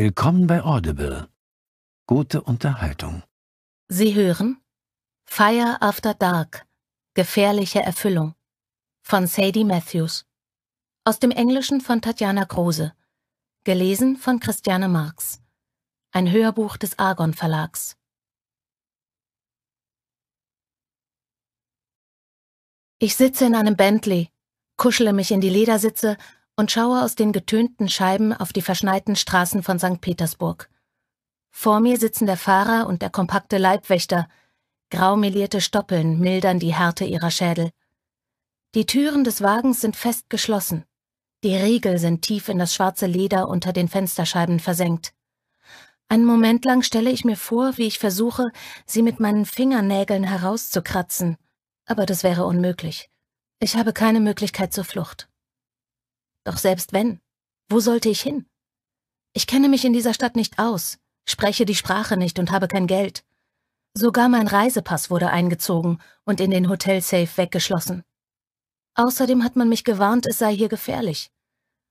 Willkommen bei Audible. Gute Unterhaltung. Sie hören Fire After Dark. Gefährliche Erfüllung von Sadie Matthews. Aus dem Englischen von Tatjana Kruse. Gelesen von Christiane Marx. Ein Hörbuch des Argon Verlags. Ich sitze in einem Bentley, kuschle mich in die Ledersitze und schaue aus den getönten Scheiben auf die verschneiten Straßen von St. Petersburg. Vor mir sitzen der Fahrer und der kompakte Leibwächter. Graumelierte Stoppeln mildern die Härte ihrer Schädel. Die Türen des Wagens sind fest geschlossen. Die Riegel sind tief in das schwarze Leder unter den Fensterscheiben versenkt. Einen Moment lang stelle ich mir vor, wie ich versuche, sie mit meinen Fingernägeln herauszukratzen, aber das wäre unmöglich. Ich habe keine Möglichkeit zur Flucht. Doch selbst wenn, wo sollte ich hin? Ich kenne mich in dieser Stadt nicht aus, spreche die Sprache nicht und habe kein Geld. Sogar mein Reisepass wurde eingezogen und in den Hotelsafe weggeschlossen. Außerdem hat man mich gewarnt, es sei hier gefährlich.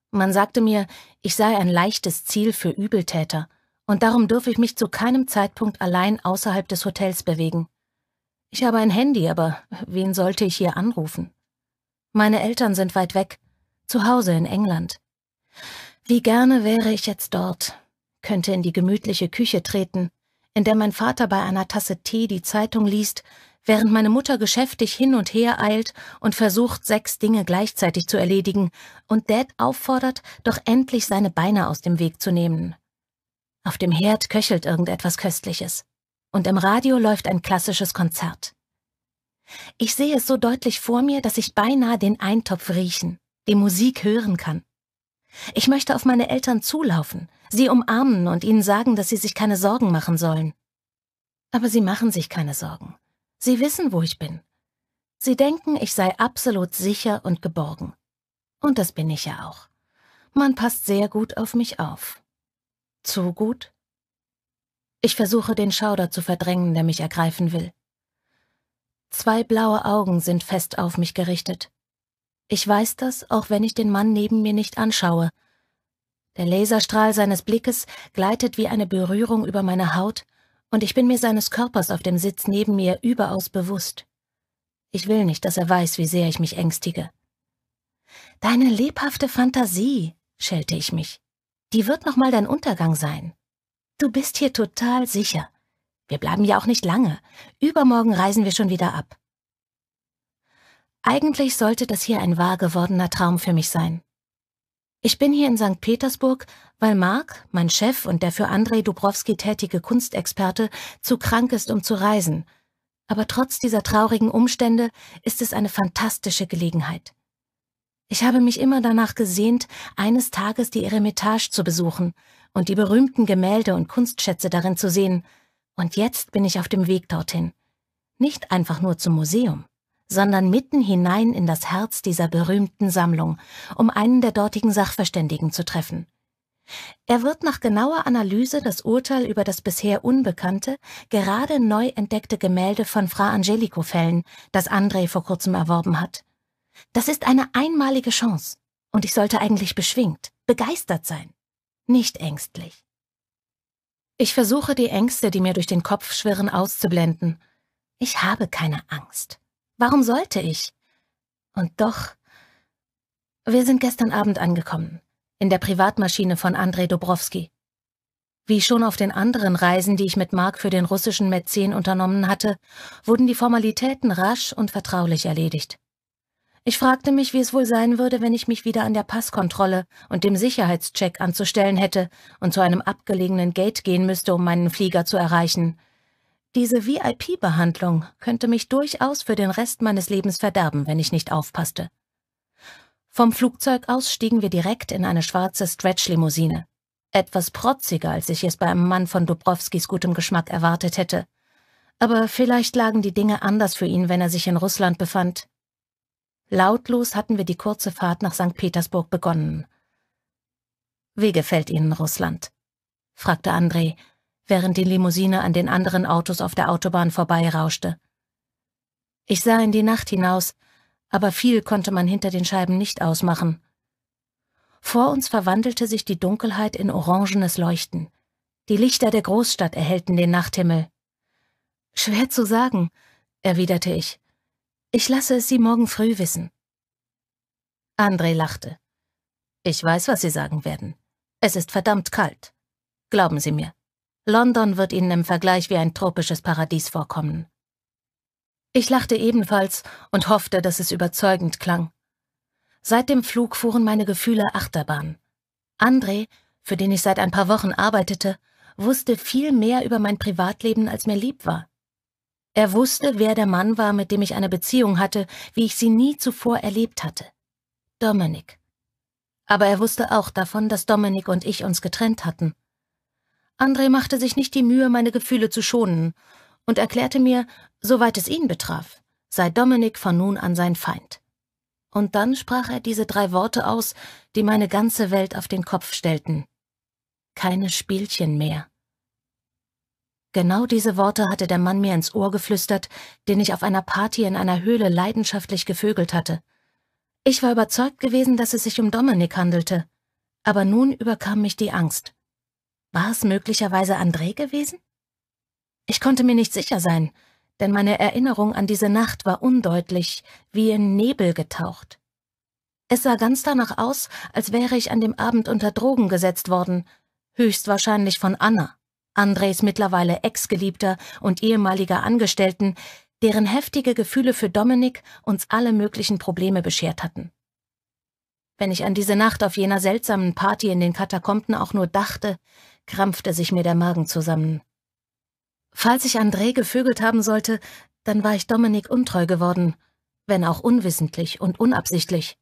Man sagte mir, ich sei ein leichtes Ziel für Übeltäter und darum dürfe ich mich zu keinem Zeitpunkt allein außerhalb des Hotels bewegen. Ich habe ein Handy, aber wen sollte ich hier anrufen? Meine Eltern sind weit weg zu Hause in England. Wie gerne wäre ich jetzt dort, könnte in die gemütliche Küche treten, in der mein Vater bei einer Tasse Tee die Zeitung liest, während meine Mutter geschäftig hin und her eilt und versucht, sechs Dinge gleichzeitig zu erledigen und Dad auffordert, doch endlich seine Beine aus dem Weg zu nehmen. Auf dem Herd köchelt irgendetwas Köstliches. Und im Radio läuft ein klassisches Konzert. Ich sehe es so deutlich vor mir, dass ich beinahe den Eintopf riechen die Musik hören kann. Ich möchte auf meine Eltern zulaufen, sie umarmen und ihnen sagen, dass sie sich keine Sorgen machen sollen. Aber sie machen sich keine Sorgen. Sie wissen, wo ich bin. Sie denken, ich sei absolut sicher und geborgen. Und das bin ich ja auch. Man passt sehr gut auf mich auf. Zu gut? Ich versuche den Schauder zu verdrängen, der mich ergreifen will. Zwei blaue Augen sind fest auf mich gerichtet. Ich weiß das, auch wenn ich den Mann neben mir nicht anschaue. Der Laserstrahl seines Blickes gleitet wie eine Berührung über meine Haut, und ich bin mir seines Körpers auf dem Sitz neben mir überaus bewusst. Ich will nicht, dass er weiß, wie sehr ich mich ängstige. Deine lebhafte Fantasie, schelte ich mich, die wird nochmal dein Untergang sein. Du bist hier total sicher. Wir bleiben ja auch nicht lange. Übermorgen reisen wir schon wieder ab. Eigentlich sollte das hier ein wahr gewordener Traum für mich sein. Ich bin hier in St. Petersburg, weil Mark, mein Chef und der für Andrei Dubrowski tätige Kunstexperte, zu krank ist, um zu reisen. Aber trotz dieser traurigen Umstände ist es eine fantastische Gelegenheit. Ich habe mich immer danach gesehnt, eines Tages die Eremitage zu besuchen und die berühmten Gemälde und Kunstschätze darin zu sehen, und jetzt bin ich auf dem Weg dorthin. Nicht einfach nur zum Museum sondern mitten hinein in das Herz dieser berühmten Sammlung, um einen der dortigen Sachverständigen zu treffen. Er wird nach genauer Analyse das Urteil über das bisher unbekannte, gerade neu entdeckte Gemälde von Fra Angelico fällen, das André vor kurzem erworben hat. Das ist eine einmalige Chance, und ich sollte eigentlich beschwingt, begeistert sein, nicht ängstlich. Ich versuche die Ängste, die mir durch den Kopf schwirren, auszublenden. Ich habe keine Angst. Warum sollte ich? Und doch. Wir sind gestern Abend angekommen, in der Privatmaschine von Andrei Dobrowski. Wie schon auf den anderen Reisen, die ich mit Mark für den russischen Mäzen unternommen hatte, wurden die Formalitäten rasch und vertraulich erledigt. Ich fragte mich, wie es wohl sein würde, wenn ich mich wieder an der Passkontrolle und dem Sicherheitscheck anzustellen hätte und zu einem abgelegenen Gate gehen müsste, um meinen Flieger zu erreichen. Diese VIP-Behandlung könnte mich durchaus für den Rest meines Lebens verderben, wenn ich nicht aufpasste. Vom Flugzeug aus stiegen wir direkt in eine schwarze Stretch-Limousine. Etwas protziger, als ich es bei einem Mann von Dubrovskis gutem Geschmack erwartet hätte. Aber vielleicht lagen die Dinge anders für ihn, wenn er sich in Russland befand. Lautlos hatten wir die kurze Fahrt nach St. Petersburg begonnen. Wie gefällt Ihnen Russland? fragte Andrei, während die Limousine an den anderen Autos auf der Autobahn vorbeirauschte. Ich sah in die Nacht hinaus, aber viel konnte man hinter den Scheiben nicht ausmachen. Vor uns verwandelte sich die Dunkelheit in orangenes Leuchten. Die Lichter der Großstadt erhellten den Nachthimmel. Schwer zu sagen, erwiderte ich. Ich lasse es Sie morgen früh wissen. André lachte. Ich weiß, was Sie sagen werden. Es ist verdammt kalt. Glauben Sie mir. London wird Ihnen im Vergleich wie ein tropisches Paradies vorkommen. Ich lachte ebenfalls und hoffte, dass es überzeugend klang. Seit dem Flug fuhren meine Gefühle Achterbahn. André, für den ich seit ein paar Wochen arbeitete, wusste viel mehr über mein Privatleben, als mir lieb war. Er wusste, wer der Mann war, mit dem ich eine Beziehung hatte, wie ich sie nie zuvor erlebt hatte. Dominik. Aber er wusste auch davon, dass Dominik und ich uns getrennt hatten. André machte sich nicht die Mühe, meine Gefühle zu schonen und erklärte mir, soweit es ihn betraf, sei Dominik von nun an sein Feind. Und dann sprach er diese drei Worte aus, die meine ganze Welt auf den Kopf stellten. Keine Spielchen mehr. Genau diese Worte hatte der Mann mir ins Ohr geflüstert, den ich auf einer Party in einer Höhle leidenschaftlich gevögelt hatte. Ich war überzeugt gewesen, dass es sich um Dominik handelte, aber nun überkam mich die Angst. War es möglicherweise André gewesen? Ich konnte mir nicht sicher sein, denn meine Erinnerung an diese Nacht war undeutlich, wie in Nebel getaucht. Es sah ganz danach aus, als wäre ich an dem Abend unter Drogen gesetzt worden, höchstwahrscheinlich von Anna, Andres mittlerweile Ex-Geliebter und ehemaliger Angestellten, deren heftige Gefühle für Dominik uns alle möglichen Probleme beschert hatten. Wenn ich an diese Nacht auf jener seltsamen Party in den Katakomben auch nur dachte, krampfte sich mir der Magen zusammen. Falls ich André gevögelt haben sollte, dann war ich Dominik untreu geworden, wenn auch unwissentlich und unabsichtlich.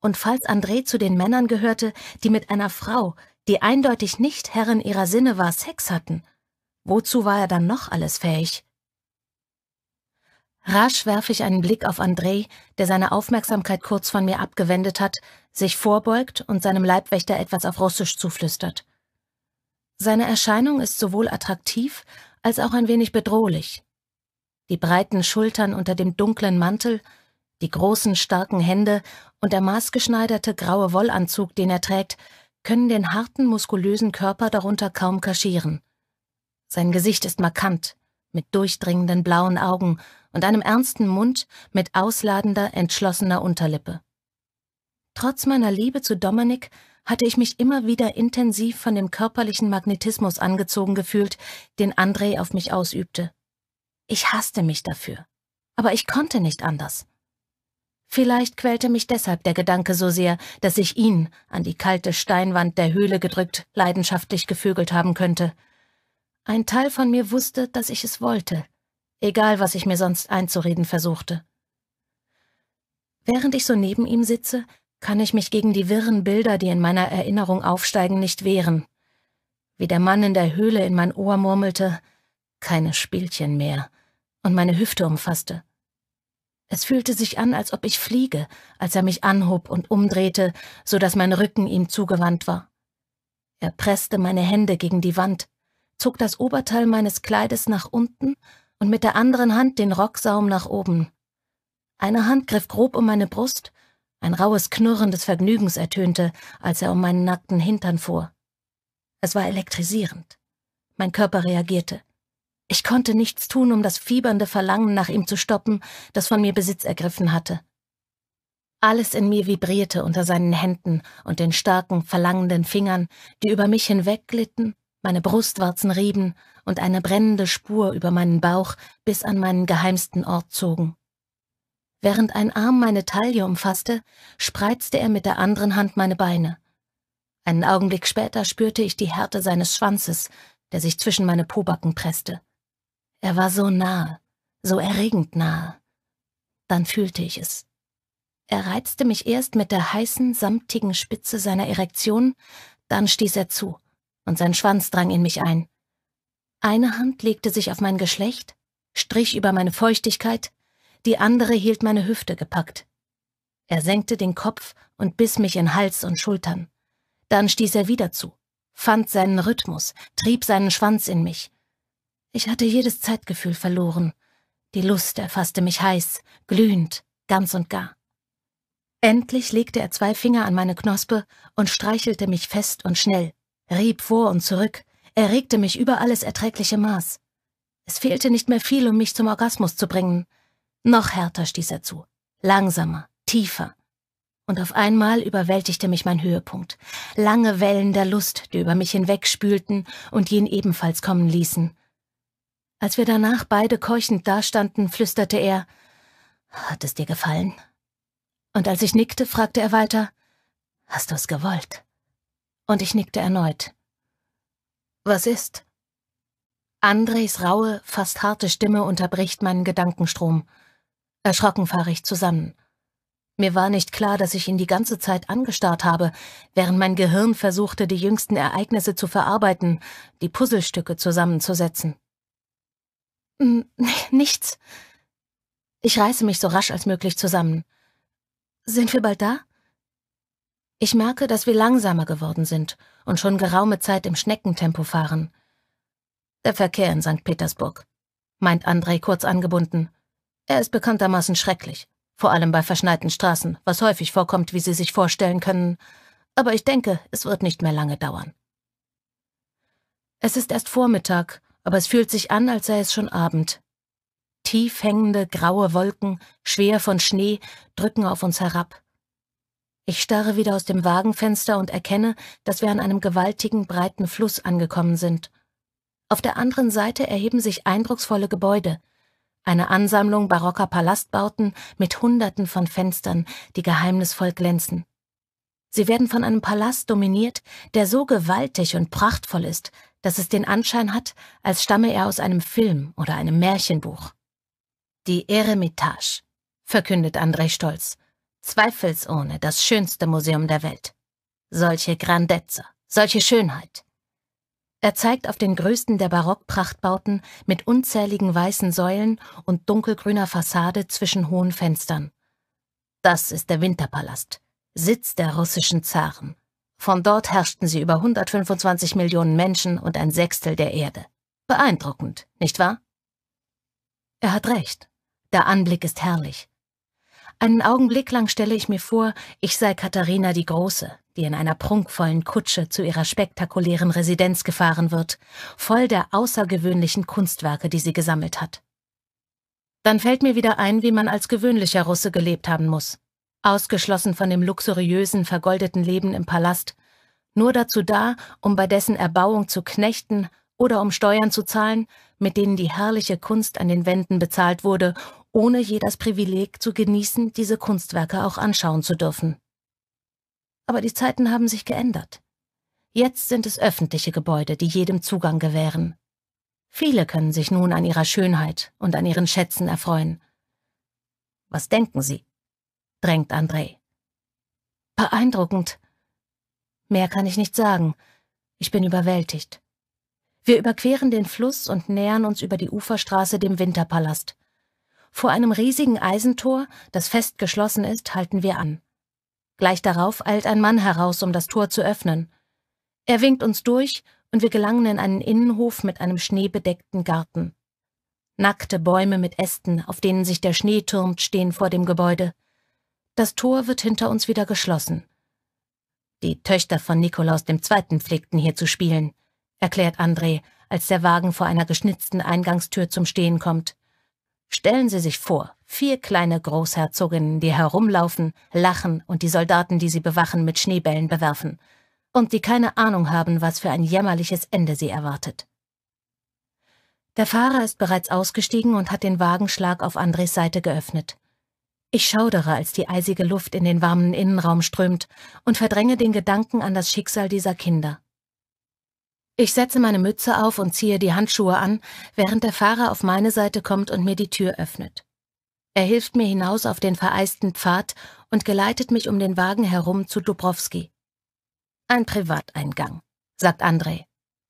Und falls André zu den Männern gehörte, die mit einer Frau, die eindeutig nicht Herrin ihrer Sinne war, Sex hatten, wozu war er dann noch alles fähig? Rasch werfe ich einen Blick auf André, der seine Aufmerksamkeit kurz von mir abgewendet hat, sich vorbeugt und seinem Leibwächter etwas auf Russisch zuflüstert. Seine Erscheinung ist sowohl attraktiv als auch ein wenig bedrohlich. Die breiten Schultern unter dem dunklen Mantel, die großen starken Hände und der maßgeschneiderte graue Wollanzug, den er trägt, können den harten, muskulösen Körper darunter kaum kaschieren. Sein Gesicht ist markant, mit durchdringenden blauen Augen und einem ernsten Mund mit ausladender, entschlossener Unterlippe. Trotz meiner Liebe zu Dominik hatte ich mich immer wieder intensiv von dem körperlichen Magnetismus angezogen gefühlt, den Andrei auf mich ausübte. Ich hasste mich dafür, aber ich konnte nicht anders. Vielleicht quälte mich deshalb der Gedanke so sehr, dass ich ihn, an die kalte Steinwand der Höhle gedrückt, leidenschaftlich gefügelt haben könnte. Ein Teil von mir wusste, dass ich es wollte, egal was ich mir sonst einzureden versuchte. Während ich so neben ihm sitze, kann ich mich gegen die wirren Bilder, die in meiner Erinnerung aufsteigen, nicht wehren. Wie der Mann in der Höhle in mein Ohr murmelte, keine Spielchen mehr, und meine Hüfte umfasste. Es fühlte sich an, als ob ich fliege, als er mich anhob und umdrehte, so dass mein Rücken ihm zugewandt war. Er presste meine Hände gegen die Wand, zog das Oberteil meines Kleides nach unten und mit der anderen Hand den Rocksaum nach oben. Eine Hand griff grob um meine Brust, ein raues Knurren des Vergnügens ertönte, als er um meinen nackten Hintern fuhr. Es war elektrisierend. Mein Körper reagierte. Ich konnte nichts tun, um das fiebernde Verlangen nach ihm zu stoppen, das von mir Besitz ergriffen hatte. Alles in mir vibrierte unter seinen Händen und den starken, verlangenden Fingern, die über mich hinwegglitten, meine Brustwarzen rieben und eine brennende Spur über meinen Bauch bis an meinen geheimsten Ort zogen. Während ein Arm meine Taille umfasste, spreizte er mit der anderen Hand meine Beine. Einen Augenblick später spürte ich die Härte seines Schwanzes, der sich zwischen meine Pobacken presste. Er war so nahe, so erregend nahe. Dann fühlte ich es. Er reizte mich erst mit der heißen, samtigen Spitze seiner Erektion, dann stieß er zu, und sein Schwanz drang in mich ein. Eine Hand legte sich auf mein Geschlecht, strich über meine Feuchtigkeit, die andere hielt meine Hüfte gepackt. Er senkte den Kopf und biss mich in Hals und Schultern. Dann stieß er wieder zu, fand seinen Rhythmus, trieb seinen Schwanz in mich. Ich hatte jedes Zeitgefühl verloren. Die Lust erfasste mich heiß, glühend, ganz und gar. Endlich legte er zwei Finger an meine Knospe und streichelte mich fest und schnell, rieb vor und zurück, erregte mich über alles erträgliche Maß. Es fehlte nicht mehr viel, um mich zum Orgasmus zu bringen. Noch härter stieß er zu, langsamer, tiefer. Und auf einmal überwältigte mich mein Höhepunkt. Lange Wellen der Lust, die über mich hinwegspülten und jen ebenfalls kommen ließen. Als wir danach beide keuchend dastanden, flüsterte er, hat es dir gefallen? Und als ich nickte, fragte er weiter, hast du es gewollt? Und ich nickte erneut. Was ist? Andres raue, fast harte Stimme unterbricht meinen Gedankenstrom. Erschrocken fahre ich zusammen. Mir war nicht klar, dass ich ihn die ganze Zeit angestarrt habe, während mein Gehirn versuchte, die jüngsten Ereignisse zu verarbeiten, die Puzzlestücke zusammenzusetzen. N nichts. Ich reiße mich so rasch als möglich zusammen. Sind wir bald da? Ich merke, dass wir langsamer geworden sind und schon geraume Zeit im Schneckentempo fahren. Der Verkehr in St. Petersburg, meint Andrei kurz angebunden. Er ist bekanntermaßen schrecklich, vor allem bei verschneiten Straßen, was häufig vorkommt, wie Sie sich vorstellen können, aber ich denke, es wird nicht mehr lange dauern. Es ist erst Vormittag, aber es fühlt sich an, als sei es schon Abend. Tief hängende, graue Wolken, schwer von Schnee, drücken auf uns herab. Ich starre wieder aus dem Wagenfenster und erkenne, dass wir an einem gewaltigen, breiten Fluss angekommen sind. Auf der anderen Seite erheben sich eindrucksvolle Gebäude – eine Ansammlung barocker Palastbauten mit Hunderten von Fenstern, die geheimnisvoll glänzen. Sie werden von einem Palast dominiert, der so gewaltig und prachtvoll ist, dass es den Anschein hat, als stamme er aus einem Film oder einem Märchenbuch. Die Eremitage, verkündet André stolz, zweifelsohne das schönste Museum der Welt. Solche Grandezza, solche Schönheit. Er zeigt auf den größten der Barockprachtbauten mit unzähligen weißen Säulen und dunkelgrüner Fassade zwischen hohen Fenstern. Das ist der Winterpalast, Sitz der russischen Zaren. Von dort herrschten sie über 125 Millionen Menschen und ein Sechstel der Erde. Beeindruckend, nicht wahr? Er hat recht. Der Anblick ist herrlich. Einen Augenblick lang stelle ich mir vor, ich sei Katharina die Große, die in einer prunkvollen Kutsche zu ihrer spektakulären Residenz gefahren wird, voll der außergewöhnlichen Kunstwerke, die sie gesammelt hat. Dann fällt mir wieder ein, wie man als gewöhnlicher Russe gelebt haben muss, ausgeschlossen von dem luxuriösen, vergoldeten Leben im Palast, nur dazu da, um bei dessen Erbauung zu knechten oder um Steuern zu zahlen, mit denen die herrliche Kunst an den Wänden bezahlt wurde, ohne je das Privileg zu genießen, diese Kunstwerke auch anschauen zu dürfen aber die Zeiten haben sich geändert. Jetzt sind es öffentliche Gebäude, die jedem Zugang gewähren. Viele können sich nun an ihrer Schönheit und an ihren Schätzen erfreuen. Was denken Sie? drängt André. Beeindruckend. Mehr kann ich nicht sagen. Ich bin überwältigt. Wir überqueren den Fluss und nähern uns über die Uferstraße dem Winterpalast. Vor einem riesigen Eisentor, das fest geschlossen ist, halten wir an. Gleich darauf eilt ein Mann heraus, um das Tor zu öffnen. Er winkt uns durch und wir gelangen in einen Innenhof mit einem schneebedeckten Garten. Nackte Bäume mit Ästen, auf denen sich der Schnee türmt, stehen vor dem Gebäude. Das Tor wird hinter uns wieder geschlossen. Die Töchter von Nikolaus II. pflegten hier zu spielen, erklärt André, als der Wagen vor einer geschnitzten Eingangstür zum Stehen kommt. Stellen Sie sich vor, Vier kleine Großherzoginnen, die herumlaufen, lachen und die Soldaten, die sie bewachen, mit Schneebällen bewerfen. Und die keine Ahnung haben, was für ein jämmerliches Ende sie erwartet. Der Fahrer ist bereits ausgestiegen und hat den Wagenschlag auf Andres Seite geöffnet. Ich schaudere, als die eisige Luft in den warmen Innenraum strömt und verdränge den Gedanken an das Schicksal dieser Kinder. Ich setze meine Mütze auf und ziehe die Handschuhe an, während der Fahrer auf meine Seite kommt und mir die Tür öffnet. Er hilft mir hinaus auf den vereisten Pfad und geleitet mich um den Wagen herum zu Dubrowski. Ein Privateingang, sagt André,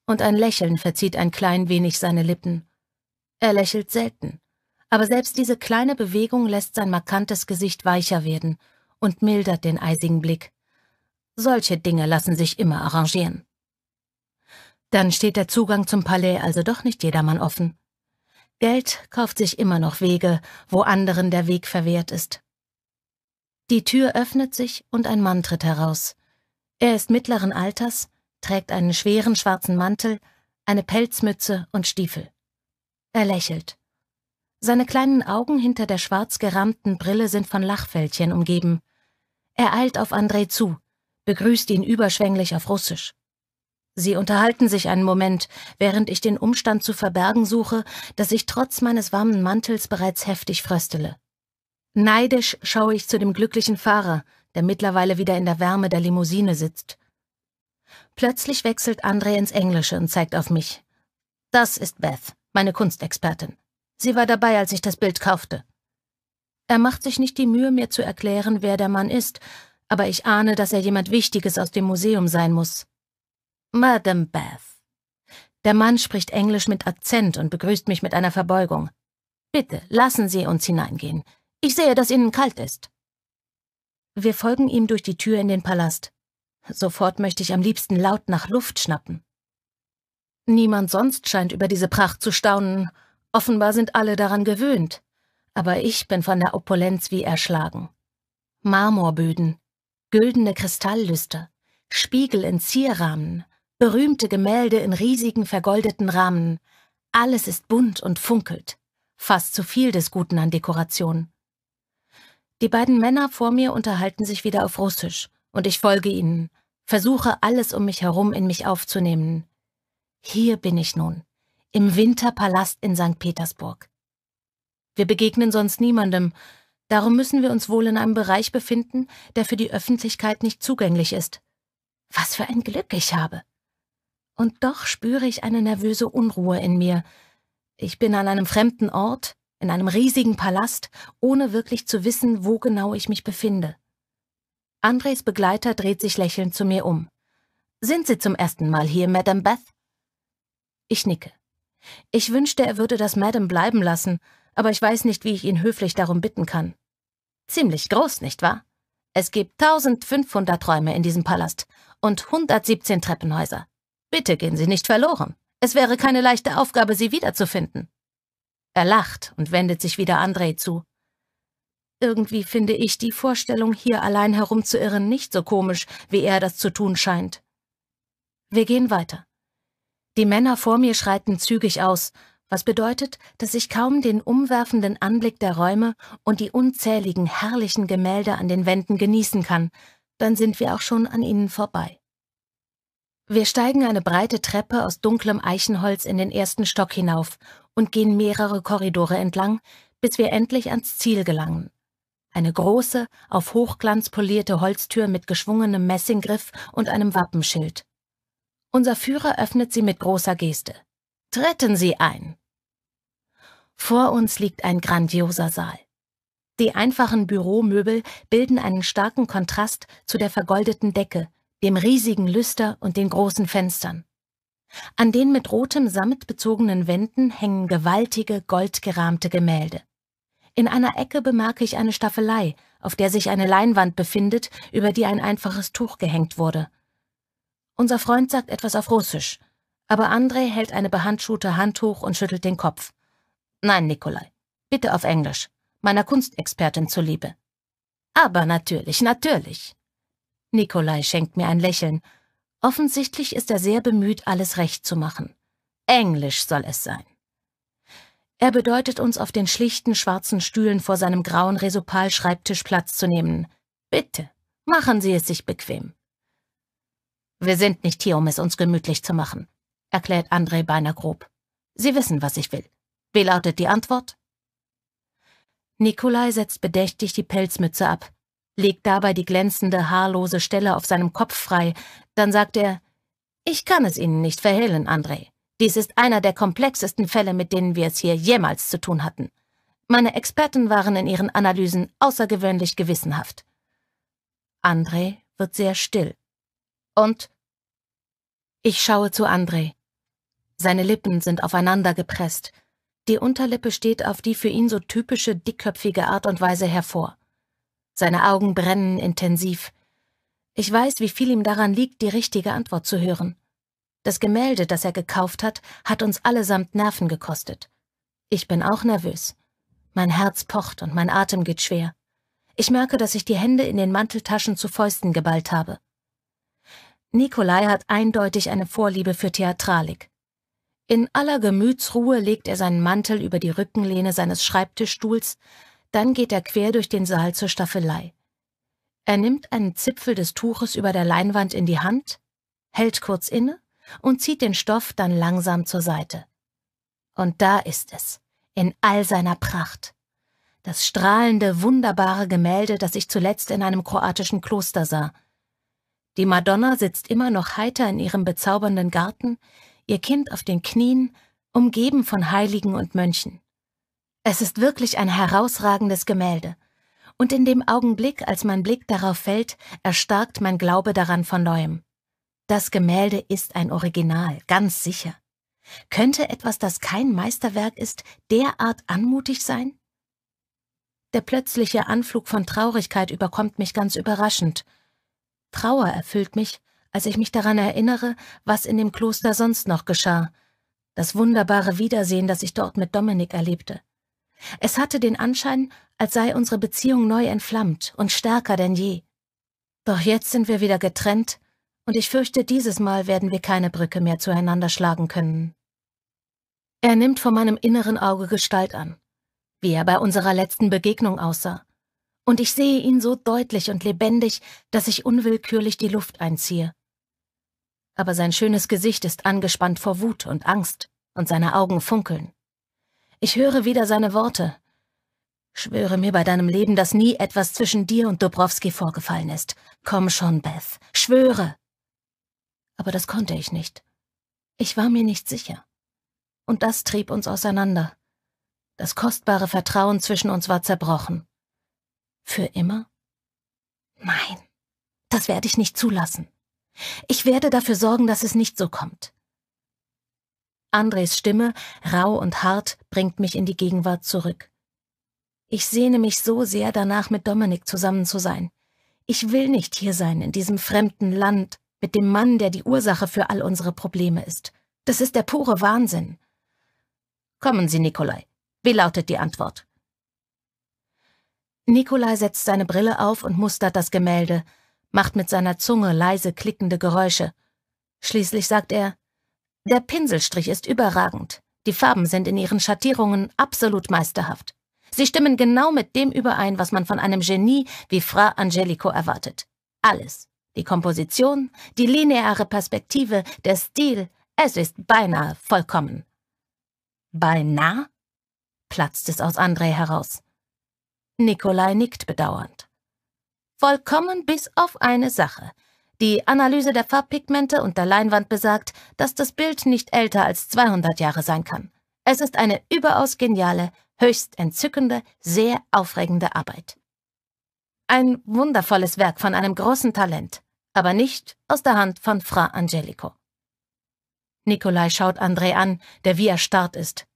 und ein Lächeln verzieht ein klein wenig seine Lippen. Er lächelt selten, aber selbst diese kleine Bewegung lässt sein markantes Gesicht weicher werden und mildert den eisigen Blick. Solche Dinge lassen sich immer arrangieren. Dann steht der Zugang zum Palais also doch nicht jedermann offen. Geld kauft sich immer noch Wege, wo anderen der Weg verwehrt ist. Die Tür öffnet sich und ein Mann tritt heraus. Er ist mittleren Alters, trägt einen schweren schwarzen Mantel, eine Pelzmütze und Stiefel. Er lächelt. Seine kleinen Augen hinter der schwarz gerammten Brille sind von Lachfältchen umgeben. Er eilt auf André zu, begrüßt ihn überschwänglich auf Russisch. Sie unterhalten sich einen Moment, während ich den Umstand zu verbergen suche, dass ich trotz meines warmen Mantels bereits heftig fröstele. Neidisch schaue ich zu dem glücklichen Fahrer, der mittlerweile wieder in der Wärme der Limousine sitzt. Plötzlich wechselt Andre ins Englische und zeigt auf mich. Das ist Beth, meine Kunstexpertin. Sie war dabei, als ich das Bild kaufte. Er macht sich nicht die Mühe, mir zu erklären, wer der Mann ist, aber ich ahne, dass er jemand Wichtiges aus dem Museum sein muss. Madame Bath. Der Mann spricht Englisch mit Akzent und begrüßt mich mit einer Verbeugung. Bitte, lassen Sie uns hineingehen. Ich sehe, dass Ihnen kalt ist. Wir folgen ihm durch die Tür in den Palast. Sofort möchte ich am liebsten laut nach Luft schnappen. Niemand sonst scheint über diese Pracht zu staunen. Offenbar sind alle daran gewöhnt. Aber ich bin von der Opulenz wie erschlagen. Marmorböden, güldene Kristalllüster, Spiegel in Zierrahmen, berühmte Gemälde in riesigen vergoldeten Rahmen. Alles ist bunt und funkelt. Fast zu viel des Guten an Dekoration. Die beiden Männer vor mir unterhalten sich wieder auf Russisch, und ich folge ihnen, versuche alles um mich herum in mich aufzunehmen. Hier bin ich nun, im Winterpalast in St. Petersburg. Wir begegnen sonst niemandem, darum müssen wir uns wohl in einem Bereich befinden, der für die Öffentlichkeit nicht zugänglich ist. Was für ein Glück ich habe. Und doch spüre ich eine nervöse Unruhe in mir. Ich bin an einem fremden Ort, in einem riesigen Palast, ohne wirklich zu wissen, wo genau ich mich befinde. Andres Begleiter dreht sich lächelnd zu mir um. Sind Sie zum ersten Mal hier, Madame Beth? Ich nicke. Ich wünschte, er würde das Madame bleiben lassen, aber ich weiß nicht, wie ich ihn höflich darum bitten kann. Ziemlich groß, nicht wahr? Es gibt 1500 Räume in diesem Palast und 117 Treppenhäuser. Bitte gehen Sie nicht verloren. Es wäre keine leichte Aufgabe, Sie wiederzufinden. Er lacht und wendet sich wieder Andrei zu. Irgendwie finde ich die Vorstellung, hier allein herumzuirren, nicht so komisch, wie er das zu tun scheint. Wir gehen weiter. Die Männer vor mir schreiten zügig aus, was bedeutet, dass ich kaum den umwerfenden Anblick der Räume und die unzähligen herrlichen Gemälde an den Wänden genießen kann, dann sind wir auch schon an ihnen vorbei. Wir steigen eine breite Treppe aus dunklem Eichenholz in den ersten Stock hinauf und gehen mehrere Korridore entlang, bis wir endlich ans Ziel gelangen. Eine große, auf Hochglanz polierte Holztür mit geschwungenem Messinggriff und einem Wappenschild. Unser Führer öffnet sie mit großer Geste. Treten Sie ein! Vor uns liegt ein grandioser Saal. Die einfachen Büromöbel bilden einen starken Kontrast zu der vergoldeten Decke, dem riesigen Lüster und den großen Fenstern. An den mit rotem Samt bezogenen Wänden hängen gewaltige, goldgerahmte Gemälde. In einer Ecke bemerke ich eine Staffelei, auf der sich eine Leinwand befindet, über die ein einfaches Tuch gehängt wurde. Unser Freund sagt etwas auf Russisch, aber Andrei hält eine behandschuhte Hand hoch und schüttelt den Kopf. Nein, Nikolai, bitte auf Englisch, meiner Kunstexpertin zuliebe. Aber natürlich, natürlich. Nikolai schenkt mir ein Lächeln. Offensichtlich ist er sehr bemüht, alles recht zu machen. Englisch soll es sein. Er bedeutet uns, auf den schlichten schwarzen Stühlen vor seinem grauen Resopal-Schreibtisch Platz zu nehmen. Bitte, machen Sie es sich bequem. Wir sind nicht hier, um es uns gemütlich zu machen, erklärt André beinahe grob. Sie wissen, was ich will. Wie lautet die Antwort? Nikolai setzt bedächtig die Pelzmütze ab legt dabei die glänzende, haarlose Stelle auf seinem Kopf frei, dann sagt er, ich kann es Ihnen nicht verhehlen, André. Dies ist einer der komplexesten Fälle, mit denen wir es hier jemals zu tun hatten. Meine Experten waren in ihren Analysen außergewöhnlich gewissenhaft. André wird sehr still. Und? Ich schaue zu André. Seine Lippen sind aufeinander gepresst. Die Unterlippe steht auf die für ihn so typische, dickköpfige Art und Weise hervor. Seine Augen brennen intensiv. Ich weiß, wie viel ihm daran liegt, die richtige Antwort zu hören. Das Gemälde, das er gekauft hat, hat uns allesamt Nerven gekostet. Ich bin auch nervös. Mein Herz pocht und mein Atem geht schwer. Ich merke, dass ich die Hände in den Manteltaschen zu Fäusten geballt habe. Nikolai hat eindeutig eine Vorliebe für Theatralik. In aller Gemütsruhe legt er seinen Mantel über die Rückenlehne seines Schreibtischstuhls, dann geht er quer durch den Saal zur Staffelei. Er nimmt einen Zipfel des Tuches über der Leinwand in die Hand, hält kurz inne und zieht den Stoff dann langsam zur Seite. Und da ist es, in all seiner Pracht. Das strahlende, wunderbare Gemälde, das ich zuletzt in einem kroatischen Kloster sah. Die Madonna sitzt immer noch heiter in ihrem bezaubernden Garten, ihr Kind auf den Knien, umgeben von Heiligen und Mönchen. Es ist wirklich ein herausragendes Gemälde. Und in dem Augenblick, als mein Blick darauf fällt, erstarkt mein Glaube daran von neuem. Das Gemälde ist ein Original, ganz sicher. Könnte etwas, das kein Meisterwerk ist, derart anmutig sein? Der plötzliche Anflug von Traurigkeit überkommt mich ganz überraschend. Trauer erfüllt mich, als ich mich daran erinnere, was in dem Kloster sonst noch geschah, das wunderbare Wiedersehen, das ich dort mit Dominik erlebte, es hatte den Anschein, als sei unsere Beziehung neu entflammt und stärker denn je. Doch jetzt sind wir wieder getrennt, und ich fürchte, dieses Mal werden wir keine Brücke mehr zueinander schlagen können. Er nimmt vor meinem inneren Auge Gestalt an, wie er bei unserer letzten Begegnung aussah, und ich sehe ihn so deutlich und lebendig, dass ich unwillkürlich die Luft einziehe. Aber sein schönes Gesicht ist angespannt vor Wut und Angst, und seine Augen funkeln. Ich höre wieder seine Worte. Schwöre mir bei deinem Leben, dass nie etwas zwischen dir und Dobrowski vorgefallen ist. Komm schon, Beth, schwöre! Aber das konnte ich nicht. Ich war mir nicht sicher. Und das trieb uns auseinander. Das kostbare Vertrauen zwischen uns war zerbrochen. Für immer? Nein, das werde ich nicht zulassen. Ich werde dafür sorgen, dass es nicht so kommt. Andres Stimme, rau und hart, bringt mich in die Gegenwart zurück. Ich sehne mich so sehr danach, mit Dominik zusammen zu sein. Ich will nicht hier sein, in diesem fremden Land, mit dem Mann, der die Ursache für all unsere Probleme ist. Das ist der pure Wahnsinn. Kommen Sie, Nikolai. Wie lautet die Antwort? Nikolai setzt seine Brille auf und mustert das Gemälde, macht mit seiner Zunge leise klickende Geräusche. Schließlich sagt er, der Pinselstrich ist überragend. Die Farben sind in ihren Schattierungen absolut meisterhaft. Sie stimmen genau mit dem überein, was man von einem Genie wie Fra Angelico erwartet. Alles. Die Komposition, die lineare Perspektive, der Stil, es ist beinahe vollkommen. Beinahe? platzt es aus André heraus. Nikolai nickt bedauernd. Vollkommen bis auf eine Sache. Die Analyse der Farbpigmente und der Leinwand besagt, dass das Bild nicht älter als 200 Jahre sein kann. Es ist eine überaus geniale, höchst entzückende, sehr aufregende Arbeit. Ein wundervolles Werk von einem großen Talent, aber nicht aus der Hand von Fra Angelico. Nikolai schaut André an, der wie erstarrt ist.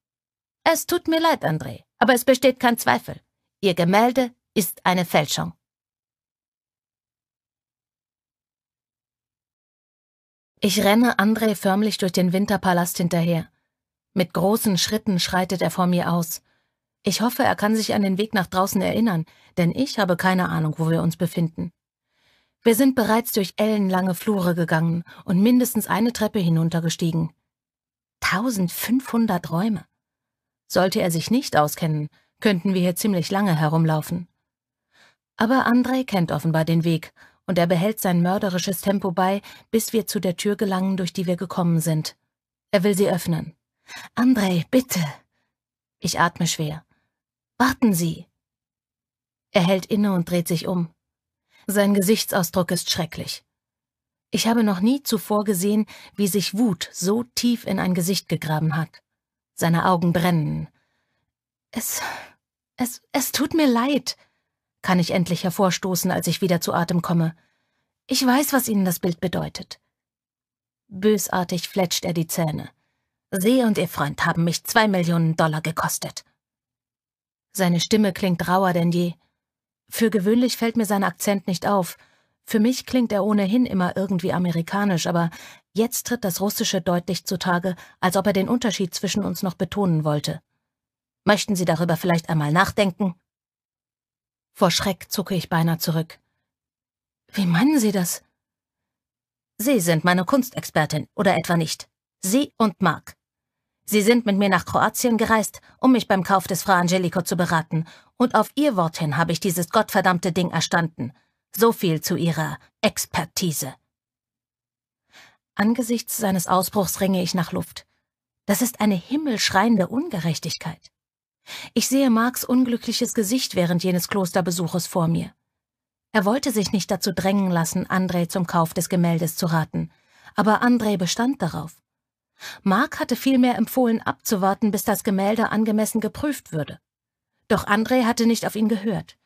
Es tut mir leid, André, aber es besteht kein Zweifel. Ihr Gemälde ist eine Fälschung. Ich renne André förmlich durch den Winterpalast hinterher. Mit großen Schritten schreitet er vor mir aus. Ich hoffe, er kann sich an den Weg nach draußen erinnern, denn ich habe keine Ahnung, wo wir uns befinden. Wir sind bereits durch ellenlange Flure gegangen und mindestens eine Treppe hinuntergestiegen. 1500 Räume. Sollte er sich nicht auskennen, könnten wir hier ziemlich lange herumlaufen. Aber André kennt offenbar den Weg und er behält sein mörderisches Tempo bei, bis wir zu der Tür gelangen, durch die wir gekommen sind. Er will sie öffnen. Andrei, bitte! Ich atme schwer. Warten Sie! Er hält inne und dreht sich um. Sein Gesichtsausdruck ist schrecklich. Ich habe noch nie zuvor gesehen, wie sich Wut so tief in ein Gesicht gegraben hat. Seine Augen brennen. Es, es, es tut mir leid, kann ich endlich hervorstoßen, als ich wieder zu Atem komme. Ich weiß, was Ihnen das Bild bedeutet. Bösartig fletscht er die Zähne. Sie und Ihr Freund haben mich zwei Millionen Dollar gekostet. Seine Stimme klingt rauer denn je. Für gewöhnlich fällt mir sein Akzent nicht auf. Für mich klingt er ohnehin immer irgendwie amerikanisch, aber jetzt tritt das Russische deutlich zutage, als ob er den Unterschied zwischen uns noch betonen wollte. Möchten Sie darüber vielleicht einmal nachdenken? Vor Schreck zucke ich beinahe zurück. Wie meinen Sie das? Sie sind meine Kunstexpertin, oder etwa nicht? Sie und Mark. Sie sind mit mir nach Kroatien gereist, um mich beim Kauf des Frau Angelico zu beraten, und auf Ihr Wort hin habe ich dieses gottverdammte Ding erstanden. So viel zu Ihrer Expertise. Angesichts seines Ausbruchs ringe ich nach Luft. Das ist eine himmelschreiende Ungerechtigkeit. Ich sehe Marks unglückliches Gesicht während jenes Klosterbesuches vor mir. Er wollte sich nicht dazu drängen lassen, Andrei zum Kauf des Gemäldes zu raten, aber Andrei bestand darauf. Mark hatte vielmehr empfohlen, abzuwarten, bis das Gemälde angemessen geprüft würde. Doch Andrei hatte nicht auf ihn gehört.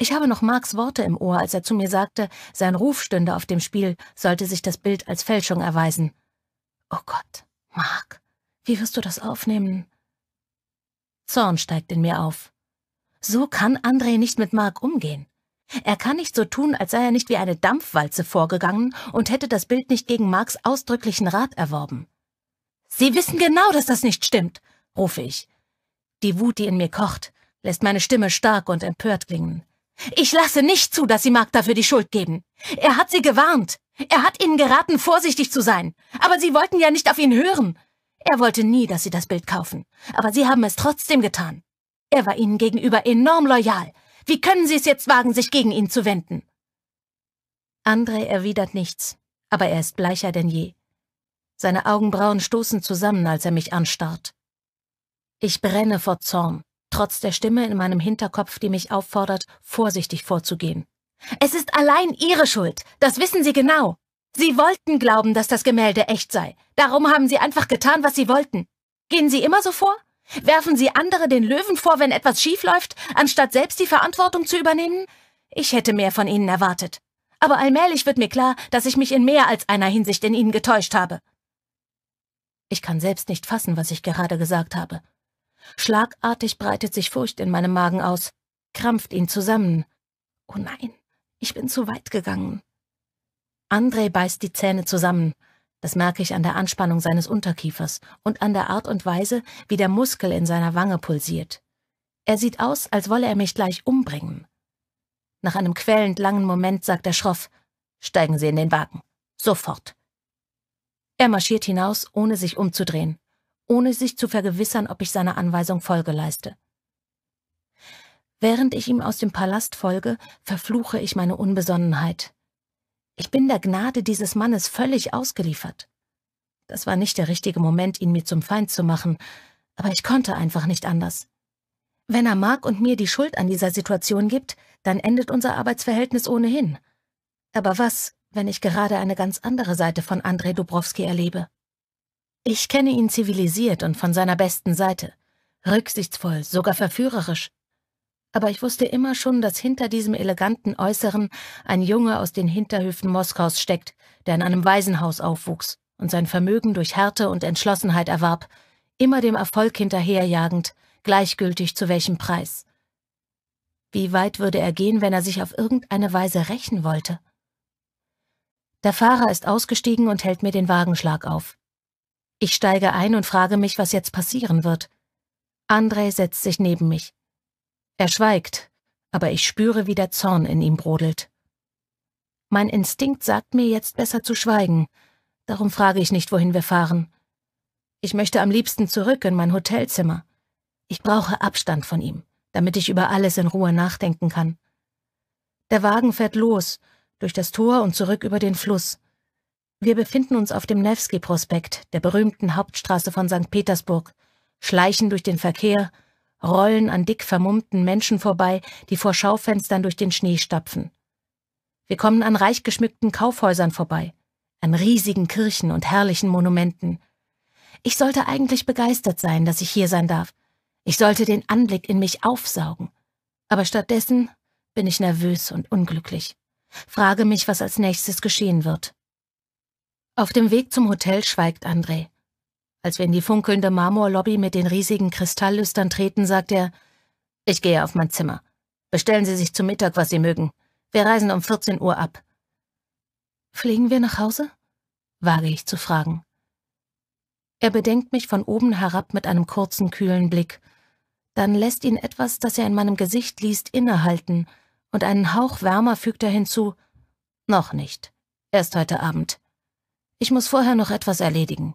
Ich habe noch Marks Worte im Ohr, als er zu mir sagte, sein Ruf stünde auf dem Spiel, sollte sich das Bild als Fälschung erweisen. Oh Gott, Mark, wie wirst du das aufnehmen? Zorn steigt in mir auf. So kann André nicht mit Mark umgehen. Er kann nicht so tun, als sei er nicht wie eine Dampfwalze vorgegangen und hätte das Bild nicht gegen Marks ausdrücklichen Rat erworben. Sie wissen genau, dass das nicht stimmt, rufe ich. Die Wut, die in mir kocht, lässt meine Stimme stark und empört klingen. Ich lasse nicht zu, dass Sie Mark dafür die Schuld geben. Er hat Sie gewarnt. Er hat Ihnen geraten, vorsichtig zu sein. Aber Sie wollten ja nicht auf ihn hören. Er wollte nie, dass Sie das Bild kaufen, aber Sie haben es trotzdem getan. Er war Ihnen gegenüber enorm loyal. Wie können Sie es jetzt wagen, sich gegen ihn zu wenden? André erwidert nichts, aber er ist bleicher denn je. Seine Augenbrauen stoßen zusammen, als er mich anstarrt. Ich brenne vor Zorn, trotz der Stimme in meinem Hinterkopf, die mich auffordert, vorsichtig vorzugehen. Es ist allein Ihre Schuld, das wissen Sie genau. Sie wollten glauben, dass das Gemälde echt sei. Darum haben Sie einfach getan, was Sie wollten. Gehen Sie immer so vor? Werfen Sie andere den Löwen vor, wenn etwas schiefläuft, anstatt selbst die Verantwortung zu übernehmen? Ich hätte mehr von Ihnen erwartet. Aber allmählich wird mir klar, dass ich mich in mehr als einer Hinsicht in Ihnen getäuscht habe. Ich kann selbst nicht fassen, was ich gerade gesagt habe. Schlagartig breitet sich Furcht in meinem Magen aus, krampft ihn zusammen. Oh nein, ich bin zu weit gegangen. André beißt die Zähne zusammen. Das merke ich an der Anspannung seines Unterkiefers und an der Art und Weise, wie der Muskel in seiner Wange pulsiert. Er sieht aus, als wolle er mich gleich umbringen. Nach einem quälend langen Moment sagt er schroff, steigen Sie in den Wagen. Sofort. Er marschiert hinaus, ohne sich umzudrehen, ohne sich zu vergewissern, ob ich seiner Anweisung Folge leiste. Während ich ihm aus dem Palast folge, verfluche ich meine Unbesonnenheit. Ich bin der Gnade dieses Mannes völlig ausgeliefert. Das war nicht der richtige Moment, ihn mir zum Feind zu machen, aber ich konnte einfach nicht anders. Wenn er Mark und mir die Schuld an dieser Situation gibt, dann endet unser Arbeitsverhältnis ohnehin. Aber was, wenn ich gerade eine ganz andere Seite von Andrei Dubrowski erlebe? Ich kenne ihn zivilisiert und von seiner besten Seite. Rücksichtsvoll, sogar verführerisch aber ich wusste immer schon, dass hinter diesem eleganten Äußeren ein Junge aus den Hinterhöfen Moskaus steckt, der in einem Waisenhaus aufwuchs und sein Vermögen durch Härte und Entschlossenheit erwarb, immer dem Erfolg hinterherjagend, gleichgültig zu welchem Preis. Wie weit würde er gehen, wenn er sich auf irgendeine Weise rächen wollte? Der Fahrer ist ausgestiegen und hält mir den Wagenschlag auf. Ich steige ein und frage mich, was jetzt passieren wird. Andrei setzt sich neben mich. Er schweigt, aber ich spüre, wie der Zorn in ihm brodelt. Mein Instinkt sagt mir jetzt besser zu schweigen, darum frage ich nicht, wohin wir fahren. Ich möchte am liebsten zurück in mein Hotelzimmer. Ich brauche Abstand von ihm, damit ich über alles in Ruhe nachdenken kann. Der Wagen fährt los, durch das Tor und zurück über den Fluss. Wir befinden uns auf dem Nevsky-Prospekt, der berühmten Hauptstraße von St. Petersburg, schleichen durch den Verkehr, rollen an dick vermummten Menschen vorbei, die vor Schaufenstern durch den Schnee stapfen. Wir kommen an reich geschmückten Kaufhäusern vorbei, an riesigen Kirchen und herrlichen Monumenten. Ich sollte eigentlich begeistert sein, dass ich hier sein darf. Ich sollte den Anblick in mich aufsaugen. Aber stattdessen bin ich nervös und unglücklich. Frage mich, was als nächstes geschehen wird. Auf dem Weg zum Hotel schweigt André. Als wir in die funkelnde Marmorlobby mit den riesigen Kristalllüstern treten, sagt er, ich gehe auf mein Zimmer. Bestellen Sie sich zum Mittag, was Sie mögen. Wir reisen um 14 Uhr ab. Fliegen wir nach Hause? wage ich zu fragen. Er bedenkt mich von oben herab mit einem kurzen, kühlen Blick. Dann lässt ihn etwas, das er in meinem Gesicht liest, innehalten, und einen Hauch wärmer fügt er hinzu. Noch nicht. Erst heute Abend. Ich muss vorher noch etwas erledigen.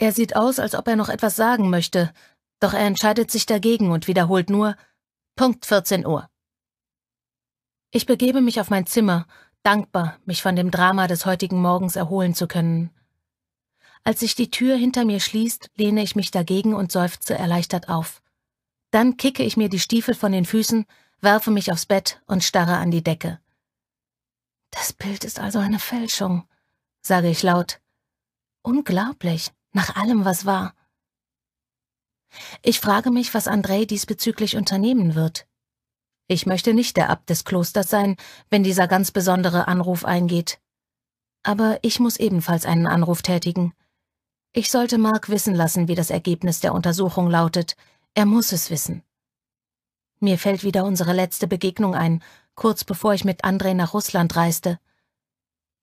Er sieht aus, als ob er noch etwas sagen möchte, doch er entscheidet sich dagegen und wiederholt nur Punkt 14 Uhr. Ich begebe mich auf mein Zimmer, dankbar, mich von dem Drama des heutigen Morgens erholen zu können. Als sich die Tür hinter mir schließt, lehne ich mich dagegen und seufze erleichtert auf. Dann kicke ich mir die Stiefel von den Füßen, werfe mich aufs Bett und starre an die Decke. Das Bild ist also eine Fälschung, sage ich laut. Unglaublich nach allem, was war. Ich frage mich, was Andrei diesbezüglich unternehmen wird. Ich möchte nicht der Abt des Klosters sein, wenn dieser ganz besondere Anruf eingeht. Aber ich muss ebenfalls einen Anruf tätigen. Ich sollte Mark wissen lassen, wie das Ergebnis der Untersuchung lautet. Er muss es wissen. Mir fällt wieder unsere letzte Begegnung ein, kurz bevor ich mit Andrei nach Russland reiste.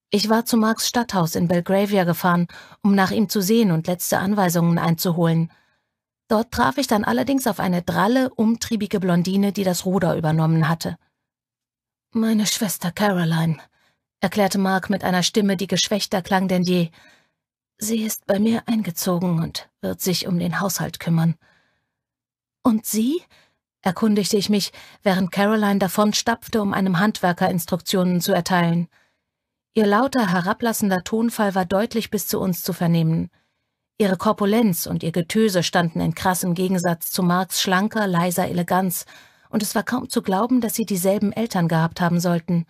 Ich war zu Marks Stadthaus in Belgravia gefahren, um nach ihm zu sehen und letzte Anweisungen einzuholen. Dort traf ich dann allerdings auf eine dralle, umtriebige Blondine, die das Ruder übernommen hatte. Meine Schwester Caroline, erklärte Mark mit einer Stimme, die geschwächter klang denn je. Sie ist bei mir eingezogen und wird sich um den Haushalt kümmern. Und Sie? erkundigte ich mich, während Caroline davonstapfte, um einem Handwerker Instruktionen zu erteilen. Ihr lauter, herablassender Tonfall war deutlich bis zu uns zu vernehmen. Ihre Korpulenz und ihr Getöse standen in krassem Gegensatz zu Marks schlanker, leiser Eleganz, und es war kaum zu glauben, dass sie dieselben Eltern gehabt haben sollten.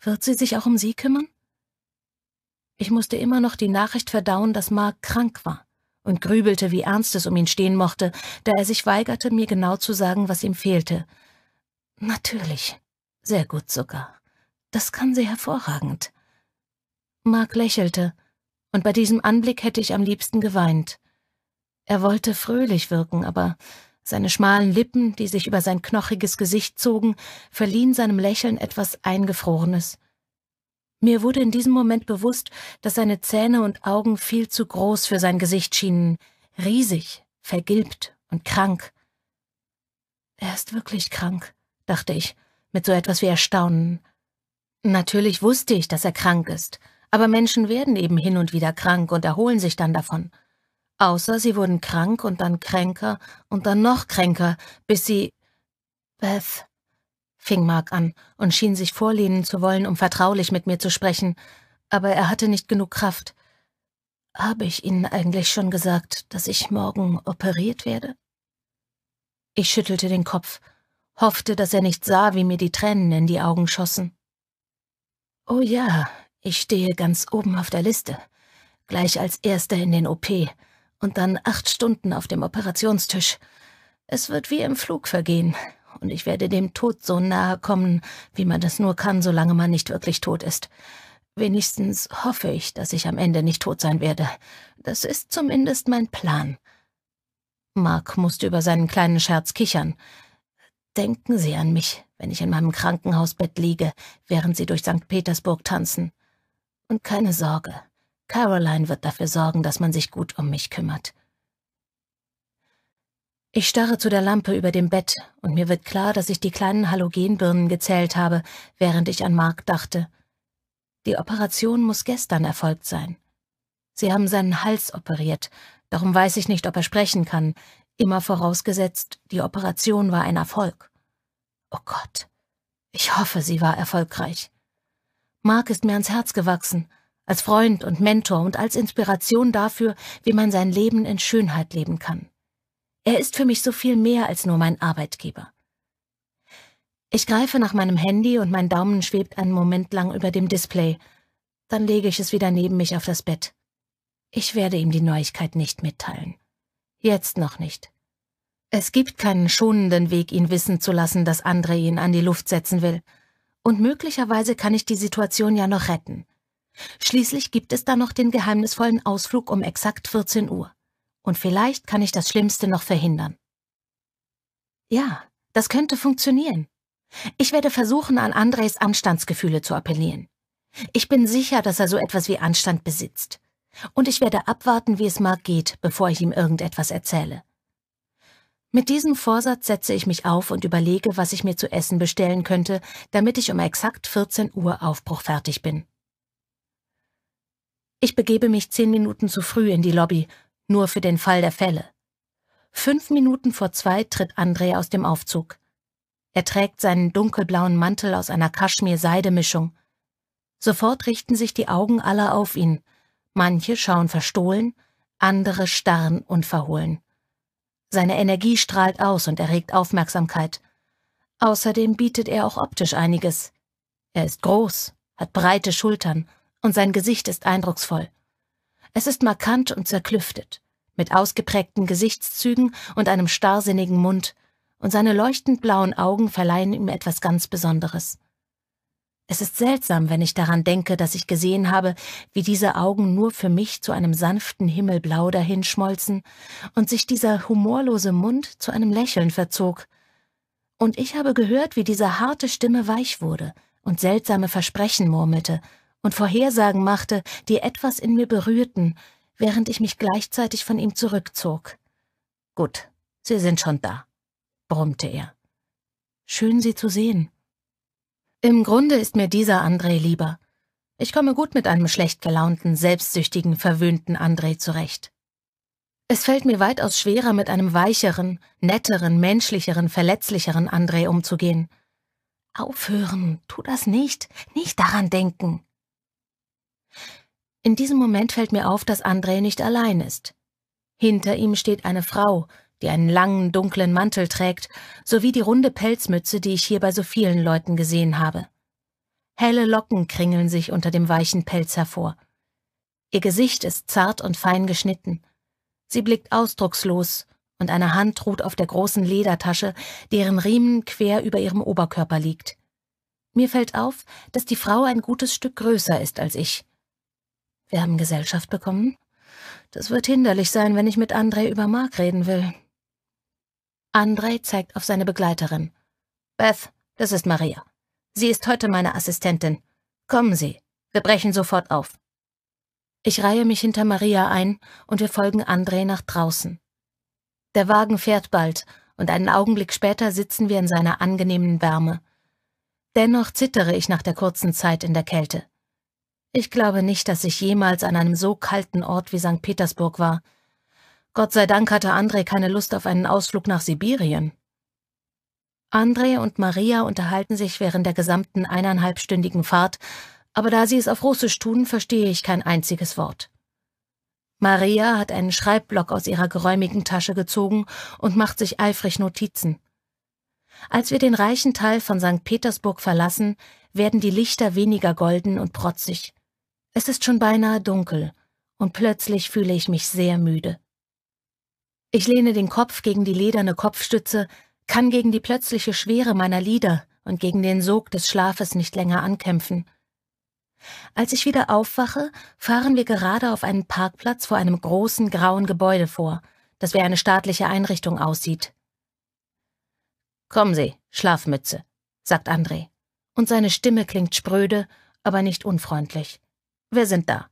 Wird sie sich auch um sie kümmern? Ich musste immer noch die Nachricht verdauen, dass Mark krank war und grübelte, wie ernst es um ihn stehen mochte, da er sich weigerte, mir genau zu sagen, was ihm fehlte. Natürlich. Sehr gut sogar. Das kann sie hervorragend. Mark lächelte, und bei diesem Anblick hätte ich am liebsten geweint. Er wollte fröhlich wirken, aber seine schmalen Lippen, die sich über sein knochiges Gesicht zogen, verliehen seinem Lächeln etwas Eingefrorenes. Mir wurde in diesem Moment bewusst, dass seine Zähne und Augen viel zu groß für sein Gesicht schienen, riesig, vergilbt und krank. Er ist wirklich krank, dachte ich, mit so etwas wie Erstaunen. Natürlich wusste ich, dass er krank ist, aber Menschen werden eben hin und wieder krank und erholen sich dann davon. Außer sie wurden krank und dann kränker und dann noch kränker, bis sie. Beth, fing Mark an und schien sich vorlehnen zu wollen, um vertraulich mit mir zu sprechen, aber er hatte nicht genug Kraft. Habe ich Ihnen eigentlich schon gesagt, dass ich morgen operiert werde? Ich schüttelte den Kopf, hoffte, dass er nicht sah, wie mir die Tränen in die Augen schossen. Oh ja, ich stehe ganz oben auf der Liste. Gleich als Erster in den OP und dann acht Stunden auf dem Operationstisch. Es wird wie im Flug vergehen und ich werde dem Tod so nahe kommen, wie man das nur kann, solange man nicht wirklich tot ist. Wenigstens hoffe ich, dass ich am Ende nicht tot sein werde. Das ist zumindest mein Plan. Mark musste über seinen kleinen Scherz kichern. Denken Sie an mich, wenn ich in meinem Krankenhausbett liege, während sie durch St. Petersburg tanzen. Und keine Sorge, Caroline wird dafür sorgen, dass man sich gut um mich kümmert. Ich starre zu der Lampe über dem Bett und mir wird klar, dass ich die kleinen Halogenbirnen gezählt habe, während ich an Mark dachte. Die Operation muss gestern erfolgt sein. Sie haben seinen Hals operiert, darum weiß ich nicht, ob er sprechen kann, immer vorausgesetzt, die Operation war ein Erfolg. Oh Gott. Ich hoffe, sie war erfolgreich. Mark ist mir ans Herz gewachsen, als Freund und Mentor und als Inspiration dafür, wie man sein Leben in Schönheit leben kann. Er ist für mich so viel mehr als nur mein Arbeitgeber. Ich greife nach meinem Handy und mein Daumen schwebt einen Moment lang über dem Display. Dann lege ich es wieder neben mich auf das Bett. Ich werde ihm die Neuigkeit nicht mitteilen. Jetzt noch nicht. Es gibt keinen schonenden Weg, ihn wissen zu lassen, dass Andre ihn an die Luft setzen will. Und möglicherweise kann ich die Situation ja noch retten. Schließlich gibt es da noch den geheimnisvollen Ausflug um exakt 14 Uhr. Und vielleicht kann ich das Schlimmste noch verhindern. Ja, das könnte funktionieren. Ich werde versuchen, an Andres Anstandsgefühle zu appellieren. Ich bin sicher, dass er so etwas wie Anstand besitzt. Und ich werde abwarten, wie es Mark geht, bevor ich ihm irgendetwas erzähle. Mit diesem Vorsatz setze ich mich auf und überlege, was ich mir zu essen bestellen könnte, damit ich um exakt 14 Uhr Aufbruch fertig bin. Ich begebe mich zehn Minuten zu früh in die Lobby, nur für den Fall der Fälle. Fünf Minuten vor zwei tritt André aus dem Aufzug. Er trägt seinen dunkelblauen Mantel aus einer Kaschmir-Seidemischung. Sofort richten sich die Augen aller auf ihn. Manche schauen verstohlen, andere starren und verhohlen. Seine Energie strahlt aus und erregt Aufmerksamkeit. Außerdem bietet er auch optisch einiges. Er ist groß, hat breite Schultern und sein Gesicht ist eindrucksvoll. Es ist markant und zerklüftet, mit ausgeprägten Gesichtszügen und einem starrsinnigen Mund, und seine leuchtend blauen Augen verleihen ihm etwas ganz Besonderes. Es ist seltsam, wenn ich daran denke, dass ich gesehen habe, wie diese Augen nur für mich zu einem sanften Himmelblau dahinschmolzen und sich dieser humorlose Mund zu einem Lächeln verzog. Und ich habe gehört, wie diese harte Stimme weich wurde und seltsame Versprechen murmelte und Vorhersagen machte, die etwas in mir berührten, während ich mich gleichzeitig von ihm zurückzog. Gut, Sie sind schon da, brummte er. Schön, Sie zu sehen, im Grunde ist mir dieser André lieber. Ich komme gut mit einem schlecht gelaunten, selbstsüchtigen, verwöhnten André zurecht. Es fällt mir weitaus schwerer, mit einem weicheren, netteren, menschlicheren, verletzlicheren André umzugehen. Aufhören, tu das nicht, nicht daran denken. In diesem Moment fällt mir auf, dass André nicht allein ist. Hinter ihm steht eine Frau, die einen langen, dunklen Mantel trägt, sowie die runde Pelzmütze, die ich hier bei so vielen Leuten gesehen habe. Helle Locken kringeln sich unter dem weichen Pelz hervor. Ihr Gesicht ist zart und fein geschnitten. Sie blickt ausdruckslos, und eine Hand ruht auf der großen Ledertasche, deren Riemen quer über ihrem Oberkörper liegt. Mir fällt auf, dass die Frau ein gutes Stück größer ist als ich. Wir haben Gesellschaft bekommen? Das wird hinderlich sein, wenn ich mit André über Mark reden will. Andrei zeigt auf seine Begleiterin. Beth, das ist Maria. Sie ist heute meine Assistentin. Kommen Sie, wir brechen sofort auf. Ich reihe mich hinter Maria ein und wir folgen Andrei nach draußen. Der Wagen fährt bald und einen Augenblick später sitzen wir in seiner angenehmen Wärme. Dennoch zittere ich nach der kurzen Zeit in der Kälte. Ich glaube nicht, dass ich jemals an einem so kalten Ort wie St. Petersburg war, Gott sei Dank hatte André keine Lust auf einen Ausflug nach Sibirien. André und Maria unterhalten sich während der gesamten eineinhalbstündigen Fahrt, aber da sie es auf Russisch tun, verstehe ich kein einziges Wort. Maria hat einen Schreibblock aus ihrer geräumigen Tasche gezogen und macht sich eifrig Notizen. Als wir den reichen Teil von St. Petersburg verlassen, werden die Lichter weniger golden und protzig. Es ist schon beinahe dunkel, und plötzlich fühle ich mich sehr müde. Ich lehne den Kopf gegen die lederne Kopfstütze, kann gegen die plötzliche Schwere meiner Lieder und gegen den Sog des Schlafes nicht länger ankämpfen. Als ich wieder aufwache, fahren wir gerade auf einen Parkplatz vor einem großen grauen Gebäude vor, das wie eine staatliche Einrichtung aussieht. Kommen Sie, Schlafmütze, sagt André, und seine Stimme klingt spröde, aber nicht unfreundlich. Wir sind da.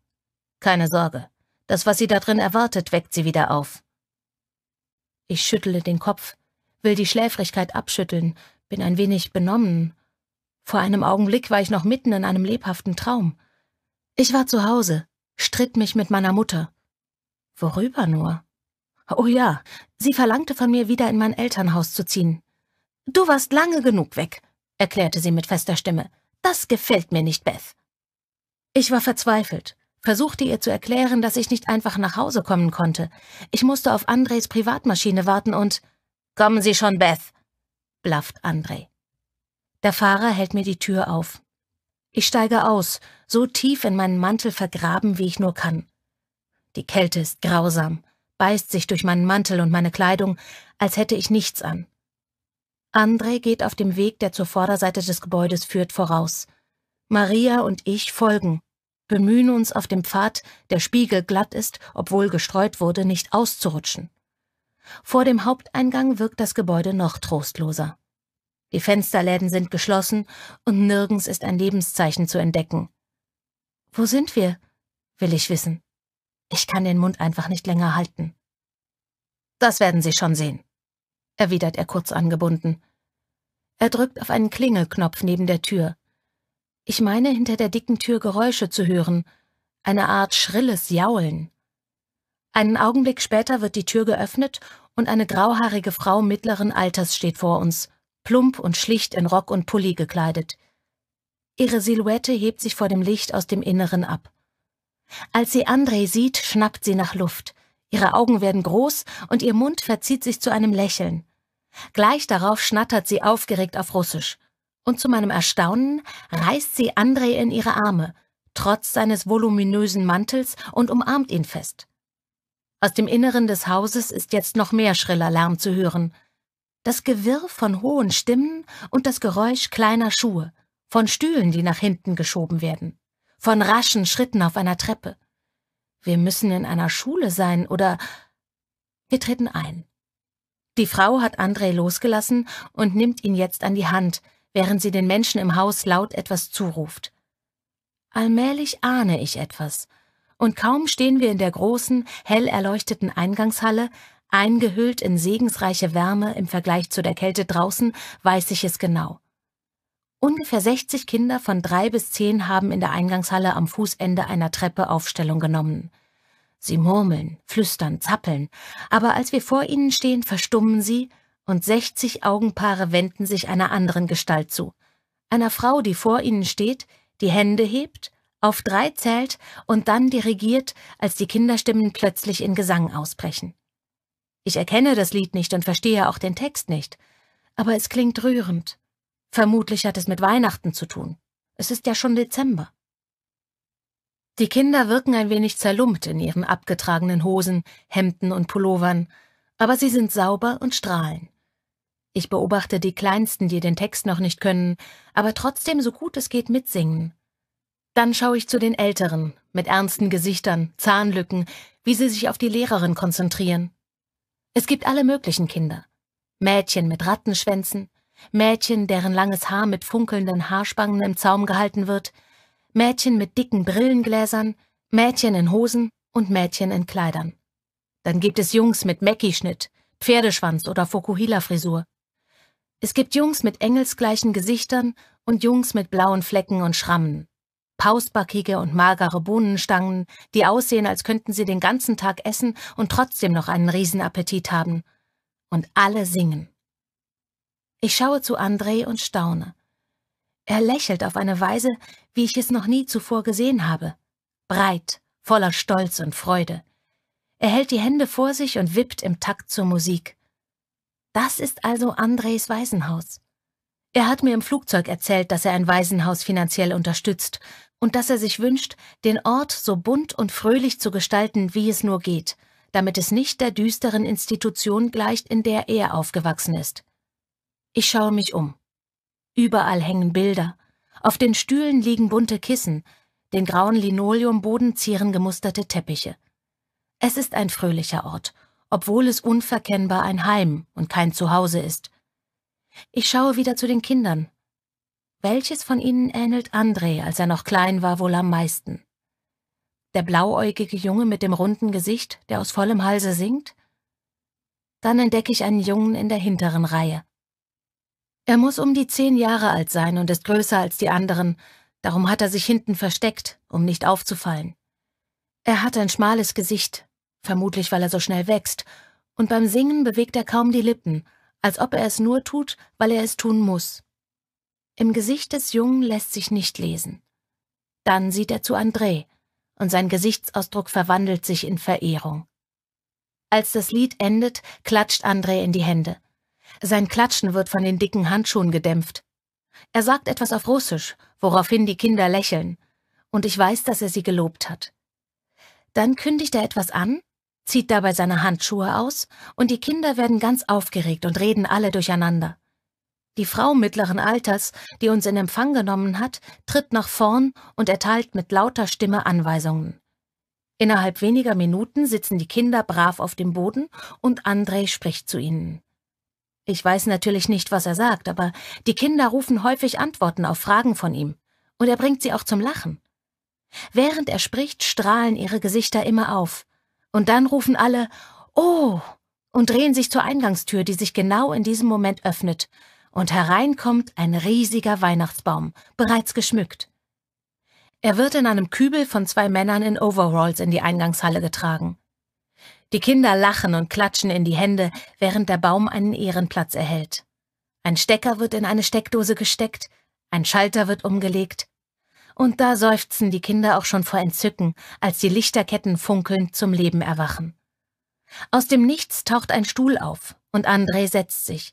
Keine Sorge, das, was Sie da drin erwartet, weckt Sie wieder auf. Ich schüttle den Kopf, will die Schläfrigkeit abschütteln, bin ein wenig benommen. Vor einem Augenblick war ich noch mitten in einem lebhaften Traum. Ich war zu Hause, stritt mich mit meiner Mutter. Worüber nur? Oh ja, sie verlangte von mir, wieder in mein Elternhaus zu ziehen. Du warst lange genug weg, erklärte sie mit fester Stimme. Das gefällt mir nicht, Beth. Ich war verzweifelt, versuchte ihr zu erklären, dass ich nicht einfach nach Hause kommen konnte. Ich musste auf Andres Privatmaschine warten und Kommen Sie schon, Beth, blafft Andre. Der Fahrer hält mir die Tür auf. Ich steige aus, so tief in meinen Mantel vergraben, wie ich nur kann. Die Kälte ist grausam, beißt sich durch meinen Mantel und meine Kleidung, als hätte ich nichts an. Andre geht auf dem Weg, der zur Vorderseite des Gebäudes führt, voraus. Maria und ich folgen, bemühen uns auf dem Pfad, der spiegelglatt ist, obwohl gestreut wurde, nicht auszurutschen. Vor dem Haupteingang wirkt das Gebäude noch trostloser. Die Fensterläden sind geschlossen und nirgends ist ein Lebenszeichen zu entdecken. Wo sind wir? will ich wissen. Ich kann den Mund einfach nicht länger halten. Das werden Sie schon sehen, erwidert er kurz angebunden. Er drückt auf einen Klingelknopf neben der Tür. Ich meine, hinter der dicken Tür Geräusche zu hören, eine Art schrilles Jaulen. Einen Augenblick später wird die Tür geöffnet und eine grauhaarige Frau mittleren Alters steht vor uns, plump und schlicht in Rock und Pulli gekleidet. Ihre Silhouette hebt sich vor dem Licht aus dem Inneren ab. Als sie Andrei sieht, schnappt sie nach Luft. Ihre Augen werden groß und ihr Mund verzieht sich zu einem Lächeln. Gleich darauf schnattert sie aufgeregt auf Russisch und zu meinem Erstaunen reißt sie André in ihre Arme, trotz seines voluminösen Mantels, und umarmt ihn fest. Aus dem Inneren des Hauses ist jetzt noch mehr schriller Lärm zu hören. Das Gewirr von hohen Stimmen und das Geräusch kleiner Schuhe, von Stühlen, die nach hinten geschoben werden, von raschen Schritten auf einer Treppe. Wir müssen in einer Schule sein oder wir treten ein. Die Frau hat André losgelassen und nimmt ihn jetzt an die Hand, während sie den Menschen im Haus laut etwas zuruft. Allmählich ahne ich etwas, und kaum stehen wir in der großen, hell erleuchteten Eingangshalle, eingehüllt in segensreiche Wärme im Vergleich zu der Kälte draußen, weiß ich es genau. Ungefähr 60 Kinder von drei bis zehn haben in der Eingangshalle am Fußende einer Treppe Aufstellung genommen. Sie murmeln, flüstern, zappeln, aber als wir vor ihnen stehen, verstummen sie und 60 Augenpaare wenden sich einer anderen Gestalt zu. Einer Frau, die vor ihnen steht, die Hände hebt, auf drei zählt und dann dirigiert, als die Kinderstimmen plötzlich in Gesang ausbrechen. Ich erkenne das Lied nicht und verstehe auch den Text nicht, aber es klingt rührend. Vermutlich hat es mit Weihnachten zu tun. Es ist ja schon Dezember. Die Kinder wirken ein wenig zerlumpt in ihren abgetragenen Hosen, Hemden und Pullovern, aber sie sind sauber und strahlen. Ich beobachte die Kleinsten, die den Text noch nicht können, aber trotzdem so gut es geht mitsingen. Dann schaue ich zu den Älteren, mit ernsten Gesichtern, Zahnlücken, wie sie sich auf die Lehrerin konzentrieren. Es gibt alle möglichen Kinder. Mädchen mit Rattenschwänzen, Mädchen, deren langes Haar mit funkelnden Haarspangen im Zaum gehalten wird, Mädchen mit dicken Brillengläsern, Mädchen in Hosen und Mädchen in Kleidern. Dann gibt es Jungs mit Mäckischnitt, Pferdeschwanz oder Fokuhila-Frisur. Es gibt Jungs mit engelsgleichen Gesichtern und Jungs mit blauen Flecken und Schrammen. Pausbackige und magere Bohnenstangen, die aussehen, als könnten sie den ganzen Tag essen und trotzdem noch einen Riesenappetit haben. Und alle singen. Ich schaue zu André und staune. Er lächelt auf eine Weise, wie ich es noch nie zuvor gesehen habe. Breit, voller Stolz und Freude. Er hält die Hände vor sich und wippt im Takt zur Musik. Das ist also Andres Waisenhaus. Er hat mir im Flugzeug erzählt, dass er ein Waisenhaus finanziell unterstützt und dass er sich wünscht, den Ort so bunt und fröhlich zu gestalten, wie es nur geht, damit es nicht der düsteren Institution gleicht, in der er aufgewachsen ist. Ich schaue mich um. Überall hängen Bilder. Auf den Stühlen liegen bunte Kissen, den grauen Linoleumboden zieren gemusterte Teppiche. Es ist ein fröhlicher Ort obwohl es unverkennbar ein Heim und kein Zuhause ist. Ich schaue wieder zu den Kindern. Welches von ihnen ähnelt André, als er noch klein war, wohl am meisten? Der blauäugige Junge mit dem runden Gesicht, der aus vollem Halse singt? Dann entdecke ich einen Jungen in der hinteren Reihe. Er muss um die zehn Jahre alt sein und ist größer als die anderen, darum hat er sich hinten versteckt, um nicht aufzufallen. Er hat ein schmales Gesicht, vermutlich weil er so schnell wächst, und beim Singen bewegt er kaum die Lippen, als ob er es nur tut, weil er es tun muss. Im Gesicht des Jungen lässt sich nicht lesen. Dann sieht er zu André, und sein Gesichtsausdruck verwandelt sich in Verehrung. Als das Lied endet, klatscht André in die Hände. Sein Klatschen wird von den dicken Handschuhen gedämpft. Er sagt etwas auf Russisch, woraufhin die Kinder lächeln, und ich weiß, dass er sie gelobt hat. Dann kündigt er etwas an, zieht dabei seine Handschuhe aus und die Kinder werden ganz aufgeregt und reden alle durcheinander. Die Frau mittleren Alters, die uns in Empfang genommen hat, tritt nach vorn und erteilt mit lauter Stimme Anweisungen. Innerhalb weniger Minuten sitzen die Kinder brav auf dem Boden und Andrei spricht zu ihnen. Ich weiß natürlich nicht, was er sagt, aber die Kinder rufen häufig Antworten auf Fragen von ihm und er bringt sie auch zum Lachen. Während er spricht, strahlen ihre Gesichter immer auf und dann rufen alle Oh und drehen sich zur Eingangstür, die sich genau in diesem Moment öffnet. Und hereinkommt ein riesiger Weihnachtsbaum, bereits geschmückt. Er wird in einem Kübel von zwei Männern in Overalls in die Eingangshalle getragen. Die Kinder lachen und klatschen in die Hände, während der Baum einen Ehrenplatz erhält. Ein Stecker wird in eine Steckdose gesteckt, ein Schalter wird umgelegt, und da seufzen die Kinder auch schon vor Entzücken, als die Lichterketten funkelnd zum Leben erwachen. Aus dem Nichts taucht ein Stuhl auf und André setzt sich.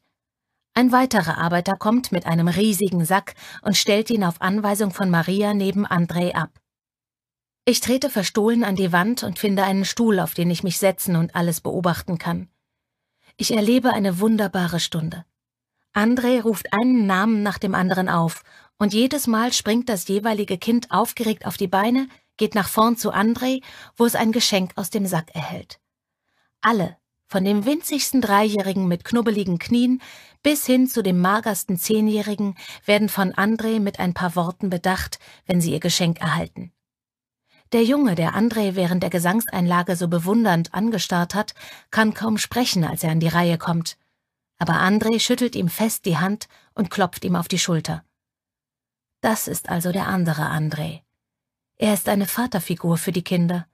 Ein weiterer Arbeiter kommt mit einem riesigen Sack und stellt ihn auf Anweisung von Maria neben André ab. Ich trete verstohlen an die Wand und finde einen Stuhl, auf den ich mich setzen und alles beobachten kann. Ich erlebe eine wunderbare Stunde. André ruft einen Namen nach dem anderen auf und jedes Mal springt das jeweilige Kind aufgeregt auf die Beine, geht nach vorn zu André, wo es ein Geschenk aus dem Sack erhält. Alle, von dem winzigsten Dreijährigen mit knubbeligen Knien bis hin zu dem magersten Zehnjährigen, werden von André mit ein paar Worten bedacht, wenn sie ihr Geschenk erhalten. Der Junge, der André während der Gesangseinlage so bewundernd angestarrt hat, kann kaum sprechen, als er an die Reihe kommt. Aber André schüttelt ihm fest die Hand und klopft ihm auf die Schulter. Das ist also der andere André. Er ist eine Vaterfigur für die Kinder.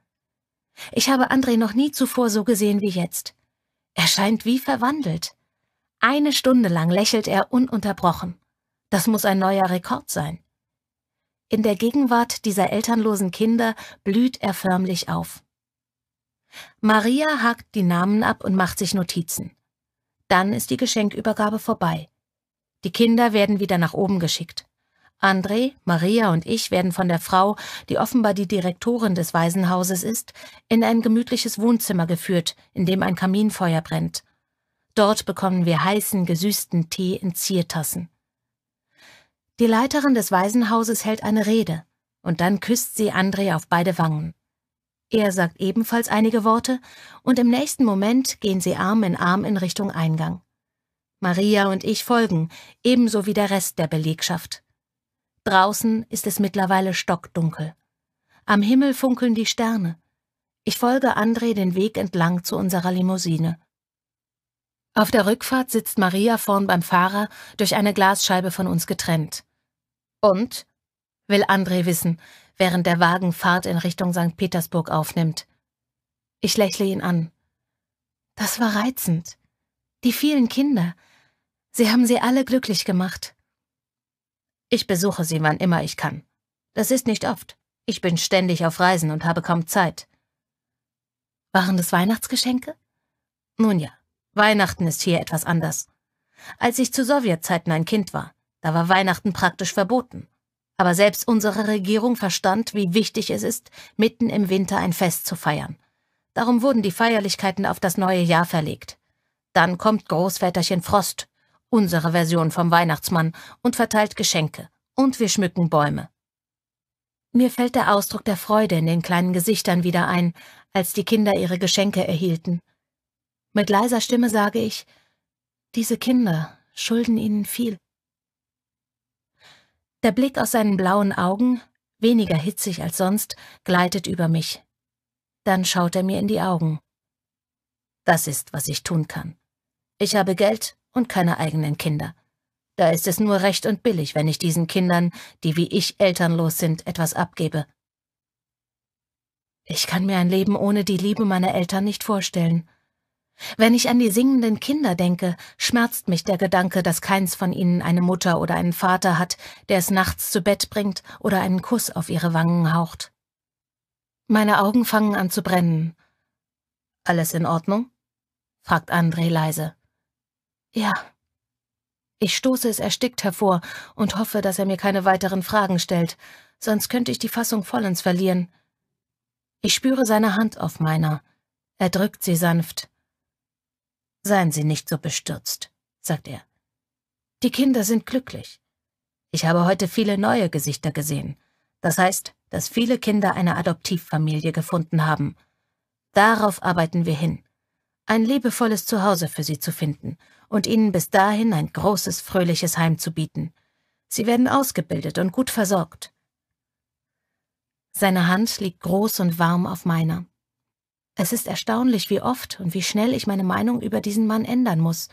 Ich habe André noch nie zuvor so gesehen wie jetzt. Er scheint wie verwandelt. Eine Stunde lang lächelt er ununterbrochen. Das muss ein neuer Rekord sein. In der Gegenwart dieser elternlosen Kinder blüht er förmlich auf. Maria hakt die Namen ab und macht sich Notizen. Dann ist die Geschenkübergabe vorbei. Die Kinder werden wieder nach oben geschickt. André, Maria und ich werden von der Frau, die offenbar die Direktorin des Waisenhauses ist, in ein gemütliches Wohnzimmer geführt, in dem ein Kaminfeuer brennt. Dort bekommen wir heißen, gesüßten Tee in Ziertassen. Die Leiterin des Waisenhauses hält eine Rede, und dann küsst sie André auf beide Wangen. Er sagt ebenfalls einige Worte, und im nächsten Moment gehen sie Arm in Arm in Richtung Eingang. Maria und ich folgen, ebenso wie der Rest der Belegschaft. Draußen ist es mittlerweile stockdunkel. Am Himmel funkeln die Sterne. Ich folge André den Weg entlang zu unserer Limousine. Auf der Rückfahrt sitzt Maria vorn beim Fahrer, durch eine Glasscheibe von uns getrennt. Und? will André wissen, während der Wagen Fahrt in Richtung St. Petersburg aufnimmt. Ich lächle ihn an. Das war reizend. Die vielen Kinder. Sie haben sie alle glücklich gemacht. Ich besuche sie, wann immer ich kann. Das ist nicht oft. Ich bin ständig auf Reisen und habe kaum Zeit. Waren das Weihnachtsgeschenke? Nun ja, Weihnachten ist hier etwas anders. Als ich zu Sowjetzeiten ein Kind war, da war Weihnachten praktisch verboten. Aber selbst unsere Regierung verstand, wie wichtig es ist, mitten im Winter ein Fest zu feiern. Darum wurden die Feierlichkeiten auf das neue Jahr verlegt. Dann kommt Großväterchen Frost unsere Version vom Weihnachtsmann, und verteilt Geschenke. Und wir schmücken Bäume. Mir fällt der Ausdruck der Freude in den kleinen Gesichtern wieder ein, als die Kinder ihre Geschenke erhielten. Mit leiser Stimme sage ich, diese Kinder schulden ihnen viel. Der Blick aus seinen blauen Augen, weniger hitzig als sonst, gleitet über mich. Dann schaut er mir in die Augen. Das ist, was ich tun kann. Ich habe Geld und keine eigenen Kinder. Da ist es nur recht und billig, wenn ich diesen Kindern, die wie ich elternlos sind, etwas abgebe. Ich kann mir ein Leben ohne die Liebe meiner Eltern nicht vorstellen. Wenn ich an die singenden Kinder denke, schmerzt mich der Gedanke, dass keins von ihnen eine Mutter oder einen Vater hat, der es nachts zu Bett bringt oder einen Kuss auf ihre Wangen haucht. Meine Augen fangen an zu brennen. Alles in Ordnung? fragt André leise. Ja. Ich stoße es erstickt hervor und hoffe, dass er mir keine weiteren Fragen stellt, sonst könnte ich die Fassung vollends verlieren. Ich spüre seine Hand auf meiner. Er drückt sie sanft. Seien Sie nicht so bestürzt, sagt er. Die Kinder sind glücklich. Ich habe heute viele neue Gesichter gesehen. Das heißt, dass viele Kinder eine Adoptivfamilie gefunden haben. Darauf arbeiten wir hin. Ein liebevolles Zuhause für sie zu finden und ihnen bis dahin ein großes, fröhliches Heim zu bieten. Sie werden ausgebildet und gut versorgt. Seine Hand liegt groß und warm auf meiner. Es ist erstaunlich, wie oft und wie schnell ich meine Meinung über diesen Mann ändern muss.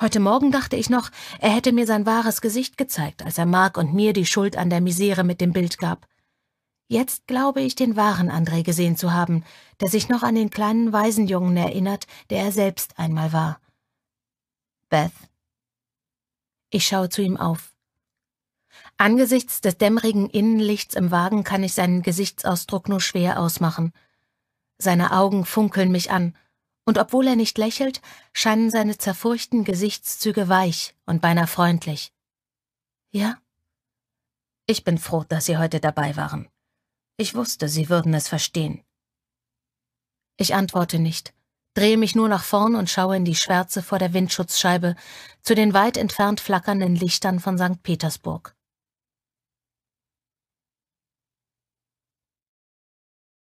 Heute Morgen dachte ich noch, er hätte mir sein wahres Gesicht gezeigt, als er Mark und mir die Schuld an der Misere mit dem Bild gab. Jetzt glaube ich, den wahren André gesehen zu haben, der sich noch an den kleinen Waisenjungen erinnert, der er selbst einmal war. Beth. Ich schaue zu ihm auf. Angesichts des dämmerigen Innenlichts im Wagen kann ich seinen Gesichtsausdruck nur schwer ausmachen. Seine Augen funkeln mich an, und obwohl er nicht lächelt, scheinen seine zerfurchten Gesichtszüge weich und beinahe freundlich. Ja? Ich bin froh, dass Sie heute dabei waren. Ich wusste, Sie würden es verstehen. Ich antworte nicht drehe mich nur nach vorn und schaue in die Schwärze vor der Windschutzscheibe zu den weit entfernt flackernden Lichtern von St. Petersburg.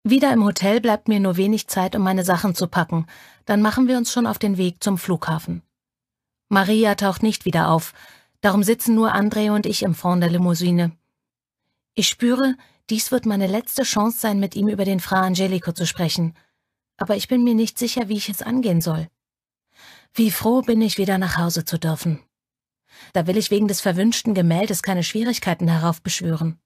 Wieder im Hotel bleibt mir nur wenig Zeit, um meine Sachen zu packen, dann machen wir uns schon auf den Weg zum Flughafen. Maria taucht nicht wieder auf, darum sitzen nur André und ich im Fond der Limousine. Ich spüre, dies wird meine letzte Chance sein, mit ihm über den Fra Angelico zu sprechen – aber ich bin mir nicht sicher, wie ich es angehen soll. Wie froh bin ich, wieder nach Hause zu dürfen. Da will ich wegen des verwünschten Gemäldes keine Schwierigkeiten heraufbeschwören.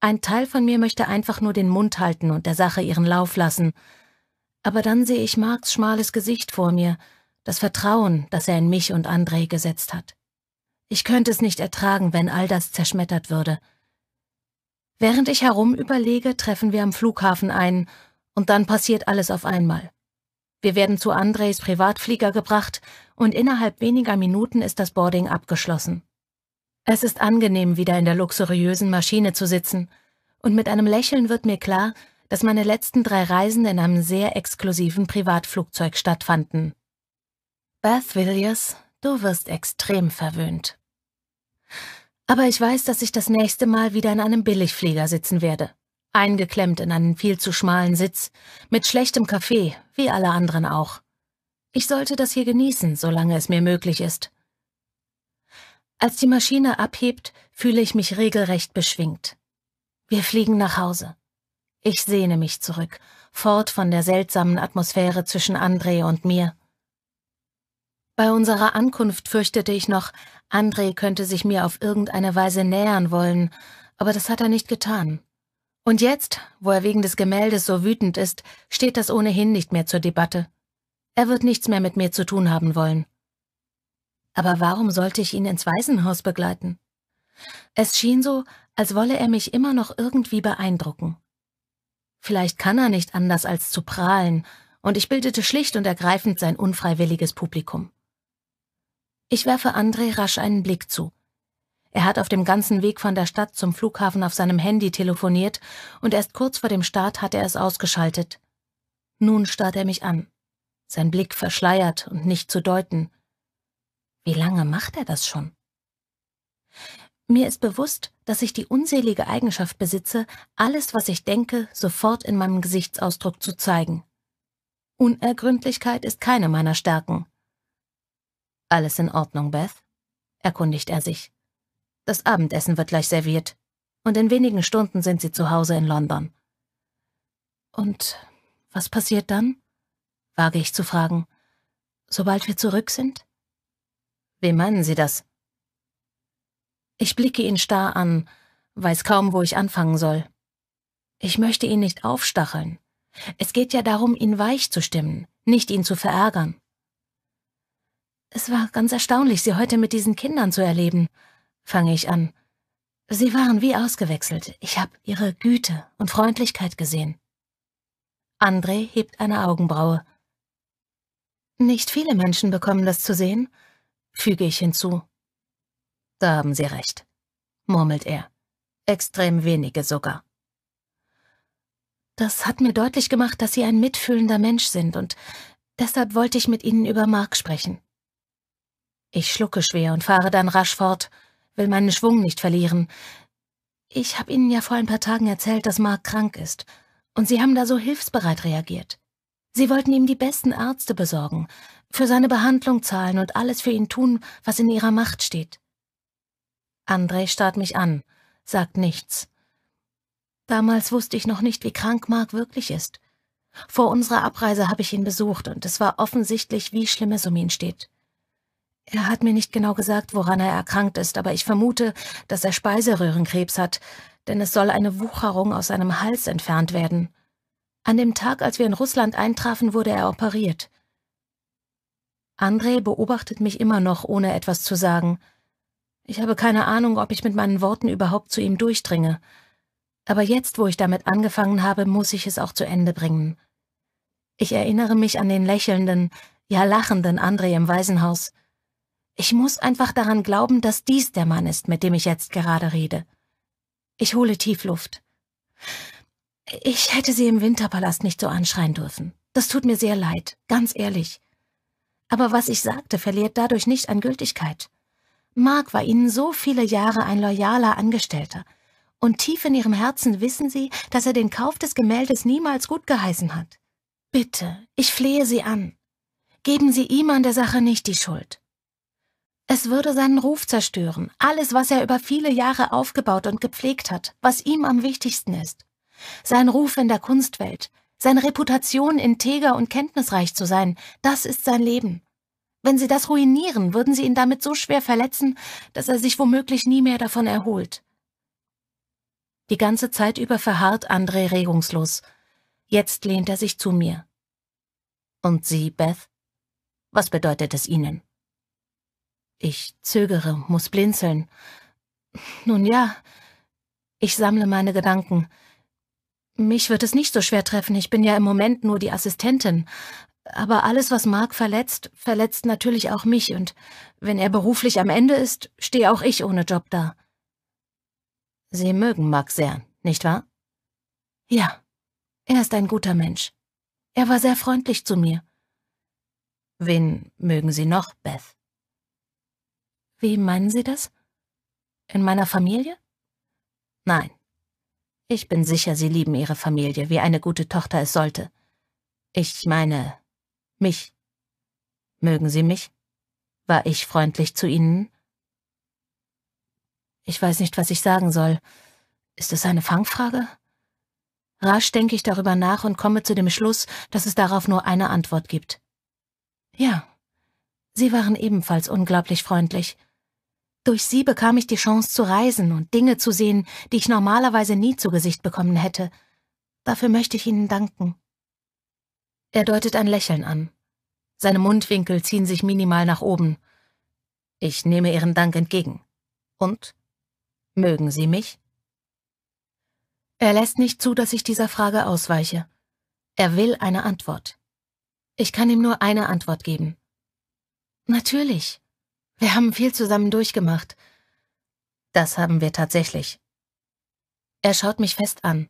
Ein Teil von mir möchte einfach nur den Mund halten und der Sache ihren Lauf lassen. Aber dann sehe ich Marks schmales Gesicht vor mir, das Vertrauen, das er in mich und André gesetzt hat. Ich könnte es nicht ertragen, wenn all das zerschmettert würde. Während ich herum überlege, treffen wir am Flughafen ein und dann passiert alles auf einmal. Wir werden zu Andrejs Privatflieger gebracht und innerhalb weniger Minuten ist das Boarding abgeschlossen. Es ist angenehm, wieder in der luxuriösen Maschine zu sitzen, und mit einem Lächeln wird mir klar, dass meine letzten drei Reisen in einem sehr exklusiven Privatflugzeug stattfanden. Beth Williams, du wirst extrem verwöhnt. Aber ich weiß, dass ich das nächste Mal wieder in einem Billigflieger sitzen werde eingeklemmt in einen viel zu schmalen Sitz, mit schlechtem Kaffee, wie alle anderen auch. Ich sollte das hier genießen, solange es mir möglich ist. Als die Maschine abhebt, fühle ich mich regelrecht beschwingt. Wir fliegen nach Hause. Ich sehne mich zurück, fort von der seltsamen Atmosphäre zwischen André und mir. Bei unserer Ankunft fürchtete ich noch, André könnte sich mir auf irgendeine Weise nähern wollen, aber das hat er nicht getan. Und jetzt, wo er wegen des Gemäldes so wütend ist, steht das ohnehin nicht mehr zur Debatte. Er wird nichts mehr mit mir zu tun haben wollen. Aber warum sollte ich ihn ins Waisenhaus begleiten? Es schien so, als wolle er mich immer noch irgendwie beeindrucken. Vielleicht kann er nicht anders als zu prahlen, und ich bildete schlicht und ergreifend sein unfreiwilliges Publikum. Ich werfe André rasch einen Blick zu. Er hat auf dem ganzen Weg von der Stadt zum Flughafen auf seinem Handy telefoniert und erst kurz vor dem Start hat er es ausgeschaltet. Nun starrt er mich an, sein Blick verschleiert und nicht zu deuten. Wie lange macht er das schon? Mir ist bewusst, dass ich die unselige Eigenschaft besitze, alles, was ich denke, sofort in meinem Gesichtsausdruck zu zeigen. Unergründlichkeit ist keine meiner Stärken. Alles in Ordnung, Beth? erkundigt er sich. Das Abendessen wird gleich serviert. Und in wenigen Stunden sind sie zu Hause in London. Und was passiert dann? wage ich zu fragen. Sobald wir zurück sind? Wie meinen Sie das? Ich blicke ihn starr an, weiß kaum, wo ich anfangen soll. Ich möchte ihn nicht aufstacheln. Es geht ja darum, ihn weich zu stimmen, nicht ihn zu verärgern. Es war ganz erstaunlich, Sie heute mit diesen Kindern zu erleben, fange ich an. Sie waren wie ausgewechselt. Ich habe ihre Güte und Freundlichkeit gesehen. André hebt eine Augenbraue. Nicht viele Menschen bekommen das zu sehen, füge ich hinzu. Da haben Sie recht, murmelt er. Extrem wenige sogar. Das hat mir deutlich gemacht, dass Sie ein mitfühlender Mensch sind, und deshalb wollte ich mit Ihnen über Mark sprechen. Ich schlucke schwer und fahre dann rasch fort will meinen Schwung nicht verlieren. Ich habe Ihnen ja vor ein paar Tagen erzählt, dass Mark krank ist, und Sie haben da so hilfsbereit reagiert. Sie wollten ihm die besten Ärzte besorgen, für seine Behandlung zahlen und alles für ihn tun, was in Ihrer Macht steht. André starrt mich an, sagt nichts. Damals wusste ich noch nicht, wie krank Mark wirklich ist. Vor unserer Abreise habe ich ihn besucht und es war offensichtlich, wie schlimm es um ihn steht. Er hat mir nicht genau gesagt, woran er erkrankt ist, aber ich vermute, dass er Speiseröhrenkrebs hat, denn es soll eine Wucherung aus seinem Hals entfernt werden. An dem Tag, als wir in Russland eintrafen, wurde er operiert. Andrei beobachtet mich immer noch, ohne etwas zu sagen. Ich habe keine Ahnung, ob ich mit meinen Worten überhaupt zu ihm durchdringe. Aber jetzt, wo ich damit angefangen habe, muss ich es auch zu Ende bringen. Ich erinnere mich an den lächelnden, ja lachenden Andrei im Waisenhaus. Ich muss einfach daran glauben, dass dies der Mann ist, mit dem ich jetzt gerade rede. Ich hole tief Luft. Ich hätte sie im Winterpalast nicht so anschreien dürfen. Das tut mir sehr leid, ganz ehrlich. Aber was ich sagte, verliert dadurch nicht an Gültigkeit. Mark war ihnen so viele Jahre ein loyaler Angestellter, und tief in ihrem Herzen wissen sie, dass er den Kauf des Gemäldes niemals gut geheißen hat. Bitte, ich flehe Sie an. Geben Sie ihm an der Sache nicht die Schuld. Es würde seinen Ruf zerstören, alles, was er über viele Jahre aufgebaut und gepflegt hat, was ihm am wichtigsten ist. Sein Ruf in der Kunstwelt, seine Reputation, integer und kenntnisreich zu sein, das ist sein Leben. Wenn sie das ruinieren, würden sie ihn damit so schwer verletzen, dass er sich womöglich nie mehr davon erholt. Die ganze Zeit über verharrt André regungslos. Jetzt lehnt er sich zu mir. Und Sie, Beth? Was bedeutet es Ihnen? Ich zögere, muss blinzeln. Nun ja, ich sammle meine Gedanken. Mich wird es nicht so schwer treffen, ich bin ja im Moment nur die Assistentin. Aber alles, was Mark verletzt, verletzt natürlich auch mich, und wenn er beruflich am Ende ist, stehe auch ich ohne Job da. Sie mögen Mark sehr, nicht wahr? Ja, er ist ein guter Mensch. Er war sehr freundlich zu mir. Wen mögen Sie noch, Beth? Wie meinen Sie das? In meiner Familie? Nein. Ich bin sicher, Sie lieben Ihre Familie, wie eine gute Tochter es sollte. Ich meine, mich. Mögen Sie mich? War ich freundlich zu Ihnen? Ich weiß nicht, was ich sagen soll. Ist es eine Fangfrage? Rasch denke ich darüber nach und komme zu dem Schluss, dass es darauf nur eine Antwort gibt. Ja. Sie waren ebenfalls unglaublich freundlich. Durch sie bekam ich die Chance zu reisen und Dinge zu sehen, die ich normalerweise nie zu Gesicht bekommen hätte. Dafür möchte ich Ihnen danken. Er deutet ein Lächeln an. Seine Mundwinkel ziehen sich minimal nach oben. Ich nehme Ihren Dank entgegen. Und? Mögen Sie mich? Er lässt nicht zu, dass ich dieser Frage ausweiche. Er will eine Antwort. Ich kann ihm nur eine Antwort geben. Natürlich. Wir haben viel zusammen durchgemacht. Das haben wir tatsächlich. Er schaut mich fest an.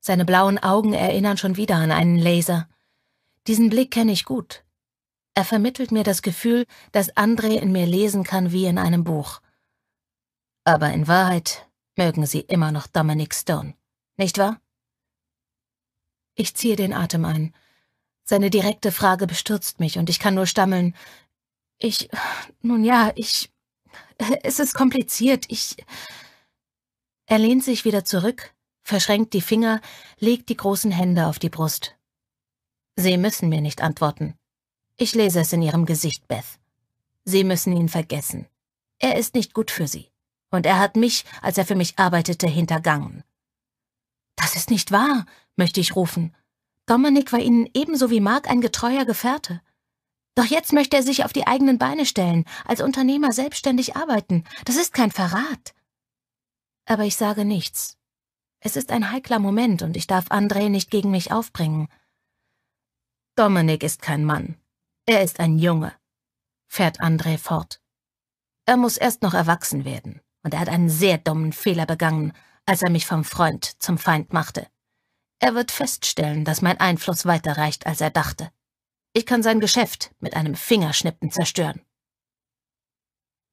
Seine blauen Augen erinnern schon wieder an einen Laser. Diesen Blick kenne ich gut. Er vermittelt mir das Gefühl, dass André in mir lesen kann wie in einem Buch. Aber in Wahrheit mögen sie immer noch Dominic Stone, nicht wahr? Ich ziehe den Atem ein. Seine direkte Frage bestürzt mich und ich kann nur stammeln. Ich. Nun ja, ich. Es ist kompliziert. Ich. Er lehnt sich wieder zurück, verschränkt die Finger, legt die großen Hände auf die Brust. Sie müssen mir nicht antworten. Ich lese es in Ihrem Gesicht, Beth. Sie müssen ihn vergessen. Er ist nicht gut für Sie. Und er hat mich, als er für mich arbeitete, hintergangen. Das ist nicht wahr, möchte ich rufen. Dominik war Ihnen ebenso wie Mark ein getreuer Gefährte. Doch jetzt möchte er sich auf die eigenen Beine stellen, als Unternehmer selbstständig arbeiten. Das ist kein Verrat. Aber ich sage nichts. Es ist ein heikler Moment und ich darf André nicht gegen mich aufbringen. Dominik ist kein Mann. Er ist ein Junge, fährt André fort. Er muss erst noch erwachsen werden und er hat einen sehr dummen Fehler begangen, als er mich vom Freund zum Feind machte. Er wird feststellen, dass mein Einfluss weiter reicht, als er dachte. Ich kann sein Geschäft mit einem Fingerschnippen zerstören.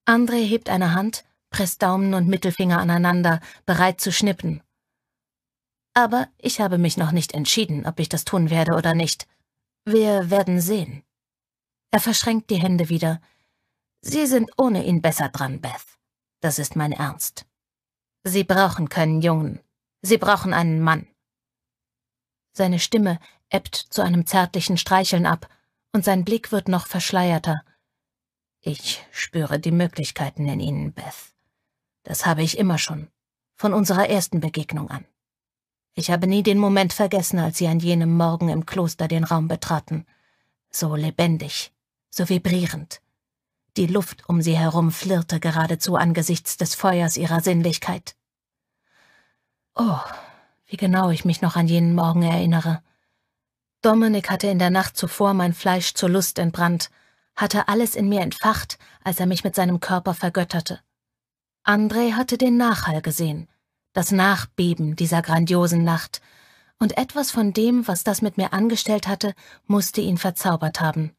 Andre hebt eine Hand, presst Daumen und Mittelfinger aneinander, bereit zu schnippen. Aber ich habe mich noch nicht entschieden, ob ich das tun werde oder nicht. Wir werden sehen. Er verschränkt die Hände wieder. Sie sind ohne ihn besser dran, Beth. Das ist mein Ernst. Sie brauchen keinen Jungen. Sie brauchen einen Mann. Seine Stimme ebbt zu einem zärtlichen Streicheln ab, und sein Blick wird noch verschleierter. Ich spüre die Möglichkeiten in Ihnen, Beth. Das habe ich immer schon, von unserer ersten Begegnung an. Ich habe nie den Moment vergessen, als Sie an jenem Morgen im Kloster den Raum betraten. So lebendig, so vibrierend. Die Luft um sie herum flirrte geradezu angesichts des Feuers ihrer Sinnlichkeit. Oh, wie genau ich mich noch an jenen Morgen erinnere. Dominik hatte in der Nacht zuvor mein Fleisch zur Lust entbrannt, hatte alles in mir entfacht, als er mich mit seinem Körper vergötterte. André hatte den Nachhall gesehen, das Nachbeben dieser grandiosen Nacht, und etwas von dem, was das mit mir angestellt hatte, musste ihn verzaubert haben.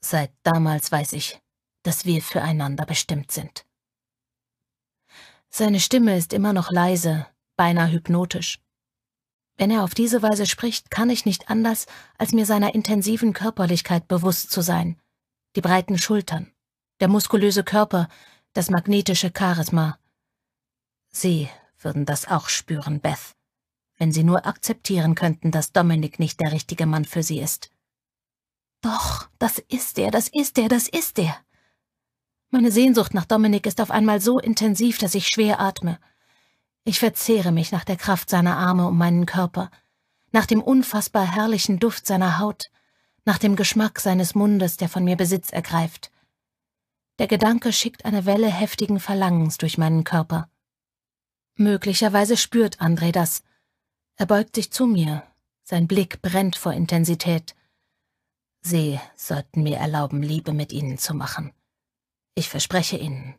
Seit damals weiß ich, dass wir füreinander bestimmt sind. Seine Stimme ist immer noch leise, beinahe hypnotisch. Wenn er auf diese Weise spricht, kann ich nicht anders, als mir seiner intensiven Körperlichkeit bewusst zu sein. Die breiten Schultern, der muskulöse Körper, das magnetische Charisma. Sie würden das auch spüren, Beth, wenn sie nur akzeptieren könnten, dass Dominik nicht der richtige Mann für sie ist. Doch, das ist er, das ist er, das ist er. Meine Sehnsucht nach Dominik ist auf einmal so intensiv, dass ich schwer atme. Ich verzehre mich nach der Kraft seiner Arme um meinen Körper, nach dem unfassbar herrlichen Duft seiner Haut, nach dem Geschmack seines Mundes, der von mir Besitz ergreift. Der Gedanke schickt eine Welle heftigen Verlangens durch meinen Körper. Möglicherweise spürt André das. Er beugt sich zu mir, sein Blick brennt vor Intensität. Sie sollten mir erlauben, Liebe mit Ihnen zu machen. Ich verspreche Ihnen,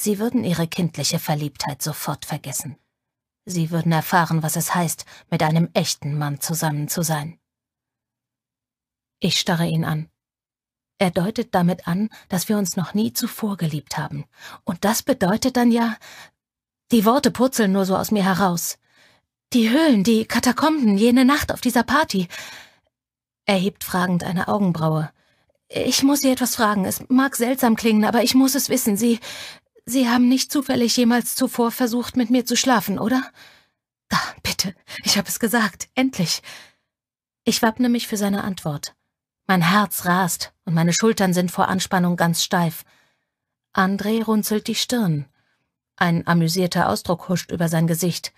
Sie würden ihre kindliche Verliebtheit sofort vergessen. Sie würden erfahren, was es heißt, mit einem echten Mann zusammen zu sein. Ich starre ihn an. Er deutet damit an, dass wir uns noch nie zuvor geliebt haben. Und das bedeutet dann ja... Die Worte purzeln nur so aus mir heraus. Die Höhlen, die Katakomben, jene Nacht auf dieser Party. Er hebt fragend eine Augenbraue. Ich muss Sie etwas fragen. Es mag seltsam klingen, aber ich muss es wissen. Sie, Sie haben nicht zufällig jemals zuvor versucht, mit mir zu schlafen, oder? Da, bitte, ich habe es gesagt, endlich. Ich wappne mich für seine Antwort. Mein Herz rast und meine Schultern sind vor Anspannung ganz steif. André runzelt die Stirn. Ein amüsierter Ausdruck huscht über sein Gesicht.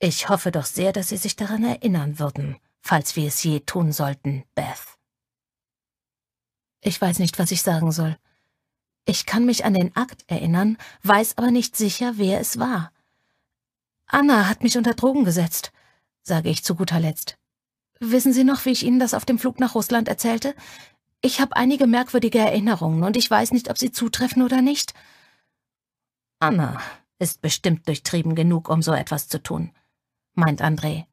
Ich hoffe doch sehr, dass Sie sich daran erinnern würden, falls wir es je tun sollten, Beth. Ich weiß nicht, was ich sagen soll. Ich kann mich an den Akt erinnern, weiß aber nicht sicher, wer es war. Anna hat mich unter Drogen gesetzt, sage ich zu guter Letzt. Wissen Sie noch, wie ich Ihnen das auf dem Flug nach Russland erzählte? Ich habe einige merkwürdige Erinnerungen und ich weiß nicht, ob sie zutreffen oder nicht. Anna ist bestimmt durchtrieben genug, um so etwas zu tun, meint André.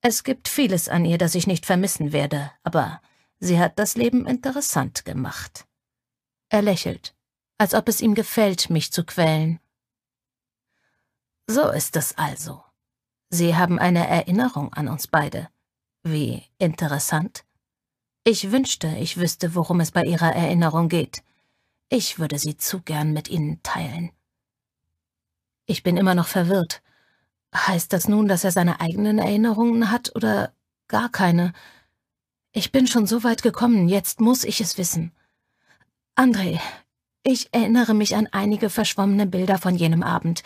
Es gibt vieles an ihr, das ich nicht vermissen werde, aber sie hat das Leben interessant gemacht. Er lächelt als ob es ihm gefällt, mich zu quälen. So ist es also. Sie haben eine Erinnerung an uns beide. Wie interessant. Ich wünschte, ich wüsste, worum es bei Ihrer Erinnerung geht. Ich würde sie zu gern mit Ihnen teilen. Ich bin immer noch verwirrt. Heißt das nun, dass er seine eigenen Erinnerungen hat oder gar keine? Ich bin schon so weit gekommen, jetzt muss ich es wissen. André, ich erinnere mich an einige verschwommene Bilder von jenem Abend.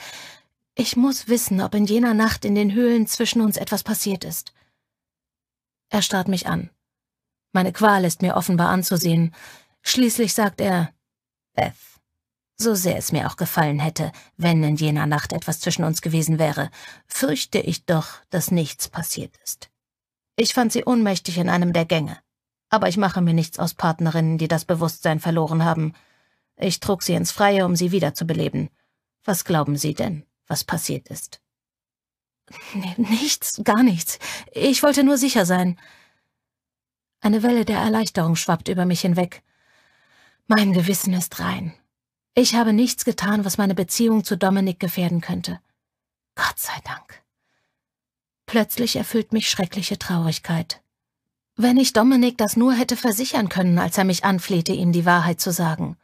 Ich muss wissen, ob in jener Nacht in den Höhlen zwischen uns etwas passiert ist. Er starrt mich an. Meine Qual ist mir offenbar anzusehen. Schließlich sagt er, Beth, so sehr es mir auch gefallen hätte, wenn in jener Nacht etwas zwischen uns gewesen wäre, fürchte ich doch, dass nichts passiert ist. Ich fand sie ohnmächtig in einem der Gänge. Aber ich mache mir nichts aus Partnerinnen, die das Bewusstsein verloren haben – ich trug sie ins Freie, um sie wiederzubeleben. Was glauben Sie denn, was passiert ist? Nichts, gar nichts. Ich wollte nur sicher sein. Eine Welle der Erleichterung schwappt über mich hinweg. Mein Gewissen ist rein. Ich habe nichts getan, was meine Beziehung zu Dominik gefährden könnte. Gott sei Dank. Plötzlich erfüllt mich schreckliche Traurigkeit. Wenn ich Dominik das nur hätte versichern können, als er mich anflehte, ihm die Wahrheit zu sagen.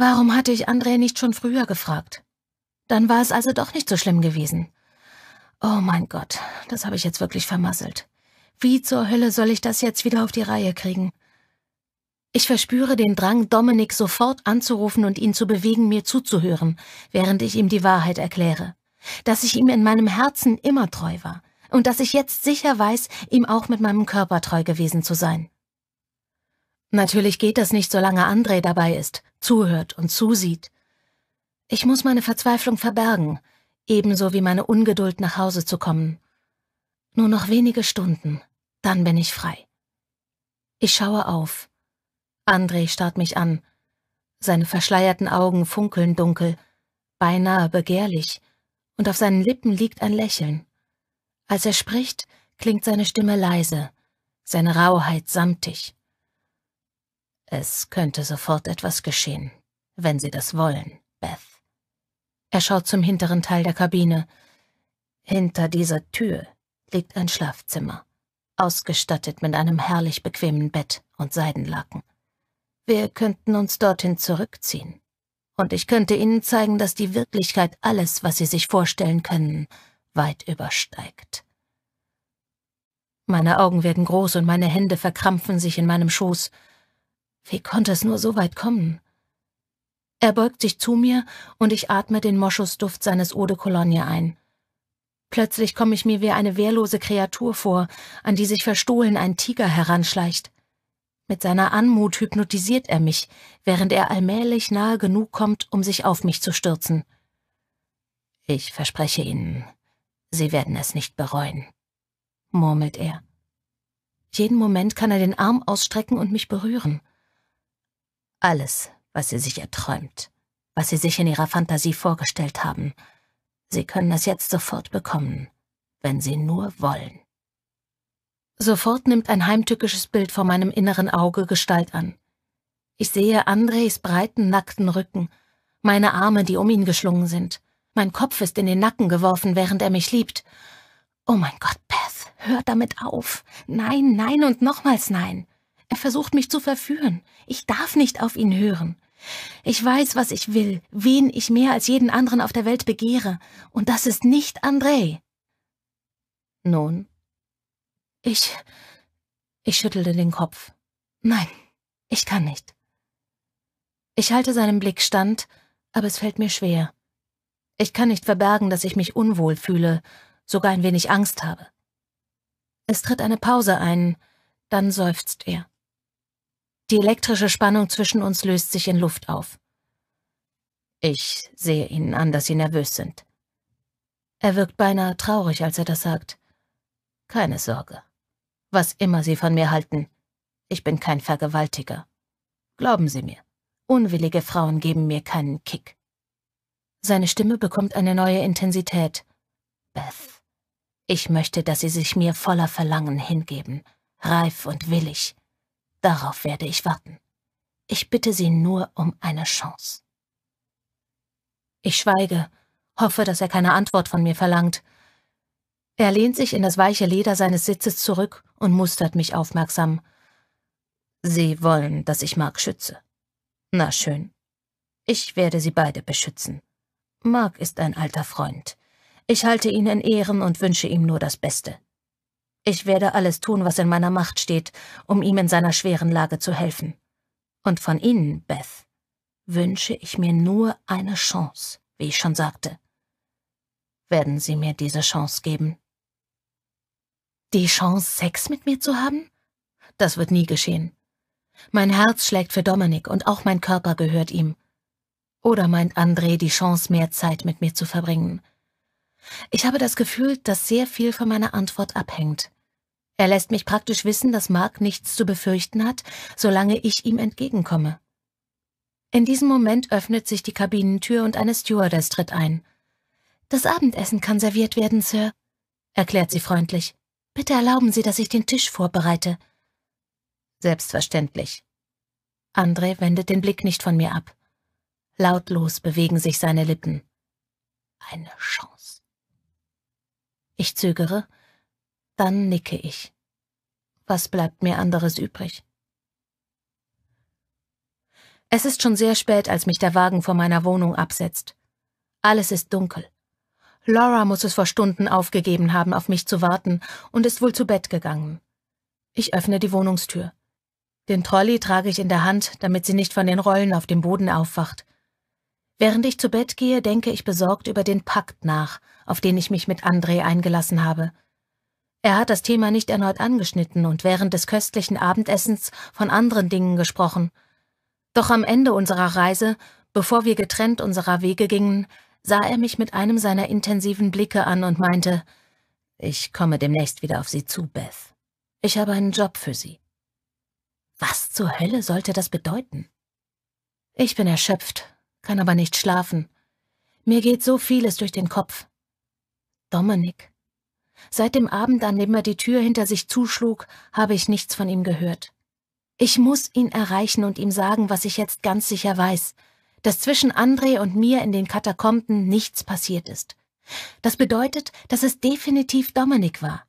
Warum hatte ich André nicht schon früher gefragt? Dann war es also doch nicht so schlimm gewesen. Oh mein Gott, das habe ich jetzt wirklich vermasselt. Wie zur Hölle soll ich das jetzt wieder auf die Reihe kriegen? Ich verspüre den Drang, Dominik sofort anzurufen und ihn zu bewegen, mir zuzuhören, während ich ihm die Wahrheit erkläre. Dass ich ihm in meinem Herzen immer treu war und dass ich jetzt sicher weiß, ihm auch mit meinem Körper treu gewesen zu sein. Natürlich geht das nicht, solange André dabei ist, zuhört und zusieht. Ich muss meine Verzweiflung verbergen, ebenso wie meine Ungeduld nach Hause zu kommen. Nur noch wenige Stunden, dann bin ich frei. Ich schaue auf. André starrt mich an. Seine verschleierten Augen funkeln dunkel, beinahe begehrlich, und auf seinen Lippen liegt ein Lächeln. Als er spricht, klingt seine Stimme leise, seine Rauheit samtig. Es könnte sofort etwas geschehen, wenn Sie das wollen, Beth. Er schaut zum hinteren Teil der Kabine. Hinter dieser Tür liegt ein Schlafzimmer, ausgestattet mit einem herrlich bequemen Bett und Seidenlaken. Wir könnten uns dorthin zurückziehen. Und ich könnte Ihnen zeigen, dass die Wirklichkeit alles, was Sie sich vorstellen können, weit übersteigt. Meine Augen werden groß und meine Hände verkrampfen sich in meinem Schoß. Wie konnte es nur so weit kommen? Er beugt sich zu mir und ich atme den Moschusduft seines Eau de Cologne ein. Plötzlich komme ich mir wie eine wehrlose Kreatur vor, an die sich verstohlen ein Tiger heranschleicht. Mit seiner Anmut hypnotisiert er mich, während er allmählich nahe genug kommt, um sich auf mich zu stürzen. Ich verspreche Ihnen, Sie werden es nicht bereuen, murmelt er. Jeden Moment kann er den Arm ausstrecken und mich berühren. Alles, was sie sich erträumt, was sie sich in ihrer Fantasie vorgestellt haben. Sie können es jetzt sofort bekommen, wenn sie nur wollen. Sofort nimmt ein heimtückisches Bild vor meinem inneren Auge Gestalt an. Ich sehe Andres breiten, nackten Rücken, meine Arme, die um ihn geschlungen sind. Mein Kopf ist in den Nacken geworfen, während er mich liebt. Oh mein Gott, Beth, hör damit auf. Nein, nein und nochmals nein. Er versucht mich zu verführen. Ich darf nicht auf ihn hören. Ich weiß, was ich will, wen ich mehr als jeden anderen auf der Welt begehre, und das ist nicht André. Nun? Ich. Ich schüttelte den Kopf. Nein, ich kann nicht. Ich halte seinem Blick stand, aber es fällt mir schwer. Ich kann nicht verbergen, dass ich mich unwohl fühle, sogar ein wenig Angst habe. Es tritt eine Pause ein, dann seufzt er. Die elektrische Spannung zwischen uns löst sich in Luft auf. Ich sehe Ihnen an, dass Sie nervös sind. Er wirkt beinahe traurig, als er das sagt. Keine Sorge. Was immer Sie von mir halten, ich bin kein Vergewaltiger. Glauben Sie mir, unwillige Frauen geben mir keinen Kick. Seine Stimme bekommt eine neue Intensität. Beth, ich möchte, dass Sie sich mir voller Verlangen hingeben, reif und willig. Darauf werde ich warten. Ich bitte Sie nur um eine Chance. Ich schweige, hoffe, dass er keine Antwort von mir verlangt. Er lehnt sich in das weiche Leder seines Sitzes zurück und mustert mich aufmerksam. Sie wollen, dass ich Mark schütze. Na schön. Ich werde Sie beide beschützen. Mark ist ein alter Freund. Ich halte ihn in Ehren und wünsche ihm nur das Beste. Ich werde alles tun, was in meiner Macht steht, um ihm in seiner schweren Lage zu helfen. Und von Ihnen, Beth, wünsche ich mir nur eine Chance, wie ich schon sagte. Werden Sie mir diese Chance geben? Die Chance, Sex mit mir zu haben? Das wird nie geschehen. Mein Herz schlägt für Dominik und auch mein Körper gehört ihm. Oder meint André die Chance, mehr Zeit mit mir zu verbringen? Ich habe das Gefühl, dass sehr viel von meiner Antwort abhängt. Er lässt mich praktisch wissen, dass Mark nichts zu befürchten hat, solange ich ihm entgegenkomme. In diesem Moment öffnet sich die Kabinentür und eine Stewardess tritt ein. Das Abendessen kann serviert werden, Sir, erklärt sie freundlich. Bitte erlauben Sie, dass ich den Tisch vorbereite. Selbstverständlich. André wendet den Blick nicht von mir ab. Lautlos bewegen sich seine Lippen. Eine Chance. Ich zögere, dann nicke ich. Was bleibt mir anderes übrig? Es ist schon sehr spät, als mich der Wagen vor meiner Wohnung absetzt. Alles ist dunkel. Laura muss es vor Stunden aufgegeben haben, auf mich zu warten und ist wohl zu Bett gegangen. Ich öffne die Wohnungstür. Den Trolley trage ich in der Hand, damit sie nicht von den Rollen auf dem Boden aufwacht. Während ich zu Bett gehe, denke ich besorgt über den Pakt nach, auf den ich mich mit André eingelassen habe. Er hat das Thema nicht erneut angeschnitten und während des köstlichen Abendessens von anderen Dingen gesprochen. Doch am Ende unserer Reise, bevor wir getrennt unserer Wege gingen, sah er mich mit einem seiner intensiven Blicke an und meinte, ich komme demnächst wieder auf Sie zu, Beth. Ich habe einen Job für Sie. Was zur Hölle sollte das bedeuten? Ich bin erschöpft, kann aber nicht schlafen. Mir geht so vieles durch den Kopf. Dominik, Seit dem Abend, an dem er die Tür hinter sich zuschlug, habe ich nichts von ihm gehört. Ich muss ihn erreichen und ihm sagen, was ich jetzt ganz sicher weiß, dass zwischen André und mir in den Katakomben nichts passiert ist. Das bedeutet, dass es definitiv Dominik war.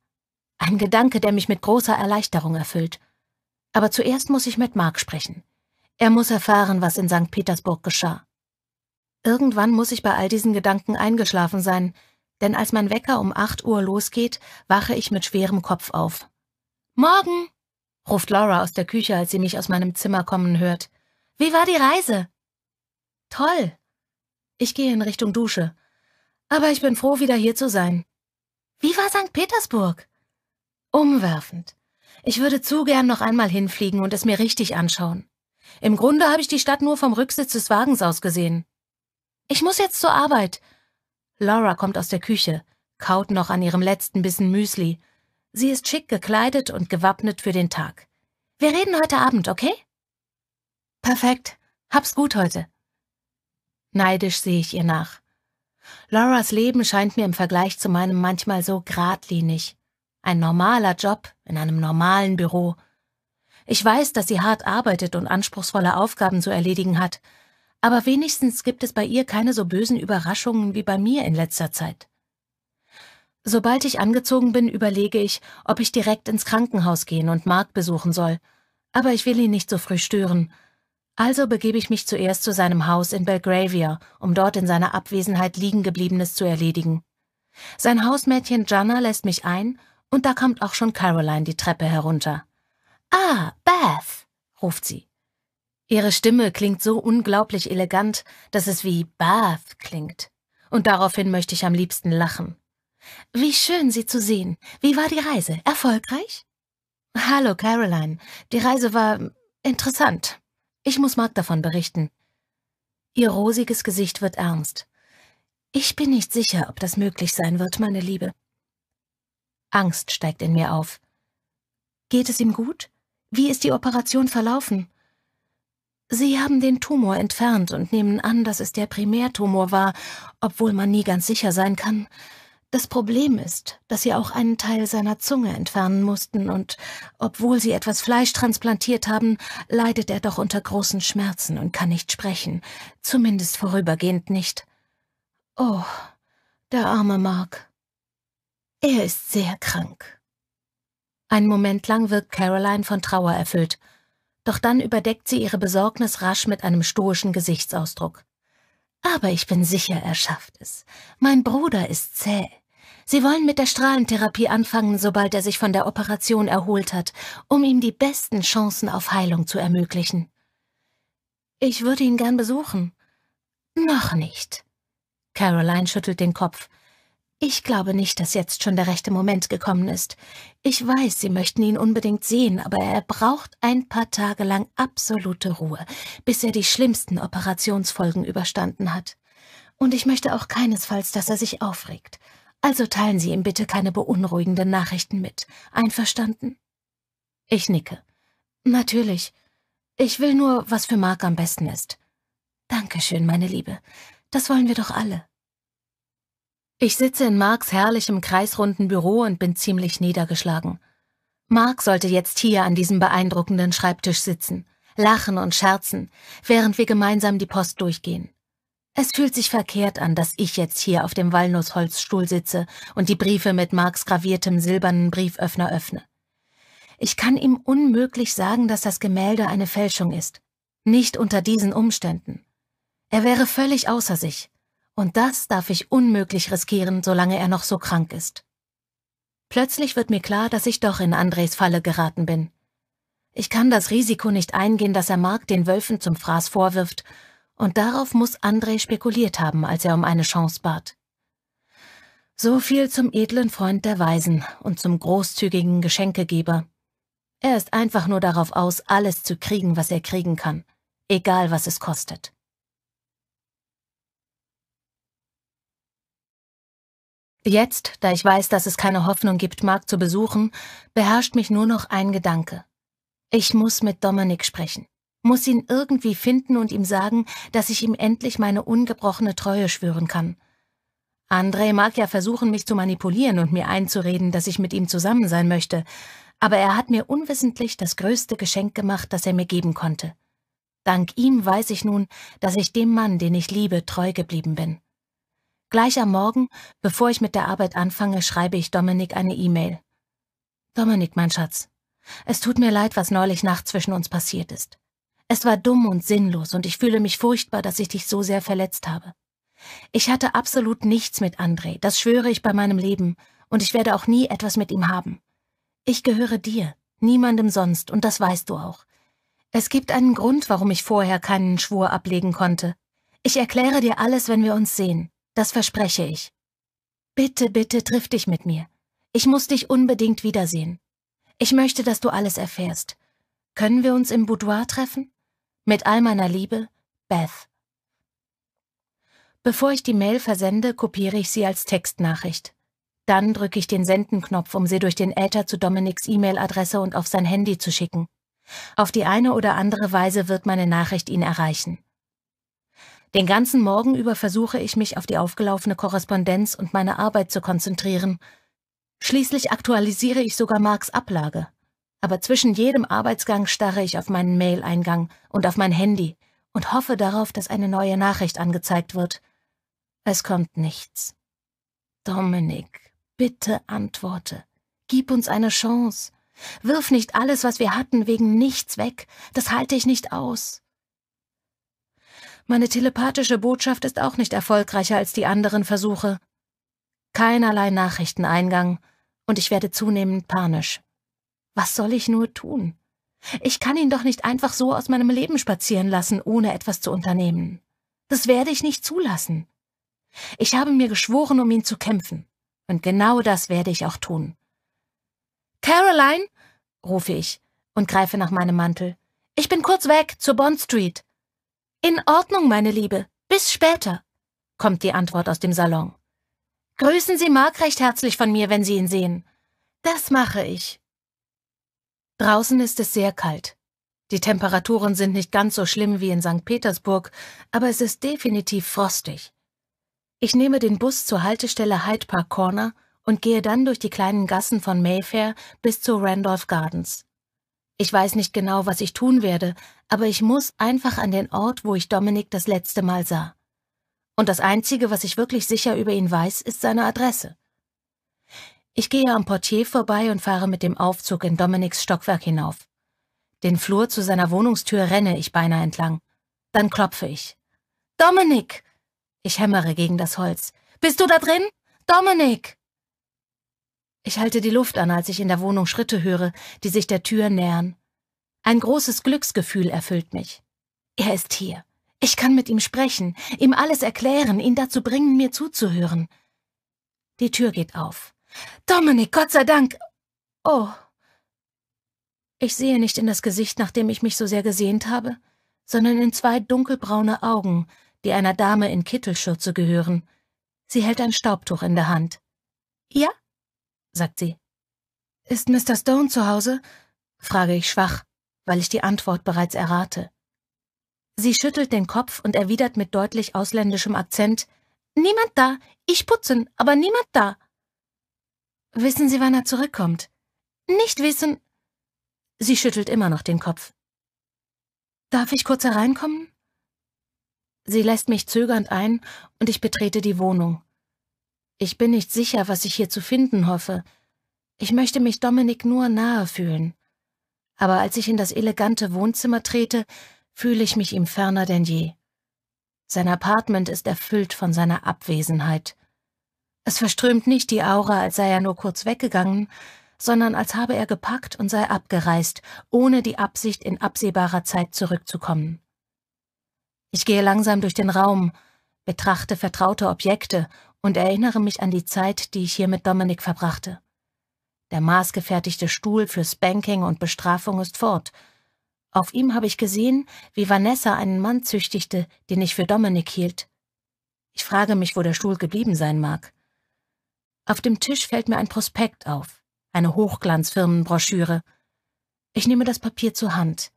Ein Gedanke, der mich mit großer Erleichterung erfüllt. Aber zuerst muss ich mit Mark sprechen. Er muss erfahren, was in St. Petersburg geschah. Irgendwann muss ich bei all diesen Gedanken eingeschlafen sein, denn als mein Wecker um 8 Uhr losgeht, wache ich mit schwerem Kopf auf. Morgen! ruft Laura aus der Küche, als sie mich aus meinem Zimmer kommen hört. Wie war die Reise? Toll! Ich gehe in Richtung Dusche. Aber ich bin froh, wieder hier zu sein. Wie war St. Petersburg? Umwerfend. Ich würde zu gern noch einmal hinfliegen und es mir richtig anschauen. Im Grunde habe ich die Stadt nur vom Rücksitz des Wagens aus gesehen. Ich muss jetzt zur Arbeit, Laura kommt aus der Küche, kaut noch an ihrem letzten Bissen Müsli. Sie ist schick gekleidet und gewappnet für den Tag. Wir reden heute Abend, okay? Perfekt. Hab's gut heute. Neidisch sehe ich ihr nach. Lauras Leben scheint mir im Vergleich zu meinem manchmal so geradlinig. Ein normaler Job in einem normalen Büro. Ich weiß, dass sie hart arbeitet und anspruchsvolle Aufgaben zu erledigen hat, aber wenigstens gibt es bei ihr keine so bösen Überraschungen wie bei mir in letzter Zeit. Sobald ich angezogen bin, überlege ich, ob ich direkt ins Krankenhaus gehen und Mark besuchen soll, aber ich will ihn nicht so früh stören. Also begebe ich mich zuerst zu seinem Haus in Belgravia, um dort in seiner Abwesenheit liegengebliebenes zu erledigen. Sein Hausmädchen Jana lässt mich ein, und da kommt auch schon Caroline die Treppe herunter. Ah, Beth, ruft sie. Ihre Stimme klingt so unglaublich elegant, dass es wie Bath klingt. Und daraufhin möchte ich am liebsten lachen. Wie schön, Sie zu sehen. Wie war die Reise? Erfolgreich? Hallo, Caroline. Die Reise war interessant. Ich muss Mark davon berichten. Ihr rosiges Gesicht wird ernst. Ich bin nicht sicher, ob das möglich sein wird, meine Liebe. Angst steigt in mir auf. Geht es ihm gut? Wie ist die Operation verlaufen? Sie haben den Tumor entfernt und nehmen an, dass es der Primärtumor war, obwohl man nie ganz sicher sein kann. Das Problem ist, dass Sie auch einen Teil seiner Zunge entfernen mussten und obwohl Sie etwas Fleisch transplantiert haben, leidet er doch unter großen Schmerzen und kann nicht sprechen, zumindest vorübergehend nicht. Oh, der arme Mark. Er ist sehr krank. Ein Moment lang wirkt Caroline von Trauer erfüllt doch dann überdeckt sie ihre Besorgnis rasch mit einem stoischen Gesichtsausdruck. Aber ich bin sicher, er schafft es. Mein Bruder ist zäh. Sie wollen mit der Strahlentherapie anfangen, sobald er sich von der Operation erholt hat, um ihm die besten Chancen auf Heilung zu ermöglichen. Ich würde ihn gern besuchen. Noch nicht. Caroline schüttelt den Kopf. Ich glaube nicht, dass jetzt schon der rechte Moment gekommen ist. Ich weiß, Sie möchten ihn unbedingt sehen, aber er braucht ein paar Tage lang absolute Ruhe, bis er die schlimmsten Operationsfolgen überstanden hat. Und ich möchte auch keinesfalls, dass er sich aufregt. Also teilen Sie ihm bitte keine beunruhigenden Nachrichten mit. Einverstanden? Ich nicke. Natürlich. Ich will nur, was für Mark am besten ist. Dankeschön, meine Liebe. Das wollen wir doch alle. Ich sitze in Marks herrlichem kreisrunden Büro und bin ziemlich niedergeschlagen. Mark sollte jetzt hier an diesem beeindruckenden Schreibtisch sitzen, lachen und scherzen, während wir gemeinsam die Post durchgehen. Es fühlt sich verkehrt an, dass ich jetzt hier auf dem Walnussholzstuhl sitze und die Briefe mit Marks graviertem silbernen Brieföffner öffne. Ich kann ihm unmöglich sagen, dass das Gemälde eine Fälschung ist. Nicht unter diesen Umständen. Er wäre völlig außer sich. Und das darf ich unmöglich riskieren, solange er noch so krank ist. Plötzlich wird mir klar, dass ich doch in Andres Falle geraten bin. Ich kann das Risiko nicht eingehen, dass er Mark den Wölfen zum Fraß vorwirft, und darauf muss Andre spekuliert haben, als er um eine Chance bat. So viel zum edlen Freund der Weisen und zum großzügigen Geschenkegeber. Er ist einfach nur darauf aus, alles zu kriegen, was er kriegen kann, egal was es kostet. Jetzt, da ich weiß, dass es keine Hoffnung gibt, Mark zu besuchen, beherrscht mich nur noch ein Gedanke. Ich muss mit Dominik sprechen, muss ihn irgendwie finden und ihm sagen, dass ich ihm endlich meine ungebrochene Treue schwören kann. André mag ja versuchen, mich zu manipulieren und mir einzureden, dass ich mit ihm zusammen sein möchte, aber er hat mir unwissentlich das größte Geschenk gemacht, das er mir geben konnte. Dank ihm weiß ich nun, dass ich dem Mann, den ich liebe, treu geblieben bin. Gleich am Morgen, bevor ich mit der Arbeit anfange, schreibe ich Dominik eine E-Mail. Dominik, mein Schatz, es tut mir leid, was neulich Nacht zwischen uns passiert ist. Es war dumm und sinnlos und ich fühle mich furchtbar, dass ich dich so sehr verletzt habe. Ich hatte absolut nichts mit André, das schwöre ich bei meinem Leben, und ich werde auch nie etwas mit ihm haben. Ich gehöre dir, niemandem sonst, und das weißt du auch. Es gibt einen Grund, warum ich vorher keinen Schwur ablegen konnte. Ich erkläre dir alles, wenn wir uns sehen. Das verspreche ich. Bitte, bitte triff dich mit mir. Ich muss dich unbedingt wiedersehen. Ich möchte, dass du alles erfährst. Können wir uns im Boudoir treffen? Mit all meiner Liebe, Beth. Bevor ich die Mail versende, kopiere ich sie als Textnachricht. Dann drücke ich den Sendenknopf, um sie durch den Äther zu Dominiks E-Mail-Adresse und auf sein Handy zu schicken. Auf die eine oder andere Weise wird meine Nachricht ihn erreichen. Den ganzen Morgen über versuche ich mich auf die aufgelaufene Korrespondenz und meine Arbeit zu konzentrieren. Schließlich aktualisiere ich sogar Marks Ablage. Aber zwischen jedem Arbeitsgang starre ich auf meinen Mail-Eingang und auf mein Handy und hoffe darauf, dass eine neue Nachricht angezeigt wird. Es kommt nichts. Dominik, bitte antworte. Gib uns eine Chance. Wirf nicht alles, was wir hatten, wegen nichts weg. Das halte ich nicht aus. Meine telepathische Botschaft ist auch nicht erfolgreicher als die anderen Versuche. Keinerlei Nachrichteneingang, und ich werde zunehmend panisch. Was soll ich nur tun? Ich kann ihn doch nicht einfach so aus meinem Leben spazieren lassen, ohne etwas zu unternehmen. Das werde ich nicht zulassen. Ich habe mir geschworen, um ihn zu kämpfen, und genau das werde ich auch tun. Caroline, rufe ich und greife nach meinem Mantel. Ich bin kurz weg, zur Bond Street. In Ordnung, meine Liebe. Bis später, kommt die Antwort aus dem Salon. Grüßen Sie Mark recht herzlich von mir, wenn Sie ihn sehen. Das mache ich. Draußen ist es sehr kalt. Die Temperaturen sind nicht ganz so schlimm wie in St. Petersburg, aber es ist definitiv frostig. Ich nehme den Bus zur Haltestelle Hyde Park Corner und gehe dann durch die kleinen Gassen von Mayfair bis zu Randolph Gardens. Ich weiß nicht genau, was ich tun werde, aber ich muss einfach an den Ort, wo ich Dominik das letzte Mal sah. Und das Einzige, was ich wirklich sicher über ihn weiß, ist seine Adresse. Ich gehe am Portier vorbei und fahre mit dem Aufzug in Dominiks Stockwerk hinauf. Den Flur zu seiner Wohnungstür renne ich beinahe entlang. Dann klopfe ich. Dominik! Ich hämmere gegen das Holz. Bist du da drin? Dominik! Ich halte die Luft an, als ich in der Wohnung Schritte höre, die sich der Tür nähern. Ein großes Glücksgefühl erfüllt mich. Er ist hier. Ich kann mit ihm sprechen, ihm alles erklären, ihn dazu bringen, mir zuzuhören. Die Tür geht auf. Dominik, Gott sei Dank. Oh. Ich sehe nicht in das Gesicht, nach dem ich mich so sehr gesehnt habe, sondern in zwei dunkelbraune Augen, die einer Dame in Kittelschürze gehören. Sie hält ein Staubtuch in der Hand. Ja? sagt sie. Ist Mr. Stone zu Hause? frage ich schwach, weil ich die Antwort bereits errate. Sie schüttelt den Kopf und erwidert mit deutlich ausländischem Akzent Niemand da, ich putzen, aber niemand da. Wissen Sie, wann er zurückkommt? Nicht wissen. Sie schüttelt immer noch den Kopf. Darf ich kurz hereinkommen? Sie lässt mich zögernd ein und ich betrete die Wohnung. Ich bin nicht sicher, was ich hier zu finden hoffe. Ich möchte mich Dominik nur nahe fühlen. Aber als ich in das elegante Wohnzimmer trete, fühle ich mich ihm ferner denn je. Sein Apartment ist erfüllt von seiner Abwesenheit. Es verströmt nicht die Aura, als sei er nur kurz weggegangen, sondern als habe er gepackt und sei abgereist, ohne die Absicht, in absehbarer Zeit zurückzukommen. Ich gehe langsam durch den Raum, betrachte vertraute Objekte und erinnere mich an die Zeit, die ich hier mit Dominik verbrachte. Der maßgefertigte Stuhl für Spanking und Bestrafung ist fort. Auf ihm habe ich gesehen, wie Vanessa einen Mann züchtigte, den ich für Dominik hielt. Ich frage mich, wo der Stuhl geblieben sein mag. Auf dem Tisch fällt mir ein Prospekt auf, eine Hochglanzfirmenbroschüre. Ich nehme das Papier zur Hand.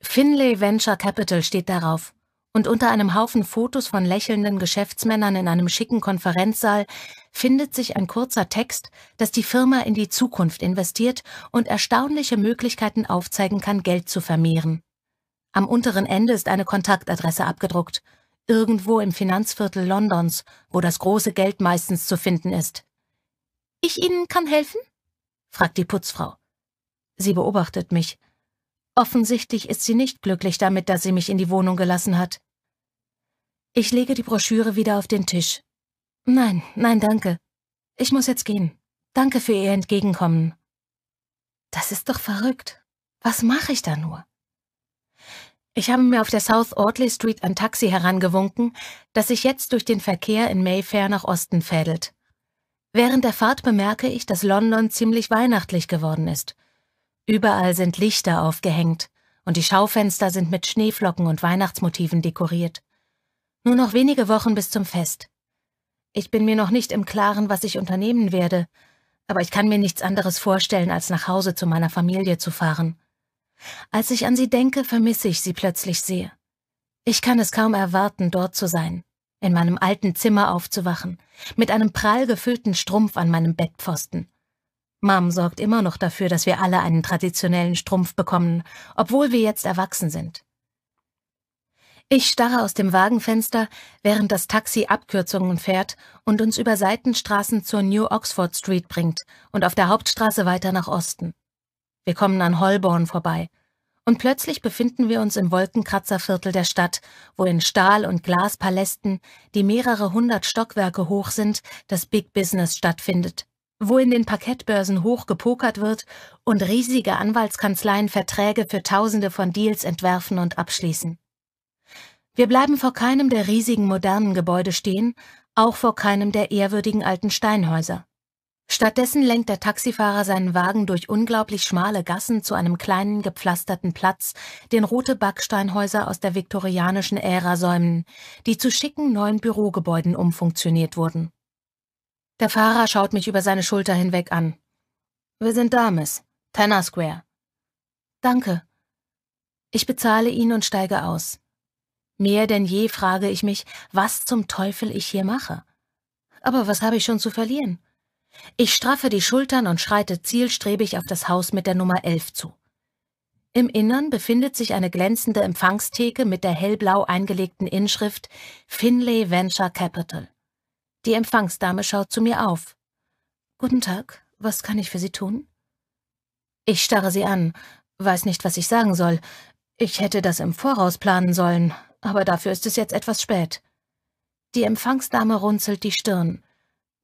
Finlay Venture Capital steht darauf und unter einem Haufen Fotos von lächelnden Geschäftsmännern in einem schicken Konferenzsaal findet sich ein kurzer Text, dass die Firma in die Zukunft investiert und erstaunliche Möglichkeiten aufzeigen kann, Geld zu vermehren. Am unteren Ende ist eine Kontaktadresse abgedruckt, irgendwo im Finanzviertel Londons, wo das große Geld meistens zu finden ist. Ich Ihnen kann helfen? fragt die Putzfrau. Sie beobachtet mich. Offensichtlich ist sie nicht glücklich damit, dass sie mich in die Wohnung gelassen hat. Ich lege die Broschüre wieder auf den Tisch. Nein, nein, danke. Ich muss jetzt gehen. Danke für Ihr Entgegenkommen. Das ist doch verrückt. Was mache ich da nur? Ich habe mir auf der South Audley Street ein Taxi herangewunken, das sich jetzt durch den Verkehr in Mayfair nach Osten fädelt. Während der Fahrt bemerke ich, dass London ziemlich weihnachtlich geworden ist. Überall sind Lichter aufgehängt, und die Schaufenster sind mit Schneeflocken und Weihnachtsmotiven dekoriert. Nur noch wenige Wochen bis zum Fest. Ich bin mir noch nicht im Klaren, was ich unternehmen werde, aber ich kann mir nichts anderes vorstellen, als nach Hause zu meiner Familie zu fahren. Als ich an sie denke, vermisse ich sie plötzlich sehr. Ich kann es kaum erwarten, dort zu sein, in meinem alten Zimmer aufzuwachen, mit einem prall gefüllten Strumpf an meinem Bettpfosten. Mom sorgt immer noch dafür, dass wir alle einen traditionellen Strumpf bekommen, obwohl wir jetzt erwachsen sind. Ich starre aus dem Wagenfenster, während das Taxi Abkürzungen fährt und uns über Seitenstraßen zur New Oxford Street bringt und auf der Hauptstraße weiter nach Osten. Wir kommen an Holborn vorbei. Und plötzlich befinden wir uns im Wolkenkratzerviertel der Stadt, wo in Stahl- und Glaspalästen, die mehrere hundert Stockwerke hoch sind, das Big Business stattfindet wo in den Parkettbörsen hoch gepokert wird und riesige Anwaltskanzleien Verträge für Tausende von Deals entwerfen und abschließen. Wir bleiben vor keinem der riesigen modernen Gebäude stehen, auch vor keinem der ehrwürdigen alten Steinhäuser. Stattdessen lenkt der Taxifahrer seinen Wagen durch unglaublich schmale Gassen zu einem kleinen gepflasterten Platz, den rote Backsteinhäuser aus der viktorianischen Ära säumen, die zu schicken neuen Bürogebäuden umfunktioniert wurden. Der Fahrer schaut mich über seine Schulter hinweg an. Wir sind da, Miss. Tanner Square. Danke. Ich bezahle ihn und steige aus. Mehr denn je frage ich mich, was zum Teufel ich hier mache. Aber was habe ich schon zu verlieren? Ich straffe die Schultern und schreite zielstrebig auf das Haus mit der Nummer 11 zu. Im Innern befindet sich eine glänzende Empfangstheke mit der hellblau eingelegten Inschrift Finlay Venture Capital. Die Empfangsdame schaut zu mir auf. Guten Tag, was kann ich für Sie tun? Ich starre sie an, weiß nicht, was ich sagen soll. Ich hätte das im Voraus planen sollen, aber dafür ist es jetzt etwas spät. Die Empfangsdame runzelt die Stirn.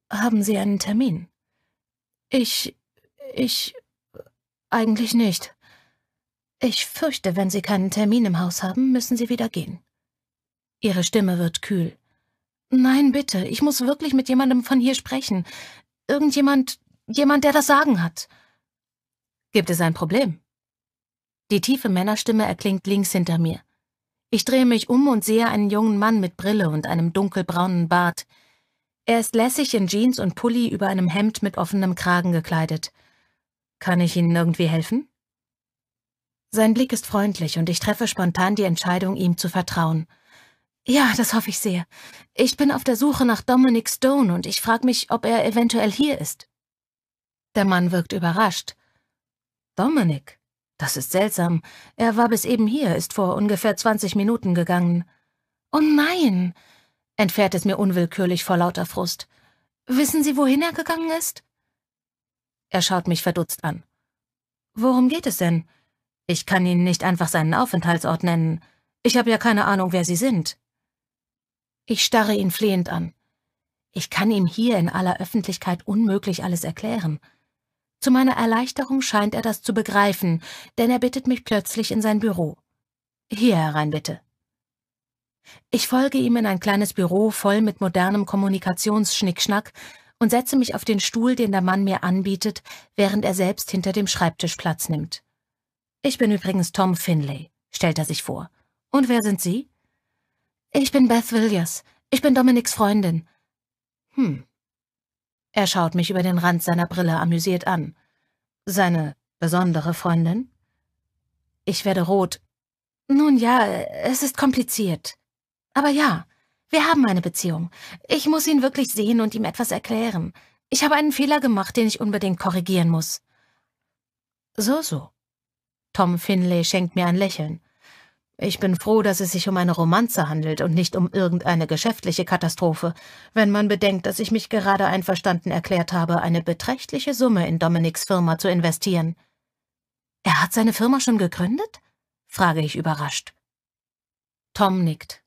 Haben Sie einen Termin? Ich. ich. eigentlich nicht. Ich fürchte, wenn Sie keinen Termin im Haus haben, müssen Sie wieder gehen. Ihre Stimme wird kühl. Nein, bitte. Ich muss wirklich mit jemandem von hier sprechen. Irgendjemand, jemand, der das Sagen hat. Gibt es ein Problem? Die tiefe Männerstimme erklingt links hinter mir. Ich drehe mich um und sehe einen jungen Mann mit Brille und einem dunkelbraunen Bart. Er ist lässig in Jeans und Pulli über einem Hemd mit offenem Kragen gekleidet. Kann ich Ihnen irgendwie helfen? Sein Blick ist freundlich und ich treffe spontan die Entscheidung, ihm zu vertrauen. Ja, das hoffe ich sehr. Ich bin auf der Suche nach Dominic Stone und ich frage mich, ob er eventuell hier ist. Der Mann wirkt überrascht. Dominic? Das ist seltsam. Er war bis eben hier, ist vor ungefähr 20 Minuten gegangen. Oh nein! entfährt es mir unwillkürlich vor lauter Frust. Wissen Sie, wohin er gegangen ist? Er schaut mich verdutzt an. Worum geht es denn? Ich kann Ihnen nicht einfach seinen Aufenthaltsort nennen. Ich habe ja keine Ahnung, wer Sie sind. Ich starre ihn flehend an. Ich kann ihm hier in aller Öffentlichkeit unmöglich alles erklären. Zu meiner Erleichterung scheint er das zu begreifen, denn er bittet mich plötzlich in sein Büro. Hier herein bitte. Ich folge ihm in ein kleines Büro voll mit modernem Kommunikationsschnickschnack und setze mich auf den Stuhl, den der Mann mir anbietet, während er selbst hinter dem Schreibtisch Platz nimmt. Ich bin übrigens Tom Finlay, stellt er sich vor. Und wer sind Sie? Ich bin Beth Williams. Ich bin Dominiks Freundin. Hm. Er schaut mich über den Rand seiner Brille amüsiert an. Seine besondere Freundin? Ich werde rot. Nun ja, es ist kompliziert. Aber ja, wir haben eine Beziehung. Ich muss ihn wirklich sehen und ihm etwas erklären. Ich habe einen Fehler gemacht, den ich unbedingt korrigieren muss. So, so. Tom Finlay schenkt mir ein Lächeln. Ich bin froh, dass es sich um eine Romanze handelt und nicht um irgendeine geschäftliche Katastrophe, wenn man bedenkt, dass ich mich gerade einverstanden erklärt habe, eine beträchtliche Summe in Dominiks Firma zu investieren. Er hat seine Firma schon gegründet? frage ich überrascht. Tom nickt.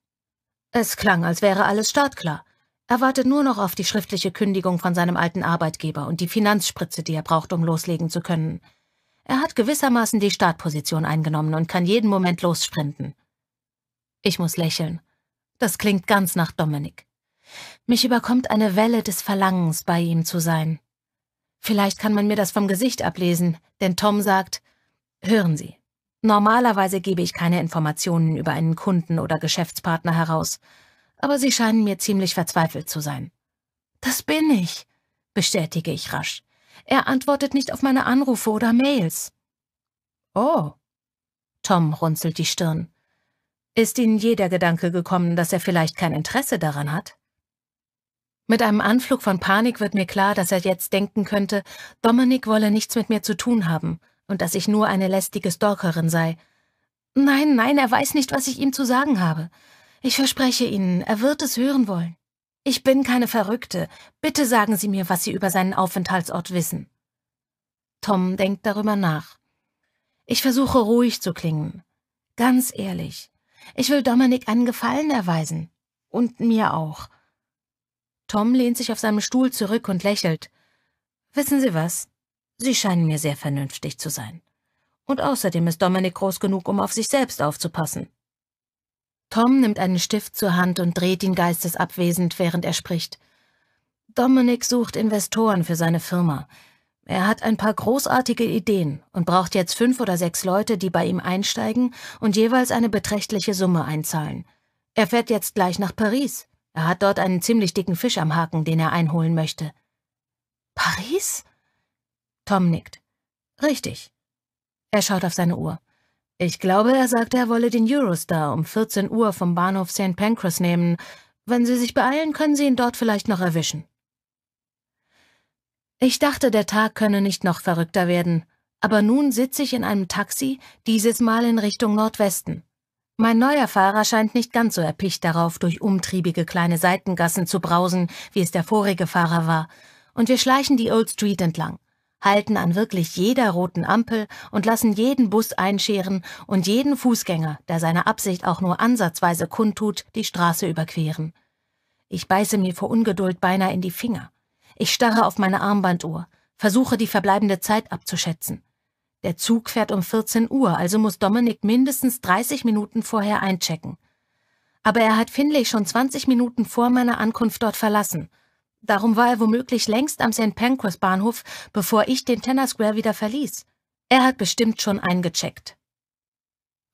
Es klang, als wäre alles startklar. Er wartet nur noch auf die schriftliche Kündigung von seinem alten Arbeitgeber und die Finanzspritze, die er braucht, um loslegen zu können. Er hat gewissermaßen die Startposition eingenommen und kann jeden Moment lossprinten. Ich muss lächeln. Das klingt ganz nach Dominik. Mich überkommt eine Welle des Verlangens, bei ihm zu sein. Vielleicht kann man mir das vom Gesicht ablesen, denn Tom sagt, hören Sie, normalerweise gebe ich keine Informationen über einen Kunden oder Geschäftspartner heraus, aber Sie scheinen mir ziemlich verzweifelt zu sein. Das bin ich, bestätige ich rasch. Er antwortet nicht auf meine Anrufe oder Mails. Oh. Tom runzelt die Stirn. Ist Ihnen je der Gedanke gekommen, dass er vielleicht kein Interesse daran hat? Mit einem Anflug von Panik wird mir klar, dass er jetzt denken könnte, Dominik wolle nichts mit mir zu tun haben und dass ich nur eine lästige Stalkerin sei. Nein, nein, er weiß nicht, was ich ihm zu sagen habe. Ich verspreche Ihnen, er wird es hören wollen. Ich bin keine Verrückte. Bitte sagen Sie mir, was Sie über seinen Aufenthaltsort wissen. Tom denkt darüber nach. Ich versuche ruhig zu klingen. Ganz ehrlich. Ich will Dominik einen Gefallen erweisen. Und mir auch. Tom lehnt sich auf seinem Stuhl zurück und lächelt. Wissen Sie was? Sie scheinen mir sehr vernünftig zu sein. Und außerdem ist Dominik groß genug, um auf sich selbst aufzupassen. Tom nimmt einen Stift zur Hand und dreht ihn geistesabwesend, während er spricht. Dominic sucht Investoren für seine Firma. Er hat ein paar großartige Ideen und braucht jetzt fünf oder sechs Leute, die bei ihm einsteigen und jeweils eine beträchtliche Summe einzahlen. Er fährt jetzt gleich nach Paris. Er hat dort einen ziemlich dicken Fisch am Haken, den er einholen möchte. Paris? Tom nickt. Richtig. Er schaut auf seine Uhr. Ich glaube, er sagte, er wolle den Eurostar um 14 Uhr vom Bahnhof St. Pancras nehmen. Wenn Sie sich beeilen, können Sie ihn dort vielleicht noch erwischen. Ich dachte, der Tag könne nicht noch verrückter werden, aber nun sitze ich in einem Taxi, dieses Mal in Richtung Nordwesten. Mein neuer Fahrer scheint nicht ganz so erpicht darauf, durch umtriebige kleine Seitengassen zu brausen, wie es der vorige Fahrer war, und wir schleichen die Old Street entlang halten an wirklich jeder roten Ampel und lassen jeden Bus einscheren und jeden Fußgänger, der seine Absicht auch nur ansatzweise kundtut, die Straße überqueren. Ich beiße mir vor Ungeduld beinahe in die Finger. Ich starre auf meine Armbanduhr, versuche die verbleibende Zeit abzuschätzen. Der Zug fährt um 14 Uhr, also muss Dominik mindestens 30 Minuten vorher einchecken. Aber er hat Finley schon 20 Minuten vor meiner Ankunft dort verlassen – Darum war er womöglich längst am St. Pancras Bahnhof, bevor ich den Tenor Square wieder verließ. Er hat bestimmt schon eingecheckt.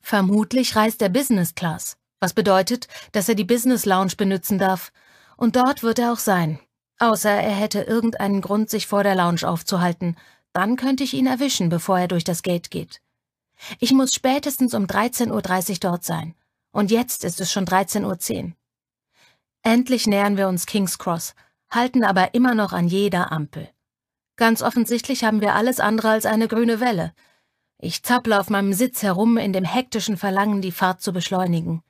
Vermutlich reist er Business Class, was bedeutet, dass er die Business Lounge benutzen darf. Und dort wird er auch sein. Außer er hätte irgendeinen Grund, sich vor der Lounge aufzuhalten. Dann könnte ich ihn erwischen, bevor er durch das Gate geht. Ich muss spätestens um 13.30 Uhr dort sein. Und jetzt ist es schon 13.10 Uhr. Endlich nähern wir uns King's Cross – halten aber immer noch an jeder Ampel. Ganz offensichtlich haben wir alles andere als eine grüne Welle. Ich zapple auf meinem Sitz herum in dem hektischen Verlangen, die Fahrt zu beschleunigen.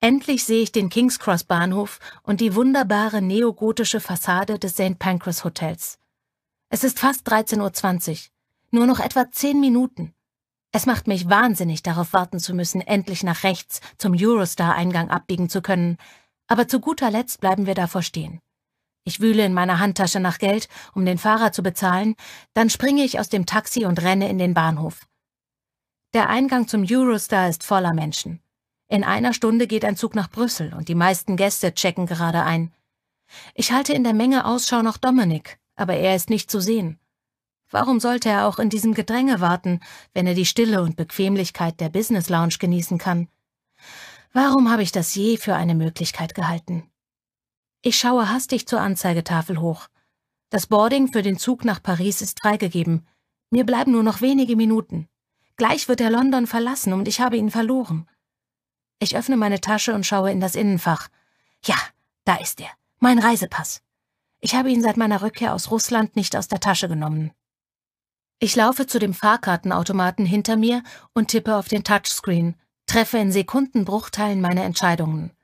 Endlich sehe ich den Kings Cross Bahnhof und die wunderbare neogotische Fassade des St. Pancras Hotels. Es ist fast 13.20 Uhr. Nur noch etwa zehn Minuten. Es macht mich wahnsinnig, darauf warten zu müssen, endlich nach rechts zum Eurostar-Eingang abbiegen zu können. Aber zu guter Letzt bleiben wir davor stehen. Ich wühle in meiner Handtasche nach Geld, um den Fahrer zu bezahlen, dann springe ich aus dem Taxi und renne in den Bahnhof. Der Eingang zum Eurostar ist voller Menschen. In einer Stunde geht ein Zug nach Brüssel und die meisten Gäste checken gerade ein. Ich halte in der Menge Ausschau nach Dominik, aber er ist nicht zu sehen. Warum sollte er auch in diesem Gedränge warten, wenn er die Stille und Bequemlichkeit der Business Lounge genießen kann? Warum habe ich das je für eine Möglichkeit gehalten? Ich schaue hastig zur Anzeigetafel hoch. Das Boarding für den Zug nach Paris ist freigegeben. Mir bleiben nur noch wenige Minuten. Gleich wird er London verlassen und ich habe ihn verloren. Ich öffne meine Tasche und schaue in das Innenfach. Ja, da ist er. Mein Reisepass. Ich habe ihn seit meiner Rückkehr aus Russland nicht aus der Tasche genommen. Ich laufe zu dem Fahrkartenautomaten hinter mir und tippe auf den Touchscreen, treffe in Sekundenbruchteilen meine Entscheidungen.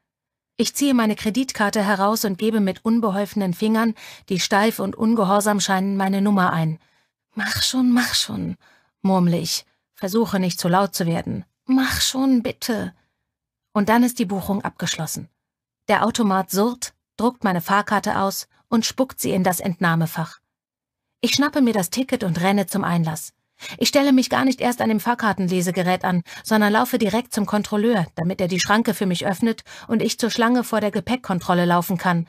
Ich ziehe meine Kreditkarte heraus und gebe mit unbeholfenen Fingern, die steif und ungehorsam scheinen, meine Nummer ein. Mach schon, mach schon, murmle ich, versuche nicht zu laut zu werden. Mach schon, bitte. Und dann ist die Buchung abgeschlossen. Der Automat surrt, druckt meine Fahrkarte aus und spuckt sie in das Entnahmefach. Ich schnappe mir das Ticket und renne zum Einlass. Ich stelle mich gar nicht erst an dem Fahrkartenlesegerät an, sondern laufe direkt zum Kontrolleur, damit er die Schranke für mich öffnet und ich zur Schlange vor der Gepäckkontrolle laufen kann.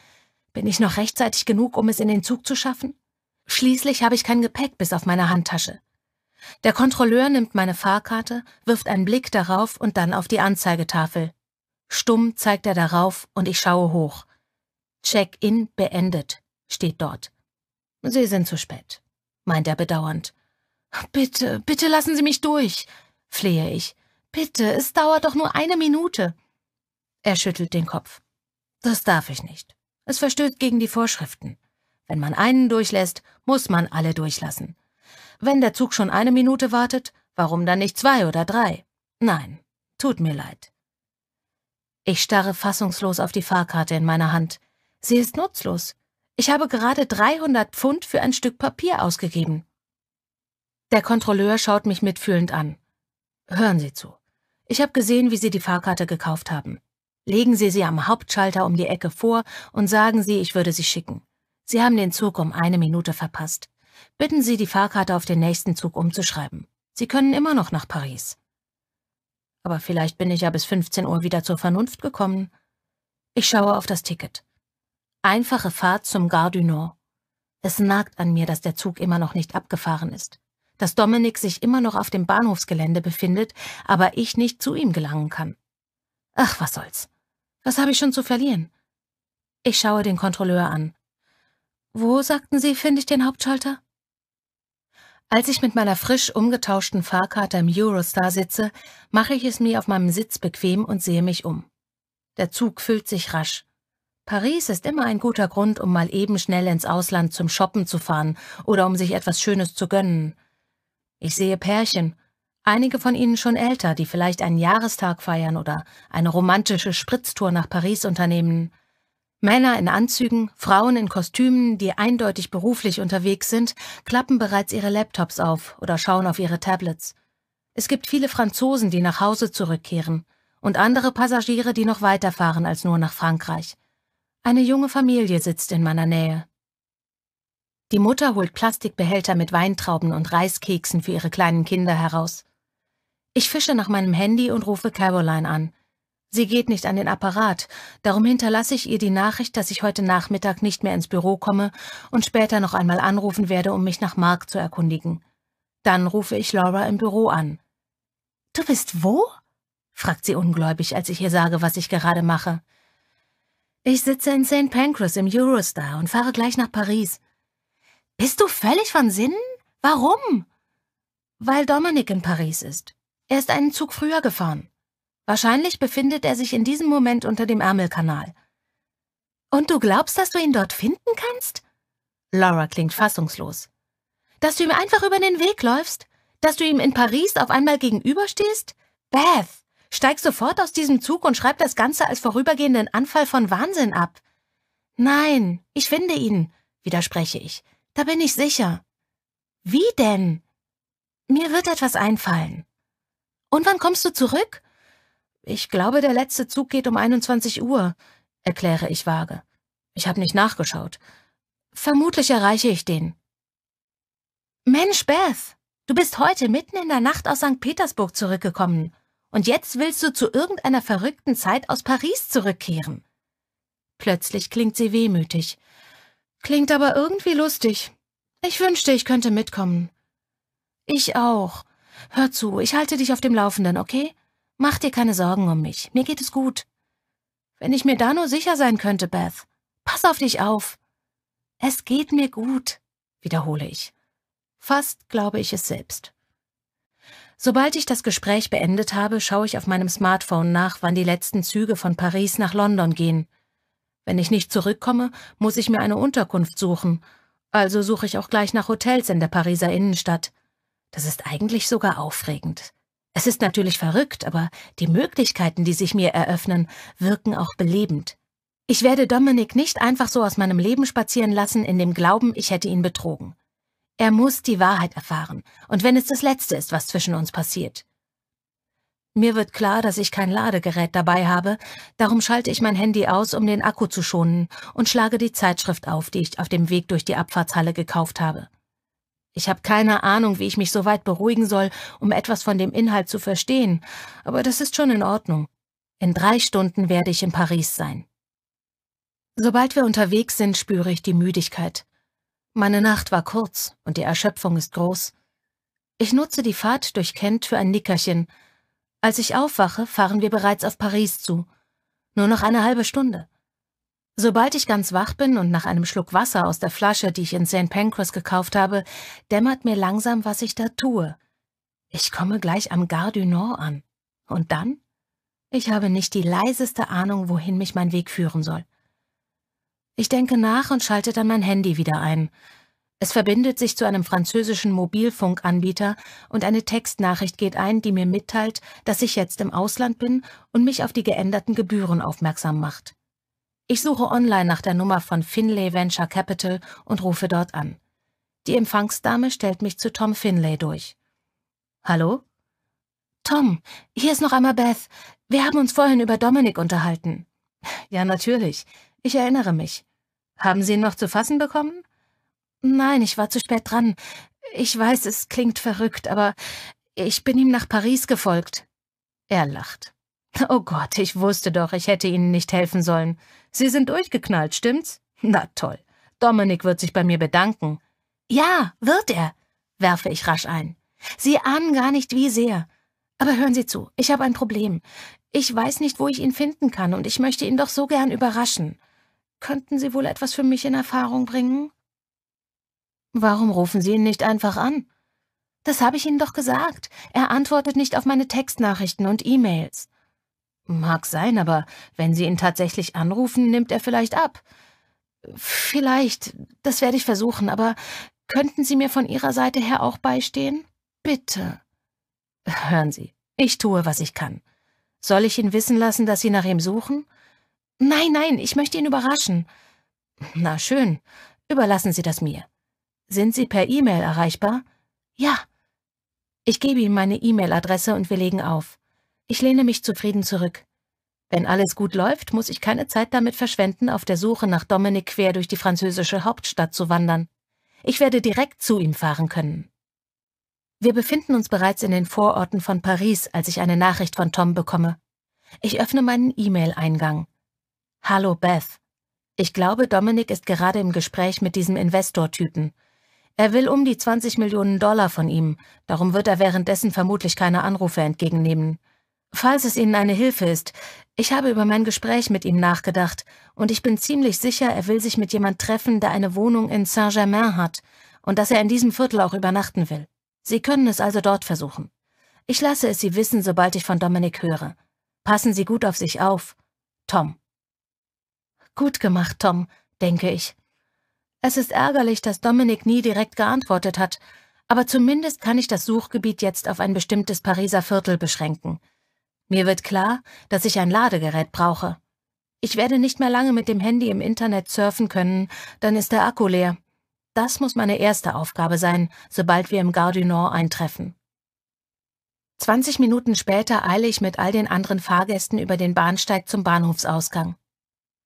Bin ich noch rechtzeitig genug, um es in den Zug zu schaffen? Schließlich habe ich kein Gepäck bis auf meine Handtasche. Der Kontrolleur nimmt meine Fahrkarte, wirft einen Blick darauf und dann auf die Anzeigetafel. Stumm zeigt er darauf und ich schaue hoch. Check-in beendet, steht dort. Sie sind zu spät, meint er bedauernd. Bitte, bitte lassen Sie mich durch, flehe ich. Bitte, es dauert doch nur eine Minute. Er schüttelt den Kopf. Das darf ich nicht. Es verstößt gegen die Vorschriften. Wenn man einen durchlässt, muss man alle durchlassen. Wenn der Zug schon eine Minute wartet, warum dann nicht zwei oder drei? Nein, tut mir leid. Ich starre fassungslos auf die Fahrkarte in meiner Hand. Sie ist nutzlos. Ich habe gerade 300 Pfund für ein Stück Papier ausgegeben. Der Kontrolleur schaut mich mitfühlend an. Hören Sie zu. Ich habe gesehen, wie Sie die Fahrkarte gekauft haben. Legen Sie sie am Hauptschalter um die Ecke vor und sagen Sie, ich würde sie schicken. Sie haben den Zug um eine Minute verpasst. Bitten Sie, die Fahrkarte auf den nächsten Zug umzuschreiben. Sie können immer noch nach Paris. Aber vielleicht bin ich ja bis 15 Uhr wieder zur Vernunft gekommen. Ich schaue auf das Ticket. Einfache Fahrt zum Gare du Nord. Es nagt an mir, dass der Zug immer noch nicht abgefahren ist dass Dominik sich immer noch auf dem Bahnhofsgelände befindet, aber ich nicht zu ihm gelangen kann. Ach, was soll's. Was habe ich schon zu verlieren? Ich schaue den Kontrolleur an. Wo, sagten Sie, finde ich den Hauptschalter? Als ich mit meiner frisch umgetauschten Fahrkarte im Eurostar sitze, mache ich es mir auf meinem Sitz bequem und sehe mich um. Der Zug füllt sich rasch. Paris ist immer ein guter Grund, um mal eben schnell ins Ausland zum Shoppen zu fahren oder um sich etwas Schönes zu gönnen. Ich sehe Pärchen, einige von ihnen schon älter, die vielleicht einen Jahrestag feiern oder eine romantische Spritztour nach Paris unternehmen. Männer in Anzügen, Frauen in Kostümen, die eindeutig beruflich unterwegs sind, klappen bereits ihre Laptops auf oder schauen auf ihre Tablets. Es gibt viele Franzosen, die nach Hause zurückkehren und andere Passagiere, die noch weiterfahren als nur nach Frankreich. Eine junge Familie sitzt in meiner Nähe. Die Mutter holt Plastikbehälter mit Weintrauben und Reiskeksen für ihre kleinen Kinder heraus. Ich fische nach meinem Handy und rufe Caroline an. Sie geht nicht an den Apparat, darum hinterlasse ich ihr die Nachricht, dass ich heute Nachmittag nicht mehr ins Büro komme und später noch einmal anrufen werde, um mich nach Mark zu erkundigen. Dann rufe ich Laura im Büro an. Du bist wo? fragt sie ungläubig, als ich ihr sage, was ich gerade mache. Ich sitze in St. Pancras im Eurostar und fahre gleich nach Paris. Bist du völlig von Sinnen? Warum? Weil Dominik in Paris ist. Er ist einen Zug früher gefahren. Wahrscheinlich befindet er sich in diesem Moment unter dem Ärmelkanal. Und du glaubst, dass du ihn dort finden kannst? Laura klingt fassungslos. Dass du ihm einfach über den Weg läufst? Dass du ihm in Paris auf einmal gegenüberstehst? Beth, steig sofort aus diesem Zug und schreib das Ganze als vorübergehenden Anfall von Wahnsinn ab. Nein, ich finde ihn, widerspreche ich. Da bin ich sicher. Wie denn? Mir wird etwas einfallen. Und wann kommst du zurück? Ich glaube, der letzte Zug geht um 21 Uhr, erkläre ich vage. Ich habe nicht nachgeschaut. Vermutlich erreiche ich den. Mensch, Beth, du bist heute mitten in der Nacht aus St. Petersburg zurückgekommen. Und jetzt willst du zu irgendeiner verrückten Zeit aus Paris zurückkehren. Plötzlich klingt sie wehmütig. Klingt aber irgendwie lustig. Ich wünschte, ich könnte mitkommen. Ich auch. Hör zu, ich halte dich auf dem Laufenden, okay? Mach dir keine Sorgen um mich. Mir geht es gut. Wenn ich mir da nur sicher sein könnte, Beth. Pass auf dich auf. Es geht mir gut, wiederhole ich. Fast glaube ich es selbst. Sobald ich das Gespräch beendet habe, schaue ich auf meinem Smartphone nach, wann die letzten Züge von Paris nach London gehen. Wenn ich nicht zurückkomme, muss ich mir eine Unterkunft suchen. Also suche ich auch gleich nach Hotels in der Pariser Innenstadt. Das ist eigentlich sogar aufregend. Es ist natürlich verrückt, aber die Möglichkeiten, die sich mir eröffnen, wirken auch belebend. Ich werde Dominik nicht einfach so aus meinem Leben spazieren lassen, in dem Glauben, ich hätte ihn betrogen. Er muss die Wahrheit erfahren, und wenn es das Letzte ist, was zwischen uns passiert. Mir wird klar, dass ich kein Ladegerät dabei habe, darum schalte ich mein Handy aus, um den Akku zu schonen, und schlage die Zeitschrift auf, die ich auf dem Weg durch die Abfahrtshalle gekauft habe. Ich habe keine Ahnung, wie ich mich so weit beruhigen soll, um etwas von dem Inhalt zu verstehen, aber das ist schon in Ordnung. In drei Stunden werde ich in Paris sein. Sobald wir unterwegs sind, spüre ich die Müdigkeit. Meine Nacht war kurz und die Erschöpfung ist groß. Ich nutze die Fahrt durch Kent für ein Nickerchen, als ich aufwache, fahren wir bereits auf Paris zu. Nur noch eine halbe Stunde. Sobald ich ganz wach bin und nach einem Schluck Wasser aus der Flasche, die ich in St. Pancras gekauft habe, dämmert mir langsam, was ich da tue. Ich komme gleich am Gare du Nord an. Und dann? Ich habe nicht die leiseste Ahnung, wohin mich mein Weg führen soll. Ich denke nach und schalte dann mein Handy wieder ein. Es verbindet sich zu einem französischen Mobilfunkanbieter und eine Textnachricht geht ein, die mir mitteilt, dass ich jetzt im Ausland bin und mich auf die geänderten Gebühren aufmerksam macht. Ich suche online nach der Nummer von Finlay Venture Capital und rufe dort an. Die Empfangsdame stellt mich zu Tom Finlay durch. Hallo? Tom, hier ist noch einmal Beth. Wir haben uns vorhin über Dominik unterhalten. Ja, natürlich. Ich erinnere mich. Haben Sie ihn noch zu fassen bekommen? Nein, ich war zu spät dran. Ich weiß, es klingt verrückt, aber ich bin ihm nach Paris gefolgt. Er lacht. Oh Gott, ich wusste doch, ich hätte Ihnen nicht helfen sollen. Sie sind durchgeknallt, stimmt's? Na toll. Dominik wird sich bei mir bedanken. Ja, wird er, werfe ich rasch ein. Sie ahnen gar nicht, wie sehr. Aber hören Sie zu, ich habe ein Problem. Ich weiß nicht, wo ich ihn finden kann, und ich möchte ihn doch so gern überraschen. Könnten Sie wohl etwas für mich in Erfahrung bringen? Warum rufen Sie ihn nicht einfach an? Das habe ich Ihnen doch gesagt. Er antwortet nicht auf meine Textnachrichten und E-Mails. Mag sein, aber wenn Sie ihn tatsächlich anrufen, nimmt er vielleicht ab. Vielleicht, das werde ich versuchen, aber könnten Sie mir von Ihrer Seite her auch beistehen? Bitte. Hören Sie, ich tue, was ich kann. Soll ich ihn wissen lassen, dass Sie nach ihm suchen? Nein, nein, ich möchte ihn überraschen. Na schön, überlassen Sie das mir. Sind Sie per E-Mail erreichbar? Ja. Ich gebe ihm meine E-Mail-Adresse und wir legen auf. Ich lehne mich zufrieden zurück. Wenn alles gut läuft, muss ich keine Zeit damit verschwenden, auf der Suche nach Dominik quer durch die französische Hauptstadt zu wandern. Ich werde direkt zu ihm fahren können. Wir befinden uns bereits in den Vororten von Paris, als ich eine Nachricht von Tom bekomme. Ich öffne meinen E-Mail-Eingang. Hallo Beth. Ich glaube, Dominik ist gerade im Gespräch mit diesem Investortypen. Er will um die 20 Millionen Dollar von ihm, darum wird er währenddessen vermutlich keine Anrufe entgegennehmen. Falls es Ihnen eine Hilfe ist, ich habe über mein Gespräch mit ihm nachgedacht und ich bin ziemlich sicher, er will sich mit jemand treffen, der eine Wohnung in Saint-Germain hat und dass er in diesem Viertel auch übernachten will. Sie können es also dort versuchen. Ich lasse es Sie wissen, sobald ich von Dominik höre. Passen Sie gut auf sich auf. Tom. Gut gemacht, Tom, denke ich. Es ist ärgerlich, dass Dominik nie direkt geantwortet hat, aber zumindest kann ich das Suchgebiet jetzt auf ein bestimmtes Pariser Viertel beschränken. Mir wird klar, dass ich ein Ladegerät brauche. Ich werde nicht mehr lange mit dem Handy im Internet surfen können, dann ist der Akku leer. Das muss meine erste Aufgabe sein, sobald wir im Gare du Nord eintreffen. 20 Minuten später eile ich mit all den anderen Fahrgästen über den Bahnsteig zum Bahnhofsausgang.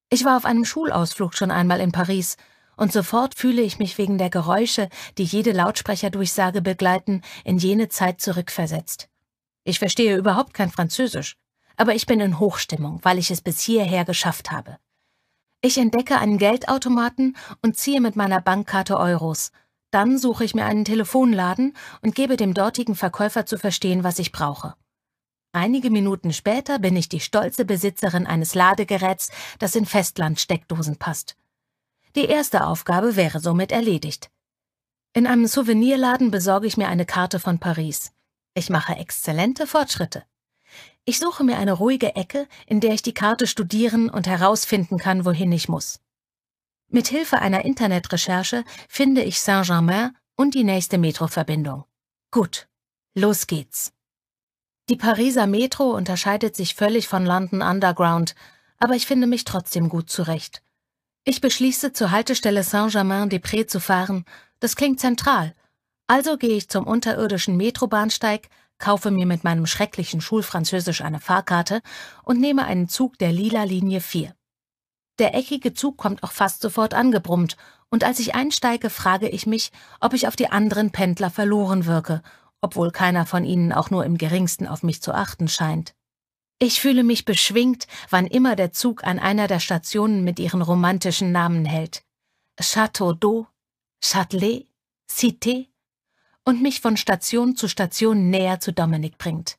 Ich war auf einem Schulausflug schon einmal in Paris und sofort fühle ich mich wegen der Geräusche, die jede Lautsprecherdurchsage begleiten, in jene Zeit zurückversetzt. Ich verstehe überhaupt kein Französisch, aber ich bin in Hochstimmung, weil ich es bis hierher geschafft habe. Ich entdecke einen Geldautomaten und ziehe mit meiner Bankkarte Euros. Dann suche ich mir einen Telefonladen und gebe dem dortigen Verkäufer zu verstehen, was ich brauche. Einige Minuten später bin ich die stolze Besitzerin eines Ladegeräts, das in Festlandsteckdosen passt. Die erste Aufgabe wäre somit erledigt. In einem Souvenirladen besorge ich mir eine Karte von Paris. Ich mache exzellente Fortschritte. Ich suche mir eine ruhige Ecke, in der ich die Karte studieren und herausfinden kann, wohin ich muss. Mit Hilfe einer Internetrecherche finde ich Saint-Germain und die nächste Metroverbindung. Gut, los geht's. Die Pariser Metro unterscheidet sich völlig von London Underground, aber ich finde mich trotzdem gut zurecht. Ich beschließe, zur Haltestelle Saint-Germain-des-Prés zu fahren. Das klingt zentral. Also gehe ich zum unterirdischen Metrobahnsteig, kaufe mir mit meinem schrecklichen Schulfranzösisch eine Fahrkarte und nehme einen Zug der lila Linie 4. Der eckige Zug kommt auch fast sofort angebrummt, und als ich einsteige, frage ich mich, ob ich auf die anderen Pendler verloren wirke, obwohl keiner von ihnen auch nur im geringsten auf mich zu achten scheint. Ich fühle mich beschwingt, wann immer der Zug an einer der Stationen mit ihren romantischen Namen hält. Château d'Eau, Châtelet, Cité und mich von Station zu Station näher zu Dominik bringt.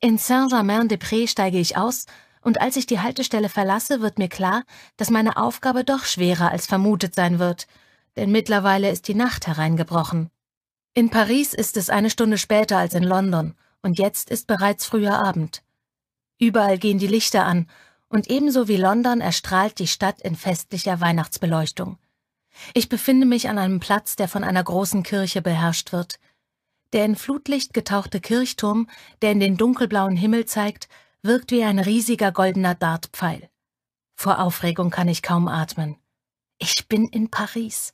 In Saint-Germain-des-Prés steige ich aus und als ich die Haltestelle verlasse, wird mir klar, dass meine Aufgabe doch schwerer als vermutet sein wird, denn mittlerweile ist die Nacht hereingebrochen. In Paris ist es eine Stunde später als in London und jetzt ist bereits früher Abend. Überall gehen die Lichter an, und ebenso wie London erstrahlt die Stadt in festlicher Weihnachtsbeleuchtung. Ich befinde mich an einem Platz, der von einer großen Kirche beherrscht wird. Der in Flutlicht getauchte Kirchturm, der in den dunkelblauen Himmel zeigt, wirkt wie ein riesiger goldener Dartpfeil. Vor Aufregung kann ich kaum atmen. Ich bin in Paris.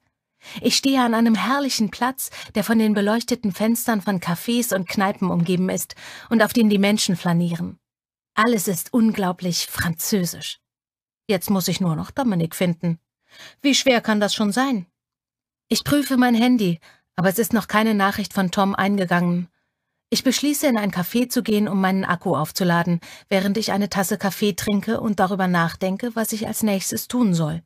Ich stehe an einem herrlichen Platz, der von den beleuchteten Fenstern von Cafés und Kneipen umgeben ist und auf den die Menschen flanieren. Alles ist unglaublich französisch. Jetzt muss ich nur noch Dominik finden. Wie schwer kann das schon sein? Ich prüfe mein Handy, aber es ist noch keine Nachricht von Tom eingegangen. Ich beschließe, in ein Café zu gehen, um meinen Akku aufzuladen, während ich eine Tasse Kaffee trinke und darüber nachdenke, was ich als nächstes tun soll.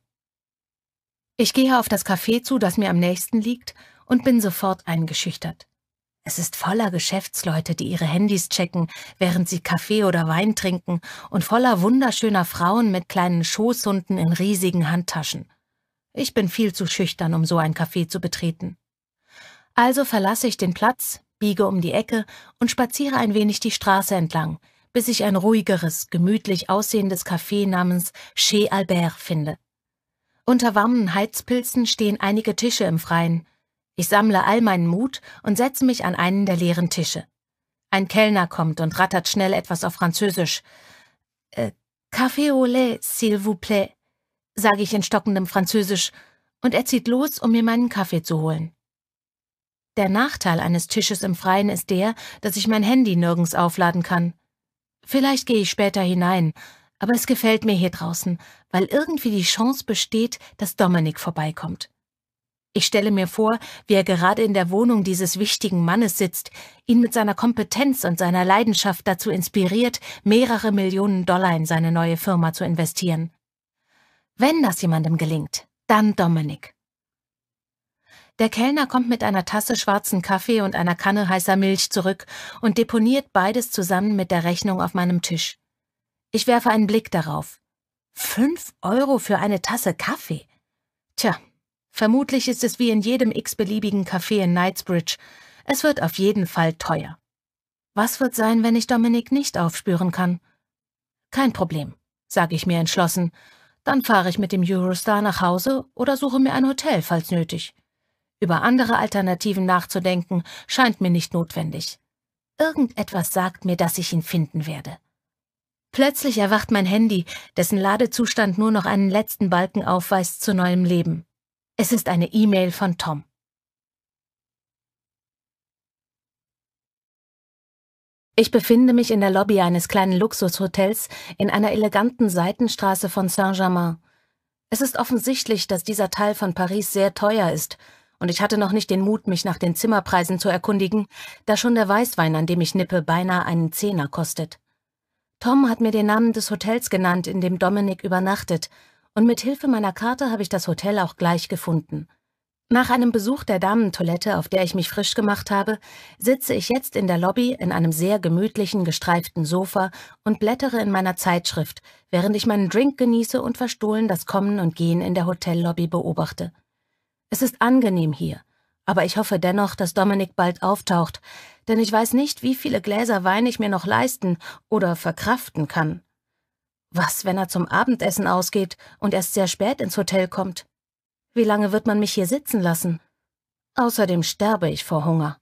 Ich gehe auf das Café zu, das mir am nächsten liegt, und bin sofort eingeschüchtert. Es ist voller Geschäftsleute, die ihre Handys checken, während sie Kaffee oder Wein trinken, und voller wunderschöner Frauen mit kleinen Schoßhunden in riesigen Handtaschen. Ich bin viel zu schüchtern, um so ein Café zu betreten. Also verlasse ich den Platz, biege um die Ecke und spaziere ein wenig die Straße entlang, bis ich ein ruhigeres, gemütlich aussehendes Café namens Chez Albert finde. Unter warmen Heizpilzen stehen einige Tische im Freien, ich sammle all meinen Mut und setze mich an einen der leeren Tische. Ein Kellner kommt und rattert schnell etwas auf Französisch. Äh, Café au lait, s'il vous plaît, sage ich in stockendem Französisch, und er zieht los, um mir meinen Kaffee zu holen. Der Nachteil eines Tisches im Freien ist der, dass ich mein Handy nirgends aufladen kann. Vielleicht gehe ich später hinein, aber es gefällt mir hier draußen, weil irgendwie die Chance besteht, dass Dominik vorbeikommt. Ich stelle mir vor, wie er gerade in der Wohnung dieses wichtigen Mannes sitzt, ihn mit seiner Kompetenz und seiner Leidenschaft dazu inspiriert, mehrere Millionen Dollar in seine neue Firma zu investieren. Wenn das jemandem gelingt, dann Dominik. Der Kellner kommt mit einer Tasse schwarzen Kaffee und einer Kanne heißer Milch zurück und deponiert beides zusammen mit der Rechnung auf meinem Tisch. Ich werfe einen Blick darauf. Fünf Euro für eine Tasse Kaffee? Tja, Vermutlich ist es wie in jedem x-beliebigen Café in Knightsbridge. Es wird auf jeden Fall teuer. Was wird sein, wenn ich Dominik nicht aufspüren kann? Kein Problem, sage ich mir entschlossen. Dann fahre ich mit dem Eurostar nach Hause oder suche mir ein Hotel, falls nötig. Über andere Alternativen nachzudenken scheint mir nicht notwendig. Irgendetwas sagt mir, dass ich ihn finden werde. Plötzlich erwacht mein Handy, dessen Ladezustand nur noch einen letzten Balken aufweist, zu neuem Leben. Es ist eine E-Mail von Tom. Ich befinde mich in der Lobby eines kleinen Luxushotels in einer eleganten Seitenstraße von Saint-Germain. Es ist offensichtlich, dass dieser Teil von Paris sehr teuer ist, und ich hatte noch nicht den Mut, mich nach den Zimmerpreisen zu erkundigen, da schon der Weißwein, an dem ich nippe, beinahe einen Zehner kostet. Tom hat mir den Namen des Hotels genannt, in dem Dominik übernachtet, und mit Hilfe meiner Karte habe ich das Hotel auch gleich gefunden. Nach einem Besuch der Damentoilette, auf der ich mich frisch gemacht habe, sitze ich jetzt in der Lobby in einem sehr gemütlichen, gestreiften Sofa und blättere in meiner Zeitschrift, während ich meinen Drink genieße und verstohlen das Kommen und Gehen in der Hotellobby beobachte. Es ist angenehm hier, aber ich hoffe dennoch, dass Dominik bald auftaucht, denn ich weiß nicht, wie viele Gläser Wein ich mir noch leisten oder verkraften kann. Was, wenn er zum Abendessen ausgeht und erst sehr spät ins Hotel kommt? Wie lange wird man mich hier sitzen lassen? Außerdem sterbe ich vor Hunger.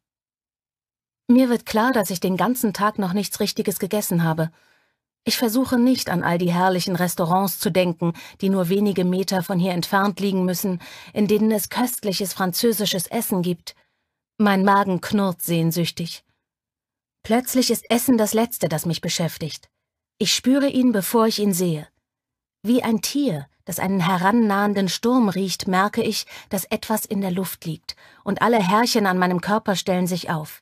Mir wird klar, dass ich den ganzen Tag noch nichts Richtiges gegessen habe. Ich versuche nicht an all die herrlichen Restaurants zu denken, die nur wenige Meter von hier entfernt liegen müssen, in denen es köstliches französisches Essen gibt. Mein Magen knurrt sehnsüchtig. Plötzlich ist Essen das Letzte, das mich beschäftigt. Ich spüre ihn, bevor ich ihn sehe. Wie ein Tier, das einen herannahenden Sturm riecht, merke ich, dass etwas in der Luft liegt, und alle Härchen an meinem Körper stellen sich auf.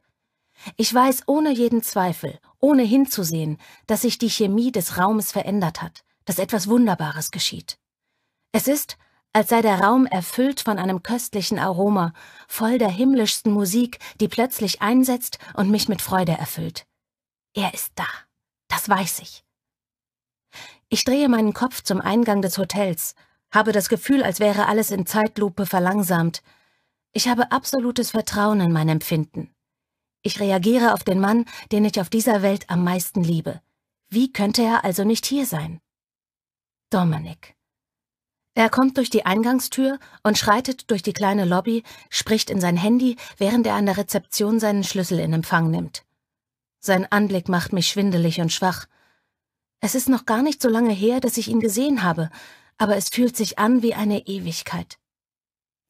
Ich weiß ohne jeden Zweifel, ohne hinzusehen, dass sich die Chemie des Raumes verändert hat, dass etwas Wunderbares geschieht. Es ist, als sei der Raum erfüllt von einem köstlichen Aroma, voll der himmlischsten Musik, die plötzlich einsetzt und mich mit Freude erfüllt. Er ist da, das weiß ich. Ich drehe meinen Kopf zum Eingang des Hotels, habe das Gefühl, als wäre alles in Zeitlupe verlangsamt. Ich habe absolutes Vertrauen in mein Empfinden. Ich reagiere auf den Mann, den ich auf dieser Welt am meisten liebe. Wie könnte er also nicht hier sein? Dominik. Er kommt durch die Eingangstür und schreitet durch die kleine Lobby, spricht in sein Handy, während er an der Rezeption seinen Schlüssel in Empfang nimmt. Sein Anblick macht mich schwindelig und schwach. Es ist noch gar nicht so lange her, dass ich ihn gesehen habe, aber es fühlt sich an wie eine Ewigkeit.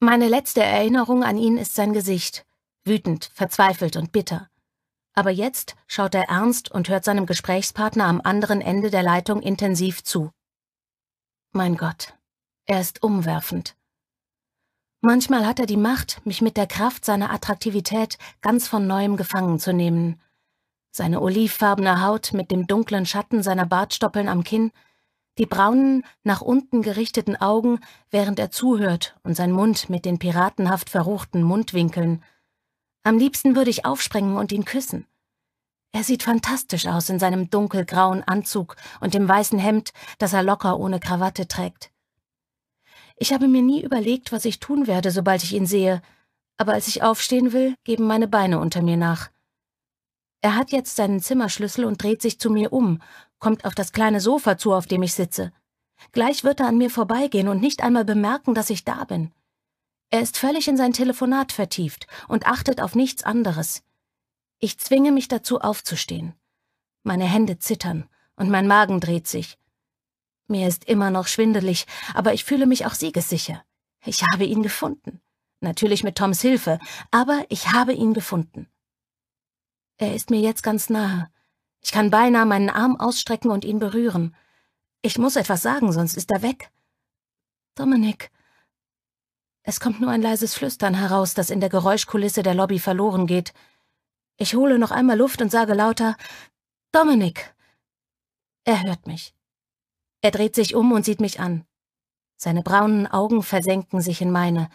Meine letzte Erinnerung an ihn ist sein Gesicht, wütend, verzweifelt und bitter. Aber jetzt schaut er ernst und hört seinem Gesprächspartner am anderen Ende der Leitung intensiv zu. Mein Gott, er ist umwerfend. Manchmal hat er die Macht, mich mit der Kraft seiner Attraktivität ganz von neuem gefangen zu nehmen seine olivfarbene Haut mit dem dunklen Schatten seiner Bartstoppeln am Kinn, die braunen, nach unten gerichteten Augen, während er zuhört und sein Mund mit den piratenhaft verruchten Mundwinkeln. Am liebsten würde ich aufspringen und ihn küssen. Er sieht fantastisch aus in seinem dunkelgrauen Anzug und dem weißen Hemd, das er locker ohne Krawatte trägt. Ich habe mir nie überlegt, was ich tun werde, sobald ich ihn sehe, aber als ich aufstehen will, geben meine Beine unter mir nach. Er hat jetzt seinen Zimmerschlüssel und dreht sich zu mir um, kommt auf das kleine Sofa zu, auf dem ich sitze. Gleich wird er an mir vorbeigehen und nicht einmal bemerken, dass ich da bin. Er ist völlig in sein Telefonat vertieft und achtet auf nichts anderes. Ich zwinge mich dazu aufzustehen. Meine Hände zittern und mein Magen dreht sich. Mir ist immer noch schwindelig, aber ich fühle mich auch siegessicher. Ich habe ihn gefunden. Natürlich mit Toms Hilfe, aber ich habe ihn gefunden. Er ist mir jetzt ganz nahe. Ich kann beinahe meinen Arm ausstrecken und ihn berühren. Ich muss etwas sagen, sonst ist er weg. Dominik. Es kommt nur ein leises Flüstern heraus, das in der Geräuschkulisse der Lobby verloren geht. Ich hole noch einmal Luft und sage lauter Dominik. Er hört mich. Er dreht sich um und sieht mich an. Seine braunen Augen versenken sich in meine.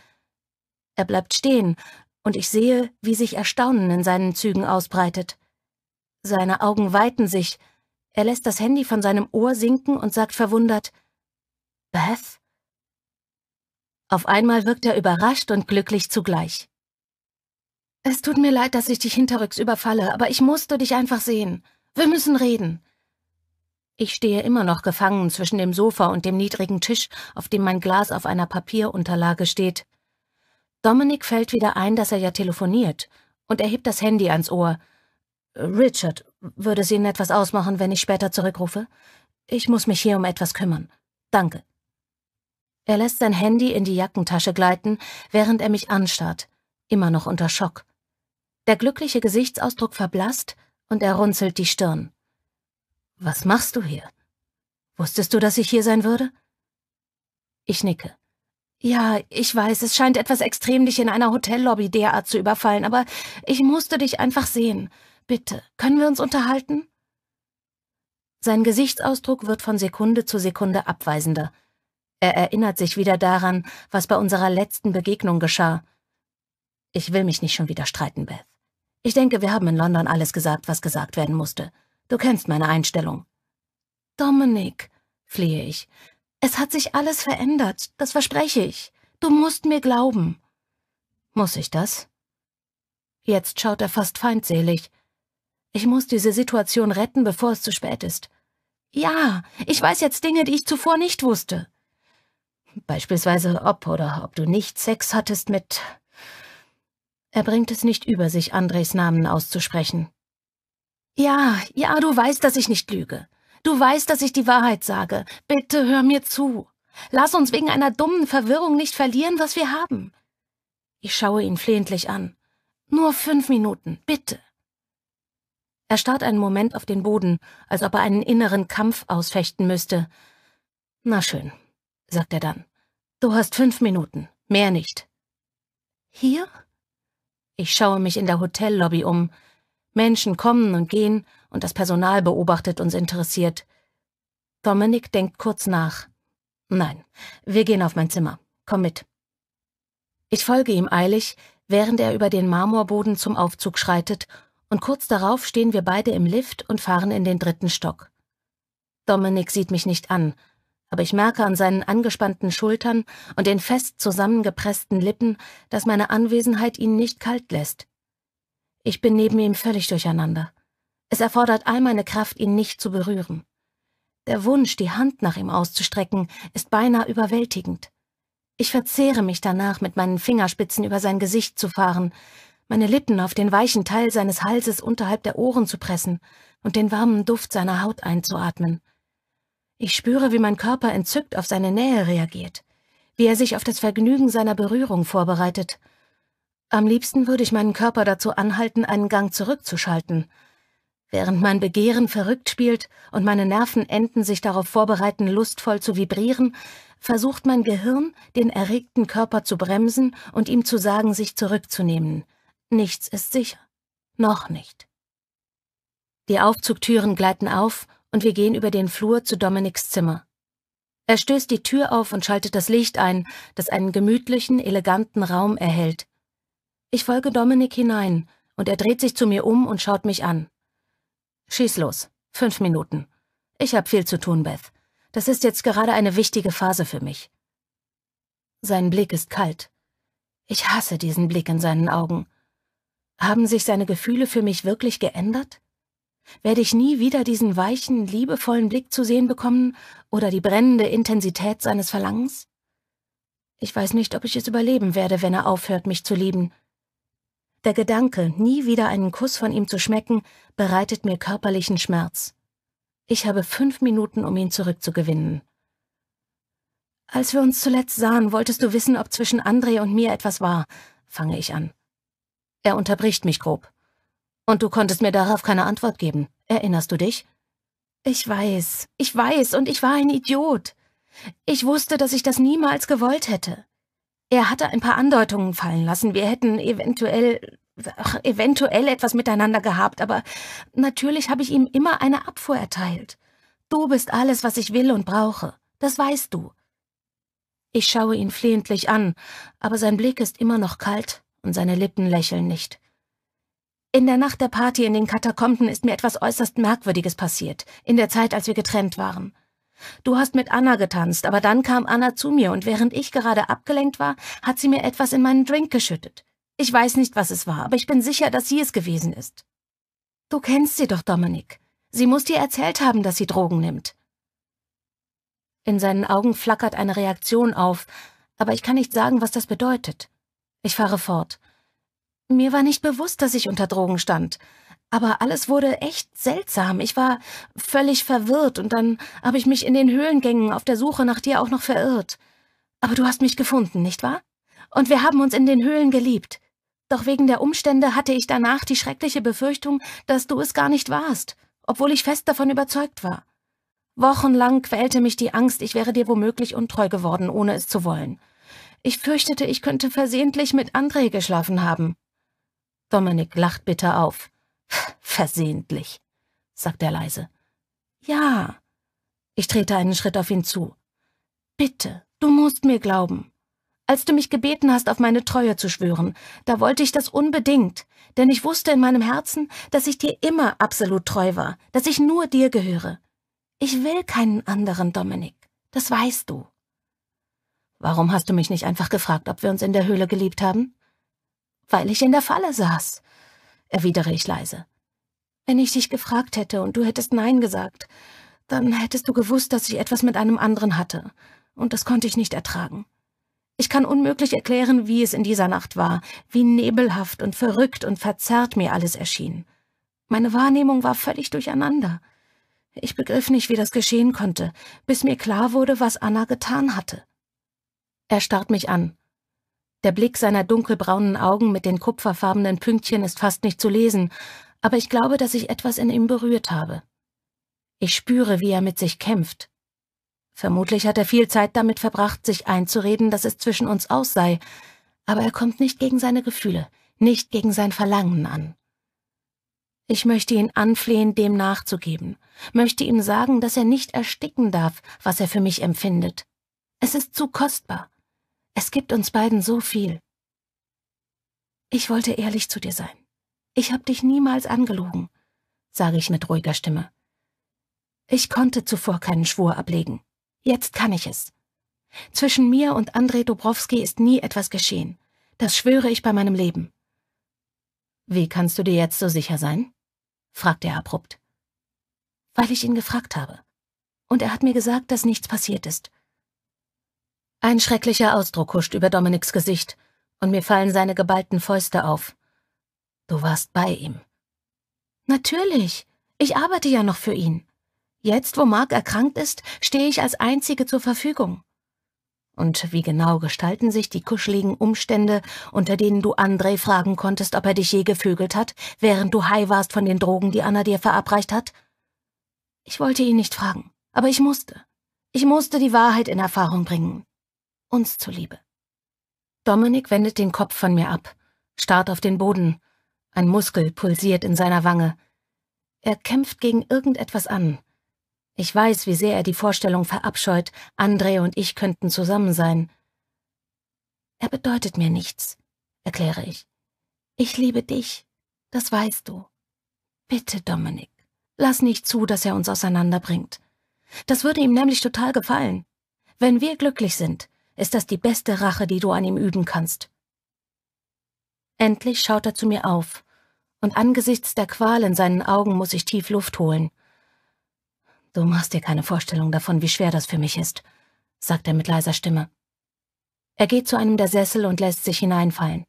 Er bleibt stehen, und ich sehe, wie sich Erstaunen in seinen Zügen ausbreitet. Seine Augen weiten sich, er lässt das Handy von seinem Ohr sinken und sagt verwundert Beth? Auf einmal wirkt er überrascht und glücklich zugleich. Es tut mir leid, dass ich dich hinterrücks überfalle, aber ich musste dich einfach sehen. Wir müssen reden. Ich stehe immer noch gefangen zwischen dem Sofa und dem niedrigen Tisch, auf dem mein Glas auf einer Papierunterlage steht. Dominic fällt wieder ein, dass er ja telefoniert und er hebt das Handy ans Ohr. Richard, würde es Ihnen etwas ausmachen, wenn ich später zurückrufe? Ich muss mich hier um etwas kümmern. Danke. Er lässt sein Handy in die Jackentasche gleiten, während er mich anstarrt, immer noch unter Schock. Der glückliche Gesichtsausdruck verblasst und er runzelt die Stirn. Was machst du hier? Wusstest du, dass ich hier sein würde? Ich nicke. Ja, ich weiß, es scheint etwas extrem, dich in einer Hotellobby derart zu überfallen, aber ich musste dich einfach sehen. Bitte, können wir uns unterhalten? Sein Gesichtsausdruck wird von Sekunde zu Sekunde abweisender. Er erinnert sich wieder daran, was bei unserer letzten Begegnung geschah. Ich will mich nicht schon wieder streiten, Beth. Ich denke, wir haben in London alles gesagt, was gesagt werden musste. Du kennst meine Einstellung. Dominik, flehe ich, es hat sich alles verändert, das verspreche ich. Du musst mir glauben. Muss ich das? Jetzt schaut er fast feindselig. Ich muss diese Situation retten, bevor es zu spät ist. Ja, ich weiß jetzt Dinge, die ich zuvor nicht wusste. Beispielsweise, ob oder ob du nicht Sex hattest mit... Er bringt es nicht über sich, Andres Namen auszusprechen. Ja, ja, du weißt, dass ich nicht lüge. Du weißt, dass ich die Wahrheit sage. Bitte hör mir zu. Lass uns wegen einer dummen Verwirrung nicht verlieren, was wir haben. Ich schaue ihn flehentlich an. Nur fünf Minuten, bitte. Er starrt einen Moment auf den Boden, als ob er einen inneren Kampf ausfechten müsste. Na schön, sagt er dann. Du hast fünf Minuten, mehr nicht. Hier? Ich schaue mich in der Hotellobby um. Menschen kommen und gehen, und das Personal beobachtet uns interessiert. Dominik denkt kurz nach. Nein, wir gehen auf mein Zimmer. Komm mit. Ich folge ihm eilig, während er über den Marmorboden zum Aufzug schreitet, und kurz darauf stehen wir beide im Lift und fahren in den dritten Stock. Dominik sieht mich nicht an, aber ich merke an seinen angespannten Schultern und den fest zusammengepressten Lippen, dass meine Anwesenheit ihn nicht kalt lässt. Ich bin neben ihm völlig durcheinander. Es erfordert all meine Kraft, ihn nicht zu berühren. Der Wunsch, die Hand nach ihm auszustrecken, ist beinahe überwältigend. Ich verzehre mich danach, mit meinen Fingerspitzen über sein Gesicht zu fahren, meine Lippen auf den weichen Teil seines Halses unterhalb der Ohren zu pressen und den warmen Duft seiner Haut einzuatmen. Ich spüre, wie mein Körper entzückt auf seine Nähe reagiert, wie er sich auf das Vergnügen seiner Berührung vorbereitet. Am liebsten würde ich meinen Körper dazu anhalten, einen Gang zurückzuschalten – während mein Begehren verrückt spielt und meine Nervenenden sich darauf vorbereiten, lustvoll zu vibrieren, versucht mein Gehirn, den erregten Körper zu bremsen und ihm zu sagen, sich zurückzunehmen. Nichts ist sicher. Noch nicht. Die Aufzugtüren gleiten auf und wir gehen über den Flur zu Dominiks Zimmer. Er stößt die Tür auf und schaltet das Licht ein, das einen gemütlichen, eleganten Raum erhält. Ich folge Dominik hinein, und er dreht sich zu mir um und schaut mich an. Schieß los. Fünf Minuten. Ich hab viel zu tun, Beth. Das ist jetzt gerade eine wichtige Phase für mich. Sein Blick ist kalt. Ich hasse diesen Blick in seinen Augen. Haben sich seine Gefühle für mich wirklich geändert? Werde ich nie wieder diesen weichen, liebevollen Blick zu sehen bekommen oder die brennende Intensität seines Verlangens? Ich weiß nicht, ob ich es überleben werde, wenn er aufhört, mich zu lieben. Der Gedanke, nie wieder einen Kuss von ihm zu schmecken, bereitet mir körperlichen Schmerz. Ich habe fünf Minuten, um ihn zurückzugewinnen. Als wir uns zuletzt sahen, wolltest du wissen, ob zwischen André und mir etwas war, fange ich an. Er unterbricht mich grob. Und du konntest mir darauf keine Antwort geben. Erinnerst du dich? Ich weiß, ich weiß, und ich war ein Idiot. Ich wusste, dass ich das niemals gewollt hätte. Er hatte ein paar Andeutungen fallen lassen. Wir hätten eventuell, ach, eventuell etwas miteinander gehabt, aber natürlich habe ich ihm immer eine Abfuhr erteilt. Du bist alles, was ich will und brauche. Das weißt du. Ich schaue ihn flehentlich an, aber sein Blick ist immer noch kalt und seine Lippen lächeln nicht. In der Nacht der Party in den Katakomben ist mir etwas äußerst Merkwürdiges passiert, in der Zeit, als wir getrennt waren. Du hast mit Anna getanzt, aber dann kam Anna zu mir und während ich gerade abgelenkt war, hat sie mir etwas in meinen Drink geschüttet. Ich weiß nicht, was es war, aber ich bin sicher, dass sie es gewesen ist. Du kennst sie doch, Dominik. Sie muss dir erzählt haben, dass sie Drogen nimmt. In seinen Augen flackert eine Reaktion auf, aber ich kann nicht sagen, was das bedeutet. Ich fahre fort. Mir war nicht bewusst, dass ich unter Drogen stand. Aber alles wurde echt seltsam. Ich war völlig verwirrt und dann habe ich mich in den Höhlengängen auf der Suche nach dir auch noch verirrt. Aber du hast mich gefunden, nicht wahr? Und wir haben uns in den Höhlen geliebt. Doch wegen der Umstände hatte ich danach die schreckliche Befürchtung, dass du es gar nicht warst, obwohl ich fest davon überzeugt war. Wochenlang quälte mich die Angst, ich wäre dir womöglich untreu geworden, ohne es zu wollen. Ich fürchtete, ich könnte versehentlich mit André geschlafen haben. Dominik lacht bitter auf. Versehentlich, sagt er leise. Ja. Ich trete einen Schritt auf ihn zu. Bitte, du musst mir glauben. Als du mich gebeten hast, auf meine Treue zu schwören, da wollte ich das unbedingt, denn ich wusste in meinem Herzen, dass ich dir immer absolut treu war, dass ich nur dir gehöre. Ich will keinen anderen, Dominik, das weißt du. Warum hast du mich nicht einfach gefragt, ob wir uns in der Höhle geliebt haben? Weil ich in der Falle saß erwidere ich leise. Wenn ich dich gefragt hätte und du hättest Nein gesagt, dann hättest du gewusst, dass ich etwas mit einem anderen hatte, und das konnte ich nicht ertragen. Ich kann unmöglich erklären, wie es in dieser Nacht war, wie nebelhaft und verrückt und verzerrt mir alles erschien. Meine Wahrnehmung war völlig durcheinander. Ich begriff nicht, wie das geschehen konnte, bis mir klar wurde, was Anna getan hatte. Er starrt mich an, der Blick seiner dunkelbraunen Augen mit den kupferfarbenen Pünktchen ist fast nicht zu lesen, aber ich glaube, dass ich etwas in ihm berührt habe. Ich spüre, wie er mit sich kämpft. Vermutlich hat er viel Zeit damit verbracht, sich einzureden, dass es zwischen uns aus sei, aber er kommt nicht gegen seine Gefühle, nicht gegen sein Verlangen an. Ich möchte ihn anflehen, dem nachzugeben, möchte ihm sagen, dass er nicht ersticken darf, was er für mich empfindet. Es ist zu kostbar, es gibt uns beiden so viel. Ich wollte ehrlich zu dir sein. Ich habe dich niemals angelogen, sage ich mit ruhiger Stimme. Ich konnte zuvor keinen Schwur ablegen. Jetzt kann ich es. Zwischen mir und Andrei Dobrowski ist nie etwas geschehen. Das schwöre ich bei meinem Leben. Wie kannst du dir jetzt so sicher sein? fragt er abrupt. Weil ich ihn gefragt habe. Und er hat mir gesagt, dass nichts passiert ist. Ein schrecklicher Ausdruck huscht über Dominiks Gesicht, und mir fallen seine geballten Fäuste auf. Du warst bei ihm. Natürlich. Ich arbeite ja noch für ihn. Jetzt, wo Mark erkrankt ist, stehe ich als Einzige zur Verfügung. Und wie genau gestalten sich die kuscheligen Umstände, unter denen du André fragen konntest, ob er dich je gefügelt hat, während du high warst von den Drogen, die Anna dir verabreicht hat? Ich wollte ihn nicht fragen, aber ich musste. Ich musste die Wahrheit in Erfahrung bringen uns zuliebe. Dominik wendet den Kopf von mir ab, starrt auf den Boden. Ein Muskel pulsiert in seiner Wange. Er kämpft gegen irgendetwas an. Ich weiß, wie sehr er die Vorstellung verabscheut, Andre und ich könnten zusammen sein. Er bedeutet mir nichts, erkläre ich. Ich liebe dich, das weißt du. Bitte, Dominik, lass nicht zu, dass er uns auseinanderbringt. Das würde ihm nämlich total gefallen. Wenn wir glücklich sind, ist das die beste Rache, die du an ihm üben kannst. Endlich schaut er zu mir auf, und angesichts der Qual in seinen Augen muss ich tief Luft holen. Du machst dir keine Vorstellung davon, wie schwer das für mich ist, sagt er mit leiser Stimme. Er geht zu einem der Sessel und lässt sich hineinfallen.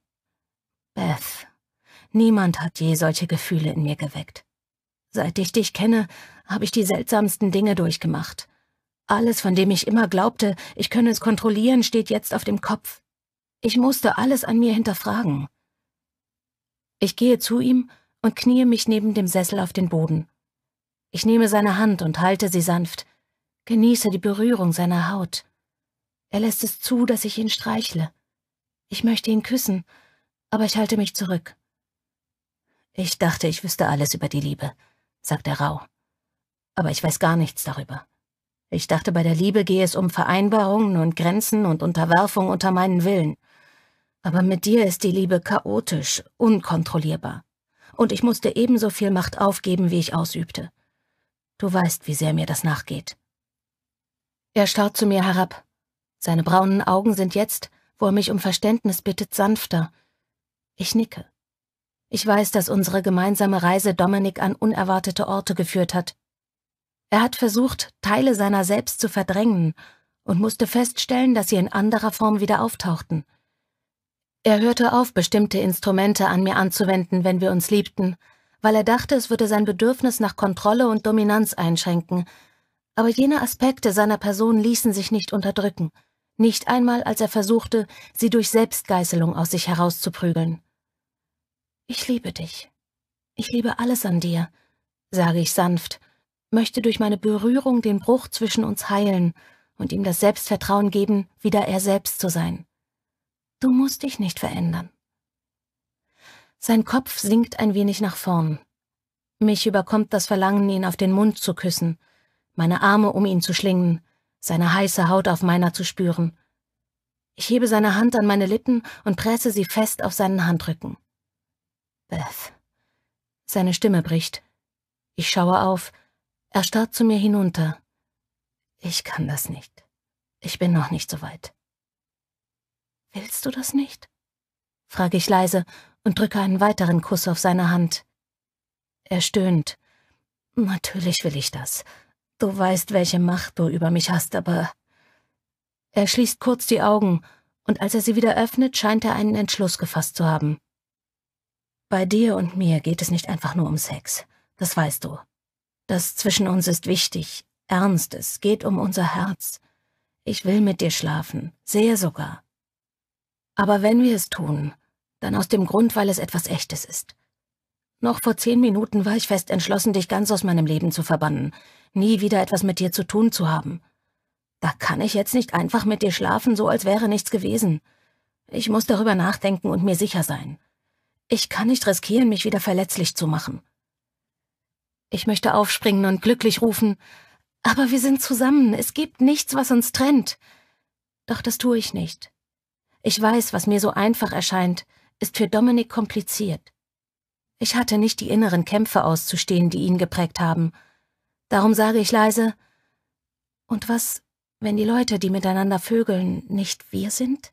Beth, niemand hat je solche Gefühle in mir geweckt. Seit ich dich kenne, habe ich die seltsamsten Dinge durchgemacht. Alles, von dem ich immer glaubte, ich könne es kontrollieren, steht jetzt auf dem Kopf. Ich musste alles an mir hinterfragen. Ich gehe zu ihm und kniee mich neben dem Sessel auf den Boden. Ich nehme seine Hand und halte sie sanft, genieße die Berührung seiner Haut. Er lässt es zu, dass ich ihn streichle. Ich möchte ihn küssen, aber ich halte mich zurück. Ich dachte, ich wüsste alles über die Liebe, sagt er rau. Aber ich weiß gar nichts darüber. Ich dachte, bei der Liebe gehe es um Vereinbarungen und Grenzen und Unterwerfung unter meinen Willen. Aber mit dir ist die Liebe chaotisch, unkontrollierbar. Und ich musste ebenso viel Macht aufgeben, wie ich ausübte. Du weißt, wie sehr mir das nachgeht. Er starrt zu mir herab. Seine braunen Augen sind jetzt, wo er mich um Verständnis bittet, sanfter. Ich nicke. Ich weiß, dass unsere gemeinsame Reise Dominik an unerwartete Orte geführt hat, er hat versucht, Teile seiner selbst zu verdrängen und musste feststellen, dass sie in anderer Form wieder auftauchten. Er hörte auf, bestimmte Instrumente an mir anzuwenden, wenn wir uns liebten, weil er dachte, es würde sein Bedürfnis nach Kontrolle und Dominanz einschränken, aber jene Aspekte seiner Person ließen sich nicht unterdrücken, nicht einmal als er versuchte, sie durch Selbstgeißelung aus sich herauszuprügeln. Ich liebe dich. Ich liebe alles an dir, sage ich sanft, möchte durch meine Berührung den Bruch zwischen uns heilen und ihm das Selbstvertrauen geben, wieder er selbst zu sein. Du musst dich nicht verändern. Sein Kopf sinkt ein wenig nach vorn. Mich überkommt das Verlangen, ihn auf den Mund zu küssen, meine Arme um ihn zu schlingen, seine heiße Haut auf meiner zu spüren. Ich hebe seine Hand an meine Lippen und presse sie fest auf seinen Handrücken. Beth. Seine Stimme bricht. Ich schaue auf, er starrt zu mir hinunter. Ich kann das nicht. Ich bin noch nicht so weit. Willst du das nicht? frage ich leise und drücke einen weiteren Kuss auf seine Hand. Er stöhnt. Natürlich will ich das. Du weißt, welche Macht du über mich hast, aber... Er schließt kurz die Augen, und als er sie wieder öffnet, scheint er einen Entschluss gefasst zu haben. Bei dir und mir geht es nicht einfach nur um Sex, das weißt du. Das zwischen uns ist wichtig, ernst, es geht um unser Herz. Ich will mit dir schlafen, sehr sogar. Aber wenn wir es tun, dann aus dem Grund, weil es etwas Echtes ist. Noch vor zehn Minuten war ich fest entschlossen, dich ganz aus meinem Leben zu verbannen, nie wieder etwas mit dir zu tun zu haben. Da kann ich jetzt nicht einfach mit dir schlafen, so als wäre nichts gewesen. Ich muss darüber nachdenken und mir sicher sein. Ich kann nicht riskieren, mich wieder verletzlich zu machen. Ich möchte aufspringen und glücklich rufen, aber wir sind zusammen, es gibt nichts, was uns trennt. Doch das tue ich nicht. Ich weiß, was mir so einfach erscheint, ist für Dominik kompliziert. Ich hatte nicht die inneren Kämpfe auszustehen, die ihn geprägt haben. Darum sage ich leise, und was, wenn die Leute, die miteinander vögeln, nicht wir sind?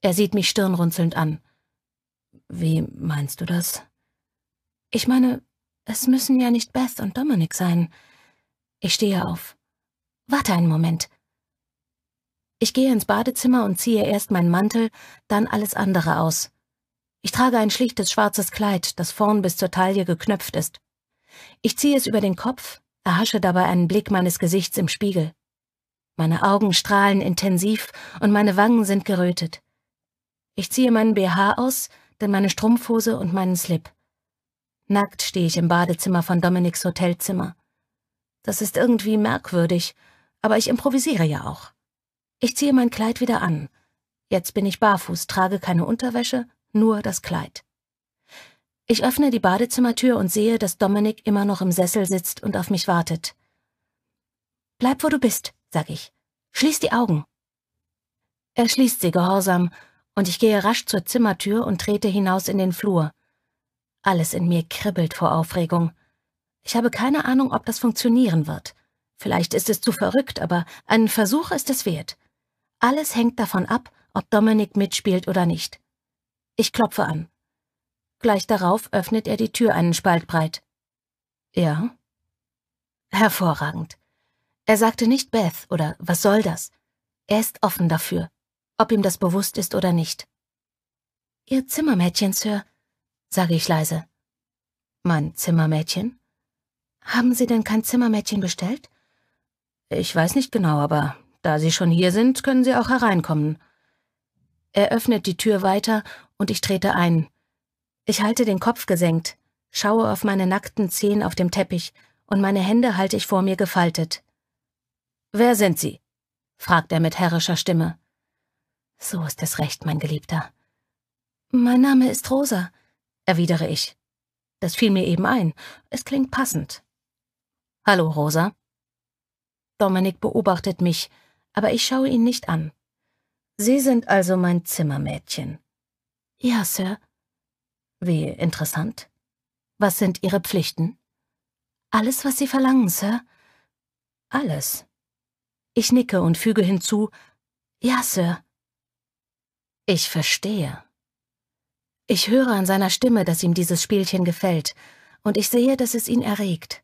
Er sieht mich stirnrunzelnd an. Wie meinst du das? Ich meine, es müssen ja nicht Beth und Dominic sein. Ich stehe auf. Warte einen Moment. Ich gehe ins Badezimmer und ziehe erst meinen Mantel, dann alles andere aus. Ich trage ein schlichtes schwarzes Kleid, das vorn bis zur Taille geknöpft ist. Ich ziehe es über den Kopf, erhasche dabei einen Blick meines Gesichts im Spiegel. Meine Augen strahlen intensiv und meine Wangen sind gerötet. Ich ziehe meinen BH aus, denn meine Strumpfhose und meinen Slip. Nackt stehe ich im Badezimmer von Dominiks Hotelzimmer. Das ist irgendwie merkwürdig, aber ich improvisiere ja auch. Ich ziehe mein Kleid wieder an. Jetzt bin ich barfuß, trage keine Unterwäsche, nur das Kleid. Ich öffne die Badezimmertür und sehe, dass Dominik immer noch im Sessel sitzt und auf mich wartet. Bleib, wo du bist, sag ich. Schließ die Augen. Er schließt sie gehorsam, und ich gehe rasch zur Zimmertür und trete hinaus in den Flur. Alles in mir kribbelt vor Aufregung. Ich habe keine Ahnung, ob das funktionieren wird. Vielleicht ist es zu verrückt, aber einen Versuch ist es wert. Alles hängt davon ab, ob Dominik mitspielt oder nicht. Ich klopfe an. Gleich darauf öffnet er die Tür einen Spalt breit. Ja? Hervorragend. Er sagte nicht Beth oder was soll das? Er ist offen dafür, ob ihm das bewusst ist oder nicht. Ihr Zimmermädchen, Sir, sage ich leise. Mein Zimmermädchen? Haben Sie denn kein Zimmermädchen bestellt? Ich weiß nicht genau, aber da Sie schon hier sind, können Sie auch hereinkommen. Er öffnet die Tür weiter und ich trete ein. Ich halte den Kopf gesenkt, schaue auf meine nackten Zehen auf dem Teppich und meine Hände halte ich vor mir gefaltet. Wer sind Sie? fragt er mit herrischer Stimme. So ist es recht, mein Geliebter. Mein Name ist Rosa erwidere ich. Das fiel mir eben ein. Es klingt passend. Hallo, Rosa. Dominik beobachtet mich, aber ich schaue ihn nicht an. Sie sind also mein Zimmermädchen. Ja, Sir. Wie interessant. Was sind Ihre Pflichten? Alles, was Sie verlangen, Sir. Alles. Ich nicke und füge hinzu, ja, Sir. Ich verstehe. Ich höre an seiner Stimme, dass ihm dieses Spielchen gefällt, und ich sehe, dass es ihn erregt.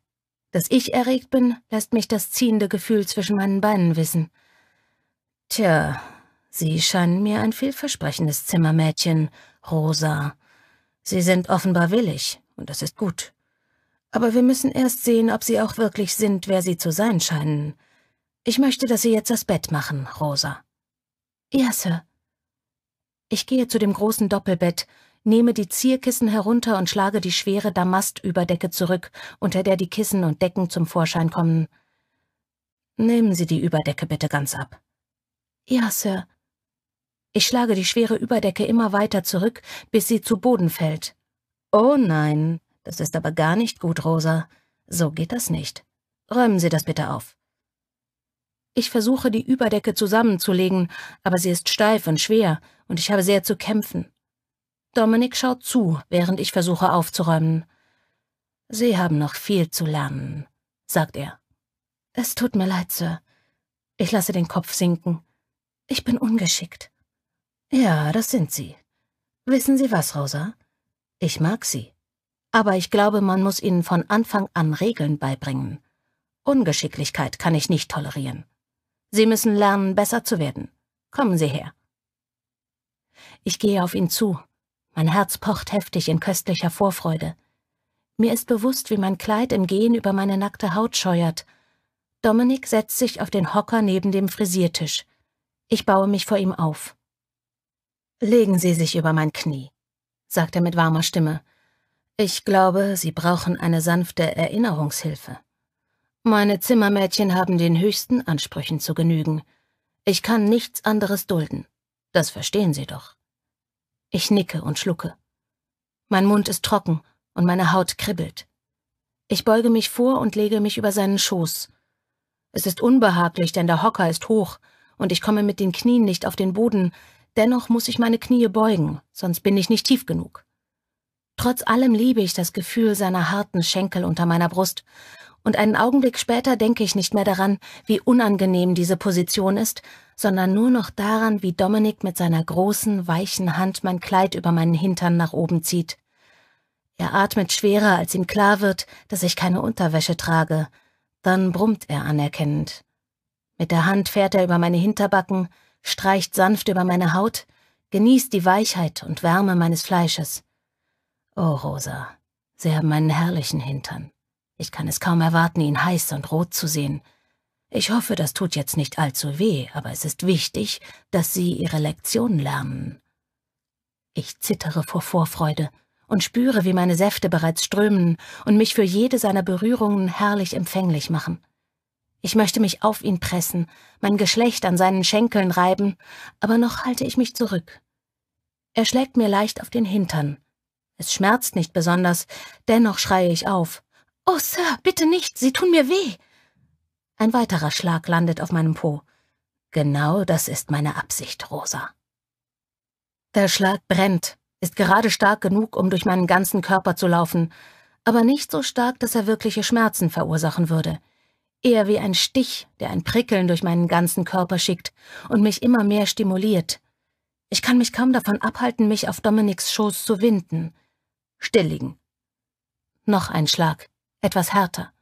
Dass ich erregt bin, lässt mich das ziehende Gefühl zwischen meinen Beinen wissen. Tja, Sie scheinen mir ein vielversprechendes Zimmermädchen, Rosa. Sie sind offenbar willig, und das ist gut. Aber wir müssen erst sehen, ob Sie auch wirklich sind, wer Sie zu sein scheinen. Ich möchte, dass Sie jetzt das Bett machen, Rosa. Ja, Sir. Ich gehe zu dem großen Doppelbett nehme die Zierkissen herunter und schlage die schwere Damastüberdecke zurück, unter der die Kissen und Decken zum Vorschein kommen. Nehmen Sie die Überdecke bitte ganz ab. Ja, Sir. Ich schlage die schwere Überdecke immer weiter zurück, bis sie zu Boden fällt. Oh nein, das ist aber gar nicht gut, Rosa. So geht das nicht. Räumen Sie das bitte auf. Ich versuche, die Überdecke zusammenzulegen, aber sie ist steif und schwer, und ich habe sehr zu kämpfen. Dominik schaut zu, während ich versuche aufzuräumen. Sie haben noch viel zu lernen, sagt er. Es tut mir leid, Sir. Ich lasse den Kopf sinken. Ich bin ungeschickt. Ja, das sind Sie. Wissen Sie was, Rosa? Ich mag Sie. Aber ich glaube, man muss Ihnen von Anfang an Regeln beibringen. Ungeschicklichkeit kann ich nicht tolerieren. Sie müssen lernen, besser zu werden. Kommen Sie her. Ich gehe auf ihn zu, mein Herz pocht heftig in köstlicher Vorfreude. Mir ist bewusst, wie mein Kleid im Gehen über meine nackte Haut scheuert. Dominik setzt sich auf den Hocker neben dem Frisiertisch. Ich baue mich vor ihm auf. Legen Sie sich über mein Knie, sagt er mit warmer Stimme. Ich glaube, Sie brauchen eine sanfte Erinnerungshilfe. Meine Zimmermädchen haben den höchsten Ansprüchen zu genügen. Ich kann nichts anderes dulden. Das verstehen Sie doch. Ich nicke und schlucke. Mein Mund ist trocken und meine Haut kribbelt. Ich beuge mich vor und lege mich über seinen Schoß. Es ist unbehaglich, denn der Hocker ist hoch und ich komme mit den Knien nicht auf den Boden, dennoch muss ich meine Knie beugen, sonst bin ich nicht tief genug. Trotz allem liebe ich das Gefühl seiner harten Schenkel unter meiner Brust, und einen Augenblick später denke ich nicht mehr daran, wie unangenehm diese Position ist, sondern nur noch daran, wie Dominik mit seiner großen, weichen Hand mein Kleid über meinen Hintern nach oben zieht. Er atmet schwerer, als ihm klar wird, dass ich keine Unterwäsche trage. Dann brummt er anerkennend. Mit der Hand fährt er über meine Hinterbacken, streicht sanft über meine Haut, genießt die Weichheit und Wärme meines Fleisches. Oh, Rosa, Sie haben einen herrlichen Hintern. Ich kann es kaum erwarten, ihn heiß und rot zu sehen. Ich hoffe, das tut jetzt nicht allzu weh, aber es ist wichtig, dass Sie Ihre Lektion lernen. Ich zittere vor Vorfreude und spüre, wie meine Säfte bereits strömen und mich für jede seiner Berührungen herrlich empfänglich machen. Ich möchte mich auf ihn pressen, mein Geschlecht an seinen Schenkeln reiben, aber noch halte ich mich zurück. Er schlägt mir leicht auf den Hintern. Es schmerzt nicht besonders, dennoch schreie ich auf. Oh, Sir, bitte nicht, Sie tun mir weh. Ein weiterer Schlag landet auf meinem Po. Genau das ist meine Absicht, Rosa. Der Schlag brennt, ist gerade stark genug, um durch meinen ganzen Körper zu laufen, aber nicht so stark, dass er wirkliche Schmerzen verursachen würde. Eher wie ein Stich, der ein Prickeln durch meinen ganzen Körper schickt und mich immer mehr stimuliert. Ich kann mich kaum davon abhalten, mich auf Dominiks Schoß zu winden. Stilligen. Noch ein Schlag, etwas härter.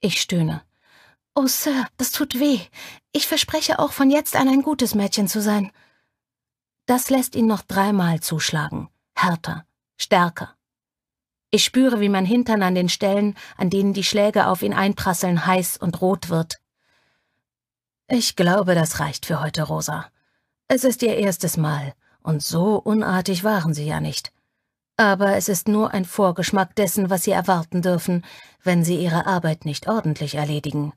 Ich stöhne. Oh, Sir, das tut weh. Ich verspreche auch von jetzt an ein gutes Mädchen zu sein. Das lässt ihn noch dreimal zuschlagen. Härter, stärker. Ich spüre, wie mein Hintern an den Stellen, an denen die Schläge auf ihn einprasseln, heiß und rot wird. Ich glaube, das reicht für heute, Rosa. Es ist ihr erstes Mal, und so unartig waren sie ja nicht. Aber es ist nur ein Vorgeschmack dessen, was sie erwarten dürfen, wenn sie ihre Arbeit nicht ordentlich erledigen.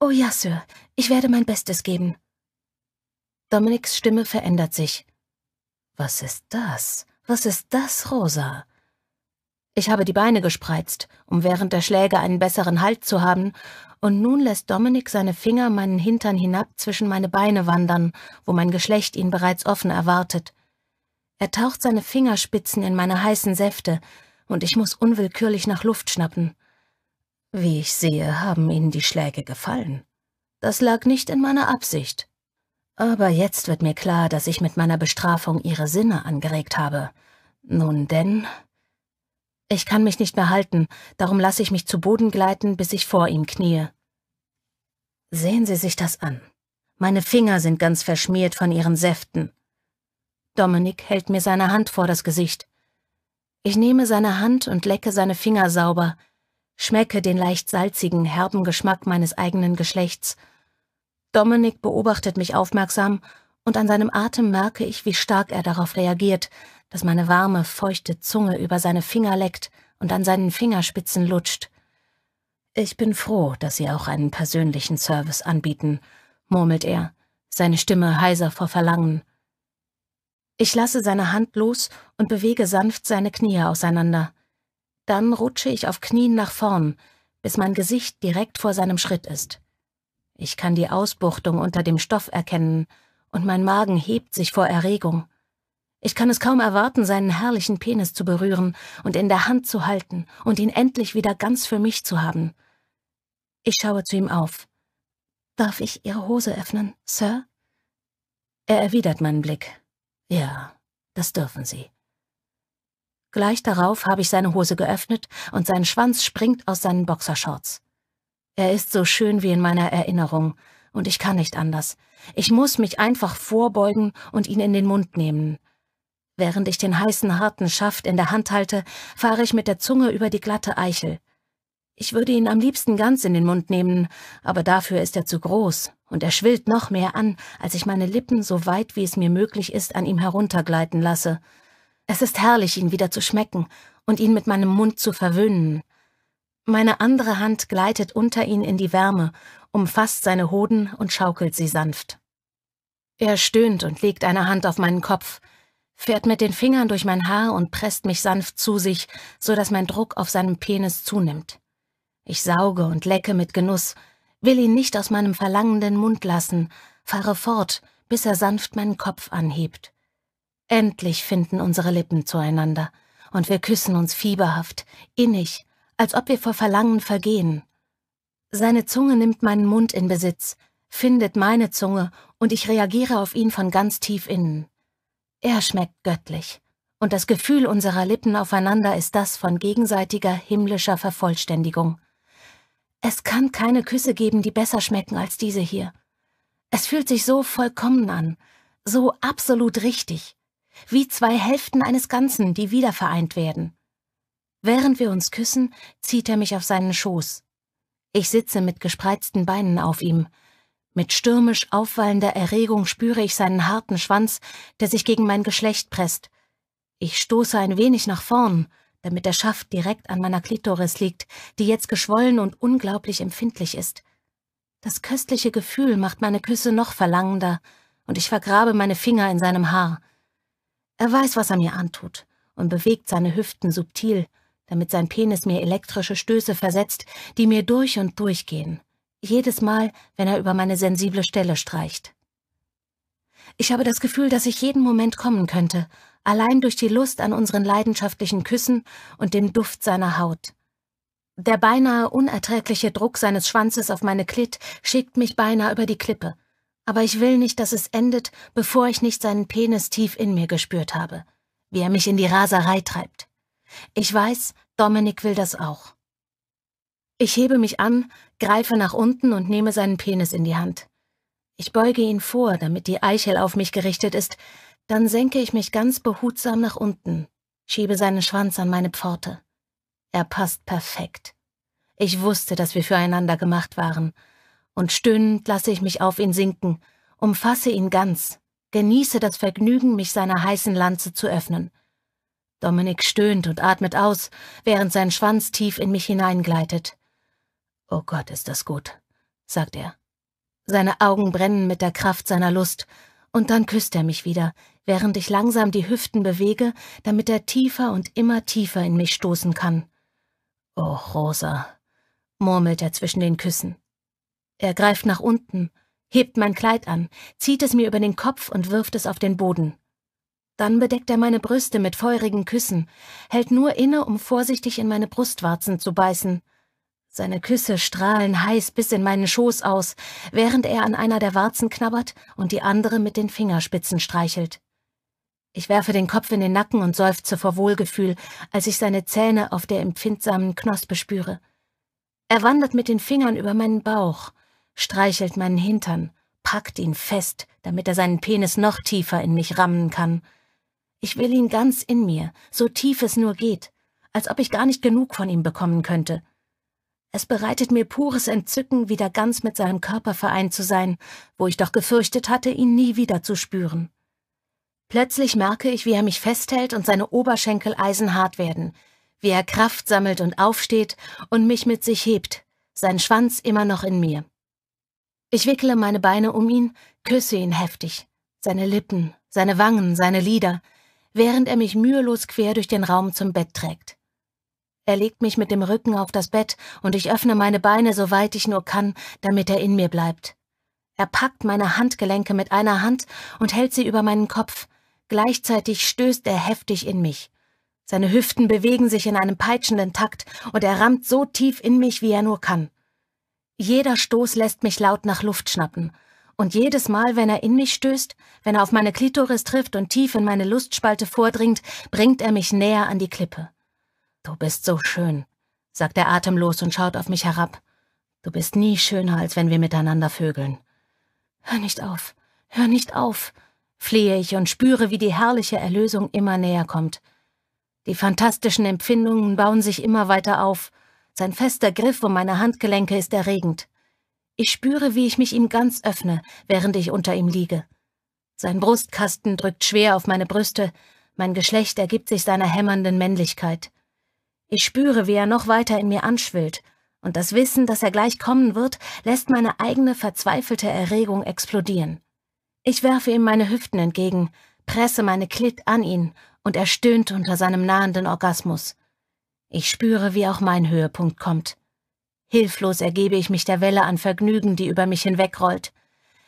Oh ja, Sir, ich werde mein Bestes geben. Dominiks Stimme verändert sich. Was ist das? Was ist das, Rosa? Ich habe die Beine gespreizt, um während der Schläge einen besseren Halt zu haben, und nun lässt Dominik seine Finger meinen Hintern hinab zwischen meine Beine wandern, wo mein Geschlecht ihn bereits offen erwartet. Er taucht seine Fingerspitzen in meine heißen Säfte, und ich muss unwillkürlich nach Luft schnappen. Wie ich sehe, haben Ihnen die Schläge gefallen. Das lag nicht in meiner Absicht. Aber jetzt wird mir klar, dass ich mit meiner Bestrafung Ihre Sinne angeregt habe. Nun denn... Ich kann mich nicht mehr halten, darum lasse ich mich zu Boden gleiten, bis ich vor ihm kniee. Sehen Sie sich das an. Meine Finger sind ganz verschmiert von ihren Säften. Dominik hält mir seine Hand vor das Gesicht. Ich nehme seine Hand und lecke seine Finger sauber schmecke den leicht salzigen, herben Geschmack meines eigenen Geschlechts. Dominik beobachtet mich aufmerksam, und an seinem Atem merke ich, wie stark er darauf reagiert, dass meine warme, feuchte Zunge über seine Finger leckt und an seinen Fingerspitzen lutscht. Ich bin froh, dass Sie auch einen persönlichen Service anbieten, murmelt er, seine Stimme heiser vor Verlangen. Ich lasse seine Hand los und bewege sanft seine Knie auseinander. Dann rutsche ich auf Knien nach vorn, bis mein Gesicht direkt vor seinem Schritt ist. Ich kann die Ausbuchtung unter dem Stoff erkennen, und mein Magen hebt sich vor Erregung. Ich kann es kaum erwarten, seinen herrlichen Penis zu berühren und in der Hand zu halten und ihn endlich wieder ganz für mich zu haben. Ich schaue zu ihm auf. Darf ich Ihre Hose öffnen, Sir? Er erwidert meinen Blick. Ja, das dürfen Sie. Gleich darauf habe ich seine Hose geöffnet und sein Schwanz springt aus seinen Boxershorts. Er ist so schön wie in meiner Erinnerung, und ich kann nicht anders. Ich muss mich einfach vorbeugen und ihn in den Mund nehmen. Während ich den heißen, harten Schaft in der Hand halte, fahre ich mit der Zunge über die glatte Eichel. Ich würde ihn am liebsten ganz in den Mund nehmen, aber dafür ist er zu groß, und er schwillt noch mehr an, als ich meine Lippen so weit wie es mir möglich ist an ihm heruntergleiten lasse. Es ist herrlich, ihn wieder zu schmecken und ihn mit meinem Mund zu verwöhnen. Meine andere Hand gleitet unter ihn in die Wärme, umfasst seine Hoden und schaukelt sie sanft. Er stöhnt und legt eine Hand auf meinen Kopf, fährt mit den Fingern durch mein Haar und presst mich sanft zu sich, so dass mein Druck auf seinem Penis zunimmt. Ich sauge und lecke mit Genuss, will ihn nicht aus meinem verlangenden Mund lassen, fahre fort, bis er sanft meinen Kopf anhebt. Endlich finden unsere Lippen zueinander, und wir küssen uns fieberhaft, innig, als ob wir vor Verlangen vergehen. Seine Zunge nimmt meinen Mund in Besitz, findet meine Zunge, und ich reagiere auf ihn von ganz tief innen. Er schmeckt göttlich, und das Gefühl unserer Lippen aufeinander ist das von gegenseitiger himmlischer Vervollständigung. Es kann keine Küsse geben, die besser schmecken als diese hier. Es fühlt sich so vollkommen an, so absolut richtig wie zwei Hälften eines Ganzen, die wieder vereint werden. Während wir uns küssen, zieht er mich auf seinen Schoß. Ich sitze mit gespreizten Beinen auf ihm. Mit stürmisch aufwallender Erregung spüre ich seinen harten Schwanz, der sich gegen mein Geschlecht presst. Ich stoße ein wenig nach vorn, damit der Schaft direkt an meiner Klitoris liegt, die jetzt geschwollen und unglaublich empfindlich ist. Das köstliche Gefühl macht meine Küsse noch verlangender, und ich vergrabe meine Finger in seinem Haar. Er weiß, was er mir antut und bewegt seine Hüften subtil, damit sein Penis mir elektrische Stöße versetzt, die mir durch und durch gehen, jedes Mal, wenn er über meine sensible Stelle streicht. Ich habe das Gefühl, dass ich jeden Moment kommen könnte, allein durch die Lust an unseren leidenschaftlichen Küssen und dem Duft seiner Haut. Der beinahe unerträgliche Druck seines Schwanzes auf meine Klit schickt mich beinahe über die Klippe aber ich will nicht, dass es endet, bevor ich nicht seinen Penis tief in mir gespürt habe, wie er mich in die Raserei treibt. Ich weiß, Dominik will das auch. Ich hebe mich an, greife nach unten und nehme seinen Penis in die Hand. Ich beuge ihn vor, damit die Eichel auf mich gerichtet ist, dann senke ich mich ganz behutsam nach unten, schiebe seinen Schwanz an meine Pforte. Er passt perfekt. Ich wusste, dass wir füreinander gemacht waren, und stöhnend lasse ich mich auf ihn sinken, umfasse ihn ganz, genieße das Vergnügen, mich seiner heißen Lanze zu öffnen. Dominik stöhnt und atmet aus, während sein Schwanz tief in mich hineingleitet. Oh Gott, ist das gut, sagt er. Seine Augen brennen mit der Kraft seiner Lust, und dann küsst er mich wieder, während ich langsam die Hüften bewege, damit er tiefer und immer tiefer in mich stoßen kann. Oh, Rosa, murmelt er zwischen den Küssen. Er greift nach unten, hebt mein Kleid an, zieht es mir über den Kopf und wirft es auf den Boden. Dann bedeckt er meine Brüste mit feurigen Küssen, hält nur inne, um vorsichtig in meine Brustwarzen zu beißen. Seine Küsse strahlen heiß bis in meinen Schoß aus, während er an einer der Warzen knabbert und die andere mit den Fingerspitzen streichelt. Ich werfe den Kopf in den Nacken und seufze vor Wohlgefühl, als ich seine Zähne auf der empfindsamen Knospe spüre. Er wandert mit den Fingern über meinen Bauch, streichelt meinen Hintern, packt ihn fest, damit er seinen Penis noch tiefer in mich rammen kann. Ich will ihn ganz in mir, so tief es nur geht, als ob ich gar nicht genug von ihm bekommen könnte. Es bereitet mir pures Entzücken, wieder ganz mit seinem Körper vereint zu sein, wo ich doch gefürchtet hatte, ihn nie wieder zu spüren. Plötzlich merke ich, wie er mich festhält und seine Oberschenkel eisenhart werden, wie er Kraft sammelt und aufsteht und mich mit sich hebt, sein Schwanz immer noch in mir. Ich wickele meine Beine um ihn, küsse ihn heftig, seine Lippen, seine Wangen, seine Lider, während er mich mühelos quer durch den Raum zum Bett trägt. Er legt mich mit dem Rücken auf das Bett und ich öffne meine Beine so weit ich nur kann, damit er in mir bleibt. Er packt meine Handgelenke mit einer Hand und hält sie über meinen Kopf. Gleichzeitig stößt er heftig in mich. Seine Hüften bewegen sich in einem peitschenden Takt und er rammt so tief in mich, wie er nur kann. Jeder Stoß lässt mich laut nach Luft schnappen. Und jedes Mal, wenn er in mich stößt, wenn er auf meine Klitoris trifft und tief in meine Lustspalte vordringt, bringt er mich näher an die Klippe. Du bist so schön, sagt er atemlos und schaut auf mich herab. Du bist nie schöner, als wenn wir miteinander vögeln. Hör nicht auf, hör nicht auf, flehe ich und spüre, wie die herrliche Erlösung immer näher kommt. Die fantastischen Empfindungen bauen sich immer weiter auf, sein fester Griff um meine Handgelenke ist erregend. Ich spüre, wie ich mich ihm ganz öffne, während ich unter ihm liege. Sein Brustkasten drückt schwer auf meine Brüste, mein Geschlecht ergibt sich seiner hämmernden Männlichkeit. Ich spüre, wie er noch weiter in mir anschwillt, und das Wissen, dass er gleich kommen wird, lässt meine eigene verzweifelte Erregung explodieren. Ich werfe ihm meine Hüften entgegen, presse meine Klit an ihn, und er stöhnt unter seinem nahenden Orgasmus. Ich spüre, wie auch mein Höhepunkt kommt. Hilflos ergebe ich mich der Welle an Vergnügen, die über mich hinwegrollt.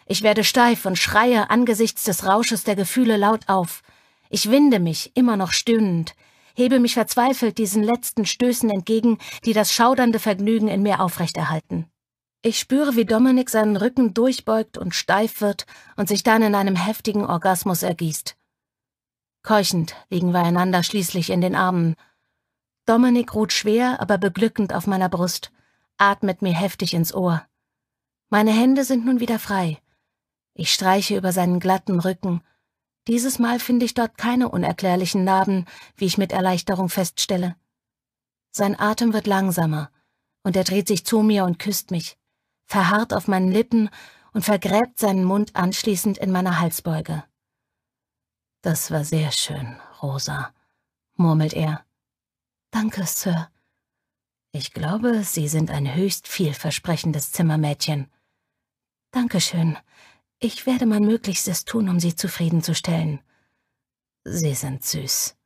Ich werde steif und schreie angesichts des Rausches der Gefühle laut auf. Ich winde mich, immer noch stöhnend, hebe mich verzweifelt diesen letzten Stößen entgegen, die das schaudernde Vergnügen in mir aufrechterhalten. Ich spüre, wie Dominik seinen Rücken durchbeugt und steif wird und sich dann in einem heftigen Orgasmus ergießt. Keuchend liegen wir einander schließlich in den Armen Dominik ruht schwer, aber beglückend auf meiner Brust, atmet mir heftig ins Ohr. Meine Hände sind nun wieder frei. Ich streiche über seinen glatten Rücken. Dieses Mal finde ich dort keine unerklärlichen Narben, wie ich mit Erleichterung feststelle. Sein Atem wird langsamer, und er dreht sich zu mir und küsst mich, verharrt auf meinen Lippen und vergräbt seinen Mund anschließend in meiner Halsbeuge. Das war sehr schön, Rosa, murmelt er. Danke, Sir. Ich glaube, Sie sind ein höchst vielversprechendes Zimmermädchen. Dankeschön. Ich werde mein Möglichstes tun, um Sie zufriedenzustellen. Sie sind süß.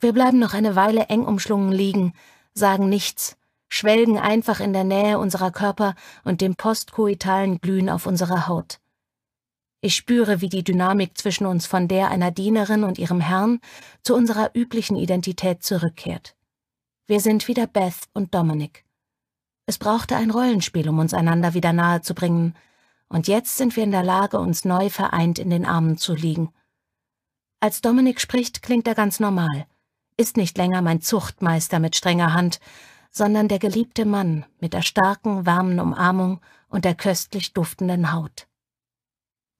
Wir bleiben noch eine Weile eng umschlungen liegen, sagen nichts, schwelgen einfach in der Nähe unserer Körper und dem postkoitalen Glühen auf unserer Haut. Ich spüre, wie die Dynamik zwischen uns von der einer Dienerin und ihrem Herrn zu unserer üblichen Identität zurückkehrt. Wir sind wieder Beth und Dominic. Es brauchte ein Rollenspiel, um uns einander wieder nahe zu bringen, und jetzt sind wir in der Lage, uns neu vereint in den Armen zu liegen. Als Dominik spricht, klingt er ganz normal, ist nicht länger mein Zuchtmeister mit strenger Hand, sondern der geliebte Mann mit der starken, warmen Umarmung und der köstlich duftenden Haut.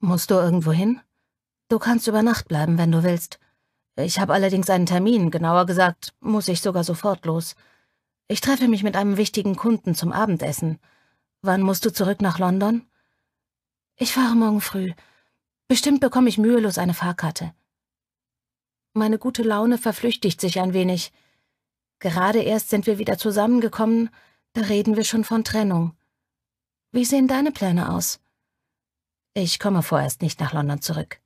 Musst du irgendwo hin? Du kannst über Nacht bleiben, wenn du willst. Ich habe allerdings einen Termin, genauer gesagt, muss ich sogar sofort los. Ich treffe mich mit einem wichtigen Kunden zum Abendessen. Wann musst du zurück nach London? Ich fahre morgen früh. Bestimmt bekomme ich mühelos eine Fahrkarte. Meine gute Laune verflüchtigt sich ein wenig. Gerade erst sind wir wieder zusammengekommen, da reden wir schon von Trennung. Wie sehen deine Pläne aus? Ich komme vorerst nicht nach London zurück.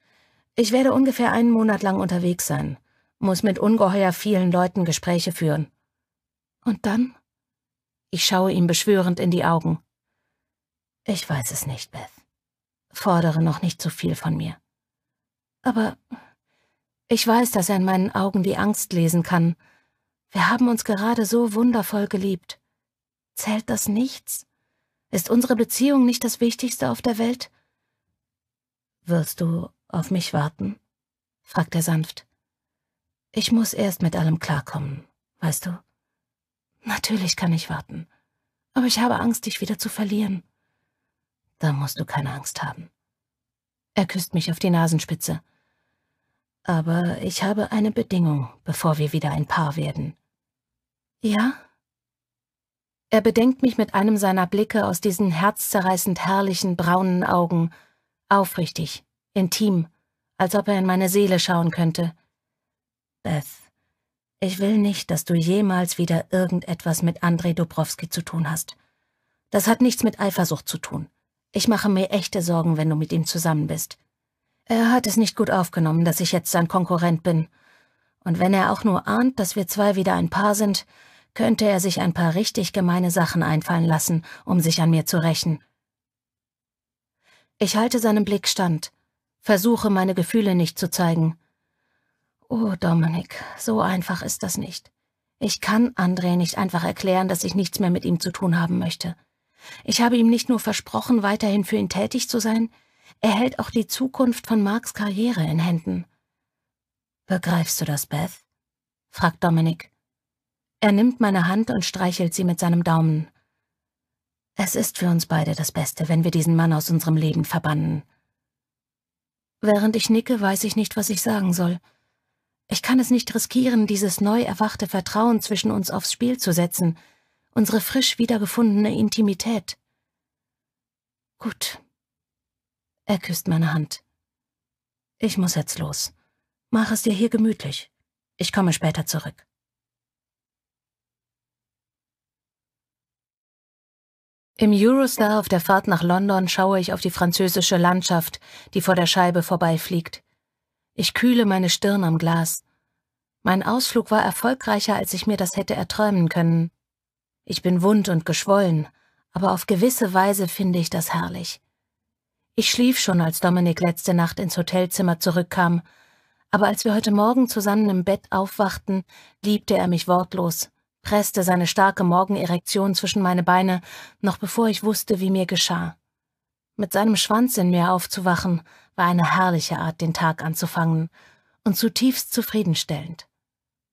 Ich werde ungefähr einen Monat lang unterwegs sein, muss mit ungeheuer vielen Leuten Gespräche führen. Und dann? Ich schaue ihm beschwörend in die Augen. Ich weiß es nicht, Beth. Fordere noch nicht zu so viel von mir. Aber ich weiß, dass er in meinen Augen die Angst lesen kann. Wir haben uns gerade so wundervoll geliebt. Zählt das nichts? Ist unsere Beziehung nicht das Wichtigste auf der Welt? Wirst du auf mich warten? fragt er sanft. Ich muss erst mit allem klarkommen, weißt du? Natürlich kann ich warten, aber ich habe Angst, dich wieder zu verlieren. Da musst du keine Angst haben. Er küsst mich auf die Nasenspitze. Aber ich habe eine Bedingung, bevor wir wieder ein Paar werden. Ja? Er bedenkt mich mit einem seiner Blicke aus diesen herzzerreißend herrlichen braunen Augen aufrichtig, intim, als ob er in meine Seele schauen könnte. Beth, ich will nicht, dass du jemals wieder irgendetwas mit Andrei Dobrowski zu tun hast. Das hat nichts mit Eifersucht zu tun. Ich mache mir echte Sorgen, wenn du mit ihm zusammen bist. Er hat es nicht gut aufgenommen, dass ich jetzt sein Konkurrent bin. Und wenn er auch nur ahnt, dass wir zwei wieder ein Paar sind, könnte er sich ein paar richtig gemeine Sachen einfallen lassen, um sich an mir zu rächen. Ich halte seinem Blick stand, versuche meine Gefühle nicht zu zeigen. Oh, Dominik, so einfach ist das nicht. Ich kann André nicht einfach erklären, dass ich nichts mehr mit ihm zu tun haben möchte. Ich habe ihm nicht nur versprochen, weiterhin für ihn tätig zu sein, er hält auch die Zukunft von Marks Karriere in Händen. Begreifst du das, Beth? fragt Dominik. Er nimmt meine Hand und streichelt sie mit seinem Daumen. Es ist für uns beide das Beste, wenn wir diesen Mann aus unserem Leben verbannen. Während ich nicke, weiß ich nicht, was ich sagen soll. Ich kann es nicht riskieren, dieses neu erwachte Vertrauen zwischen uns aufs Spiel zu setzen, unsere frisch wiedergefundene Intimität. Gut. Er küsst meine Hand. Ich muss jetzt los. Mach es dir hier gemütlich. Ich komme später zurück. Im Eurostar auf der Fahrt nach London schaue ich auf die französische Landschaft, die vor der Scheibe vorbeifliegt. Ich kühle meine Stirn am Glas. Mein Ausflug war erfolgreicher, als ich mir das hätte erträumen können. Ich bin wund und geschwollen, aber auf gewisse Weise finde ich das herrlich. Ich schlief schon, als Dominik letzte Nacht ins Hotelzimmer zurückkam, aber als wir heute Morgen zusammen im Bett aufwachten, liebte er mich wortlos presste seine starke Morgenerektion zwischen meine Beine, noch bevor ich wusste, wie mir geschah. Mit seinem Schwanz in mir aufzuwachen, war eine herrliche Art, den Tag anzufangen und zutiefst zufriedenstellend.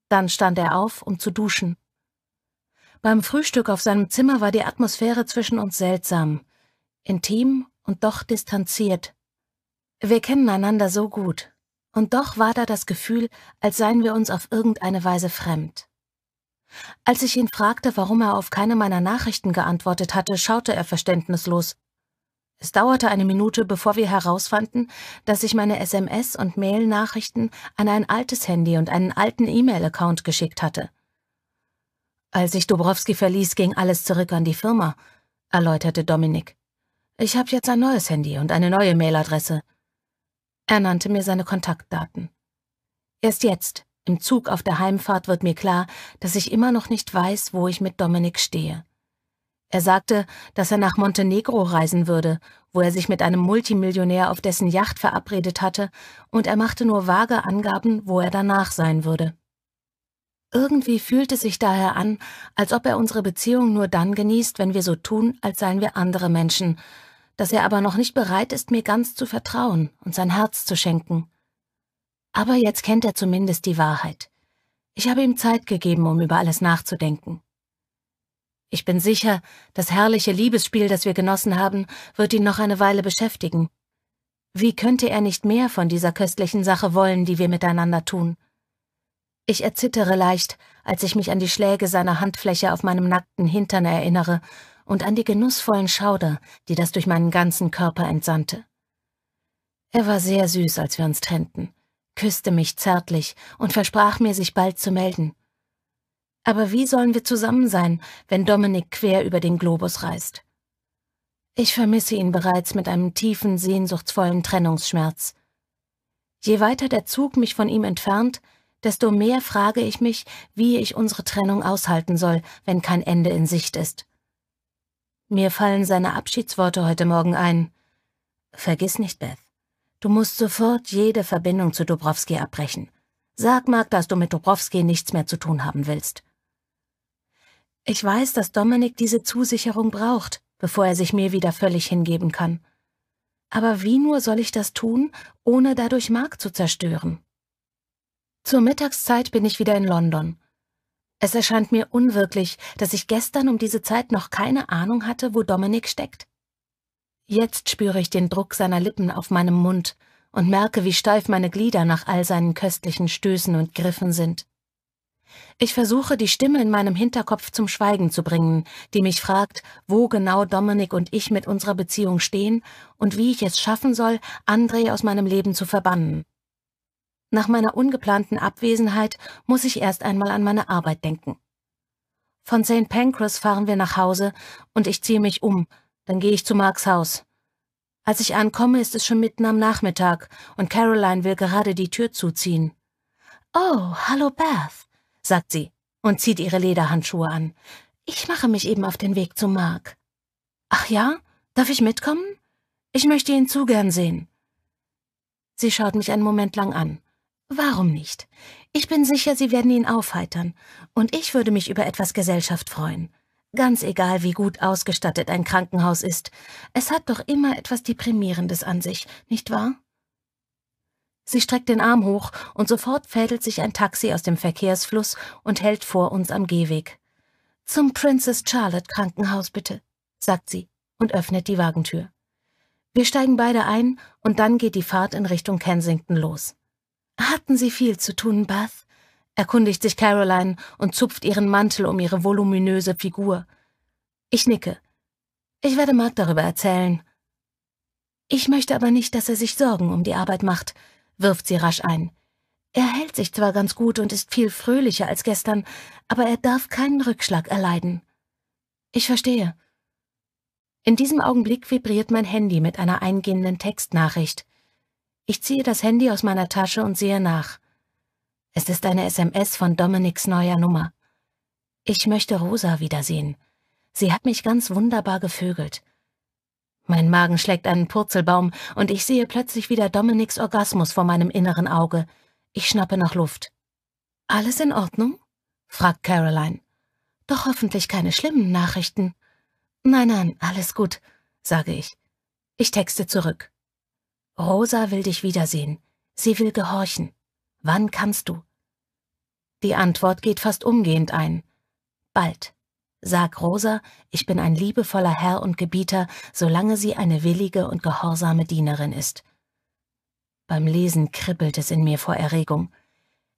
Dann stand er auf, um zu duschen. Beim Frühstück auf seinem Zimmer war die Atmosphäre zwischen uns seltsam, intim und doch distanziert. Wir kennen einander so gut, und doch war da das Gefühl, als seien wir uns auf irgendeine Weise fremd. Als ich ihn fragte, warum er auf keine meiner Nachrichten geantwortet hatte, schaute er verständnislos. Es dauerte eine Minute, bevor wir herausfanden, dass ich meine SMS- und Mail-Nachrichten an ein altes Handy und einen alten E-Mail-Account geschickt hatte. Als ich Dobrowski verließ, ging alles zurück an die Firma, erläuterte Dominik. Ich habe jetzt ein neues Handy und eine neue Mailadresse. Er nannte mir seine Kontaktdaten. Erst jetzt, im Zug auf der Heimfahrt wird mir klar, dass ich immer noch nicht weiß, wo ich mit Dominik stehe. Er sagte, dass er nach Montenegro reisen würde, wo er sich mit einem Multimillionär auf dessen Yacht verabredet hatte, und er machte nur vage Angaben, wo er danach sein würde. Irgendwie fühlt es sich daher an, als ob er unsere Beziehung nur dann genießt, wenn wir so tun, als seien wir andere Menschen, dass er aber noch nicht bereit ist, mir ganz zu vertrauen und sein Herz zu schenken. Aber jetzt kennt er zumindest die Wahrheit. Ich habe ihm Zeit gegeben, um über alles nachzudenken. Ich bin sicher, das herrliche Liebesspiel, das wir genossen haben, wird ihn noch eine Weile beschäftigen. Wie könnte er nicht mehr von dieser köstlichen Sache wollen, die wir miteinander tun? Ich erzittere leicht, als ich mich an die Schläge seiner Handfläche auf meinem nackten Hintern erinnere und an die genussvollen Schauder, die das durch meinen ganzen Körper entsandte. Er war sehr süß, als wir uns trennten küsste mich zärtlich und versprach mir, sich bald zu melden. Aber wie sollen wir zusammen sein, wenn Dominik quer über den Globus reist? Ich vermisse ihn bereits mit einem tiefen, sehnsuchtsvollen Trennungsschmerz. Je weiter der Zug mich von ihm entfernt, desto mehr frage ich mich, wie ich unsere Trennung aushalten soll, wenn kein Ende in Sicht ist. Mir fallen seine Abschiedsworte heute Morgen ein. Vergiss nicht, Beth. Du musst sofort jede Verbindung zu Dobrowski abbrechen. Sag Mark, dass du mit Dobrowski nichts mehr zu tun haben willst. Ich weiß, dass Dominik diese Zusicherung braucht, bevor er sich mir wieder völlig hingeben kann. Aber wie nur soll ich das tun, ohne dadurch Mark zu zerstören? Zur Mittagszeit bin ich wieder in London. Es erscheint mir unwirklich, dass ich gestern um diese Zeit noch keine Ahnung hatte, wo Dominik steckt. Jetzt spüre ich den Druck seiner Lippen auf meinem Mund und merke, wie steif meine Glieder nach all seinen köstlichen Stößen und Griffen sind. Ich versuche, die Stimme in meinem Hinterkopf zum Schweigen zu bringen, die mich fragt, wo genau Dominik und ich mit unserer Beziehung stehen und wie ich es schaffen soll, André aus meinem Leben zu verbannen. Nach meiner ungeplanten Abwesenheit muss ich erst einmal an meine Arbeit denken. Von St. Pancras fahren wir nach Hause und ich ziehe mich um, dann gehe ich zu Marks Haus. Als ich ankomme, ist es schon mitten am Nachmittag und Caroline will gerade die Tür zuziehen. Oh, hallo Beth, sagt sie und zieht ihre Lederhandschuhe an. Ich mache mich eben auf den Weg zu Mark. Ach ja? Darf ich mitkommen? Ich möchte ihn zu gern sehen. Sie schaut mich einen Moment lang an. Warum nicht? Ich bin sicher, Sie werden ihn aufheitern, und ich würde mich über etwas Gesellschaft freuen. Ganz egal, wie gut ausgestattet ein Krankenhaus ist, es hat doch immer etwas Deprimierendes an sich, nicht wahr? Sie streckt den Arm hoch und sofort fädelt sich ein Taxi aus dem Verkehrsfluss und hält vor uns am Gehweg. Zum Princess Charlotte Krankenhaus bitte, sagt sie und öffnet die Wagentür. Wir steigen beide ein und dann geht die Fahrt in Richtung Kensington los. Hatten Sie viel zu tun, Bath? erkundigt sich Caroline und zupft ihren Mantel um ihre voluminöse Figur. Ich nicke. Ich werde Mark darüber erzählen. Ich möchte aber nicht, dass er sich Sorgen um die Arbeit macht, wirft sie rasch ein. Er hält sich zwar ganz gut und ist viel fröhlicher als gestern, aber er darf keinen Rückschlag erleiden. Ich verstehe. In diesem Augenblick vibriert mein Handy mit einer eingehenden Textnachricht. Ich ziehe das Handy aus meiner Tasche und sehe nach. Es ist eine SMS von Dominiks neuer Nummer. Ich möchte Rosa wiedersehen. Sie hat mich ganz wunderbar gevögelt. Mein Magen schlägt einen Purzelbaum und ich sehe plötzlich wieder Dominiks Orgasmus vor meinem inneren Auge. Ich schnappe nach Luft. Alles in Ordnung? fragt Caroline. Doch hoffentlich keine schlimmen Nachrichten. Nein, nein, alles gut, sage ich. Ich texte zurück. Rosa will dich wiedersehen. Sie will gehorchen. Wann kannst du? Die Antwort geht fast umgehend ein. Bald. Sag Rosa, ich bin ein liebevoller Herr und Gebieter, solange sie eine willige und gehorsame Dienerin ist. Beim Lesen kribbelt es in mir vor Erregung.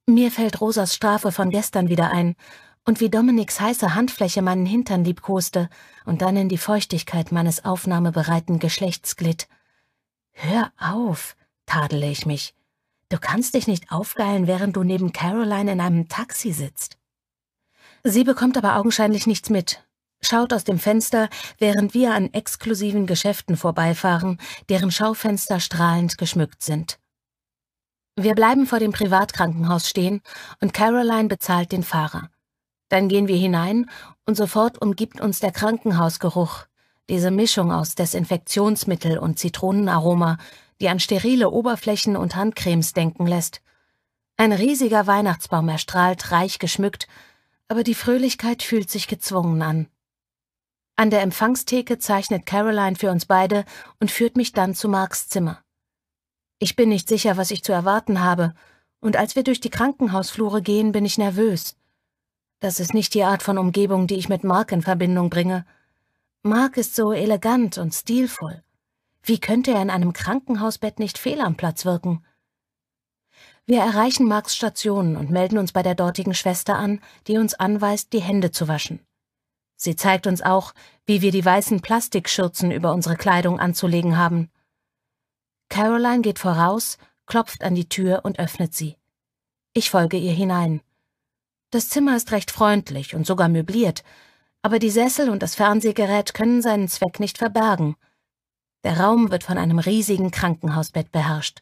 Mir fällt Rosas Strafe von gestern wieder ein und wie Dominiks heiße Handfläche meinen Hintern liebkoste und dann in die Feuchtigkeit meines aufnahmebereiten Geschlechts glitt. Hör auf, tadele ich mich. Du kannst dich nicht aufgeilen, während du neben Caroline in einem Taxi sitzt. Sie bekommt aber augenscheinlich nichts mit, schaut aus dem Fenster, während wir an exklusiven Geschäften vorbeifahren, deren Schaufenster strahlend geschmückt sind. Wir bleiben vor dem Privatkrankenhaus stehen und Caroline bezahlt den Fahrer. Dann gehen wir hinein und sofort umgibt uns der Krankenhausgeruch, diese Mischung aus Desinfektionsmittel und Zitronenaroma, die an sterile Oberflächen und Handcremes denken lässt. Ein riesiger Weihnachtsbaum erstrahlt, reich geschmückt, aber die Fröhlichkeit fühlt sich gezwungen an. An der Empfangstheke zeichnet Caroline für uns beide und führt mich dann zu Marks Zimmer. Ich bin nicht sicher, was ich zu erwarten habe, und als wir durch die Krankenhausflure gehen, bin ich nervös. Das ist nicht die Art von Umgebung, die ich mit Mark in Verbindung bringe. Mark ist so elegant und stilvoll. Wie könnte er in einem Krankenhausbett nicht fehl am Platz wirken? Wir erreichen Marks Station und melden uns bei der dortigen Schwester an, die uns anweist, die Hände zu waschen. Sie zeigt uns auch, wie wir die weißen Plastikschürzen über unsere Kleidung anzulegen haben. Caroline geht voraus, klopft an die Tür und öffnet sie. Ich folge ihr hinein. Das Zimmer ist recht freundlich und sogar möbliert, aber die Sessel und das Fernsehgerät können seinen Zweck nicht verbergen – der Raum wird von einem riesigen Krankenhausbett beherrscht.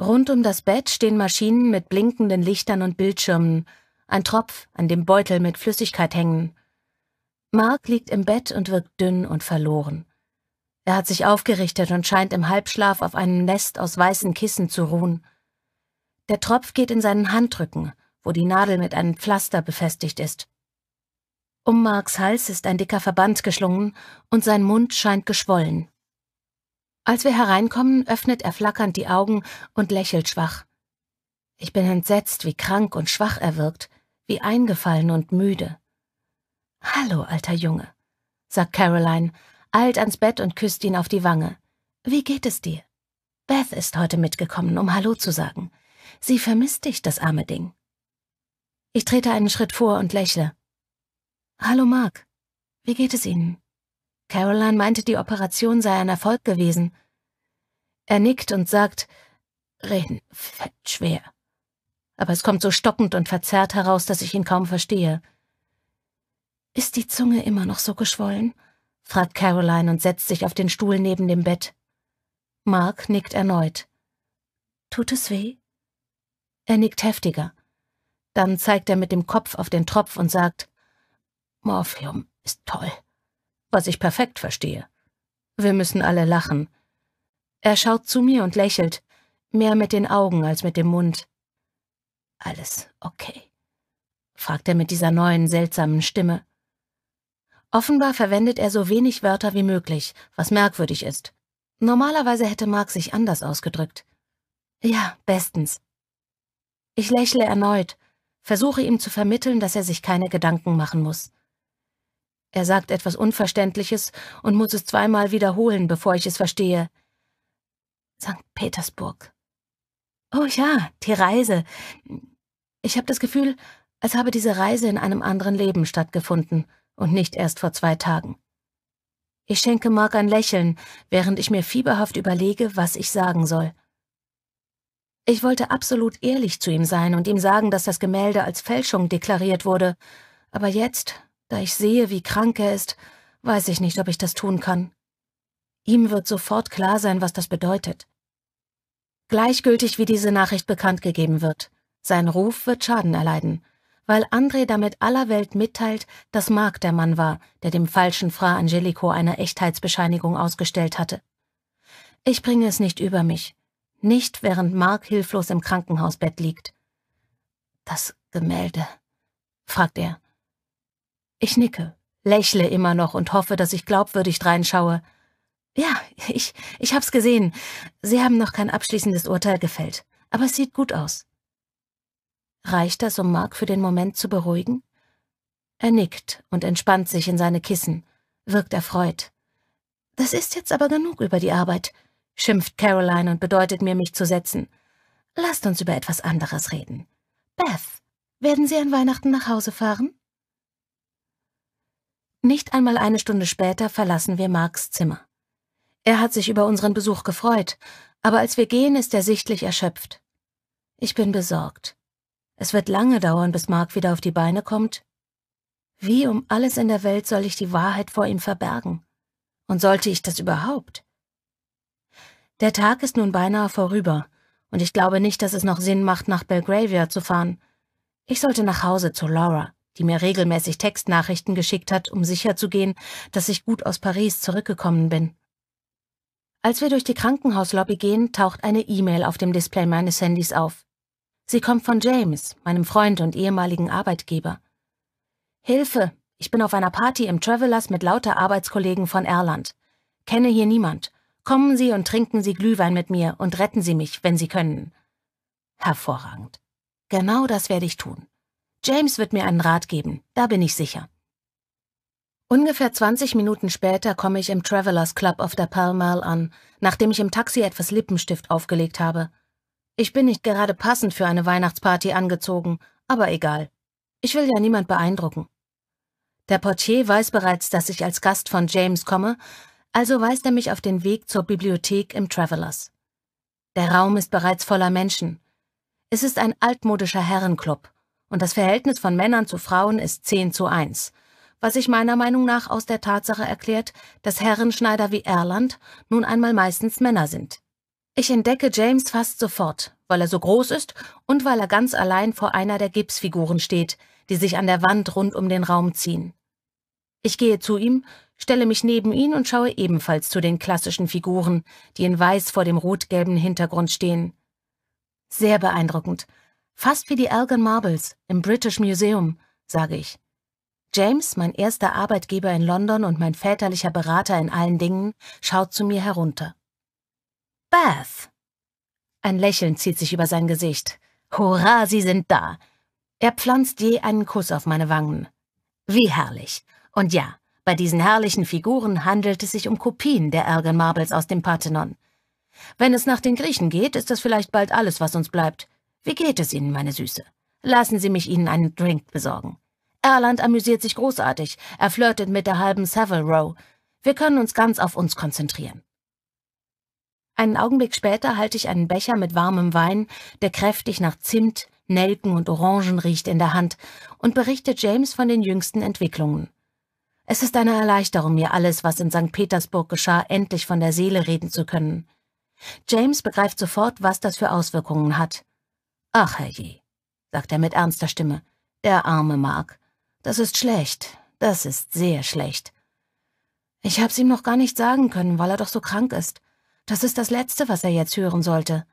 Rund um das Bett stehen Maschinen mit blinkenden Lichtern und Bildschirmen, ein Tropf an dem Beutel mit Flüssigkeit hängen. Mark liegt im Bett und wirkt dünn und verloren. Er hat sich aufgerichtet und scheint im Halbschlaf auf einem Nest aus weißen Kissen zu ruhen. Der Tropf geht in seinen Handrücken, wo die Nadel mit einem Pflaster befestigt ist. Um Marks Hals ist ein dicker Verband geschlungen und sein Mund scheint geschwollen. Als wir hereinkommen, öffnet er flackernd die Augen und lächelt schwach. Ich bin entsetzt, wie krank und schwach er wirkt, wie eingefallen und müde. Hallo, alter Junge, sagt Caroline, eilt ans Bett und küsst ihn auf die Wange. Wie geht es dir? Beth ist heute mitgekommen, um Hallo zu sagen. Sie vermisst dich, das arme Ding. Ich trete einen Schritt vor und lächle. Hallo, Mark. Wie geht es Ihnen? Caroline meinte, die Operation sei ein Erfolg gewesen. Er nickt und sagt, Reden fällt schwer. Aber es kommt so stockend und verzerrt heraus, dass ich ihn kaum verstehe. Ist die Zunge immer noch so geschwollen? fragt Caroline und setzt sich auf den Stuhl neben dem Bett. Mark nickt erneut. Tut es weh? Er nickt heftiger. Dann zeigt er mit dem Kopf auf den Tropf und sagt, Morphium ist toll was ich perfekt verstehe. Wir müssen alle lachen. Er schaut zu mir und lächelt, mehr mit den Augen als mit dem Mund. Alles okay, fragt er mit dieser neuen seltsamen Stimme. Offenbar verwendet er so wenig Wörter wie möglich, was merkwürdig ist. Normalerweise hätte Mark sich anders ausgedrückt. Ja, bestens. Ich lächle erneut, versuche ihm zu vermitteln, dass er sich keine Gedanken machen muss. Er sagt etwas Unverständliches und muss es zweimal wiederholen, bevor ich es verstehe. St. Petersburg. Oh ja, die Reise. Ich habe das Gefühl, als habe diese Reise in einem anderen Leben stattgefunden und nicht erst vor zwei Tagen. Ich schenke Mark ein Lächeln, während ich mir fieberhaft überlege, was ich sagen soll. Ich wollte absolut ehrlich zu ihm sein und ihm sagen, dass das Gemälde als Fälschung deklariert wurde, aber jetzt, da ich sehe, wie krank er ist, weiß ich nicht, ob ich das tun kann. Ihm wird sofort klar sein, was das bedeutet. Gleichgültig wie diese Nachricht bekannt gegeben wird, sein Ruf wird Schaden erleiden, weil André damit aller Welt mitteilt, dass Mark der Mann war, der dem falschen Fra Angelico eine Echtheitsbescheinigung ausgestellt hatte. Ich bringe es nicht über mich, nicht während Mark hilflos im Krankenhausbett liegt. Das Gemälde, fragt er. Ich nicke, lächle immer noch und hoffe, dass ich glaubwürdig dreinschaue. Ja, ich, ich hab's gesehen. Sie haben noch kein abschließendes Urteil gefällt, aber es sieht gut aus. Reicht das, um Mark für den Moment zu beruhigen? Er nickt und entspannt sich in seine Kissen, wirkt erfreut. Das ist jetzt aber genug über die Arbeit, schimpft Caroline und bedeutet mir, mich zu setzen. Lasst uns über etwas anderes reden. Beth, werden Sie an Weihnachten nach Hause fahren? Nicht einmal eine Stunde später verlassen wir Marks Zimmer. Er hat sich über unseren Besuch gefreut, aber als wir gehen, ist er sichtlich erschöpft. Ich bin besorgt. Es wird lange dauern, bis Mark wieder auf die Beine kommt. Wie um alles in der Welt soll ich die Wahrheit vor ihm verbergen? Und sollte ich das überhaupt? Der Tag ist nun beinahe vorüber, und ich glaube nicht, dass es noch Sinn macht, nach Belgravia zu fahren. Ich sollte nach Hause zu Laura die mir regelmäßig Textnachrichten geschickt hat, um sicherzugehen, dass ich gut aus Paris zurückgekommen bin. Als wir durch die Krankenhauslobby gehen, taucht eine E-Mail auf dem Display meines Handys auf. Sie kommt von James, meinem Freund und ehemaligen Arbeitgeber. Hilfe, ich bin auf einer Party im Travelers mit lauter Arbeitskollegen von Erland. Kenne hier niemand. Kommen Sie und trinken Sie Glühwein mit mir und retten Sie mich, wenn Sie können. Hervorragend. Genau das werde ich tun. James wird mir einen Rat geben, da bin ich sicher. Ungefähr 20 Minuten später komme ich im Travelers Club auf der Pall Mall an, nachdem ich im Taxi etwas Lippenstift aufgelegt habe. Ich bin nicht gerade passend für eine Weihnachtsparty angezogen, aber egal. Ich will ja niemand beeindrucken. Der Portier weiß bereits, dass ich als Gast von James komme, also weist er mich auf den Weg zur Bibliothek im Travelers. Der Raum ist bereits voller Menschen. Es ist ein altmodischer Herrenclub und das Verhältnis von Männern zu Frauen ist 10 zu 1, was sich meiner Meinung nach aus der Tatsache erklärt, dass Herrenschneider wie Erland nun einmal meistens Männer sind. Ich entdecke James fast sofort, weil er so groß ist und weil er ganz allein vor einer der Gipsfiguren steht, die sich an der Wand rund um den Raum ziehen. Ich gehe zu ihm, stelle mich neben ihn und schaue ebenfalls zu den klassischen Figuren, die in weiß vor dem rot-gelben Hintergrund stehen. Sehr beeindruckend, Fast wie die Elgin Marbles im British Museum, sage ich. James, mein erster Arbeitgeber in London und mein väterlicher Berater in allen Dingen, schaut zu mir herunter. Beth! Ein Lächeln zieht sich über sein Gesicht. Hurra, Sie sind da! Er pflanzt je einen Kuss auf meine Wangen. Wie herrlich! Und ja, bei diesen herrlichen Figuren handelt es sich um Kopien der Elgin Marbles aus dem Parthenon. Wenn es nach den Griechen geht, ist das vielleicht bald alles, was uns bleibt. Wie geht es Ihnen, meine Süße? Lassen Sie mich Ihnen einen Drink besorgen. Erland amüsiert sich großartig, er flirtet mit der halben Savile Row. Wir können uns ganz auf uns konzentrieren. Einen Augenblick später halte ich einen Becher mit warmem Wein, der kräftig nach Zimt, Nelken und Orangen riecht, in der Hand und berichte James von den jüngsten Entwicklungen. Es ist eine Erleichterung, mir alles, was in St. Petersburg geschah, endlich von der Seele reden zu können. James begreift sofort, was das für Auswirkungen hat. Ach herrje, sagt er mit ernster Stimme, der arme Mark. Das ist schlecht, das ist sehr schlecht. Ich hab's ihm noch gar nicht sagen können, weil er doch so krank ist. Das ist das Letzte, was er jetzt hören sollte.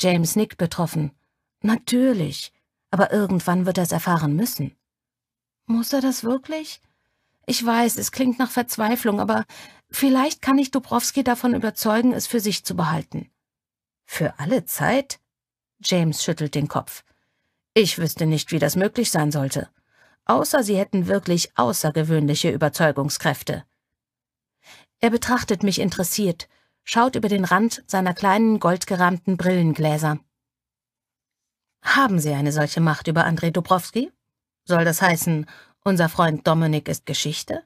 James nickt betroffen. Natürlich, aber irgendwann wird er es erfahren müssen. Muss er das wirklich? Ich weiß, es klingt nach Verzweiflung, aber vielleicht kann ich Dubrowski davon überzeugen, es für sich zu behalten. Für alle Zeit? James schüttelt den Kopf. Ich wüsste nicht, wie das möglich sein sollte. Außer Sie hätten wirklich außergewöhnliche Überzeugungskräfte. Er betrachtet mich interessiert, schaut über den Rand seiner kleinen goldgerahmten Brillengläser. Haben Sie eine solche Macht über Andrei Dubrowski? Soll das heißen, unser Freund Dominik ist Geschichte?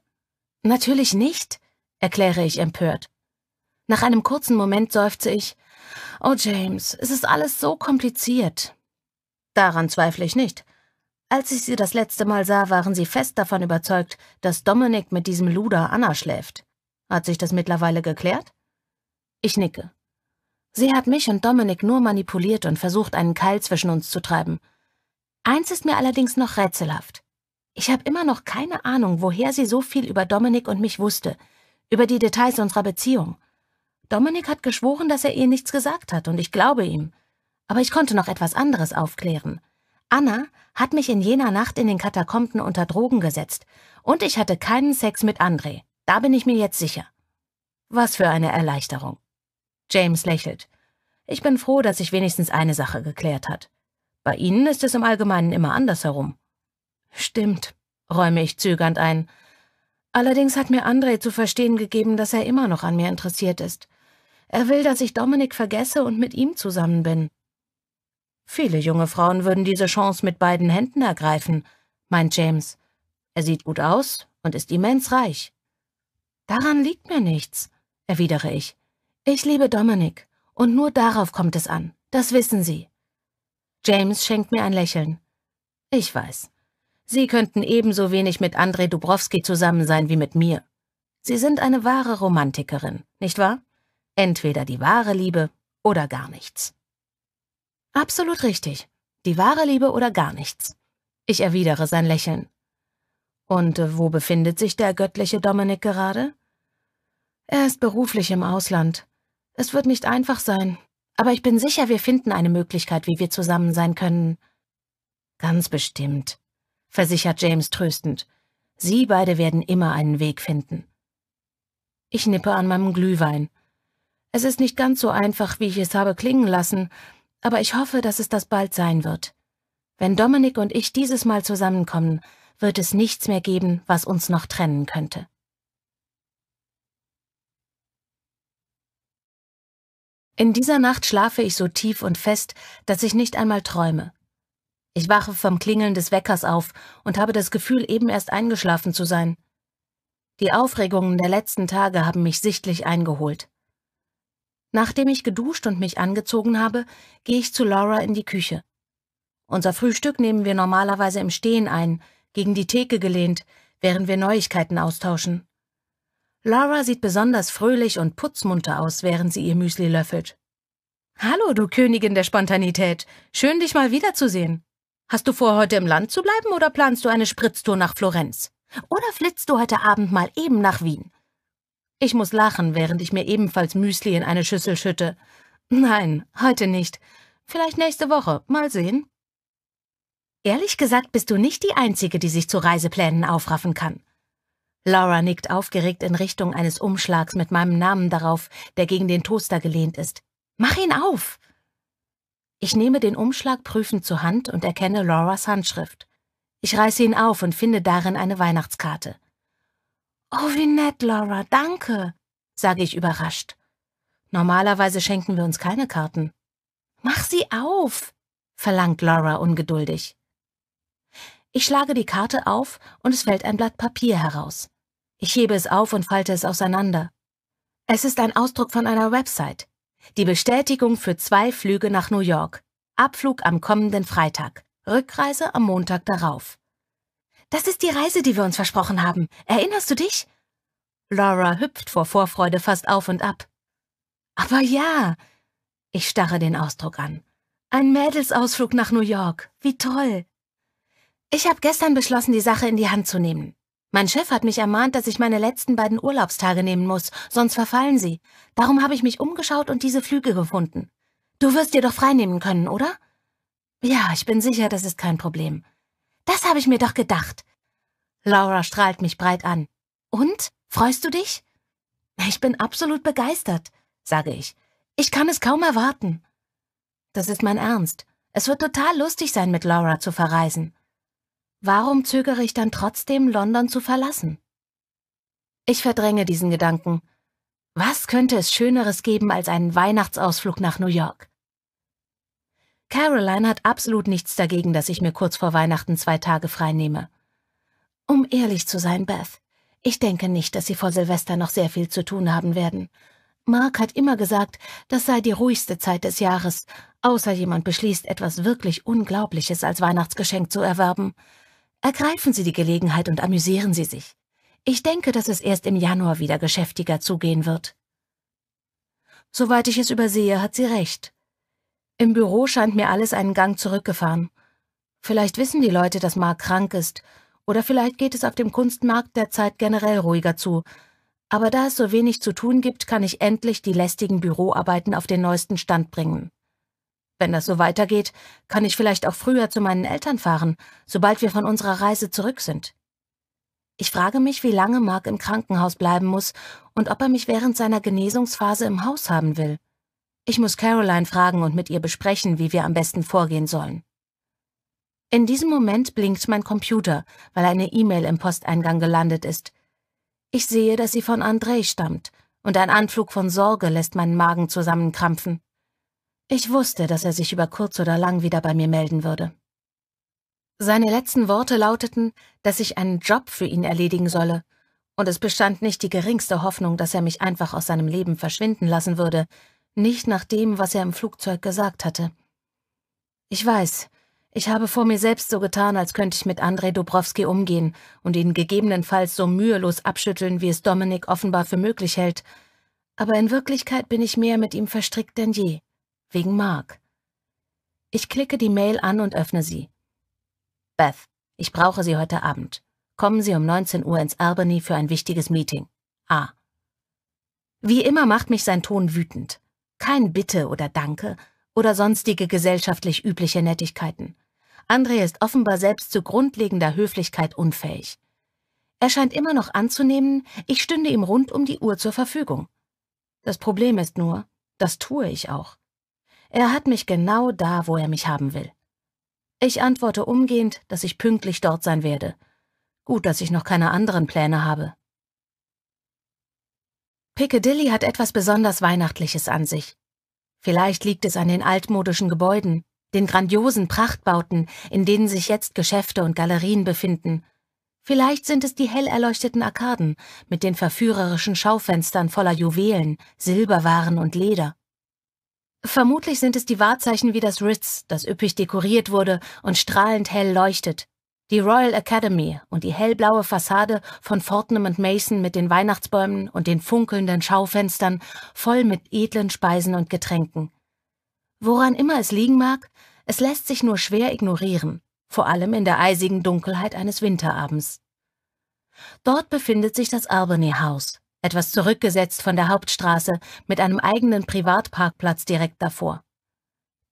Natürlich nicht, erkläre ich empört. Nach einem kurzen Moment seufze ich, Oh James, es ist alles so kompliziert. Daran zweifle ich nicht. Als ich sie das letzte Mal sah, waren sie fest davon überzeugt, dass Dominik mit diesem Luder Anna schläft. Hat sich das mittlerweile geklärt? Ich nicke. Sie hat mich und Dominik nur manipuliert und versucht, einen Keil zwischen uns zu treiben. Eins ist mir allerdings noch rätselhaft. Ich habe immer noch keine Ahnung, woher sie so viel über Dominik und mich wusste, über die Details unserer Beziehung. Dominik hat geschworen, dass er ihr nichts gesagt hat, und ich glaube ihm. Aber ich konnte noch etwas anderes aufklären. Anna hat mich in jener Nacht in den Katakomben unter Drogen gesetzt, und ich hatte keinen Sex mit André. Da bin ich mir jetzt sicher. Was für eine Erleichterung. James lächelt. Ich bin froh, dass sich wenigstens eine Sache geklärt hat. Bei Ihnen ist es im Allgemeinen immer andersherum. Stimmt, räume ich zögernd ein. Allerdings hat mir André zu verstehen gegeben, dass er immer noch an mir interessiert ist. Er will, dass ich Dominik vergesse und mit ihm zusammen bin. Viele junge Frauen würden diese Chance mit beiden Händen ergreifen, meint James. Er sieht gut aus und ist immens reich. Daran liegt mir nichts, erwidere ich. Ich liebe Dominik, und nur darauf kommt es an, das wissen Sie. James schenkt mir ein Lächeln. Ich weiß. Sie könnten ebenso wenig mit Andrei Dubrowski zusammen sein wie mit mir. Sie sind eine wahre Romantikerin, nicht wahr? Entweder die wahre Liebe oder gar nichts. Absolut richtig. Die wahre Liebe oder gar nichts. Ich erwidere sein Lächeln. Und äh, wo befindet sich der göttliche Dominik gerade? Er ist beruflich im Ausland. Es wird nicht einfach sein, aber ich bin sicher, wir finden eine Möglichkeit, wie wir zusammen sein können. Ganz bestimmt, versichert James tröstend. Sie beide werden immer einen Weg finden. Ich nippe an meinem Glühwein. Es ist nicht ganz so einfach, wie ich es habe klingen lassen, aber ich hoffe, dass es das bald sein wird. Wenn Dominik und ich dieses Mal zusammenkommen, wird es nichts mehr geben, was uns noch trennen könnte. In dieser Nacht schlafe ich so tief und fest, dass ich nicht einmal träume. Ich wache vom Klingeln des Weckers auf und habe das Gefühl, eben erst eingeschlafen zu sein. Die Aufregungen der letzten Tage haben mich sichtlich eingeholt. Nachdem ich geduscht und mich angezogen habe, gehe ich zu Laura in die Küche. Unser Frühstück nehmen wir normalerweise im Stehen ein, gegen die Theke gelehnt, während wir Neuigkeiten austauschen. Laura sieht besonders fröhlich und putzmunter aus, während sie ihr Müsli löffelt. Hallo, du Königin der Spontanität. Schön, dich mal wiederzusehen. Hast du vor, heute im Land zu bleiben oder planst du eine Spritztour nach Florenz? Oder flitzt du heute Abend mal eben nach Wien? Ich muss lachen, während ich mir ebenfalls Müsli in eine Schüssel schütte. Nein, heute nicht. Vielleicht nächste Woche. Mal sehen. Ehrlich gesagt bist du nicht die Einzige, die sich zu Reiseplänen aufraffen kann. Laura nickt aufgeregt in Richtung eines Umschlags mit meinem Namen darauf, der gegen den Toaster gelehnt ist. Mach ihn auf! Ich nehme den Umschlag prüfend zur Hand und erkenne Lauras Handschrift. Ich reiße ihn auf und finde darin eine Weihnachtskarte. Oh, wie nett, Laura, danke, sage ich überrascht. Normalerweise schenken wir uns keine Karten. Mach sie auf, verlangt Laura ungeduldig. Ich schlage die Karte auf und es fällt ein Blatt Papier heraus. Ich hebe es auf und falte es auseinander. Es ist ein Ausdruck von einer Website. Die Bestätigung für zwei Flüge nach New York. Abflug am kommenden Freitag. Rückreise am Montag darauf. Das ist die Reise, die wir uns versprochen haben. Erinnerst du dich? Laura hüpft vor Vorfreude fast auf und ab. Aber ja. Ich starre den Ausdruck an. Ein Mädelsausflug nach New York. Wie toll. Ich habe gestern beschlossen, die Sache in die Hand zu nehmen. Mein Chef hat mich ermahnt, dass ich meine letzten beiden Urlaubstage nehmen muss, sonst verfallen sie. Darum habe ich mich umgeschaut und diese Flüge gefunden. Du wirst dir doch freinehmen können, oder? Ja, ich bin sicher, das ist kein Problem. Das habe ich mir doch gedacht. Laura strahlt mich breit an. Und? Freust du dich? Ich bin absolut begeistert, sage ich. Ich kann es kaum erwarten. Das ist mein Ernst. Es wird total lustig sein, mit Laura zu verreisen. Warum zögere ich dann trotzdem, London zu verlassen? Ich verdränge diesen Gedanken. Was könnte es Schöneres geben als einen Weihnachtsausflug nach New York? Caroline hat absolut nichts dagegen, dass ich mir kurz vor Weihnachten zwei Tage freinehme. Um ehrlich zu sein, Beth, ich denke nicht, dass Sie vor Silvester noch sehr viel zu tun haben werden. Mark hat immer gesagt, das sei die ruhigste Zeit des Jahres, außer jemand beschließt, etwas wirklich Unglaubliches als Weihnachtsgeschenk zu erwerben. Ergreifen Sie die Gelegenheit und amüsieren Sie sich. Ich denke, dass es erst im Januar wieder geschäftiger zugehen wird. Soweit ich es übersehe, hat sie recht. Im Büro scheint mir alles einen Gang zurückgefahren. Vielleicht wissen die Leute, dass Mark krank ist, oder vielleicht geht es auf dem Kunstmarkt derzeit generell ruhiger zu. Aber da es so wenig zu tun gibt, kann ich endlich die lästigen Büroarbeiten auf den neuesten Stand bringen. Wenn das so weitergeht, kann ich vielleicht auch früher zu meinen Eltern fahren, sobald wir von unserer Reise zurück sind. Ich frage mich, wie lange Mark im Krankenhaus bleiben muss und ob er mich während seiner Genesungsphase im Haus haben will. Ich muss Caroline fragen und mit ihr besprechen, wie wir am besten vorgehen sollen. In diesem Moment blinkt mein Computer, weil eine E-Mail im Posteingang gelandet ist. Ich sehe, dass sie von André stammt, und ein Anflug von Sorge lässt meinen Magen zusammenkrampfen. Ich wusste, dass er sich über kurz oder lang wieder bei mir melden würde. Seine letzten Worte lauteten, dass ich einen Job für ihn erledigen solle, und es bestand nicht die geringste Hoffnung, dass er mich einfach aus seinem Leben verschwinden lassen würde, nicht nach dem, was er im Flugzeug gesagt hatte. Ich weiß, ich habe vor mir selbst so getan, als könnte ich mit Andrei Dobrowski umgehen und ihn gegebenenfalls so mühelos abschütteln, wie es Dominik offenbar für möglich hält, aber in Wirklichkeit bin ich mehr mit ihm verstrickt denn je, wegen Mark. Ich klicke die Mail an und öffne sie. Beth, ich brauche Sie heute Abend. Kommen Sie um 19 Uhr ins Albany für ein wichtiges Meeting. A. Wie immer macht mich sein Ton wütend. Kein Bitte oder Danke oder sonstige gesellschaftlich übliche Nettigkeiten. André ist offenbar selbst zu grundlegender Höflichkeit unfähig. Er scheint immer noch anzunehmen, ich stünde ihm rund um die Uhr zur Verfügung. Das Problem ist nur, das tue ich auch. Er hat mich genau da, wo er mich haben will. Ich antworte umgehend, dass ich pünktlich dort sein werde. Gut, dass ich noch keine anderen Pläne habe. Piccadilly hat etwas besonders Weihnachtliches an sich. Vielleicht liegt es an den altmodischen Gebäuden, den grandiosen Prachtbauten, in denen sich jetzt Geschäfte und Galerien befinden. Vielleicht sind es die hell erleuchteten Arkaden mit den verführerischen Schaufenstern voller Juwelen, Silberwaren und Leder. Vermutlich sind es die Wahrzeichen wie das Ritz, das üppig dekoriert wurde und strahlend hell leuchtet, die Royal Academy und die hellblaue Fassade von Fortnum Mason mit den Weihnachtsbäumen und den funkelnden Schaufenstern voll mit edlen Speisen und Getränken. Woran immer es liegen mag, es lässt sich nur schwer ignorieren, vor allem in der eisigen Dunkelheit eines Winterabends. Dort befindet sich das Albany House, etwas zurückgesetzt von der Hauptstraße mit einem eigenen Privatparkplatz direkt davor.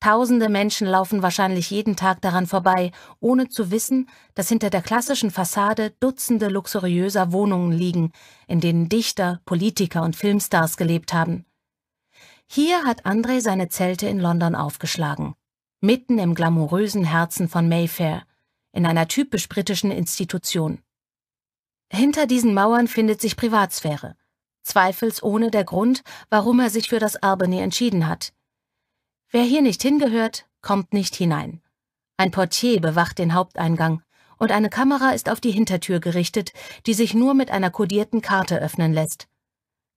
Tausende Menschen laufen wahrscheinlich jeden Tag daran vorbei, ohne zu wissen, dass hinter der klassischen Fassade Dutzende luxuriöser Wohnungen liegen, in denen Dichter, Politiker und Filmstars gelebt haben. Hier hat André seine Zelte in London aufgeschlagen, mitten im glamourösen Herzen von Mayfair, in einer typisch britischen Institution. Hinter diesen Mauern findet sich Privatsphäre, zweifelsohne der Grund, warum er sich für das Albany entschieden hat – Wer hier nicht hingehört, kommt nicht hinein. Ein Portier bewacht den Haupteingang und eine Kamera ist auf die Hintertür gerichtet, die sich nur mit einer kodierten Karte öffnen lässt.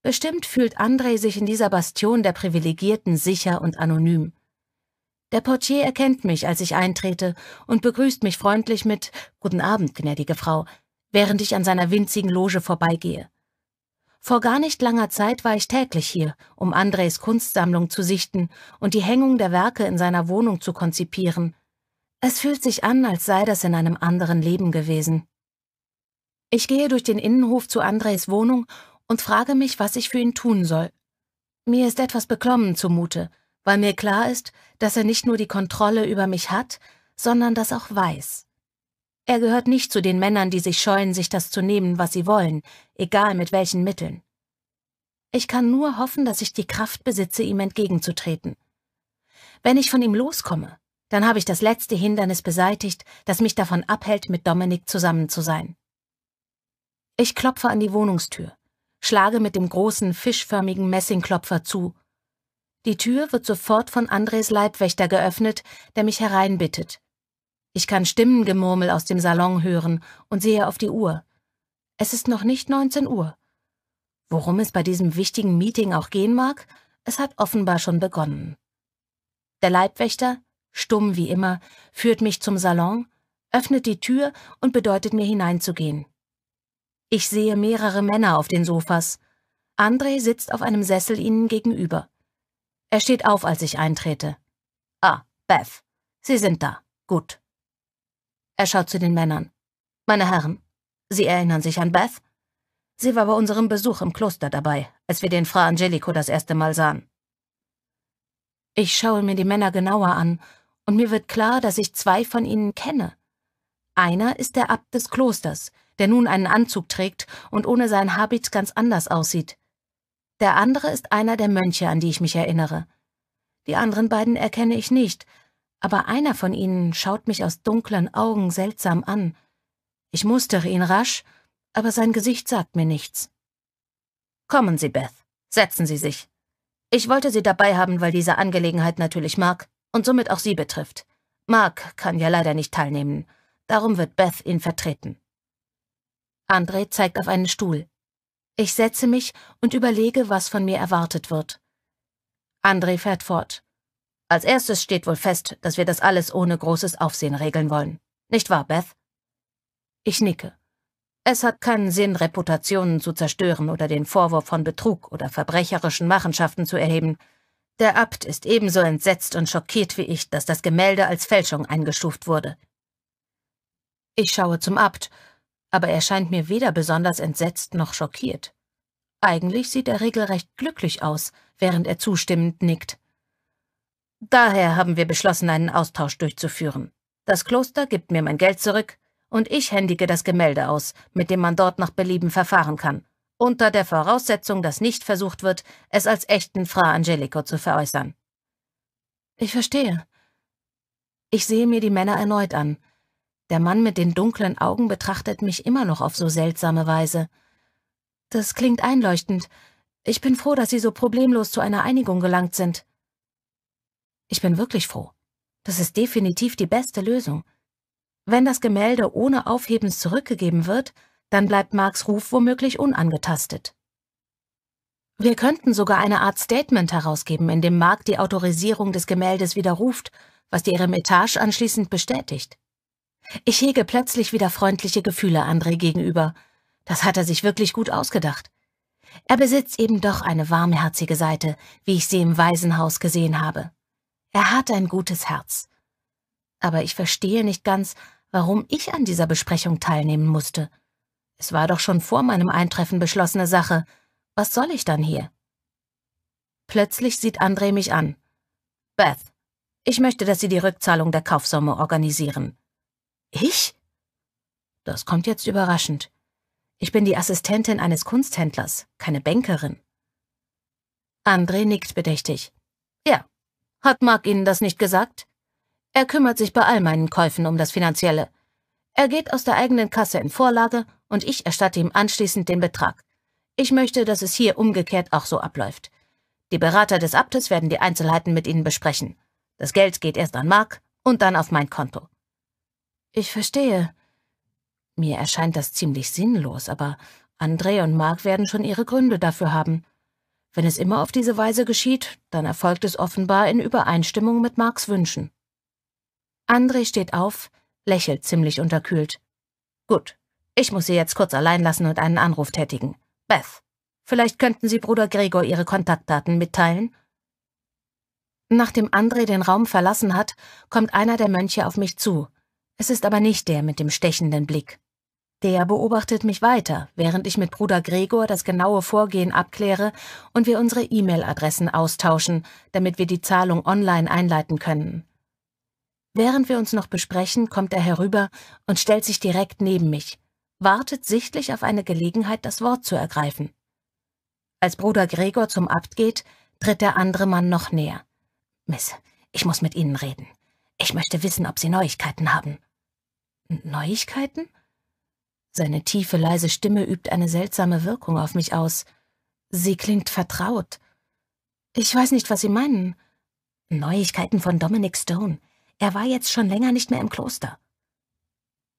Bestimmt fühlt Andrei sich in dieser Bastion der Privilegierten sicher und anonym. Der Portier erkennt mich, als ich eintrete, und begrüßt mich freundlich mit Guten Abend, gnädige Frau, während ich an seiner winzigen Loge vorbeigehe. Vor gar nicht langer Zeit war ich täglich hier, um Andres Kunstsammlung zu sichten und die Hängung der Werke in seiner Wohnung zu konzipieren. Es fühlt sich an, als sei das in einem anderen Leben gewesen. Ich gehe durch den Innenhof zu Andres Wohnung und frage mich, was ich für ihn tun soll. Mir ist etwas beklommen zumute, weil mir klar ist, dass er nicht nur die Kontrolle über mich hat, sondern das auch weiß. Er gehört nicht zu den Männern, die sich scheuen, sich das zu nehmen, was sie wollen, egal mit welchen Mitteln. Ich kann nur hoffen, dass ich die Kraft besitze, ihm entgegenzutreten. Wenn ich von ihm loskomme, dann habe ich das letzte Hindernis beseitigt, das mich davon abhält, mit Dominik zusammen zu sein. Ich klopfe an die Wohnungstür, schlage mit dem großen, fischförmigen Messingklopfer zu. Die Tür wird sofort von Andres Leibwächter geöffnet, der mich hereinbittet. Ich kann Stimmengemurmel aus dem Salon hören und sehe auf die Uhr. Es ist noch nicht 19 Uhr. Worum es bei diesem wichtigen Meeting auch gehen mag, es hat offenbar schon begonnen. Der Leibwächter, stumm wie immer, führt mich zum Salon, öffnet die Tür und bedeutet mir hineinzugehen. Ich sehe mehrere Männer auf den Sofas. André sitzt auf einem Sessel ihnen gegenüber. Er steht auf, als ich eintrete. Ah, Beth, Sie sind da. Gut. Er schaut zu den Männern. Meine Herren, Sie erinnern sich an Beth? Sie war bei unserem Besuch im Kloster dabei, als wir den Fra Angelico das erste Mal sahen. Ich schaue mir die Männer genauer an, und mir wird klar, dass ich zwei von ihnen kenne. Einer ist der Abt des Klosters, der nun einen Anzug trägt und ohne seinen Habit ganz anders aussieht. Der andere ist einer der Mönche, an die ich mich erinnere. Die anderen beiden erkenne ich nicht, aber einer von ihnen schaut mich aus dunklen Augen seltsam an. Ich mustere ihn rasch, aber sein Gesicht sagt mir nichts. Kommen Sie, Beth, setzen Sie sich. Ich wollte Sie dabei haben, weil diese Angelegenheit natürlich Mark und somit auch Sie betrifft. Mark kann ja leider nicht teilnehmen, darum wird Beth ihn vertreten. André zeigt auf einen Stuhl. Ich setze mich und überlege, was von mir erwartet wird. André fährt fort. Als erstes steht wohl fest, dass wir das alles ohne großes Aufsehen regeln wollen. Nicht wahr, Beth? Ich nicke. Es hat keinen Sinn, Reputationen zu zerstören oder den Vorwurf von Betrug oder verbrecherischen Machenschaften zu erheben. Der Abt ist ebenso entsetzt und schockiert wie ich, dass das Gemälde als Fälschung eingestuft wurde. Ich schaue zum Abt, aber er scheint mir weder besonders entsetzt noch schockiert. Eigentlich sieht er regelrecht glücklich aus, während er zustimmend nickt. Daher haben wir beschlossen, einen Austausch durchzuführen. Das Kloster gibt mir mein Geld zurück und ich händige das Gemälde aus, mit dem man dort nach Belieben verfahren kann, unter der Voraussetzung, dass nicht versucht wird, es als echten Fra Angelico zu veräußern. Ich verstehe. Ich sehe mir die Männer erneut an. Der Mann mit den dunklen Augen betrachtet mich immer noch auf so seltsame Weise. Das klingt einleuchtend. Ich bin froh, dass Sie so problemlos zu einer Einigung gelangt sind. Ich bin wirklich froh. Das ist definitiv die beste Lösung. Wenn das Gemälde ohne Aufhebens zurückgegeben wird, dann bleibt Marks Ruf womöglich unangetastet. Wir könnten sogar eine Art Statement herausgeben, in dem Mark die Autorisierung des Gemäldes widerruft, was die Eremitage anschließend bestätigt. Ich hege plötzlich wieder freundliche Gefühle André gegenüber. Das hat er sich wirklich gut ausgedacht. Er besitzt eben doch eine warmherzige Seite, wie ich sie im Waisenhaus gesehen habe. Er hat ein gutes Herz. Aber ich verstehe nicht ganz, warum ich an dieser Besprechung teilnehmen musste. Es war doch schon vor meinem Eintreffen beschlossene Sache. Was soll ich dann hier? Plötzlich sieht André mich an. Beth, ich möchte, dass Sie die Rückzahlung der Kaufsumme organisieren. Ich? Das kommt jetzt überraschend. Ich bin die Assistentin eines Kunsthändlers, keine Bankerin. André nickt bedächtig. Ja, hat Mark Ihnen das nicht gesagt? Er kümmert sich bei all meinen Käufen um das Finanzielle. Er geht aus der eigenen Kasse in Vorlage und ich erstatte ihm anschließend den Betrag. Ich möchte, dass es hier umgekehrt auch so abläuft. Die Berater des Abtes werden die Einzelheiten mit Ihnen besprechen. Das Geld geht erst an Mark und dann auf mein Konto. Ich verstehe. Mir erscheint das ziemlich sinnlos, aber André und Mark werden schon ihre Gründe dafür haben. Wenn es immer auf diese Weise geschieht, dann erfolgt es offenbar in Übereinstimmung mit Marks Wünschen. André steht auf, lächelt ziemlich unterkühlt. Gut, ich muss Sie jetzt kurz allein lassen und einen Anruf tätigen. Beth, vielleicht könnten Sie Bruder Gregor Ihre Kontaktdaten mitteilen? Nachdem André den Raum verlassen hat, kommt einer der Mönche auf mich zu. Es ist aber nicht der mit dem stechenden Blick. Der beobachtet mich weiter, während ich mit Bruder Gregor das genaue Vorgehen abkläre und wir unsere E-Mail-Adressen austauschen, damit wir die Zahlung online einleiten können. Während wir uns noch besprechen, kommt er herüber und stellt sich direkt neben mich, wartet sichtlich auf eine Gelegenheit, das Wort zu ergreifen. Als Bruder Gregor zum Abt geht, tritt der andere Mann noch näher. Miss, ich muss mit Ihnen reden. Ich möchte wissen, ob Sie Neuigkeiten haben. Neuigkeiten? Seine tiefe, leise Stimme übt eine seltsame Wirkung auf mich aus. Sie klingt vertraut. Ich weiß nicht, was Sie meinen. Neuigkeiten von Dominic Stone. Er war jetzt schon länger nicht mehr im Kloster.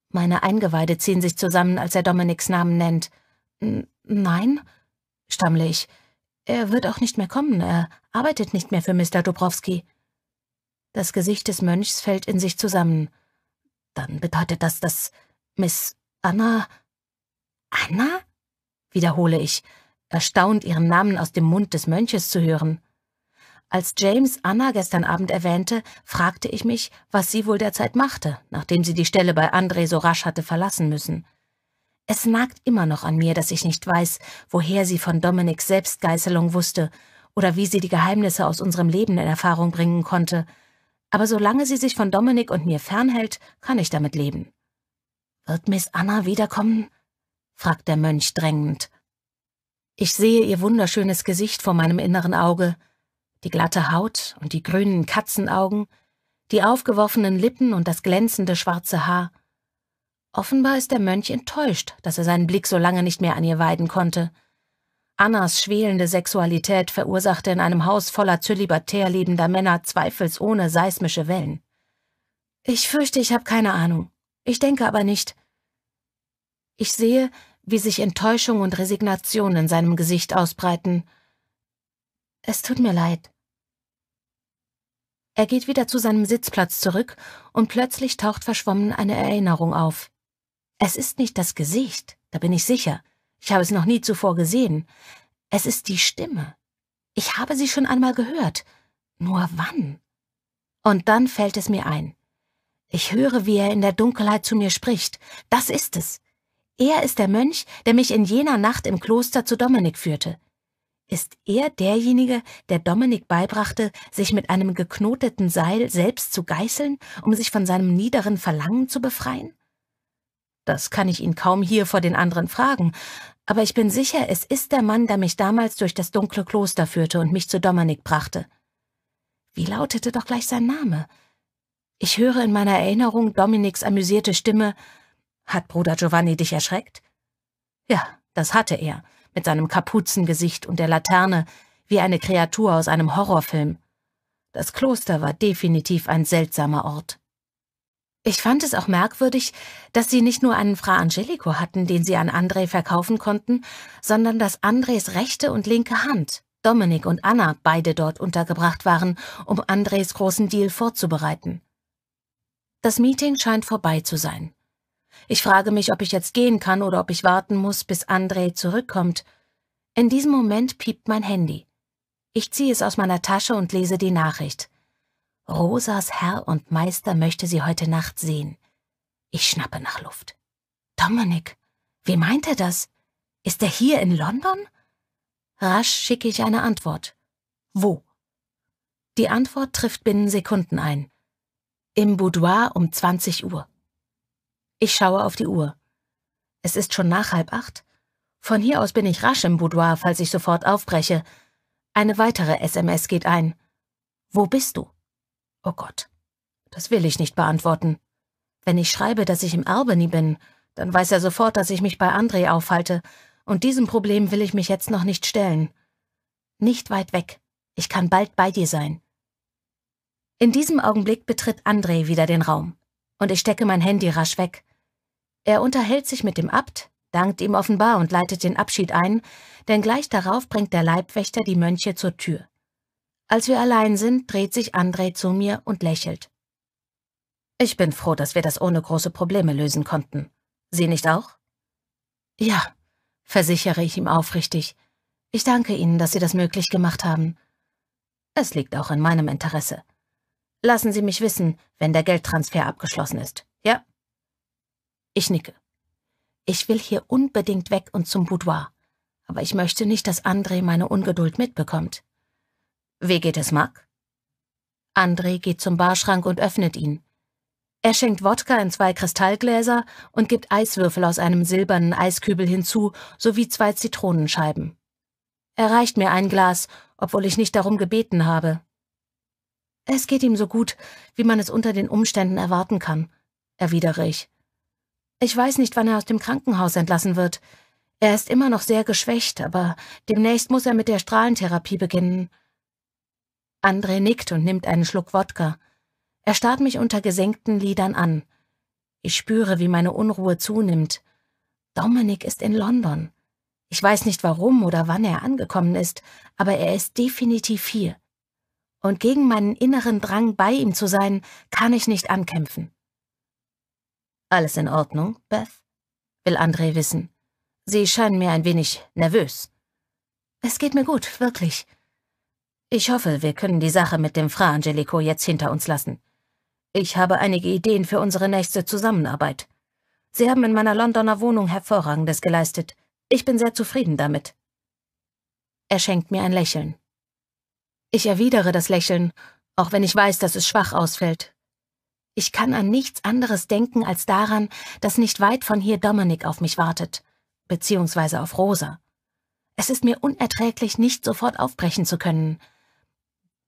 Meine Eingeweide ziehen sich zusammen, als er Dominics Namen nennt. N nein, stammle ich. Er wird auch nicht mehr kommen. Er arbeitet nicht mehr für Mr. Dubrowski. Das Gesicht des Mönchs fällt in sich zusammen. Dann bedeutet das, dass Miss Anna. Anna? wiederhole ich, erstaunt ihren Namen aus dem Mund des Mönches zu hören. Als James Anna gestern Abend erwähnte, fragte ich mich, was sie wohl derzeit machte, nachdem sie die Stelle bei André so rasch hatte verlassen müssen. Es nagt immer noch an mir, dass ich nicht weiß, woher sie von Dominiks Selbstgeißelung wusste oder wie sie die Geheimnisse aus unserem Leben in Erfahrung bringen konnte. Aber solange sie sich von Dominik und mir fernhält, kann ich damit leben. Wird Miss Anna wiederkommen? fragt der Mönch drängend. Ich sehe ihr wunderschönes Gesicht vor meinem inneren Auge, die glatte Haut und die grünen Katzenaugen, die aufgeworfenen Lippen und das glänzende schwarze Haar. Offenbar ist der Mönch enttäuscht, dass er seinen Blick so lange nicht mehr an ihr weiden konnte. Annas schwelende Sexualität verursachte in einem Haus voller zölibatär lebender Männer zweifelsohne seismische Wellen. Ich fürchte, ich habe keine Ahnung, ich denke aber nicht. Ich sehe, wie sich Enttäuschung und Resignation in seinem Gesicht ausbreiten. Es tut mir leid. Er geht wieder zu seinem Sitzplatz zurück und plötzlich taucht verschwommen eine Erinnerung auf. Es ist nicht das Gesicht, da bin ich sicher. Ich habe es noch nie zuvor gesehen. Es ist die Stimme. Ich habe sie schon einmal gehört. Nur wann? Und dann fällt es mir ein. Ich höre, wie er in der Dunkelheit zu mir spricht. Das ist es. Er ist der Mönch, der mich in jener Nacht im Kloster zu Dominik führte. Ist er derjenige, der Dominik beibrachte, sich mit einem geknoteten Seil selbst zu geißeln, um sich von seinem niederen Verlangen zu befreien? Das kann ich ihn kaum hier vor den anderen fragen, aber ich bin sicher, es ist der Mann, der mich damals durch das dunkle Kloster führte und mich zu Dominik brachte. Wie lautete doch gleich sein Name? Ich höre in meiner Erinnerung Dominiks amüsierte Stimme. Hat Bruder Giovanni dich erschreckt? Ja, das hatte er, mit seinem Kapuzengesicht und der Laterne, wie eine Kreatur aus einem Horrorfilm. Das Kloster war definitiv ein seltsamer Ort. Ich fand es auch merkwürdig, dass sie nicht nur einen Fra Angelico hatten, den sie an André verkaufen konnten, sondern dass Andres rechte und linke Hand, Dominik und Anna, beide dort untergebracht waren, um Andres großen Deal vorzubereiten. Das Meeting scheint vorbei zu sein. Ich frage mich, ob ich jetzt gehen kann oder ob ich warten muss, bis André zurückkommt. In diesem Moment piept mein Handy. Ich ziehe es aus meiner Tasche und lese die Nachricht. Rosas Herr und Meister möchte sie heute Nacht sehen. Ich schnappe nach Luft. Dominik, wie meint er das? Ist er hier in London? Rasch schicke ich eine Antwort. Wo? Die Antwort trifft binnen Sekunden ein. Im Boudoir um 20 Uhr. Ich schaue auf die Uhr. Es ist schon nach halb acht. Von hier aus bin ich rasch im Boudoir, falls ich sofort aufbreche. Eine weitere SMS geht ein. Wo bist du? Oh Gott. Das will ich nicht beantworten. Wenn ich schreibe, dass ich im Albany bin, dann weiß er sofort, dass ich mich bei André aufhalte, und diesem Problem will ich mich jetzt noch nicht stellen. Nicht weit weg. Ich kann bald bei dir sein. In diesem Augenblick betritt André wieder den Raum und ich stecke mein Handy rasch weg. Er unterhält sich mit dem Abt, dankt ihm offenbar und leitet den Abschied ein, denn gleich darauf bringt der Leibwächter die Mönche zur Tür. Als wir allein sind, dreht sich André zu mir und lächelt. Ich bin froh, dass wir das ohne große Probleme lösen konnten. Sie nicht auch? Ja, versichere ich ihm aufrichtig. Ich danke Ihnen, dass Sie das möglich gemacht haben. Es liegt auch in meinem Interesse. Lassen Sie mich wissen, wenn der Geldtransfer abgeschlossen ist. Ja? Ich nicke. Ich will hier unbedingt weg und zum Boudoir, aber ich möchte nicht, dass André meine Ungeduld mitbekommt. Wie geht es, Mark? André geht zum Barschrank und öffnet ihn. Er schenkt Wodka in zwei Kristallgläser und gibt Eiswürfel aus einem silbernen Eiskübel hinzu, sowie zwei Zitronenscheiben. Er reicht mir ein Glas, obwohl ich nicht darum gebeten habe. Es geht ihm so gut, wie man es unter den Umständen erwarten kann, erwidere ich. Ich weiß nicht, wann er aus dem Krankenhaus entlassen wird. Er ist immer noch sehr geschwächt, aber demnächst muss er mit der Strahlentherapie beginnen. André nickt und nimmt einen Schluck Wodka. Er starrt mich unter gesenkten Lidern an. Ich spüre, wie meine Unruhe zunimmt. Dominik ist in London. Ich weiß nicht warum oder wann er angekommen ist, aber er ist definitiv hier und gegen meinen inneren Drang, bei ihm zu sein, kann ich nicht ankämpfen. Alles in Ordnung, Beth? will André wissen. Sie scheinen mir ein wenig nervös. Es geht mir gut, wirklich. Ich hoffe, wir können die Sache mit dem Fra Angelico jetzt hinter uns lassen. Ich habe einige Ideen für unsere nächste Zusammenarbeit. Sie haben in meiner Londoner Wohnung Hervorragendes geleistet. Ich bin sehr zufrieden damit. Er schenkt mir ein Lächeln. Ich erwidere das Lächeln, auch wenn ich weiß, dass es schwach ausfällt. Ich kann an nichts anderes denken als daran, dass nicht weit von hier Dominik auf mich wartet, beziehungsweise auf Rosa. Es ist mir unerträglich, nicht sofort aufbrechen zu können.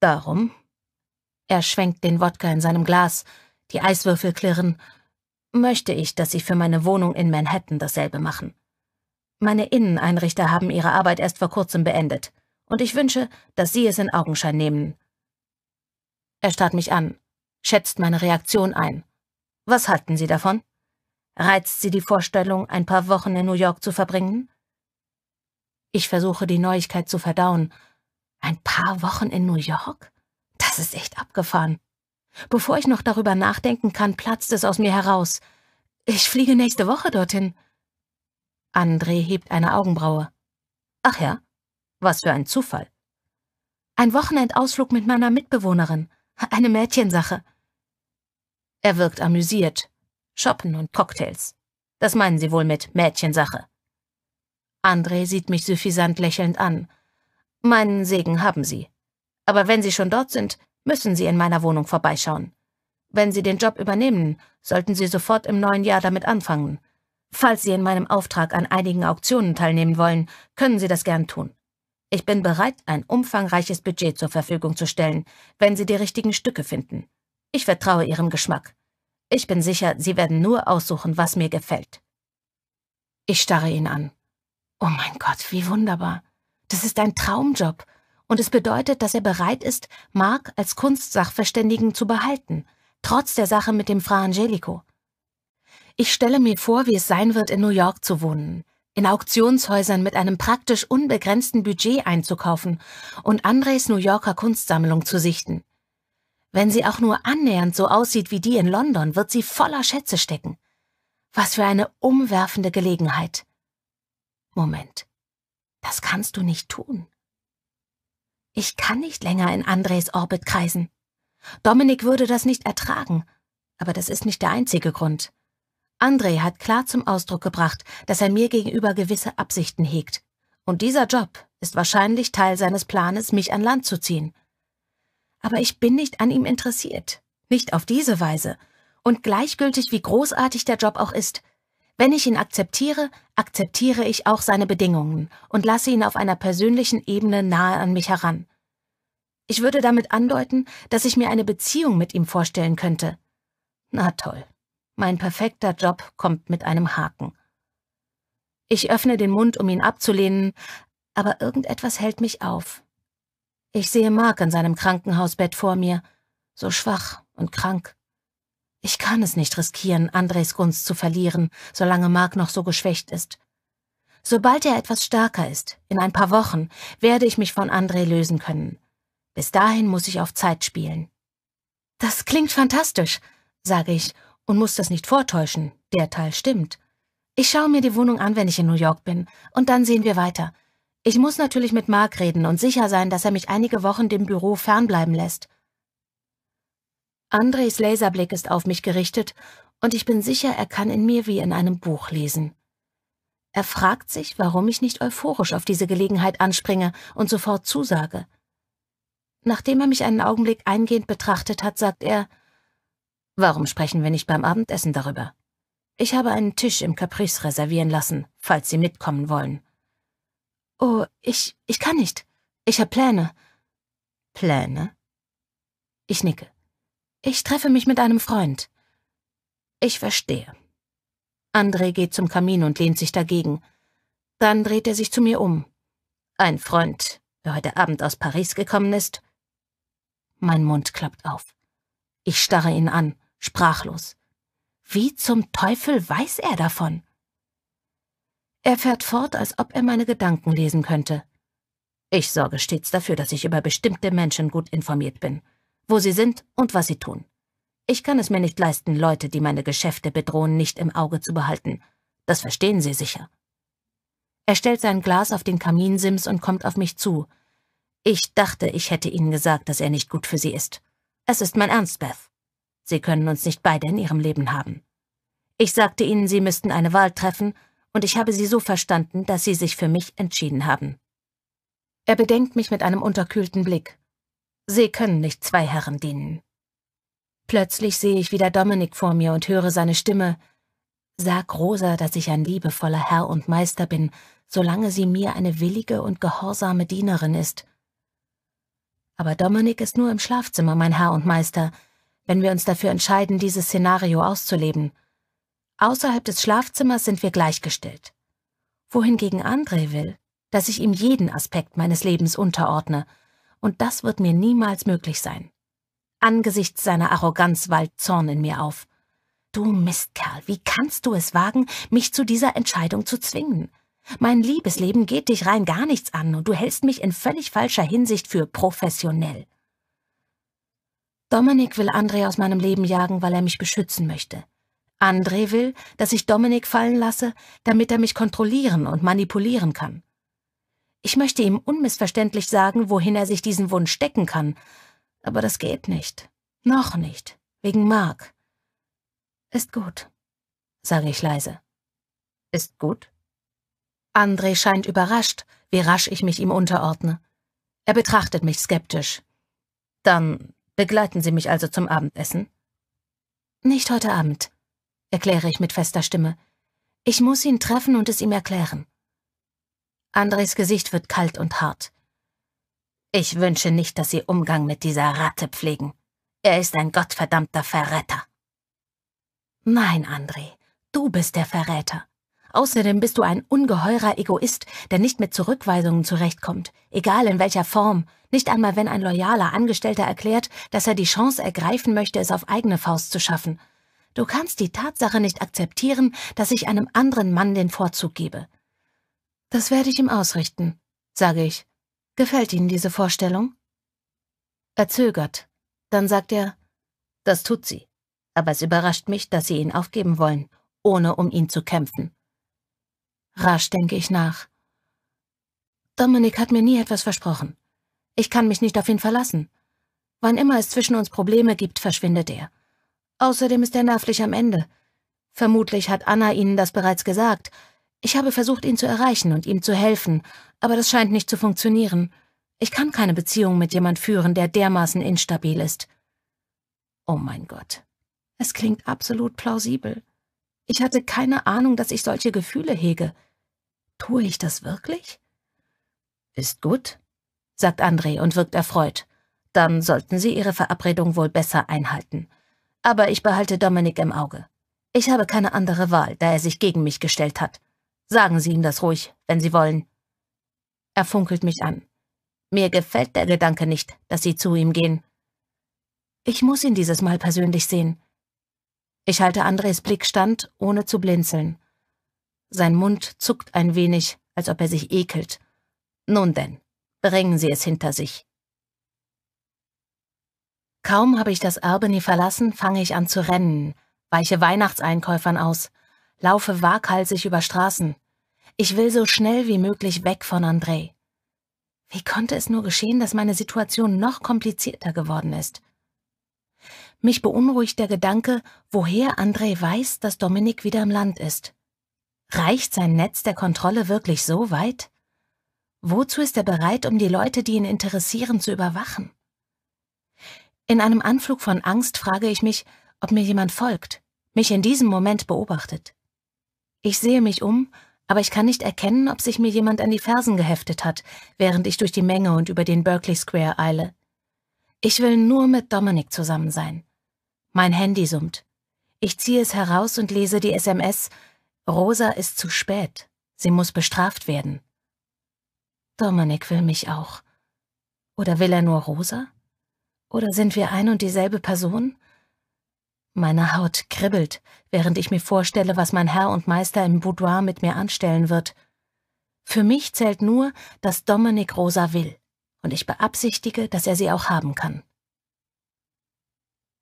Darum? Er schwenkt den Wodka in seinem Glas, die Eiswürfel klirren. Möchte ich, dass Sie für meine Wohnung in Manhattan dasselbe machen. Meine Inneneinrichter haben ihre Arbeit erst vor kurzem beendet und ich wünsche, dass Sie es in Augenschein nehmen. Er starrt mich an, schätzt meine Reaktion ein. Was halten Sie davon? Reizt Sie die Vorstellung, ein paar Wochen in New York zu verbringen? Ich versuche, die Neuigkeit zu verdauen. Ein paar Wochen in New York? Das ist echt abgefahren. Bevor ich noch darüber nachdenken kann, platzt es aus mir heraus. Ich fliege nächste Woche dorthin. André hebt eine Augenbraue. Ach ja? Was für ein Zufall. Ein Wochenendausflug mit meiner Mitbewohnerin. Eine Mädchensache. Er wirkt amüsiert. Shoppen und Cocktails. Das meinen Sie wohl mit Mädchensache. André sieht mich suffisant lächelnd an. Meinen Segen haben Sie. Aber wenn Sie schon dort sind, müssen Sie in meiner Wohnung vorbeischauen. Wenn Sie den Job übernehmen, sollten Sie sofort im neuen Jahr damit anfangen. Falls Sie in meinem Auftrag an einigen Auktionen teilnehmen wollen, können Sie das gern tun. Ich bin bereit, ein umfangreiches Budget zur Verfügung zu stellen, wenn Sie die richtigen Stücke finden. Ich vertraue Ihrem Geschmack. Ich bin sicher, Sie werden nur aussuchen, was mir gefällt. Ich starre ihn an. Oh mein Gott, wie wunderbar. Das ist ein Traumjob. Und es bedeutet, dass er bereit ist, Mark als Kunstsachverständigen zu behalten, trotz der Sache mit dem Fra Angelico. Ich stelle mir vor, wie es sein wird, in New York zu wohnen, in Auktionshäusern mit einem praktisch unbegrenzten Budget einzukaufen und Andres New Yorker Kunstsammlung zu sichten. Wenn sie auch nur annähernd so aussieht wie die in London, wird sie voller Schätze stecken. Was für eine umwerfende Gelegenheit. Moment, das kannst du nicht tun. Ich kann nicht länger in Andres Orbit kreisen. Dominik würde das nicht ertragen, aber das ist nicht der einzige Grund. André hat klar zum Ausdruck gebracht, dass er mir gegenüber gewisse Absichten hegt. Und dieser Job ist wahrscheinlich Teil seines Planes, mich an Land zu ziehen. Aber ich bin nicht an ihm interessiert. Nicht auf diese Weise. Und gleichgültig, wie großartig der Job auch ist, wenn ich ihn akzeptiere, akzeptiere ich auch seine Bedingungen und lasse ihn auf einer persönlichen Ebene nahe an mich heran. Ich würde damit andeuten, dass ich mir eine Beziehung mit ihm vorstellen könnte. Na toll. Mein perfekter Job kommt mit einem Haken. Ich öffne den Mund, um ihn abzulehnen, aber irgendetwas hält mich auf. Ich sehe Mark in seinem Krankenhausbett vor mir, so schwach und krank. Ich kann es nicht riskieren, Andres Gunst zu verlieren, solange Mark noch so geschwächt ist. Sobald er etwas stärker ist, in ein paar Wochen, werde ich mich von André lösen können. Bis dahin muss ich auf Zeit spielen. Das klingt fantastisch, sage ich und muss das nicht vortäuschen. Der Teil stimmt. Ich schaue mir die Wohnung an, wenn ich in New York bin, und dann sehen wir weiter. Ich muss natürlich mit Mark reden und sicher sein, dass er mich einige Wochen dem Büro fernbleiben lässt. Andres Laserblick ist auf mich gerichtet, und ich bin sicher, er kann in mir wie in einem Buch lesen. Er fragt sich, warum ich nicht euphorisch auf diese Gelegenheit anspringe und sofort zusage. Nachdem er mich einen Augenblick eingehend betrachtet hat, sagt er, Warum sprechen wir nicht beim Abendessen darüber? Ich habe einen Tisch im Caprice reservieren lassen, falls Sie mitkommen wollen. Oh, ich, ich kann nicht. Ich habe Pläne. Pläne? Ich nicke. Ich treffe mich mit einem Freund. Ich verstehe. André geht zum Kamin und lehnt sich dagegen. Dann dreht er sich zu mir um. Ein Freund, der heute Abend aus Paris gekommen ist. Mein Mund klappt auf. Ich starre ihn an sprachlos. Wie zum Teufel weiß er davon? Er fährt fort, als ob er meine Gedanken lesen könnte. Ich sorge stets dafür, dass ich über bestimmte Menschen gut informiert bin, wo sie sind und was sie tun. Ich kann es mir nicht leisten, Leute, die meine Geschäfte bedrohen, nicht im Auge zu behalten. Das verstehen Sie sicher. Er stellt sein Glas auf den Kaminsims und kommt auf mich zu. Ich dachte, ich hätte Ihnen gesagt, dass er nicht gut für Sie ist. Es ist mein Ernst, Beth. Sie können uns nicht beide in Ihrem Leben haben. Ich sagte Ihnen, Sie müssten eine Wahl treffen, und ich habe Sie so verstanden, dass Sie sich für mich entschieden haben. Er bedenkt mich mit einem unterkühlten Blick. Sie können nicht zwei Herren dienen. Plötzlich sehe ich wieder Dominik vor mir und höre seine Stimme. Sag Rosa, dass ich ein liebevoller Herr und Meister bin, solange sie mir eine willige und gehorsame Dienerin ist. Aber Dominik ist nur im Schlafzimmer mein Herr und Meister, wenn wir uns dafür entscheiden, dieses Szenario auszuleben. Außerhalb des Schlafzimmers sind wir gleichgestellt. Wohingegen André will, dass ich ihm jeden Aspekt meines Lebens unterordne, und das wird mir niemals möglich sein. Angesichts seiner Arroganz wallt Zorn in mir auf. Du Mistkerl, wie kannst du es wagen, mich zu dieser Entscheidung zu zwingen? Mein Liebesleben geht dich rein gar nichts an und du hältst mich in völlig falscher Hinsicht für professionell. Dominik will André aus meinem Leben jagen, weil er mich beschützen möchte. André will, dass ich Dominik fallen lasse, damit er mich kontrollieren und manipulieren kann. Ich möchte ihm unmissverständlich sagen, wohin er sich diesen Wunsch stecken kann, aber das geht nicht. Noch nicht. Wegen Mark. Ist gut, sage ich leise. Ist gut? André scheint überrascht, wie rasch ich mich ihm unterordne. Er betrachtet mich skeptisch. Dann Begleiten Sie mich also zum Abendessen? Nicht heute Abend, erkläre ich mit fester Stimme. Ich muss ihn treffen und es ihm erklären. Andres Gesicht wird kalt und hart. Ich wünsche nicht, dass Sie Umgang mit dieser Ratte pflegen. Er ist ein gottverdammter Verräter. Nein, André, du bist der Verräter. Außerdem bist du ein ungeheurer Egoist, der nicht mit Zurückweisungen zurechtkommt, egal in welcher Form, nicht einmal wenn ein loyaler Angestellter erklärt, dass er die Chance ergreifen möchte, es auf eigene Faust zu schaffen. Du kannst die Tatsache nicht akzeptieren, dass ich einem anderen Mann den Vorzug gebe. Das werde ich ihm ausrichten, sage ich. Gefällt Ihnen diese Vorstellung? Er zögert. Dann sagt er, das tut sie. Aber es überrascht mich, dass Sie ihn aufgeben wollen, ohne um ihn zu kämpfen. Rasch denke ich nach. Dominik hat mir nie etwas versprochen. Ich kann mich nicht auf ihn verlassen. Wann immer es zwischen uns Probleme gibt, verschwindet er. Außerdem ist er nervlich am Ende. Vermutlich hat Anna Ihnen das bereits gesagt. Ich habe versucht, ihn zu erreichen und ihm zu helfen, aber das scheint nicht zu funktionieren. Ich kann keine Beziehung mit jemand führen, der dermaßen instabil ist. Oh mein Gott. Es klingt absolut plausibel. Ich hatte keine Ahnung, dass ich solche Gefühle hege. Tue ich das wirklich? Ist gut, sagt André und wirkt erfreut. Dann sollten Sie Ihre Verabredung wohl besser einhalten. Aber ich behalte Dominik im Auge. Ich habe keine andere Wahl, da er sich gegen mich gestellt hat. Sagen Sie ihm das ruhig, wenn Sie wollen. Er funkelt mich an. Mir gefällt der Gedanke nicht, dass Sie zu ihm gehen. Ich muss ihn dieses Mal persönlich sehen. Ich halte Andres Blick stand, ohne zu blinzeln. Sein Mund zuckt ein wenig, als ob er sich ekelt. Nun denn, bringen Sie es hinter sich. Kaum habe ich das Albany verlassen, fange ich an zu rennen, weiche Weihnachtseinkäufern aus, laufe waghalsig über Straßen. Ich will so schnell wie möglich weg von André. Wie konnte es nur geschehen, dass meine Situation noch komplizierter geworden ist? Mich beunruhigt der Gedanke, woher André weiß, dass Dominik wieder im Land ist. Reicht sein Netz der Kontrolle wirklich so weit? Wozu ist er bereit, um die Leute, die ihn interessieren, zu überwachen? In einem Anflug von Angst frage ich mich, ob mir jemand folgt, mich in diesem Moment beobachtet. Ich sehe mich um, aber ich kann nicht erkennen, ob sich mir jemand an die Fersen geheftet hat, während ich durch die Menge und über den Berkeley Square eile. Ich will nur mit Dominik zusammen sein. Mein Handy summt. Ich ziehe es heraus und lese die SMS, Rosa ist zu spät. Sie muss bestraft werden. Dominik will mich auch. Oder will er nur Rosa? Oder sind wir ein und dieselbe Person? Meine Haut kribbelt, während ich mir vorstelle, was mein Herr und Meister im Boudoir mit mir anstellen wird. Für mich zählt nur, dass Dominik Rosa will, und ich beabsichtige, dass er sie auch haben kann.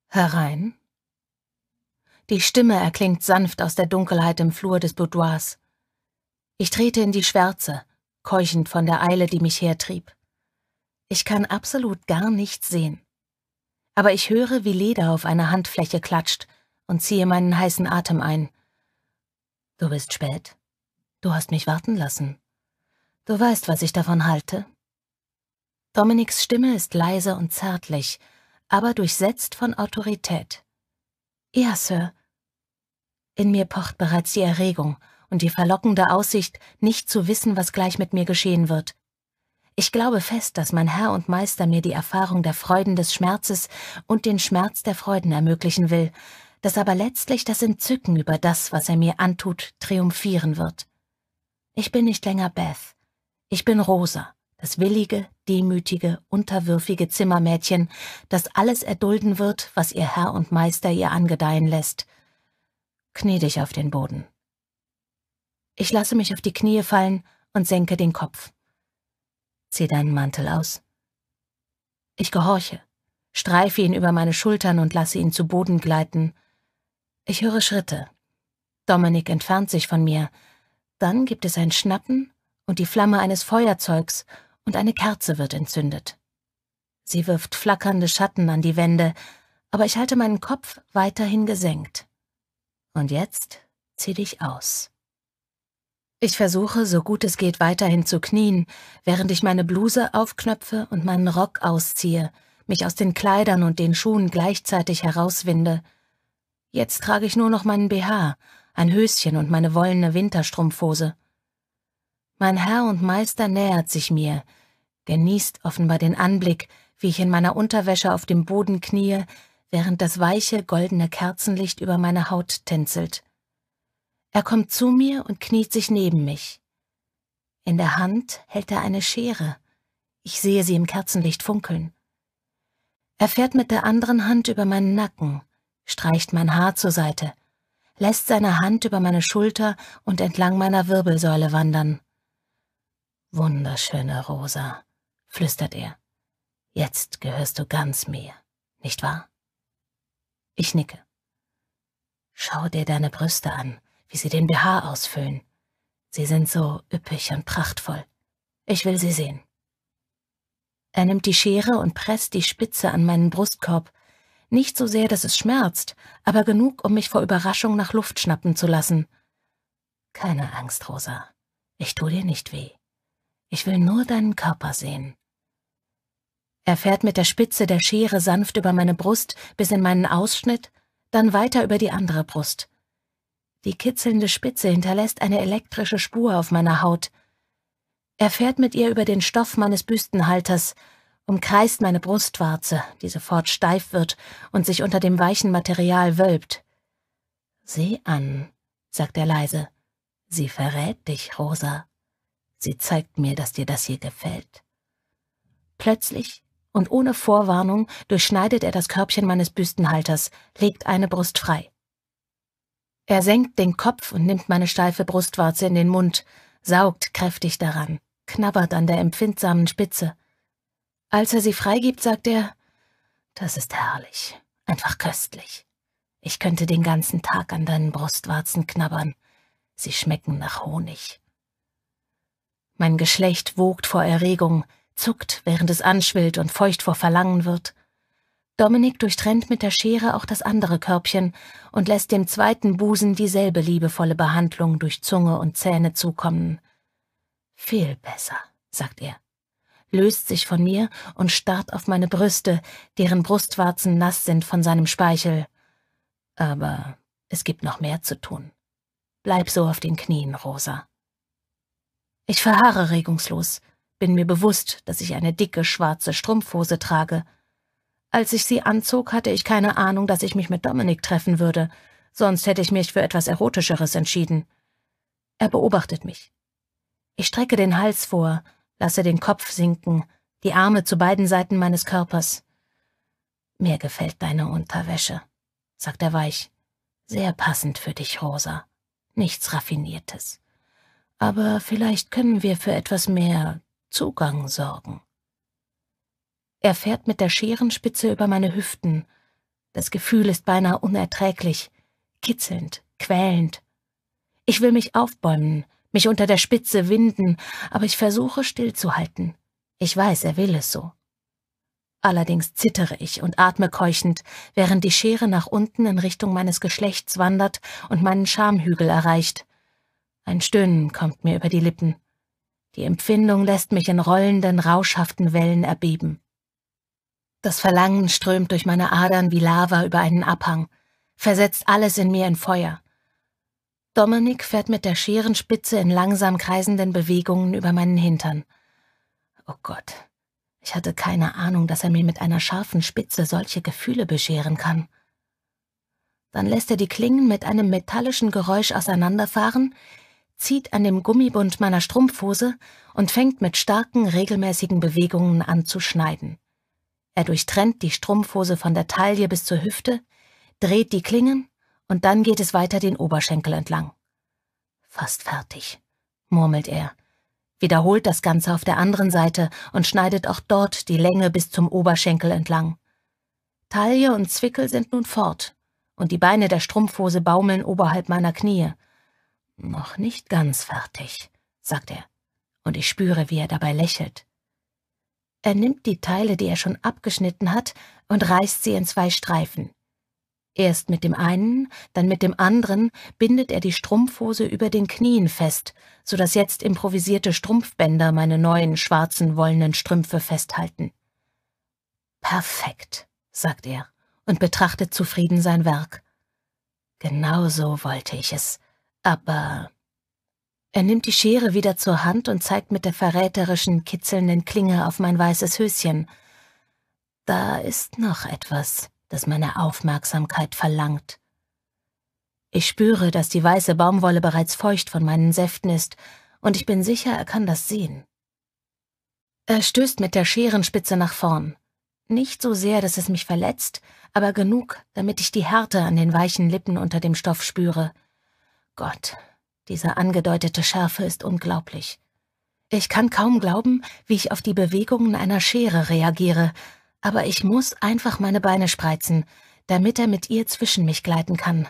Herein, die Stimme erklingt sanft aus der Dunkelheit im Flur des Boudoirs. Ich trete in die Schwärze, keuchend von der Eile, die mich hertrieb. Ich kann absolut gar nichts sehen. Aber ich höre, wie Leder auf einer Handfläche klatscht und ziehe meinen heißen Atem ein. Du bist spät. Du hast mich warten lassen. Du weißt, was ich davon halte. Dominiks Stimme ist leise und zärtlich, aber durchsetzt von Autorität. Ja, Sir. In mir pocht bereits die Erregung und die verlockende Aussicht, nicht zu wissen, was gleich mit mir geschehen wird. Ich glaube fest, dass mein Herr und Meister mir die Erfahrung der Freuden des Schmerzes und den Schmerz der Freuden ermöglichen will, dass aber letztlich das Entzücken über das, was er mir antut, triumphieren wird. Ich bin nicht länger Beth. Ich bin Rosa das willige, demütige, unterwürfige Zimmermädchen, das alles erdulden wird, was ihr Herr und Meister ihr angedeihen lässt. Knie dich auf den Boden. Ich lasse mich auf die Knie fallen und senke den Kopf. Zieh deinen Mantel aus. Ich gehorche, streife ihn über meine Schultern und lasse ihn zu Boden gleiten. Ich höre Schritte. Dominik entfernt sich von mir. Dann gibt es ein Schnappen und die Flamme eines Feuerzeugs und eine Kerze wird entzündet. Sie wirft flackernde Schatten an die Wände, aber ich halte meinen Kopf weiterhin gesenkt. Und jetzt zieh dich aus. Ich versuche, so gut es geht, weiterhin zu knien, während ich meine Bluse aufknöpfe und meinen Rock ausziehe, mich aus den Kleidern und den Schuhen gleichzeitig herauswinde. Jetzt trage ich nur noch meinen BH, ein Höschen und meine wollene Winterstrumpfhose. Mein Herr und Meister nähert sich mir, genießt offenbar den Anblick, wie ich in meiner Unterwäsche auf dem Boden kniee, während das weiche, goldene Kerzenlicht über meine Haut tänzelt. Er kommt zu mir und kniet sich neben mich. In der Hand hält er eine Schere. Ich sehe sie im Kerzenlicht funkeln. Er fährt mit der anderen Hand über meinen Nacken, streicht mein Haar zur Seite, lässt seine Hand über meine Schulter und entlang meiner Wirbelsäule wandern. Wunderschöne Rosa, flüstert er. Jetzt gehörst du ganz mir, nicht wahr? Ich nicke. Schau dir deine Brüste an, wie sie den BH ausfüllen. Sie sind so üppig und prachtvoll. Ich will sie sehen. Er nimmt die Schere und presst die Spitze an meinen Brustkorb. Nicht so sehr, dass es schmerzt, aber genug, um mich vor Überraschung nach Luft schnappen zu lassen. Keine Angst, Rosa. Ich tu dir nicht weh. Ich will nur deinen Körper sehen. Er fährt mit der Spitze der Schere sanft über meine Brust bis in meinen Ausschnitt, dann weiter über die andere Brust. Die kitzelnde Spitze hinterlässt eine elektrische Spur auf meiner Haut. Er fährt mit ihr über den Stoff meines Büstenhalters, umkreist meine Brustwarze, die sofort steif wird und sich unter dem weichen Material wölbt. Seh an, sagt er leise. Sie verrät dich, Rosa. Sie zeigt mir, dass dir das hier gefällt. Plötzlich und ohne Vorwarnung durchschneidet er das Körbchen meines Büstenhalters, legt eine Brust frei. Er senkt den Kopf und nimmt meine steife Brustwarze in den Mund, saugt kräftig daran, knabbert an der empfindsamen Spitze. Als er sie freigibt, sagt er, das ist herrlich, einfach köstlich. Ich könnte den ganzen Tag an deinen Brustwarzen knabbern. Sie schmecken nach Honig. Mein Geschlecht wogt vor Erregung, zuckt, während es anschwillt und feucht vor Verlangen wird. Dominik durchtrennt mit der Schere auch das andere Körbchen und lässt dem zweiten Busen dieselbe liebevolle Behandlung durch Zunge und Zähne zukommen. Viel besser, sagt er, löst sich von mir und starrt auf meine Brüste, deren Brustwarzen nass sind von seinem Speichel. Aber es gibt noch mehr zu tun. Bleib so auf den Knien, Rosa. Ich verharre regungslos, bin mir bewusst, dass ich eine dicke schwarze Strumpfhose trage. Als ich sie anzog, hatte ich keine Ahnung, dass ich mich mit Dominik treffen würde, sonst hätte ich mich für etwas Erotischeres entschieden. Er beobachtet mich. Ich strecke den Hals vor, lasse den Kopf sinken, die Arme zu beiden Seiten meines Körpers. Mir gefällt deine Unterwäsche, sagt er weich. Sehr passend für dich, Rosa. Nichts Raffiniertes aber vielleicht können wir für etwas mehr Zugang sorgen. Er fährt mit der Scherenspitze über meine Hüften. Das Gefühl ist beinahe unerträglich, kitzelnd, quälend. Ich will mich aufbäumen, mich unter der Spitze winden, aber ich versuche stillzuhalten. Ich weiß, er will es so. Allerdings zittere ich und atme keuchend, während die Schere nach unten in Richtung meines Geschlechts wandert und meinen Schamhügel erreicht. Ein Stöhnen kommt mir über die Lippen. Die Empfindung lässt mich in rollenden, rauschhaften Wellen erbeben. Das Verlangen strömt durch meine Adern wie Lava über einen Abhang, versetzt alles in mir in Feuer. Dominik fährt mit der Scherenspitze in langsam kreisenden Bewegungen über meinen Hintern. Oh Gott, ich hatte keine Ahnung, dass er mir mit einer scharfen Spitze solche Gefühle bescheren kann. Dann lässt er die Klingen mit einem metallischen Geräusch auseinanderfahren, zieht an dem Gummibund meiner Strumpfhose und fängt mit starken, regelmäßigen Bewegungen an zu schneiden. Er durchtrennt die Strumpfhose von der Taille bis zur Hüfte, dreht die Klingen und dann geht es weiter den Oberschenkel entlang. Fast fertig, murmelt er, wiederholt das Ganze auf der anderen Seite und schneidet auch dort die Länge bis zum Oberschenkel entlang. Taille und Zwickel sind nun fort, und die Beine der Strumpfhose baumeln oberhalb meiner Knie. Noch nicht ganz fertig, sagt er, und ich spüre, wie er dabei lächelt. Er nimmt die Teile, die er schon abgeschnitten hat, und reißt sie in zwei Streifen. Erst mit dem einen, dann mit dem anderen bindet er die Strumpfhose über den Knien fest, so dass jetzt improvisierte Strumpfbänder meine neuen schwarzen wollenen Strümpfe festhalten. Perfekt, sagt er und betrachtet zufrieden sein Werk. Genau so wollte ich es. Aber er nimmt die Schere wieder zur Hand und zeigt mit der verräterischen, kitzelnden Klinge auf mein weißes Höschen. Da ist noch etwas, das meine Aufmerksamkeit verlangt. Ich spüre, dass die weiße Baumwolle bereits feucht von meinen Säften ist, und ich bin sicher, er kann das sehen. Er stößt mit der Scherenspitze nach vorn. Nicht so sehr, dass es mich verletzt, aber genug, damit ich die Härte an den weichen Lippen unter dem Stoff spüre. Gott, diese angedeutete Schärfe ist unglaublich. Ich kann kaum glauben, wie ich auf die Bewegungen einer Schere reagiere, aber ich muss einfach meine Beine spreizen, damit er mit ihr zwischen mich gleiten kann.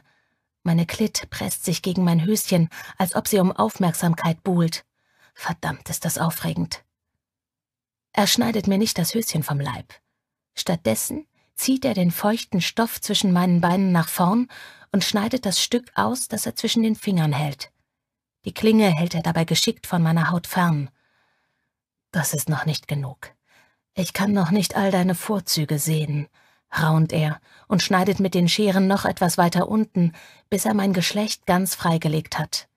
Meine Klit presst sich gegen mein Höschen, als ob sie um Aufmerksamkeit buhlt. Verdammt ist das aufregend. Er schneidet mir nicht das Höschen vom Leib. Stattdessen zieht er den feuchten Stoff zwischen meinen Beinen nach vorn und schneidet das Stück aus, das er zwischen den Fingern hält. Die Klinge hält er dabei geschickt von meiner Haut fern. Das ist noch nicht genug. Ich kann noch nicht all deine Vorzüge sehen, raunt er und schneidet mit den Scheren noch etwas weiter unten, bis er mein Geschlecht ganz freigelegt hat.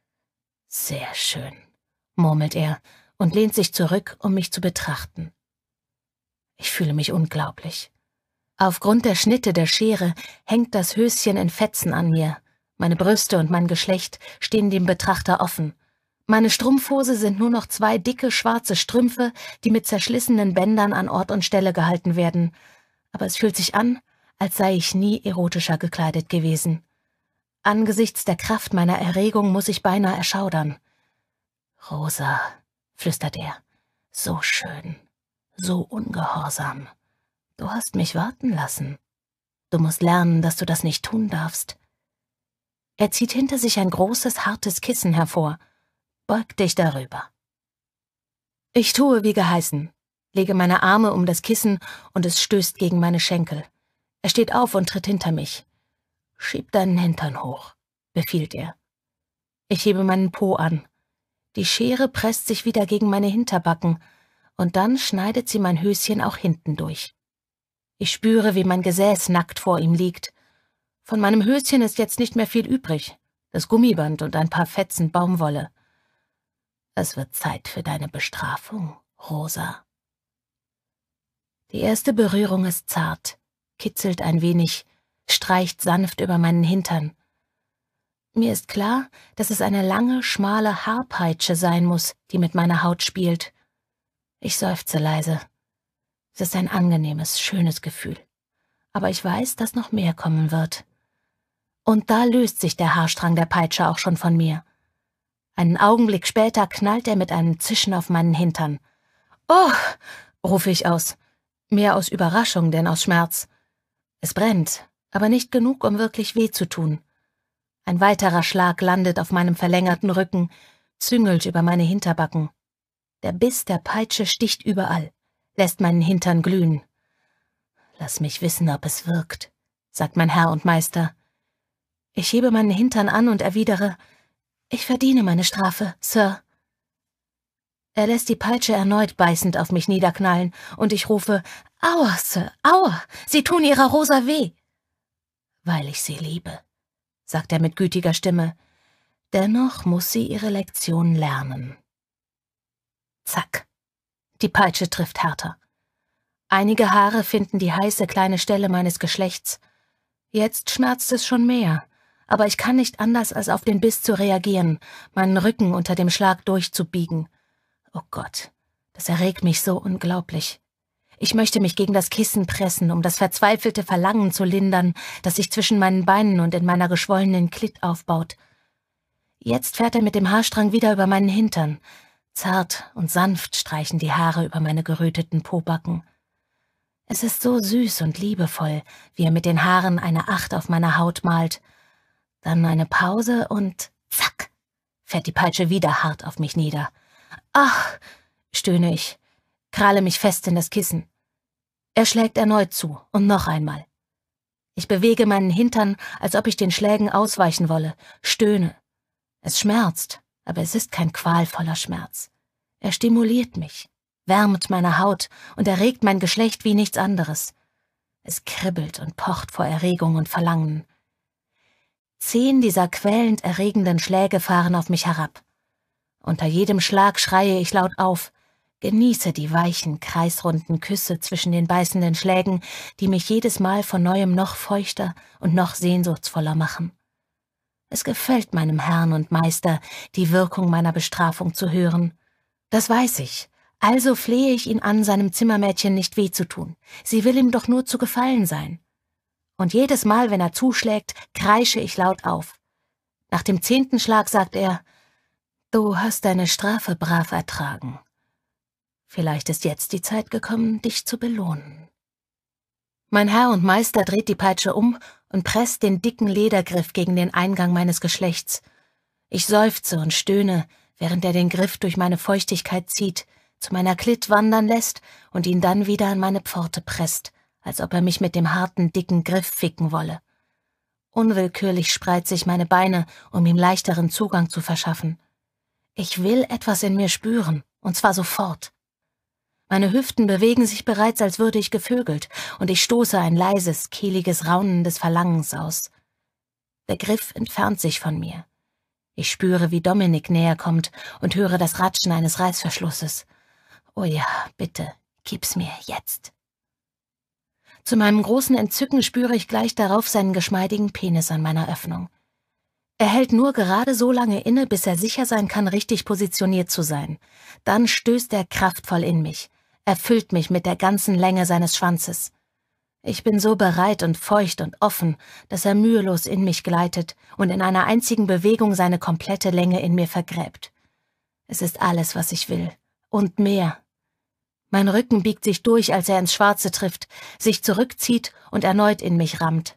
Sehr schön, murmelt er und lehnt sich zurück, um mich zu betrachten. Ich fühle mich unglaublich. Aufgrund der Schnitte der Schere hängt das Höschen in Fetzen an mir. Meine Brüste und mein Geschlecht stehen dem Betrachter offen. Meine Strumpfhose sind nur noch zwei dicke schwarze Strümpfe, die mit zerschlissenen Bändern an Ort und Stelle gehalten werden. Aber es fühlt sich an, als sei ich nie erotischer gekleidet gewesen. Angesichts der Kraft meiner Erregung muss ich beinahe erschaudern. Rosa, flüstert er, so schön, so ungehorsam. Du hast mich warten lassen. Du musst lernen, dass du das nicht tun darfst. Er zieht hinter sich ein großes, hartes Kissen hervor. Beug dich darüber. Ich tue wie geheißen, lege meine Arme um das Kissen und es stößt gegen meine Schenkel. Er steht auf und tritt hinter mich. Schieb deinen Hintern hoch, befiehlt er. Ich hebe meinen Po an. Die Schere presst sich wieder gegen meine Hinterbacken, und dann schneidet sie mein Höschen auch hinten durch. Ich spüre, wie mein Gesäß nackt vor ihm liegt. Von meinem Höschen ist jetzt nicht mehr viel übrig, das Gummiband und ein paar Fetzen Baumwolle. Es wird Zeit für deine Bestrafung, Rosa. Die erste Berührung ist zart, kitzelt ein wenig, streicht sanft über meinen Hintern. Mir ist klar, dass es eine lange, schmale Haarpeitsche sein muss, die mit meiner Haut spielt. Ich seufze leise. Es ist ein angenehmes, schönes Gefühl. Aber ich weiß, dass noch mehr kommen wird. Und da löst sich der Haarstrang der Peitsche auch schon von mir. Einen Augenblick später knallt er mit einem Zischen auf meinen Hintern. Oh! rufe ich aus. Mehr aus Überraschung denn aus Schmerz. Es brennt, aber nicht genug, um wirklich weh zu tun. Ein weiterer Schlag landet auf meinem verlängerten Rücken, züngelt über meine Hinterbacken. Der Biss der Peitsche sticht überall lässt meinen Hintern glühen. Lass mich wissen, ob es wirkt, sagt mein Herr und Meister. Ich hebe meinen Hintern an und erwidere, ich verdiene meine Strafe, Sir. Er lässt die Peitsche erneut beißend auf mich niederknallen, und ich rufe, Aua, Sir, aua, Sie tun Ihrer Rosa weh. Weil ich sie liebe, sagt er mit gütiger Stimme. Dennoch muss sie ihre Lektion lernen. Zack. Die Peitsche trifft härter. Einige Haare finden die heiße kleine Stelle meines Geschlechts. Jetzt schmerzt es schon mehr, aber ich kann nicht anders, als auf den Biss zu reagieren, meinen Rücken unter dem Schlag durchzubiegen. Oh Gott, das erregt mich so unglaublich. Ich möchte mich gegen das Kissen pressen, um das verzweifelte Verlangen zu lindern, das sich zwischen meinen Beinen und in meiner geschwollenen Klit aufbaut. Jetzt fährt er mit dem Haarstrang wieder über meinen Hintern. Zart und sanft streichen die Haare über meine geröteten Pobacken. Es ist so süß und liebevoll, wie er mit den Haaren eine Acht auf meiner Haut malt. Dann eine Pause und zack, fährt die Peitsche wieder hart auf mich nieder. Ach, stöhne ich, kralle mich fest in das Kissen. Er schlägt erneut zu und noch einmal. Ich bewege meinen Hintern, als ob ich den Schlägen ausweichen wolle, stöhne. Es schmerzt, aber es ist kein qualvoller Schmerz. Er stimuliert mich, wärmt meine Haut und erregt mein Geschlecht wie nichts anderes. Es kribbelt und pocht vor Erregung und Verlangen. Zehn dieser quälend erregenden Schläge fahren auf mich herab. Unter jedem Schlag schreie ich laut auf, genieße die weichen, kreisrunden Küsse zwischen den beißenden Schlägen, die mich jedes Mal von neuem noch feuchter und noch sehnsuchtsvoller machen. Es gefällt meinem Herrn und Meister, die Wirkung meiner Bestrafung zu hören. Das weiß ich. Also flehe ich ihn an, seinem Zimmermädchen nicht weh zu tun. Sie will ihm doch nur zu gefallen sein. Und jedes Mal, wenn er zuschlägt, kreische ich laut auf. Nach dem zehnten Schlag sagt er, Du hast deine Strafe brav ertragen. Vielleicht ist jetzt die Zeit gekommen, dich zu belohnen. Mein Herr und Meister dreht die Peitsche um und presst den dicken Ledergriff gegen den Eingang meines Geschlechts. Ich seufze und stöhne, während er den Griff durch meine Feuchtigkeit zieht, zu meiner Klitt wandern lässt und ihn dann wieder an meine Pforte presst, als ob er mich mit dem harten, dicken Griff ficken wolle. Unwillkürlich spreize ich meine Beine, um ihm leichteren Zugang zu verschaffen. Ich will etwas in mir spüren, und zwar sofort. Meine Hüften bewegen sich bereits, als würde ich gevögelt, und ich stoße ein leises, kehliges Raunen des Verlangens aus. Der Griff entfernt sich von mir. Ich spüre, wie Dominik näher kommt und höre das Ratschen eines Reißverschlusses. Oh ja, bitte, gib's mir jetzt. Zu meinem großen Entzücken spüre ich gleich darauf seinen geschmeidigen Penis an meiner Öffnung. Er hält nur gerade so lange inne, bis er sicher sein kann, richtig positioniert zu sein. Dann stößt er kraftvoll in mich erfüllt mich mit der ganzen Länge seines Schwanzes. Ich bin so bereit und feucht und offen, dass er mühelos in mich gleitet und in einer einzigen Bewegung seine komplette Länge in mir vergräbt. Es ist alles, was ich will. Und mehr. Mein Rücken biegt sich durch, als er ins Schwarze trifft, sich zurückzieht und erneut in mich rammt.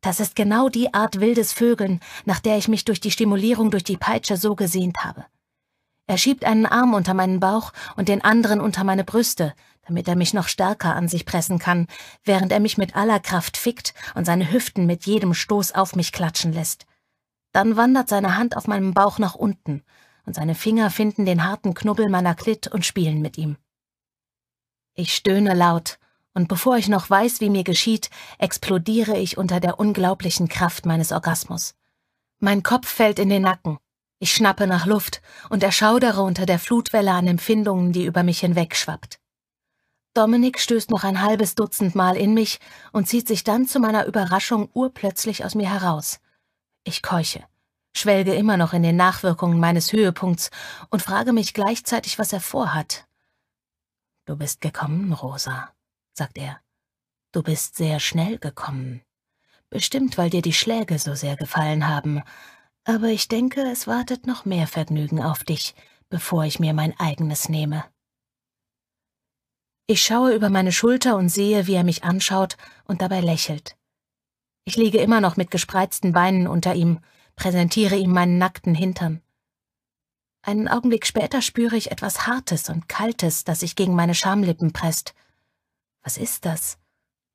Das ist genau die Art wildes Vögeln, nach der ich mich durch die Stimulierung durch die Peitsche so gesehnt habe. Er schiebt einen Arm unter meinen Bauch und den anderen unter meine Brüste, damit er mich noch stärker an sich pressen kann, während er mich mit aller Kraft fickt und seine Hüften mit jedem Stoß auf mich klatschen lässt. Dann wandert seine Hand auf meinem Bauch nach unten, und seine Finger finden den harten Knubbel meiner Klit und spielen mit ihm. Ich stöhne laut, und bevor ich noch weiß, wie mir geschieht, explodiere ich unter der unglaublichen Kraft meines Orgasmus. Mein Kopf fällt in den Nacken, ich schnappe nach Luft und erschaudere unter der Flutwelle an Empfindungen, die über mich hinwegschwappt. Dominik stößt noch ein halbes Dutzend Mal in mich und zieht sich dann zu meiner Überraschung urplötzlich aus mir heraus. Ich keuche, schwelge immer noch in den Nachwirkungen meines Höhepunkts und frage mich gleichzeitig, was er vorhat. Du bist gekommen, Rosa, sagt er. Du bist sehr schnell gekommen. Bestimmt, weil dir die Schläge so sehr gefallen haben, aber ich denke, es wartet noch mehr Vergnügen auf dich, bevor ich mir mein eigenes nehme. Ich schaue über meine Schulter und sehe, wie er mich anschaut und dabei lächelt. Ich liege immer noch mit gespreizten Beinen unter ihm, präsentiere ihm meinen nackten Hintern. Einen Augenblick später spüre ich etwas Hartes und Kaltes, das sich gegen meine Schamlippen presst. Was ist das?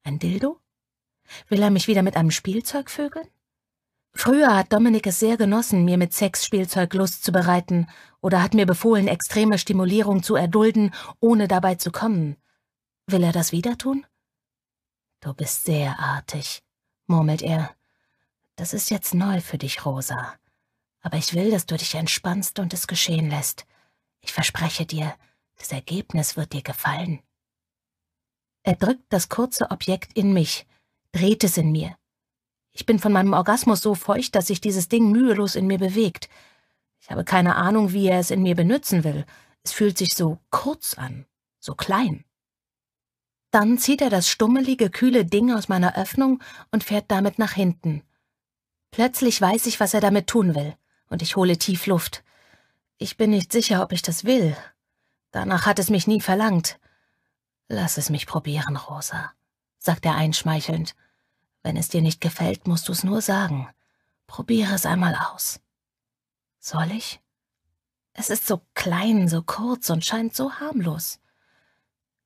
Ein Dildo? Will er mich wieder mit einem Spielzeug vögeln? Früher hat Dominik es sehr genossen, mir mit Sexspielzeug Lust zu bereiten oder hat mir befohlen, extreme Stimulierung zu erdulden, ohne dabei zu kommen. Will er das wieder tun? Du bist sehr artig, murmelt er. Das ist jetzt neu für dich, Rosa. Aber ich will, dass du dich entspannst und es geschehen lässt. Ich verspreche dir, das Ergebnis wird dir gefallen. Er drückt das kurze Objekt in mich, dreht es in mir, ich bin von meinem Orgasmus so feucht, dass sich dieses Ding mühelos in mir bewegt. Ich habe keine Ahnung, wie er es in mir benutzen will. Es fühlt sich so kurz an, so klein. Dann zieht er das stummelige, kühle Ding aus meiner Öffnung und fährt damit nach hinten. Plötzlich weiß ich, was er damit tun will, und ich hole tief Luft. Ich bin nicht sicher, ob ich das will. Danach hat es mich nie verlangt. Lass es mich probieren, Rosa, sagt er einschmeichelnd. Wenn es dir nicht gefällt, musst du es nur sagen. Probiere es einmal aus. Soll ich? Es ist so klein, so kurz und scheint so harmlos.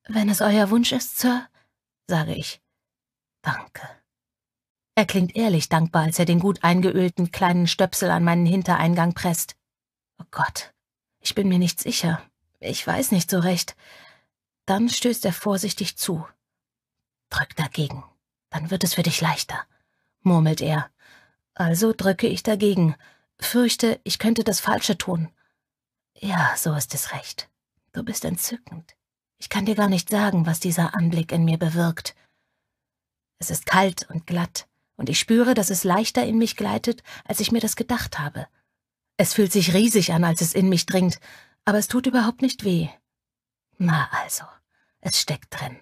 Wenn es euer Wunsch ist, Sir, sage ich. Danke. Er klingt ehrlich dankbar, als er den gut eingeölten kleinen Stöpsel an meinen Hintereingang presst. Oh Gott, ich bin mir nicht sicher. Ich weiß nicht so recht. Dann stößt er vorsichtig zu. Drück dagegen. Dann wird es für dich leichter, murmelt er. Also drücke ich dagegen, fürchte, ich könnte das Falsche tun. Ja, so ist es recht. Du bist entzückend. Ich kann dir gar nicht sagen, was dieser Anblick in mir bewirkt. Es ist kalt und glatt, und ich spüre, dass es leichter in mich gleitet, als ich mir das gedacht habe. Es fühlt sich riesig an, als es in mich dringt, aber es tut überhaupt nicht weh. Na also, es steckt drin.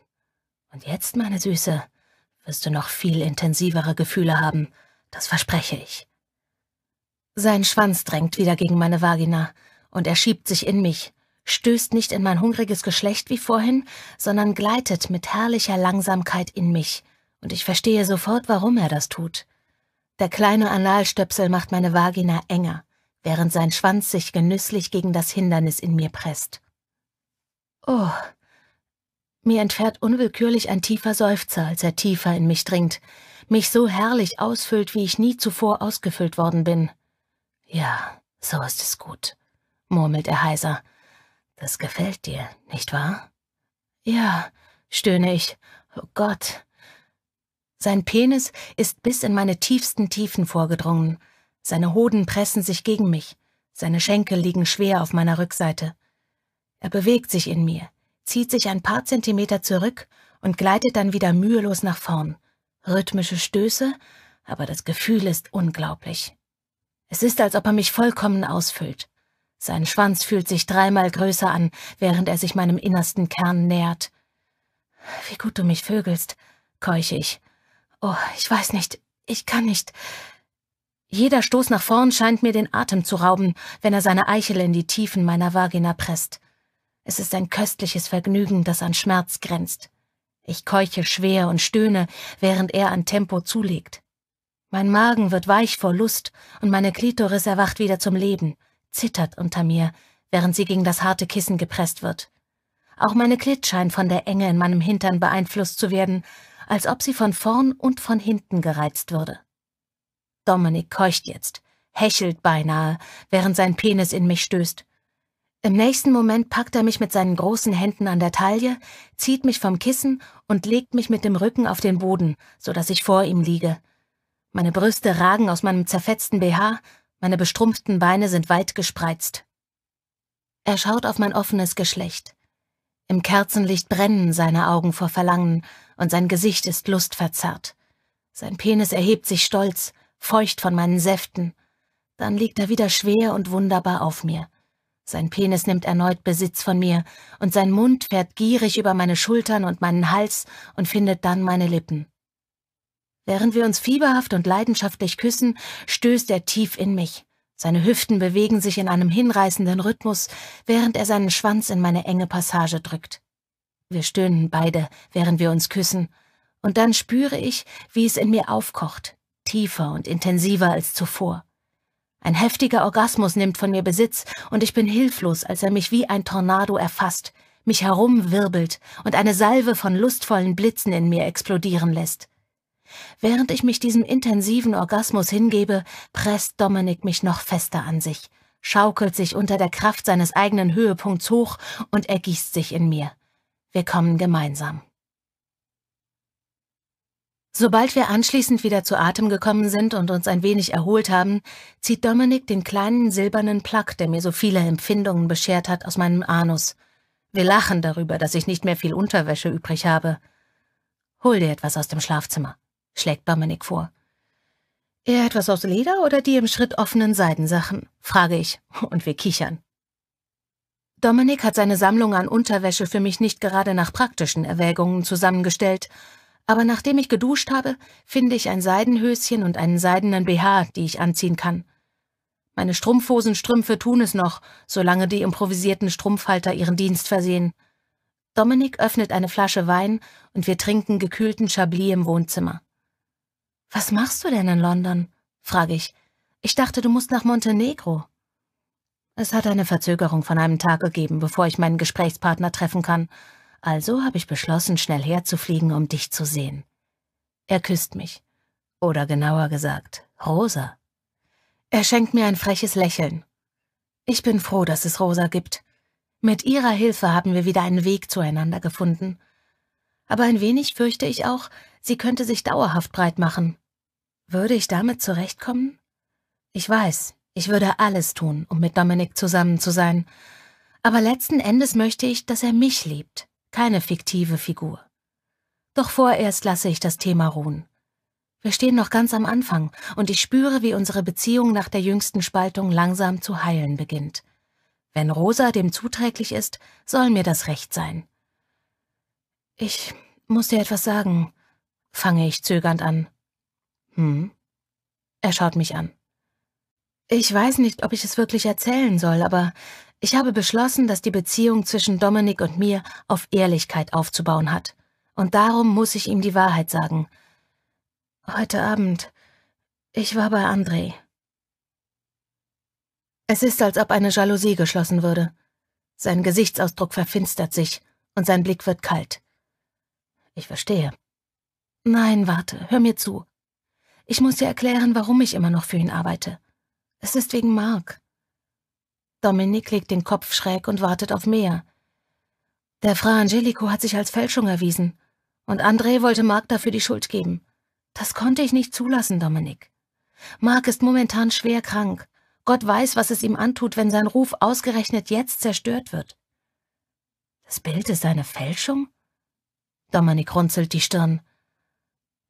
Und jetzt, meine Süße, wirst du noch viel intensivere Gefühle haben, das verspreche ich. Sein Schwanz drängt wieder gegen meine Vagina, und er schiebt sich in mich, stößt nicht in mein hungriges Geschlecht wie vorhin, sondern gleitet mit herrlicher Langsamkeit in mich, und ich verstehe sofort, warum er das tut. Der kleine Analstöpsel macht meine Vagina enger, während sein Schwanz sich genüsslich gegen das Hindernis in mir presst. Oh, mir entfährt unwillkürlich ein tiefer Seufzer, als er tiefer in mich dringt, mich so herrlich ausfüllt, wie ich nie zuvor ausgefüllt worden bin. Ja, so ist es gut, murmelt er heiser. Das gefällt dir, nicht wahr? Ja, stöhne ich. Oh Gott. Sein Penis ist bis in meine tiefsten Tiefen vorgedrungen. Seine Hoden pressen sich gegen mich. Seine Schenkel liegen schwer auf meiner Rückseite. Er bewegt sich in mir zieht sich ein paar Zentimeter zurück und gleitet dann wieder mühelos nach vorn. Rhythmische Stöße, aber das Gefühl ist unglaublich. Es ist, als ob er mich vollkommen ausfüllt. Sein Schwanz fühlt sich dreimal größer an, während er sich meinem innersten Kern nähert. Wie gut du mich vögelst, keuche ich. Oh, ich weiß nicht, ich kann nicht. Jeder Stoß nach vorn scheint mir den Atem zu rauben, wenn er seine Eichel in die Tiefen meiner Vagina presst. Es ist ein köstliches Vergnügen, das an Schmerz grenzt. Ich keuche schwer und stöhne, während er an Tempo zulegt. Mein Magen wird weich vor Lust und meine Klitoris erwacht wieder zum Leben, zittert unter mir, während sie gegen das harte Kissen gepresst wird. Auch meine Klit scheint von der Enge in meinem Hintern beeinflusst zu werden, als ob sie von vorn und von hinten gereizt würde. Dominik keucht jetzt, hechelt beinahe, während sein Penis in mich stößt. Im nächsten Moment packt er mich mit seinen großen Händen an der Taille, zieht mich vom Kissen und legt mich mit dem Rücken auf den Boden, so dass ich vor ihm liege. Meine Brüste ragen aus meinem zerfetzten BH, meine bestrumpften Beine sind weit gespreizt. Er schaut auf mein offenes Geschlecht. Im Kerzenlicht brennen seine Augen vor Verlangen und sein Gesicht ist lustverzerrt. Sein Penis erhebt sich stolz, feucht von meinen Säften. Dann liegt er wieder schwer und wunderbar auf mir. Sein Penis nimmt erneut Besitz von mir, und sein Mund fährt gierig über meine Schultern und meinen Hals und findet dann meine Lippen. Während wir uns fieberhaft und leidenschaftlich küssen, stößt er tief in mich. Seine Hüften bewegen sich in einem hinreißenden Rhythmus, während er seinen Schwanz in meine enge Passage drückt. Wir stöhnen beide, während wir uns küssen, und dann spüre ich, wie es in mir aufkocht, tiefer und intensiver als zuvor. Ein heftiger Orgasmus nimmt von mir Besitz, und ich bin hilflos, als er mich wie ein Tornado erfasst, mich herumwirbelt und eine Salve von lustvollen Blitzen in mir explodieren lässt. Während ich mich diesem intensiven Orgasmus hingebe, presst Dominik mich noch fester an sich, schaukelt sich unter der Kraft seines eigenen Höhepunkts hoch und ergießt sich in mir. Wir kommen gemeinsam. Sobald wir anschließend wieder zu Atem gekommen sind und uns ein wenig erholt haben, zieht Dominik den kleinen silbernen Plug, der mir so viele Empfindungen beschert hat, aus meinem Anus. Wir lachen darüber, dass ich nicht mehr viel Unterwäsche übrig habe. Hol dir etwas aus dem Schlafzimmer, schlägt Dominik vor. Eher etwas aus Leder oder die im Schritt offenen Seidensachen, frage ich, und wir kichern. Dominik hat seine Sammlung an Unterwäsche für mich nicht gerade nach praktischen Erwägungen zusammengestellt, aber nachdem ich geduscht habe, finde ich ein Seidenhöschen und einen seidenen BH, die ich anziehen kann. Meine Strumpfhosenstrümpfe tun es noch, solange die improvisierten Strumpfhalter ihren Dienst versehen. Dominik öffnet eine Flasche Wein und wir trinken gekühlten Chablis im Wohnzimmer. Was machst du denn in London? frage ich. Ich dachte, du musst nach Montenegro. Es hat eine Verzögerung von einem Tag gegeben, bevor ich meinen Gesprächspartner treffen kann, also habe ich beschlossen, schnell herzufliegen, um dich zu sehen. Er küsst mich. Oder genauer gesagt, Rosa. Er schenkt mir ein freches Lächeln. Ich bin froh, dass es Rosa gibt. Mit ihrer Hilfe haben wir wieder einen Weg zueinander gefunden. Aber ein wenig fürchte ich auch, sie könnte sich dauerhaft breit machen. Würde ich damit zurechtkommen? Ich weiß, ich würde alles tun, um mit Dominik zusammen zu sein. Aber letzten Endes möchte ich, dass er mich liebt keine fiktive Figur. Doch vorerst lasse ich das Thema ruhen. Wir stehen noch ganz am Anfang und ich spüre, wie unsere Beziehung nach der jüngsten Spaltung langsam zu heilen beginnt. Wenn Rosa dem zuträglich ist, soll mir das recht sein. Ich muss dir etwas sagen, fange ich zögernd an. Hm? Er schaut mich an. Ich weiß nicht, ob ich es wirklich erzählen soll, aber ich habe beschlossen, dass die Beziehung zwischen Dominik und mir auf Ehrlichkeit aufzubauen hat. Und darum muss ich ihm die Wahrheit sagen. Heute Abend. Ich war bei André. Es ist, als ob eine Jalousie geschlossen würde. Sein Gesichtsausdruck verfinstert sich und sein Blick wird kalt. Ich verstehe. Nein, warte, hör mir zu. Ich muss dir erklären, warum ich immer noch für ihn arbeite. Es ist wegen Mark. Dominik legt den Kopf schräg und wartet auf mehr. Der Fra Angelico hat sich als Fälschung erwiesen. Und André wollte Mark dafür die Schuld geben. Das konnte ich nicht zulassen, Dominik. Mark ist momentan schwer krank. Gott weiß, was es ihm antut, wenn sein Ruf ausgerechnet jetzt zerstört wird. Das Bild ist eine Fälschung? Dominik runzelt die Stirn.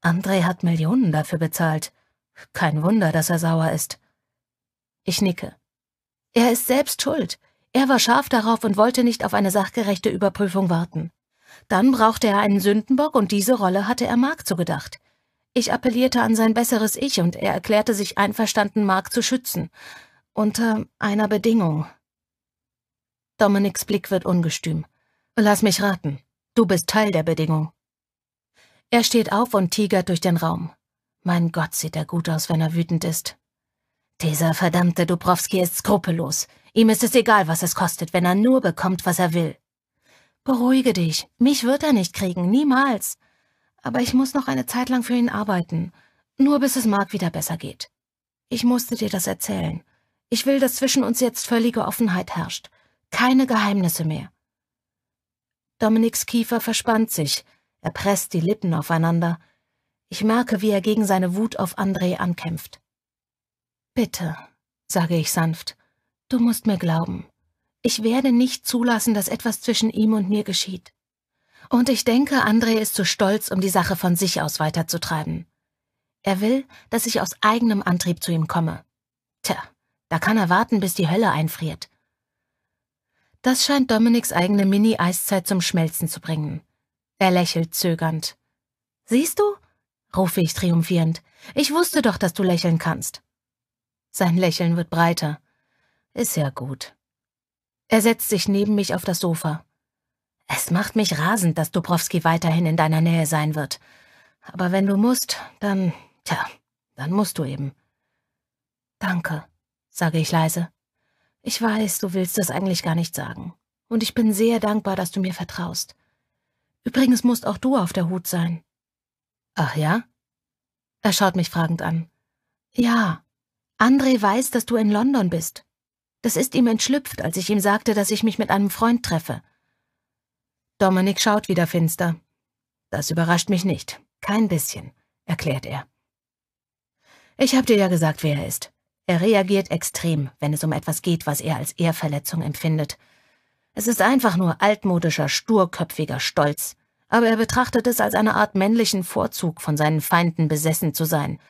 André hat Millionen dafür bezahlt. Kein Wunder, dass er sauer ist. Ich nicke. Er ist selbst schuld. Er war scharf darauf und wollte nicht auf eine sachgerechte Überprüfung warten. Dann brauchte er einen Sündenbock und diese Rolle hatte er Mark zugedacht. Ich appellierte an sein besseres Ich und er erklärte sich einverstanden, Mark zu schützen. Unter einer Bedingung. Dominiks Blick wird ungestüm. Lass mich raten. Du bist Teil der Bedingung. Er steht auf und tigert durch den Raum. Mein Gott, sieht er gut aus, wenn er wütend ist. Dieser verdammte Dubrowski ist skrupellos. Ihm ist es egal, was es kostet, wenn er nur bekommt, was er will. Beruhige dich, mich wird er nicht kriegen, niemals. Aber ich muss noch eine Zeit lang für ihn arbeiten, nur bis es Mark wieder besser geht. Ich musste dir das erzählen. Ich will, dass zwischen uns jetzt völlige Offenheit herrscht. Keine Geheimnisse mehr. Dominiks Kiefer verspannt sich, er presst die Lippen aufeinander. Ich merke, wie er gegen seine Wut auf André ankämpft. Bitte, sage ich sanft, du musst mir glauben. Ich werde nicht zulassen, dass etwas zwischen ihm und mir geschieht. Und ich denke, André ist zu stolz, um die Sache von sich aus weiterzutreiben. Er will, dass ich aus eigenem Antrieb zu ihm komme. Tja, da kann er warten, bis die Hölle einfriert. Das scheint Dominiks eigene Mini-Eiszeit zum Schmelzen zu bringen. Er lächelt zögernd. Siehst du? rufe ich triumphierend. Ich wusste doch, dass du lächeln kannst. Sein Lächeln wird breiter. Ist ja gut. Er setzt sich neben mich auf das Sofa. Es macht mich rasend, dass Dubrowski weiterhin in deiner Nähe sein wird. Aber wenn du musst, dann, tja, dann musst du eben. Danke, sage ich leise. Ich weiß, du willst das eigentlich gar nicht sagen. Und ich bin sehr dankbar, dass du mir vertraust. Übrigens musst auch du auf der Hut sein. Ach ja? Er schaut mich fragend an. Ja, André weiß, dass du in London bist. Das ist ihm entschlüpft, als ich ihm sagte, dass ich mich mit einem Freund treffe. Dominik schaut wieder finster. Das überrascht mich nicht. Kein bisschen, erklärt er. Ich habe dir ja gesagt, wer er ist. Er reagiert extrem, wenn es um etwas geht, was er als Ehrverletzung empfindet. Es ist einfach nur altmodischer, sturköpfiger Stolz, aber er betrachtet es als eine Art männlichen Vorzug, von seinen Feinden besessen zu sein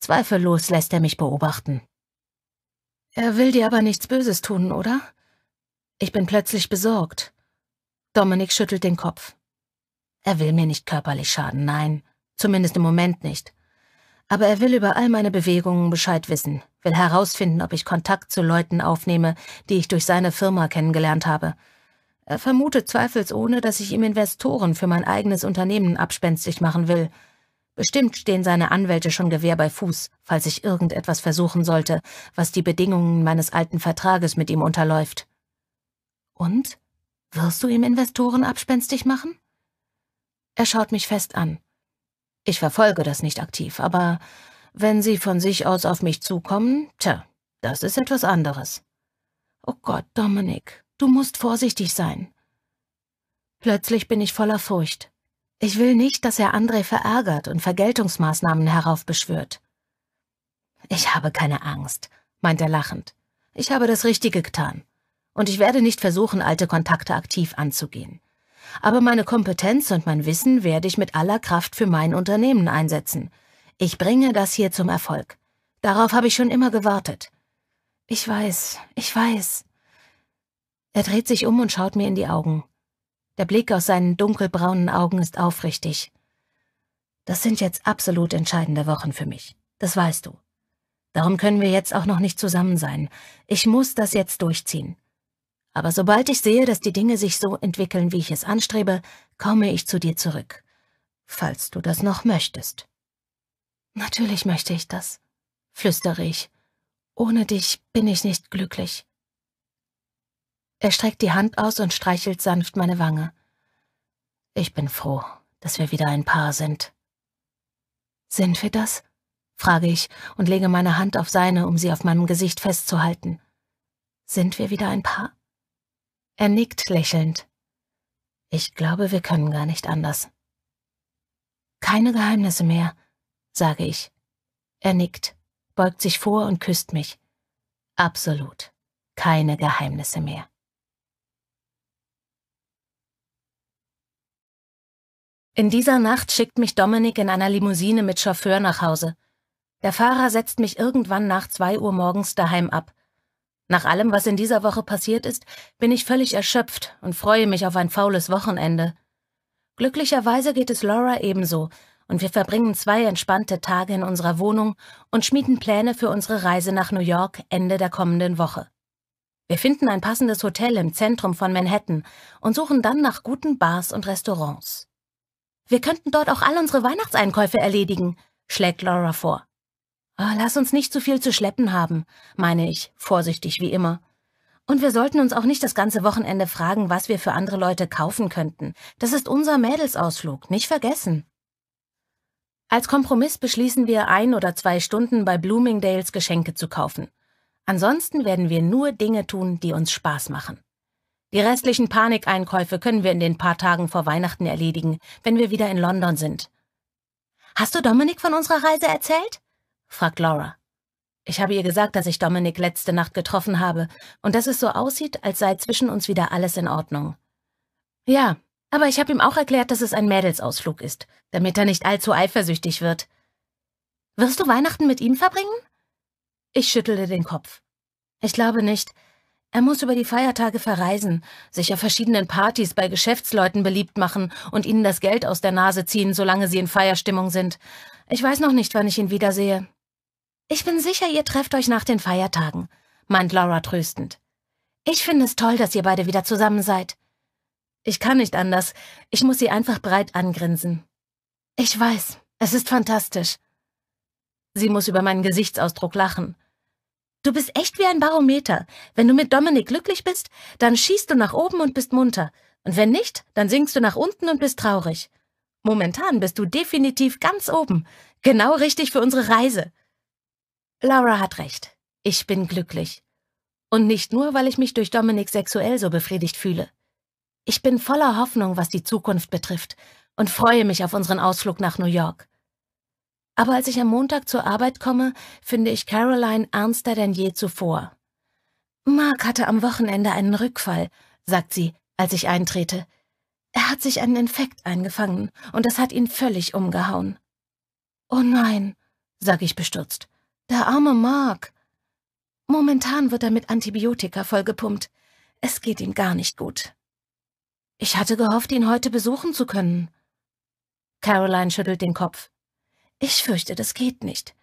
Zweifellos lässt er mich beobachten. Er will dir aber nichts Böses tun, oder? Ich bin plötzlich besorgt. Dominik schüttelt den Kopf. Er will mir nicht körperlich schaden, nein, zumindest im Moment nicht. Aber er will über all meine Bewegungen Bescheid wissen, will herausfinden, ob ich Kontakt zu Leuten aufnehme, die ich durch seine Firma kennengelernt habe. Er vermutet zweifelsohne, dass ich ihm Investoren für mein eigenes Unternehmen abspenstig machen will – Bestimmt stehen seine Anwälte schon Gewehr bei Fuß, falls ich irgendetwas versuchen sollte, was die Bedingungen meines alten Vertrages mit ihm unterläuft. Und? Wirst du ihm Investoren abspenstig machen? Er schaut mich fest an. Ich verfolge das nicht aktiv, aber wenn sie von sich aus auf mich zukommen, tja, das ist etwas anderes. Oh Gott, Dominik, du musst vorsichtig sein. Plötzlich bin ich voller Furcht. Ich will nicht, dass er André verärgert und Vergeltungsmaßnahmen heraufbeschwört. Ich habe keine Angst, meint er lachend. Ich habe das Richtige getan. Und ich werde nicht versuchen, alte Kontakte aktiv anzugehen. Aber meine Kompetenz und mein Wissen werde ich mit aller Kraft für mein Unternehmen einsetzen. Ich bringe das hier zum Erfolg. Darauf habe ich schon immer gewartet. Ich weiß, ich weiß. Er dreht sich um und schaut mir in die Augen. Der Blick aus seinen dunkelbraunen Augen ist aufrichtig. Das sind jetzt absolut entscheidende Wochen für mich. Das weißt du. Darum können wir jetzt auch noch nicht zusammen sein. Ich muss das jetzt durchziehen. Aber sobald ich sehe, dass die Dinge sich so entwickeln, wie ich es anstrebe, komme ich zu dir zurück. Falls du das noch möchtest. Natürlich möchte ich das, flüstere ich. Ohne dich bin ich nicht glücklich. Er streckt die Hand aus und streichelt sanft meine Wange. Ich bin froh, dass wir wieder ein Paar sind. Sind wir das? frage ich und lege meine Hand auf seine, um sie auf meinem Gesicht festzuhalten. Sind wir wieder ein Paar? Er nickt lächelnd. Ich glaube, wir können gar nicht anders. Keine Geheimnisse mehr, sage ich. Er nickt, beugt sich vor und küsst mich. Absolut keine Geheimnisse mehr. In dieser Nacht schickt mich Dominik in einer Limousine mit Chauffeur nach Hause. Der Fahrer setzt mich irgendwann nach zwei Uhr morgens daheim ab. Nach allem, was in dieser Woche passiert ist, bin ich völlig erschöpft und freue mich auf ein faules Wochenende. Glücklicherweise geht es Laura ebenso, und wir verbringen zwei entspannte Tage in unserer Wohnung und schmieden Pläne für unsere Reise nach New York Ende der kommenden Woche. Wir finden ein passendes Hotel im Zentrum von Manhattan und suchen dann nach guten Bars und Restaurants. Wir könnten dort auch all unsere Weihnachtseinkäufe erledigen, schlägt Laura vor. Ah, lass uns nicht zu viel zu schleppen haben, meine ich, vorsichtig wie immer. Und wir sollten uns auch nicht das ganze Wochenende fragen, was wir für andere Leute kaufen könnten. Das ist unser Mädelsausflug, nicht vergessen. Als Kompromiss beschließen wir, ein oder zwei Stunden bei Bloomingdales Geschenke zu kaufen. Ansonsten werden wir nur Dinge tun, die uns Spaß machen. Die restlichen Panikeinkäufe können wir in den paar Tagen vor Weihnachten erledigen, wenn wir wieder in London sind. Hast du Dominik von unserer Reise erzählt? fragt Laura. Ich habe ihr gesagt, dass ich Dominik letzte Nacht getroffen habe und dass es so aussieht, als sei zwischen uns wieder alles in Ordnung. Ja, aber ich habe ihm auch erklärt, dass es ein Mädelsausflug ist, damit er nicht allzu eifersüchtig wird. Wirst du Weihnachten mit ihm verbringen? Ich schüttelte den Kopf. Ich glaube nicht. Er muss über die Feiertage verreisen, sich auf verschiedenen Partys bei Geschäftsleuten beliebt machen und ihnen das Geld aus der Nase ziehen, solange sie in Feierstimmung sind. Ich weiß noch nicht, wann ich ihn wiedersehe. Ich bin sicher, ihr trefft euch nach den Feiertagen, meint Laura tröstend. Ich finde es toll, dass ihr beide wieder zusammen seid. Ich kann nicht anders. Ich muss sie einfach breit angrinsen. Ich weiß, es ist fantastisch. Sie muss über meinen Gesichtsausdruck lachen. Du bist echt wie ein Barometer. Wenn du mit Dominik glücklich bist, dann schießt du nach oben und bist munter. Und wenn nicht, dann sinkst du nach unten und bist traurig. Momentan bist du definitiv ganz oben. Genau richtig für unsere Reise. Laura hat recht. Ich bin glücklich. Und nicht nur, weil ich mich durch Dominik sexuell so befriedigt fühle. Ich bin voller Hoffnung, was die Zukunft betrifft und freue mich auf unseren Ausflug nach New York. Aber als ich am Montag zur Arbeit komme, finde ich Caroline ernster denn je zuvor. Mark hatte am Wochenende einen Rückfall, sagt sie, als ich eintrete. Er hat sich einen Infekt eingefangen und das hat ihn völlig umgehauen. Oh nein, sage ich bestürzt. Der arme Mark. Momentan wird er mit Antibiotika vollgepumpt. Es geht ihm gar nicht gut. Ich hatte gehofft, ihn heute besuchen zu können. Caroline schüttelt den Kopf. Ich fürchte, das geht nicht.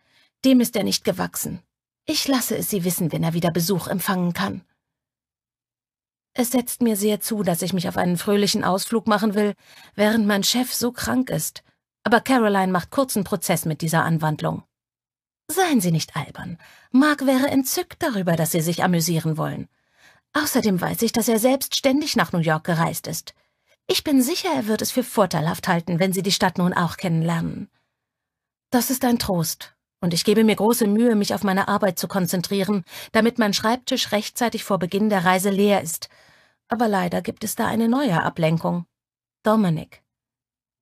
Dem ist er nicht gewachsen. Ich lasse es Sie wissen, wenn er wieder Besuch empfangen kann. Es setzt mir sehr zu, dass ich mich auf einen fröhlichen Ausflug machen will, während mein Chef so krank ist. Aber Caroline macht kurzen Prozess mit dieser Anwandlung. Seien Sie nicht albern. Mark wäre entzückt darüber, dass Sie sich amüsieren wollen. Außerdem weiß ich, dass er selbst ständig nach New York gereist ist. Ich bin sicher, er wird es für vorteilhaft halten, wenn Sie die Stadt nun auch kennenlernen. Das ist ein Trost, und ich gebe mir große Mühe, mich auf meine Arbeit zu konzentrieren, damit mein Schreibtisch rechtzeitig vor Beginn der Reise leer ist. Aber leider gibt es da eine neue Ablenkung. Dominik.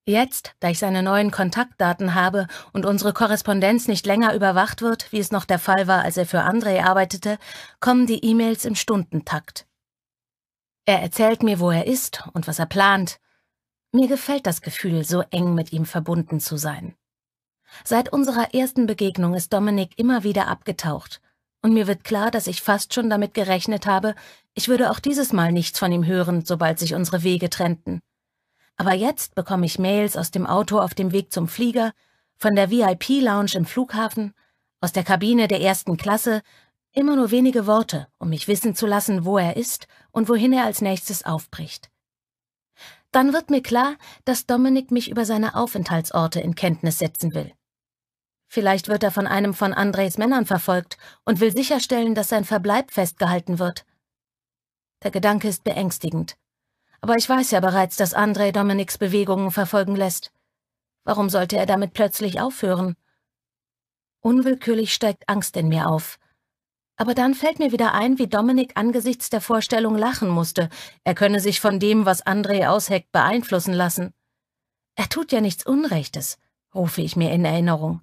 Jetzt, da ich seine neuen Kontaktdaten habe und unsere Korrespondenz nicht länger überwacht wird, wie es noch der Fall war, als er für André arbeitete, kommen die E-Mails im Stundentakt. Er erzählt mir, wo er ist und was er plant. Mir gefällt das Gefühl, so eng mit ihm verbunden zu sein. Seit unserer ersten Begegnung ist Dominik immer wieder abgetaucht. Und mir wird klar, dass ich fast schon damit gerechnet habe, ich würde auch dieses Mal nichts von ihm hören, sobald sich unsere Wege trennten. Aber jetzt bekomme ich Mails aus dem Auto auf dem Weg zum Flieger, von der VIP-Lounge im Flughafen, aus der Kabine der ersten Klasse, immer nur wenige Worte, um mich wissen zu lassen, wo er ist und wohin er als nächstes aufbricht. Dann wird mir klar, dass Dominik mich über seine Aufenthaltsorte in Kenntnis setzen will. Vielleicht wird er von einem von Andres Männern verfolgt und will sicherstellen, dass sein Verbleib festgehalten wird. Der Gedanke ist beängstigend. Aber ich weiß ja bereits, dass Andre Dominiks Bewegungen verfolgen lässt. Warum sollte er damit plötzlich aufhören? Unwillkürlich steigt Angst in mir auf. Aber dann fällt mir wieder ein, wie Dominik angesichts der Vorstellung lachen musste, er könne sich von dem, was Andre ausheckt, beeinflussen lassen. Er tut ja nichts Unrechtes, rufe ich mir in Erinnerung.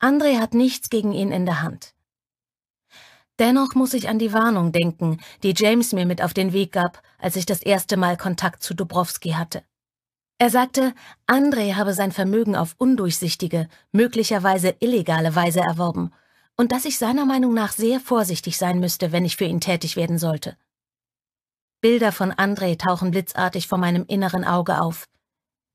André hat nichts gegen ihn in der Hand. Dennoch muss ich an die Warnung denken, die James mir mit auf den Weg gab, als ich das erste Mal Kontakt zu Dubrowski hatte. Er sagte, André habe sein Vermögen auf undurchsichtige, möglicherweise illegale Weise erworben und dass ich seiner Meinung nach sehr vorsichtig sein müsste, wenn ich für ihn tätig werden sollte. Bilder von André tauchen blitzartig vor meinem inneren Auge auf.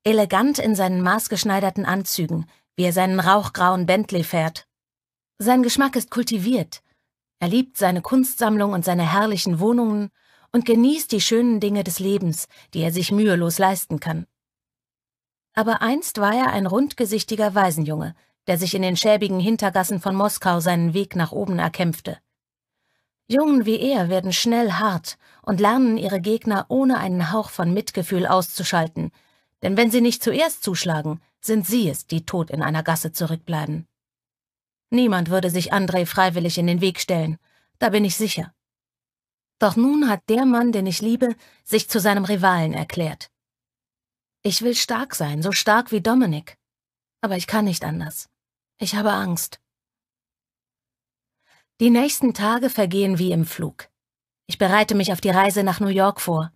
Elegant in seinen maßgeschneiderten Anzügen, wie er seinen rauchgrauen Bentley fährt. Sein Geschmack ist kultiviert. Er liebt seine Kunstsammlung und seine herrlichen Wohnungen und genießt die schönen Dinge des Lebens, die er sich mühelos leisten kann. Aber einst war er ein rundgesichtiger Waisenjunge, der sich in den schäbigen Hintergassen von Moskau seinen Weg nach oben erkämpfte. Jungen wie er werden schnell hart und lernen ihre Gegner ohne einen Hauch von Mitgefühl auszuschalten, denn wenn sie nicht zuerst zuschlagen, sind sie es, die tot in einer Gasse zurückbleiben. Niemand würde sich Andrei freiwillig in den Weg stellen, da bin ich sicher. Doch nun hat der Mann, den ich liebe, sich zu seinem Rivalen erklärt. Ich will stark sein, so stark wie Dominik. Aber ich kann nicht anders. Ich habe Angst. Die nächsten Tage vergehen wie im Flug. Ich bereite mich auf die Reise nach New York vor.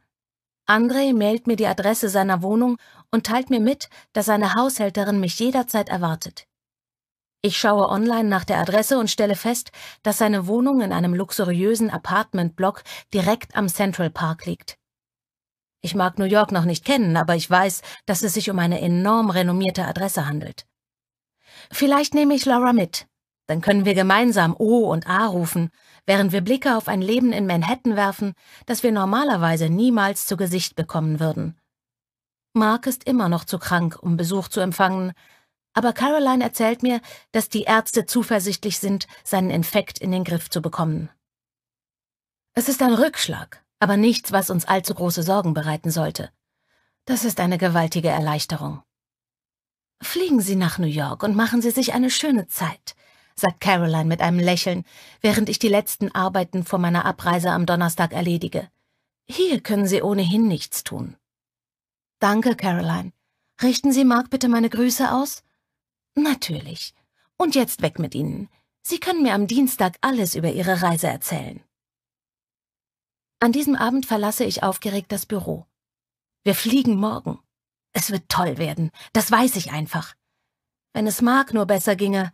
Andrei mailt mir die Adresse seiner Wohnung und teilt mir mit, dass seine Haushälterin mich jederzeit erwartet. Ich schaue online nach der Adresse und stelle fest, dass seine Wohnung in einem luxuriösen Apartmentblock direkt am Central Park liegt. Ich mag New York noch nicht kennen, aber ich weiß, dass es sich um eine enorm renommierte Adresse handelt. Vielleicht nehme ich Laura mit. Dann können wir gemeinsam O und A rufen während wir Blicke auf ein Leben in Manhattan werfen, das wir normalerweise niemals zu Gesicht bekommen würden. Mark ist immer noch zu krank, um Besuch zu empfangen, aber Caroline erzählt mir, dass die Ärzte zuversichtlich sind, seinen Infekt in den Griff zu bekommen. Es ist ein Rückschlag, aber nichts, was uns allzu große Sorgen bereiten sollte. Das ist eine gewaltige Erleichterung. Fliegen Sie nach New York und machen Sie sich eine schöne Zeit sagt Caroline mit einem Lächeln, während ich die letzten Arbeiten vor meiner Abreise am Donnerstag erledige. Hier können Sie ohnehin nichts tun. Danke, Caroline. Richten Sie Mark bitte meine Grüße aus? Natürlich. Und jetzt weg mit Ihnen. Sie können mir am Dienstag alles über Ihre Reise erzählen. An diesem Abend verlasse ich aufgeregt das Büro. Wir fliegen morgen. Es wird toll werden, das weiß ich einfach. Wenn es Mark nur besser ginge,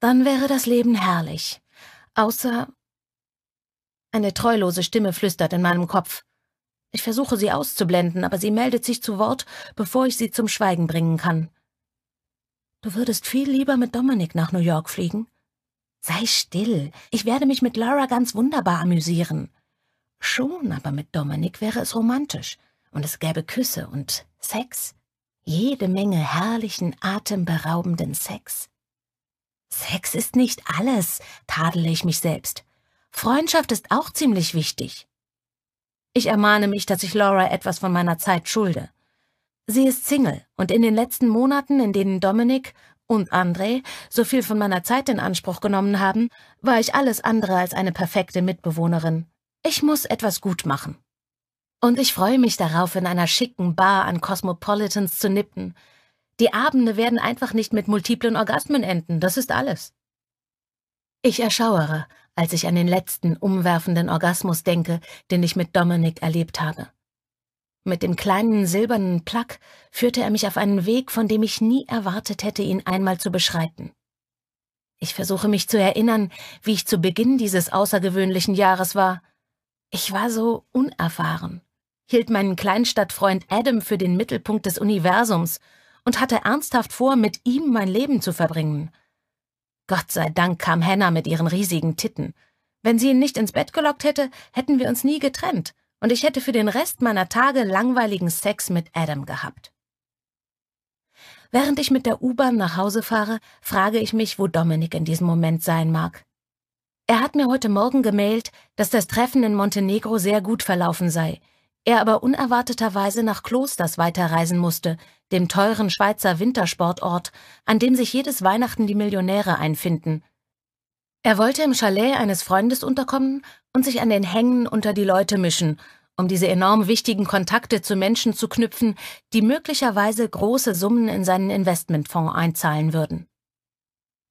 dann wäre das Leben herrlich. Außer. Eine treulose Stimme flüstert in meinem Kopf. Ich versuche sie auszublenden, aber sie meldet sich zu Wort, bevor ich sie zum Schweigen bringen kann. Du würdest viel lieber mit Dominik nach New York fliegen? Sei still, ich werde mich mit Laura ganz wunderbar amüsieren. Schon, aber mit Dominik wäre es romantisch, und es gäbe Küsse und Sex. Jede Menge herrlichen, atemberaubenden Sex. Sex ist nicht alles, tadele ich mich selbst. Freundschaft ist auch ziemlich wichtig. Ich ermahne mich, dass ich Laura etwas von meiner Zeit schulde. Sie ist Single und in den letzten Monaten, in denen Dominik und André so viel von meiner Zeit in Anspruch genommen haben, war ich alles andere als eine perfekte Mitbewohnerin. Ich muss etwas gut machen. Und ich freue mich darauf, in einer schicken Bar an Cosmopolitans zu nippen, die Abende werden einfach nicht mit multiplen Orgasmen enden, das ist alles. Ich erschauere, als ich an den letzten umwerfenden Orgasmus denke, den ich mit Dominik erlebt habe. Mit dem kleinen silbernen Plug führte er mich auf einen Weg, von dem ich nie erwartet hätte, ihn einmal zu beschreiten. Ich versuche mich zu erinnern, wie ich zu Beginn dieses außergewöhnlichen Jahres war. Ich war so unerfahren, hielt meinen Kleinstadtfreund Adam für den Mittelpunkt des Universums und hatte ernsthaft vor, mit ihm mein Leben zu verbringen. Gott sei Dank kam Hannah mit ihren riesigen Titten. Wenn sie ihn nicht ins Bett gelockt hätte, hätten wir uns nie getrennt und ich hätte für den Rest meiner Tage langweiligen Sex mit Adam gehabt. Während ich mit der U-Bahn nach Hause fahre, frage ich mich, wo Dominik in diesem Moment sein mag. Er hat mir heute Morgen gemeldet, dass das Treffen in Montenegro sehr gut verlaufen sei, er aber unerwarteterweise nach Klosters weiterreisen musste, dem teuren Schweizer Wintersportort, an dem sich jedes Weihnachten die Millionäre einfinden. Er wollte im Chalet eines Freundes unterkommen und sich an den Hängen unter die Leute mischen, um diese enorm wichtigen Kontakte zu Menschen zu knüpfen, die möglicherweise große Summen in seinen Investmentfonds einzahlen würden.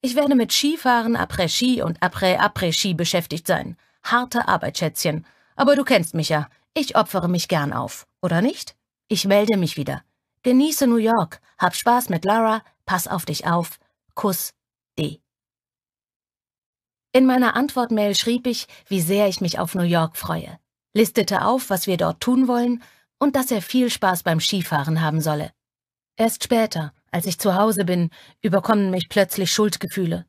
Ich werde mit Skifahren, Après-Ski und Après-Après-Ski beschäftigt sein. Harte Arbeit, Schätzchen. Aber du kennst mich ja. Ich opfere mich gern auf. Oder nicht? Ich melde mich wieder. Genieße New York, hab Spaß mit Lara, pass auf dich auf. Kuss D. In meiner Antwortmail schrieb ich, wie sehr ich mich auf New York freue, listete auf, was wir dort tun wollen und dass er viel Spaß beim Skifahren haben solle. Erst später, als ich zu Hause bin, überkommen mich plötzlich Schuldgefühle.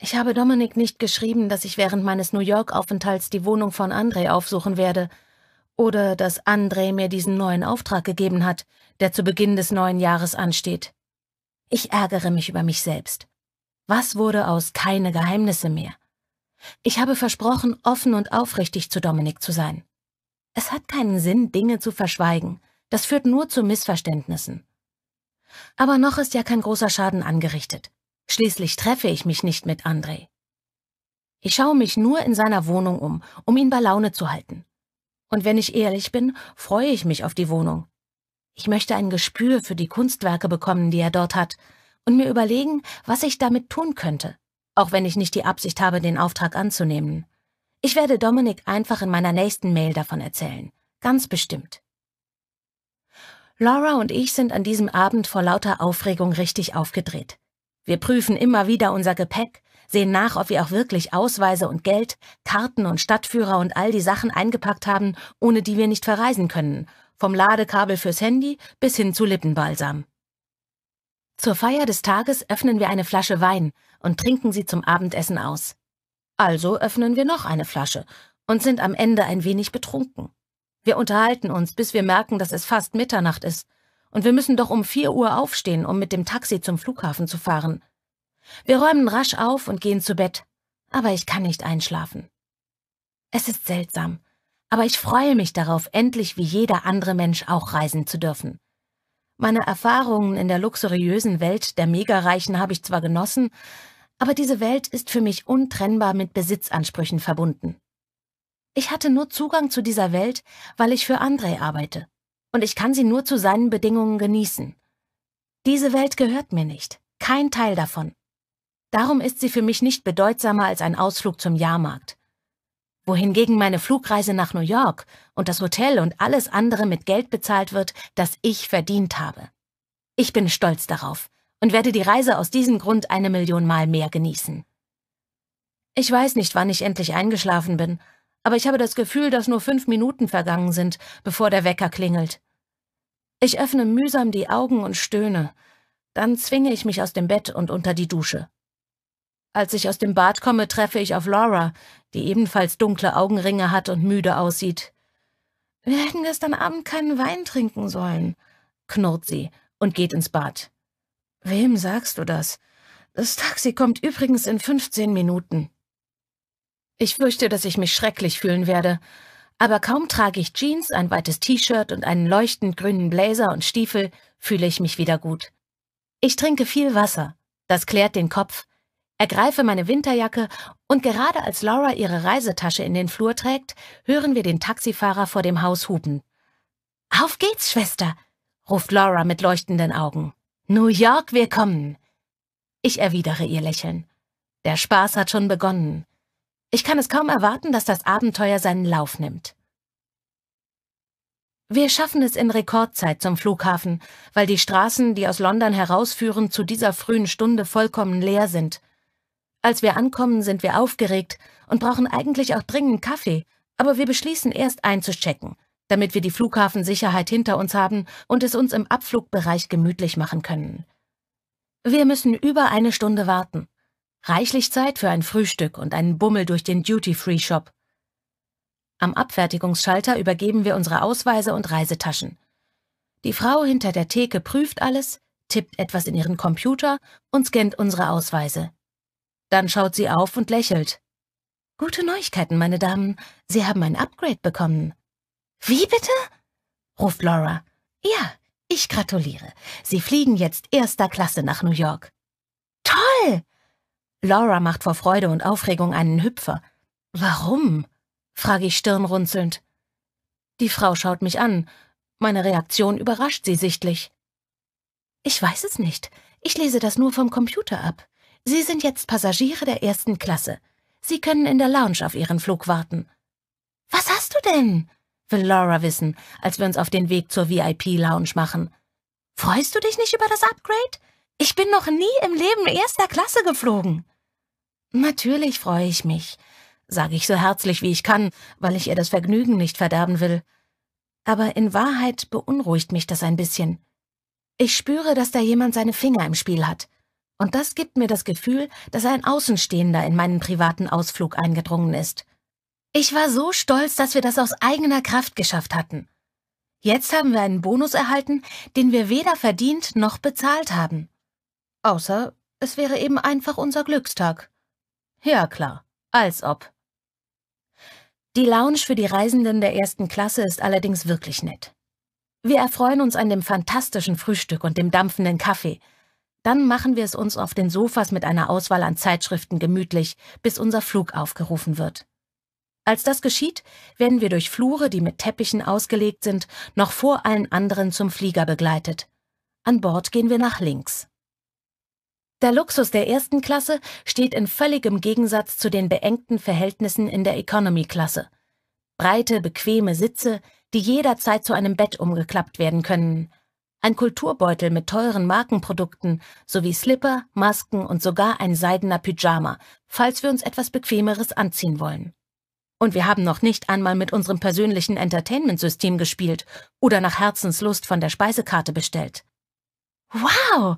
Ich habe Dominik nicht geschrieben, dass ich während meines New York-Aufenthalts die Wohnung von André aufsuchen werde oder dass André mir diesen neuen Auftrag gegeben hat – der zu Beginn des neuen Jahres ansteht. Ich ärgere mich über mich selbst. Was wurde aus keine Geheimnisse mehr? Ich habe versprochen, offen und aufrichtig zu Dominik zu sein. Es hat keinen Sinn, Dinge zu verschweigen. Das führt nur zu Missverständnissen. Aber noch ist ja kein großer Schaden angerichtet. Schließlich treffe ich mich nicht mit André. Ich schaue mich nur in seiner Wohnung um, um ihn bei Laune zu halten. Und wenn ich ehrlich bin, freue ich mich auf die Wohnung. Ich möchte ein Gespür für die Kunstwerke bekommen, die er dort hat, und mir überlegen, was ich damit tun könnte, auch wenn ich nicht die Absicht habe, den Auftrag anzunehmen. Ich werde Dominik einfach in meiner nächsten Mail davon erzählen, ganz bestimmt. Laura und ich sind an diesem Abend vor lauter Aufregung richtig aufgedreht. Wir prüfen immer wieder unser Gepäck, sehen nach, ob wir auch wirklich Ausweise und Geld, Karten und Stadtführer und all die Sachen eingepackt haben, ohne die wir nicht verreisen können, vom Ladekabel fürs Handy bis hin zu Lippenbalsam. Zur Feier des Tages öffnen wir eine Flasche Wein und trinken sie zum Abendessen aus. Also öffnen wir noch eine Flasche und sind am Ende ein wenig betrunken. Wir unterhalten uns, bis wir merken, dass es fast Mitternacht ist, und wir müssen doch um vier Uhr aufstehen, um mit dem Taxi zum Flughafen zu fahren. Wir räumen rasch auf und gehen zu Bett, aber ich kann nicht einschlafen. Es ist seltsam, aber ich freue mich darauf, endlich wie jeder andere Mensch auch reisen zu dürfen. Meine Erfahrungen in der luxuriösen Welt der Megareichen habe ich zwar genossen, aber diese Welt ist für mich untrennbar mit Besitzansprüchen verbunden. Ich hatte nur Zugang zu dieser Welt, weil ich für André arbeite, und ich kann sie nur zu seinen Bedingungen genießen. Diese Welt gehört mir nicht, kein Teil davon. Darum ist sie für mich nicht bedeutsamer als ein Ausflug zum Jahrmarkt wohingegen meine Flugreise nach New York und das Hotel und alles andere mit Geld bezahlt wird, das ich verdient habe. Ich bin stolz darauf und werde die Reise aus diesem Grund eine Million Mal mehr genießen. Ich weiß nicht, wann ich endlich eingeschlafen bin, aber ich habe das Gefühl, dass nur fünf Minuten vergangen sind, bevor der Wecker klingelt. Ich öffne mühsam die Augen und stöhne, dann zwinge ich mich aus dem Bett und unter die Dusche. Als ich aus dem Bad komme, treffe ich auf Laura, die ebenfalls dunkle Augenringe hat und müde aussieht. Wir hätten gestern Abend keinen Wein trinken sollen, knurrt sie und geht ins Bad. Wem sagst du das? Das Taxi kommt übrigens in 15 Minuten. Ich fürchte, dass ich mich schrecklich fühlen werde, aber kaum trage ich Jeans, ein weites T-Shirt und einen leuchtend grünen Blazer und Stiefel, fühle ich mich wieder gut. Ich trinke viel Wasser. Das klärt den Kopf ergreife meine Winterjacke und gerade als Laura ihre Reisetasche in den Flur trägt, hören wir den Taxifahrer vor dem Haus hupen. Auf geht's, Schwester, ruft Laura mit leuchtenden Augen. New York, wir kommen. Ich erwidere ihr Lächeln. Der Spaß hat schon begonnen. Ich kann es kaum erwarten, dass das Abenteuer seinen Lauf nimmt. Wir schaffen es in Rekordzeit zum Flughafen, weil die Straßen, die aus London herausführen, zu dieser frühen Stunde vollkommen leer sind als wir ankommen, sind wir aufgeregt und brauchen eigentlich auch dringend Kaffee, aber wir beschließen erst einzuchecken, damit wir die Flughafensicherheit hinter uns haben und es uns im Abflugbereich gemütlich machen können. Wir müssen über eine Stunde warten. Reichlich Zeit für ein Frühstück und einen Bummel durch den Duty-Free-Shop. Am Abfertigungsschalter übergeben wir unsere Ausweise und Reisetaschen. Die Frau hinter der Theke prüft alles, tippt etwas in ihren Computer und scannt unsere Ausweise. Dann schaut sie auf und lächelt. Gute Neuigkeiten, meine Damen. Sie haben ein Upgrade bekommen. Wie bitte? ruft Laura. Ja, ich gratuliere. Sie fliegen jetzt erster Klasse nach New York. Toll! Laura macht vor Freude und Aufregung einen Hüpfer. Warum? frage ich stirnrunzelnd. Die Frau schaut mich an. Meine Reaktion überrascht sie sichtlich. Ich weiß es nicht. Ich lese das nur vom Computer ab. Sie sind jetzt Passagiere der ersten Klasse. Sie können in der Lounge auf Ihren Flug warten. Was hast du denn? will Laura wissen, als wir uns auf den Weg zur VIP-Lounge machen. Freust du dich nicht über das Upgrade? Ich bin noch nie im Leben erster Klasse geflogen. Natürlich freue ich mich, sage ich so herzlich wie ich kann, weil ich ihr das Vergnügen nicht verderben will. Aber in Wahrheit beunruhigt mich das ein bisschen. Ich spüre, dass da jemand seine Finger im Spiel hat. Und das gibt mir das Gefühl, dass ein Außenstehender in meinen privaten Ausflug eingedrungen ist. Ich war so stolz, dass wir das aus eigener Kraft geschafft hatten. Jetzt haben wir einen Bonus erhalten, den wir weder verdient noch bezahlt haben. Außer es wäre eben einfach unser Glückstag. Ja klar, als ob. Die Lounge für die Reisenden der ersten Klasse ist allerdings wirklich nett. Wir erfreuen uns an dem fantastischen Frühstück und dem dampfenden Kaffee – dann machen wir es uns auf den Sofas mit einer Auswahl an Zeitschriften gemütlich, bis unser Flug aufgerufen wird. Als das geschieht, werden wir durch Flure, die mit Teppichen ausgelegt sind, noch vor allen anderen zum Flieger begleitet. An Bord gehen wir nach links. Der Luxus der ersten Klasse steht in völligem Gegensatz zu den beengten Verhältnissen in der Economy-Klasse. Breite, bequeme Sitze, die jederzeit zu einem Bett umgeklappt werden können, ein Kulturbeutel mit teuren Markenprodukten sowie Slipper, Masken und sogar ein seidener Pyjama, falls wir uns etwas Bequemeres anziehen wollen. Und wir haben noch nicht einmal mit unserem persönlichen Entertainment-System gespielt oder nach Herzenslust von der Speisekarte bestellt. Wow,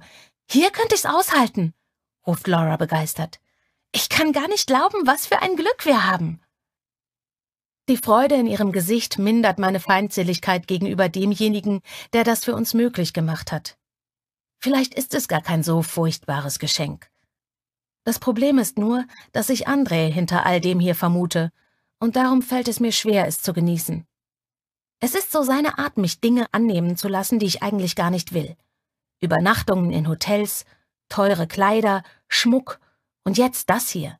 hier könnte ich's aushalten, ruft Laura begeistert. Ich kann gar nicht glauben, was für ein Glück wir haben. Die Freude in ihrem Gesicht mindert meine Feindseligkeit gegenüber demjenigen, der das für uns möglich gemacht hat. Vielleicht ist es gar kein so furchtbares Geschenk. Das Problem ist nur, dass ich André hinter all dem hier vermute, und darum fällt es mir schwer, es zu genießen. Es ist so seine Art, mich Dinge annehmen zu lassen, die ich eigentlich gar nicht will. Übernachtungen in Hotels, teure Kleider, Schmuck und jetzt das hier.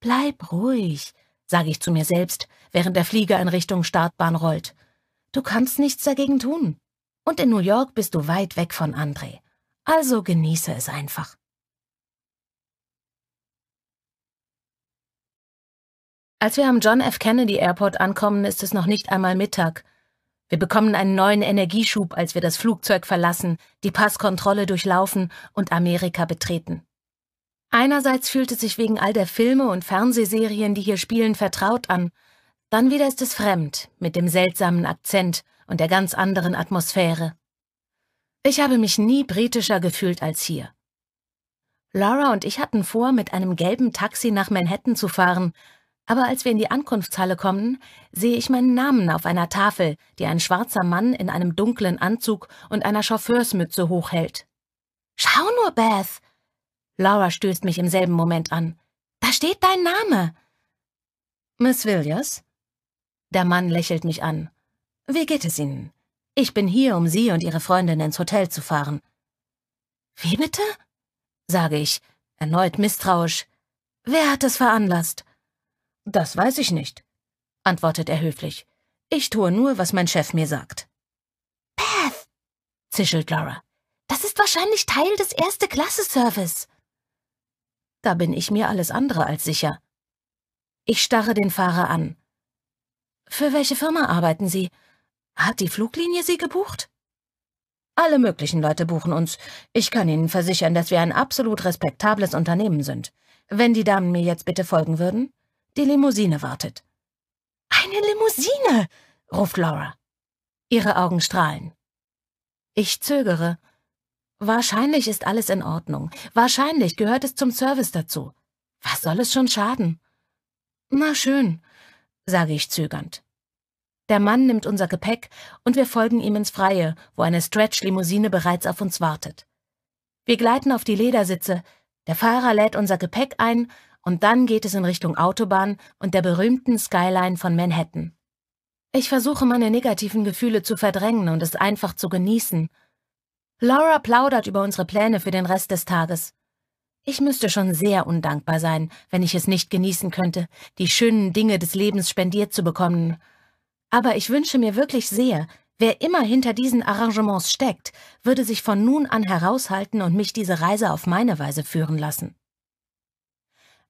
Bleib ruhig, sage ich zu mir selbst, während der Flieger in Richtung Startbahn rollt. Du kannst nichts dagegen tun. Und in New York bist du weit weg von André. Also genieße es einfach. Als wir am John F. Kennedy Airport ankommen, ist es noch nicht einmal Mittag. Wir bekommen einen neuen Energieschub, als wir das Flugzeug verlassen, die Passkontrolle durchlaufen und Amerika betreten. Einerseits fühlt es sich wegen all der Filme und Fernsehserien, die hier spielen, vertraut an. Dann wieder ist es fremd, mit dem seltsamen Akzent und der ganz anderen Atmosphäre. Ich habe mich nie britischer gefühlt als hier. Laura und ich hatten vor, mit einem gelben Taxi nach Manhattan zu fahren, aber als wir in die Ankunftshalle kommen, sehe ich meinen Namen auf einer Tafel, die ein schwarzer Mann in einem dunklen Anzug und einer Chauffeursmütze hochhält. Schau nur, Beth, Laura stößt mich im selben Moment an. Da steht dein Name. Miss Villiers? Der Mann lächelt mich an. Wie geht es Ihnen? Ich bin hier, um Sie und Ihre Freundin ins Hotel zu fahren. Wie bitte? sage ich, erneut misstrauisch. Wer hat es veranlasst? Das weiß ich nicht, antwortet er höflich. Ich tue nur, was mein Chef mir sagt. Beth, zischelt Laura. Das ist wahrscheinlich Teil des Erste-Klasse-Service da bin ich mir alles andere als sicher. Ich starre den Fahrer an. Für welche Firma arbeiten Sie? Hat die Fluglinie Sie gebucht? Alle möglichen Leute buchen uns. Ich kann Ihnen versichern, dass wir ein absolut respektables Unternehmen sind. Wenn die Damen mir jetzt bitte folgen würden? Die Limousine wartet. Eine Limousine! ruft Laura. Ihre Augen strahlen. Ich zögere. Wahrscheinlich ist alles in Ordnung. Wahrscheinlich gehört es zum Service dazu. Was soll es schon schaden? Na schön, sage ich zögernd. Der Mann nimmt unser Gepäck und wir folgen ihm ins Freie, wo eine Stretch-Limousine bereits auf uns wartet. Wir gleiten auf die Ledersitze, der Fahrer lädt unser Gepäck ein und dann geht es in Richtung Autobahn und der berühmten Skyline von Manhattan. Ich versuche meine negativen Gefühle zu verdrängen und es einfach zu genießen – Laura plaudert über unsere Pläne für den Rest des Tages. Ich müsste schon sehr undankbar sein, wenn ich es nicht genießen könnte, die schönen Dinge des Lebens spendiert zu bekommen. Aber ich wünsche mir wirklich sehr, wer immer hinter diesen Arrangements steckt, würde sich von nun an heraushalten und mich diese Reise auf meine Weise führen lassen.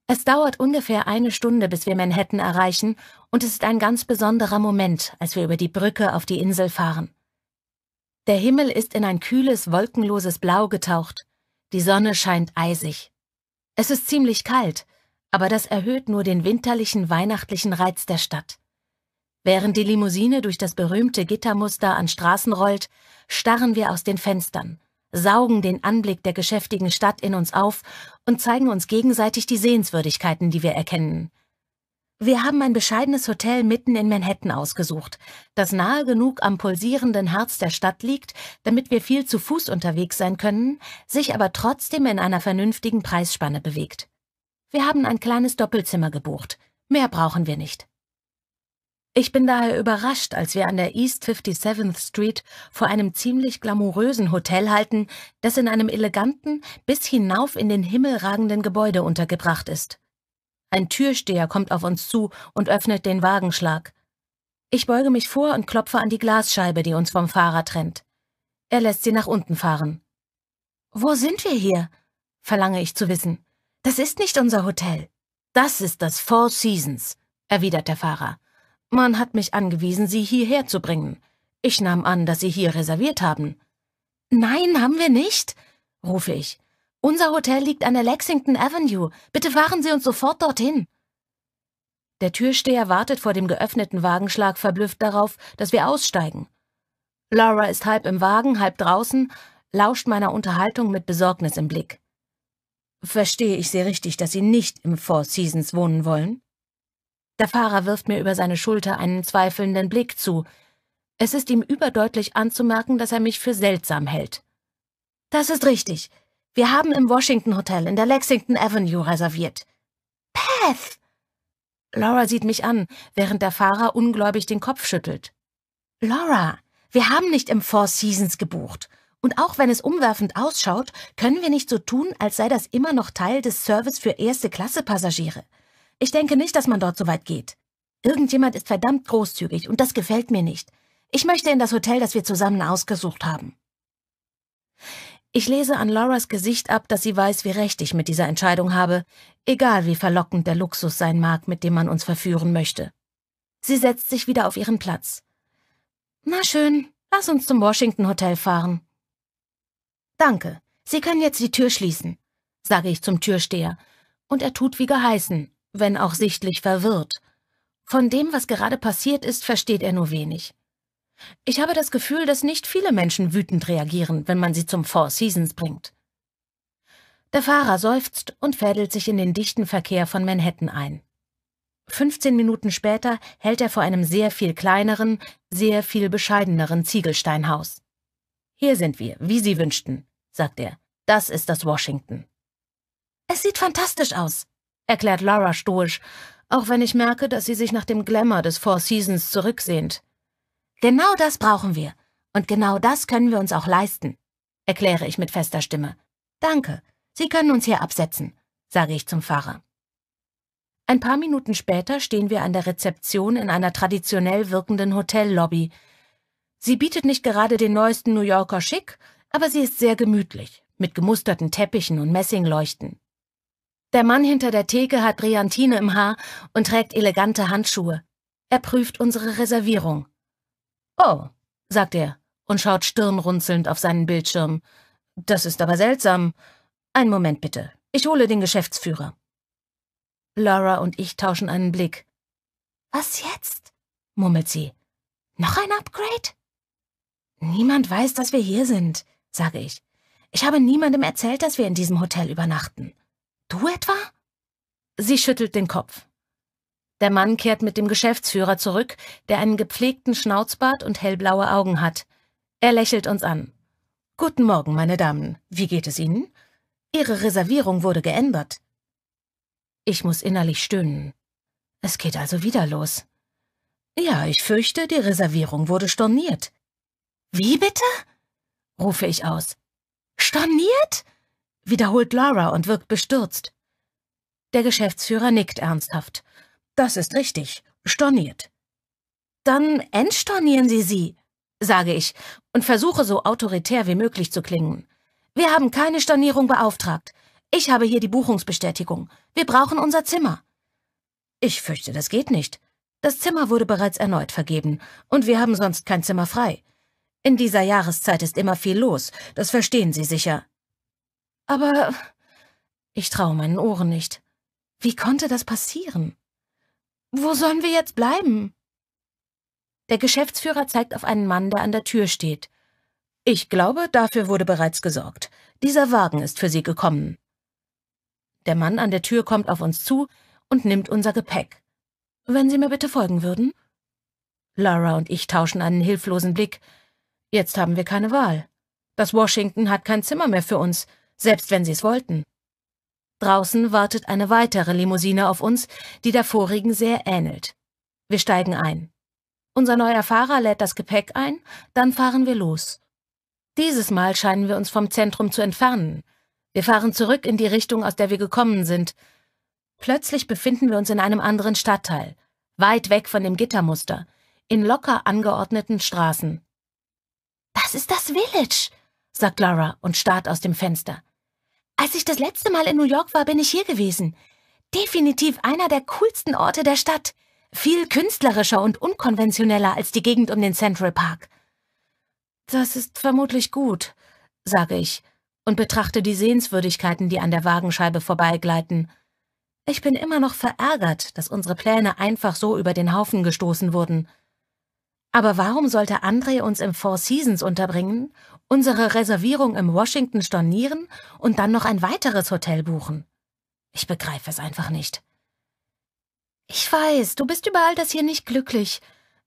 Es dauert ungefähr eine Stunde, bis wir Manhattan erreichen, und es ist ein ganz besonderer Moment, als wir über die Brücke auf die Insel fahren. Der Himmel ist in ein kühles, wolkenloses Blau getaucht. Die Sonne scheint eisig. Es ist ziemlich kalt, aber das erhöht nur den winterlichen, weihnachtlichen Reiz der Stadt. Während die Limousine durch das berühmte Gittermuster an Straßen rollt, starren wir aus den Fenstern, saugen den Anblick der geschäftigen Stadt in uns auf und zeigen uns gegenseitig die Sehenswürdigkeiten, die wir erkennen. Wir haben ein bescheidenes Hotel mitten in Manhattan ausgesucht, das nahe genug am pulsierenden Herz der Stadt liegt, damit wir viel zu Fuß unterwegs sein können, sich aber trotzdem in einer vernünftigen Preisspanne bewegt. Wir haben ein kleines Doppelzimmer gebucht. Mehr brauchen wir nicht. Ich bin daher überrascht, als wir an der East 57th Street vor einem ziemlich glamourösen Hotel halten, das in einem eleganten, bis hinauf in den Himmel ragenden Gebäude untergebracht ist. Ein Türsteher kommt auf uns zu und öffnet den Wagenschlag. Ich beuge mich vor und klopfe an die Glasscheibe, die uns vom Fahrer trennt. Er lässt sie nach unten fahren. Wo sind wir hier? verlange ich zu wissen. Das ist nicht unser Hotel. Das ist das Four Seasons, erwidert der Fahrer. Man hat mich angewiesen, Sie hierher zu bringen. Ich nahm an, dass Sie hier reserviert haben. Nein, haben wir nicht, rufe ich. Unser Hotel liegt an der Lexington Avenue. Bitte fahren Sie uns sofort dorthin. Der Türsteher wartet vor dem geöffneten Wagenschlag verblüfft darauf, dass wir aussteigen. Laura ist halb im Wagen, halb draußen, lauscht meiner Unterhaltung mit Besorgnis im Blick. Verstehe ich Sie richtig, dass Sie nicht im Four Seasons wohnen wollen? Der Fahrer wirft mir über seine Schulter einen zweifelnden Blick zu. Es ist ihm überdeutlich anzumerken, dass er mich für seltsam hält. Das ist richtig. Wir haben im Washington Hotel in der Lexington Avenue reserviert. Path! Laura sieht mich an, während der Fahrer ungläubig den Kopf schüttelt. Laura, wir haben nicht im Four Seasons gebucht. Und auch wenn es umwerfend ausschaut, können wir nicht so tun, als sei das immer noch Teil des Service für Erste-Klasse-Passagiere. Ich denke nicht, dass man dort so weit geht. Irgendjemand ist verdammt großzügig und das gefällt mir nicht. Ich möchte in das Hotel, das wir zusammen ausgesucht haben. Ich lese an Lauras Gesicht ab, dass sie weiß, wie recht ich mit dieser Entscheidung habe, egal wie verlockend der Luxus sein mag, mit dem man uns verführen möchte. Sie setzt sich wieder auf ihren Platz. Na schön, lass uns zum Washington Hotel fahren. Danke, Sie können jetzt die Tür schließen, sage ich zum Türsteher, und er tut wie geheißen, wenn auch sichtlich verwirrt. Von dem, was gerade passiert ist, versteht er nur wenig. Ich habe das Gefühl, dass nicht viele Menschen wütend reagieren, wenn man sie zum Four Seasons bringt. Der Fahrer seufzt und fädelt sich in den dichten Verkehr von Manhattan ein. 15 Minuten später hält er vor einem sehr viel kleineren, sehr viel bescheideneren Ziegelsteinhaus. Hier sind wir, wie Sie wünschten, sagt er. Das ist das Washington. Es sieht fantastisch aus, erklärt Laura stoisch, auch wenn ich merke, dass sie sich nach dem Glamour des Four Seasons zurücksehnt. Genau das brauchen wir. Und genau das können wir uns auch leisten, erkläre ich mit fester Stimme. Danke, Sie können uns hier absetzen, sage ich zum Fahrer. Ein paar Minuten später stehen wir an der Rezeption in einer traditionell wirkenden Hotellobby. Sie bietet nicht gerade den neuesten New Yorker Schick, aber sie ist sehr gemütlich, mit gemusterten Teppichen und Messingleuchten. Der Mann hinter der Theke hat Brillantine im Haar und trägt elegante Handschuhe. Er prüft unsere Reservierung. Oh, sagt er und schaut stirnrunzelnd auf seinen Bildschirm. Das ist aber seltsam. Einen Moment bitte. Ich hole den Geschäftsführer. Laura und ich tauschen einen Blick. Was jetzt? murmelt sie. Noch ein Upgrade? Niemand weiß, dass wir hier sind, sage ich. Ich habe niemandem erzählt, dass wir in diesem Hotel übernachten. Du etwa? Sie schüttelt den Kopf. Der Mann kehrt mit dem Geschäftsführer zurück, der einen gepflegten Schnauzbart und hellblaue Augen hat. Er lächelt uns an. Guten Morgen, meine Damen. Wie geht es Ihnen? Ihre Reservierung wurde geändert. Ich muss innerlich stöhnen. Es geht also wieder los. Ja, ich fürchte, die Reservierung wurde storniert. Wie bitte? rufe ich aus. Storniert? wiederholt Laura und wirkt bestürzt. Der Geschäftsführer nickt ernsthaft. Das ist richtig. Storniert. Dann entstornieren Sie sie, sage ich und versuche so autoritär wie möglich zu klingen. Wir haben keine Stornierung beauftragt. Ich habe hier die Buchungsbestätigung. Wir brauchen unser Zimmer. Ich fürchte, das geht nicht. Das Zimmer wurde bereits erneut vergeben, und wir haben sonst kein Zimmer frei. In dieser Jahreszeit ist immer viel los, das verstehen Sie sicher. Aber ich traue meinen Ohren nicht. Wie konnte das passieren? Wo sollen wir jetzt bleiben? Der Geschäftsführer zeigt auf einen Mann, der an der Tür steht. Ich glaube, dafür wurde bereits gesorgt. Dieser Wagen ist für Sie gekommen. Der Mann an der Tür kommt auf uns zu und nimmt unser Gepäck. Wenn Sie mir bitte folgen würden? Lara und ich tauschen einen hilflosen Blick. Jetzt haben wir keine Wahl. Das Washington hat kein Zimmer mehr für uns, selbst wenn sie es wollten. Draußen wartet eine weitere Limousine auf uns, die der vorigen sehr ähnelt. Wir steigen ein. Unser neuer Fahrer lädt das Gepäck ein, dann fahren wir los. Dieses Mal scheinen wir uns vom Zentrum zu entfernen. Wir fahren zurück in die Richtung, aus der wir gekommen sind. Plötzlich befinden wir uns in einem anderen Stadtteil, weit weg von dem Gittermuster, in locker angeordneten Straßen. Das ist das Village, sagt Laura und starrt aus dem Fenster. Als ich das letzte Mal in New York war, bin ich hier gewesen. Definitiv einer der coolsten Orte der Stadt. Viel künstlerischer und unkonventioneller als die Gegend um den Central Park. Das ist vermutlich gut, sage ich und betrachte die Sehenswürdigkeiten, die an der Wagenscheibe vorbeigleiten. Ich bin immer noch verärgert, dass unsere Pläne einfach so über den Haufen gestoßen wurden. Aber warum sollte André uns im Four Seasons unterbringen unsere Reservierung im Washington stornieren und dann noch ein weiteres Hotel buchen. Ich begreife es einfach nicht. Ich weiß, du bist über all das hier nicht glücklich,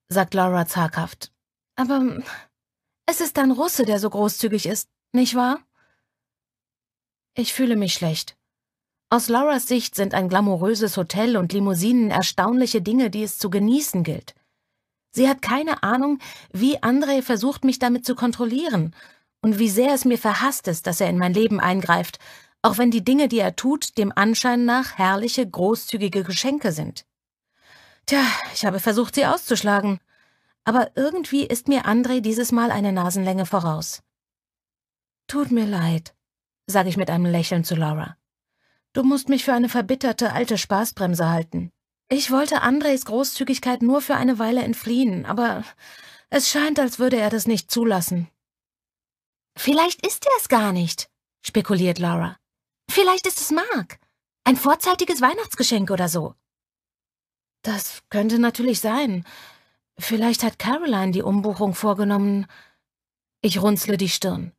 sagt Laura zaghaft. Aber es ist ein Russe, der so großzügig ist, nicht wahr? Ich fühle mich schlecht. Aus Lauras Sicht sind ein glamouröses Hotel und Limousinen erstaunliche Dinge, die es zu genießen gilt. Sie hat keine Ahnung, wie Andrei versucht, mich damit zu kontrollieren und wie sehr es mir verhasst ist, dass er in mein Leben eingreift, auch wenn die Dinge, die er tut, dem Anschein nach herrliche, großzügige Geschenke sind. Tja, ich habe versucht, sie auszuschlagen, aber irgendwie ist mir Andrei dieses Mal eine Nasenlänge voraus. Tut mir leid, sage ich mit einem Lächeln zu Laura. Du musst mich für eine verbitterte alte Spaßbremse halten. Ich wollte Andres Großzügigkeit nur für eine Weile entfliehen, aber es scheint, als würde er das nicht zulassen. Vielleicht ist er es gar nicht, spekuliert Laura. Vielleicht ist es Mark. Ein vorzeitiges Weihnachtsgeschenk oder so. Das könnte natürlich sein. Vielleicht hat Caroline die Umbuchung vorgenommen. Ich runzle die Stirn.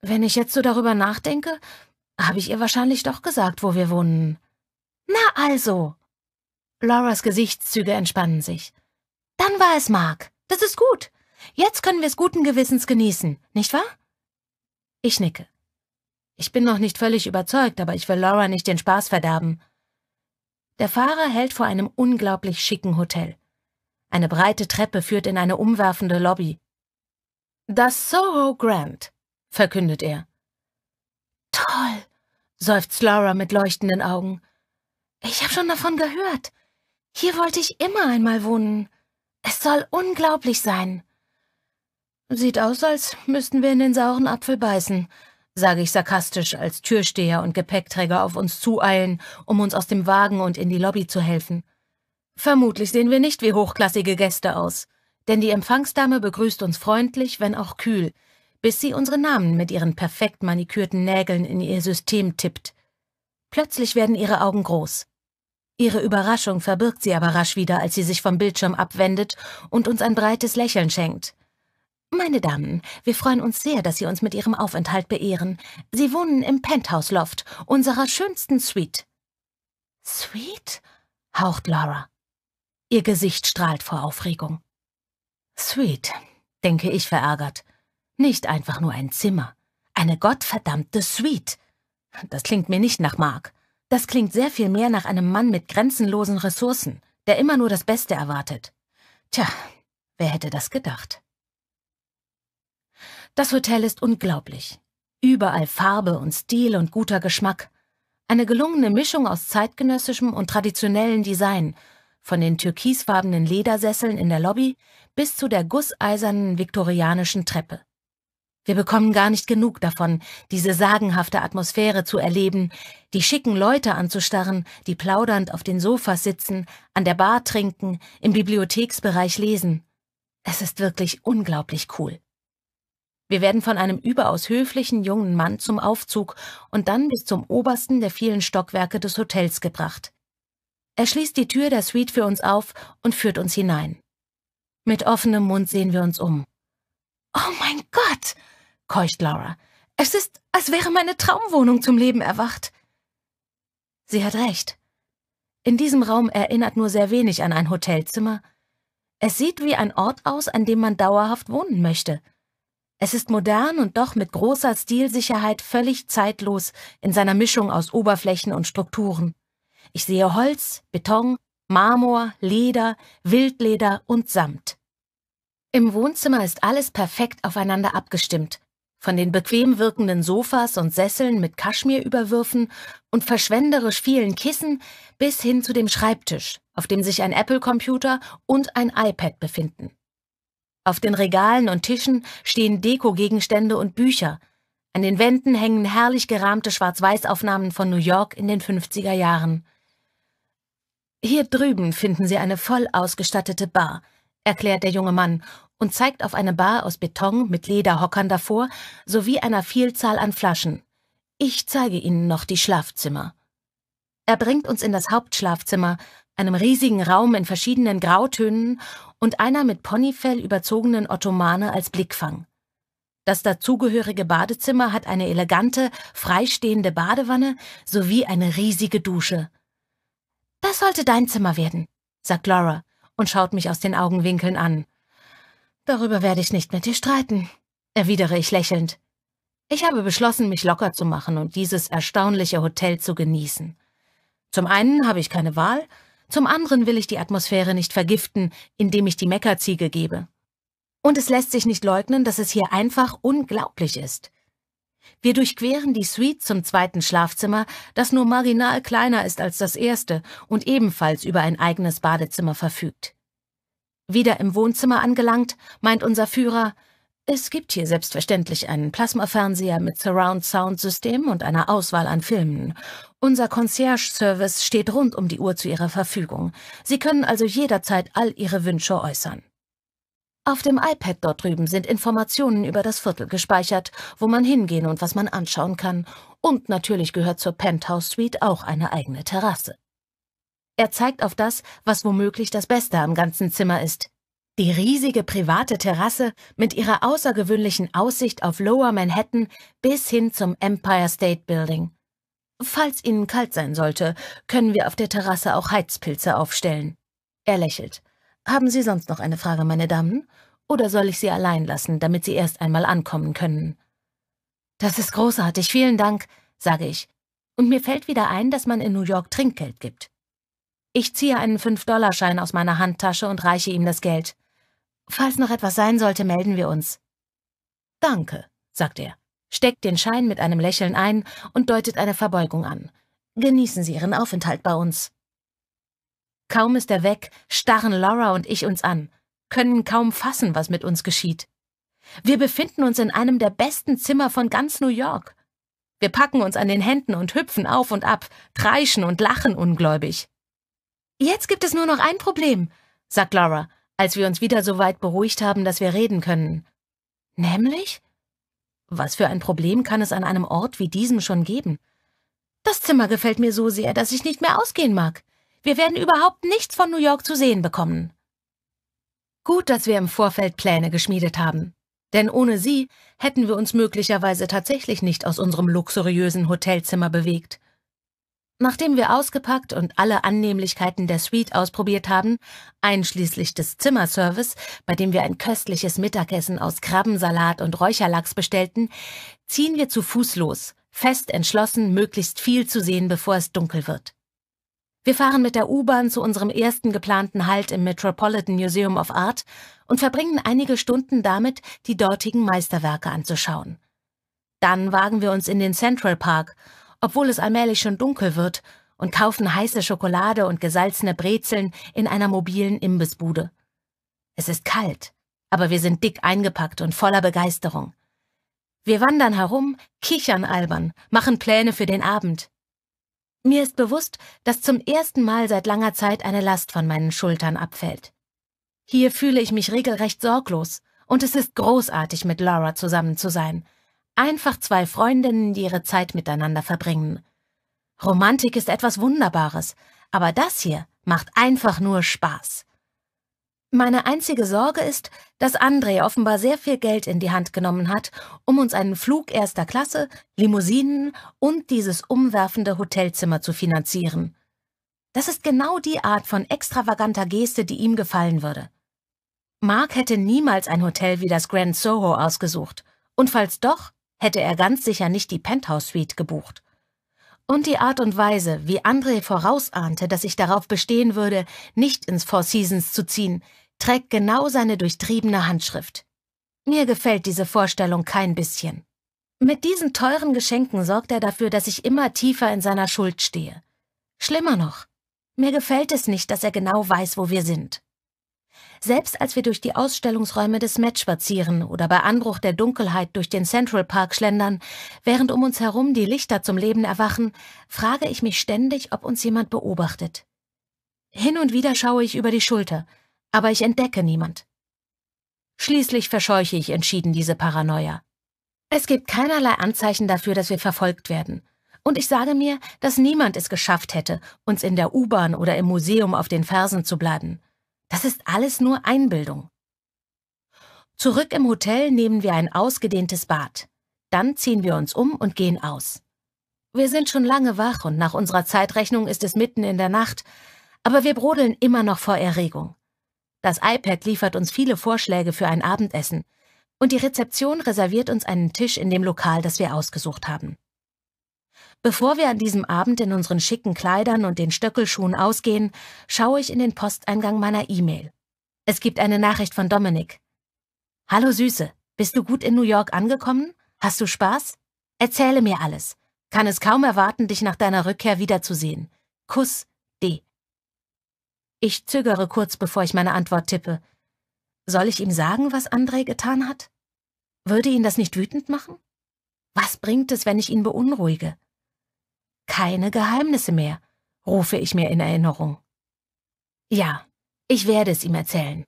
Wenn ich jetzt so darüber nachdenke, habe ich ihr wahrscheinlich doch gesagt, wo wir wohnen. Na also, Laura's Gesichtszüge entspannen sich. Dann war es Mark. Das ist gut. Jetzt können wir es guten Gewissens genießen, nicht wahr? Ich nicke. Ich bin noch nicht völlig überzeugt, aber ich will Laura nicht den Spaß verderben. Der Fahrer hält vor einem unglaublich schicken Hotel. Eine breite Treppe führt in eine umwerfende Lobby. Das Soho Grand, verkündet er. Toll, seufzt Laura mit leuchtenden Augen. Ich habe schon davon gehört. Hier wollte ich immer einmal wohnen. Es soll unglaublich sein. Sieht aus, als müssten wir in den sauren Apfel beißen, sage ich sarkastisch, als Türsteher und Gepäckträger auf uns zueilen, um uns aus dem Wagen und in die Lobby zu helfen. Vermutlich sehen wir nicht wie hochklassige Gäste aus, denn die Empfangsdame begrüßt uns freundlich, wenn auch kühl, bis sie unsere Namen mit ihren perfekt manikürten Nägeln in ihr System tippt. Plötzlich werden ihre Augen groß. Ihre Überraschung verbirgt sie aber rasch wieder, als sie sich vom Bildschirm abwendet und uns ein breites Lächeln schenkt. Meine Damen, wir freuen uns sehr, dass Sie uns mit Ihrem Aufenthalt beehren. Sie wohnen im Penthouse Loft, unserer schönsten Suite. Suite? haucht Laura. Ihr Gesicht strahlt vor Aufregung. Suite, denke ich verärgert. Nicht einfach nur ein Zimmer. Eine gottverdammte Suite. Das klingt mir nicht nach Mark. Das klingt sehr viel mehr nach einem Mann mit grenzenlosen Ressourcen, der immer nur das Beste erwartet. Tja, wer hätte das gedacht? Das Hotel ist unglaublich. Überall Farbe und Stil und guter Geschmack. Eine gelungene Mischung aus zeitgenössischem und traditionellem Design, von den türkisfarbenen Ledersesseln in der Lobby bis zu der gusseisernen viktorianischen Treppe. Wir bekommen gar nicht genug davon, diese sagenhafte Atmosphäre zu erleben, die schicken Leute anzustarren, die plaudernd auf den Sofas sitzen, an der Bar trinken, im Bibliotheksbereich lesen. Es ist wirklich unglaublich cool. Wir werden von einem überaus höflichen jungen Mann zum Aufzug und dann bis zum obersten der vielen Stockwerke des Hotels gebracht. Er schließt die Tür der Suite für uns auf und führt uns hinein. Mit offenem Mund sehen wir uns um. Oh mein Gott! keucht Laura. Es ist, als wäre meine Traumwohnung zum Leben erwacht. Sie hat recht. In diesem Raum erinnert nur sehr wenig an ein Hotelzimmer. Es sieht wie ein Ort aus, an dem man dauerhaft wohnen möchte. Es ist modern und doch mit großer Stilsicherheit völlig zeitlos in seiner Mischung aus Oberflächen und Strukturen. Ich sehe Holz, Beton, Marmor, Leder, Wildleder und Samt. Im Wohnzimmer ist alles perfekt aufeinander abgestimmt von den bequem wirkenden Sofas und Sesseln mit Kaschmirüberwürfen und verschwenderisch vielen Kissen bis hin zu dem Schreibtisch, auf dem sich ein Apple-Computer und ein iPad befinden. Auf den Regalen und Tischen stehen Dekogegenstände und Bücher. An den Wänden hängen herrlich gerahmte Schwarz-Weiß-Aufnahmen von New York in den 50er Jahren. Hier drüben finden Sie eine voll ausgestattete Bar, erklärt der junge Mann und zeigt auf eine Bar aus Beton mit Lederhockern davor sowie einer Vielzahl an Flaschen. Ich zeige Ihnen noch die Schlafzimmer. Er bringt uns in das Hauptschlafzimmer, einem riesigen Raum in verschiedenen Grautönen und einer mit Ponyfell überzogenen Ottomane als Blickfang. Das dazugehörige Badezimmer hat eine elegante, freistehende Badewanne sowie eine riesige Dusche. Das sollte dein Zimmer werden, sagt Laura und schaut mich aus den Augenwinkeln an. Darüber werde ich nicht mit dir streiten, erwidere ich lächelnd. Ich habe beschlossen, mich locker zu machen und dieses erstaunliche Hotel zu genießen. Zum einen habe ich keine Wahl, zum anderen will ich die Atmosphäre nicht vergiften, indem ich die Meckerziege gebe. Und es lässt sich nicht leugnen, dass es hier einfach unglaublich ist. Wir durchqueren die Suite zum zweiten Schlafzimmer, das nur marginal kleiner ist als das erste und ebenfalls über ein eigenes Badezimmer verfügt. Wieder im Wohnzimmer angelangt, meint unser Führer, es gibt hier selbstverständlich einen Plasmafernseher mit Surround-Sound-System und einer Auswahl an Filmen. Unser Concierge-Service steht rund um die Uhr zu Ihrer Verfügung. Sie können also jederzeit all Ihre Wünsche äußern. Auf dem iPad dort drüben sind Informationen über das Viertel gespeichert, wo man hingehen und was man anschauen kann. Und natürlich gehört zur Penthouse Suite auch eine eigene Terrasse. Er zeigt auf das, was womöglich das Beste am ganzen Zimmer ist. Die riesige private Terrasse mit ihrer außergewöhnlichen Aussicht auf Lower Manhattan bis hin zum Empire State Building. Falls Ihnen kalt sein sollte, können wir auf der Terrasse auch Heizpilze aufstellen. Er lächelt. Haben Sie sonst noch eine Frage, meine Damen? Oder soll ich Sie allein lassen, damit Sie erst einmal ankommen können? Das ist großartig, vielen Dank, sage ich. Und mir fällt wieder ein, dass man in New York Trinkgeld gibt. Ich ziehe einen fünf dollar schein aus meiner Handtasche und reiche ihm das Geld. Falls noch etwas sein sollte, melden wir uns. Danke, sagt er, steckt den Schein mit einem Lächeln ein und deutet eine Verbeugung an. Genießen Sie Ihren Aufenthalt bei uns. Kaum ist er weg, starren Laura und ich uns an, können kaum fassen, was mit uns geschieht. Wir befinden uns in einem der besten Zimmer von ganz New York. Wir packen uns an den Händen und hüpfen auf und ab, kreischen und lachen ungläubig. Jetzt gibt es nur noch ein Problem, sagt Laura, als wir uns wieder so weit beruhigt haben, dass wir reden können. Nämlich? Was für ein Problem kann es an einem Ort wie diesem schon geben? Das Zimmer gefällt mir so sehr, dass ich nicht mehr ausgehen mag. Wir werden überhaupt nichts von New York zu sehen bekommen. Gut, dass wir im Vorfeld Pläne geschmiedet haben. Denn ohne sie hätten wir uns möglicherweise tatsächlich nicht aus unserem luxuriösen Hotelzimmer bewegt. Nachdem wir ausgepackt und alle Annehmlichkeiten der Suite ausprobiert haben, einschließlich des Zimmerservice, bei dem wir ein köstliches Mittagessen aus Krabbensalat und Räucherlachs bestellten, ziehen wir zu Fuß los, fest entschlossen, möglichst viel zu sehen, bevor es dunkel wird. Wir fahren mit der U-Bahn zu unserem ersten geplanten Halt im Metropolitan Museum of Art und verbringen einige Stunden damit, die dortigen Meisterwerke anzuschauen. Dann wagen wir uns in den Central Park – obwohl es allmählich schon dunkel wird, und kaufen heiße Schokolade und gesalzene Brezeln in einer mobilen Imbissbude. Es ist kalt, aber wir sind dick eingepackt und voller Begeisterung. Wir wandern herum, kichern albern, machen Pläne für den Abend. Mir ist bewusst, dass zum ersten Mal seit langer Zeit eine Last von meinen Schultern abfällt. Hier fühle ich mich regelrecht sorglos, und es ist großartig, mit Laura zusammen zu sein – Einfach zwei Freundinnen, die ihre Zeit miteinander verbringen. Romantik ist etwas Wunderbares, aber das hier macht einfach nur Spaß. Meine einzige Sorge ist, dass André offenbar sehr viel Geld in die Hand genommen hat, um uns einen Flug erster Klasse, Limousinen und dieses umwerfende Hotelzimmer zu finanzieren. Das ist genau die Art von extravaganter Geste, die ihm gefallen würde. Mark hätte niemals ein Hotel wie das Grand Soho ausgesucht. Und falls doch, hätte er ganz sicher nicht die Penthouse-Suite gebucht. Und die Art und Weise, wie André vorausahnte, dass ich darauf bestehen würde, nicht ins Four Seasons zu ziehen, trägt genau seine durchtriebene Handschrift. Mir gefällt diese Vorstellung kein bisschen. Mit diesen teuren Geschenken sorgt er dafür, dass ich immer tiefer in seiner Schuld stehe. Schlimmer noch, mir gefällt es nicht, dass er genau weiß, wo wir sind. Selbst als wir durch die Ausstellungsräume des Met spazieren oder bei Anbruch der Dunkelheit durch den Central Park schlendern, während um uns herum die Lichter zum Leben erwachen, frage ich mich ständig, ob uns jemand beobachtet. Hin und wieder schaue ich über die Schulter, aber ich entdecke niemand. Schließlich verscheuche ich entschieden diese Paranoia. Es gibt keinerlei Anzeichen dafür, dass wir verfolgt werden. Und ich sage mir, dass niemand es geschafft hätte, uns in der U-Bahn oder im Museum auf den Fersen zu bleiben. Das ist alles nur Einbildung. Zurück im Hotel nehmen wir ein ausgedehntes Bad. Dann ziehen wir uns um und gehen aus. Wir sind schon lange wach und nach unserer Zeitrechnung ist es mitten in der Nacht, aber wir brodeln immer noch vor Erregung. Das iPad liefert uns viele Vorschläge für ein Abendessen und die Rezeption reserviert uns einen Tisch in dem Lokal, das wir ausgesucht haben. Bevor wir an diesem Abend in unseren schicken Kleidern und den Stöckelschuhen ausgehen, schaue ich in den Posteingang meiner E-Mail. Es gibt eine Nachricht von Dominik. Hallo Süße, bist du gut in New York angekommen? Hast du Spaß? Erzähle mir alles. Kann es kaum erwarten, dich nach deiner Rückkehr wiederzusehen. Kuss D. Ich zögere kurz, bevor ich meine Antwort tippe. Soll ich ihm sagen, was André getan hat? Würde ihn das nicht wütend machen? Was bringt es, wenn ich ihn beunruhige? Keine Geheimnisse mehr, rufe ich mir in Erinnerung. Ja, ich werde es ihm erzählen.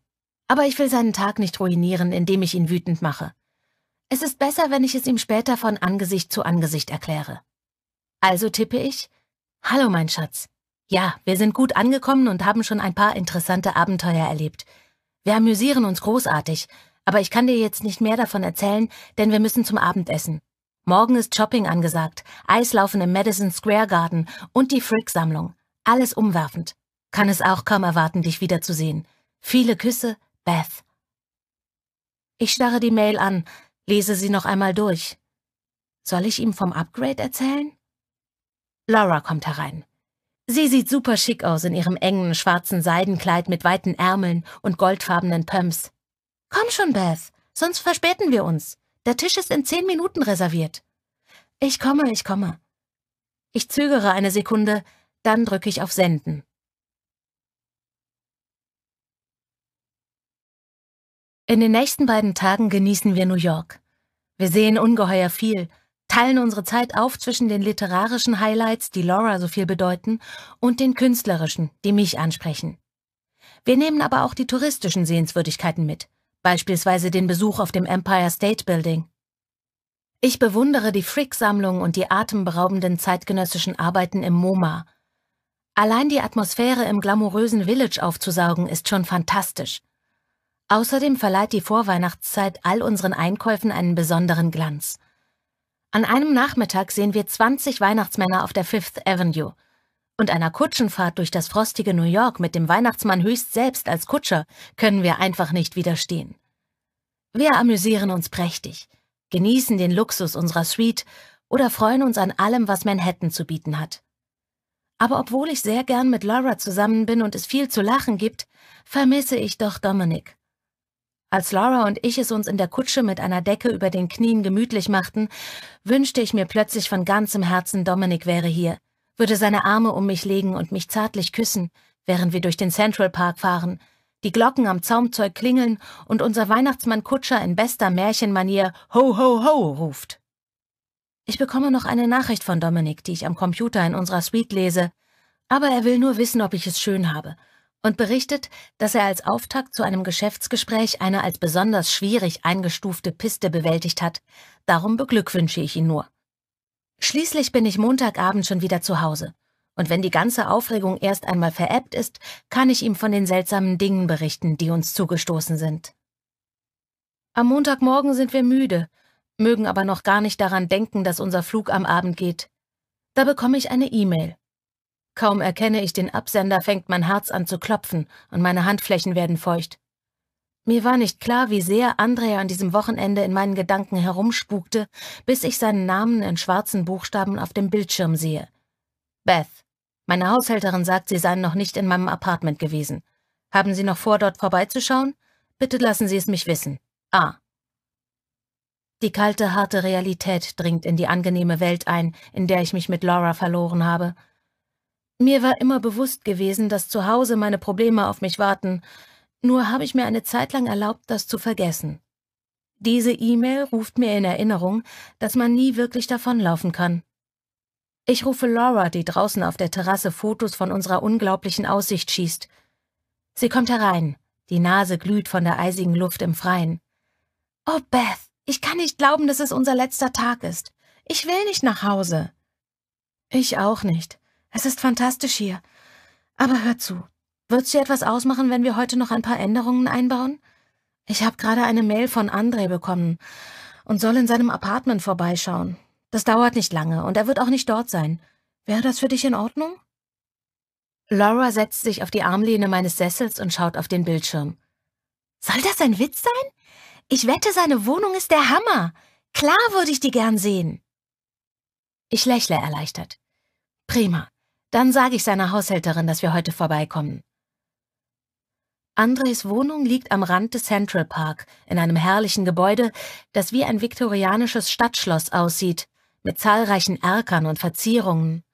Aber ich will seinen Tag nicht ruinieren, indem ich ihn wütend mache. Es ist besser, wenn ich es ihm später von Angesicht zu Angesicht erkläre. Also tippe ich, Hallo mein Schatz. Ja, wir sind gut angekommen und haben schon ein paar interessante Abenteuer erlebt. Wir amüsieren uns großartig, aber ich kann dir jetzt nicht mehr davon erzählen, denn wir müssen zum Abendessen. Morgen ist Shopping angesagt, Eislaufen im Madison Square Garden und die Frick-Sammlung. Alles umwerfend. Kann es auch kaum erwarten, dich wiederzusehen. Viele Küsse, Beth. Ich starre die Mail an, lese sie noch einmal durch. Soll ich ihm vom Upgrade erzählen? Laura kommt herein. Sie sieht super schick aus in ihrem engen schwarzen Seidenkleid mit weiten Ärmeln und goldfarbenen Pumps. Komm schon, Beth, sonst verspäten wir uns. Der Tisch ist in zehn Minuten reserviert. Ich komme, ich komme. Ich zögere eine Sekunde, dann drücke ich auf Senden. In den nächsten beiden Tagen genießen wir New York. Wir sehen ungeheuer viel, teilen unsere Zeit auf zwischen den literarischen Highlights, die Laura so viel bedeuten, und den künstlerischen, die mich ansprechen. Wir nehmen aber auch die touristischen Sehenswürdigkeiten mit beispielsweise den Besuch auf dem Empire State Building. Ich bewundere die Frick-Sammlung und die atemberaubenden zeitgenössischen Arbeiten im MoMA. Allein die Atmosphäre im glamourösen Village aufzusaugen ist schon fantastisch. Außerdem verleiht die Vorweihnachtszeit all unseren Einkäufen einen besonderen Glanz. An einem Nachmittag sehen wir 20 Weihnachtsmänner auf der Fifth Avenue und einer Kutschenfahrt durch das frostige New York mit dem Weihnachtsmann höchst selbst als Kutscher können wir einfach nicht widerstehen. Wir amüsieren uns prächtig, genießen den Luxus unserer Suite oder freuen uns an allem, was Manhattan zu bieten hat. Aber obwohl ich sehr gern mit Laura zusammen bin und es viel zu lachen gibt, vermisse ich doch Dominic. Als Laura und ich es uns in der Kutsche mit einer Decke über den Knien gemütlich machten, wünschte ich mir plötzlich von ganzem Herzen, Dominic wäre hier würde seine Arme um mich legen und mich zartlich küssen, während wir durch den Central Park fahren, die Glocken am Zaumzeug klingeln und unser Weihnachtsmann Kutscher in bester Märchenmanier Ho ho ho ruft. Ich bekomme noch eine Nachricht von Dominik, die ich am Computer in unserer Suite lese, aber er will nur wissen, ob ich es schön habe und berichtet, dass er als Auftakt zu einem Geschäftsgespräch eine als besonders schwierig eingestufte Piste bewältigt hat. Darum beglückwünsche ich ihn nur. Schließlich bin ich Montagabend schon wieder zu Hause. Und wenn die ganze Aufregung erst einmal veräppt ist, kann ich ihm von den seltsamen Dingen berichten, die uns zugestoßen sind. Am Montagmorgen sind wir müde, mögen aber noch gar nicht daran denken, dass unser Flug am Abend geht. Da bekomme ich eine E-Mail. Kaum erkenne ich den Absender, fängt mein Herz an zu klopfen und meine Handflächen werden feucht. Mir war nicht klar, wie sehr Andrea an diesem Wochenende in meinen Gedanken herumspukte, bis ich seinen Namen in schwarzen Buchstaben auf dem Bildschirm sehe. Beth. Meine Haushälterin sagt, Sie seien noch nicht in meinem Apartment gewesen. Haben Sie noch vor, dort vorbeizuschauen? Bitte lassen Sie es mich wissen. A. Ah. Die kalte, harte Realität dringt in die angenehme Welt ein, in der ich mich mit Laura verloren habe. Mir war immer bewusst gewesen, dass zu Hause meine Probleme auf mich warten, nur habe ich mir eine Zeit lang erlaubt, das zu vergessen. Diese E-Mail ruft mir in Erinnerung, dass man nie wirklich davonlaufen kann. Ich rufe Laura, die draußen auf der Terrasse Fotos von unserer unglaublichen Aussicht schießt. Sie kommt herein. Die Nase glüht von der eisigen Luft im Freien. Oh, Beth, ich kann nicht glauben, dass es unser letzter Tag ist. Ich will nicht nach Hause. Ich auch nicht. Es ist fantastisch hier. Aber hör zu, Wird's dir etwas ausmachen, wenn wir heute noch ein paar Änderungen einbauen? Ich habe gerade eine Mail von André bekommen und soll in seinem Apartment vorbeischauen. Das dauert nicht lange und er wird auch nicht dort sein. Wäre das für dich in Ordnung? Laura setzt sich auf die Armlehne meines Sessels und schaut auf den Bildschirm. Soll das ein Witz sein? Ich wette, seine Wohnung ist der Hammer. Klar würde ich die gern sehen. Ich lächle erleichtert. Prima. Dann sage ich seiner Haushälterin, dass wir heute vorbeikommen. Andres Wohnung liegt am Rand des Central Park, in einem herrlichen Gebäude, das wie ein viktorianisches Stadtschloss aussieht, mit zahlreichen Erkern und Verzierungen.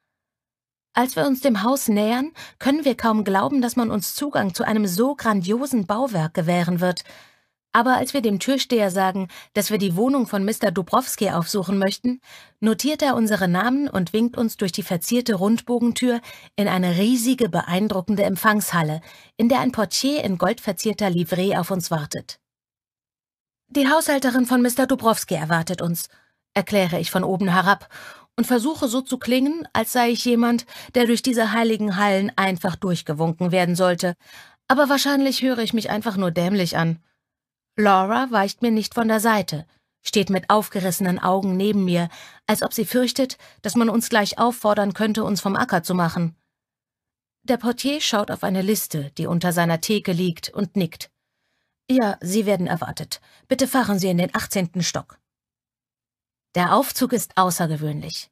Als wir uns dem Haus nähern, können wir kaum glauben, dass man uns Zugang zu einem so grandiosen Bauwerk gewähren wird – aber als wir dem Türsteher sagen, dass wir die Wohnung von Mr. Dubrowski aufsuchen möchten, notiert er unsere Namen und winkt uns durch die verzierte Rundbogentür in eine riesige, beeindruckende Empfangshalle, in der ein Portier in goldverzierter Livree auf uns wartet. Die Haushälterin von Mr. Dubrowski erwartet uns, erkläre ich von oben herab und versuche so zu klingen, als sei ich jemand, der durch diese heiligen Hallen einfach durchgewunken werden sollte. Aber wahrscheinlich höre ich mich einfach nur dämlich an. Laura weicht mir nicht von der Seite, steht mit aufgerissenen Augen neben mir, als ob sie fürchtet, dass man uns gleich auffordern könnte, uns vom Acker zu machen. Der Portier schaut auf eine Liste, die unter seiner Theke liegt, und nickt. Ja, Sie werden erwartet. Bitte fahren Sie in den 18. Stock. Der Aufzug ist außergewöhnlich.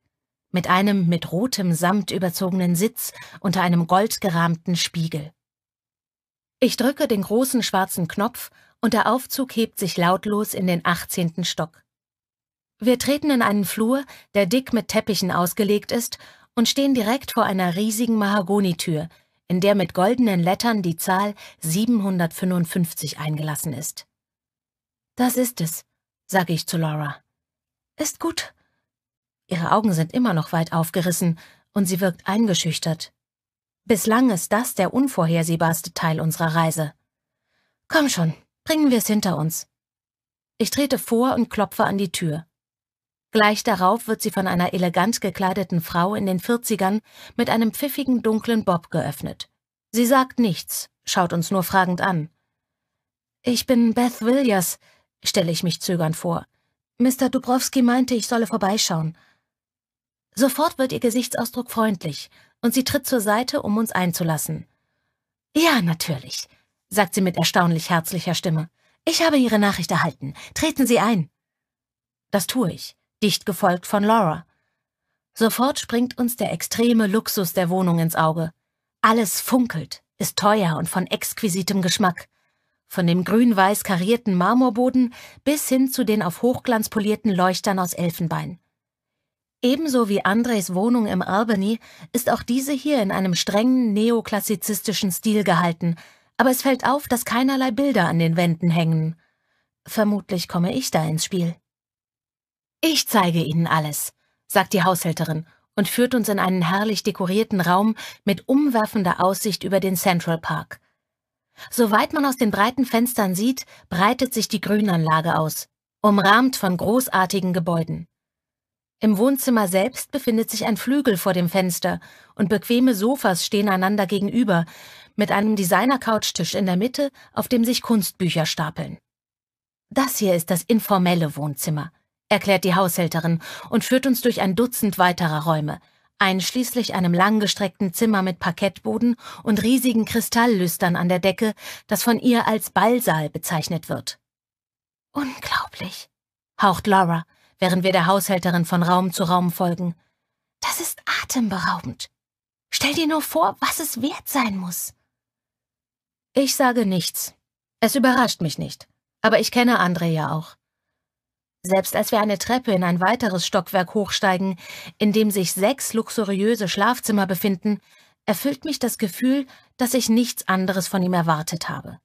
Mit einem mit rotem Samt überzogenen Sitz unter einem goldgerahmten Spiegel. Ich drücke den großen schwarzen Knopf und der Aufzug hebt sich lautlos in den 18. Stock. Wir treten in einen Flur, der dick mit Teppichen ausgelegt ist, und stehen direkt vor einer riesigen Mahagonitür, in der mit goldenen Lettern die Zahl 755 eingelassen ist. Das ist es, sage ich zu Laura. Ist gut. Ihre Augen sind immer noch weit aufgerissen und sie wirkt eingeschüchtert. Bislang ist das der unvorhersehbarste Teil unserer Reise. Komm schon, Bringen wir es hinter uns. Ich trete vor und klopfe an die Tür. Gleich darauf wird sie von einer elegant gekleideten Frau in den Vierzigern mit einem pfiffigen dunklen Bob geöffnet. Sie sagt nichts, schaut uns nur fragend an. Ich bin Beth Williams, stelle ich mich zögernd vor. Mr. Dubrowski meinte, ich solle vorbeischauen. Sofort wird ihr Gesichtsausdruck freundlich und sie tritt zur Seite, um uns einzulassen. Ja, natürlich sagt sie mit erstaunlich herzlicher Stimme. Ich habe Ihre Nachricht erhalten. Treten Sie ein. Das tue ich, dicht gefolgt von Laura. Sofort springt uns der extreme Luxus der Wohnung ins Auge. Alles funkelt, ist teuer und von exquisitem Geschmack. Von dem grün-weiß karierten Marmorboden bis hin zu den auf Hochglanz polierten Leuchtern aus Elfenbein. Ebenso wie Andres Wohnung im Albany ist auch diese hier in einem strengen neoklassizistischen Stil gehalten – aber es fällt auf, dass keinerlei Bilder an den Wänden hängen. Vermutlich komme ich da ins Spiel. Ich zeige Ihnen alles, sagt die Haushälterin und führt uns in einen herrlich dekorierten Raum mit umwerfender Aussicht über den Central Park. Soweit man aus den breiten Fenstern sieht, breitet sich die Grünanlage aus, umrahmt von großartigen Gebäuden. Im Wohnzimmer selbst befindet sich ein Flügel vor dem Fenster und bequeme Sofas stehen einander gegenüber, mit einem Designer-Couchtisch in der Mitte, auf dem sich Kunstbücher stapeln. Das hier ist das informelle Wohnzimmer, erklärt die Haushälterin und führt uns durch ein Dutzend weiterer Räume, einschließlich einem langgestreckten Zimmer mit Parkettboden und riesigen Kristalllüstern an der Decke, das von ihr als Ballsaal bezeichnet wird. Unglaublich, haucht Laura, während wir der Haushälterin von Raum zu Raum folgen. Das ist atemberaubend. Stell dir nur vor, was es wert sein muss. Ich sage nichts. Es überrascht mich nicht. Aber ich kenne Andre ja auch. Selbst als wir eine Treppe in ein weiteres Stockwerk hochsteigen, in dem sich sechs luxuriöse Schlafzimmer befinden, erfüllt mich das Gefühl, dass ich nichts anderes von ihm erwartet habe.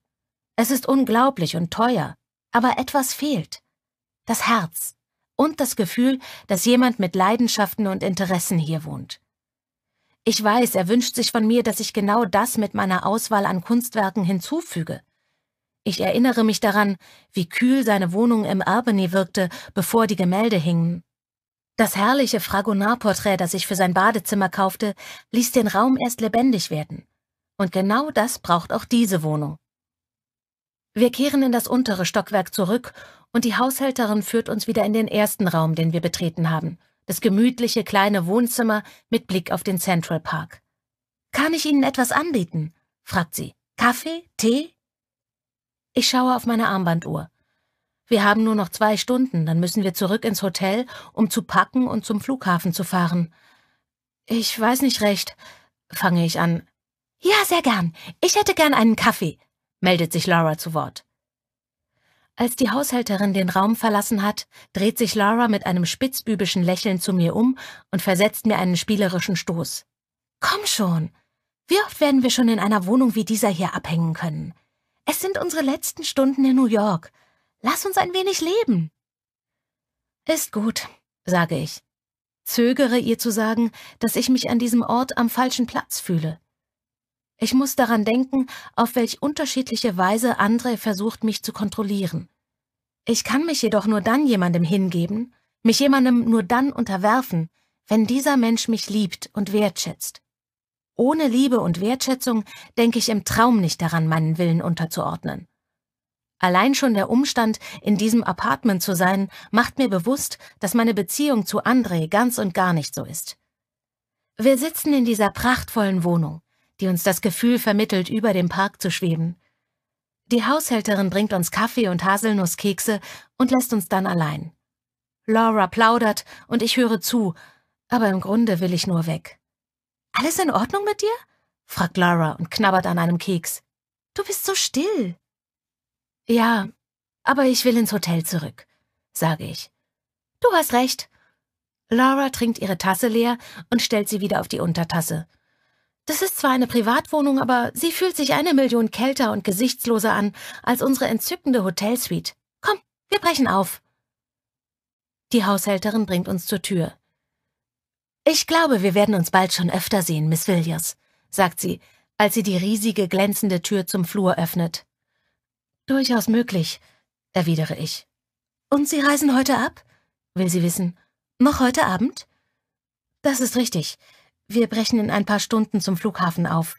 Es ist unglaublich und teuer, aber etwas fehlt. Das Herz und das Gefühl, dass jemand mit Leidenschaften und Interessen hier wohnt. Ich weiß, er wünscht sich von mir, dass ich genau das mit meiner Auswahl an Kunstwerken hinzufüge. Ich erinnere mich daran, wie kühl seine Wohnung im Albany wirkte, bevor die Gemälde hingen. Das herrliche Fragonard-Porträt, das ich für sein Badezimmer kaufte, ließ den Raum erst lebendig werden. Und genau das braucht auch diese Wohnung. Wir kehren in das untere Stockwerk zurück und die Haushälterin führt uns wieder in den ersten Raum, den wir betreten haben – das gemütliche kleine Wohnzimmer mit Blick auf den Central Park. Kann ich Ihnen etwas anbieten? fragt sie. Kaffee? Tee? Ich schaue auf meine Armbanduhr. Wir haben nur noch zwei Stunden, dann müssen wir zurück ins Hotel, um zu packen und zum Flughafen zu fahren. Ich weiß nicht recht, fange ich an. Ja, sehr gern. Ich hätte gern einen Kaffee, meldet sich Laura zu Wort. Als die Haushälterin den Raum verlassen hat, dreht sich Laura mit einem spitzbübischen Lächeln zu mir um und versetzt mir einen spielerischen Stoß. Komm schon. Wie oft werden wir schon in einer Wohnung wie dieser hier abhängen können? Es sind unsere letzten Stunden in New York. Lass uns ein wenig leben. Ist gut, sage ich. Zögere ihr zu sagen, dass ich mich an diesem Ort am falschen Platz fühle. Ich muss daran denken, auf welch unterschiedliche Weise Andre versucht, mich zu kontrollieren. Ich kann mich jedoch nur dann jemandem hingeben, mich jemandem nur dann unterwerfen, wenn dieser Mensch mich liebt und wertschätzt. Ohne Liebe und Wertschätzung denke ich im Traum nicht daran, meinen Willen unterzuordnen. Allein schon der Umstand, in diesem Apartment zu sein, macht mir bewusst, dass meine Beziehung zu André ganz und gar nicht so ist. Wir sitzen in dieser prachtvollen Wohnung, die uns das Gefühl vermittelt, über dem Park zu schweben. Die Haushälterin bringt uns Kaffee und Haselnusskekse und lässt uns dann allein. Laura plaudert und ich höre zu, aber im Grunde will ich nur weg. Alles in Ordnung mit dir? fragt Laura und knabbert an einem Keks. Du bist so still. Ja, aber ich will ins Hotel zurück, sage ich. Du hast recht. Laura trinkt ihre Tasse leer und stellt sie wieder auf die Untertasse. Das ist zwar eine Privatwohnung, aber sie fühlt sich eine Million kälter und gesichtsloser an als unsere entzückende Hotelsuite. Komm, wir brechen auf. Die Haushälterin bringt uns zur Tür. Ich glaube, wir werden uns bald schon öfter sehen, Miss Villiers, sagt sie, als sie die riesige glänzende Tür zum Flur öffnet. Durchaus möglich, erwidere ich. Und Sie reisen heute ab? will sie wissen. Noch heute Abend? Das ist richtig. Wir brechen in ein paar Stunden zum Flughafen auf.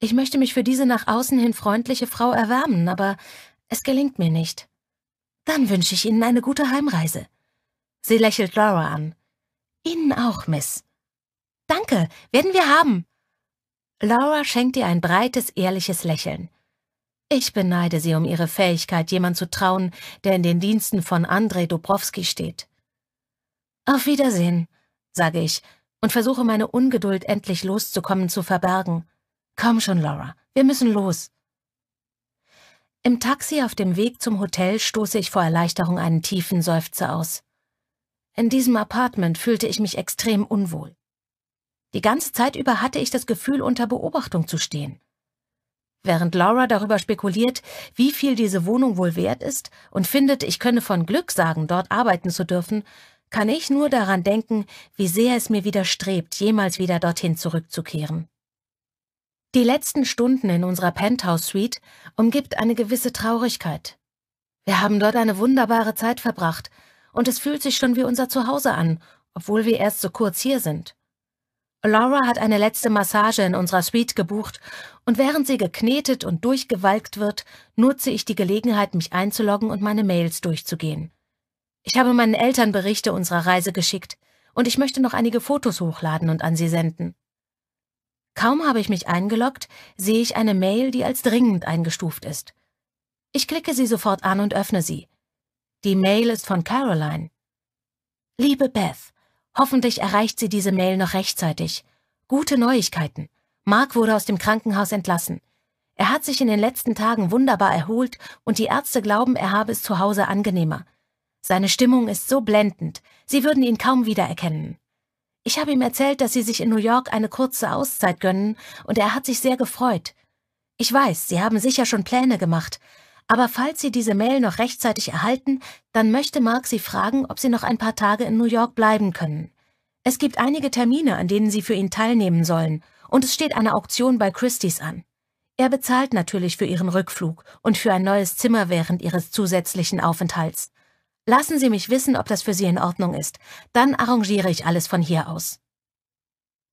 Ich möchte mich für diese nach außen hin freundliche Frau erwärmen, aber es gelingt mir nicht. Dann wünsche ich Ihnen eine gute Heimreise. Sie lächelt Laura an. Ihnen auch, Miss. Danke, werden wir haben. Laura schenkt ihr ein breites, ehrliches Lächeln. Ich beneide sie um ihre Fähigkeit, jemand zu trauen, der in den Diensten von Andrei Dobrowski steht. Auf Wiedersehen, sage ich und versuche meine Ungeduld endlich loszukommen zu verbergen. Komm schon, Laura, wir müssen los. Im Taxi auf dem Weg zum Hotel stoße ich vor Erleichterung einen tiefen Seufzer aus. In diesem Apartment fühlte ich mich extrem unwohl. Die ganze Zeit über hatte ich das Gefühl, unter Beobachtung zu stehen. Während Laura darüber spekuliert, wie viel diese Wohnung wohl wert ist und findet, ich könne von Glück sagen, dort arbeiten zu dürfen, kann ich nur daran denken, wie sehr es mir widerstrebt, jemals wieder dorthin zurückzukehren. Die letzten Stunden in unserer Penthouse-Suite umgibt eine gewisse Traurigkeit. Wir haben dort eine wunderbare Zeit verbracht und es fühlt sich schon wie unser Zuhause an, obwohl wir erst so kurz hier sind. Laura hat eine letzte Massage in unserer Suite gebucht und während sie geknetet und durchgewalkt wird, nutze ich die Gelegenheit, mich einzuloggen und meine Mails durchzugehen. Ich habe meinen Eltern Berichte unserer Reise geschickt und ich möchte noch einige Fotos hochladen und an sie senden. Kaum habe ich mich eingeloggt, sehe ich eine Mail, die als dringend eingestuft ist. Ich klicke sie sofort an und öffne sie. Die Mail ist von Caroline. Liebe Beth, hoffentlich erreicht sie diese Mail noch rechtzeitig. Gute Neuigkeiten. Mark wurde aus dem Krankenhaus entlassen. Er hat sich in den letzten Tagen wunderbar erholt und die Ärzte glauben, er habe es zu Hause angenehmer. Seine Stimmung ist so blendend, Sie würden ihn kaum wiedererkennen. Ich habe ihm erzählt, dass Sie sich in New York eine kurze Auszeit gönnen, und er hat sich sehr gefreut. Ich weiß, Sie haben sicher schon Pläne gemacht, aber falls Sie diese Mail noch rechtzeitig erhalten, dann möchte Mark Sie fragen, ob Sie noch ein paar Tage in New York bleiben können. Es gibt einige Termine, an denen Sie für ihn teilnehmen sollen, und es steht eine Auktion bei Christie's an. Er bezahlt natürlich für Ihren Rückflug und für ein neues Zimmer während Ihres zusätzlichen Aufenthalts. Lassen Sie mich wissen, ob das für Sie in Ordnung ist. Dann arrangiere ich alles von hier aus.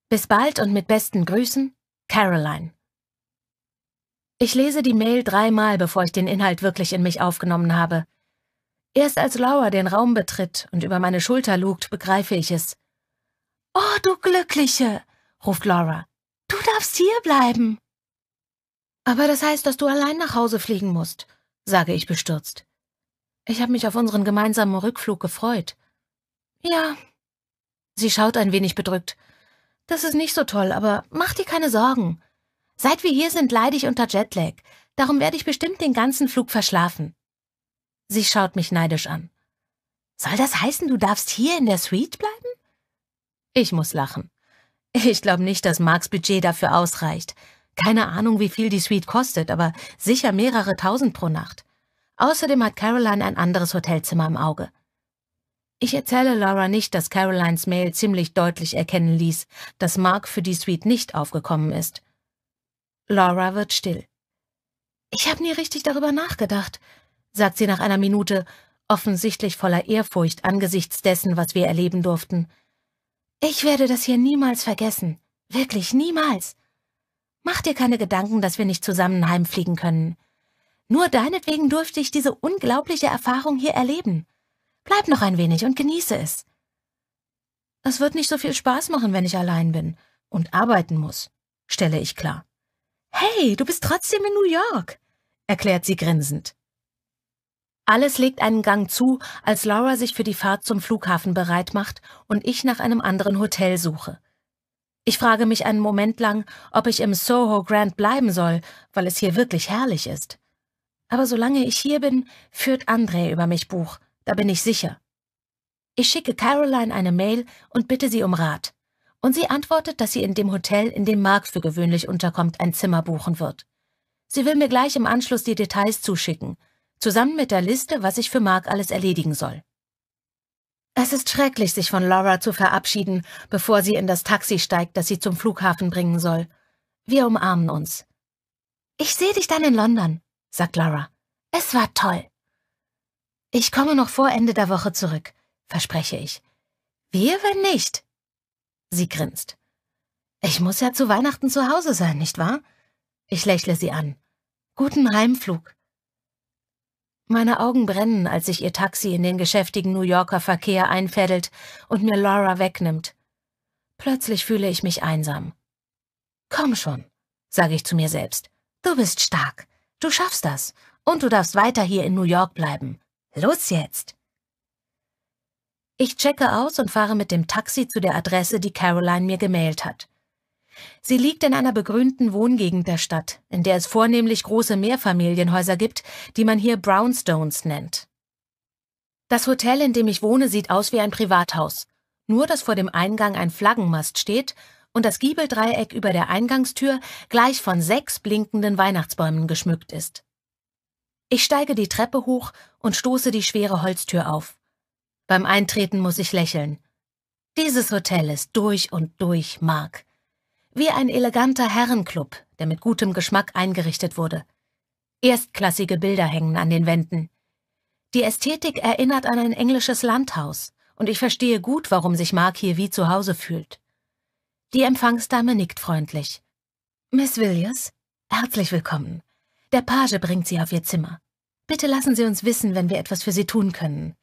Bis bald und mit besten Grüßen, Caroline. Ich lese die Mail dreimal, bevor ich den Inhalt wirklich in mich aufgenommen habe. Erst als Laura den Raum betritt und über meine Schulter lugt, begreife ich es. Oh, du Glückliche, ruft Laura. Du darfst hier bleiben. Aber das heißt, dass du allein nach Hause fliegen musst, sage ich bestürzt. Ich habe mich auf unseren gemeinsamen Rückflug gefreut. Ja. Sie schaut ein wenig bedrückt. Das ist nicht so toll, aber mach dir keine Sorgen. Seit wir hier sind, leide ich unter Jetlag. Darum werde ich bestimmt den ganzen Flug verschlafen. Sie schaut mich neidisch an. Soll das heißen, du darfst hier in der Suite bleiben? Ich muss lachen. Ich glaube nicht, dass Marks Budget dafür ausreicht. Keine Ahnung, wie viel die Suite kostet, aber sicher mehrere tausend pro Nacht. Außerdem hat Caroline ein anderes Hotelzimmer im Auge. Ich erzähle Laura nicht, dass Carolines Mail ziemlich deutlich erkennen ließ, dass Mark für die Suite nicht aufgekommen ist. Laura wird still. Ich habe nie richtig darüber nachgedacht, sagt sie nach einer Minute, offensichtlich voller Ehrfurcht angesichts dessen, was wir erleben durften. Ich werde das hier niemals vergessen. Wirklich niemals. Mach dir keine Gedanken, dass wir nicht zusammen heimfliegen können. Nur deinetwegen durfte ich diese unglaubliche Erfahrung hier erleben. Bleib noch ein wenig und genieße es. Es wird nicht so viel Spaß machen, wenn ich allein bin und arbeiten muss, stelle ich klar. Hey, du bist trotzdem in New York, erklärt sie grinsend. Alles legt einen Gang zu, als Laura sich für die Fahrt zum Flughafen bereit macht und ich nach einem anderen Hotel suche. Ich frage mich einen Moment lang, ob ich im Soho Grand bleiben soll, weil es hier wirklich herrlich ist. Aber solange ich hier bin, führt André über mich Buch, da bin ich sicher. Ich schicke Caroline eine Mail und bitte sie um Rat. Und sie antwortet, dass sie in dem Hotel, in dem Mark für gewöhnlich unterkommt, ein Zimmer buchen wird. Sie will mir gleich im Anschluss die Details zuschicken, zusammen mit der Liste, was ich für Mark alles erledigen soll. Es ist schrecklich, sich von Laura zu verabschieden, bevor sie in das Taxi steigt, das sie zum Flughafen bringen soll. Wir umarmen uns. Ich sehe dich dann in London, sagt Laura. Es war toll. Ich komme noch vor Ende der Woche zurück, verspreche ich. Wir, wenn nicht? Sie grinst. Ich muss ja zu Weihnachten zu Hause sein, nicht wahr? Ich lächle sie an. Guten Heimflug. Meine Augen brennen, als sich ihr Taxi in den geschäftigen New Yorker Verkehr einfädelt und mir Laura wegnimmt. Plötzlich fühle ich mich einsam. Komm schon, sage ich zu mir selbst. Du bist stark. Du schaffst das. Und du darfst weiter hier in New York bleiben. Los jetzt! Ich checke aus und fahre mit dem Taxi zu der Adresse, die Caroline mir gemailt hat. Sie liegt in einer begrünten Wohngegend der Stadt, in der es vornehmlich große Mehrfamilienhäuser gibt, die man hier Brownstones nennt. Das Hotel, in dem ich wohne, sieht aus wie ein Privathaus, nur dass vor dem Eingang ein Flaggenmast steht und das Giebeldreieck über der Eingangstür gleich von sechs blinkenden Weihnachtsbäumen geschmückt ist. Ich steige die Treppe hoch und stoße die schwere Holztür auf. Beim Eintreten muss ich lächeln. Dieses Hotel ist durch und durch Mark. Wie ein eleganter Herrenclub, der mit gutem Geschmack eingerichtet wurde. Erstklassige Bilder hängen an den Wänden. Die Ästhetik erinnert an ein englisches Landhaus, und ich verstehe gut, warum sich Mark hier wie zu Hause fühlt. Die Empfangsdame nickt freundlich. Miss Villiers, herzlich willkommen. Der Page bringt Sie auf Ihr Zimmer. Bitte lassen Sie uns wissen, wenn wir etwas für Sie tun können.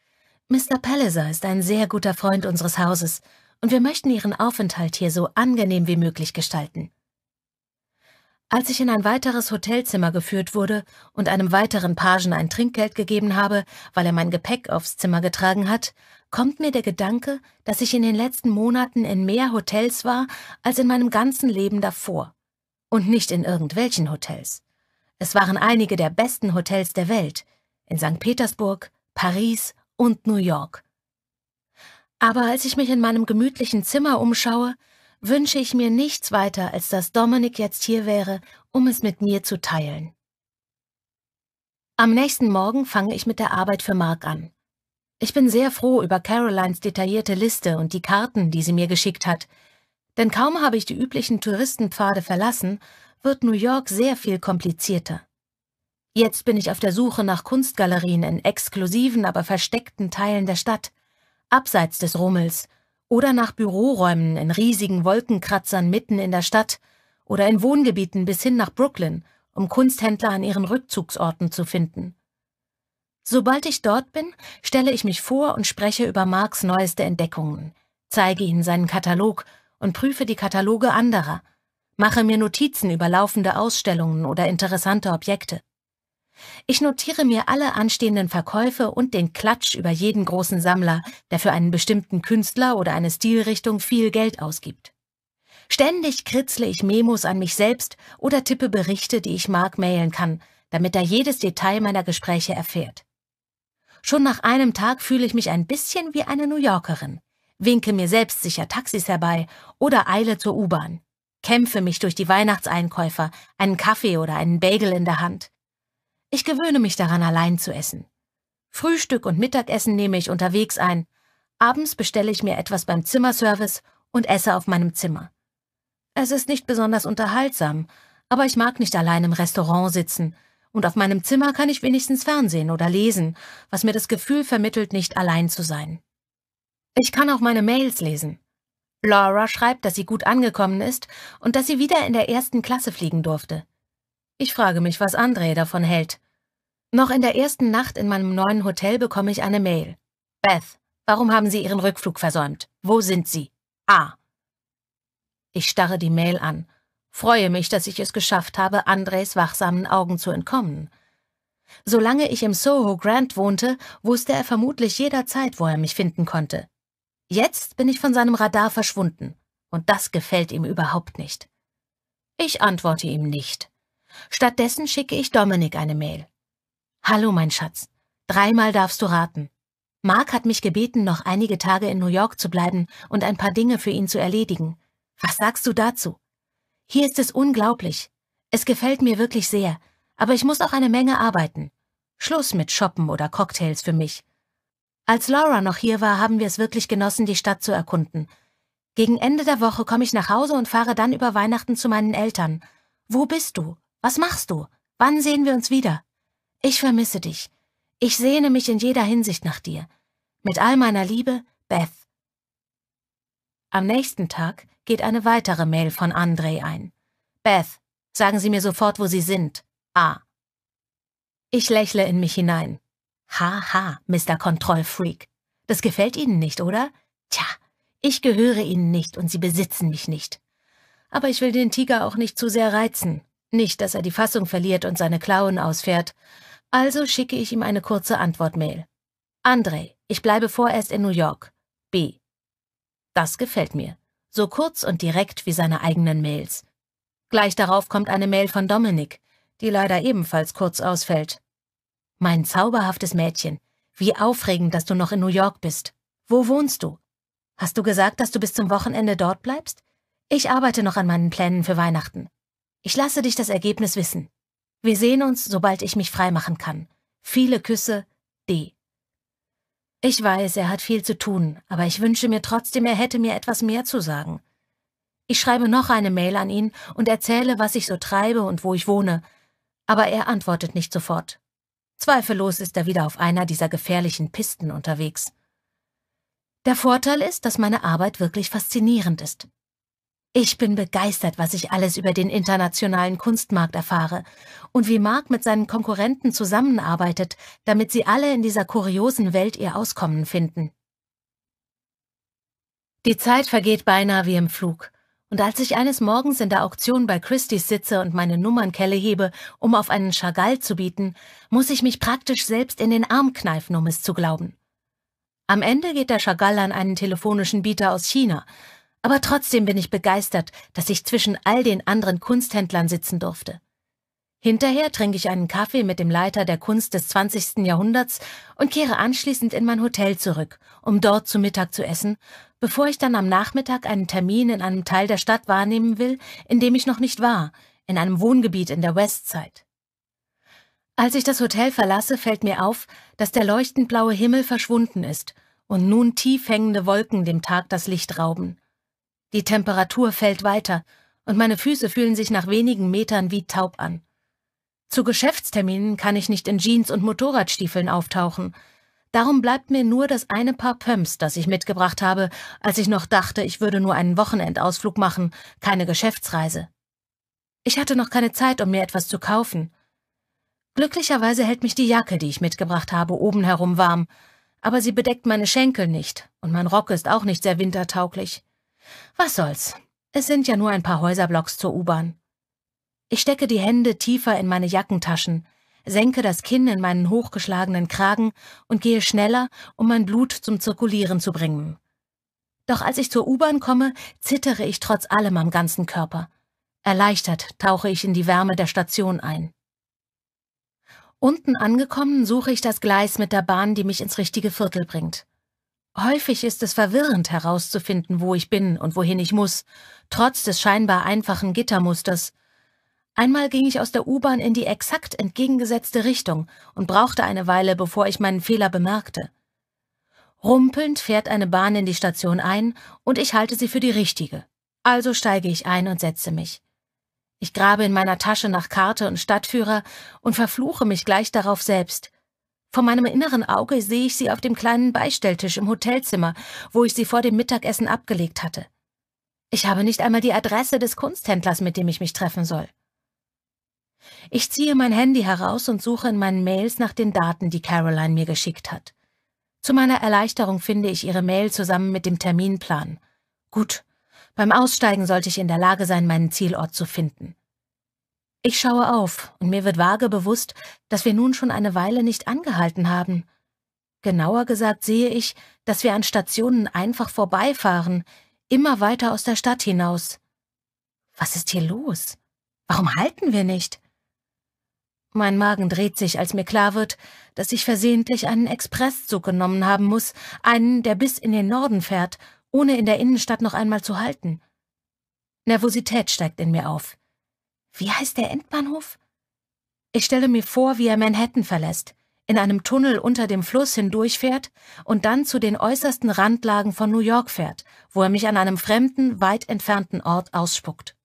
Mr. Palliser ist ein sehr guter Freund unseres Hauses und wir möchten Ihren Aufenthalt hier so angenehm wie möglich gestalten. Als ich in ein weiteres Hotelzimmer geführt wurde und einem weiteren Pagen ein Trinkgeld gegeben habe, weil er mein Gepäck aufs Zimmer getragen hat, kommt mir der Gedanke, dass ich in den letzten Monaten in mehr Hotels war als in meinem ganzen Leben davor. Und nicht in irgendwelchen Hotels. Es waren einige der besten Hotels der Welt, in St. Petersburg, Paris und New York. Aber als ich mich in meinem gemütlichen Zimmer umschaue, wünsche ich mir nichts weiter, als dass Dominik jetzt hier wäre, um es mit mir zu teilen. Am nächsten Morgen fange ich mit der Arbeit für Mark an. Ich bin sehr froh über Carolines detaillierte Liste und die Karten, die sie mir geschickt hat, denn kaum habe ich die üblichen Touristenpfade verlassen, wird New York sehr viel komplizierter. Jetzt bin ich auf der Suche nach Kunstgalerien in exklusiven, aber versteckten Teilen der Stadt, abseits des Rummels, oder nach Büroräumen in riesigen Wolkenkratzern mitten in der Stadt oder in Wohngebieten bis hin nach Brooklyn, um Kunsthändler an ihren Rückzugsorten zu finden. Sobald ich dort bin, stelle ich mich vor und spreche über Marks neueste Entdeckungen, zeige ihnen seinen Katalog und prüfe die Kataloge anderer, mache mir Notizen über laufende Ausstellungen oder interessante Objekte. Ich notiere mir alle anstehenden Verkäufe und den Klatsch über jeden großen Sammler, der für einen bestimmten Künstler oder eine Stilrichtung viel Geld ausgibt. Ständig kritzle ich Memos an mich selbst oder tippe Berichte, die ich Mark mailen kann, damit er jedes Detail meiner Gespräche erfährt. Schon nach einem Tag fühle ich mich ein bisschen wie eine New Yorkerin, winke mir selbstsicher Taxis herbei oder eile zur U-Bahn, kämpfe mich durch die Weihnachtseinkäufer, einen Kaffee oder einen Bagel in der Hand. Ich gewöhne mich daran, allein zu essen. Frühstück und Mittagessen nehme ich unterwegs ein, abends bestelle ich mir etwas beim Zimmerservice und esse auf meinem Zimmer. Es ist nicht besonders unterhaltsam, aber ich mag nicht allein im Restaurant sitzen, und auf meinem Zimmer kann ich wenigstens Fernsehen oder lesen, was mir das Gefühl vermittelt, nicht allein zu sein. Ich kann auch meine Mails lesen. Laura schreibt, dass sie gut angekommen ist und dass sie wieder in der ersten Klasse fliegen durfte. Ich frage mich, was André davon hält. Noch in der ersten Nacht in meinem neuen Hotel bekomme ich eine Mail. Beth, warum haben Sie Ihren Rückflug versäumt? Wo sind Sie? A. Ah. Ich starre die Mail an Freue mich, dass ich es geschafft habe, Andres wachsamen Augen zu entkommen. Solange ich im Soho Grant wohnte, wusste er vermutlich jederzeit, wo er mich finden konnte. Jetzt bin ich von seinem Radar verschwunden, und das gefällt ihm überhaupt nicht. Ich antworte ihm nicht. Stattdessen schicke ich Dominik eine Mail. Hallo, mein Schatz. Dreimal darfst du raten. Mark hat mich gebeten, noch einige Tage in New York zu bleiben und ein paar Dinge für ihn zu erledigen. Was sagst du dazu? Hier ist es unglaublich. Es gefällt mir wirklich sehr, aber ich muss auch eine Menge arbeiten. Schluss mit Shoppen oder Cocktails für mich. Als Laura noch hier war, haben wir es wirklich genossen, die Stadt zu erkunden. Gegen Ende der Woche komme ich nach Hause und fahre dann über Weihnachten zu meinen Eltern. Wo bist du? Was machst du? Wann sehen wir uns wieder? Ich vermisse dich. Ich sehne mich in jeder Hinsicht nach dir. Mit all meiner Liebe, Beth. Am nächsten Tag geht eine weitere Mail von Andrei ein. Beth, sagen Sie mir sofort, wo Sie sind. A. Ich lächle in mich hinein. Ha, ha, Mr. Kontrollfreak. Das gefällt Ihnen nicht, oder? Tja, ich gehöre Ihnen nicht und Sie besitzen mich nicht. Aber ich will den Tiger auch nicht zu sehr reizen. Nicht, dass er die Fassung verliert und seine Klauen ausfährt. Also schicke ich ihm eine kurze Antwortmail. Andrei, ich bleibe vorerst in New York. B. Das gefällt mir so kurz und direkt wie seine eigenen Mails. Gleich darauf kommt eine Mail von Dominik, die leider ebenfalls kurz ausfällt. Mein zauberhaftes Mädchen, wie aufregend, dass du noch in New York bist. Wo wohnst du? Hast du gesagt, dass du bis zum Wochenende dort bleibst? Ich arbeite noch an meinen Plänen für Weihnachten. Ich lasse dich das Ergebnis wissen. Wir sehen uns, sobald ich mich freimachen kann. Viele Küsse, D. Ich weiß, er hat viel zu tun, aber ich wünsche mir trotzdem, er hätte mir etwas mehr zu sagen. Ich schreibe noch eine Mail an ihn und erzähle, was ich so treibe und wo ich wohne, aber er antwortet nicht sofort. Zweifellos ist er wieder auf einer dieser gefährlichen Pisten unterwegs. Der Vorteil ist, dass meine Arbeit wirklich faszinierend ist. Ich bin begeistert, was ich alles über den internationalen Kunstmarkt erfahre und wie Marc mit seinen Konkurrenten zusammenarbeitet, damit sie alle in dieser kuriosen Welt ihr Auskommen finden. Die Zeit vergeht beinahe wie im Flug, und als ich eines Morgens in der Auktion bei Christie's sitze und meine Nummernkelle hebe, um auf einen Chagall zu bieten, muss ich mich praktisch selbst in den Arm kneifen, um es zu glauben. Am Ende geht der Chagall an einen telefonischen Bieter aus China – aber trotzdem bin ich begeistert, dass ich zwischen all den anderen Kunsthändlern sitzen durfte. Hinterher trinke ich einen Kaffee mit dem Leiter der Kunst des 20. Jahrhunderts und kehre anschließend in mein Hotel zurück, um dort zu Mittag zu essen, bevor ich dann am Nachmittag einen Termin in einem Teil der Stadt wahrnehmen will, in dem ich noch nicht war, in einem Wohngebiet in der Westside. Als ich das Hotel verlasse, fällt mir auf, dass der leuchtend blaue Himmel verschwunden ist und nun tief hängende Wolken dem Tag das Licht rauben. Die Temperatur fällt weiter und meine Füße fühlen sich nach wenigen Metern wie taub an. Zu Geschäftsterminen kann ich nicht in Jeans und Motorradstiefeln auftauchen. Darum bleibt mir nur das eine Paar Pumps, das ich mitgebracht habe, als ich noch dachte, ich würde nur einen Wochenendausflug machen, keine Geschäftsreise. Ich hatte noch keine Zeit, um mir etwas zu kaufen. Glücklicherweise hält mich die Jacke, die ich mitgebracht habe, oben herum warm, aber sie bedeckt meine Schenkel nicht und mein Rock ist auch nicht sehr wintertauglich. Was soll's? Es sind ja nur ein paar Häuserblocks zur U-Bahn. Ich stecke die Hände tiefer in meine Jackentaschen, senke das Kinn in meinen hochgeschlagenen Kragen und gehe schneller, um mein Blut zum Zirkulieren zu bringen. Doch als ich zur U-Bahn komme, zittere ich trotz allem am ganzen Körper. Erleichtert tauche ich in die Wärme der Station ein. Unten angekommen suche ich das Gleis mit der Bahn, die mich ins richtige Viertel bringt. Häufig ist es verwirrend herauszufinden, wo ich bin und wohin ich muss, trotz des scheinbar einfachen Gittermusters. Einmal ging ich aus der U-Bahn in die exakt entgegengesetzte Richtung und brauchte eine Weile, bevor ich meinen Fehler bemerkte. Rumpelnd fährt eine Bahn in die Station ein und ich halte sie für die richtige. Also steige ich ein und setze mich. Ich grabe in meiner Tasche nach Karte und Stadtführer und verfluche mich gleich darauf selbst – vor meinem inneren Auge sehe ich sie auf dem kleinen Beistelltisch im Hotelzimmer, wo ich sie vor dem Mittagessen abgelegt hatte. Ich habe nicht einmal die Adresse des Kunsthändlers, mit dem ich mich treffen soll. Ich ziehe mein Handy heraus und suche in meinen Mails nach den Daten, die Caroline mir geschickt hat. Zu meiner Erleichterung finde ich ihre Mail zusammen mit dem Terminplan. Gut, beim Aussteigen sollte ich in der Lage sein, meinen Zielort zu finden. Ich schaue auf, und mir wird vage bewusst, dass wir nun schon eine Weile nicht angehalten haben. Genauer gesagt sehe ich, dass wir an Stationen einfach vorbeifahren, immer weiter aus der Stadt hinaus. Was ist hier los? Warum halten wir nicht? Mein Magen dreht sich, als mir klar wird, dass ich versehentlich einen Expresszug genommen haben muss, einen, der bis in den Norden fährt, ohne in der Innenstadt noch einmal zu halten. Nervosität steigt in mir auf. Wie heißt der Endbahnhof? Ich stelle mir vor, wie er Manhattan verlässt, in einem Tunnel unter dem Fluss hindurchfährt und dann zu den äußersten Randlagen von New York fährt, wo er mich an einem fremden, weit entfernten Ort ausspuckt.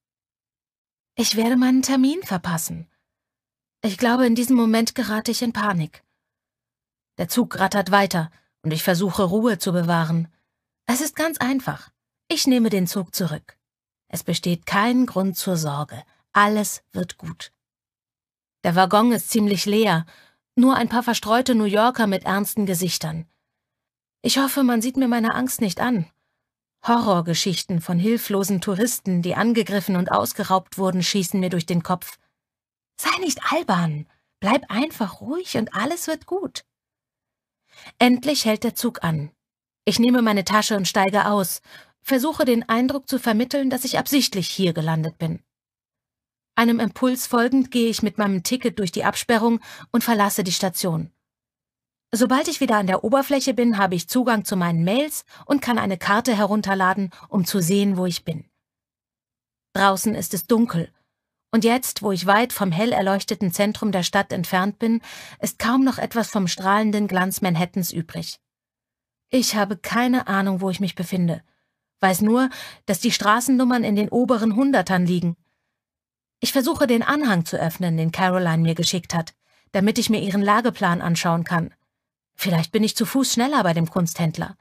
Ich werde meinen Termin verpassen. Ich glaube, in diesem Moment gerate ich in Panik. Der Zug rattert weiter und ich versuche Ruhe zu bewahren. Es ist ganz einfach. Ich nehme den Zug zurück. Es besteht kein Grund zur Sorge. Alles wird gut. Der Waggon ist ziemlich leer, nur ein paar verstreute New Yorker mit ernsten Gesichtern. Ich hoffe, man sieht mir meine Angst nicht an. Horrorgeschichten von hilflosen Touristen, die angegriffen und ausgeraubt wurden, schießen mir durch den Kopf. Sei nicht albern, bleib einfach ruhig und alles wird gut. Endlich hält der Zug an. Ich nehme meine Tasche und steige aus, versuche den Eindruck zu vermitteln, dass ich absichtlich hier gelandet bin. Einem Impuls folgend gehe ich mit meinem Ticket durch die Absperrung und verlasse die Station. Sobald ich wieder an der Oberfläche bin, habe ich Zugang zu meinen Mails und kann eine Karte herunterladen, um zu sehen, wo ich bin. Draußen ist es dunkel. Und jetzt, wo ich weit vom hell erleuchteten Zentrum der Stadt entfernt bin, ist kaum noch etwas vom strahlenden Glanz Manhattans übrig. Ich habe keine Ahnung, wo ich mich befinde. Weiß nur, dass die Straßennummern in den oberen Hundertern liegen ich versuche den Anhang zu öffnen, den Caroline mir geschickt hat, damit ich mir ihren Lageplan anschauen kann. Vielleicht bin ich zu Fuß schneller bei dem Kunsthändler.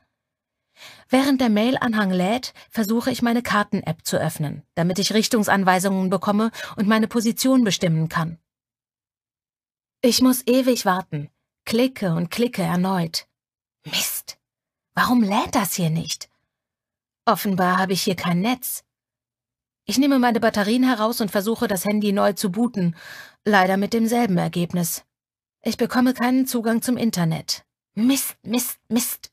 Während der Mail-Anhang lädt, versuche ich meine Karten-App zu öffnen, damit ich Richtungsanweisungen bekomme und meine Position bestimmen kann. Ich muss ewig warten, klicke und klicke erneut. Mist! Warum lädt das hier nicht? Offenbar habe ich hier kein Netz. Ich nehme meine Batterien heraus und versuche, das Handy neu zu booten, leider mit demselben Ergebnis. Ich bekomme keinen Zugang zum Internet. Mist, Mist, Mist.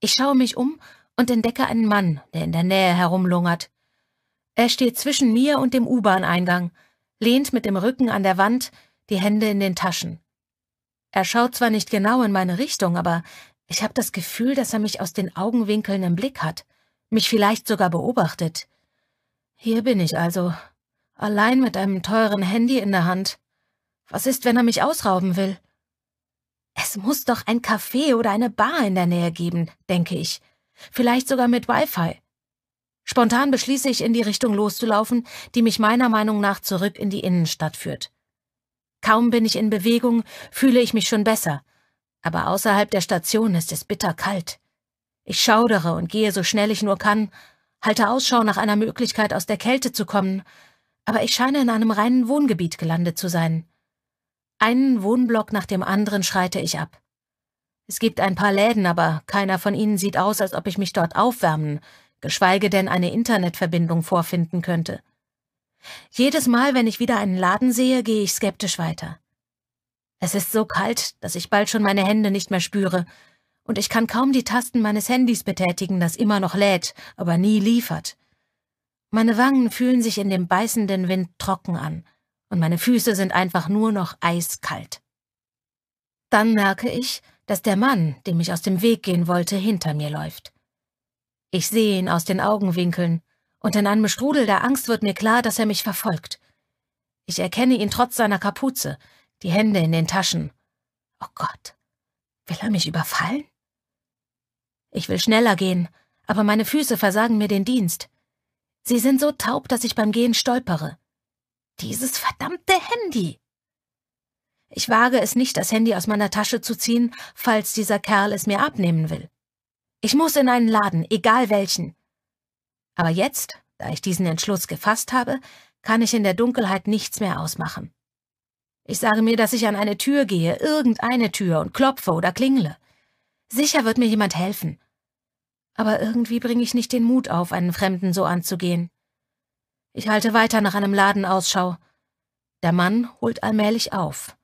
Ich schaue mich um und entdecke einen Mann, der in der Nähe herumlungert. Er steht zwischen mir und dem U-Bahn-Eingang, lehnt mit dem Rücken an der Wand, die Hände in den Taschen. Er schaut zwar nicht genau in meine Richtung, aber ich habe das Gefühl, dass er mich aus den Augenwinkeln im Blick hat, mich vielleicht sogar beobachtet. Hier bin ich also, allein mit einem teuren Handy in der Hand. Was ist, wenn er mich ausrauben will? Es muss doch ein Café oder eine Bar in der Nähe geben, denke ich. Vielleicht sogar mit Wi-Fi. Spontan beschließe ich, in die Richtung loszulaufen, die mich meiner Meinung nach zurück in die Innenstadt führt. Kaum bin ich in Bewegung, fühle ich mich schon besser. Aber außerhalb der Station ist es bitter kalt. Ich schaudere und gehe so schnell ich nur kann, halte Ausschau nach einer Möglichkeit, aus der Kälte zu kommen, aber ich scheine in einem reinen Wohngebiet gelandet zu sein. Einen Wohnblock nach dem anderen schreite ich ab. Es gibt ein paar Läden, aber keiner von ihnen sieht aus, als ob ich mich dort aufwärmen, geschweige denn eine Internetverbindung vorfinden könnte. Jedes Mal, wenn ich wieder einen Laden sehe, gehe ich skeptisch weiter. Es ist so kalt, dass ich bald schon meine Hände nicht mehr spüre, und ich kann kaum die Tasten meines Handys betätigen, das immer noch lädt, aber nie liefert. Meine Wangen fühlen sich in dem beißenden Wind trocken an, und meine Füße sind einfach nur noch eiskalt. Dann merke ich, dass der Mann, dem ich aus dem Weg gehen wollte, hinter mir läuft. Ich sehe ihn aus den Augenwinkeln, und in einem Strudel der Angst wird mir klar, dass er mich verfolgt. Ich erkenne ihn trotz seiner Kapuze, die Hände in den Taschen. Oh Gott, will er mich überfallen? Ich will schneller gehen, aber meine Füße versagen mir den Dienst. Sie sind so taub, dass ich beim Gehen stolpere. Dieses verdammte Handy. Ich wage es nicht, das Handy aus meiner Tasche zu ziehen, falls dieser Kerl es mir abnehmen will. Ich muss in einen Laden, egal welchen. Aber jetzt, da ich diesen Entschluss gefasst habe, kann ich in der Dunkelheit nichts mehr ausmachen. Ich sage mir, dass ich an eine Tür gehe, irgendeine Tür, und klopfe oder klingle. Sicher wird mir jemand helfen aber irgendwie bringe ich nicht den Mut auf, einen Fremden so anzugehen. Ich halte weiter nach einem Ladenausschau. Der Mann holt allmählich auf.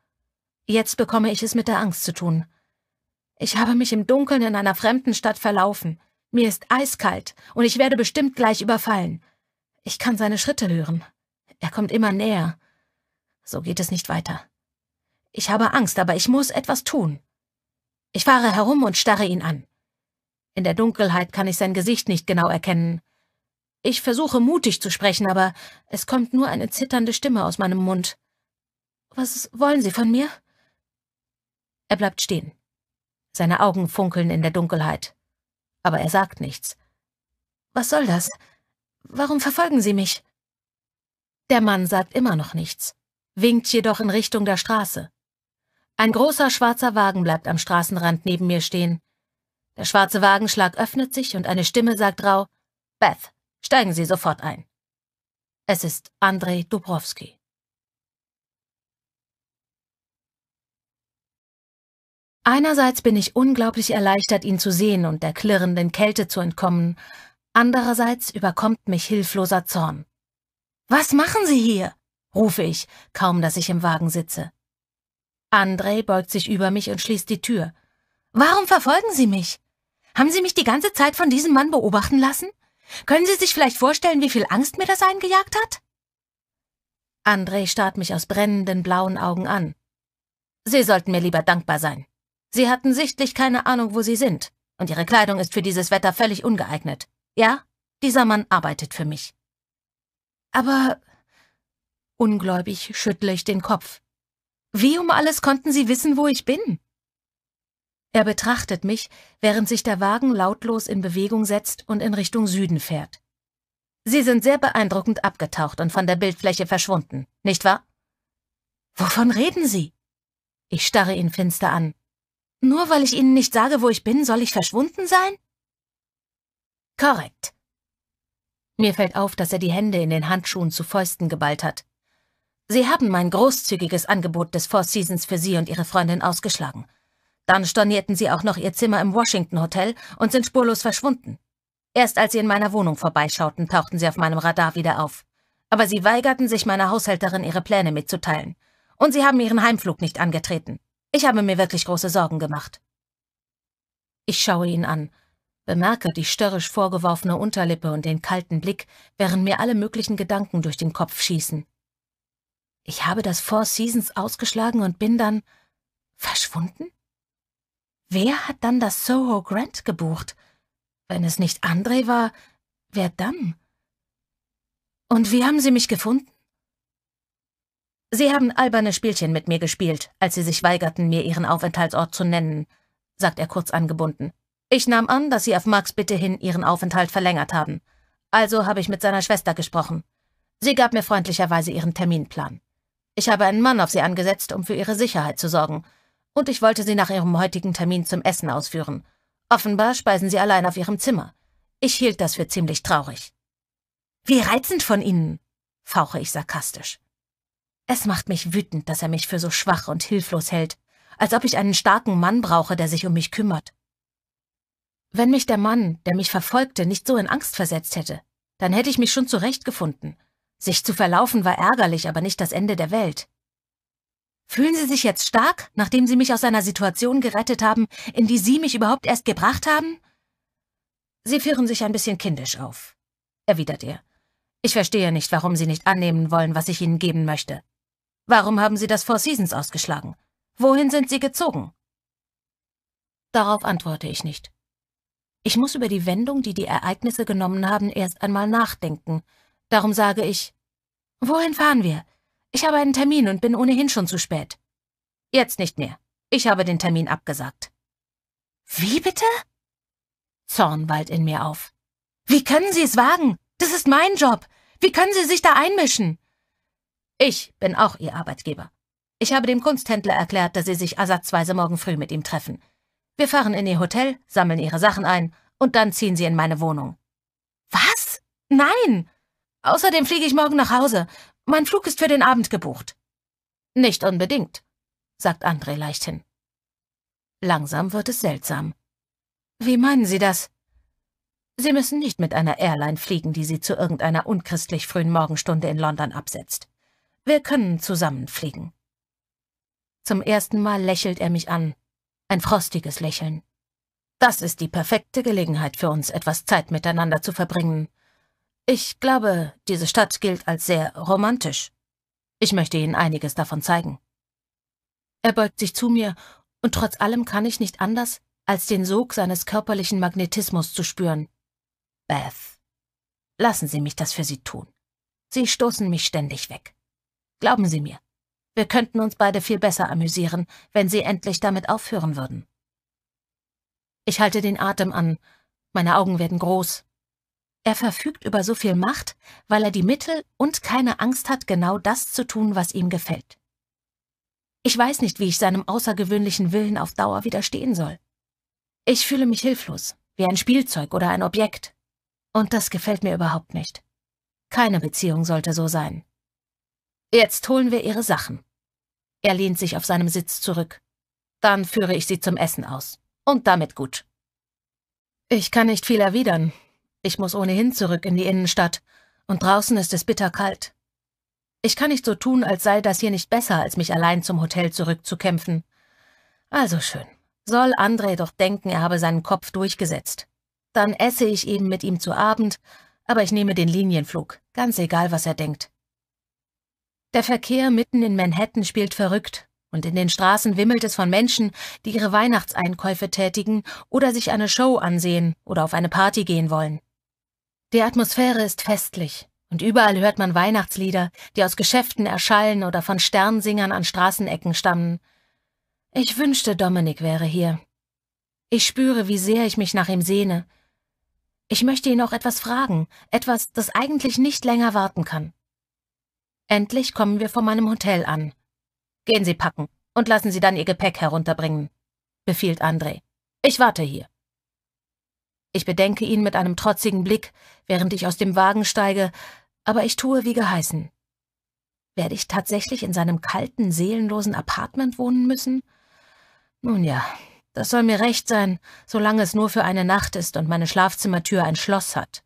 Jetzt bekomme ich es mit der Angst zu tun. Ich habe mich im Dunkeln in einer fremden Stadt verlaufen. Mir ist eiskalt und ich werde bestimmt gleich überfallen. Ich kann seine Schritte hören. Er kommt immer näher. So geht es nicht weiter. Ich habe Angst, aber ich muss etwas tun. Ich fahre herum und starre ihn an. In der Dunkelheit kann ich sein Gesicht nicht genau erkennen. Ich versuche mutig zu sprechen, aber es kommt nur eine zitternde Stimme aus meinem Mund. Was wollen Sie von mir? Er bleibt stehen. Seine Augen funkeln in der Dunkelheit. Aber er sagt nichts. Was soll das? Warum verfolgen Sie mich? Der Mann sagt immer noch nichts, winkt jedoch in Richtung der Straße. Ein großer schwarzer Wagen bleibt am Straßenrand neben mir stehen. Der schwarze Wagenschlag öffnet sich und eine Stimme sagt rau, Beth, steigen Sie sofort ein. Es ist Andrei Dubrowski. Einerseits bin ich unglaublich erleichtert, ihn zu sehen und der klirrenden Kälte zu entkommen. Andererseits überkommt mich hilfloser Zorn. Was machen Sie hier? rufe ich, kaum dass ich im Wagen sitze. Andrei beugt sich über mich und schließt die Tür. Warum verfolgen Sie mich? Haben Sie mich die ganze Zeit von diesem Mann beobachten lassen? Können Sie sich vielleicht vorstellen, wie viel Angst mir das eingejagt hat? André starrt mich aus brennenden blauen Augen an. Sie sollten mir lieber dankbar sein. Sie hatten sichtlich keine Ahnung, wo Sie sind, und Ihre Kleidung ist für dieses Wetter völlig ungeeignet. Ja, dieser Mann arbeitet für mich. Aber... Ungläubig schüttle ich den Kopf. Wie um alles konnten Sie wissen, wo ich bin? Er betrachtet mich, während sich der Wagen lautlos in Bewegung setzt und in Richtung Süden fährt. Sie sind sehr beeindruckend abgetaucht und von der Bildfläche verschwunden, nicht wahr? Wovon reden Sie? Ich starre ihn finster an. Nur weil ich Ihnen nicht sage, wo ich bin, soll ich verschwunden sein? Korrekt. Mir fällt auf, dass er die Hände in den Handschuhen zu Fäusten geballt hat. Sie haben mein großzügiges Angebot des Four Seasons für Sie und Ihre Freundin ausgeschlagen. Dann stornierten sie auch noch ihr Zimmer im Washington Hotel und sind spurlos verschwunden. Erst als sie in meiner Wohnung vorbeischauten, tauchten sie auf meinem Radar wieder auf. Aber sie weigerten sich meiner Haushälterin ihre Pläne mitzuteilen. Und sie haben ihren Heimflug nicht angetreten. Ich habe mir wirklich große Sorgen gemacht. Ich schaue ihn an, bemerke die störrisch vorgeworfene Unterlippe und den kalten Blick, während mir alle möglichen Gedanken durch den Kopf schießen. Ich habe das Four Seasons ausgeschlagen und bin dann verschwunden? Wer hat dann das Soho Grant gebucht? Wenn es nicht André war, wer dann? Und wie haben Sie mich gefunden? Sie haben alberne Spielchen mit mir gespielt, als Sie sich weigerten, mir Ihren Aufenthaltsort zu nennen, sagt er kurz angebunden. Ich nahm an, dass Sie auf Marks Bitte hin Ihren Aufenthalt verlängert haben. Also habe ich mit seiner Schwester gesprochen. Sie gab mir freundlicherweise ihren Terminplan. Ich habe einen Mann auf sie angesetzt, um für ihre Sicherheit zu sorgen – und ich wollte sie nach ihrem heutigen Termin zum Essen ausführen. Offenbar speisen sie allein auf ihrem Zimmer. Ich hielt das für ziemlich traurig. Wie reizend von Ihnen, fauche ich sarkastisch. Es macht mich wütend, dass er mich für so schwach und hilflos hält, als ob ich einen starken Mann brauche, der sich um mich kümmert. Wenn mich der Mann, der mich verfolgte, nicht so in Angst versetzt hätte, dann hätte ich mich schon zurechtgefunden. Sich zu verlaufen war ärgerlich, aber nicht das Ende der Welt. Fühlen Sie sich jetzt stark, nachdem Sie mich aus einer Situation gerettet haben, in die Sie mich überhaupt erst gebracht haben? Sie führen sich ein bisschen kindisch auf, erwidert er. Ich verstehe nicht, warum Sie nicht annehmen wollen, was ich Ihnen geben möchte. Warum haben Sie das Four Seasons ausgeschlagen? Wohin sind Sie gezogen? Darauf antworte ich nicht. Ich muss über die Wendung, die die Ereignisse genommen haben, erst einmal nachdenken. Darum sage ich, wohin fahren wir? Ich habe einen Termin und bin ohnehin schon zu spät. Jetzt nicht mehr. Ich habe den Termin abgesagt. Wie bitte? Zorn wallt in mir auf. Wie können Sie es wagen? Das ist mein Job. Wie können Sie sich da einmischen? Ich bin auch Ihr Arbeitgeber. Ich habe dem Kunsthändler erklärt, dass Sie sich ersatzweise morgen früh mit ihm treffen. Wir fahren in Ihr Hotel, sammeln Ihre Sachen ein und dann ziehen Sie in meine Wohnung. Was? Nein! Außerdem fliege ich morgen nach Hause mein Flug ist für den Abend gebucht. Nicht unbedingt, sagt André leichthin. Langsam wird es seltsam. Wie meinen Sie das? Sie müssen nicht mit einer Airline fliegen, die Sie zu irgendeiner unchristlich frühen Morgenstunde in London absetzt. Wir können zusammen fliegen. Zum ersten Mal lächelt er mich an. Ein frostiges Lächeln. Das ist die perfekte Gelegenheit für uns, etwas Zeit miteinander zu verbringen ich glaube, diese Stadt gilt als sehr romantisch. Ich möchte Ihnen einiges davon zeigen. Er beugt sich zu mir, und trotz allem kann ich nicht anders, als den Sog seines körperlichen Magnetismus zu spüren. Beth, lassen Sie mich das für Sie tun. Sie stoßen mich ständig weg. Glauben Sie mir, wir könnten uns beide viel besser amüsieren, wenn Sie endlich damit aufhören würden. Ich halte den Atem an, meine Augen werden groß, er verfügt über so viel Macht, weil er die Mittel und keine Angst hat, genau das zu tun, was ihm gefällt. Ich weiß nicht, wie ich seinem außergewöhnlichen Willen auf Dauer widerstehen soll. Ich fühle mich hilflos, wie ein Spielzeug oder ein Objekt. Und das gefällt mir überhaupt nicht. Keine Beziehung sollte so sein. Jetzt holen wir ihre Sachen. Er lehnt sich auf seinem Sitz zurück. Dann führe ich sie zum Essen aus. Und damit gut. Ich kann nicht viel erwidern, ich muss ohnehin zurück in die Innenstadt, und draußen ist es bitterkalt. Ich kann nicht so tun, als sei das hier nicht besser, als mich allein zum Hotel zurückzukämpfen. Also schön. Soll André doch denken, er habe seinen Kopf durchgesetzt. Dann esse ich eben mit ihm zu Abend, aber ich nehme den Linienflug, ganz egal, was er denkt. Der Verkehr mitten in Manhattan spielt verrückt, und in den Straßen wimmelt es von Menschen, die ihre Weihnachtseinkäufe tätigen oder sich eine Show ansehen oder auf eine Party gehen wollen. Die Atmosphäre ist festlich und überall hört man Weihnachtslieder, die aus Geschäften erschallen oder von Sternsingern an Straßenecken stammen. Ich wünschte, Dominik wäre hier. Ich spüre, wie sehr ich mich nach ihm sehne. Ich möchte ihn auch etwas fragen, etwas, das eigentlich nicht länger warten kann. Endlich kommen wir vor meinem Hotel an. Gehen Sie packen und lassen Sie dann Ihr Gepäck herunterbringen, befiehlt André. Ich warte hier. Ich bedenke ihn mit einem trotzigen Blick, während ich aus dem Wagen steige, aber ich tue wie geheißen. Werde ich tatsächlich in seinem kalten, seelenlosen Apartment wohnen müssen? Nun ja, das soll mir recht sein, solange es nur für eine Nacht ist und meine Schlafzimmertür ein Schloss hat.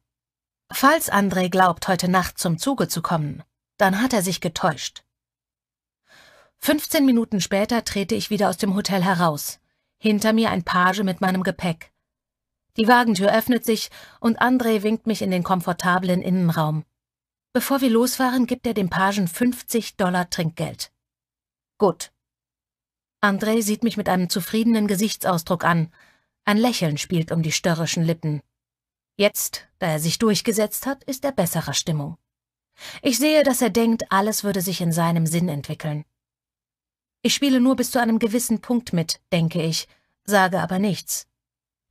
Falls André glaubt, heute Nacht zum Zuge zu kommen, dann hat er sich getäuscht. 15 Minuten später trete ich wieder aus dem Hotel heraus. Hinter mir ein Page mit meinem Gepäck. Die Wagentür öffnet sich und André winkt mich in den komfortablen Innenraum. Bevor wir losfahren, gibt er dem Pagen 50 Dollar Trinkgeld. Gut. André sieht mich mit einem zufriedenen Gesichtsausdruck an. Ein Lächeln spielt um die störrischen Lippen. Jetzt, da er sich durchgesetzt hat, ist er besserer Stimmung. Ich sehe, dass er denkt, alles würde sich in seinem Sinn entwickeln. Ich spiele nur bis zu einem gewissen Punkt mit, denke ich, sage aber nichts.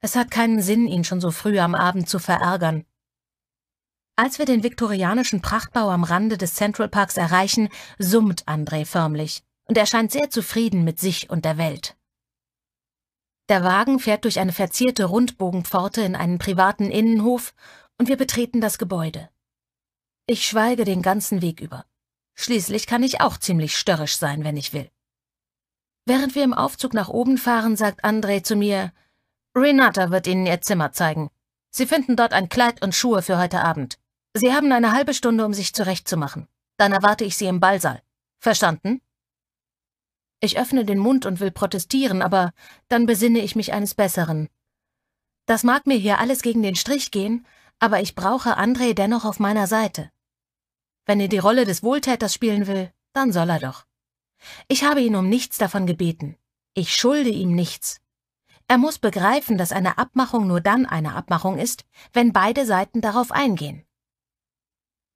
Es hat keinen Sinn, ihn schon so früh am Abend zu verärgern. Als wir den viktorianischen Prachtbau am Rande des Central Parks erreichen, summt André förmlich und er scheint sehr zufrieden mit sich und der Welt. Der Wagen fährt durch eine verzierte Rundbogenpforte in einen privaten Innenhof und wir betreten das Gebäude. Ich schweige den ganzen Weg über. Schließlich kann ich auch ziemlich störrisch sein, wenn ich will. Während wir im Aufzug nach oben fahren, sagt André zu mir, Renata wird Ihnen Ihr Zimmer zeigen. Sie finden dort ein Kleid und Schuhe für heute Abend. Sie haben eine halbe Stunde, um sich zurechtzumachen. Dann erwarte ich Sie im Ballsaal. Verstanden? Ich öffne den Mund und will protestieren, aber dann besinne ich mich eines Besseren. Das mag mir hier alles gegen den Strich gehen, aber ich brauche André dennoch auf meiner Seite. Wenn er die Rolle des Wohltäters spielen will, dann soll er doch. Ich habe ihn um nichts davon gebeten. Ich schulde ihm nichts. Er muss begreifen, dass eine Abmachung nur dann eine Abmachung ist, wenn beide Seiten darauf eingehen.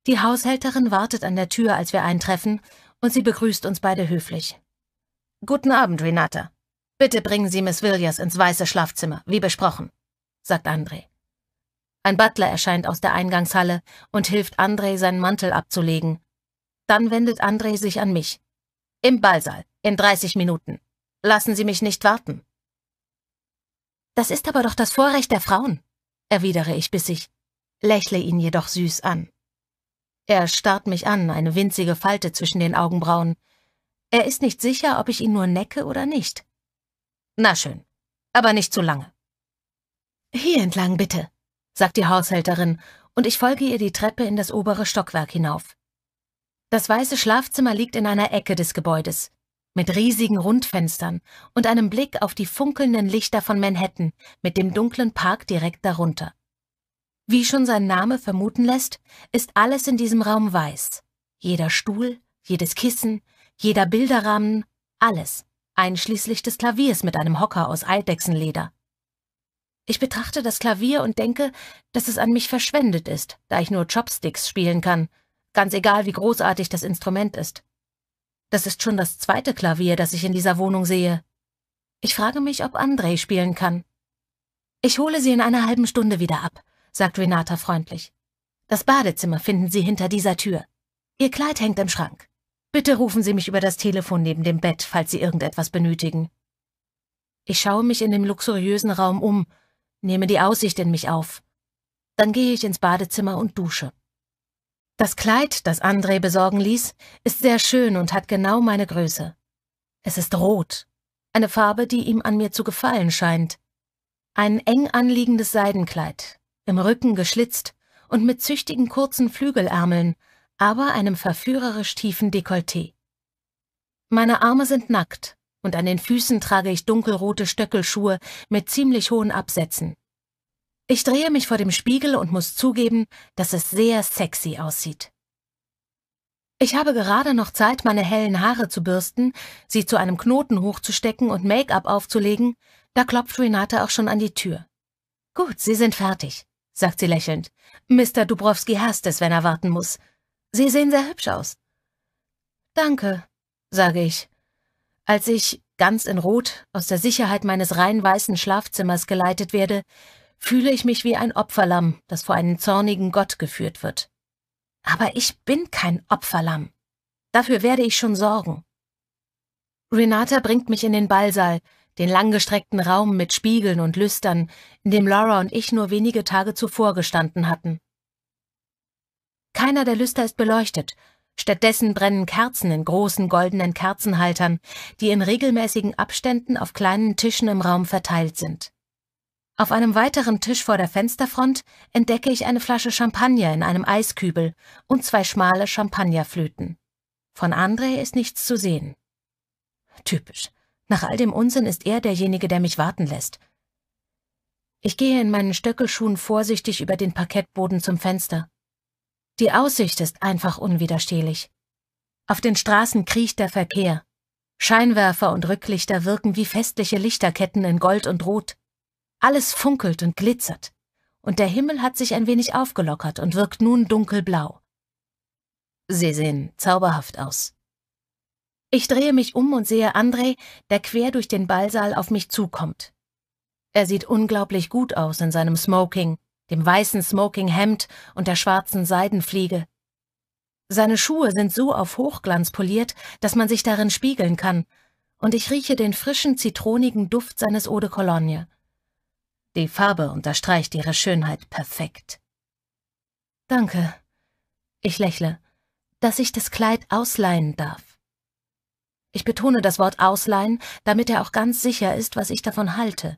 Die Haushälterin wartet an der Tür, als wir eintreffen, und sie begrüßt uns beide höflich. Guten Abend, Renata. Bitte bringen Sie Miss Williams ins weiße Schlafzimmer, wie besprochen, sagt André. Ein Butler erscheint aus der Eingangshalle und hilft André, seinen Mantel abzulegen. Dann wendet André sich an mich. Im Ballsaal, in 30 Minuten. Lassen Sie mich nicht warten. Das ist aber doch das Vorrecht der Frauen, erwidere ich bissig, lächle ihn jedoch süß an. Er starrt mich an, eine winzige Falte zwischen den Augenbrauen. Er ist nicht sicher, ob ich ihn nur necke oder nicht. Na schön, aber nicht zu lange. Hier entlang bitte, sagt die Haushälterin, und ich folge ihr die Treppe in das obere Stockwerk hinauf. Das weiße Schlafzimmer liegt in einer Ecke des Gebäudes mit riesigen Rundfenstern und einem Blick auf die funkelnden Lichter von Manhattan mit dem dunklen Park direkt darunter. Wie schon sein Name vermuten lässt, ist alles in diesem Raum weiß. Jeder Stuhl, jedes Kissen, jeder Bilderrahmen, alles, einschließlich des Klaviers mit einem Hocker aus Eidechsenleder. Ich betrachte das Klavier und denke, dass es an mich verschwendet ist, da ich nur Chopsticks spielen kann, ganz egal wie großartig das Instrument ist. Das ist schon das zweite Klavier, das ich in dieser Wohnung sehe. Ich frage mich, ob Andrei spielen kann. Ich hole Sie in einer halben Stunde wieder ab, sagt Renata freundlich. Das Badezimmer finden Sie hinter dieser Tür. Ihr Kleid hängt im Schrank. Bitte rufen Sie mich über das Telefon neben dem Bett, falls Sie irgendetwas benötigen. Ich schaue mich in dem luxuriösen Raum um, nehme die Aussicht in mich auf. Dann gehe ich ins Badezimmer und dusche. Das Kleid, das André besorgen ließ, ist sehr schön und hat genau meine Größe. Es ist rot, eine Farbe, die ihm an mir zu gefallen scheint. Ein eng anliegendes Seidenkleid, im Rücken geschlitzt und mit züchtigen kurzen Flügelärmeln, aber einem verführerisch tiefen Dekolleté. Meine Arme sind nackt und an den Füßen trage ich dunkelrote Stöckelschuhe mit ziemlich hohen Absätzen. Ich drehe mich vor dem Spiegel und muss zugeben, dass es sehr sexy aussieht. Ich habe gerade noch Zeit, meine hellen Haare zu bürsten, sie zu einem Knoten hochzustecken und Make-up aufzulegen, da klopft Renate auch schon an die Tür. Gut, Sie sind fertig, sagt sie lächelnd. Mr. Dubrowski hasst es, wenn er warten muss. Sie sehen sehr hübsch aus. Danke, sage ich. Als ich, ganz in Rot, aus der Sicherheit meines rein weißen Schlafzimmers geleitet werde, fühle ich mich wie ein Opferlamm, das vor einen zornigen Gott geführt wird. Aber ich bin kein Opferlamm. Dafür werde ich schon sorgen. Renata bringt mich in den Ballsaal, den langgestreckten Raum mit Spiegeln und Lüstern, in dem Laura und ich nur wenige Tage zuvor gestanden hatten. Keiner der Lüster ist beleuchtet, stattdessen brennen Kerzen in großen goldenen Kerzenhaltern, die in regelmäßigen Abständen auf kleinen Tischen im Raum verteilt sind. Auf einem weiteren Tisch vor der Fensterfront entdecke ich eine Flasche Champagner in einem Eiskübel und zwei schmale Champagnerflöten. Von André ist nichts zu sehen. Typisch. Nach all dem Unsinn ist er derjenige, der mich warten lässt. Ich gehe in meinen Stöckelschuhen vorsichtig über den Parkettboden zum Fenster. Die Aussicht ist einfach unwiderstehlich. Auf den Straßen kriecht der Verkehr. Scheinwerfer und Rücklichter wirken wie festliche Lichterketten in Gold und Rot. Alles funkelt und glitzert, und der Himmel hat sich ein wenig aufgelockert und wirkt nun dunkelblau. Sie sehen zauberhaft aus. Ich drehe mich um und sehe André, der quer durch den Ballsaal auf mich zukommt. Er sieht unglaublich gut aus in seinem Smoking, dem weißen Smoking-Hemd und der schwarzen Seidenfliege. Seine Schuhe sind so auf Hochglanz poliert, dass man sich darin spiegeln kann, und ich rieche den frischen, zitronigen Duft seines Eau de Cologne. Die Farbe unterstreicht ihre Schönheit perfekt. Danke. Ich lächle, dass ich das Kleid ausleihen darf. Ich betone das Wort ausleihen, damit er auch ganz sicher ist, was ich davon halte.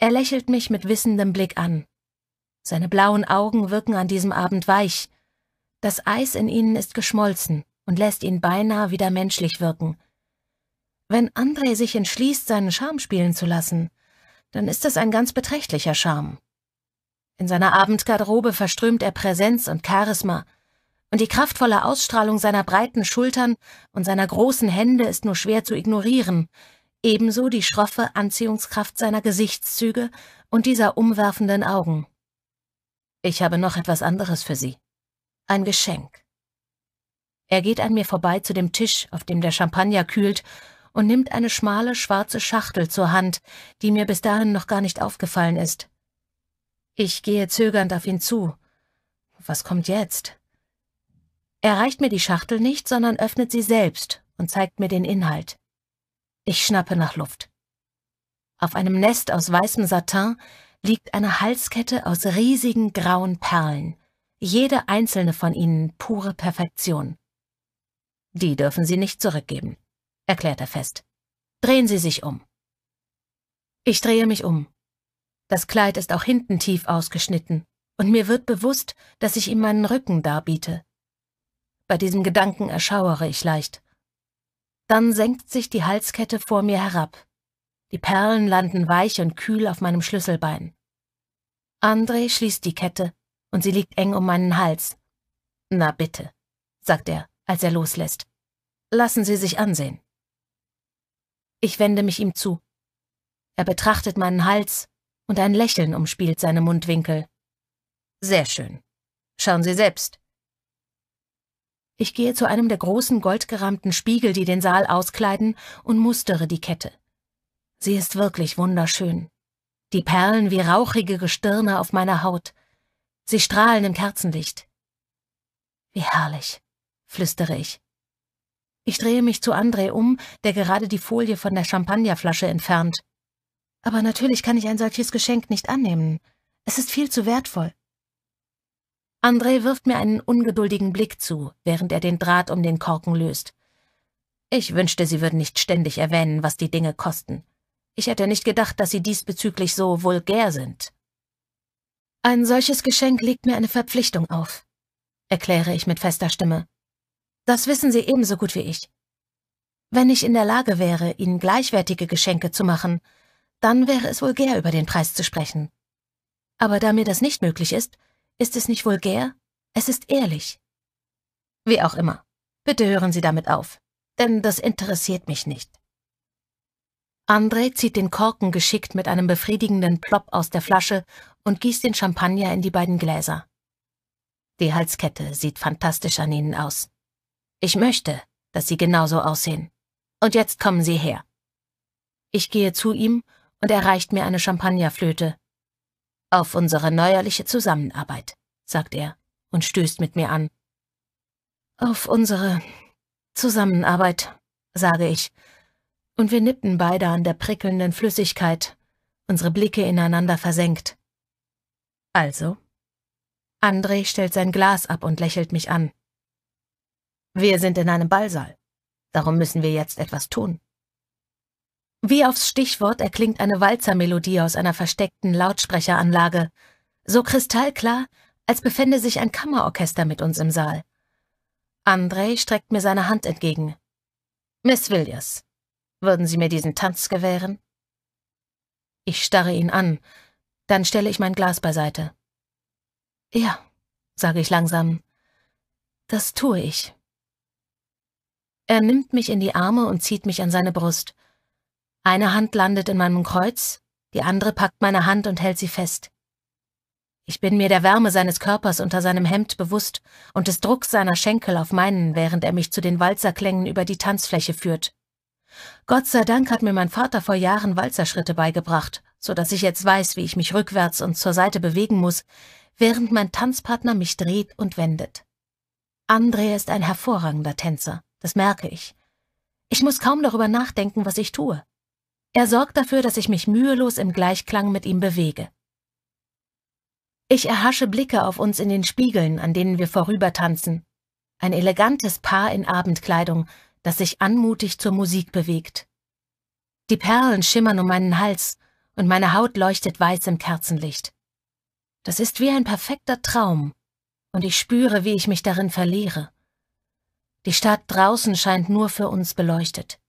Er lächelt mich mit wissendem Blick an. Seine blauen Augen wirken an diesem Abend weich. Das Eis in ihnen ist geschmolzen und lässt ihn beinahe wieder menschlich wirken. Wenn André sich entschließt, seinen Charme spielen zu lassen, dann ist es ein ganz beträchtlicher Charme. In seiner Abendgarderobe verströmt er Präsenz und Charisma, und die kraftvolle Ausstrahlung seiner breiten Schultern und seiner großen Hände ist nur schwer zu ignorieren, ebenso die schroffe Anziehungskraft seiner Gesichtszüge und dieser umwerfenden Augen. Ich habe noch etwas anderes für Sie. Ein Geschenk. Er geht an mir vorbei zu dem Tisch, auf dem der Champagner kühlt, und nimmt eine schmale schwarze Schachtel zur Hand, die mir bis dahin noch gar nicht aufgefallen ist. Ich gehe zögernd auf ihn zu. Was kommt jetzt? Er reicht mir die Schachtel nicht, sondern öffnet sie selbst und zeigt mir den Inhalt. Ich schnappe nach Luft. Auf einem Nest aus weißem Satin liegt eine Halskette aus riesigen grauen Perlen, jede einzelne von ihnen pure Perfektion. Die dürfen Sie nicht zurückgeben erklärt er fest. Drehen Sie sich um. Ich drehe mich um. Das Kleid ist auch hinten tief ausgeschnitten, und mir wird bewusst, dass ich ihm meinen Rücken darbiete. Bei diesem Gedanken erschauere ich leicht. Dann senkt sich die Halskette vor mir herab. Die Perlen landen weich und kühl auf meinem Schlüsselbein. André schließt die Kette und sie liegt eng um meinen Hals. Na bitte, sagt er, als er loslässt. Lassen Sie sich ansehen. Ich wende mich ihm zu. Er betrachtet meinen Hals und ein Lächeln umspielt seine Mundwinkel. Sehr schön. Schauen Sie selbst. Ich gehe zu einem der großen goldgerahmten Spiegel, die den Saal auskleiden, und mustere die Kette. Sie ist wirklich wunderschön. Die Perlen wie rauchige Gestirne auf meiner Haut. Sie strahlen im Kerzenlicht. Wie herrlich, flüstere ich. Ich drehe mich zu André um, der gerade die Folie von der Champagnerflasche entfernt. Aber natürlich kann ich ein solches Geschenk nicht annehmen. Es ist viel zu wertvoll. André wirft mir einen ungeduldigen Blick zu, während er den Draht um den Korken löst. Ich wünschte, Sie würden nicht ständig erwähnen, was die Dinge kosten. Ich hätte nicht gedacht, dass Sie diesbezüglich so vulgär sind. Ein solches Geschenk legt mir eine Verpflichtung auf, erkläre ich mit fester Stimme. Das wissen Sie ebenso gut wie ich. Wenn ich in der Lage wäre, Ihnen gleichwertige Geschenke zu machen, dann wäre es vulgär, über den Preis zu sprechen. Aber da mir das nicht möglich ist, ist es nicht vulgär, es ist ehrlich. Wie auch immer, bitte hören Sie damit auf, denn das interessiert mich nicht. André zieht den Korken geschickt mit einem befriedigenden Plopp aus der Flasche und gießt den Champagner in die beiden Gläser. Die Halskette sieht fantastisch an ihnen aus. Ich möchte, dass Sie genauso aussehen. Und jetzt kommen Sie her. Ich gehe zu ihm und er reicht mir eine Champagnerflöte. Auf unsere neuerliche Zusammenarbeit, sagt er und stößt mit mir an. Auf unsere Zusammenarbeit, sage ich, und wir nippen beide an der prickelnden Flüssigkeit, unsere Blicke ineinander versenkt. Also? André stellt sein Glas ab und lächelt mich an. Wir sind in einem Ballsaal. Darum müssen wir jetzt etwas tun. Wie aufs Stichwort erklingt eine Walzermelodie aus einer versteckten Lautsprecheranlage, so kristallklar, als befände sich ein Kammerorchester mit uns im Saal. Andrei streckt mir seine Hand entgegen. Miss Williams, würden Sie mir diesen Tanz gewähren? Ich starre ihn an, dann stelle ich mein Glas beiseite. Ja, sage ich langsam. Das tue ich. Er nimmt mich in die Arme und zieht mich an seine Brust. Eine Hand landet in meinem Kreuz, die andere packt meine Hand und hält sie fest. Ich bin mir der Wärme seines Körpers unter seinem Hemd bewusst und des Drucks seiner Schenkel auf meinen, während er mich zu den Walzerklängen über die Tanzfläche führt. Gott sei Dank hat mir mein Vater vor Jahren Walzerschritte beigebracht, so dass ich jetzt weiß, wie ich mich rückwärts und zur Seite bewegen muss, während mein Tanzpartner mich dreht und wendet. Andrea ist ein hervorragender Tänzer das merke ich. Ich muss kaum darüber nachdenken, was ich tue. Er sorgt dafür, dass ich mich mühelos im Gleichklang mit ihm bewege. Ich erhasche Blicke auf uns in den Spiegeln, an denen wir vorübertanzen. Ein elegantes Paar in Abendkleidung, das sich anmutig zur Musik bewegt. Die Perlen schimmern um meinen Hals und meine Haut leuchtet weiß im Kerzenlicht. Das ist wie ein perfekter Traum, und ich spüre, wie ich mich darin verliere. Die Stadt draußen scheint nur für uns beleuchtet.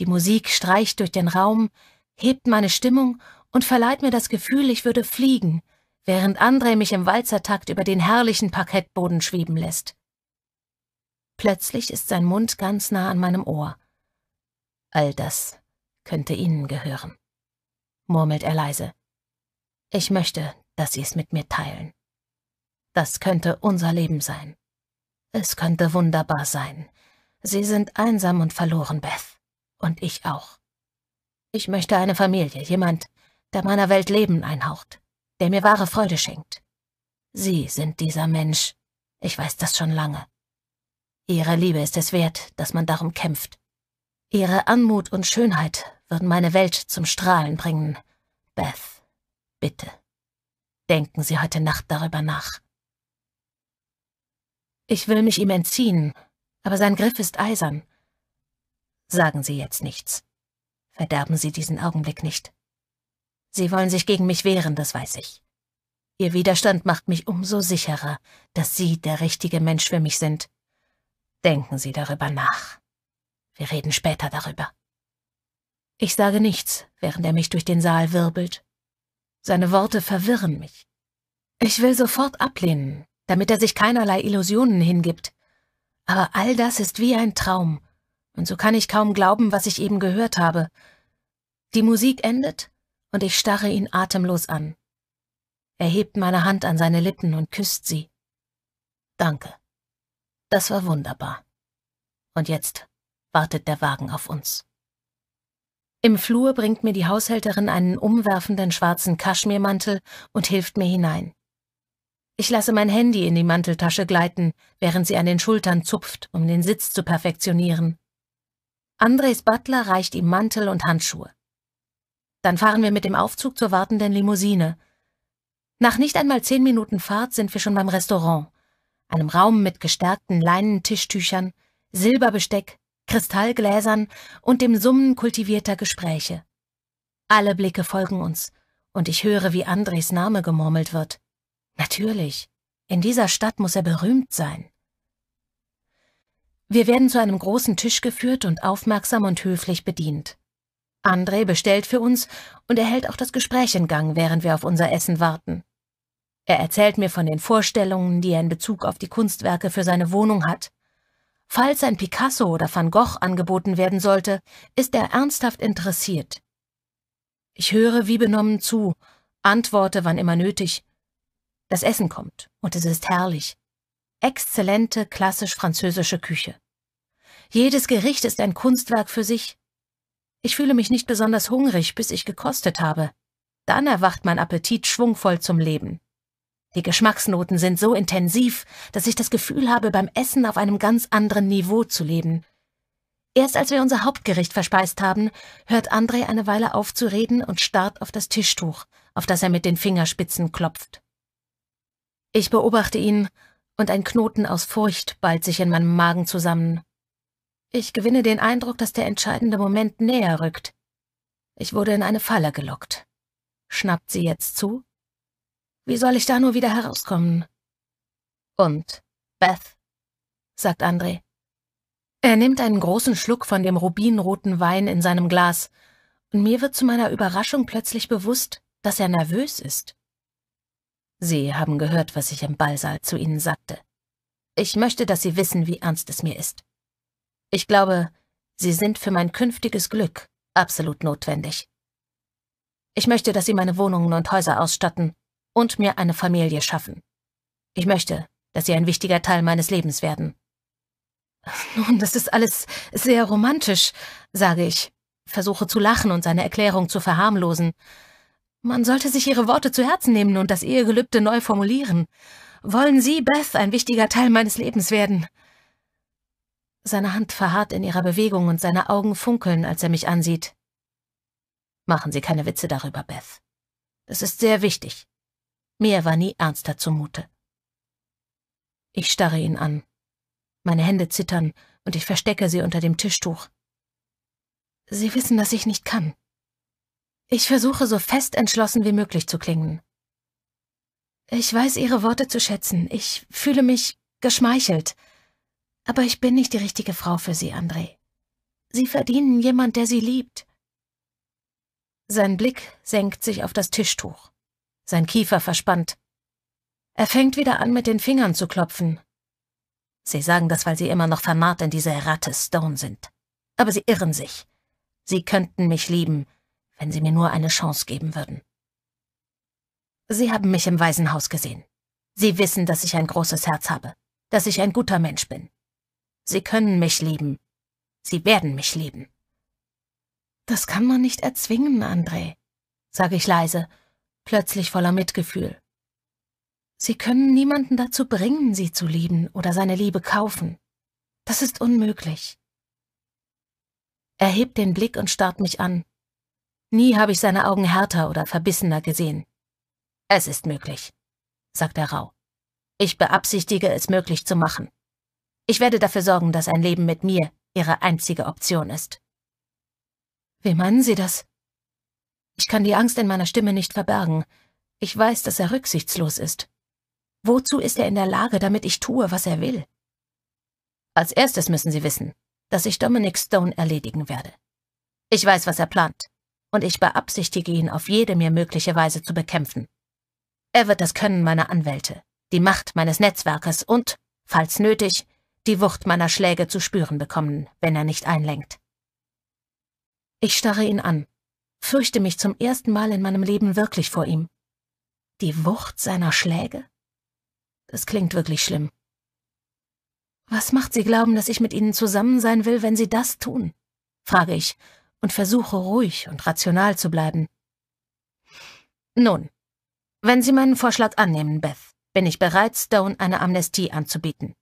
Die Musik streicht durch den Raum, hebt meine Stimmung und verleiht mir das Gefühl, ich würde fliegen, während André mich im Walzertakt über den herrlichen Parkettboden schweben lässt. Plötzlich ist sein Mund ganz nah an meinem Ohr. All das könnte Ihnen gehören, murmelt er leise. Ich möchte, dass Sie es mit mir teilen. Das könnte unser Leben sein. Es könnte wunderbar sein. Sie sind einsam und verloren, Beth. Und ich auch. Ich möchte eine Familie, jemand, der meiner Welt Leben einhaucht, der mir wahre Freude schenkt. Sie sind dieser Mensch. Ich weiß das schon lange. Ihre Liebe ist es wert, dass man darum kämpft. Ihre Anmut und Schönheit würden meine Welt zum Strahlen bringen. Beth, bitte. Denken Sie heute Nacht darüber nach. Ich will mich ihm entziehen, aber sein Griff ist eisern. Sagen Sie jetzt nichts. Verderben Sie diesen Augenblick nicht. Sie wollen sich gegen mich wehren, das weiß ich. Ihr Widerstand macht mich umso sicherer, dass Sie der richtige Mensch für mich sind. Denken Sie darüber nach. Wir reden später darüber. Ich sage nichts, während er mich durch den Saal wirbelt. Seine Worte verwirren mich. Ich will sofort ablehnen, damit er sich keinerlei Illusionen hingibt. Aber all das ist wie ein Traum, und so kann ich kaum glauben, was ich eben gehört habe. Die Musik endet, und ich starre ihn atemlos an. Er hebt meine Hand an seine Lippen und küsst sie. Danke. Das war wunderbar. Und jetzt wartet der Wagen auf uns. Im Flur bringt mir die Haushälterin einen umwerfenden schwarzen Kaschmirmantel und hilft mir hinein. Ich lasse mein Handy in die Manteltasche gleiten, während sie an den Schultern zupft, um den Sitz zu perfektionieren. Andres Butler reicht ihm Mantel und Handschuhe. Dann fahren wir mit dem Aufzug zur wartenden Limousine. Nach nicht einmal zehn Minuten Fahrt sind wir schon beim Restaurant, einem Raum mit gestärkten Leinentischtüchern, Silberbesteck, Kristallgläsern und dem Summen kultivierter Gespräche. Alle Blicke folgen uns, und ich höre, wie Andres Name gemurmelt wird. Natürlich, in dieser Stadt muss er berühmt sein. Wir werden zu einem großen Tisch geführt und aufmerksam und höflich bedient. André bestellt für uns und erhält auch das Gespräch in Gang, während wir auf unser Essen warten. Er erzählt mir von den Vorstellungen, die er in Bezug auf die Kunstwerke für seine Wohnung hat. Falls ein Picasso oder Van Gogh angeboten werden sollte, ist er ernsthaft interessiert. Ich höre wie benommen zu, antworte wann immer nötig das Essen kommt und es ist herrlich. Exzellente klassisch französische Küche. Jedes Gericht ist ein Kunstwerk für sich. Ich fühle mich nicht besonders hungrig, bis ich gekostet habe. Dann erwacht mein Appetit schwungvoll zum Leben. Die Geschmacksnoten sind so intensiv, dass ich das Gefühl habe, beim Essen auf einem ganz anderen Niveau zu leben. Erst als wir unser Hauptgericht verspeist haben, hört André eine Weile auf zu reden und starrt auf das Tischtuch, auf das er mit den Fingerspitzen klopft. Ich beobachte ihn, und ein Knoten aus Furcht ballt sich in meinem Magen zusammen. Ich gewinne den Eindruck, dass der entscheidende Moment näher rückt. Ich wurde in eine Falle gelockt. Schnappt sie jetzt zu? Wie soll ich da nur wieder herauskommen? Und Beth, sagt André. Er nimmt einen großen Schluck von dem rubinroten Wein in seinem Glas, und mir wird zu meiner Überraschung plötzlich bewusst, dass er nervös ist. Sie haben gehört, was ich im Ballsaal zu Ihnen sagte. Ich möchte, dass Sie wissen, wie ernst es mir ist. Ich glaube, Sie sind für mein künftiges Glück absolut notwendig. Ich möchte, dass Sie meine Wohnungen und Häuser ausstatten und mir eine Familie schaffen. Ich möchte, dass Sie ein wichtiger Teil meines Lebens werden. Nun, das ist alles sehr romantisch, sage ich, versuche zu lachen und seine Erklärung zu verharmlosen, man sollte sich Ihre Worte zu Herzen nehmen und das Ehegelübde neu formulieren. Wollen Sie, Beth, ein wichtiger Teil meines Lebens werden? Seine Hand verharrt in ihrer Bewegung und seine Augen funkeln, als er mich ansieht. Machen Sie keine Witze darüber, Beth. Es ist sehr wichtig. Mir war nie ernster zumute. Ich starre ihn an. Meine Hände zittern und ich verstecke sie unter dem Tischtuch. Sie wissen, dass ich nicht kann. Ich versuche so fest entschlossen wie möglich zu klingen. Ich weiß Ihre Worte zu schätzen. Ich fühle mich geschmeichelt. Aber ich bin nicht die richtige Frau für Sie, André. Sie verdienen jemand, der Sie liebt. Sein Blick senkt sich auf das Tischtuch. Sein Kiefer verspannt. Er fängt wieder an, mit den Fingern zu klopfen. Sie sagen das, weil Sie immer noch vernarrt in diese Ratte Stone sind. Aber Sie irren sich. Sie könnten mich lieben, wenn Sie mir nur eine Chance geben würden. Sie haben mich im Waisenhaus gesehen. Sie wissen, dass ich ein großes Herz habe, dass ich ein guter Mensch bin. Sie können mich lieben. Sie werden mich lieben. Das kann man nicht erzwingen, André, sage ich leise, plötzlich voller Mitgefühl. Sie können niemanden dazu bringen, sie zu lieben oder seine Liebe kaufen. Das ist unmöglich. Er hebt den Blick und starrt mich an, Nie habe ich seine Augen härter oder verbissener gesehen. Es ist möglich, sagt er rau. Ich beabsichtige, es möglich zu machen. Ich werde dafür sorgen, dass ein Leben mit mir ihre einzige Option ist. Wie meinen Sie das? Ich kann die Angst in meiner Stimme nicht verbergen. Ich weiß, dass er rücksichtslos ist. Wozu ist er in der Lage, damit ich tue, was er will? Als erstes müssen Sie wissen, dass ich Dominic Stone erledigen werde. Ich weiß, was er plant und ich beabsichtige ihn auf jede mir mögliche Weise zu bekämpfen. Er wird das Können meiner Anwälte, die Macht meines Netzwerkes und, falls nötig, die Wucht meiner Schläge zu spüren bekommen, wenn er nicht einlenkt. Ich starre ihn an, fürchte mich zum ersten Mal in meinem Leben wirklich vor ihm. Die Wucht seiner Schläge? Das klingt wirklich schlimm. Was macht Sie glauben, dass ich mit Ihnen zusammen sein will, wenn Sie das tun? frage ich und versuche ruhig und rational zu bleiben. Nun, wenn Sie meinen Vorschlag annehmen, Beth, bin ich bereit, Stone eine Amnestie anzubieten.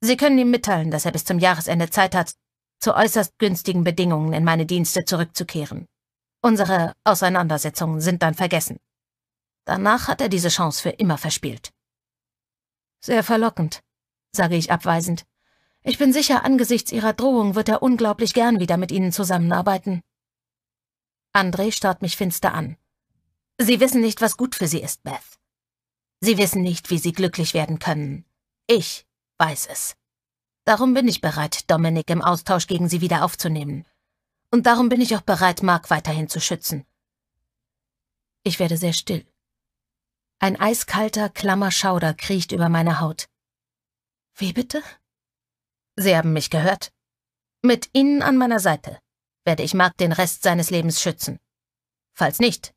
Sie können ihm mitteilen, dass er bis zum Jahresende Zeit hat, zu äußerst günstigen Bedingungen in meine Dienste zurückzukehren. Unsere Auseinandersetzungen sind dann vergessen. Danach hat er diese Chance für immer verspielt. Sehr verlockend, sage ich abweisend ich bin sicher, angesichts Ihrer Drohung wird er unglaublich gern wieder mit Ihnen zusammenarbeiten. André starrt mich finster an. Sie wissen nicht, was gut für Sie ist, Beth. Sie wissen nicht, wie Sie glücklich werden können. Ich weiß es. Darum bin ich bereit, Dominik im Austausch gegen Sie wieder aufzunehmen. Und darum bin ich auch bereit, Mark weiterhin zu schützen. Ich werde sehr still. Ein eiskalter, klammer Schauder kriecht über meine Haut. Wie bitte? Sie haben mich gehört. Mit Ihnen an meiner Seite werde ich Mark den Rest seines Lebens schützen. Falls nicht,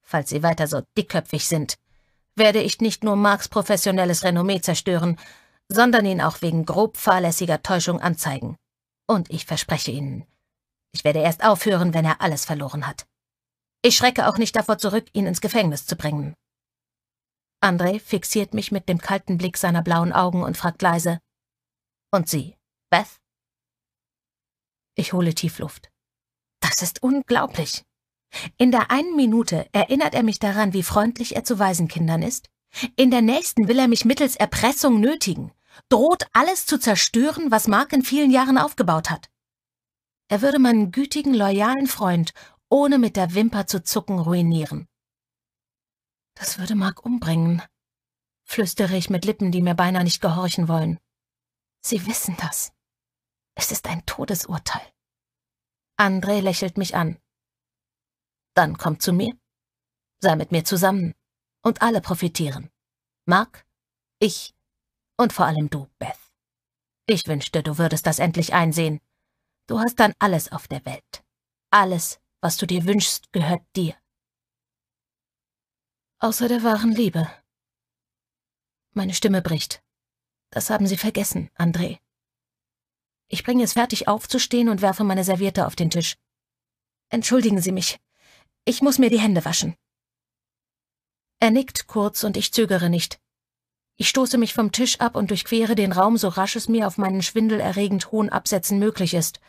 falls Sie weiter so dickköpfig sind, werde ich nicht nur Marks professionelles Renommee zerstören, sondern ihn auch wegen grob fahrlässiger Täuschung anzeigen. Und ich verspreche Ihnen, ich werde erst aufhören, wenn er alles verloren hat. Ich schrecke auch nicht davor zurück, ihn ins Gefängnis zu bringen. André fixiert mich mit dem kalten Blick seiner blauen Augen und fragt leise, und Sie, Beth? Ich hole tief Luft. Das ist unglaublich. In der einen Minute erinnert er mich daran, wie freundlich er zu Waisenkindern ist. In der nächsten will er mich mittels Erpressung nötigen, droht alles zu zerstören, was Mark in vielen Jahren aufgebaut hat. Er würde meinen gütigen, loyalen Freund, ohne mit der Wimper zu zucken, ruinieren. Das würde Mark umbringen, flüstere ich mit Lippen, die mir beinahe nicht gehorchen wollen. Sie wissen das. Es ist ein Todesurteil. André lächelt mich an. Dann komm zu mir. Sei mit mir zusammen. Und alle profitieren. Mark, ich und vor allem du, Beth. Ich wünschte, du würdest das endlich einsehen. Du hast dann alles auf der Welt. Alles, was du dir wünschst, gehört dir. Außer der wahren Liebe. Meine Stimme bricht. Das haben Sie vergessen, André. Ich bringe es fertig aufzustehen und werfe meine Serviette auf den Tisch. Entschuldigen Sie mich. Ich muss mir die Hände waschen. Er nickt kurz und ich zögere nicht. Ich stoße mich vom Tisch ab und durchquere den Raum, so rasch es mir auf meinen schwindelerregend hohen Absätzen möglich ist.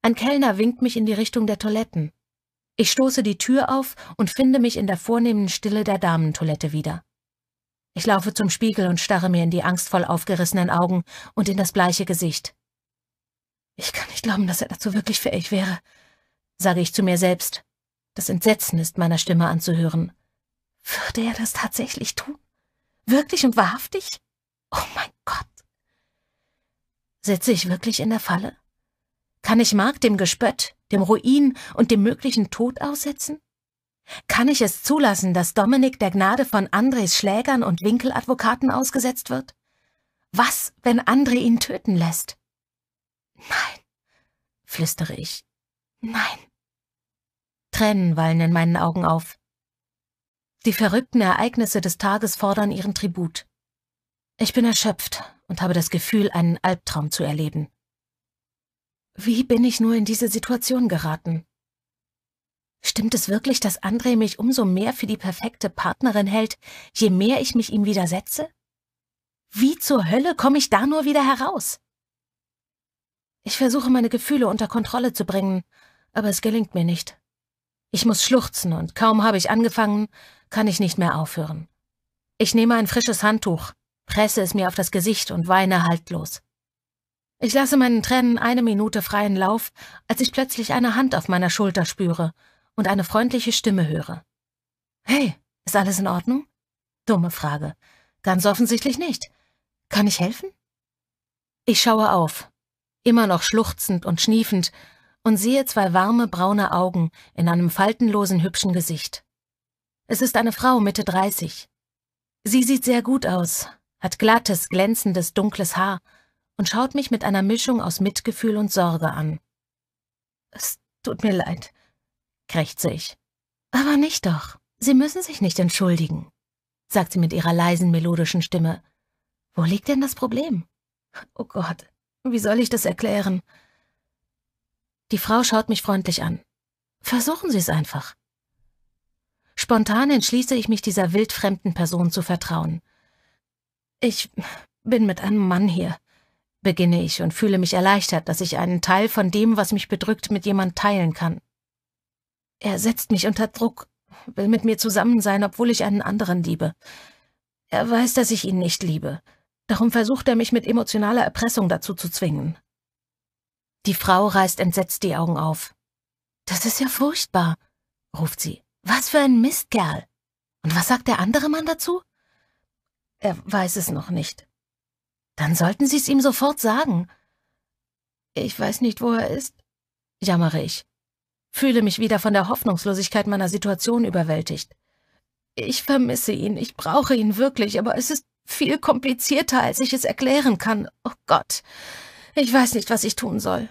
Ein Kellner winkt mich in die Richtung der Toiletten. Ich stoße die Tür auf und finde mich in der vornehmen Stille der Damentoilette wieder. Ich laufe zum Spiegel und starre mir in die angstvoll aufgerissenen Augen und in das bleiche Gesicht. Ich kann nicht glauben, dass er dazu wirklich fähig wäre, sage ich zu mir selbst. Das Entsetzen ist meiner Stimme anzuhören. Würde er das tatsächlich tun? Wirklich und wahrhaftig? Oh mein Gott. Sitze ich wirklich in der Falle? Kann ich Mark dem Gespött, dem Ruin und dem möglichen Tod aussetzen? Kann ich es zulassen, dass Dominik der Gnade von Andres Schlägern und Winkeladvokaten ausgesetzt wird? Was, wenn Andre ihn töten lässt? Nein, flüstere ich. Nein. Tränen wallen in meinen Augen auf. Die verrückten Ereignisse des Tages fordern ihren Tribut. Ich bin erschöpft und habe das Gefühl, einen Albtraum zu erleben. Wie bin ich nur in diese Situation geraten? Stimmt es wirklich, dass André mich umso mehr für die perfekte Partnerin hält, je mehr ich mich ihm widersetze? Wie zur Hölle komme ich da nur wieder heraus? Ich versuche, meine Gefühle unter Kontrolle zu bringen, aber es gelingt mir nicht. Ich muss schluchzen und kaum habe ich angefangen, kann ich nicht mehr aufhören. Ich nehme ein frisches Handtuch, presse es mir auf das Gesicht und weine haltlos. Ich lasse meinen Tränen eine Minute freien Lauf, als ich plötzlich eine Hand auf meiner Schulter spüre und eine freundliche Stimme höre. Hey, ist alles in Ordnung? Dumme Frage. Ganz offensichtlich nicht. Kann ich helfen? Ich schaue auf, immer noch schluchzend und schniefend, und sehe zwei warme braune Augen in einem faltenlosen hübschen Gesicht. Es ist eine Frau Mitte 30. Sie sieht sehr gut aus, hat glattes, glänzendes, dunkles Haar und schaut mich mit einer Mischung aus Mitgefühl und Sorge an. Es tut mir leid, krächzte ich. Aber nicht doch. Sie müssen sich nicht entschuldigen, sagt sie mit ihrer leisen, melodischen Stimme. Wo liegt denn das Problem? Oh Gott, wie soll ich das erklären? Die Frau schaut mich freundlich an. Versuchen Sie es einfach. Spontan entschließe ich mich, dieser wildfremden Person zu vertrauen. Ich bin mit einem Mann hier, beginne ich und fühle mich erleichtert, dass ich einen Teil von dem, was mich bedrückt, mit jemand teilen kann. Er setzt mich unter Druck, will mit mir zusammen sein, obwohl ich einen anderen liebe. Er weiß, dass ich ihn nicht liebe. Darum versucht er mich mit emotionaler Erpressung dazu zu zwingen. Die Frau reißt entsetzt die Augen auf. Das ist ja furchtbar, ruft sie. Was für ein Mistkerl. Und was sagt der andere Mann dazu? Er weiß es noch nicht. Dann sollten Sie es ihm sofort sagen. Ich weiß nicht, wo er ist, jammere ich fühle mich wieder von der Hoffnungslosigkeit meiner Situation überwältigt. Ich vermisse ihn, ich brauche ihn wirklich, aber es ist viel komplizierter, als ich es erklären kann. Oh Gott, ich weiß nicht, was ich tun soll.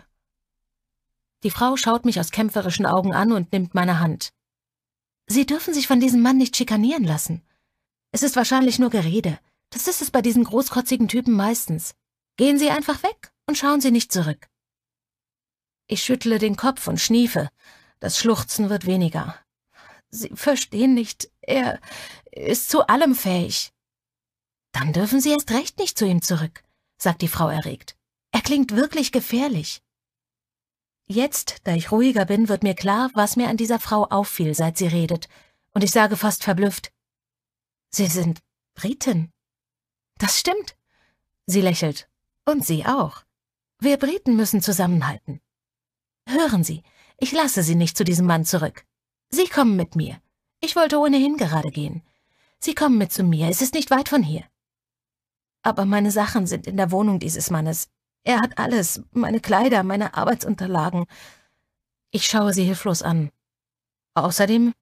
Die Frau schaut mich aus kämpferischen Augen an und nimmt meine Hand. Sie dürfen sich von diesem Mann nicht schikanieren lassen. Es ist wahrscheinlich nur Gerede. Das ist es bei diesen großkotzigen Typen meistens. Gehen Sie einfach weg und schauen Sie nicht zurück. Ich schüttle den Kopf und schniefe. Das Schluchzen wird weniger. Sie verstehen nicht, er ist zu allem fähig. Dann dürfen Sie erst recht nicht zu ihm zurück, sagt die Frau erregt. Er klingt wirklich gefährlich. Jetzt, da ich ruhiger bin, wird mir klar, was mir an dieser Frau auffiel, seit sie redet, und ich sage fast verblüfft, Sie sind Britin. Das stimmt. Sie lächelt. Und Sie auch. Wir Briten müssen zusammenhalten. Hören Sie, ich lasse Sie nicht zu diesem Mann zurück. Sie kommen mit mir. Ich wollte ohnehin gerade gehen. Sie kommen mit zu mir, es ist nicht weit von hier. Aber meine Sachen sind in der Wohnung dieses Mannes. Er hat alles, meine Kleider, meine Arbeitsunterlagen. Ich schaue sie hilflos an. Außerdem,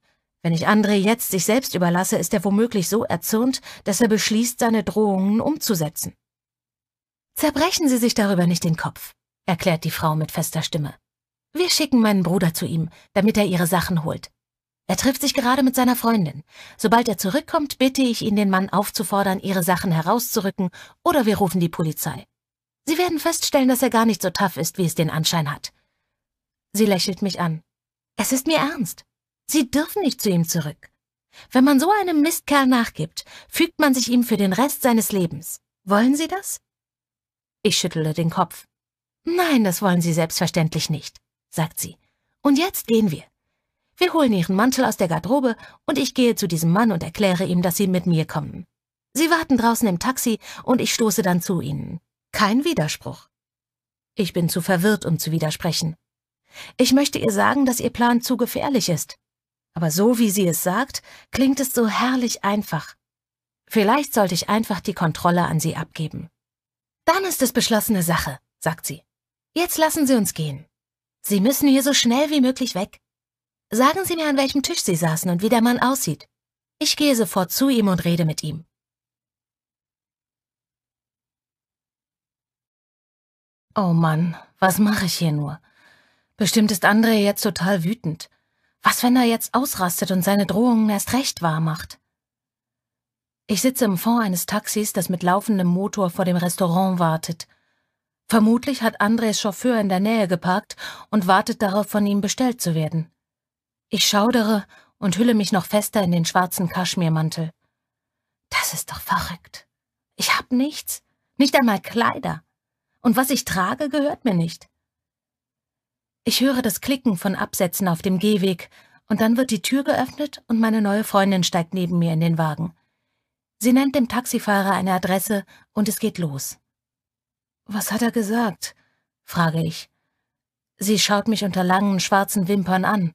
wenn ich André jetzt sich selbst überlasse, ist er womöglich so erzürnt, dass er beschließt, seine Drohungen umzusetzen. Zerbrechen Sie sich darüber nicht den Kopf, erklärt die Frau mit fester Stimme. Wir schicken meinen Bruder zu ihm, damit er ihre Sachen holt. Er trifft sich gerade mit seiner Freundin. Sobald er zurückkommt, bitte ich ihn, den Mann aufzufordern, ihre Sachen herauszurücken, oder wir rufen die Polizei. Sie werden feststellen, dass er gar nicht so tough ist, wie es den Anschein hat. Sie lächelt mich an. Es ist mir ernst. Sie dürfen nicht zu ihm zurück. Wenn man so einem Mistkerl nachgibt, fügt man sich ihm für den Rest seines Lebens. Wollen Sie das? Ich schüttle den Kopf. Nein, das wollen Sie selbstverständlich nicht sagt sie. Und jetzt gehen wir. Wir holen ihren Mantel aus der Garderobe und ich gehe zu diesem Mann und erkläre ihm, dass sie mit mir kommen. Sie warten draußen im Taxi und ich stoße dann zu ihnen. Kein Widerspruch. Ich bin zu verwirrt, um zu widersprechen. Ich möchte ihr sagen, dass ihr Plan zu gefährlich ist. Aber so wie sie es sagt, klingt es so herrlich einfach. Vielleicht sollte ich einfach die Kontrolle an sie abgeben. Dann ist es beschlossene Sache, sagt sie. Jetzt lassen Sie uns gehen. Sie müssen hier so schnell wie möglich weg. Sagen Sie mir, an welchem Tisch Sie saßen und wie der Mann aussieht. Ich gehe sofort zu ihm und rede mit ihm. Oh Mann, was mache ich hier nur? Bestimmt ist André jetzt total wütend. Was, wenn er jetzt ausrastet und seine Drohungen erst recht wahr macht? Ich sitze im Fond eines Taxis, das mit laufendem Motor vor dem Restaurant wartet – Vermutlich hat Andres Chauffeur in der Nähe geparkt und wartet darauf, von ihm bestellt zu werden. Ich schaudere und hülle mich noch fester in den schwarzen Kaschmirmantel. Das ist doch verrückt. Ich hab nichts, nicht einmal Kleider. Und was ich trage, gehört mir nicht. Ich höre das Klicken von Absätzen auf dem Gehweg, und dann wird die Tür geöffnet und meine neue Freundin steigt neben mir in den Wagen. Sie nennt dem Taxifahrer eine Adresse und es geht los. Was hat er gesagt? frage ich. Sie schaut mich unter langen, schwarzen Wimpern an.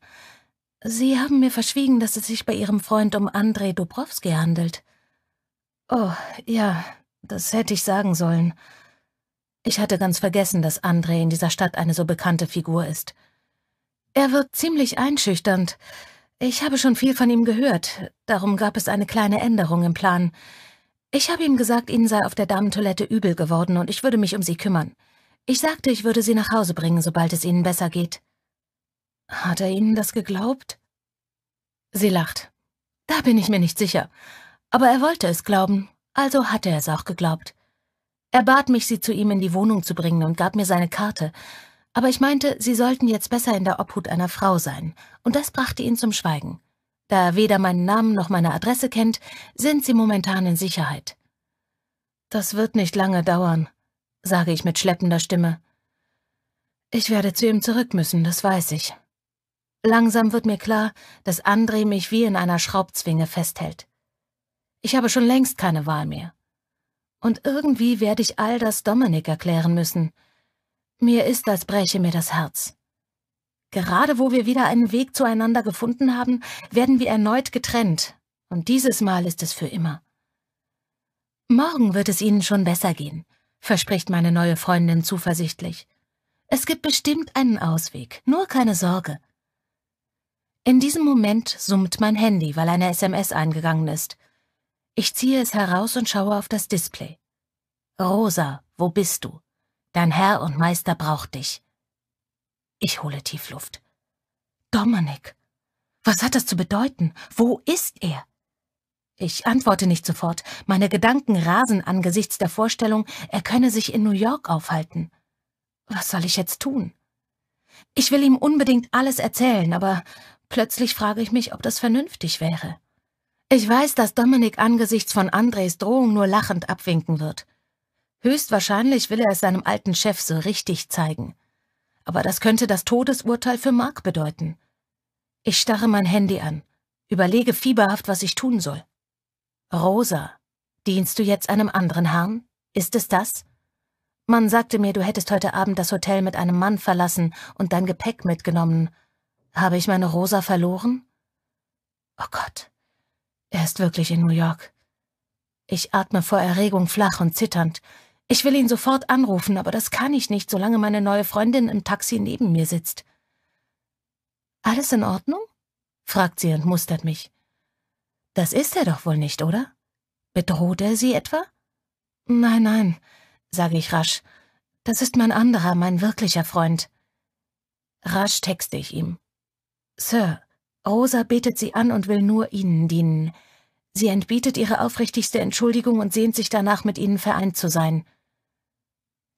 Sie haben mir verschwiegen, dass es sich bei Ihrem Freund um Andrei Dubrowski handelt. Oh, ja, das hätte ich sagen sollen. Ich hatte ganz vergessen, dass Andrei in dieser Stadt eine so bekannte Figur ist. Er wird ziemlich einschüchternd. Ich habe schon viel von ihm gehört, darum gab es eine kleine Änderung im Plan. Ich habe ihm gesagt, Ihnen sei auf der Damentoilette übel geworden und ich würde mich um Sie kümmern. Ich sagte, ich würde Sie nach Hause bringen, sobald es Ihnen besser geht. Hat er Ihnen das geglaubt? Sie lacht. Da bin ich mir nicht sicher. Aber er wollte es glauben, also hat er es auch geglaubt. Er bat mich, sie zu ihm in die Wohnung zu bringen und gab mir seine Karte. Aber ich meinte, sie sollten jetzt besser in der Obhut einer Frau sein, und das brachte ihn zum Schweigen. Da er weder meinen Namen noch meine Adresse kennt, sind sie momentan in Sicherheit. Das wird nicht lange dauern, sage ich mit schleppender Stimme. Ich werde zu ihm zurück müssen, das weiß ich. Langsam wird mir klar, dass André mich wie in einer Schraubzwinge festhält. Ich habe schon längst keine Wahl mehr. Und irgendwie werde ich all das Dominik erklären müssen. Mir ist, als breche mir das Herz. Gerade wo wir wieder einen Weg zueinander gefunden haben, werden wir erneut getrennt. Und dieses Mal ist es für immer. Morgen wird es Ihnen schon besser gehen, verspricht meine neue Freundin zuversichtlich. Es gibt bestimmt einen Ausweg, nur keine Sorge. In diesem Moment summt mein Handy, weil eine SMS eingegangen ist. Ich ziehe es heraus und schaue auf das Display. Rosa, wo bist du? Dein Herr und Meister braucht dich. Ich hole tief Luft. Dominik. Was hat das zu bedeuten? Wo ist er? Ich antworte nicht sofort. Meine Gedanken rasen angesichts der Vorstellung, er könne sich in New York aufhalten. Was soll ich jetzt tun? Ich will ihm unbedingt alles erzählen, aber plötzlich frage ich mich, ob das vernünftig wäre. Ich weiß, dass Dominik angesichts von Andres Drohung nur lachend abwinken wird. Höchstwahrscheinlich will er es seinem alten Chef so richtig zeigen aber das könnte das Todesurteil für Mark bedeuten. Ich starre mein Handy an, überlege fieberhaft, was ich tun soll. Rosa, dienst du jetzt einem anderen Herrn? Ist es das? Man sagte mir, du hättest heute Abend das Hotel mit einem Mann verlassen und dein Gepäck mitgenommen. Habe ich meine Rosa verloren? Oh Gott, er ist wirklich in New York. Ich atme vor Erregung flach und zitternd, ich will ihn sofort anrufen, aber das kann ich nicht, solange meine neue Freundin im Taxi neben mir sitzt. Alles in Ordnung? fragt sie und mustert mich. Das ist er doch wohl nicht, oder? Bedroht er sie etwa? Nein, nein, sage ich rasch. Das ist mein anderer, mein wirklicher Freund. Rasch texte ich ihm. Sir, Rosa betet sie an und will nur ihnen dienen. Sie entbietet ihre aufrichtigste Entschuldigung und sehnt sich danach, mit ihnen vereint zu sein.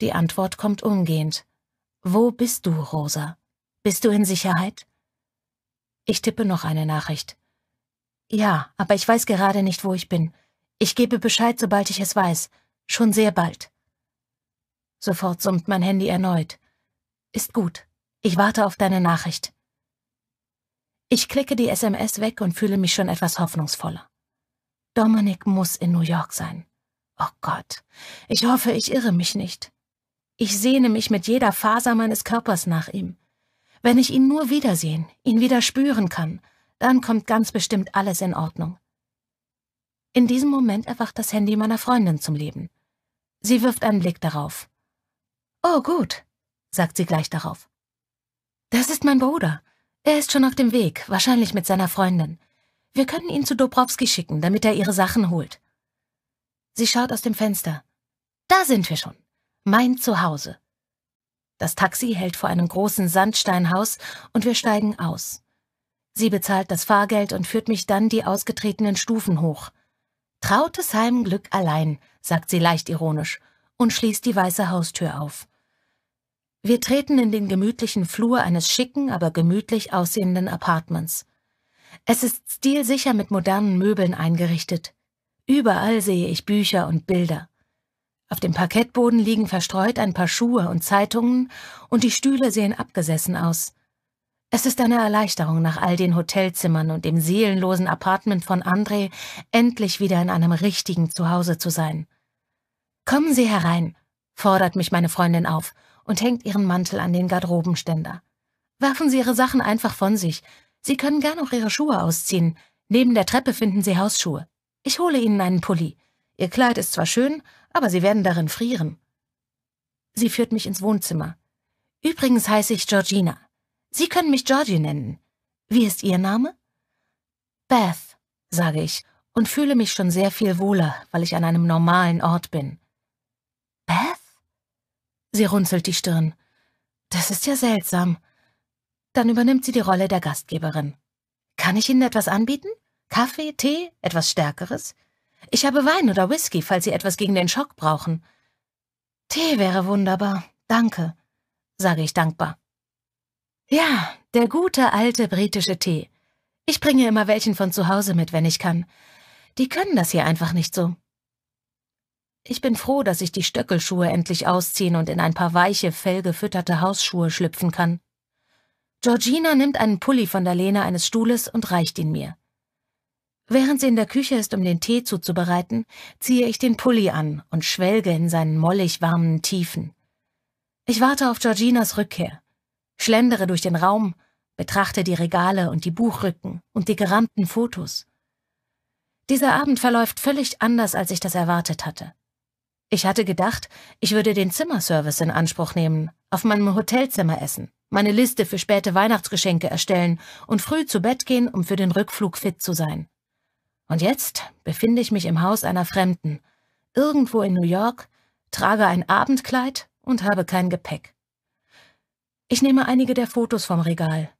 Die Antwort kommt umgehend. Wo bist du, Rosa? Bist du in Sicherheit? Ich tippe noch eine Nachricht. Ja, aber ich weiß gerade nicht, wo ich bin. Ich gebe Bescheid, sobald ich es weiß. Schon sehr bald. Sofort summt mein Handy erneut. Ist gut. Ich warte auf deine Nachricht. Ich klicke die SMS weg und fühle mich schon etwas hoffnungsvoller. Dominik muss in New York sein. Oh Gott, ich hoffe, ich irre mich nicht. Ich sehne mich mit jeder Faser meines Körpers nach ihm. Wenn ich ihn nur wiedersehen, ihn wieder spüren kann, dann kommt ganz bestimmt alles in Ordnung. In diesem Moment erwacht das Handy meiner Freundin zum Leben. Sie wirft einen Blick darauf. Oh gut, sagt sie gleich darauf. Das ist mein Bruder. Er ist schon auf dem Weg, wahrscheinlich mit seiner Freundin. Wir können ihn zu Dobrowski schicken, damit er ihre Sachen holt. Sie schaut aus dem Fenster. Da sind wir schon. Mein Zuhause. Das Taxi hält vor einem großen Sandsteinhaus und wir steigen aus. Sie bezahlt das Fahrgeld und führt mich dann die ausgetretenen Stufen hoch. Trautes Heimglück allein, sagt sie leicht ironisch und schließt die weiße Haustür auf. Wir treten in den gemütlichen Flur eines schicken, aber gemütlich aussehenden Apartments. Es ist stilsicher mit modernen Möbeln eingerichtet. Überall sehe ich Bücher und Bilder. Auf dem Parkettboden liegen verstreut ein paar Schuhe und Zeitungen und die Stühle sehen abgesessen aus. Es ist eine Erleichterung, nach all den Hotelzimmern und dem seelenlosen Apartment von André endlich wieder in einem richtigen Zuhause zu sein. Kommen Sie herein, fordert mich meine Freundin auf und hängt ihren Mantel an den Garderobenständer. Werfen Sie Ihre Sachen einfach von sich. Sie können gern auch Ihre Schuhe ausziehen. Neben der Treppe finden Sie Hausschuhe. Ich hole Ihnen einen Pulli. Ihr Kleid ist zwar schön, aber Sie werden darin frieren. Sie führt mich ins Wohnzimmer. Übrigens heiße ich Georgina. Sie können mich Georgie nennen. Wie ist Ihr Name? Beth, sage ich und fühle mich schon sehr viel wohler, weil ich an einem normalen Ort bin. Beth? Sie runzelt die Stirn. Das ist ja seltsam. Dann übernimmt sie die Rolle der Gastgeberin. Kann ich Ihnen etwas anbieten? Kaffee, Tee, etwas Stärkeres? Ich habe Wein oder Whisky, falls Sie etwas gegen den Schock brauchen. Tee wäre wunderbar, danke, sage ich dankbar. Ja, der gute alte britische Tee. Ich bringe immer welchen von zu Hause mit, wenn ich kann. Die können das hier einfach nicht so. Ich bin froh, dass ich die Stöckelschuhe endlich ausziehen und in ein paar weiche, fellgefütterte Hausschuhe schlüpfen kann. Georgina nimmt einen Pulli von der Lehne eines Stuhles und reicht ihn mir. Während sie in der Küche ist, um den Tee zuzubereiten, ziehe ich den Pulli an und schwelge in seinen mollig warmen Tiefen. Ich warte auf Georginas Rückkehr, schlendere durch den Raum, betrachte die Regale und die Buchrücken und die gerammten Fotos. Dieser Abend verläuft völlig anders, als ich das erwartet hatte. Ich hatte gedacht, ich würde den Zimmerservice in Anspruch nehmen, auf meinem Hotelzimmer essen, meine Liste für späte Weihnachtsgeschenke erstellen und früh zu Bett gehen, um für den Rückflug fit zu sein. Und jetzt befinde ich mich im Haus einer Fremden, irgendwo in New York, trage ein Abendkleid und habe kein Gepäck. Ich nehme einige der Fotos vom Regal.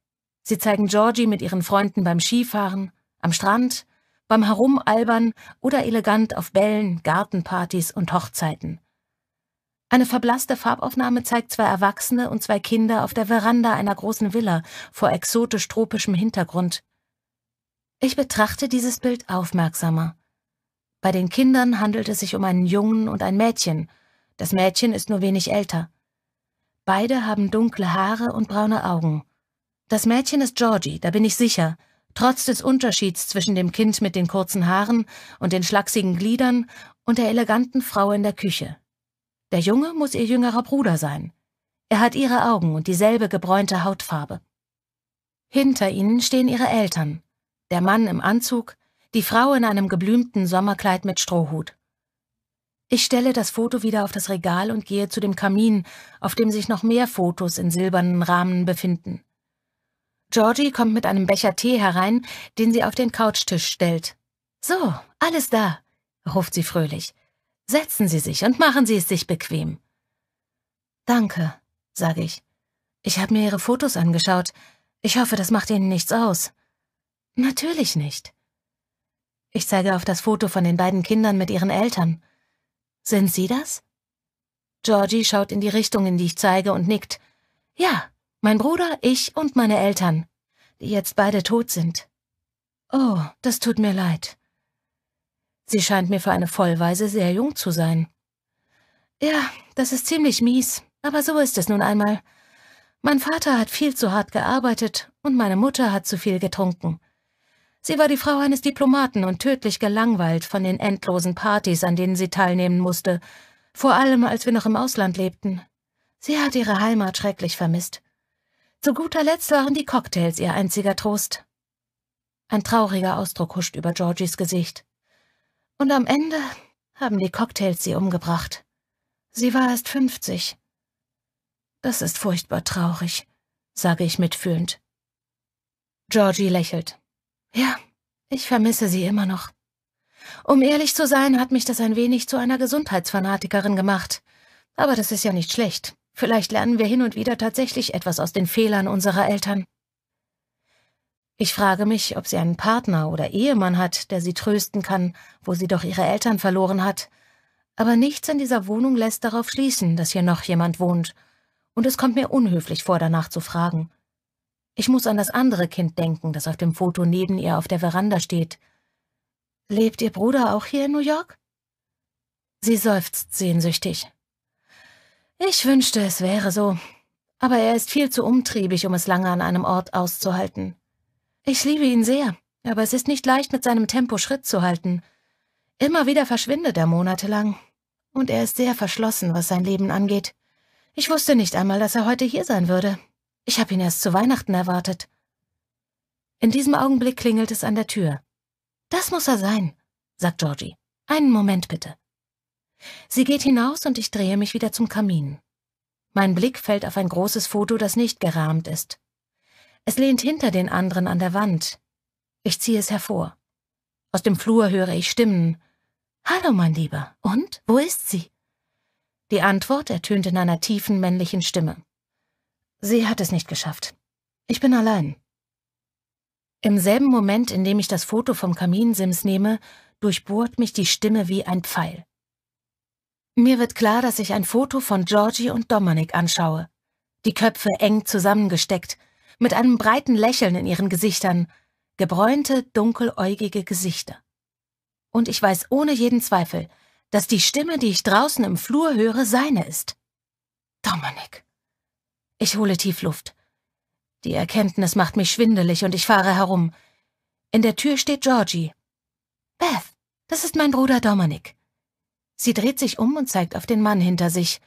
Sie zeigen Georgie mit ihren Freunden beim Skifahren, am Strand, beim Herumalbern oder elegant auf Bällen, Gartenpartys und Hochzeiten. Eine verblasste Farbaufnahme zeigt zwei Erwachsene und zwei Kinder auf der Veranda einer großen Villa vor exotisch-tropischem Hintergrund ich betrachte dieses Bild aufmerksamer. Bei den Kindern handelt es sich um einen Jungen und ein Mädchen. Das Mädchen ist nur wenig älter. Beide haben dunkle Haare und braune Augen. Das Mädchen ist Georgie, da bin ich sicher, trotz des Unterschieds zwischen dem Kind mit den kurzen Haaren und den schlachsigen Gliedern und der eleganten Frau in der Küche. Der Junge muss ihr jüngerer Bruder sein. Er hat ihre Augen und dieselbe gebräunte Hautfarbe. Hinter ihnen stehen ihre Eltern der Mann im Anzug, die Frau in einem geblümten Sommerkleid mit Strohhut. Ich stelle das Foto wieder auf das Regal und gehe zu dem Kamin, auf dem sich noch mehr Fotos in silbernen Rahmen befinden. Georgie kommt mit einem Becher Tee herein, den sie auf den Couchtisch stellt. So, alles da, ruft sie fröhlich. Setzen Sie sich und machen Sie es sich bequem. Danke, sage ich. Ich habe mir Ihre Fotos angeschaut. Ich hoffe, das macht Ihnen nichts aus. Natürlich nicht. Ich zeige auf das Foto von den beiden Kindern mit ihren Eltern. Sind Sie das? Georgie schaut in die Richtung, in die ich zeige, und nickt. Ja, mein Bruder, ich und meine Eltern, die jetzt beide tot sind. Oh, das tut mir leid. Sie scheint mir für eine Vollweise sehr jung zu sein. Ja, das ist ziemlich mies, aber so ist es nun einmal. Mein Vater hat viel zu hart gearbeitet und meine Mutter hat zu viel getrunken. Sie war die Frau eines Diplomaten und tödlich gelangweilt von den endlosen Partys, an denen sie teilnehmen musste, vor allem als wir noch im Ausland lebten. Sie hat ihre Heimat schrecklich vermisst. Zu guter Letzt waren die Cocktails ihr einziger Trost. Ein trauriger Ausdruck huscht über Georgies Gesicht. Und am Ende haben die Cocktails sie umgebracht. Sie war erst fünfzig. Das ist furchtbar traurig, sage ich mitfühlend. Georgie lächelt. Ja, ich vermisse sie immer noch. Um ehrlich zu sein, hat mich das ein wenig zu einer Gesundheitsfanatikerin gemacht. Aber das ist ja nicht schlecht. Vielleicht lernen wir hin und wieder tatsächlich etwas aus den Fehlern unserer Eltern. Ich frage mich, ob sie einen Partner oder Ehemann hat, der sie trösten kann, wo sie doch ihre Eltern verloren hat. Aber nichts in dieser Wohnung lässt darauf schließen, dass hier noch jemand wohnt. Und es kommt mir unhöflich vor, danach zu fragen. Ich muss an das andere Kind denken, das auf dem Foto neben ihr auf der Veranda steht. Lebt ihr Bruder auch hier in New York? Sie seufzt sehnsüchtig. Ich wünschte, es wäre so, aber er ist viel zu umtriebig, um es lange an einem Ort auszuhalten. Ich liebe ihn sehr, aber es ist nicht leicht, mit seinem Tempo Schritt zu halten. Immer wieder verschwindet er monatelang, und er ist sehr verschlossen, was sein Leben angeht. Ich wusste nicht einmal, dass er heute hier sein würde. Ich habe ihn erst zu Weihnachten erwartet. In diesem Augenblick klingelt es an der Tür. Das muss er sein, sagt Georgie. Einen Moment bitte. Sie geht hinaus und ich drehe mich wieder zum Kamin. Mein Blick fällt auf ein großes Foto, das nicht gerahmt ist. Es lehnt hinter den anderen an der Wand. Ich ziehe es hervor. Aus dem Flur höre ich Stimmen. Hallo, mein Lieber. Und? Wo ist sie? Die Antwort ertönt in einer tiefen männlichen Stimme. Sie hat es nicht geschafft. Ich bin allein. Im selben Moment, in dem ich das Foto vom Kaminsims nehme, durchbohrt mich die Stimme wie ein Pfeil. Mir wird klar, dass ich ein Foto von Georgie und Dominic anschaue. Die Köpfe eng zusammengesteckt, mit einem breiten Lächeln in ihren Gesichtern, gebräunte, dunkeläugige Gesichter. Und ich weiß ohne jeden Zweifel, dass die Stimme, die ich draußen im Flur höre, seine ist. Dominic. Ich hole Tiefluft. Die Erkenntnis macht mich schwindelig und ich fahre herum. In der Tür steht Georgie. Beth, das ist mein Bruder Dominik. Sie dreht sich um und zeigt auf den Mann hinter sich.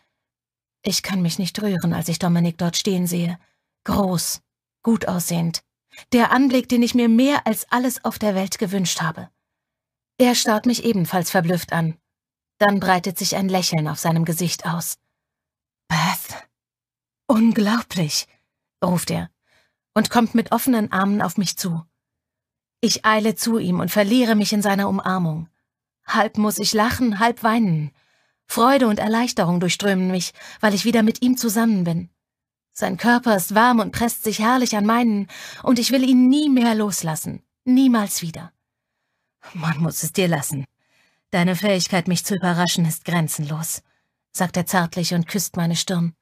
Ich kann mich nicht rühren, als ich Dominik dort stehen sehe. Groß, gut aussehend. Der Anblick, den ich mir mehr als alles auf der Welt gewünscht habe. Er starrt mich ebenfalls verblüfft an. Dann breitet sich ein Lächeln auf seinem Gesicht aus. Beth, Unglaublich, ruft er und kommt mit offenen Armen auf mich zu. Ich eile zu ihm und verliere mich in seiner Umarmung. Halb muss ich lachen, halb weinen. Freude und Erleichterung durchströmen mich, weil ich wieder mit ihm zusammen bin. Sein Körper ist warm und presst sich herrlich an meinen, und ich will ihn nie mehr loslassen, niemals wieder. Man muss es dir lassen. Deine Fähigkeit, mich zu überraschen, ist grenzenlos, sagt er zärtlich und küsst meine Stirn.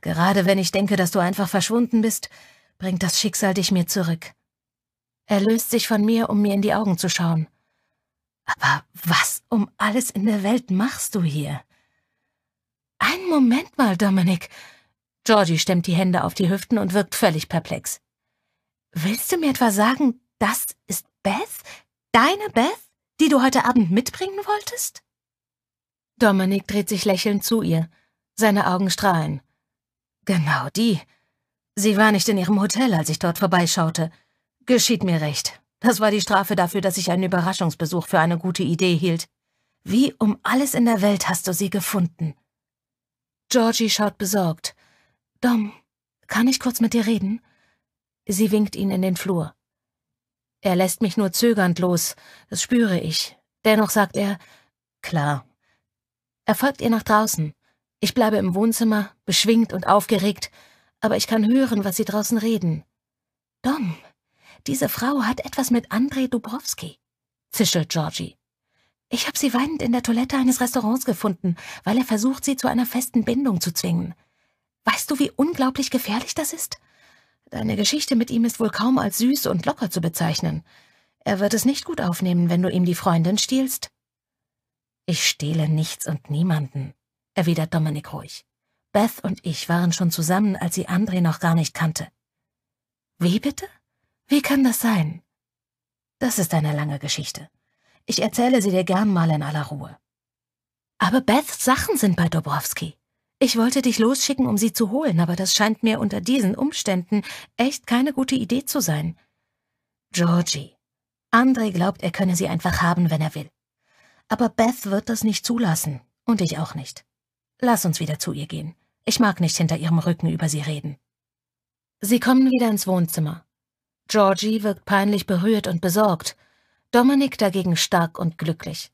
Gerade wenn ich denke, dass du einfach verschwunden bist, bringt das Schicksal dich mir zurück. Er löst sich von mir, um mir in die Augen zu schauen. Aber was um alles in der Welt machst du hier? Einen Moment mal, Dominik. Georgie stemmt die Hände auf die Hüften und wirkt völlig perplex. Willst du mir etwa sagen, das ist Beth? Deine Beth, die du heute Abend mitbringen wolltest? Dominik dreht sich lächelnd zu ihr. Seine Augen strahlen. Genau die. Sie war nicht in ihrem Hotel, als ich dort vorbeischaute. Geschieht mir recht. Das war die Strafe dafür, dass ich einen Überraschungsbesuch für eine gute Idee hielt. Wie um alles in der Welt hast du sie gefunden? Georgie schaut besorgt. Dom, kann ich kurz mit dir reden? Sie winkt ihn in den Flur. Er lässt mich nur zögernd los, das spüre ich. Dennoch sagt er, klar. Er folgt ihr nach draußen. Ich bleibe im Wohnzimmer, beschwingt und aufgeregt, aber ich kann hören, was sie draußen reden. Dom, diese Frau hat etwas mit Andrei Dubrowski, zischelt Georgie. Ich habe sie weinend in der Toilette eines Restaurants gefunden, weil er versucht, sie zu einer festen Bindung zu zwingen. Weißt du, wie unglaublich gefährlich das ist? Deine Geschichte mit ihm ist wohl kaum als süß und locker zu bezeichnen. Er wird es nicht gut aufnehmen, wenn du ihm die Freundin stiehlst. Ich stehle nichts und niemanden erwidert Dominik ruhig. Beth und ich waren schon zusammen, als sie André noch gar nicht kannte. Wie bitte? Wie kann das sein? Das ist eine lange Geschichte. Ich erzähle sie dir gern mal in aller Ruhe. Aber Beths Sachen sind bei Dobrowski. Ich wollte dich losschicken, um sie zu holen, aber das scheint mir unter diesen Umständen echt keine gute Idee zu sein. Georgie. André glaubt, er könne sie einfach haben, wenn er will. Aber Beth wird das nicht zulassen. Und ich auch nicht. Lass uns wieder zu ihr gehen. Ich mag nicht hinter ihrem Rücken über sie reden. Sie kommen wieder ins Wohnzimmer. Georgie wirkt peinlich berührt und besorgt, Dominik dagegen stark und glücklich.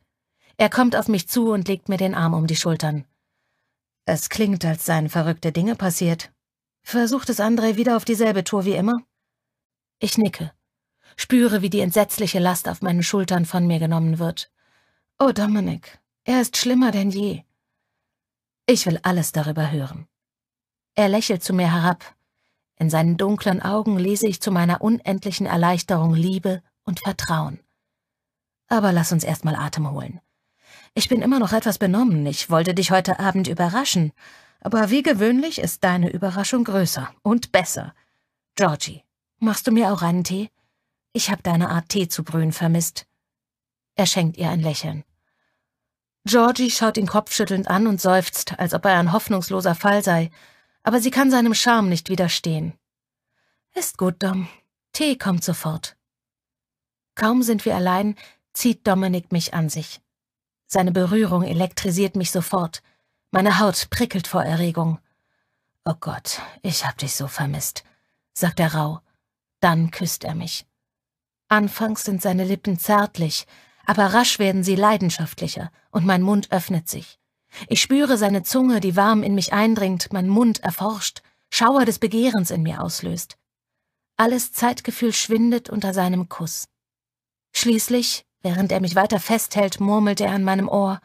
Er kommt auf mich zu und legt mir den Arm um die Schultern. Es klingt, als seien verrückte Dinge passiert. Versucht es André wieder auf dieselbe Tour wie immer? Ich nicke, spüre, wie die entsetzliche Last auf meinen Schultern von mir genommen wird. Oh, Dominik, er ist schlimmer denn je. Ich will alles darüber hören. Er lächelt zu mir herab. In seinen dunklen Augen lese ich zu meiner unendlichen Erleichterung Liebe und Vertrauen. Aber lass uns erstmal Atem holen. Ich bin immer noch etwas benommen. Ich wollte dich heute Abend überraschen. Aber wie gewöhnlich ist deine Überraschung größer und besser. Georgie, machst du mir auch einen Tee? Ich habe deine Art, Tee zu brühen vermisst. Er schenkt ihr ein Lächeln. Georgie schaut ihn kopfschüttelnd an und seufzt, als ob er ein hoffnungsloser Fall sei, aber sie kann seinem Charme nicht widerstehen. Ist gut, Dom. Tee kommt sofort. Kaum sind wir allein, zieht Dominik mich an sich. Seine Berührung elektrisiert mich sofort. Meine Haut prickelt vor Erregung. Oh Gott, ich hab dich so vermisst, sagt er rau. Dann küsst er mich. Anfangs sind seine Lippen zärtlich, aber rasch werden sie leidenschaftlicher und mein Mund öffnet sich. Ich spüre seine Zunge, die warm in mich eindringt, mein Mund erforscht, Schauer des Begehrens in mir auslöst. Alles Zeitgefühl schwindet unter seinem Kuss. Schließlich, während er mich weiter festhält, murmelt er an meinem Ohr,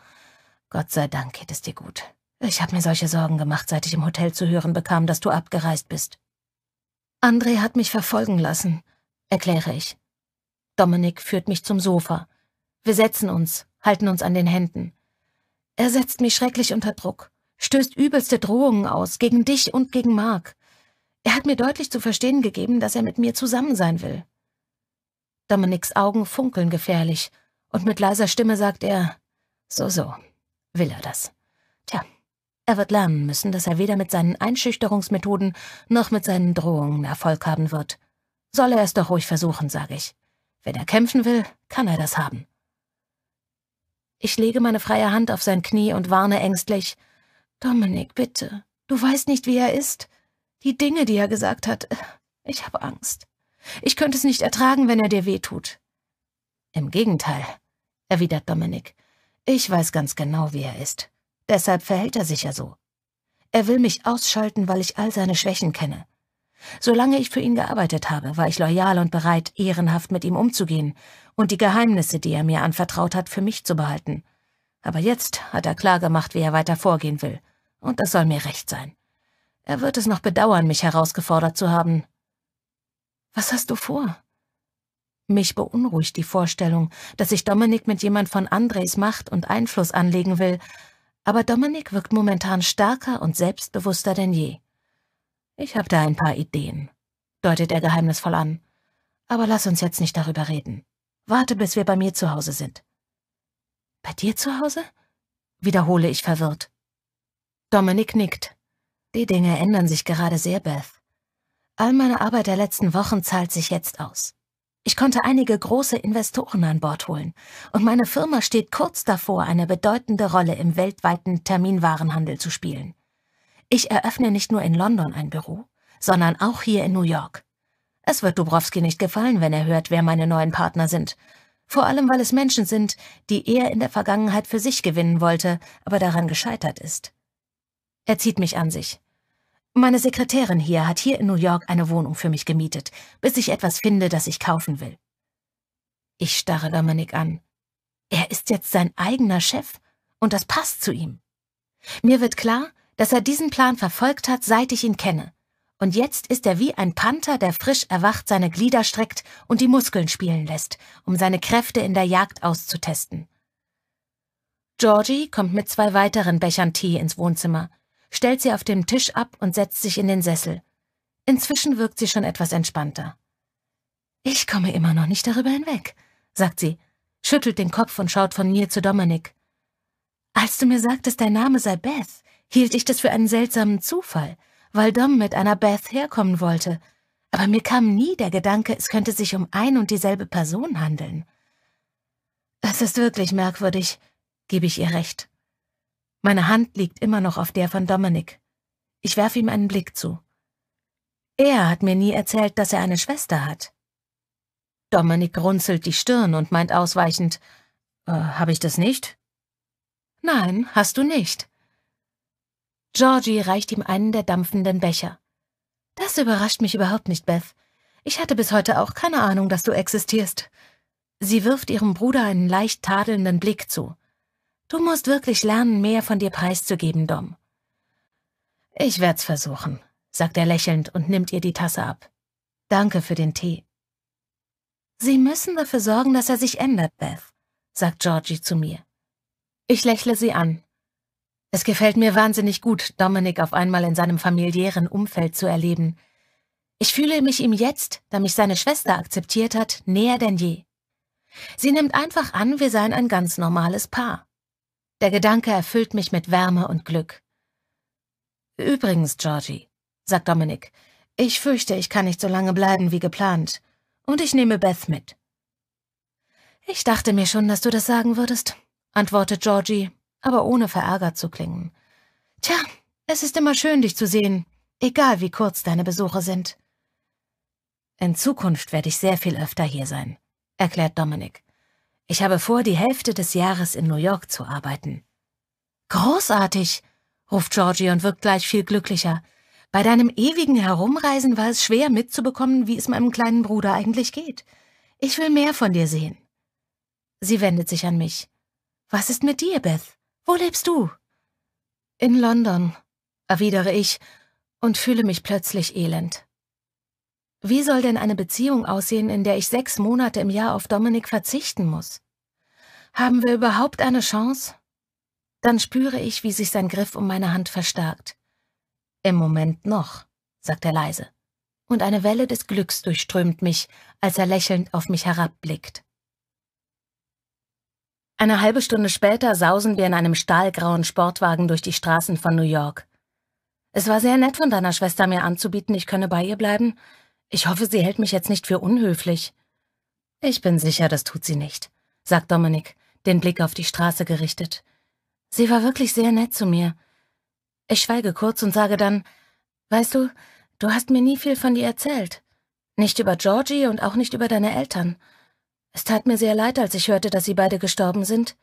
Gott sei Dank geht es dir gut. Ich habe mir solche Sorgen gemacht, seit ich im Hotel zu hören bekam, dass du abgereist bist. André hat mich verfolgen lassen, erkläre ich. Dominik führt mich zum Sofa. Wir setzen uns, halten uns an den Händen. Er setzt mich schrecklich unter Druck, stößt übelste Drohungen aus, gegen dich und gegen Mark. Er hat mir deutlich zu verstehen gegeben, dass er mit mir zusammen sein will. Dominiks Augen funkeln gefährlich, und mit leiser Stimme sagt er, so, so, will er das. Tja, er wird lernen müssen, dass er weder mit seinen Einschüchterungsmethoden noch mit seinen Drohungen Erfolg haben wird. Soll er es doch ruhig versuchen, sage ich. Wenn er kämpfen will, kann er das haben. Ich lege meine freie Hand auf sein Knie und warne ängstlich. Dominik, bitte. Du weißt nicht, wie er ist. Die Dinge, die er gesagt hat. Ich habe Angst. Ich könnte es nicht ertragen, wenn er dir wehtut. Im Gegenteil, erwidert Dominik. Ich weiß ganz genau, wie er ist. Deshalb verhält er sich ja so. Er will mich ausschalten, weil ich all seine Schwächen kenne. Solange ich für ihn gearbeitet habe, war ich loyal und bereit, ehrenhaft mit ihm umzugehen, und die Geheimnisse, die er mir anvertraut hat, für mich zu behalten. Aber jetzt hat er klar gemacht, wie er weiter vorgehen will. Und das soll mir recht sein. Er wird es noch bedauern, mich herausgefordert zu haben. Was hast du vor? Mich beunruhigt die Vorstellung, dass sich Dominik mit jemand von Andres Macht und Einfluss anlegen will, aber Dominik wirkt momentan stärker und selbstbewusster denn je. Ich habe da ein paar Ideen, deutet er geheimnisvoll an. Aber lass uns jetzt nicht darüber reden. Warte, bis wir bei mir zu Hause sind. Bei dir zu Hause? wiederhole ich verwirrt. Dominik nickt. Die Dinge ändern sich gerade sehr, Beth. All meine Arbeit der letzten Wochen zahlt sich jetzt aus. Ich konnte einige große Investoren an Bord holen und meine Firma steht kurz davor, eine bedeutende Rolle im weltweiten Terminwarenhandel zu spielen. Ich eröffne nicht nur in London ein Büro, sondern auch hier in New York. Es wird Dubrowski nicht gefallen, wenn er hört, wer meine neuen Partner sind. Vor allem, weil es Menschen sind, die er in der Vergangenheit für sich gewinnen wollte, aber daran gescheitert ist. Er zieht mich an sich. Meine Sekretärin hier hat hier in New York eine Wohnung für mich gemietet, bis ich etwas finde, das ich kaufen will. Ich starre Dominik an. Er ist jetzt sein eigener Chef und das passt zu ihm. Mir wird klar, dass er diesen Plan verfolgt hat, seit ich ihn kenne und jetzt ist er wie ein Panther, der frisch erwacht seine Glieder streckt und die Muskeln spielen lässt, um seine Kräfte in der Jagd auszutesten. Georgie kommt mit zwei weiteren Bechern Tee ins Wohnzimmer, stellt sie auf dem Tisch ab und setzt sich in den Sessel. Inzwischen wirkt sie schon etwas entspannter. Ich komme immer noch nicht darüber hinweg, sagt sie, schüttelt den Kopf und schaut von mir zu Dominik. Als du mir sagtest, dein Name sei Beth, hielt ich das für einen seltsamen Zufall weil Dom mit einer Beth herkommen wollte, aber mir kam nie der Gedanke, es könnte sich um ein und dieselbe Person handeln. Es ist wirklich merkwürdig, gebe ich ihr recht. Meine Hand liegt immer noch auf der von Dominik. Ich werfe ihm einen Blick zu. Er hat mir nie erzählt, dass er eine Schwester hat. Dominik runzelt die Stirn und meint ausweichend, äh, habe ich das nicht? Nein, hast du nicht. Georgie reicht ihm einen der dampfenden Becher. Das überrascht mich überhaupt nicht, Beth. Ich hatte bis heute auch keine Ahnung, dass du existierst. Sie wirft ihrem Bruder einen leicht tadelnden Blick zu. Du musst wirklich lernen, mehr von dir preiszugeben, Dom. Ich werd's versuchen, sagt er lächelnd und nimmt ihr die Tasse ab. Danke für den Tee. Sie müssen dafür sorgen, dass er sich ändert, Beth, sagt Georgie zu mir. Ich lächle sie an. Es gefällt mir wahnsinnig gut, Dominik auf einmal in seinem familiären Umfeld zu erleben. Ich fühle mich ihm jetzt, da mich seine Schwester akzeptiert hat, näher denn je. Sie nimmt einfach an, wir seien ein ganz normales Paar. Der Gedanke erfüllt mich mit Wärme und Glück. Übrigens, Georgie, sagt Dominik, ich fürchte, ich kann nicht so lange bleiben wie geplant. Und ich nehme Beth mit. Ich dachte mir schon, dass du das sagen würdest, antwortet Georgie aber ohne verärgert zu klingen. Tja, es ist immer schön, dich zu sehen, egal wie kurz deine Besuche sind. In Zukunft werde ich sehr viel öfter hier sein, erklärt Dominik. Ich habe vor, die Hälfte des Jahres in New York zu arbeiten. Großartig, ruft Georgie und wirkt gleich viel glücklicher. Bei deinem ewigen Herumreisen war es schwer mitzubekommen, wie es meinem kleinen Bruder eigentlich geht. Ich will mehr von dir sehen. Sie wendet sich an mich. Was ist mit dir, Beth? Wo lebst du? In London, erwidere ich und fühle mich plötzlich elend. Wie soll denn eine Beziehung aussehen, in der ich sechs Monate im Jahr auf Dominik verzichten muss? Haben wir überhaupt eine Chance? Dann spüre ich, wie sich sein Griff um meine Hand verstärkt. Im Moment noch, sagt er leise. Und eine Welle des Glücks durchströmt mich, als er lächelnd auf mich herabblickt. Eine halbe Stunde später sausen wir in einem stahlgrauen Sportwagen durch die Straßen von New York. Es war sehr nett von deiner Schwester, mir anzubieten, ich könne bei ihr bleiben. Ich hoffe, sie hält mich jetzt nicht für unhöflich. Ich bin sicher, das tut sie nicht, sagt Dominik, den Blick auf die Straße gerichtet. Sie war wirklich sehr nett zu mir. Ich schweige kurz und sage dann, weißt du, du hast mir nie viel von dir erzählt. Nicht über Georgie und auch nicht über deine Eltern. Es tat mir sehr leid, als ich hörte, dass Sie beide gestorben sind.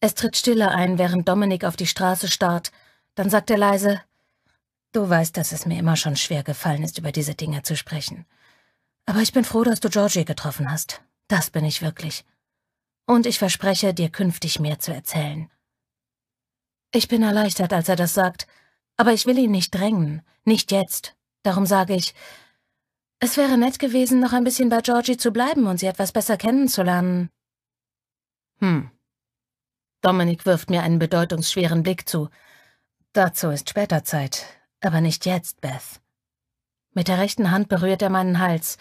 Es tritt Stille ein, während Dominik auf die Straße starrt. Dann sagt er leise, Du weißt, dass es mir immer schon schwer gefallen ist, über diese Dinge zu sprechen. Aber ich bin froh, dass du Georgie getroffen hast. Das bin ich wirklich. Und ich verspreche, dir künftig mehr zu erzählen. Ich bin erleichtert, als er das sagt, aber ich will ihn nicht drängen, nicht jetzt. Darum sage ich, es wäre nett gewesen, noch ein bisschen bei Georgie zu bleiben und sie etwas besser kennenzulernen. Hm. Dominik wirft mir einen bedeutungsschweren Blick zu. Dazu ist später Zeit, aber nicht jetzt, Beth. Mit der rechten Hand berührt er meinen Hals.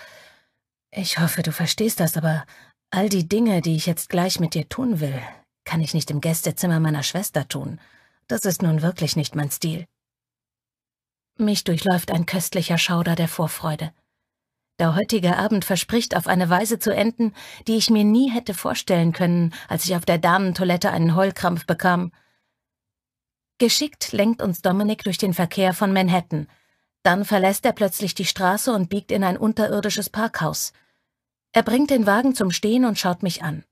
Ich hoffe, du verstehst das, aber all die Dinge, die ich jetzt gleich mit dir tun will, kann ich nicht im Gästezimmer meiner Schwester tun. Das ist nun wirklich nicht mein Stil. Mich durchläuft ein köstlicher Schauder der Vorfreude. Der heutige Abend verspricht, auf eine Weise zu enden, die ich mir nie hätte vorstellen können, als ich auf der Damentoilette einen Heulkrampf bekam. Geschickt lenkt uns Dominik durch den Verkehr von Manhattan. Dann verlässt er plötzlich die Straße und biegt in ein unterirdisches Parkhaus. Er bringt den Wagen zum Stehen und schaut mich an.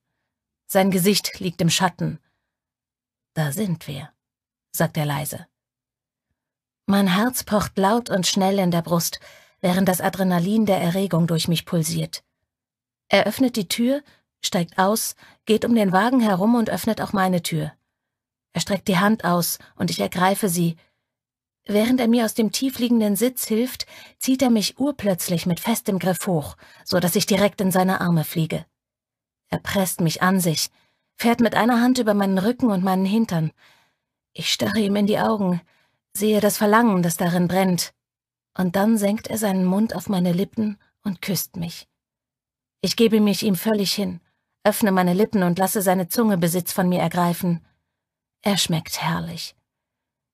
Sein Gesicht liegt im Schatten. Da sind wir, sagt er leise. Mein Herz pocht laut und schnell in der Brust während das Adrenalin der Erregung durch mich pulsiert. Er öffnet die Tür, steigt aus, geht um den Wagen herum und öffnet auch meine Tür. Er streckt die Hand aus und ich ergreife sie. Während er mir aus dem tiefliegenden Sitz hilft, zieht er mich urplötzlich mit festem Griff hoch, so dass ich direkt in seine Arme fliege. Er presst mich an sich, fährt mit einer Hand über meinen Rücken und meinen Hintern. Ich starre ihm in die Augen, sehe das Verlangen, das darin brennt und dann senkt er seinen Mund auf meine Lippen und küsst mich. Ich gebe mich ihm völlig hin, öffne meine Lippen und lasse seine Zunge Besitz von mir ergreifen. Er schmeckt herrlich.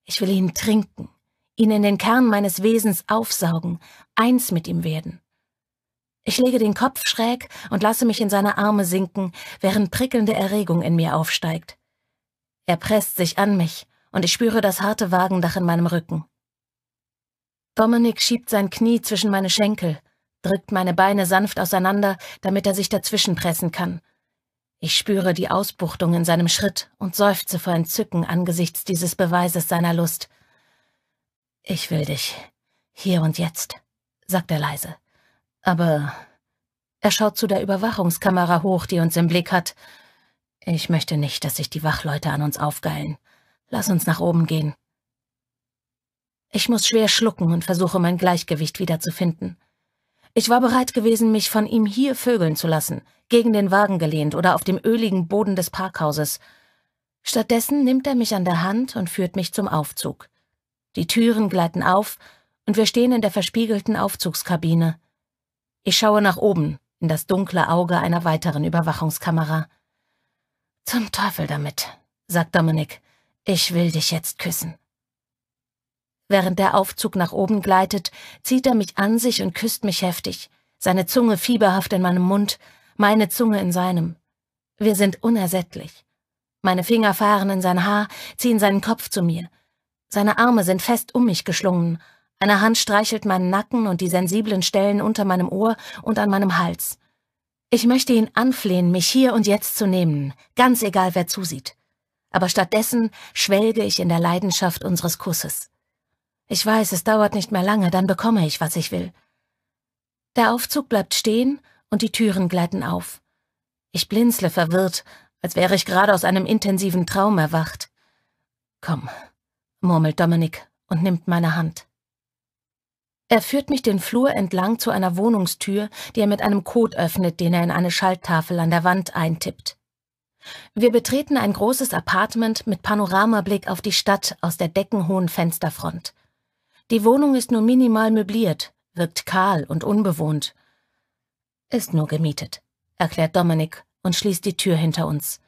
Ich will ihn trinken, ihn in den Kern meines Wesens aufsaugen, eins mit ihm werden. Ich lege den Kopf schräg und lasse mich in seine Arme sinken, während prickelnde Erregung in mir aufsteigt. Er presst sich an mich, und ich spüre das harte Wagendach in meinem Rücken. Dominik schiebt sein Knie zwischen meine Schenkel, drückt meine Beine sanft auseinander, damit er sich dazwischenpressen kann. Ich spüre die Ausbuchtung in seinem Schritt und seufze vor Entzücken angesichts dieses Beweises seiner Lust. Ich will dich. Hier und jetzt, sagt er leise. Aber er schaut zu der Überwachungskamera hoch, die uns im Blick hat. Ich möchte nicht, dass sich die Wachleute an uns aufgeilen. Lass uns nach oben gehen. Ich muss schwer schlucken und versuche mein Gleichgewicht wiederzufinden. Ich war bereit gewesen, mich von ihm hier vögeln zu lassen, gegen den Wagen gelehnt oder auf dem öligen Boden des Parkhauses. Stattdessen nimmt er mich an der Hand und führt mich zum Aufzug. Die Türen gleiten auf und wir stehen in der verspiegelten Aufzugskabine. Ich schaue nach oben, in das dunkle Auge einer weiteren Überwachungskamera. Zum Teufel damit, sagt Dominik. Ich will dich jetzt küssen. Während der Aufzug nach oben gleitet, zieht er mich an sich und küsst mich heftig, seine Zunge fieberhaft in meinem Mund, meine Zunge in seinem. Wir sind unersättlich. Meine Finger fahren in sein Haar, ziehen seinen Kopf zu mir. Seine Arme sind fest um mich geschlungen. Eine Hand streichelt meinen Nacken und die sensiblen Stellen unter meinem Ohr und an meinem Hals. Ich möchte ihn anflehen, mich hier und jetzt zu nehmen, ganz egal wer zusieht. Aber stattdessen schwelge ich in der Leidenschaft unseres Kusses. Ich weiß, es dauert nicht mehr lange, dann bekomme ich, was ich will. Der Aufzug bleibt stehen und die Türen gleiten auf. Ich blinzle verwirrt, als wäre ich gerade aus einem intensiven Traum erwacht. Komm, murmelt Dominik und nimmt meine Hand. Er führt mich den Flur entlang zu einer Wohnungstür, die er mit einem Code öffnet, den er in eine Schalttafel an der Wand eintippt. Wir betreten ein großes Apartment mit Panoramablick auf die Stadt aus der deckenhohen Fensterfront. Die Wohnung ist nur minimal möbliert, wirkt kahl und unbewohnt. Ist nur gemietet, erklärt Dominik und schließt die Tür hinter uns.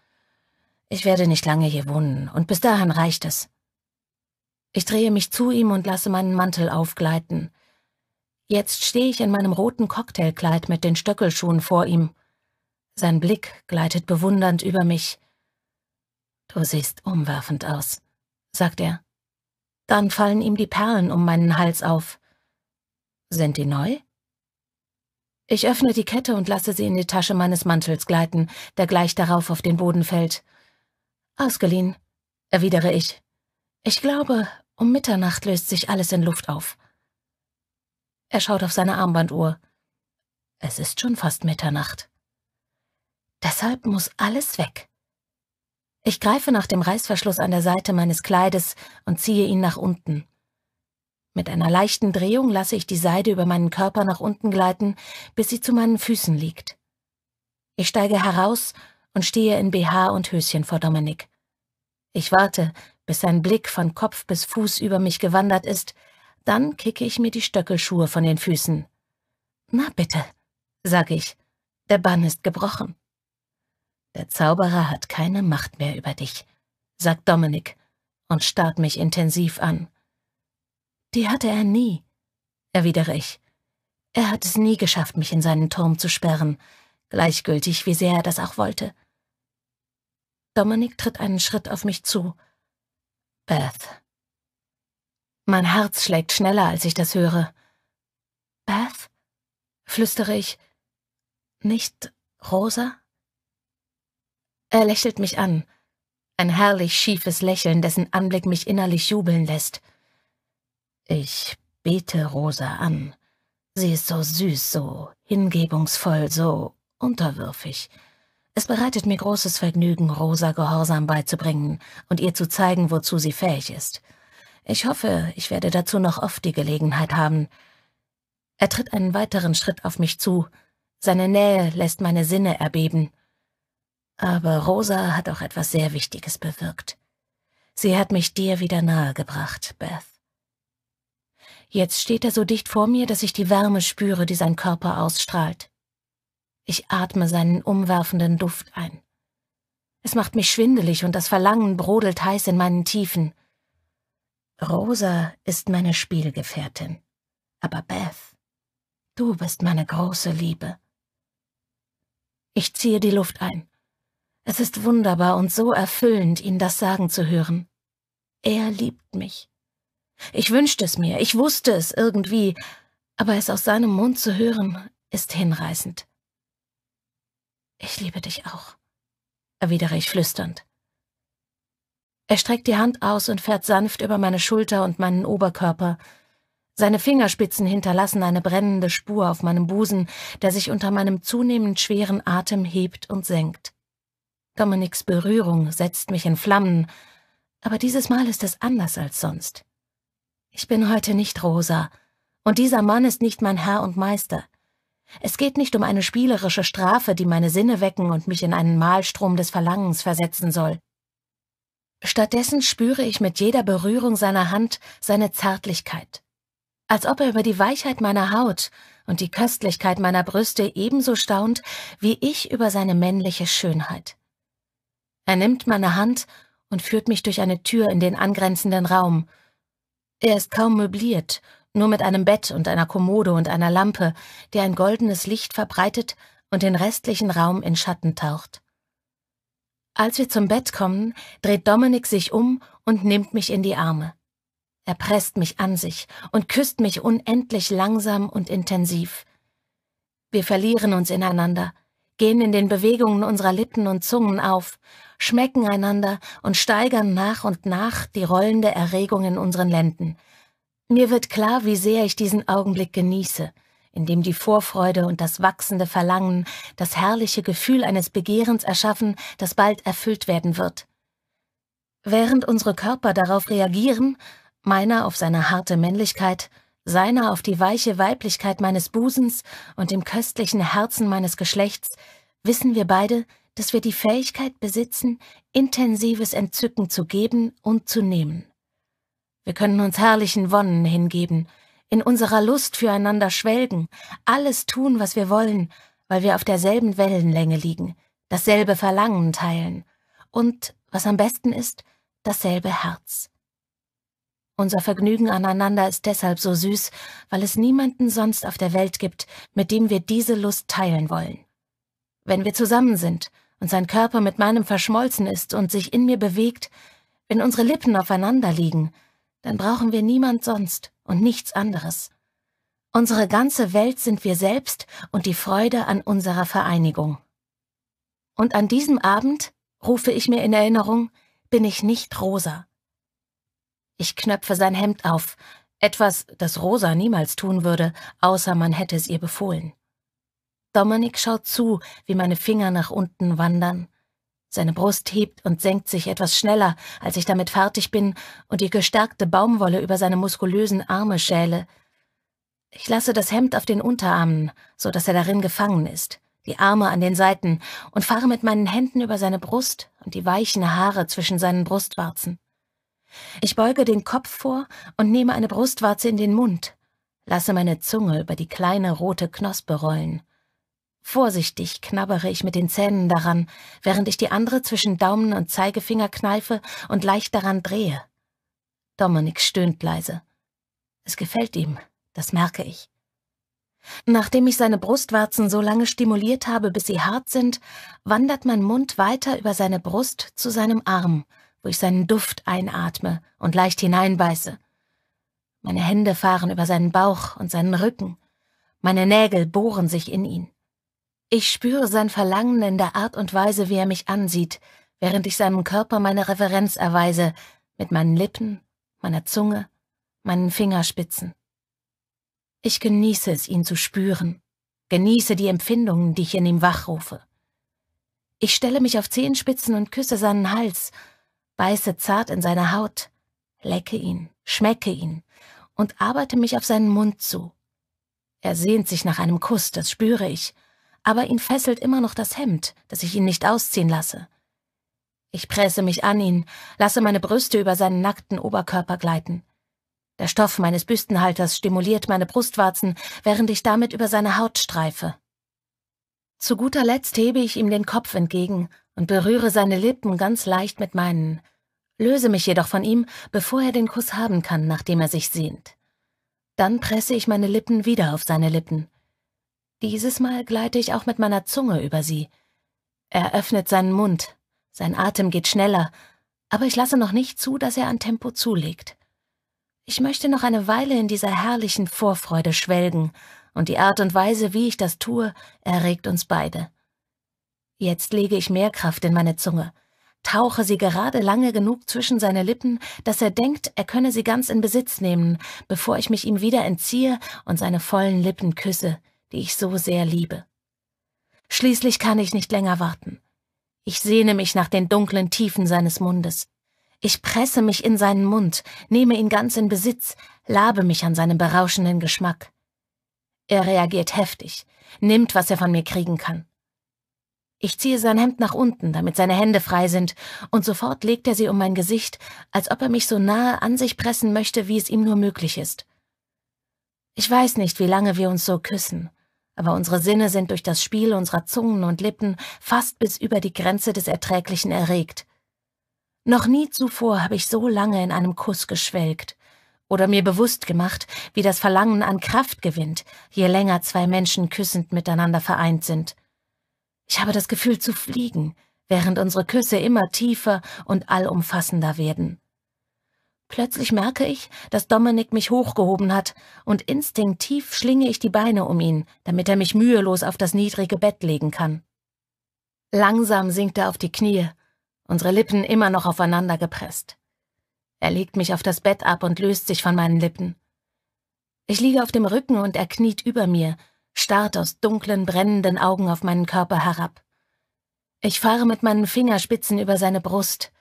Ich werde nicht lange hier wohnen, und bis dahin reicht es. Ich drehe mich zu ihm und lasse meinen Mantel aufgleiten. Jetzt stehe ich in meinem roten Cocktailkleid mit den Stöckelschuhen vor ihm. Sein Blick gleitet bewundernd über mich. Du siehst umwerfend aus, sagt er. Dann fallen ihm die Perlen um meinen Hals auf. Sind die neu? Ich öffne die Kette und lasse sie in die Tasche meines Mantels gleiten, der gleich darauf auf den Boden fällt. Ausgeliehen, erwidere ich. Ich glaube, um Mitternacht löst sich alles in Luft auf. Er schaut auf seine Armbanduhr. Es ist schon fast Mitternacht. Deshalb muss alles weg. Ich greife nach dem Reißverschluss an der Seite meines Kleides und ziehe ihn nach unten. Mit einer leichten Drehung lasse ich die Seide über meinen Körper nach unten gleiten, bis sie zu meinen Füßen liegt. Ich steige heraus und stehe in BH und Höschen vor Dominik. Ich warte, bis sein Blick von Kopf bis Fuß über mich gewandert ist, dann kicke ich mir die Stöckelschuhe von den Füßen. Na bitte, sage ich, der Bann ist gebrochen. Der Zauberer hat keine Macht mehr über dich, sagt Dominik und starrt mich intensiv an. Die hatte er nie, erwidere ich. Er hat es nie geschafft, mich in seinen Turm zu sperren, gleichgültig, wie sehr er das auch wollte. Dominik tritt einen Schritt auf mich zu. Beth. Mein Herz schlägt schneller, als ich das höre. Beth? flüstere ich. Nicht Rosa? Er lächelt mich an. Ein herrlich schiefes Lächeln, dessen Anblick mich innerlich jubeln lässt. Ich bete Rosa an. Sie ist so süß, so hingebungsvoll, so unterwürfig. Es bereitet mir großes Vergnügen, Rosa Gehorsam beizubringen und ihr zu zeigen, wozu sie fähig ist. Ich hoffe, ich werde dazu noch oft die Gelegenheit haben. Er tritt einen weiteren Schritt auf mich zu. Seine Nähe lässt meine Sinne erbeben. Aber Rosa hat auch etwas sehr Wichtiges bewirkt. Sie hat mich dir wieder nahegebracht, Beth. Jetzt steht er so dicht vor mir, dass ich die Wärme spüre, die sein Körper ausstrahlt. Ich atme seinen umwerfenden Duft ein. Es macht mich schwindelig und das Verlangen brodelt heiß in meinen Tiefen. Rosa ist meine Spielgefährtin, aber Beth, du bist meine große Liebe. Ich ziehe die Luft ein. Es ist wunderbar und so erfüllend, ihn das sagen zu hören. Er liebt mich. Ich wünschte es mir, ich wusste es irgendwie, aber es aus seinem Mund zu hören, ist hinreißend. Ich liebe dich auch, erwidere ich flüsternd. Er streckt die Hand aus und fährt sanft über meine Schulter und meinen Oberkörper. Seine Fingerspitzen hinterlassen eine brennende Spur auf meinem Busen, der sich unter meinem zunehmend schweren Atem hebt und senkt. Dominiks Berührung setzt mich in Flammen, aber dieses Mal ist es anders als sonst. Ich bin heute nicht Rosa, und dieser Mann ist nicht mein Herr und Meister. Es geht nicht um eine spielerische Strafe, die meine Sinne wecken und mich in einen Malstrom des Verlangens versetzen soll. Stattdessen spüre ich mit jeder Berührung seiner Hand seine Zärtlichkeit, als ob er über die Weichheit meiner Haut und die Köstlichkeit meiner Brüste ebenso staunt, wie ich über seine männliche Schönheit. Er nimmt meine Hand und führt mich durch eine Tür in den angrenzenden Raum. Er ist kaum möbliert, nur mit einem Bett und einer Kommode und einer Lampe, die ein goldenes Licht verbreitet und den restlichen Raum in Schatten taucht. Als wir zum Bett kommen, dreht Dominik sich um und nimmt mich in die Arme. Er presst mich an sich und küsst mich unendlich langsam und intensiv. Wir verlieren uns ineinander, gehen in den Bewegungen unserer Lippen und Zungen auf, schmecken einander und steigern nach und nach die rollende Erregung in unseren Lenden. Mir wird klar, wie sehr ich diesen Augenblick genieße, in dem die Vorfreude und das wachsende Verlangen das herrliche Gefühl eines Begehrens erschaffen, das bald erfüllt werden wird. Während unsere Körper darauf reagieren, meiner auf seine harte Männlichkeit, seiner auf die weiche Weiblichkeit meines Busens und dem köstlichen Herzen meines Geschlechts, wissen wir beide, dass wir die Fähigkeit besitzen, intensives Entzücken zu geben und zu nehmen. Wir können uns herrlichen Wonnen hingeben, in unserer Lust füreinander schwelgen, alles tun, was wir wollen, weil wir auf derselben Wellenlänge liegen, dasselbe Verlangen teilen und, was am besten ist, dasselbe Herz. Unser Vergnügen aneinander ist deshalb so süß, weil es niemanden sonst auf der Welt gibt, mit dem wir diese Lust teilen wollen. Wenn wir zusammen sind, und sein Körper mit meinem verschmolzen ist und sich in mir bewegt, wenn unsere Lippen aufeinander liegen, dann brauchen wir niemand sonst und nichts anderes. Unsere ganze Welt sind wir selbst und die Freude an unserer Vereinigung. Und an diesem Abend, rufe ich mir in Erinnerung, bin ich nicht rosa. Ich knöpfe sein Hemd auf, etwas, das Rosa niemals tun würde, außer man hätte es ihr befohlen. Dominik schaut zu, wie meine Finger nach unten wandern. Seine Brust hebt und senkt sich etwas schneller, als ich damit fertig bin und die gestärkte Baumwolle über seine muskulösen Arme schäle. Ich lasse das Hemd auf den Unterarmen, so dass er darin gefangen ist, die Arme an den Seiten und fahre mit meinen Händen über seine Brust und die weichen Haare zwischen seinen Brustwarzen. Ich beuge den Kopf vor und nehme eine Brustwarze in den Mund, lasse meine Zunge über die kleine rote Knospe rollen. Vorsichtig knabbere ich mit den Zähnen daran, während ich die andere zwischen Daumen und Zeigefinger kneife und leicht daran drehe. Dominik stöhnt leise. Es gefällt ihm, das merke ich. Nachdem ich seine Brustwarzen so lange stimuliert habe, bis sie hart sind, wandert mein Mund weiter über seine Brust zu seinem Arm, wo ich seinen Duft einatme und leicht hineinbeiße. Meine Hände fahren über seinen Bauch und seinen Rücken. Meine Nägel bohren sich in ihn. Ich spüre sein Verlangen in der Art und Weise, wie er mich ansieht, während ich seinem Körper meine Reverenz erweise, mit meinen Lippen, meiner Zunge, meinen Fingerspitzen. Ich genieße es, ihn zu spüren, genieße die Empfindungen, die ich in ihm wachrufe. Ich stelle mich auf Zehenspitzen und küsse seinen Hals, beiße zart in seine Haut, lecke ihn, schmecke ihn und arbeite mich auf seinen Mund zu. Er sehnt sich nach einem Kuss, das spüre ich, aber ihn fesselt immer noch das Hemd, das ich ihn nicht ausziehen lasse. Ich presse mich an ihn, lasse meine Brüste über seinen nackten Oberkörper gleiten. Der Stoff meines Büstenhalters stimuliert meine Brustwarzen, während ich damit über seine Haut streife. Zu guter Letzt hebe ich ihm den Kopf entgegen und berühre seine Lippen ganz leicht mit meinen, löse mich jedoch von ihm, bevor er den Kuss haben kann, nachdem er sich sehnt. Dann presse ich meine Lippen wieder auf seine Lippen. Dieses Mal gleite ich auch mit meiner Zunge über sie. Er öffnet seinen Mund, sein Atem geht schneller, aber ich lasse noch nicht zu, dass er an Tempo zulegt. Ich möchte noch eine Weile in dieser herrlichen Vorfreude schwelgen, und die Art und Weise, wie ich das tue, erregt uns beide. Jetzt lege ich mehr Kraft in meine Zunge, tauche sie gerade lange genug zwischen seine Lippen, dass er denkt, er könne sie ganz in Besitz nehmen, bevor ich mich ihm wieder entziehe und seine vollen Lippen küsse die ich so sehr liebe. Schließlich kann ich nicht länger warten. Ich sehne mich nach den dunklen Tiefen seines Mundes. Ich presse mich in seinen Mund, nehme ihn ganz in Besitz, labe mich an seinem berauschenden Geschmack. Er reagiert heftig, nimmt, was er von mir kriegen kann. Ich ziehe sein Hemd nach unten, damit seine Hände frei sind, und sofort legt er sie um mein Gesicht, als ob er mich so nahe an sich pressen möchte, wie es ihm nur möglich ist. Ich weiß nicht, wie lange wir uns so küssen aber unsere Sinne sind durch das Spiel unserer Zungen und Lippen fast bis über die Grenze des Erträglichen erregt. Noch nie zuvor habe ich so lange in einem Kuss geschwelgt oder mir bewusst gemacht, wie das Verlangen an Kraft gewinnt, je länger zwei Menschen küssend miteinander vereint sind. Ich habe das Gefühl zu fliegen, während unsere Küsse immer tiefer und allumfassender werden. Plötzlich merke ich, dass Dominik mich hochgehoben hat, und instinktiv schlinge ich die Beine um ihn, damit er mich mühelos auf das niedrige Bett legen kann. Langsam sinkt er auf die Knie, unsere Lippen immer noch aufeinander gepresst. Er legt mich auf das Bett ab und löst sich von meinen Lippen. Ich liege auf dem Rücken und er kniet über mir, starrt aus dunklen, brennenden Augen auf meinen Körper herab. Ich fahre mit meinen Fingerspitzen über seine Brust,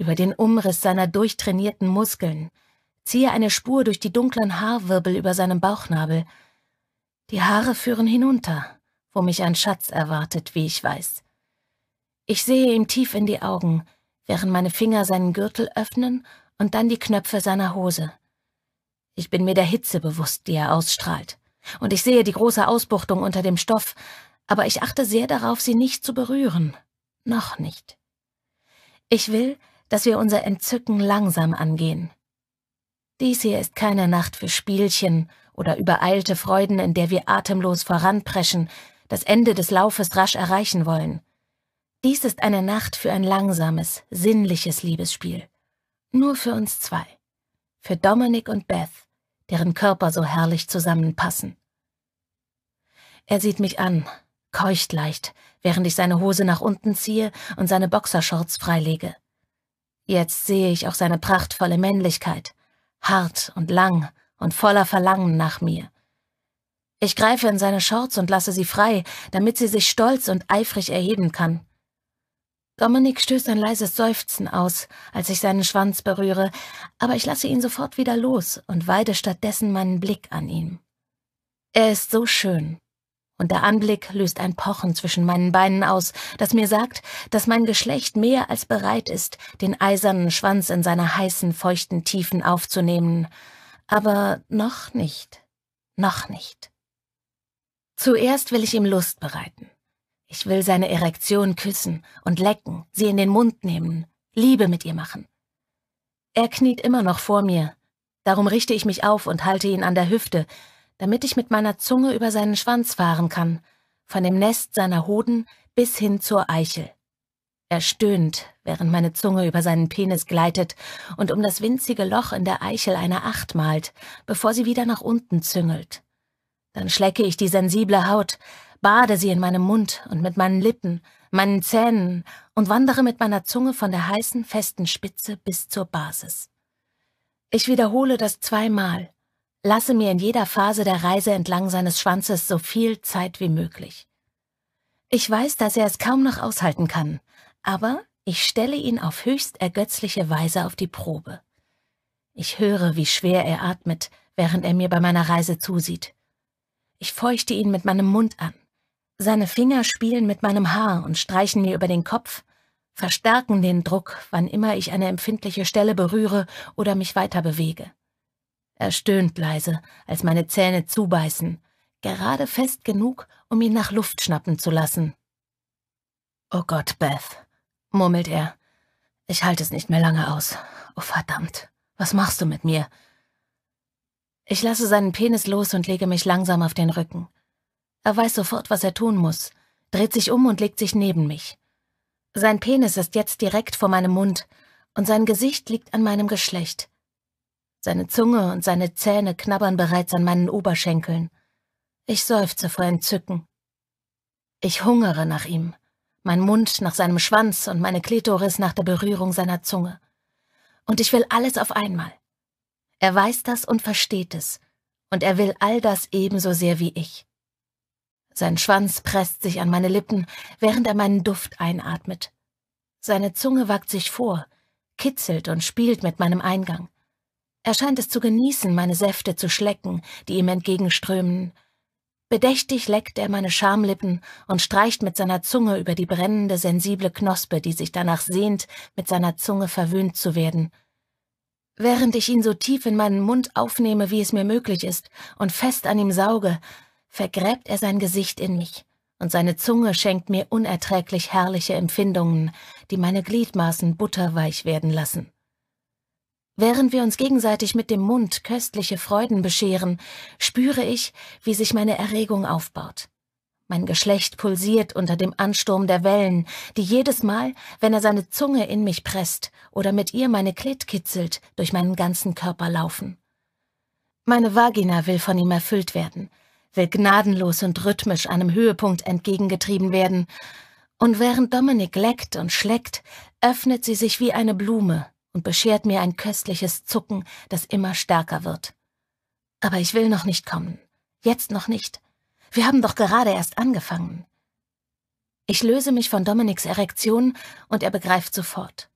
über den Umriss seiner durchtrainierten Muskeln, ziehe eine Spur durch die dunklen Haarwirbel über seinem Bauchnabel. Die Haare führen hinunter, wo mich ein Schatz erwartet, wie ich weiß. Ich sehe ihm tief in die Augen, während meine Finger seinen Gürtel öffnen und dann die Knöpfe seiner Hose. Ich bin mir der Hitze bewusst, die er ausstrahlt, und ich sehe die große Ausbuchtung unter dem Stoff, aber ich achte sehr darauf, sie nicht zu berühren. Noch nicht. Ich will, dass wir unser Entzücken langsam angehen. Dies hier ist keine Nacht für Spielchen oder übereilte Freuden, in der wir atemlos voranpreschen, das Ende des Laufes rasch erreichen wollen. Dies ist eine Nacht für ein langsames, sinnliches Liebesspiel. Nur für uns zwei. Für Dominic und Beth, deren Körper so herrlich zusammenpassen. Er sieht mich an, keucht leicht, während ich seine Hose nach unten ziehe und seine Boxershorts freilege. Jetzt sehe ich auch seine prachtvolle Männlichkeit, hart und lang und voller Verlangen nach mir. Ich greife in seine Shorts und lasse sie frei, damit sie sich stolz und eifrig erheben kann. Dominik stößt ein leises Seufzen aus, als ich seinen Schwanz berühre, aber ich lasse ihn sofort wieder los und weide stattdessen meinen Blick an ihm. Er ist so schön, und der Anblick löst ein Pochen zwischen meinen Beinen aus, das mir sagt, dass mein Geschlecht mehr als bereit ist, den eisernen Schwanz in seiner heißen, feuchten Tiefen aufzunehmen. Aber noch nicht. Noch nicht. Zuerst will ich ihm Lust bereiten. Ich will seine Erektion küssen und lecken, sie in den Mund nehmen, Liebe mit ihr machen. Er kniet immer noch vor mir. Darum richte ich mich auf und halte ihn an der Hüfte, damit ich mit meiner Zunge über seinen Schwanz fahren kann, von dem Nest seiner Hoden bis hin zur Eichel. Er stöhnt, während meine Zunge über seinen Penis gleitet und um das winzige Loch in der Eichel eine Acht malt, bevor sie wieder nach unten züngelt. Dann schlecke ich die sensible Haut, bade sie in meinem Mund und mit meinen Lippen, meinen Zähnen und wandere mit meiner Zunge von der heißen, festen Spitze bis zur Basis. Ich wiederhole das zweimal, Lasse mir in jeder Phase der Reise entlang seines Schwanzes so viel Zeit wie möglich. Ich weiß, dass er es kaum noch aushalten kann, aber ich stelle ihn auf höchst ergötzliche Weise auf die Probe. Ich höre, wie schwer er atmet, während er mir bei meiner Reise zusieht. Ich feuchte ihn mit meinem Mund an. Seine Finger spielen mit meinem Haar und streichen mir über den Kopf, verstärken den Druck, wann immer ich eine empfindliche Stelle berühre oder mich weiter bewege. Er stöhnt leise, als meine Zähne zubeißen, gerade fest genug, um ihn nach Luft schnappen zu lassen. Oh Gott, Beth, murmelt er. Ich halte es nicht mehr lange aus. Oh verdammt, was machst du mit mir? Ich lasse seinen Penis los und lege mich langsam auf den Rücken. Er weiß sofort, was er tun muss, dreht sich um und legt sich neben mich. Sein Penis ist jetzt direkt vor meinem Mund und sein Gesicht liegt an meinem Geschlecht, seine Zunge und seine Zähne knabbern bereits an meinen Oberschenkeln. Ich seufze vor Entzücken. Ich hungere nach ihm, mein Mund nach seinem Schwanz und meine Klitoris nach der Berührung seiner Zunge. Und ich will alles auf einmal. Er weiß das und versteht es, und er will all das ebenso sehr wie ich. Sein Schwanz presst sich an meine Lippen, während er meinen Duft einatmet. Seine Zunge wagt sich vor, kitzelt und spielt mit meinem Eingang. Er scheint es zu genießen, meine Säfte zu schlecken, die ihm entgegenströmen. Bedächtig leckt er meine Schamlippen und streicht mit seiner Zunge über die brennende, sensible Knospe, die sich danach sehnt, mit seiner Zunge verwöhnt zu werden. Während ich ihn so tief in meinen Mund aufnehme, wie es mir möglich ist, und fest an ihm sauge, vergräbt er sein Gesicht in mich, und seine Zunge schenkt mir unerträglich herrliche Empfindungen, die meine Gliedmaßen butterweich werden lassen. Während wir uns gegenseitig mit dem Mund köstliche Freuden bescheren, spüre ich, wie sich meine Erregung aufbaut. Mein Geschlecht pulsiert unter dem Ansturm der Wellen, die jedes Mal, wenn er seine Zunge in mich presst oder mit ihr meine Klit kitzelt, durch meinen ganzen Körper laufen. Meine Vagina will von ihm erfüllt werden, will gnadenlos und rhythmisch einem Höhepunkt entgegengetrieben werden, und während Dominik leckt und schleckt, öffnet sie sich wie eine Blume, und beschert mir ein köstliches Zucken, das immer stärker wird. Aber ich will noch nicht kommen. Jetzt noch nicht. Wir haben doch gerade erst angefangen. Ich löse mich von Dominiks Erektion und er begreift sofort.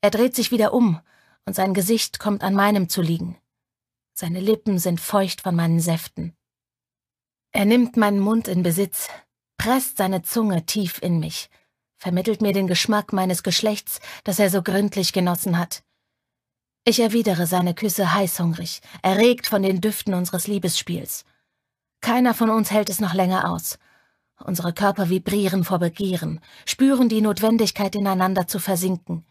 Er dreht sich wieder um und sein Gesicht kommt an meinem zu liegen. Seine Lippen sind feucht von meinen Säften. Er nimmt meinen Mund in Besitz, presst seine Zunge tief in mich vermittelt mir den Geschmack meines Geschlechts, das er so gründlich genossen hat. Ich erwidere seine Küsse heißhungrig, erregt von den Düften unseres Liebesspiels. Keiner von uns hält es noch länger aus. Unsere Körper vibrieren vor Begehren, spüren die Notwendigkeit, ineinander zu versinken.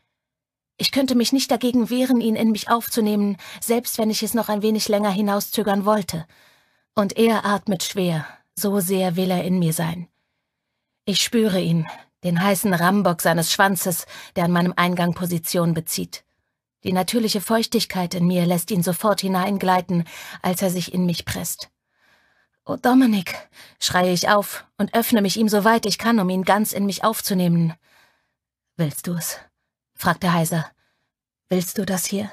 Ich könnte mich nicht dagegen wehren, ihn in mich aufzunehmen, selbst wenn ich es noch ein wenig länger hinauszögern wollte. Und er atmet schwer, so sehr will er in mir sein. Ich spüre ihn, den heißen Rambock seines Schwanzes, der an meinem Eingang Position bezieht. Die natürliche Feuchtigkeit in mir lässt ihn sofort hineingleiten, als er sich in mich presst. Oh Dominik, schreie ich auf und öffne mich ihm so weit ich kann, um ihn ganz in mich aufzunehmen. Willst du es? fragt er heiser. Willst du das hier?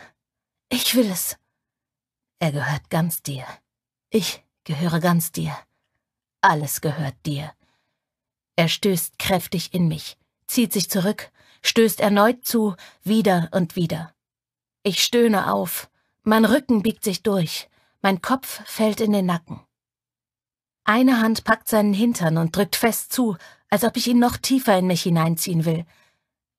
Ich will es. Er gehört ganz dir. Ich gehöre ganz dir. Alles gehört dir. Er stößt kräftig in mich, zieht sich zurück, stößt erneut zu, wieder und wieder. Ich stöhne auf, mein Rücken biegt sich durch, mein Kopf fällt in den Nacken. Eine Hand packt seinen Hintern und drückt fest zu, als ob ich ihn noch tiefer in mich hineinziehen will.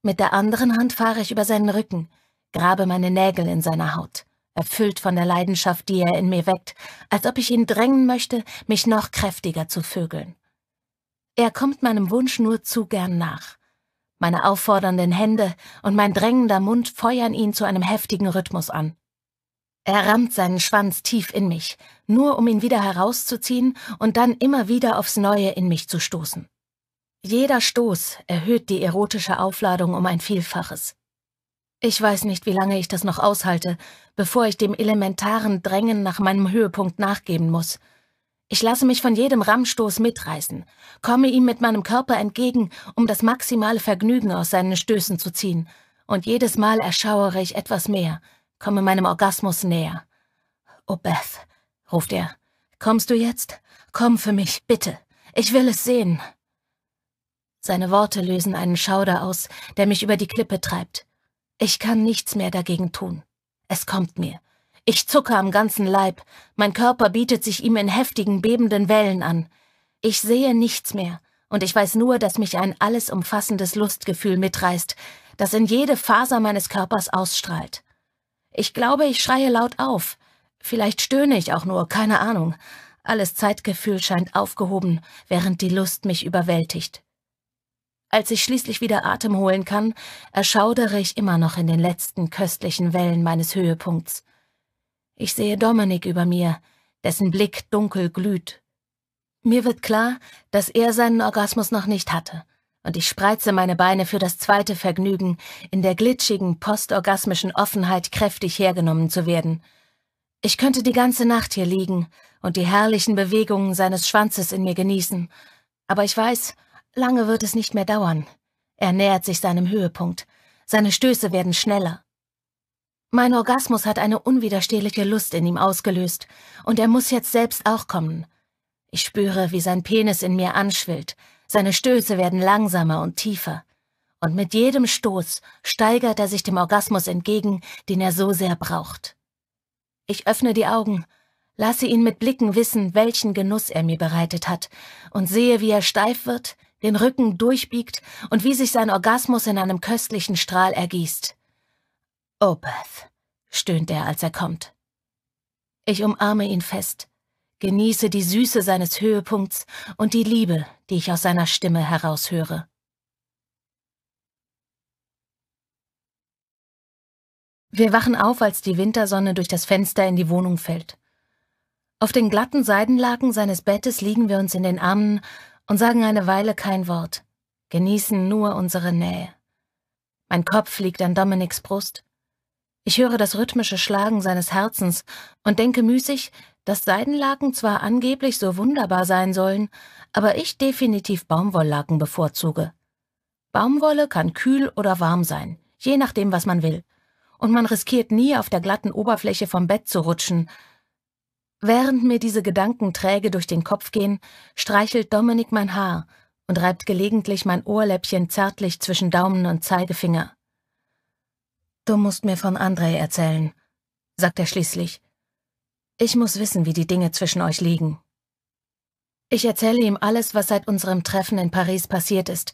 Mit der anderen Hand fahre ich über seinen Rücken, grabe meine Nägel in seiner Haut, erfüllt von der Leidenschaft, die er in mir weckt, als ob ich ihn drängen möchte, mich noch kräftiger zu vögeln. Er kommt meinem Wunsch nur zu gern nach. Meine auffordernden Hände und mein drängender Mund feuern ihn zu einem heftigen Rhythmus an. Er rammt seinen Schwanz tief in mich, nur um ihn wieder herauszuziehen und dann immer wieder aufs Neue in mich zu stoßen. Jeder Stoß erhöht die erotische Aufladung um ein Vielfaches. Ich weiß nicht, wie lange ich das noch aushalte, bevor ich dem elementaren Drängen nach meinem Höhepunkt nachgeben muss – ich lasse mich von jedem Rammstoß mitreißen, komme ihm mit meinem Körper entgegen, um das maximale Vergnügen aus seinen Stößen zu ziehen, und jedes Mal erschauere ich etwas mehr, komme meinem Orgasmus näher. Oh Beth, ruft er, kommst du jetzt? Komm für mich, bitte. Ich will es sehen. Seine Worte lösen einen Schauder aus, der mich über die Klippe treibt. Ich kann nichts mehr dagegen tun. Es kommt mir. Ich zucke am ganzen Leib, mein Körper bietet sich ihm in heftigen, bebenden Wellen an. Ich sehe nichts mehr, und ich weiß nur, dass mich ein alles umfassendes Lustgefühl mitreißt, das in jede Faser meines Körpers ausstrahlt. Ich glaube, ich schreie laut auf. Vielleicht stöhne ich auch nur, keine Ahnung. Alles Zeitgefühl scheint aufgehoben, während die Lust mich überwältigt. Als ich schließlich wieder Atem holen kann, erschaudere ich immer noch in den letzten köstlichen Wellen meines Höhepunkts. Ich sehe Dominik über mir, dessen Blick dunkel glüht. Mir wird klar, dass er seinen Orgasmus noch nicht hatte, und ich spreize meine Beine für das zweite Vergnügen, in der glitschigen, postorgasmischen Offenheit kräftig hergenommen zu werden. Ich könnte die ganze Nacht hier liegen und die herrlichen Bewegungen seines Schwanzes in mir genießen, aber ich weiß, lange wird es nicht mehr dauern. Er nähert sich seinem Höhepunkt. Seine Stöße werden schneller. Mein Orgasmus hat eine unwiderstehliche Lust in ihm ausgelöst, und er muss jetzt selbst auch kommen. Ich spüre, wie sein Penis in mir anschwillt, seine Stöße werden langsamer und tiefer. Und mit jedem Stoß steigert er sich dem Orgasmus entgegen, den er so sehr braucht. Ich öffne die Augen, lasse ihn mit Blicken wissen, welchen Genuss er mir bereitet hat, und sehe, wie er steif wird, den Rücken durchbiegt und wie sich sein Orgasmus in einem köstlichen Strahl ergießt. Oh Beth, stöhnt er, als er kommt. Ich umarme ihn fest, genieße die Süße seines Höhepunkts und die Liebe, die ich aus seiner Stimme heraushöre. Wir wachen auf, als die Wintersonne durch das Fenster in die Wohnung fällt. Auf den glatten Seidenlaken seines Bettes liegen wir uns in den Armen und sagen eine Weile kein Wort, genießen nur unsere Nähe. Mein Kopf liegt an Dominiks Brust, ich höre das rhythmische Schlagen seines Herzens und denke müßig, dass Seidenlaken zwar angeblich so wunderbar sein sollen, aber ich definitiv Baumwolllaken bevorzuge. Baumwolle kann kühl oder warm sein, je nachdem, was man will. Und man riskiert nie, auf der glatten Oberfläche vom Bett zu rutschen. Während mir diese Gedanken träge durch den Kopf gehen, streichelt Dominik mein Haar und reibt gelegentlich mein Ohrläppchen zärtlich zwischen Daumen und Zeigefinger. Du musst mir von Andrei erzählen, sagt er schließlich. Ich muss wissen, wie die Dinge zwischen euch liegen. Ich erzähle ihm alles, was seit unserem Treffen in Paris passiert ist,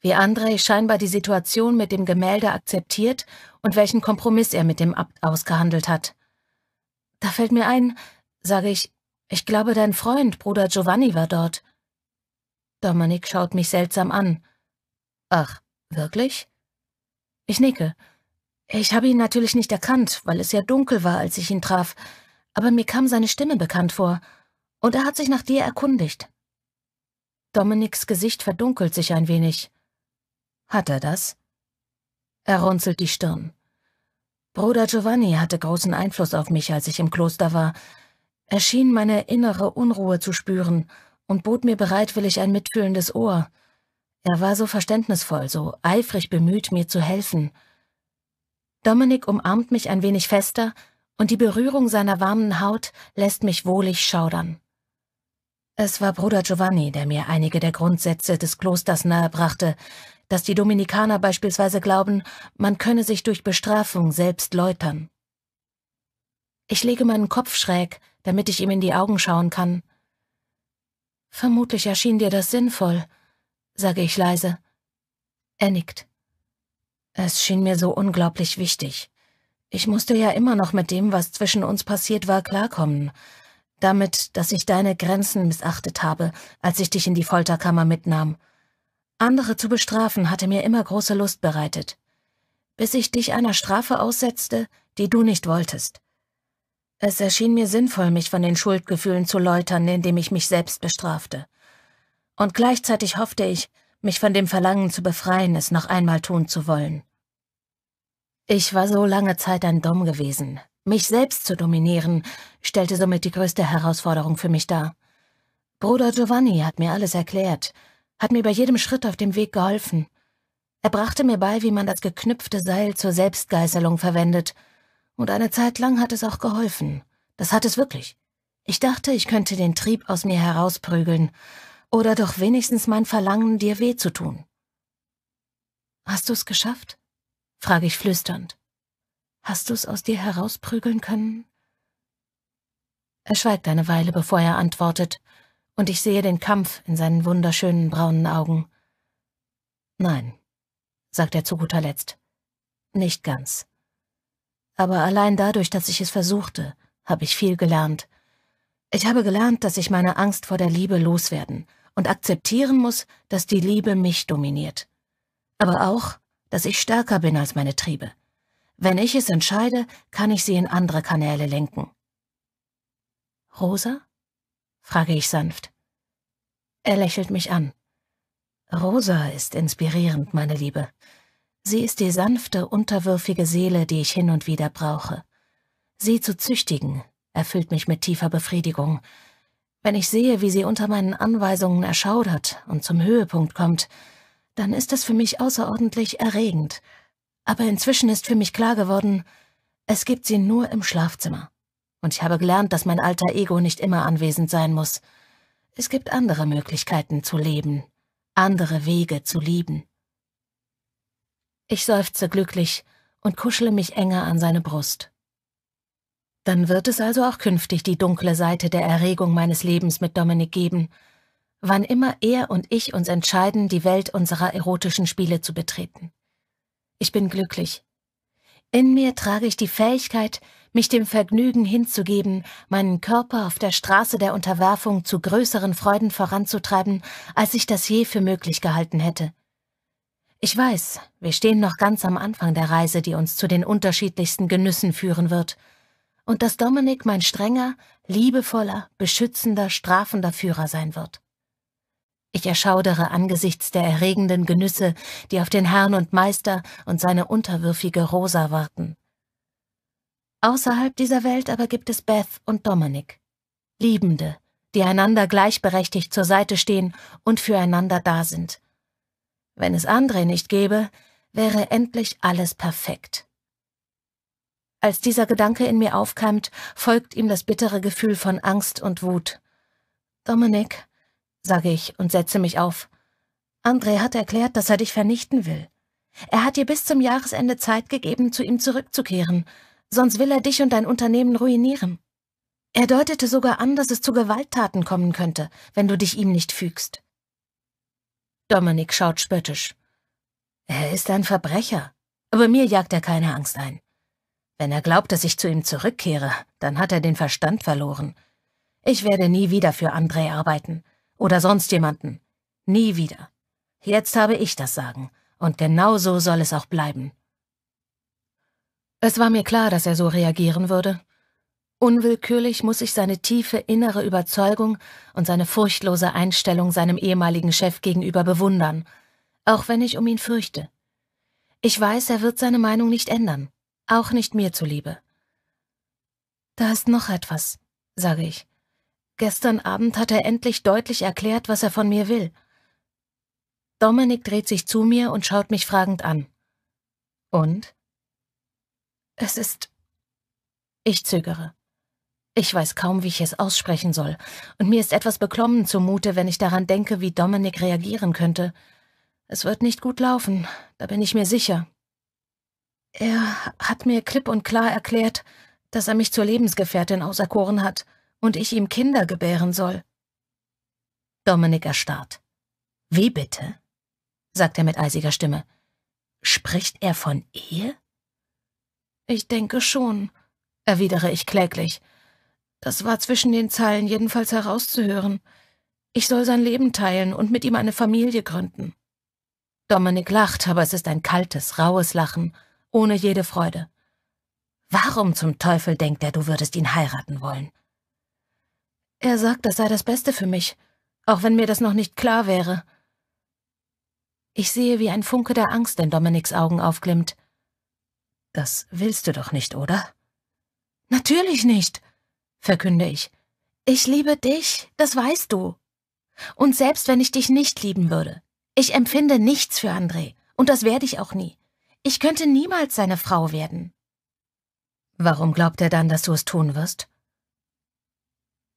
wie Andrei scheinbar die Situation mit dem Gemälde akzeptiert und welchen Kompromiss er mit dem Abt ausgehandelt hat. Da fällt mir ein, sage ich, ich glaube, dein Freund, Bruder Giovanni, war dort. Dominik schaut mich seltsam an. Ach, wirklich? Ich nicke. Ich habe ihn natürlich nicht erkannt, weil es ja dunkel war, als ich ihn traf, aber mir kam seine Stimme bekannt vor, und er hat sich nach dir erkundigt. Dominiks Gesicht verdunkelt sich ein wenig. Hat er das? Er runzelt die Stirn. Bruder Giovanni hatte großen Einfluss auf mich, als ich im Kloster war. Er schien meine innere Unruhe zu spüren und bot mir bereitwillig ein mitfühlendes Ohr. Er war so verständnisvoll, so eifrig bemüht, mir zu helfen – Dominik umarmt mich ein wenig fester, und die Berührung seiner warmen Haut lässt mich wohlig schaudern. Es war Bruder Giovanni, der mir einige der Grundsätze des Klosters nahebrachte, dass die Dominikaner beispielsweise glauben, man könne sich durch Bestrafung selbst läutern. Ich lege meinen Kopf schräg, damit ich ihm in die Augen schauen kann. Vermutlich erschien dir das sinnvoll, sage ich leise. Er nickt. Es schien mir so unglaublich wichtig. Ich musste ja immer noch mit dem, was zwischen uns passiert war, klarkommen. Damit, dass ich deine Grenzen missachtet habe, als ich dich in die Folterkammer mitnahm. Andere zu bestrafen hatte mir immer große Lust bereitet. Bis ich dich einer Strafe aussetzte, die du nicht wolltest. Es erschien mir sinnvoll, mich von den Schuldgefühlen zu läutern, indem ich mich selbst bestrafte. Und gleichzeitig hoffte ich, mich von dem Verlangen zu befreien, es noch einmal tun zu wollen. Ich war so lange Zeit ein Dom gewesen. Mich selbst zu dominieren, stellte somit die größte Herausforderung für mich dar. Bruder Giovanni hat mir alles erklärt, hat mir bei jedem Schritt auf dem Weg geholfen. Er brachte mir bei, wie man das geknüpfte Seil zur Selbstgeißelung verwendet. Und eine Zeit lang hat es auch geholfen. Das hat es wirklich. Ich dachte, ich könnte den Trieb aus mir herausprügeln. Oder doch wenigstens mein Verlangen, dir weh zu tun. Hast du es geschafft? frage ich flüsternd. Hast du's aus dir herausprügeln können? Er schweigt eine Weile, bevor er antwortet, und ich sehe den Kampf in seinen wunderschönen braunen Augen. Nein, sagt er zu guter Letzt. Nicht ganz. Aber allein dadurch, dass ich es versuchte, habe ich viel gelernt. Ich habe gelernt, dass ich meine Angst vor der Liebe loswerden und akzeptieren muss, dass die Liebe mich dominiert. Aber auch, dass ich stärker bin als meine Triebe. Wenn ich es entscheide, kann ich sie in andere Kanäle lenken. Rosa? frage ich sanft. Er lächelt mich an. Rosa ist inspirierend, meine Liebe. Sie ist die sanfte, unterwürfige Seele, die ich hin und wieder brauche. Sie zu züchtigen, erfüllt mich mit tiefer Befriedigung. Wenn ich sehe, wie sie unter meinen Anweisungen erschaudert und zum Höhepunkt kommt, dann ist das für mich außerordentlich erregend. Aber inzwischen ist für mich klar geworden, es gibt sie nur im Schlafzimmer. Und ich habe gelernt, dass mein alter Ego nicht immer anwesend sein muss. Es gibt andere Möglichkeiten zu leben, andere Wege zu lieben. Ich seufze glücklich und kuschle mich enger an seine Brust. Dann wird es also auch künftig die dunkle Seite der Erregung meines Lebens mit Dominik geben, wann immer er und ich uns entscheiden, die Welt unserer erotischen Spiele zu betreten. Ich bin glücklich. In mir trage ich die Fähigkeit, mich dem Vergnügen hinzugeben, meinen Körper auf der Straße der Unterwerfung zu größeren Freuden voranzutreiben, als ich das je für möglich gehalten hätte. Ich weiß, wir stehen noch ganz am Anfang der Reise, die uns zu den unterschiedlichsten Genüssen führen wird, und dass Dominik mein strenger, liebevoller, beschützender, strafender Führer sein wird. Ich erschaudere angesichts der erregenden Genüsse, die auf den Herrn und Meister und seine unterwürfige Rosa warten. Außerhalb dieser Welt aber gibt es Beth und Dominic. Liebende, die einander gleichberechtigt zur Seite stehen und füreinander da sind. Wenn es Andre nicht gäbe, wäre endlich alles perfekt. Als dieser Gedanke in mir aufkeimt, folgt ihm das bittere Gefühl von Angst und Wut. Dominic, sage ich und setze mich auf. André hat erklärt, dass er dich vernichten will. Er hat dir bis zum Jahresende Zeit gegeben, zu ihm zurückzukehren, sonst will er dich und dein Unternehmen ruinieren. Er deutete sogar an, dass es zu Gewalttaten kommen könnte, wenn du dich ihm nicht fügst. Dominik schaut spöttisch. Er ist ein Verbrecher, aber mir jagt er keine Angst ein. Wenn er glaubt, dass ich zu ihm zurückkehre, dann hat er den Verstand verloren. Ich werde nie wieder für André arbeiten oder sonst jemanden. Nie wieder. Jetzt habe ich das Sagen, und genau so soll es auch bleiben. Es war mir klar, dass er so reagieren würde. Unwillkürlich muss ich seine tiefe innere Überzeugung und seine furchtlose Einstellung seinem ehemaligen Chef gegenüber bewundern, auch wenn ich um ihn fürchte. Ich weiß, er wird seine Meinung nicht ändern, auch nicht mir zuliebe. Da ist noch etwas, sage ich. Gestern Abend hat er endlich deutlich erklärt, was er von mir will. Dominik dreht sich zu mir und schaut mich fragend an. Und? Es ist. Ich zögere. Ich weiß kaum, wie ich es aussprechen soll, und mir ist etwas beklommen zumute, wenn ich daran denke, wie Dominik reagieren könnte. Es wird nicht gut laufen, da bin ich mir sicher. Er hat mir klipp und klar erklärt, dass er mich zur Lebensgefährtin auserkoren hat – und ich ihm Kinder gebären soll. Dominik erstarrt. Wie bitte? sagt er mit eisiger Stimme. Spricht er von Ehe? Ich denke schon, erwidere ich kläglich. Das war zwischen den Zeilen jedenfalls herauszuhören. Ich soll sein Leben teilen und mit ihm eine Familie gründen. Dominik lacht, aber es ist ein kaltes, raues Lachen, ohne jede Freude. Warum zum Teufel denkt er, du würdest ihn heiraten wollen? Er sagt, das sei das Beste für mich, auch wenn mir das noch nicht klar wäre. Ich sehe, wie ein Funke der Angst in Dominiks Augen aufglimmt. Das willst du doch nicht, oder? Natürlich nicht, verkünde ich. Ich liebe dich, das weißt du. Und selbst wenn ich dich nicht lieben würde, ich empfinde nichts für André, und das werde ich auch nie. Ich könnte niemals seine Frau werden. Warum glaubt er dann, dass du es tun wirst?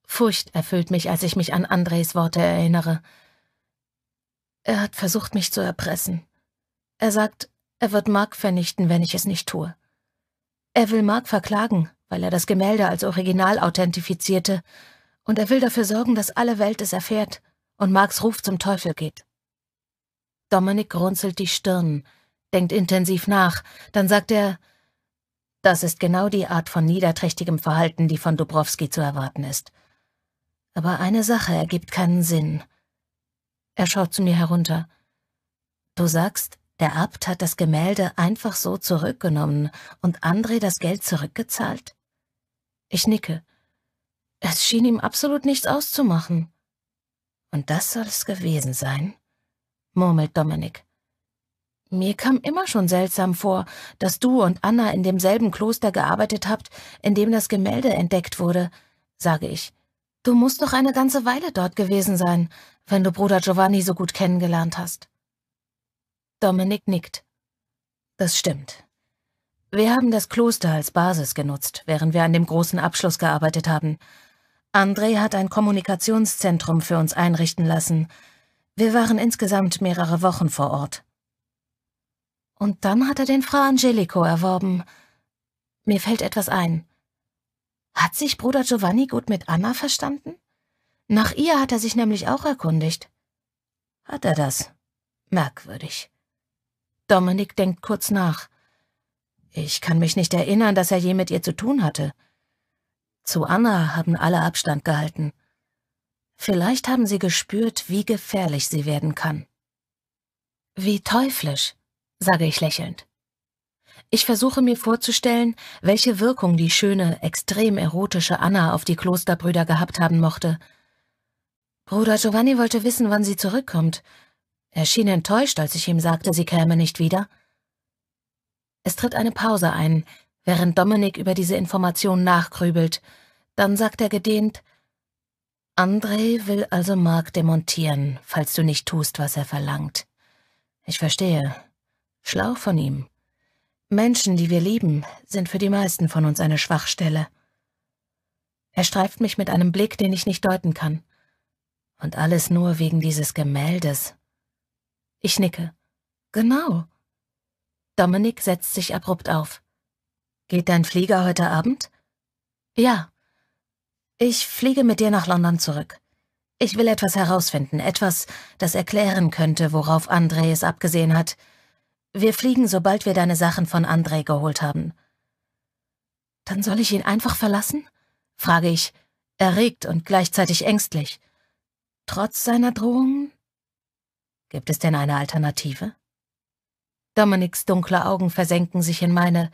Furcht erfüllt mich, als ich mich an Andres Worte erinnere. Er hat versucht, mich zu erpressen. Er sagt, er wird Mark vernichten, wenn ich es nicht tue. Er will Mark verklagen, weil er das Gemälde als Original authentifizierte, und er will dafür sorgen, dass alle Welt es erfährt und Marks Ruf zum Teufel geht. Dominik runzelt die Stirn, denkt intensiv nach, dann sagt er, das ist genau die Art von niederträchtigem Verhalten, die von Dubrowski zu erwarten ist. Aber eine Sache ergibt keinen Sinn. Er schaut zu mir herunter. Du sagst, der Abt hat das Gemälde einfach so zurückgenommen und André das Geld zurückgezahlt? Ich nicke. Es schien ihm absolut nichts auszumachen. Und das soll es gewesen sein, murmelt Dominik. Mir kam immer schon seltsam vor, dass du und Anna in demselben Kloster gearbeitet habt, in dem das Gemälde entdeckt wurde, sage ich. Du musst noch eine ganze Weile dort gewesen sein, wenn du Bruder Giovanni so gut kennengelernt hast. Dominik nickt. Das stimmt. Wir haben das Kloster als Basis genutzt, während wir an dem großen Abschluss gearbeitet haben. André hat ein Kommunikationszentrum für uns einrichten lassen. Wir waren insgesamt mehrere Wochen vor Ort. Und dann hat er den Fra Angelico erworben. Mir fällt etwas ein. Hat sich Bruder Giovanni gut mit Anna verstanden? Nach ihr hat er sich nämlich auch erkundigt. Hat er das? Merkwürdig. Dominik denkt kurz nach. Ich kann mich nicht erinnern, dass er je mit ihr zu tun hatte. Zu Anna haben alle Abstand gehalten. Vielleicht haben sie gespürt, wie gefährlich sie werden kann. Wie teuflisch, sage ich lächelnd. Ich versuche mir vorzustellen, welche Wirkung die schöne, extrem erotische Anna auf die Klosterbrüder gehabt haben mochte. Bruder Giovanni wollte wissen, wann sie zurückkommt. Er schien enttäuscht, als ich ihm sagte, sie käme nicht wieder. Es tritt eine Pause ein, während Dominik über diese Information nachgrübelt. Dann sagt er gedehnt, André will also Mark demontieren, falls du nicht tust, was er verlangt. Ich verstehe. Schlau von ihm. Menschen, die wir lieben, sind für die meisten von uns eine Schwachstelle. Er streift mich mit einem Blick, den ich nicht deuten kann. Und alles nur wegen dieses Gemäldes. Ich nicke. Genau. Dominik setzt sich abrupt auf. Geht dein Flieger heute Abend? Ja. Ich fliege mit dir nach London zurück. Ich will etwas herausfinden, etwas, das erklären könnte, worauf Andreas abgesehen hat, wir fliegen, sobald wir deine Sachen von Andrei geholt haben. Dann soll ich ihn einfach verlassen? frage ich, erregt und gleichzeitig ängstlich. Trotz seiner Drohungen? Gibt es denn eine Alternative? Dominiks dunkle Augen versenken sich in meine.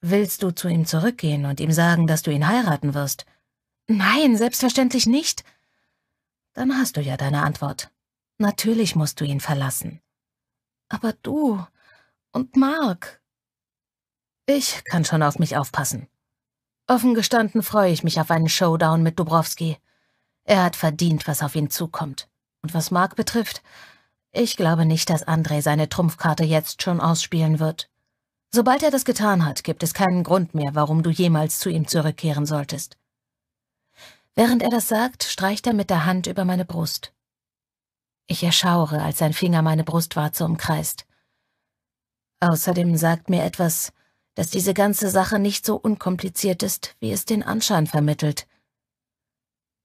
Willst du zu ihm zurückgehen und ihm sagen, dass du ihn heiraten wirst? Nein, selbstverständlich nicht. Dann hast du ja deine Antwort. Natürlich musst du ihn verlassen. Aber du und Mark. Ich kann schon auf mich aufpassen. Offen gestanden freue ich mich auf einen Showdown mit Dubrowski. Er hat verdient, was auf ihn zukommt. Und was Mark betrifft, ich glaube nicht, dass André seine Trumpfkarte jetzt schon ausspielen wird. Sobald er das getan hat, gibt es keinen Grund mehr, warum du jemals zu ihm zurückkehren solltest. Während er das sagt, streicht er mit der Hand über meine Brust. Ich erschaure, als sein Finger meine Brustwarze umkreist. Außerdem sagt mir etwas, dass diese ganze Sache nicht so unkompliziert ist, wie es den Anschein vermittelt.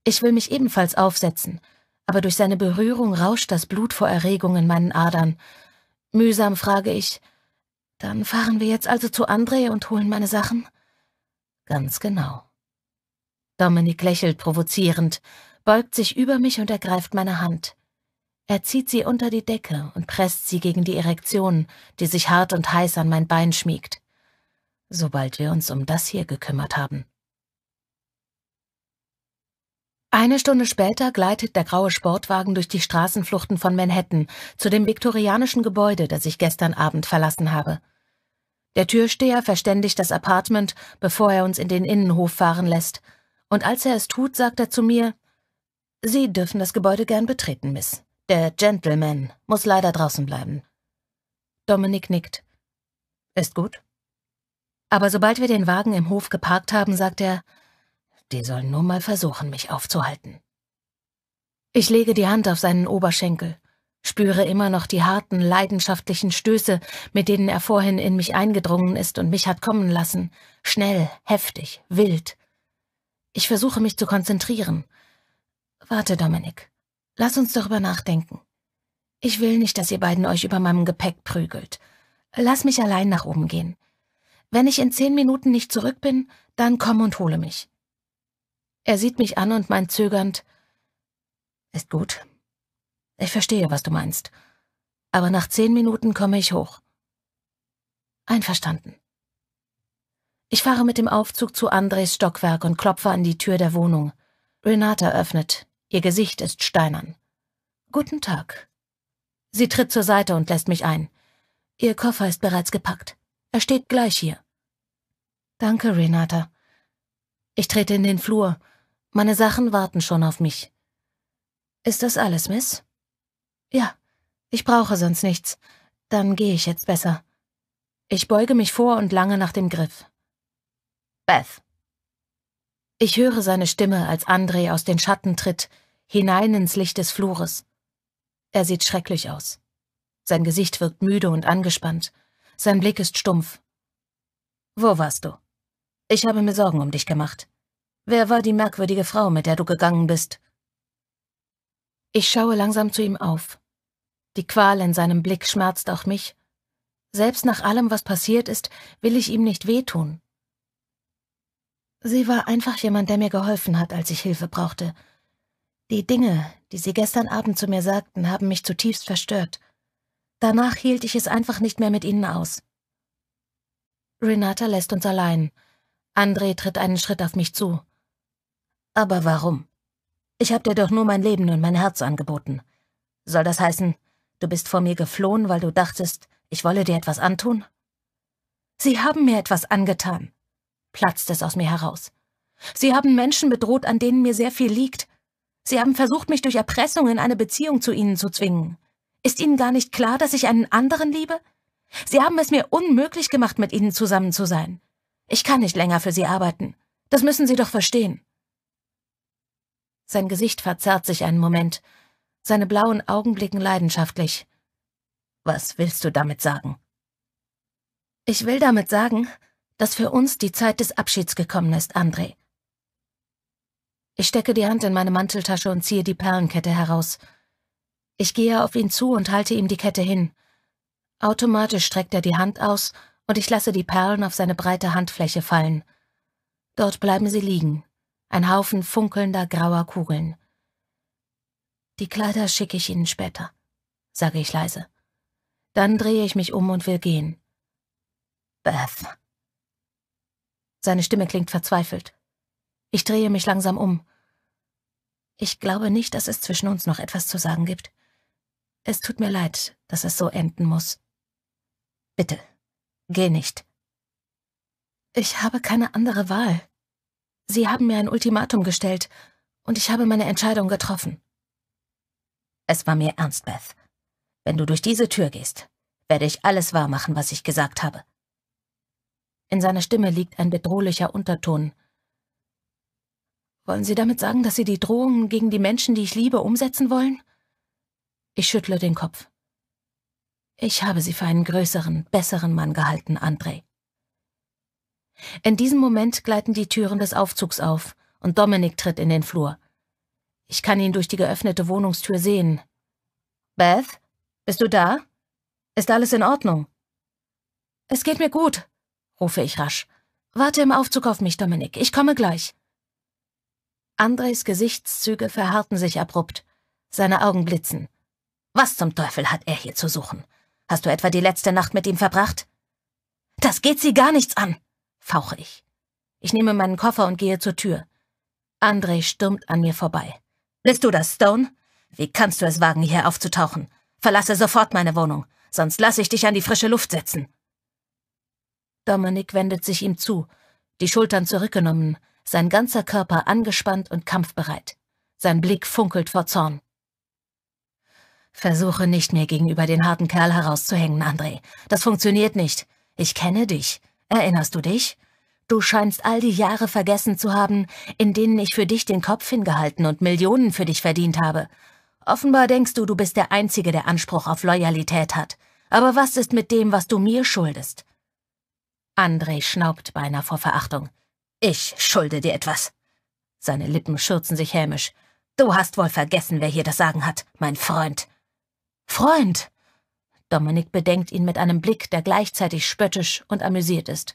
Ich will mich ebenfalls aufsetzen, aber durch seine Berührung rauscht das Blut vor Erregung in meinen Adern. Mühsam frage ich, dann fahren wir jetzt also zu André und holen meine Sachen? Ganz genau. Dominik lächelt provozierend, beugt sich über mich und ergreift meine Hand. Er zieht sie unter die Decke und presst sie gegen die Erektion, die sich hart und heiß an mein Bein schmiegt. Sobald wir uns um das hier gekümmert haben. Eine Stunde später gleitet der graue Sportwagen durch die Straßenfluchten von Manhattan zu dem viktorianischen Gebäude, das ich gestern Abend verlassen habe. Der Türsteher verständigt das Apartment, bevor er uns in den Innenhof fahren lässt, und als er es tut, sagt er zu mir, Sie dürfen das Gebäude gern betreten, Miss. Der Gentleman muss leider draußen bleiben. Dominik nickt. Ist gut. Aber sobald wir den Wagen im Hof geparkt haben, sagt er, die sollen nur mal versuchen, mich aufzuhalten. Ich lege die Hand auf seinen Oberschenkel, spüre immer noch die harten, leidenschaftlichen Stöße, mit denen er vorhin in mich eingedrungen ist und mich hat kommen lassen, schnell, heftig, wild. Ich versuche mich zu konzentrieren. Warte, Dominik. Lass uns darüber nachdenken. Ich will nicht, dass ihr beiden euch über meinem Gepäck prügelt. Lass mich allein nach oben gehen. Wenn ich in zehn Minuten nicht zurück bin, dann komm und hole mich. Er sieht mich an und meint zögernd, ist gut. Ich verstehe, was du meinst. Aber nach zehn Minuten komme ich hoch. Einverstanden. Ich fahre mit dem Aufzug zu Andres Stockwerk und klopfe an die Tür der Wohnung. Renata öffnet. Ihr Gesicht ist steinern. Guten Tag. Sie tritt zur Seite und lässt mich ein. Ihr Koffer ist bereits gepackt. Er steht gleich hier. Danke, Renata. Ich trete in den Flur. Meine Sachen warten schon auf mich. Ist das alles, Miss? Ja, ich brauche sonst nichts. Dann gehe ich jetzt besser. Ich beuge mich vor und lange nach dem Griff. Beth. Ich höre seine Stimme, als André aus den Schatten tritt hinein ins Licht des Flures. Er sieht schrecklich aus. Sein Gesicht wirkt müde und angespannt. Sein Blick ist stumpf. Wo warst du? Ich habe mir Sorgen um dich gemacht. Wer war die merkwürdige Frau, mit der du gegangen bist? Ich schaue langsam zu ihm auf. Die Qual in seinem Blick schmerzt auch mich. Selbst nach allem, was passiert ist, will ich ihm nicht wehtun. Sie war einfach jemand, der mir geholfen hat, als ich Hilfe brauchte, die Dinge, die Sie gestern Abend zu mir sagten, haben mich zutiefst verstört. Danach hielt ich es einfach nicht mehr mit Ihnen aus. Renata lässt uns allein. André tritt einen Schritt auf mich zu. Aber warum? Ich habe dir doch nur mein Leben und mein Herz angeboten. Soll das heißen, du bist vor mir geflohen, weil du dachtest, ich wolle dir etwas antun? Sie haben mir etwas angetan, platzt es aus mir heraus. Sie haben Menschen bedroht, an denen mir sehr viel liegt, Sie haben versucht, mich durch Erpressung in eine Beziehung zu Ihnen zu zwingen. Ist Ihnen gar nicht klar, dass ich einen anderen liebe? Sie haben es mir unmöglich gemacht, mit Ihnen zusammen zu sein. Ich kann nicht länger für Sie arbeiten. Das müssen Sie doch verstehen. Sein Gesicht verzerrt sich einen Moment. Seine blauen Augen blicken leidenschaftlich. Was willst du damit sagen? Ich will damit sagen, dass für uns die Zeit des Abschieds gekommen ist, André. Ich stecke die Hand in meine Manteltasche und ziehe die Perlenkette heraus. Ich gehe auf ihn zu und halte ihm die Kette hin. Automatisch streckt er die Hand aus und ich lasse die Perlen auf seine breite Handfläche fallen. Dort bleiben sie liegen, ein Haufen funkelnder grauer Kugeln. Die Kleider schicke ich Ihnen später, sage ich leise. Dann drehe ich mich um und will gehen. Beth. Seine Stimme klingt verzweifelt. Ich drehe mich langsam um. Ich glaube nicht, dass es zwischen uns noch etwas zu sagen gibt. Es tut mir leid, dass es so enden muss. Bitte, geh nicht. Ich habe keine andere Wahl. Sie haben mir ein Ultimatum gestellt, und ich habe meine Entscheidung getroffen. Es war mir ernst, Beth. Wenn du durch diese Tür gehst, werde ich alles wahrmachen, was ich gesagt habe. In seiner Stimme liegt ein bedrohlicher Unterton, wollen Sie damit sagen, dass Sie die Drohungen gegen die Menschen, die ich liebe, umsetzen wollen? Ich schüttle den Kopf. Ich habe Sie für einen größeren, besseren Mann gehalten, André. In diesem Moment gleiten die Türen des Aufzugs auf und Dominik tritt in den Flur. Ich kann ihn durch die geöffnete Wohnungstür sehen. Beth, bist du da? Ist alles in Ordnung? Es geht mir gut, rufe ich rasch. Warte im Aufzug auf mich, Dominik. Ich komme gleich. Andres Gesichtszüge verharrten sich abrupt. Seine Augen blitzen. Was zum Teufel hat er hier zu suchen? Hast du etwa die letzte Nacht mit ihm verbracht? Das geht sie gar nichts an, fauche ich. Ich nehme meinen Koffer und gehe zur Tür. André stürmt an mir vorbei. Bist du das, Stone? Wie kannst du es wagen, hier aufzutauchen? Verlasse sofort meine Wohnung, sonst lasse ich dich an die frische Luft setzen. Dominik wendet sich ihm zu, die Schultern zurückgenommen, sein ganzer Körper angespannt und kampfbereit. Sein Blick funkelt vor Zorn. Versuche nicht mehr gegenüber den harten Kerl herauszuhängen, André. Das funktioniert nicht. Ich kenne dich. Erinnerst du dich? Du scheinst all die Jahre vergessen zu haben, in denen ich für dich den Kopf hingehalten und Millionen für dich verdient habe. Offenbar denkst du, du bist der Einzige, der Anspruch auf Loyalität hat. Aber was ist mit dem, was du mir schuldest? André schnaubt beinahe vor Verachtung. Ich schulde dir etwas. Seine Lippen schürzen sich hämisch. Du hast wohl vergessen, wer hier das Sagen hat, mein Freund. Freund! Dominik bedenkt ihn mit einem Blick, der gleichzeitig spöttisch und amüsiert ist.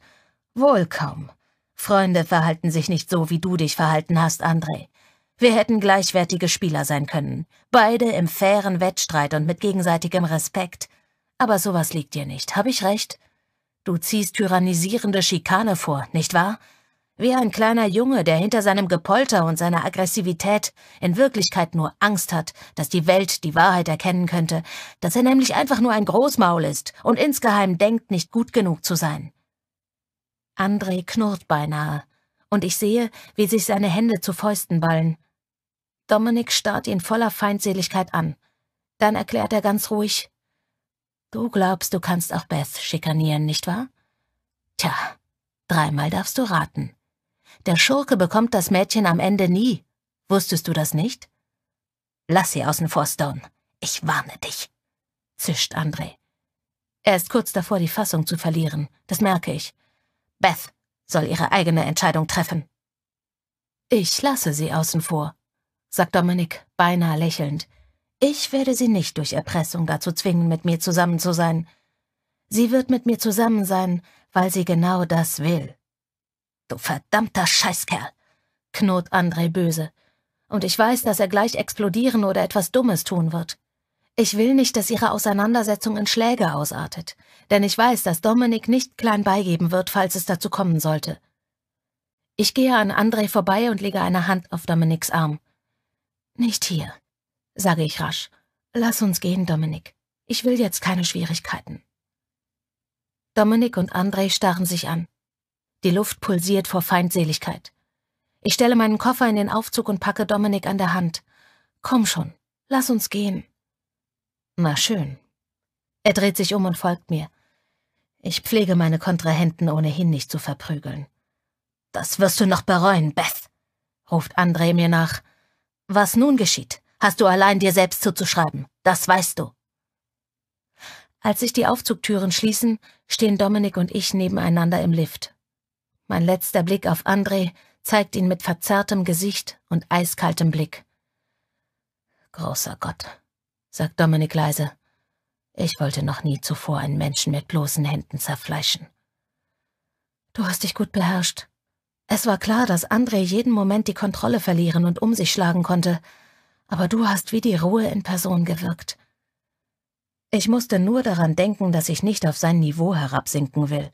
Wohl kaum. Freunde verhalten sich nicht so, wie du dich verhalten hast, André. Wir hätten gleichwertige Spieler sein können, beide im fairen Wettstreit und mit gegenseitigem Respekt. Aber sowas liegt dir nicht, hab ich recht? Du ziehst tyrannisierende Schikane vor, nicht wahr? Wie ein kleiner Junge, der hinter seinem Gepolter und seiner Aggressivität in Wirklichkeit nur Angst hat, dass die Welt die Wahrheit erkennen könnte, dass er nämlich einfach nur ein Großmaul ist und insgeheim denkt, nicht gut genug zu sein. André knurrt beinahe, und ich sehe, wie sich seine Hände zu Fäusten ballen. Dominik starrt ihn voller Feindseligkeit an. Dann erklärt er ganz ruhig, Du glaubst, du kannst auch Beth schikanieren, nicht wahr? Tja, dreimal darfst du raten. Der Schurke bekommt das Mädchen am Ende nie. Wusstest du das nicht? Lass sie außen vor, Stone. Ich warne dich, zischt André. Er ist kurz davor, die Fassung zu verlieren, das merke ich. Beth soll ihre eigene Entscheidung treffen. Ich lasse sie außen vor, sagt Dominik beinahe lächelnd. Ich werde sie nicht durch Erpressung dazu zwingen, mit mir zusammen zu sein. Sie wird mit mir zusammen sein, weil sie genau das will. Du verdammter Scheißkerl, knurrt André böse. Und ich weiß, dass er gleich explodieren oder etwas Dummes tun wird. Ich will nicht, dass ihre Auseinandersetzung in Schläge ausartet, denn ich weiß, dass Dominik nicht klein beigeben wird, falls es dazu kommen sollte. Ich gehe an André vorbei und lege eine Hand auf Dominiks Arm. Nicht hier, sage ich rasch. Lass uns gehen, Dominik. Ich will jetzt keine Schwierigkeiten. Dominik und André starren sich an. Die Luft pulsiert vor Feindseligkeit. Ich stelle meinen Koffer in den Aufzug und packe Dominik an der Hand. Komm schon, lass uns gehen. Na schön. Er dreht sich um und folgt mir. Ich pflege meine Kontrahenten ohnehin nicht zu verprügeln. Das wirst du noch bereuen, Beth, ruft André mir nach. Was nun geschieht, hast du allein dir selbst zuzuschreiben, das weißt du. Als sich die Aufzugtüren schließen, stehen Dominik und ich nebeneinander im Lift mein letzter Blick auf André zeigt ihn mit verzerrtem Gesicht und eiskaltem Blick. Großer Gott, sagt Dominik leise. Ich wollte noch nie zuvor einen Menschen mit bloßen Händen zerfleischen. Du hast dich gut beherrscht. Es war klar, dass André jeden Moment die Kontrolle verlieren und um sich schlagen konnte, aber du hast wie die Ruhe in Person gewirkt. Ich musste nur daran denken, dass ich nicht auf sein Niveau herabsinken will.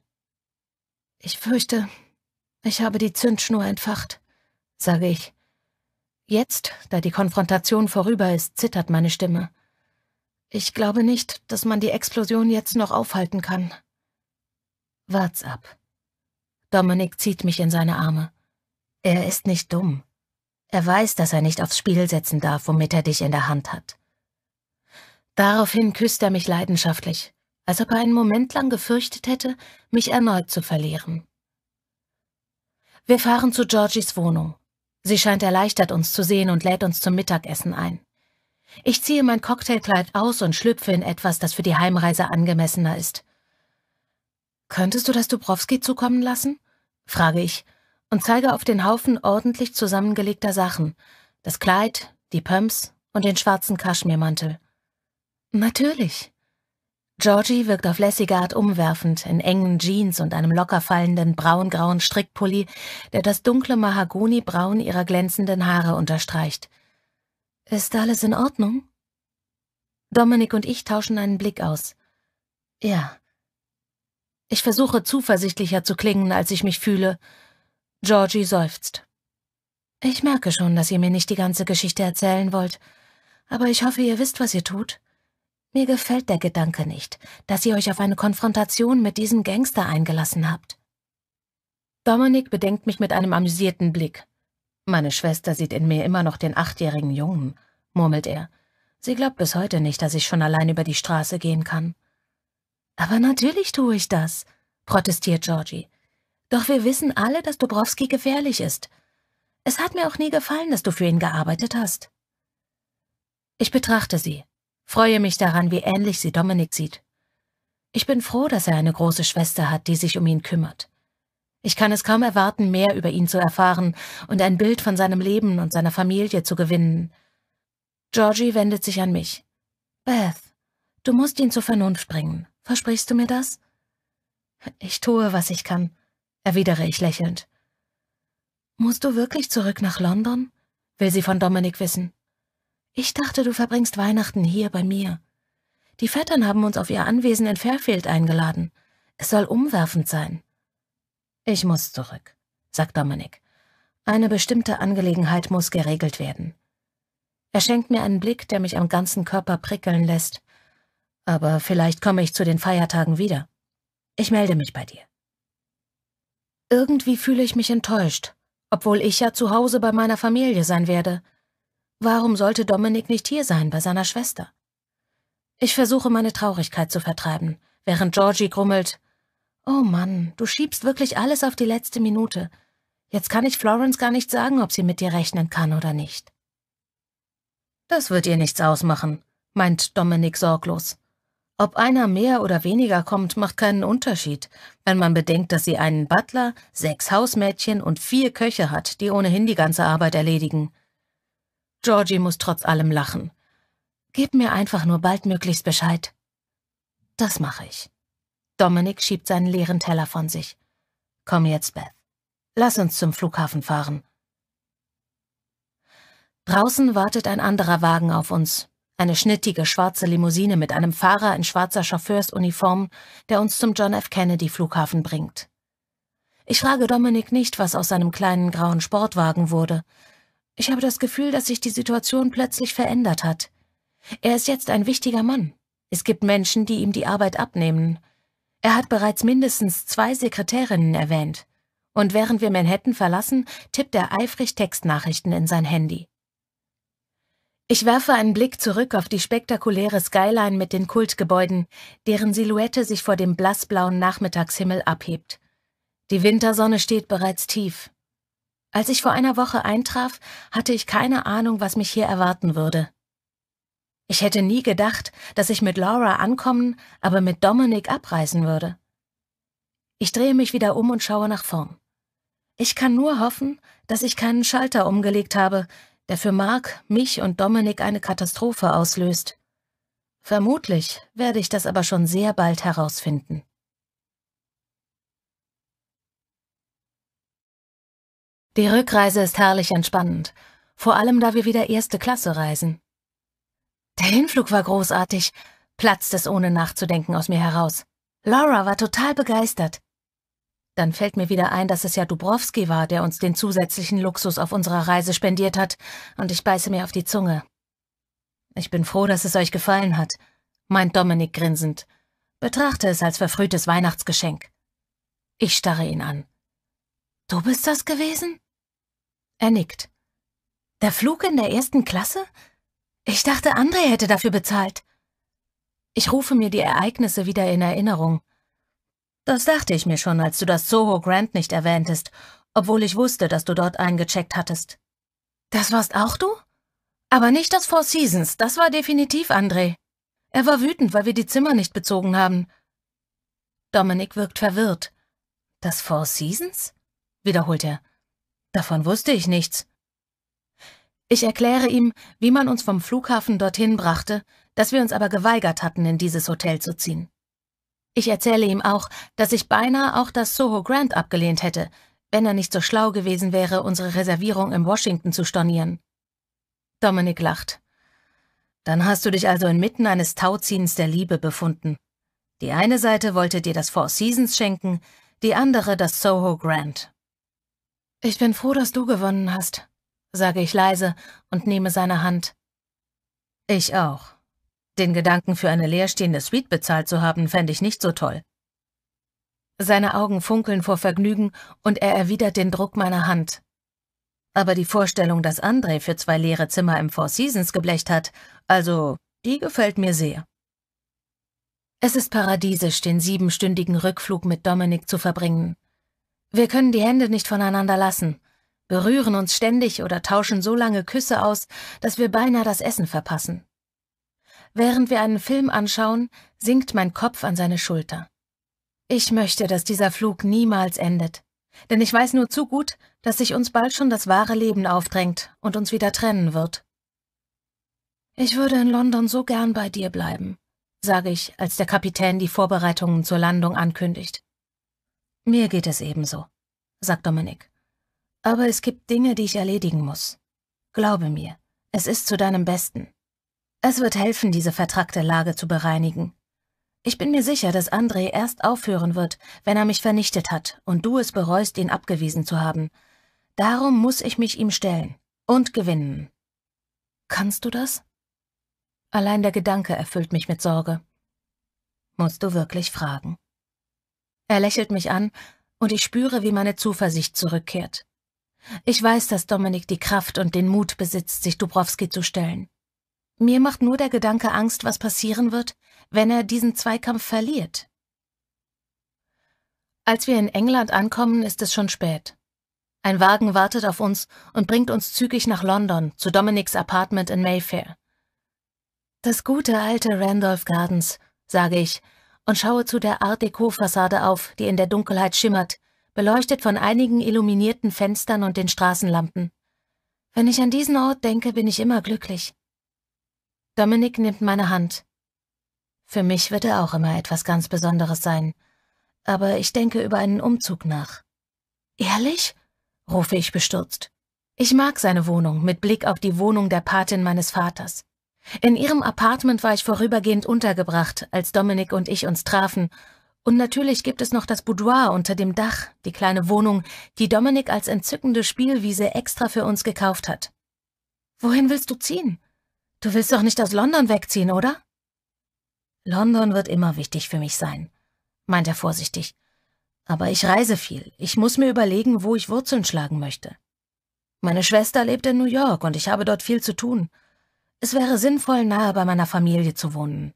Ich fürchte, ich habe die Zündschnur entfacht, sage ich. Jetzt, da die Konfrontation vorüber ist, zittert meine Stimme. Ich glaube nicht, dass man die Explosion jetzt noch aufhalten kann. Wart's ab. Dominik zieht mich in seine Arme. Er ist nicht dumm. Er weiß, dass er nicht aufs Spiel setzen darf, womit er dich in der Hand hat. Daraufhin küsst er mich leidenschaftlich, als ob er einen Moment lang gefürchtet hätte, mich erneut zu verlieren. Wir fahren zu Georgies Wohnung. Sie scheint erleichtert, uns zu sehen und lädt uns zum Mittagessen ein. Ich ziehe mein Cocktailkleid aus und schlüpfe in etwas, das für die Heimreise angemessener ist. Könntest du das Dubrowski zukommen lassen? frage ich und zeige auf den Haufen ordentlich zusammengelegter Sachen, das Kleid, die Pumps und den schwarzen Kaschmirmantel. Natürlich. Georgie wirkt auf lässige Art umwerfend, in engen Jeans und einem locker fallenden braungrauen Strickpulli, der das dunkle Mahagonibraun ihrer glänzenden Haare unterstreicht. Ist alles in Ordnung? Dominik und ich tauschen einen Blick aus. Ja. Ich versuche zuversichtlicher zu klingen, als ich mich fühle. Georgie seufzt. Ich merke schon, dass ihr mir nicht die ganze Geschichte erzählen wollt, aber ich hoffe, ihr wisst, was ihr tut. Mir gefällt der Gedanke nicht, dass ihr euch auf eine Konfrontation mit diesem Gangster eingelassen habt. Dominik bedenkt mich mit einem amüsierten Blick. Meine Schwester sieht in mir immer noch den achtjährigen Jungen, murmelt er. Sie glaubt bis heute nicht, dass ich schon allein über die Straße gehen kann. Aber natürlich tue ich das, protestiert Georgie. Doch wir wissen alle, dass Dubrowski gefährlich ist. Es hat mir auch nie gefallen, dass du für ihn gearbeitet hast. Ich betrachte sie. Freue mich daran, wie ähnlich sie Dominik sieht. Ich bin froh, dass er eine große Schwester hat, die sich um ihn kümmert. Ich kann es kaum erwarten, mehr über ihn zu erfahren und ein Bild von seinem Leben und seiner Familie zu gewinnen. Georgie wendet sich an mich. Beth, du musst ihn zur Vernunft bringen. Versprichst du mir das? Ich tue, was ich kann, erwidere ich lächelnd. Musst du wirklich zurück nach London? will sie von Dominik wissen. Ich dachte, du verbringst Weihnachten hier bei mir. Die Vettern haben uns auf ihr Anwesen in Fairfield eingeladen. Es soll umwerfend sein. Ich muss zurück, sagt Dominik. Eine bestimmte Angelegenheit muss geregelt werden. Er schenkt mir einen Blick, der mich am ganzen Körper prickeln lässt. Aber vielleicht komme ich zu den Feiertagen wieder. Ich melde mich bei dir. Irgendwie fühle ich mich enttäuscht, obwohl ich ja zu Hause bei meiner Familie sein werde. Warum sollte Dominik nicht hier sein bei seiner Schwester? Ich versuche, meine Traurigkeit zu vertreiben, während Georgie grummelt. Oh Mann, du schiebst wirklich alles auf die letzte Minute. Jetzt kann ich Florence gar nicht sagen, ob sie mit dir rechnen kann oder nicht. Das wird ihr nichts ausmachen, meint Dominik sorglos. Ob einer mehr oder weniger kommt, macht keinen Unterschied, wenn man bedenkt, dass sie einen Butler, sechs Hausmädchen und vier Köche hat, die ohnehin die ganze Arbeit erledigen. Georgie muss trotz allem lachen. Gib mir einfach nur baldmöglichst Bescheid. Das mache ich. Dominik schiebt seinen leeren Teller von sich. Komm jetzt, Beth. Lass uns zum Flughafen fahren. Draußen wartet ein anderer Wagen auf uns. Eine schnittige schwarze Limousine mit einem Fahrer in schwarzer Chauffeursuniform, der uns zum John F. Kennedy Flughafen bringt. Ich frage Dominik nicht, was aus seinem kleinen grauen Sportwagen wurde, ich habe das Gefühl, dass sich die Situation plötzlich verändert hat. Er ist jetzt ein wichtiger Mann. Es gibt Menschen, die ihm die Arbeit abnehmen. Er hat bereits mindestens zwei Sekretärinnen erwähnt. Und während wir Manhattan verlassen, tippt er eifrig Textnachrichten in sein Handy. Ich werfe einen Blick zurück auf die spektakuläre Skyline mit den Kultgebäuden, deren Silhouette sich vor dem blassblauen Nachmittagshimmel abhebt. Die Wintersonne steht bereits tief. Als ich vor einer Woche eintraf, hatte ich keine Ahnung, was mich hier erwarten würde. Ich hätte nie gedacht, dass ich mit Laura ankommen, aber mit Dominik abreisen würde. Ich drehe mich wieder um und schaue nach vorn. Ich kann nur hoffen, dass ich keinen Schalter umgelegt habe, der für Mark, mich und Dominik eine Katastrophe auslöst. Vermutlich werde ich das aber schon sehr bald herausfinden. Die Rückreise ist herrlich entspannend, vor allem da wir wieder erste Klasse reisen. Der Hinflug war großartig, platzt es ohne nachzudenken aus mir heraus. Laura war total begeistert. Dann fällt mir wieder ein, dass es ja Dubrowski war, der uns den zusätzlichen Luxus auf unserer Reise spendiert hat, und ich beiße mir auf die Zunge. Ich bin froh, dass es euch gefallen hat, meint Dominik grinsend. Betrachte es als verfrühtes Weihnachtsgeschenk. Ich starre ihn an. Du bist das gewesen? Er nickt. Der Flug in der ersten Klasse? Ich dachte, André hätte dafür bezahlt. Ich rufe mir die Ereignisse wieder in Erinnerung. Das dachte ich mir schon, als du das Soho Grand nicht erwähntest, obwohl ich wusste, dass du dort eingecheckt hattest. Das warst auch du? Aber nicht das Four Seasons, das war definitiv André. Er war wütend, weil wir die Zimmer nicht bezogen haben. Dominik wirkt verwirrt. Das Four Seasons? wiederholt er. Davon wusste ich nichts. Ich erkläre ihm, wie man uns vom Flughafen dorthin brachte, dass wir uns aber geweigert hatten, in dieses Hotel zu ziehen. Ich erzähle ihm auch, dass ich beinahe auch das Soho Grand abgelehnt hätte, wenn er nicht so schlau gewesen wäre, unsere Reservierung im Washington zu stornieren. Dominik lacht. Dann hast du dich also inmitten eines Tauziehens der Liebe befunden. Die eine Seite wollte dir das Four Seasons schenken, die andere das Soho Grand. Ich bin froh, dass du gewonnen hast, sage ich leise und nehme seine Hand. Ich auch. Den Gedanken für eine leerstehende Suite bezahlt zu haben, fände ich nicht so toll. Seine Augen funkeln vor Vergnügen und er erwidert den Druck meiner Hand. Aber die Vorstellung, dass André für zwei leere Zimmer im Four Seasons geblecht hat, also, die gefällt mir sehr. Es ist paradiesisch, den siebenstündigen Rückflug mit Dominik zu verbringen. Wir können die Hände nicht voneinander lassen, berühren uns ständig oder tauschen so lange Küsse aus, dass wir beinahe das Essen verpassen. Während wir einen Film anschauen, sinkt mein Kopf an seine Schulter. Ich möchte, dass dieser Flug niemals endet, denn ich weiß nur zu gut, dass sich uns bald schon das wahre Leben aufdrängt und uns wieder trennen wird. Ich würde in London so gern bei dir bleiben, sage ich, als der Kapitän die Vorbereitungen zur Landung ankündigt. Mir geht es ebenso, sagt Dominik. Aber es gibt Dinge, die ich erledigen muss. Glaube mir, es ist zu deinem Besten. Es wird helfen, diese vertrackte Lage zu bereinigen. Ich bin mir sicher, dass André erst aufhören wird, wenn er mich vernichtet hat und du es bereust, ihn abgewiesen zu haben. Darum muss ich mich ihm stellen und gewinnen. Kannst du das? Allein der Gedanke erfüllt mich mit Sorge. Musst du wirklich fragen? Er lächelt mich an und ich spüre, wie meine Zuversicht zurückkehrt. Ich weiß, dass Dominik die Kraft und den Mut besitzt, sich Dubrowski zu stellen. Mir macht nur der Gedanke Angst, was passieren wird, wenn er diesen Zweikampf verliert. Als wir in England ankommen, ist es schon spät. Ein Wagen wartet auf uns und bringt uns zügig nach London, zu Dominiks Apartment in Mayfair. Das gute alte Randolph Gardens, sage ich, und schaue zu der Art Deco-Fassade auf, die in der Dunkelheit schimmert, beleuchtet von einigen illuminierten Fenstern und den Straßenlampen. Wenn ich an diesen Ort denke, bin ich immer glücklich. Dominik nimmt meine Hand. Für mich wird er auch immer etwas ganz Besonderes sein, aber ich denke über einen Umzug nach. Ehrlich? rufe ich bestürzt. Ich mag seine Wohnung mit Blick auf die Wohnung der Patin meines Vaters. In ihrem Apartment war ich vorübergehend untergebracht, als Dominik und ich uns trafen, und natürlich gibt es noch das Boudoir unter dem Dach, die kleine Wohnung, die Dominik als entzückende Spielwiese extra für uns gekauft hat. Wohin willst du ziehen? Du willst doch nicht aus London wegziehen, oder? London wird immer wichtig für mich sein, meint er vorsichtig. Aber ich reise viel. Ich muss mir überlegen, wo ich Wurzeln schlagen möchte. Meine Schwester lebt in New York und ich habe dort viel zu tun. Es wäre sinnvoll, nahe bei meiner Familie zu wohnen.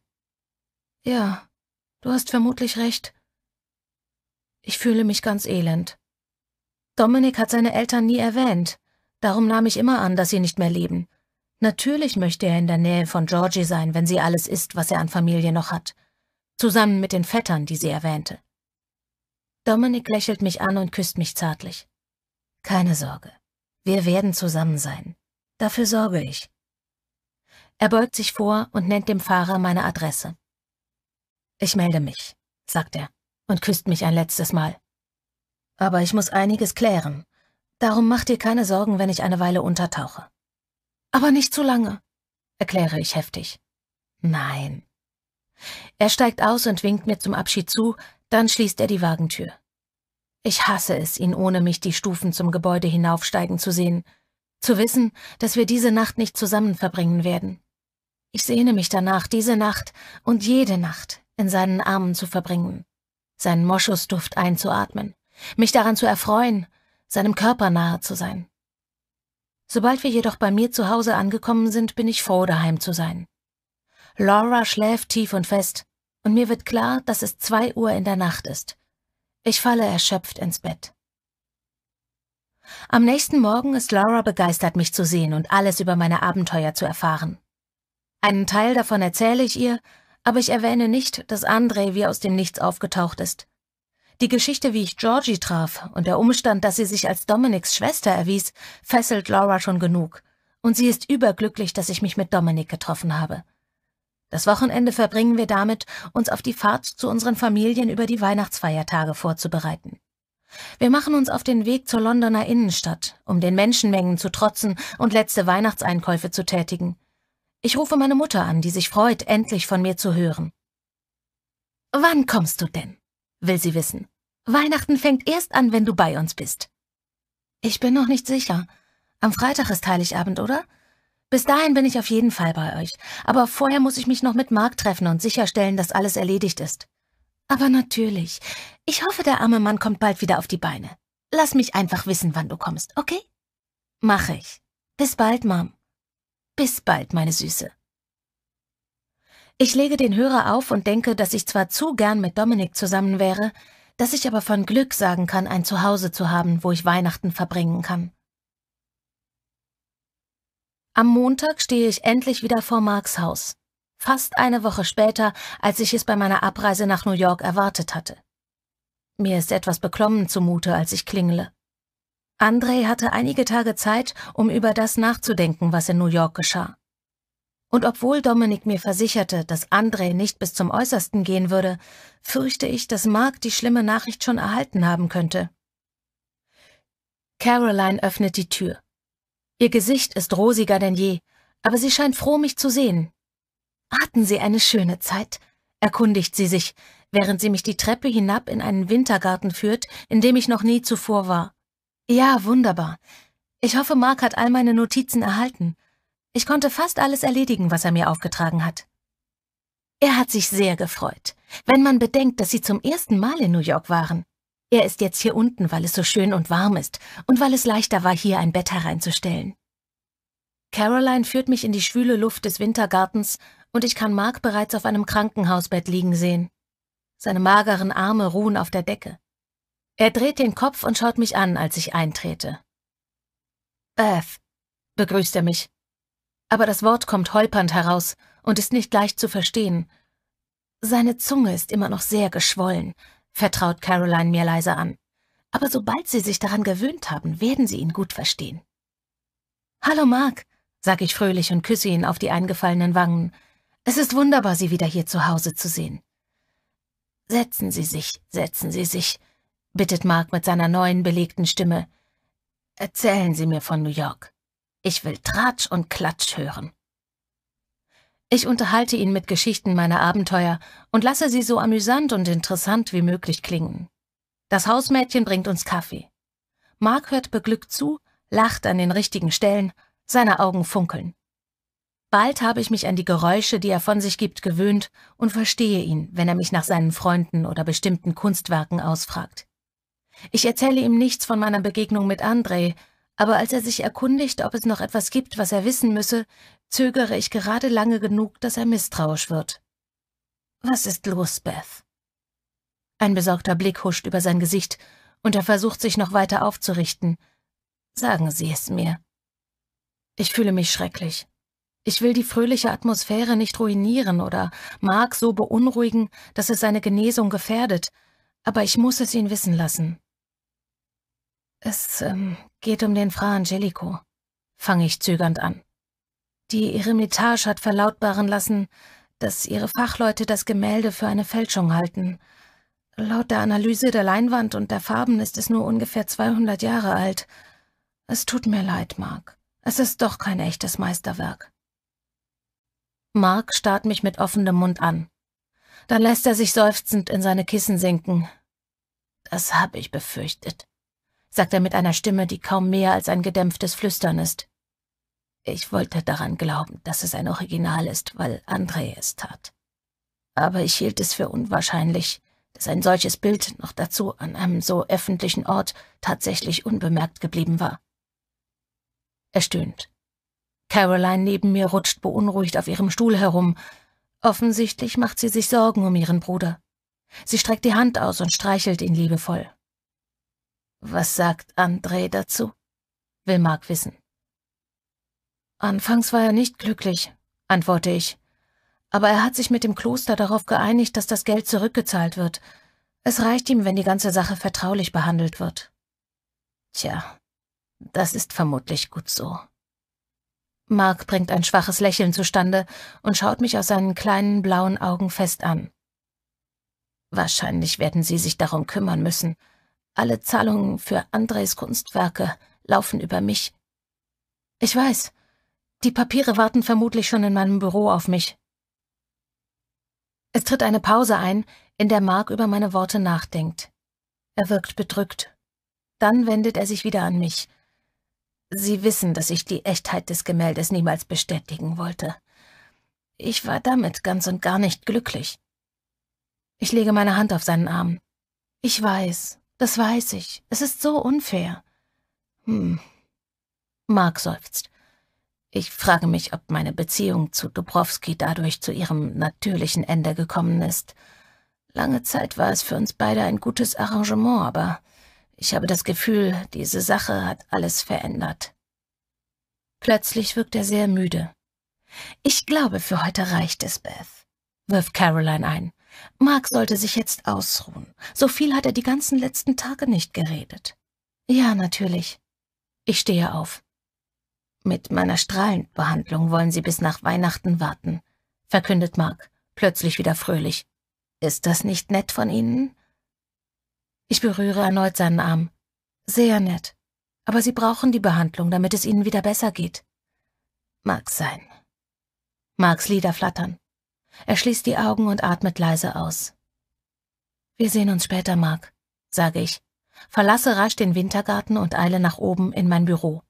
Ja, du hast vermutlich recht. Ich fühle mich ganz elend. Dominik hat seine Eltern nie erwähnt, darum nahm ich immer an, dass sie nicht mehr leben. Natürlich möchte er in der Nähe von Georgie sein, wenn sie alles ist, was er an Familie noch hat, zusammen mit den Vettern, die sie erwähnte. Dominik lächelt mich an und küsst mich zärtlich. Keine Sorge, wir werden zusammen sein. Dafür sorge ich. Er beugt sich vor und nennt dem Fahrer meine Adresse. Ich melde mich, sagt er und küsst mich ein letztes Mal. Aber ich muss einiges klären. Darum mach dir keine Sorgen, wenn ich eine Weile untertauche. Aber nicht zu lange, erkläre ich heftig. Nein. Er steigt aus und winkt mir zum Abschied zu, dann schließt er die Wagentür. Ich hasse es, ihn ohne mich die Stufen zum Gebäude hinaufsteigen zu sehen, zu wissen, dass wir diese Nacht nicht zusammen verbringen werden. Ich sehne mich danach, diese Nacht und jede Nacht in seinen Armen zu verbringen, seinen Moschusduft einzuatmen, mich daran zu erfreuen, seinem Körper nahe zu sein. Sobald wir jedoch bei mir zu Hause angekommen sind, bin ich froh, daheim zu sein. Laura schläft tief und fest, und mir wird klar, dass es zwei Uhr in der Nacht ist. Ich falle erschöpft ins Bett. Am nächsten Morgen ist Laura begeistert, mich zu sehen und alles über meine Abenteuer zu erfahren. Einen Teil davon erzähle ich ihr, aber ich erwähne nicht, dass Andre wie aus dem Nichts aufgetaucht ist. Die Geschichte, wie ich Georgie traf und der Umstand, dass sie sich als Dominics Schwester erwies, fesselt Laura schon genug, und sie ist überglücklich, dass ich mich mit Dominic getroffen habe. Das Wochenende verbringen wir damit, uns auf die Fahrt zu unseren Familien über die Weihnachtsfeiertage vorzubereiten. Wir machen uns auf den Weg zur Londoner Innenstadt, um den Menschenmengen zu trotzen und letzte Weihnachtseinkäufe zu tätigen – ich rufe meine Mutter an, die sich freut, endlich von mir zu hören. Wann kommst du denn? will sie wissen. Weihnachten fängt erst an, wenn du bei uns bist. Ich bin noch nicht sicher. Am Freitag ist Heiligabend, oder? Bis dahin bin ich auf jeden Fall bei euch. Aber vorher muss ich mich noch mit Mark treffen und sicherstellen, dass alles erledigt ist. Aber natürlich. Ich hoffe, der arme Mann kommt bald wieder auf die Beine. Lass mich einfach wissen, wann du kommst, okay? Mach ich. Bis bald, Mom. Bis bald, meine Süße. Ich lege den Hörer auf und denke, dass ich zwar zu gern mit Dominik zusammen wäre, dass ich aber von Glück sagen kann, ein Zuhause zu haben, wo ich Weihnachten verbringen kann. Am Montag stehe ich endlich wieder vor Marks Haus. Fast eine Woche später, als ich es bei meiner Abreise nach New York erwartet hatte. Mir ist etwas beklommen zumute, als ich klingle. Andrei hatte einige Tage Zeit, um über das nachzudenken, was in New York geschah. Und obwohl Dominik mir versicherte, dass Andrei nicht bis zum Äußersten gehen würde, fürchte ich, dass Mark die schlimme Nachricht schon erhalten haben könnte. Caroline öffnet die Tür. Ihr Gesicht ist rosiger denn je, aber sie scheint froh, mich zu sehen. Hatten Sie eine schöne Zeit? erkundigt sie sich, während sie mich die Treppe hinab in einen Wintergarten führt, in dem ich noch nie zuvor war. Ja, wunderbar. Ich hoffe, Mark hat all meine Notizen erhalten. Ich konnte fast alles erledigen, was er mir aufgetragen hat. Er hat sich sehr gefreut, wenn man bedenkt, dass Sie zum ersten Mal in New York waren. Er ist jetzt hier unten, weil es so schön und warm ist und weil es leichter war, hier ein Bett hereinzustellen. Caroline führt mich in die schwüle Luft des Wintergartens und ich kann Mark bereits auf einem Krankenhausbett liegen sehen. Seine mageren Arme ruhen auf der Decke. Er dreht den Kopf und schaut mich an, als ich eintrete. Earth, begrüßt er mich. Aber das Wort kommt holpernd heraus und ist nicht leicht zu verstehen. Seine Zunge ist immer noch sehr geschwollen, vertraut Caroline mir leise an. Aber sobald sie sich daran gewöhnt haben, werden sie ihn gut verstehen. Hallo Mark, sag ich fröhlich und küsse ihn auf die eingefallenen Wangen. Es ist wunderbar, Sie wieder hier zu Hause zu sehen. Setzen Sie sich, setzen Sie sich, bittet Mark mit seiner neuen belegten Stimme. Erzählen Sie mir von New York. Ich will Tratsch und Klatsch hören. Ich unterhalte ihn mit Geschichten meiner Abenteuer und lasse sie so amüsant und interessant wie möglich klingen. Das Hausmädchen bringt uns Kaffee. Mark hört beglückt zu, lacht an den richtigen Stellen, seine Augen funkeln. Bald habe ich mich an die Geräusche, die er von sich gibt, gewöhnt und verstehe ihn, wenn er mich nach seinen Freunden oder bestimmten Kunstwerken ausfragt. Ich erzähle ihm nichts von meiner Begegnung mit Andrej, aber als er sich erkundigt, ob es noch etwas gibt, was er wissen müsse, zögere ich gerade lange genug, dass er misstrauisch wird. Was ist los, Beth? Ein besorgter Blick huscht über sein Gesicht, und er versucht sich noch weiter aufzurichten. Sagen Sie es mir. Ich fühle mich schrecklich. Ich will die fröhliche Atmosphäre nicht ruinieren oder Mark so beunruhigen, dass es seine Genesung gefährdet, aber ich muss es ihn wissen lassen. Es ähm, geht um den Fra Angelico, fange ich zögernd an. Die Eremitage hat verlautbaren lassen, dass ihre Fachleute das Gemälde für eine Fälschung halten. Laut der Analyse der Leinwand und der Farben ist es nur ungefähr 200 Jahre alt. Es tut mir leid, Mark. Es ist doch kein echtes Meisterwerk. Mark starrt mich mit offenem Mund an. Dann lässt er sich seufzend in seine Kissen sinken. Das habe ich befürchtet sagt er mit einer Stimme, die kaum mehr als ein gedämpftes Flüstern ist. Ich wollte daran glauben, dass es ein Original ist, weil André es tat. Aber ich hielt es für unwahrscheinlich, dass ein solches Bild noch dazu an einem so öffentlichen Ort tatsächlich unbemerkt geblieben war. Er stöhnt. Caroline neben mir rutscht beunruhigt auf ihrem Stuhl herum. Offensichtlich macht sie sich Sorgen um ihren Bruder. Sie streckt die Hand aus und streichelt ihn liebevoll. Was sagt André dazu? will Mark wissen. Anfangs war er nicht glücklich, antworte ich. Aber er hat sich mit dem Kloster darauf geeinigt, dass das Geld zurückgezahlt wird. Es reicht ihm, wenn die ganze Sache vertraulich behandelt wird. Tja, das ist vermutlich gut so. Mark bringt ein schwaches Lächeln zustande und schaut mich aus seinen kleinen blauen Augen fest an. Wahrscheinlich werden Sie sich darum kümmern müssen, alle Zahlungen für Andres Kunstwerke laufen über mich. Ich weiß. Die Papiere warten vermutlich schon in meinem Büro auf mich. Es tritt eine Pause ein, in der Mark über meine Worte nachdenkt. Er wirkt bedrückt. Dann wendet er sich wieder an mich. Sie wissen, dass ich die Echtheit des Gemäldes niemals bestätigen wollte. Ich war damit ganz und gar nicht glücklich. Ich lege meine Hand auf seinen Arm. Ich weiß, das weiß ich. Es ist so unfair. Hm. Mark seufzt. Ich frage mich, ob meine Beziehung zu Dubrowski dadurch zu ihrem natürlichen Ende gekommen ist. Lange Zeit war es für uns beide ein gutes Arrangement, aber ich habe das Gefühl, diese Sache hat alles verändert. Plötzlich wirkt er sehr müde. Ich glaube, für heute reicht es, Beth, wirft Caroline ein. Mark sollte sich jetzt ausruhen. So viel hat er die ganzen letzten Tage nicht geredet. Ja, natürlich. Ich stehe auf. Mit meiner Strahlenbehandlung wollen Sie bis nach Weihnachten warten, verkündet Mark, plötzlich wieder fröhlich. Ist das nicht nett von Ihnen? Ich berühre erneut seinen Arm. Sehr nett. Aber Sie brauchen die Behandlung, damit es Ihnen wieder besser geht. Mag sein. Marks Lieder flattern. Er schließt die Augen und atmet leise aus. Wir sehen uns später, Mark, sage ich, verlasse rasch den Wintergarten und eile nach oben in mein Büro.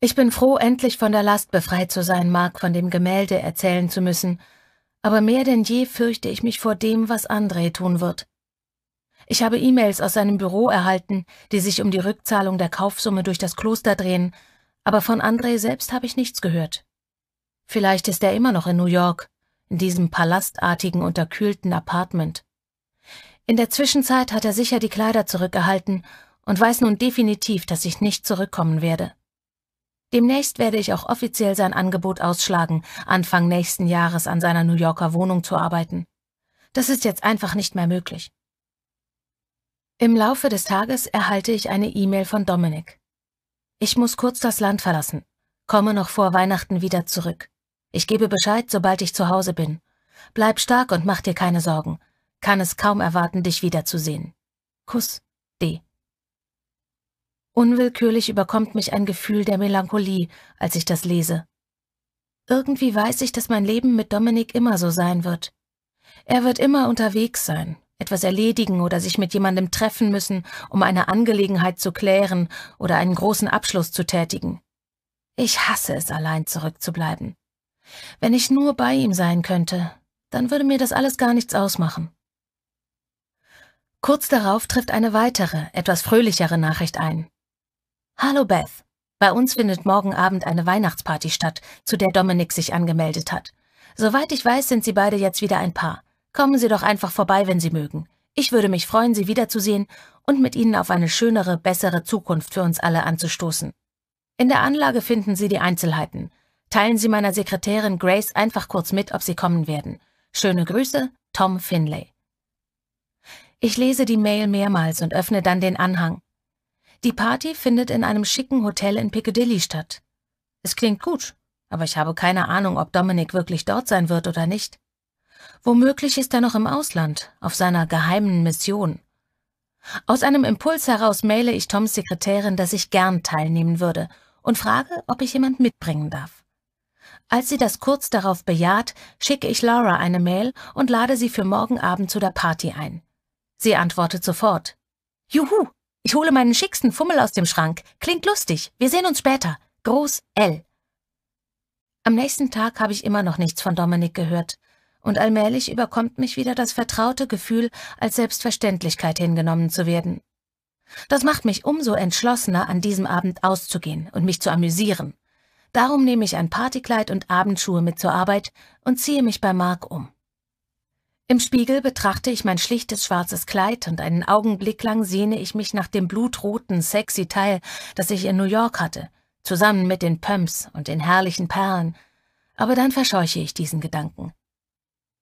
Ich bin froh, endlich von der Last befreit zu sein, Mark, von dem Gemälde erzählen zu müssen, aber mehr denn je fürchte ich mich vor dem, was André tun wird. Ich habe E-Mails aus seinem Büro erhalten, die sich um die Rückzahlung der Kaufsumme durch das Kloster drehen, aber von André selbst habe ich nichts gehört. Vielleicht ist er immer noch in New York, in diesem palastartigen, unterkühlten Apartment. In der Zwischenzeit hat er sicher die Kleider zurückgehalten und weiß nun definitiv, dass ich nicht zurückkommen werde. Demnächst werde ich auch offiziell sein Angebot ausschlagen, Anfang nächsten Jahres an seiner New Yorker Wohnung zu arbeiten. Das ist jetzt einfach nicht mehr möglich. Im Laufe des Tages erhalte ich eine E-Mail von Dominik. Ich muss kurz das Land verlassen, komme noch vor Weihnachten wieder zurück. Ich gebe Bescheid, sobald ich zu Hause bin. Bleib stark und mach dir keine Sorgen. Kann es kaum erwarten, dich wiederzusehen. Kuss, D. Unwillkürlich überkommt mich ein Gefühl der Melancholie, als ich das lese. Irgendwie weiß ich, dass mein Leben mit Dominik immer so sein wird. Er wird immer unterwegs sein, etwas erledigen oder sich mit jemandem treffen müssen, um eine Angelegenheit zu klären oder einen großen Abschluss zu tätigen. Ich hasse es, allein zurückzubleiben. Wenn ich nur bei ihm sein könnte, dann würde mir das alles gar nichts ausmachen. Kurz darauf trifft eine weitere, etwas fröhlichere Nachricht ein. Hallo Beth. Bei uns findet morgen Abend eine Weihnachtsparty statt, zu der Dominik sich angemeldet hat. Soweit ich weiß, sind sie beide jetzt wieder ein Paar. Kommen Sie doch einfach vorbei, wenn Sie mögen. Ich würde mich freuen, Sie wiederzusehen und mit Ihnen auf eine schönere, bessere Zukunft für uns alle anzustoßen. In der Anlage finden Sie die Einzelheiten. Teilen Sie meiner Sekretärin Grace einfach kurz mit, ob Sie kommen werden. Schöne Grüße, Tom Finlay. Ich lese die Mail mehrmals und öffne dann den Anhang. Die Party findet in einem schicken Hotel in Piccadilly statt. Es klingt gut, aber ich habe keine Ahnung, ob Dominic wirklich dort sein wird oder nicht. Womöglich ist er noch im Ausland, auf seiner geheimen Mission. Aus einem Impuls heraus maile ich Toms Sekretärin, dass ich gern teilnehmen würde und frage, ob ich jemand mitbringen darf. Als sie das kurz darauf bejaht, schicke ich Laura eine Mail und lade sie für morgen Abend zu der Party ein. Sie antwortet sofort. Juhu, ich hole meinen schicksten Fummel aus dem Schrank. Klingt lustig. Wir sehen uns später. Groß L. Am nächsten Tag habe ich immer noch nichts von Dominik gehört. Und allmählich überkommt mich wieder das vertraute Gefühl, als Selbstverständlichkeit hingenommen zu werden. Das macht mich umso entschlossener, an diesem Abend auszugehen und mich zu amüsieren. Darum nehme ich ein Partykleid und Abendschuhe mit zur Arbeit und ziehe mich bei Mark um. Im Spiegel betrachte ich mein schlichtes schwarzes Kleid und einen Augenblick lang sehne ich mich nach dem blutroten, sexy Teil, das ich in New York hatte, zusammen mit den Pumps und den herrlichen Perlen. Aber dann verscheuche ich diesen Gedanken.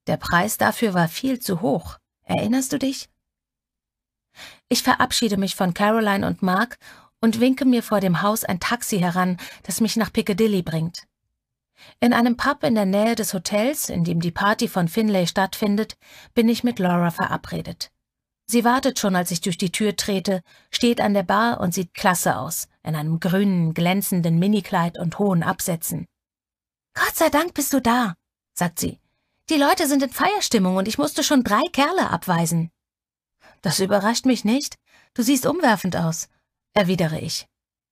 Der Preis dafür war viel zu hoch. Erinnerst du dich? Ich verabschiede mich von Caroline und Mark und winke mir vor dem Haus ein Taxi heran, das mich nach Piccadilly bringt. In einem Pub in der Nähe des Hotels, in dem die Party von Finlay stattfindet, bin ich mit Laura verabredet. Sie wartet schon, als ich durch die Tür trete, steht an der Bar und sieht klasse aus, in einem grünen, glänzenden Minikleid und hohen Absätzen. Gott sei Dank bist du da, sagt sie. Die Leute sind in Feierstimmung und ich musste schon drei Kerle abweisen. Das überrascht mich nicht. Du siehst umwerfend aus erwidere ich.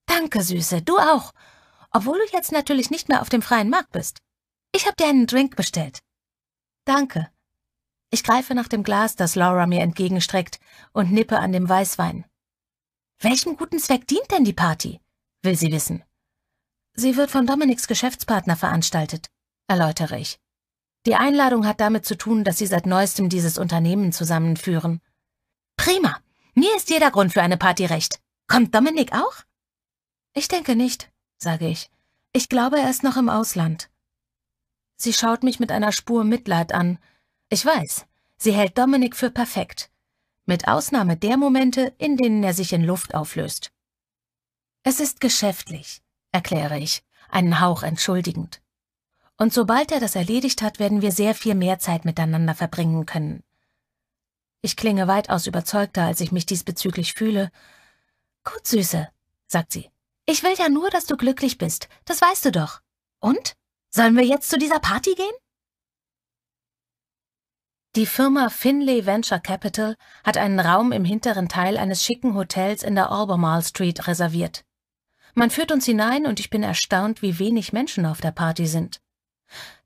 Danke, Süße, du auch. Obwohl du jetzt natürlich nicht mehr auf dem freien Markt bist. Ich habe dir einen Drink bestellt. Danke. Ich greife nach dem Glas, das Laura mir entgegenstreckt, und nippe an dem Weißwein. Welchem guten Zweck dient denn die Party? will sie wissen. Sie wird von Dominiks Geschäftspartner veranstaltet, erläutere ich. Die Einladung hat damit zu tun, dass sie seit neuestem dieses Unternehmen zusammenführen. Prima. Mir ist jeder Grund für eine Party recht. Kommt Dominik auch? Ich denke nicht, sage ich. Ich glaube, er ist noch im Ausland. Sie schaut mich mit einer Spur Mitleid an. Ich weiß, sie hält Dominik für perfekt. Mit Ausnahme der Momente, in denen er sich in Luft auflöst. Es ist geschäftlich, erkläre ich, einen Hauch entschuldigend. Und sobald er das erledigt hat, werden wir sehr viel mehr Zeit miteinander verbringen können. Ich klinge weitaus überzeugter, als ich mich diesbezüglich fühle, Gut, Süße, sagt sie. Ich will ja nur, dass du glücklich bist. Das weißt du doch. Und? Sollen wir jetzt zu dieser Party gehen? Die Firma Finlay Venture Capital hat einen Raum im hinteren Teil eines schicken Hotels in der Albemarle Street reserviert. Man führt uns hinein und ich bin erstaunt, wie wenig Menschen auf der Party sind.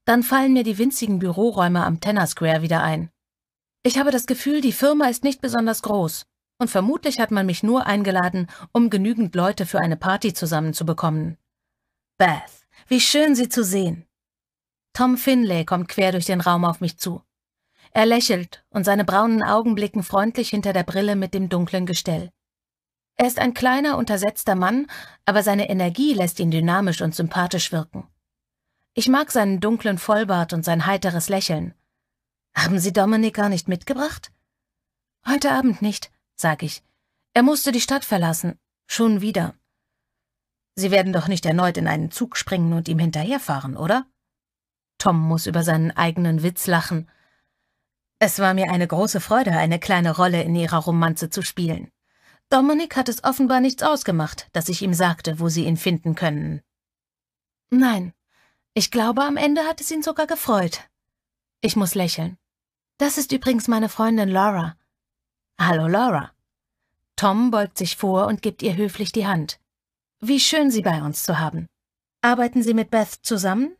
Dann fallen mir die winzigen Büroräume am Tenner Square wieder ein. Ich habe das Gefühl, die Firma ist nicht besonders groß und vermutlich hat man mich nur eingeladen, um genügend Leute für eine Party zusammenzubekommen. Beth, wie schön Sie zu sehen. Tom Finlay kommt quer durch den Raum auf mich zu. Er lächelt und seine braunen Augen blicken freundlich hinter der Brille mit dem dunklen Gestell. Er ist ein kleiner, untersetzter Mann, aber seine Energie lässt ihn dynamisch und sympathisch wirken. Ich mag seinen dunklen Vollbart und sein heiteres Lächeln. Haben Sie Dominik gar nicht mitgebracht? Heute Abend nicht sag ich. Er musste die Stadt verlassen. Schon wieder. Sie werden doch nicht erneut in einen Zug springen und ihm hinterherfahren, oder? Tom muss über seinen eigenen Witz lachen. Es war mir eine große Freude, eine kleine Rolle in ihrer Romanze zu spielen. Dominik hat es offenbar nichts ausgemacht, dass ich ihm sagte, wo sie ihn finden können. Nein, ich glaube, am Ende hat es ihn sogar gefreut. Ich muss lächeln. Das ist übrigens meine Freundin Laura. Hallo Laura. Tom beugt sich vor und gibt ihr höflich die Hand. Wie schön, Sie bei uns zu haben. Arbeiten Sie mit Beth zusammen?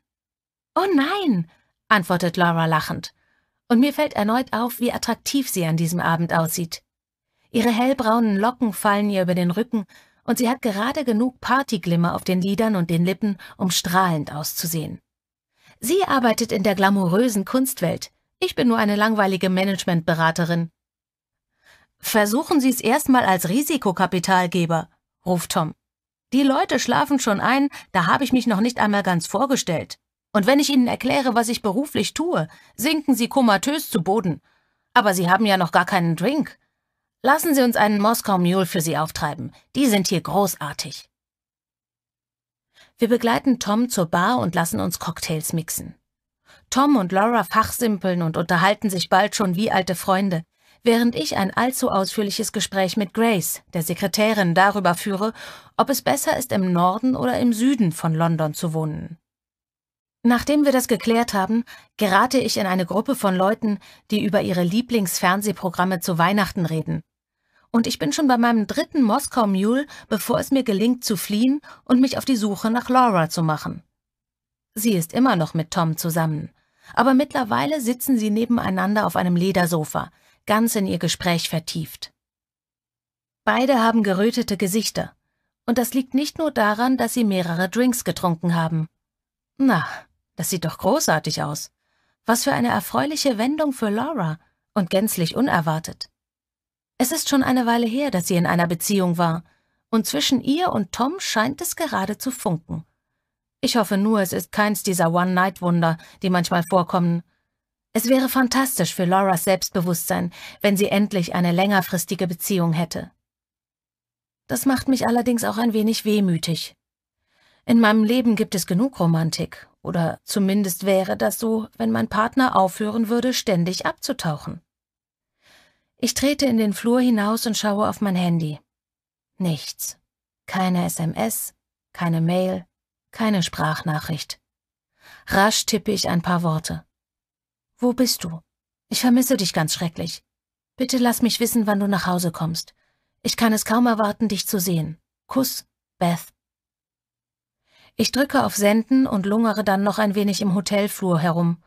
Oh nein, antwortet Laura lachend. Und mir fällt erneut auf, wie attraktiv sie an diesem Abend aussieht. Ihre hellbraunen Locken fallen ihr über den Rücken und sie hat gerade genug Partyglimmer auf den Lidern und den Lippen, um strahlend auszusehen. Sie arbeitet in der glamourösen Kunstwelt. Ich bin nur eine langweilige Managementberaterin. Versuchen Sie es erstmal als Risikokapitalgeber, ruft Tom. Die Leute schlafen schon ein, da habe ich mich noch nicht einmal ganz vorgestellt. Und wenn ich Ihnen erkläre, was ich beruflich tue, sinken Sie komatös zu Boden. Aber Sie haben ja noch gar keinen Drink. Lassen Sie uns einen Moskau Mule für Sie auftreiben. Die sind hier großartig. Wir begleiten Tom zur Bar und lassen uns Cocktails mixen. Tom und Laura fachsimpeln und unterhalten sich bald schon wie alte Freunde während ich ein allzu ausführliches Gespräch mit Grace, der Sekretärin, darüber führe, ob es besser ist, im Norden oder im Süden von London zu wohnen. Nachdem wir das geklärt haben, gerate ich in eine Gruppe von Leuten, die über ihre Lieblingsfernsehprogramme zu Weihnachten reden. Und ich bin schon bei meinem dritten Moskau Mule, bevor es mir gelingt zu fliehen und mich auf die Suche nach Laura zu machen. Sie ist immer noch mit Tom zusammen, aber mittlerweile sitzen sie nebeneinander auf einem Ledersofa, ganz in ihr Gespräch vertieft. Beide haben gerötete Gesichter, und das liegt nicht nur daran, dass sie mehrere Drinks getrunken haben. Na, das sieht doch großartig aus. Was für eine erfreuliche Wendung für Laura und gänzlich unerwartet. Es ist schon eine Weile her, dass sie in einer Beziehung war, und zwischen ihr und Tom scheint es gerade zu funken. Ich hoffe nur, es ist keins dieser One-Night-Wunder, die manchmal vorkommen, es wäre fantastisch für Laura's Selbstbewusstsein, wenn sie endlich eine längerfristige Beziehung hätte. Das macht mich allerdings auch ein wenig wehmütig. In meinem Leben gibt es genug Romantik, oder zumindest wäre das so, wenn mein Partner aufhören würde, ständig abzutauchen. Ich trete in den Flur hinaus und schaue auf mein Handy. Nichts. Keine SMS, keine Mail, keine Sprachnachricht. Rasch tippe ich ein paar Worte. Wo bist du? Ich vermisse dich ganz schrecklich. Bitte lass mich wissen, wann du nach Hause kommst. Ich kann es kaum erwarten, dich zu sehen. Kuss, Beth. Ich drücke auf Senden und lungere dann noch ein wenig im Hotelflur herum.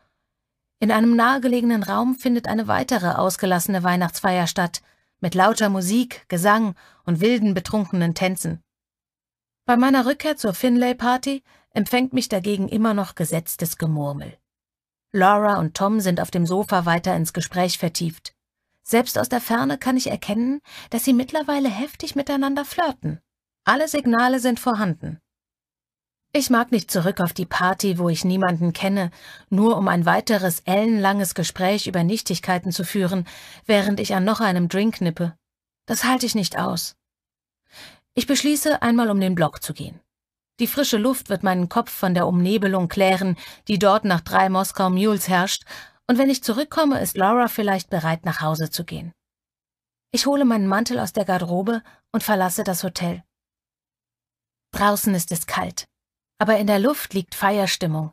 In einem nahegelegenen Raum findet eine weitere ausgelassene Weihnachtsfeier statt, mit lauter Musik, Gesang und wilden betrunkenen Tänzen. Bei meiner Rückkehr zur Finlay-Party empfängt mich dagegen immer noch gesetztes Gemurmel. Laura und Tom sind auf dem Sofa weiter ins Gespräch vertieft. Selbst aus der Ferne kann ich erkennen, dass sie mittlerweile heftig miteinander flirten. Alle Signale sind vorhanden. Ich mag nicht zurück auf die Party, wo ich niemanden kenne, nur um ein weiteres ellenlanges Gespräch über Nichtigkeiten zu führen, während ich an noch einem Drink nippe. Das halte ich nicht aus. Ich beschließe, einmal um den Block zu gehen. Die frische Luft wird meinen Kopf von der Umnebelung klären, die dort nach drei Moskau Mules herrscht, und wenn ich zurückkomme, ist Laura vielleicht bereit, nach Hause zu gehen. Ich hole meinen Mantel aus der Garderobe und verlasse das Hotel. Draußen ist es kalt, aber in der Luft liegt Feierstimmung.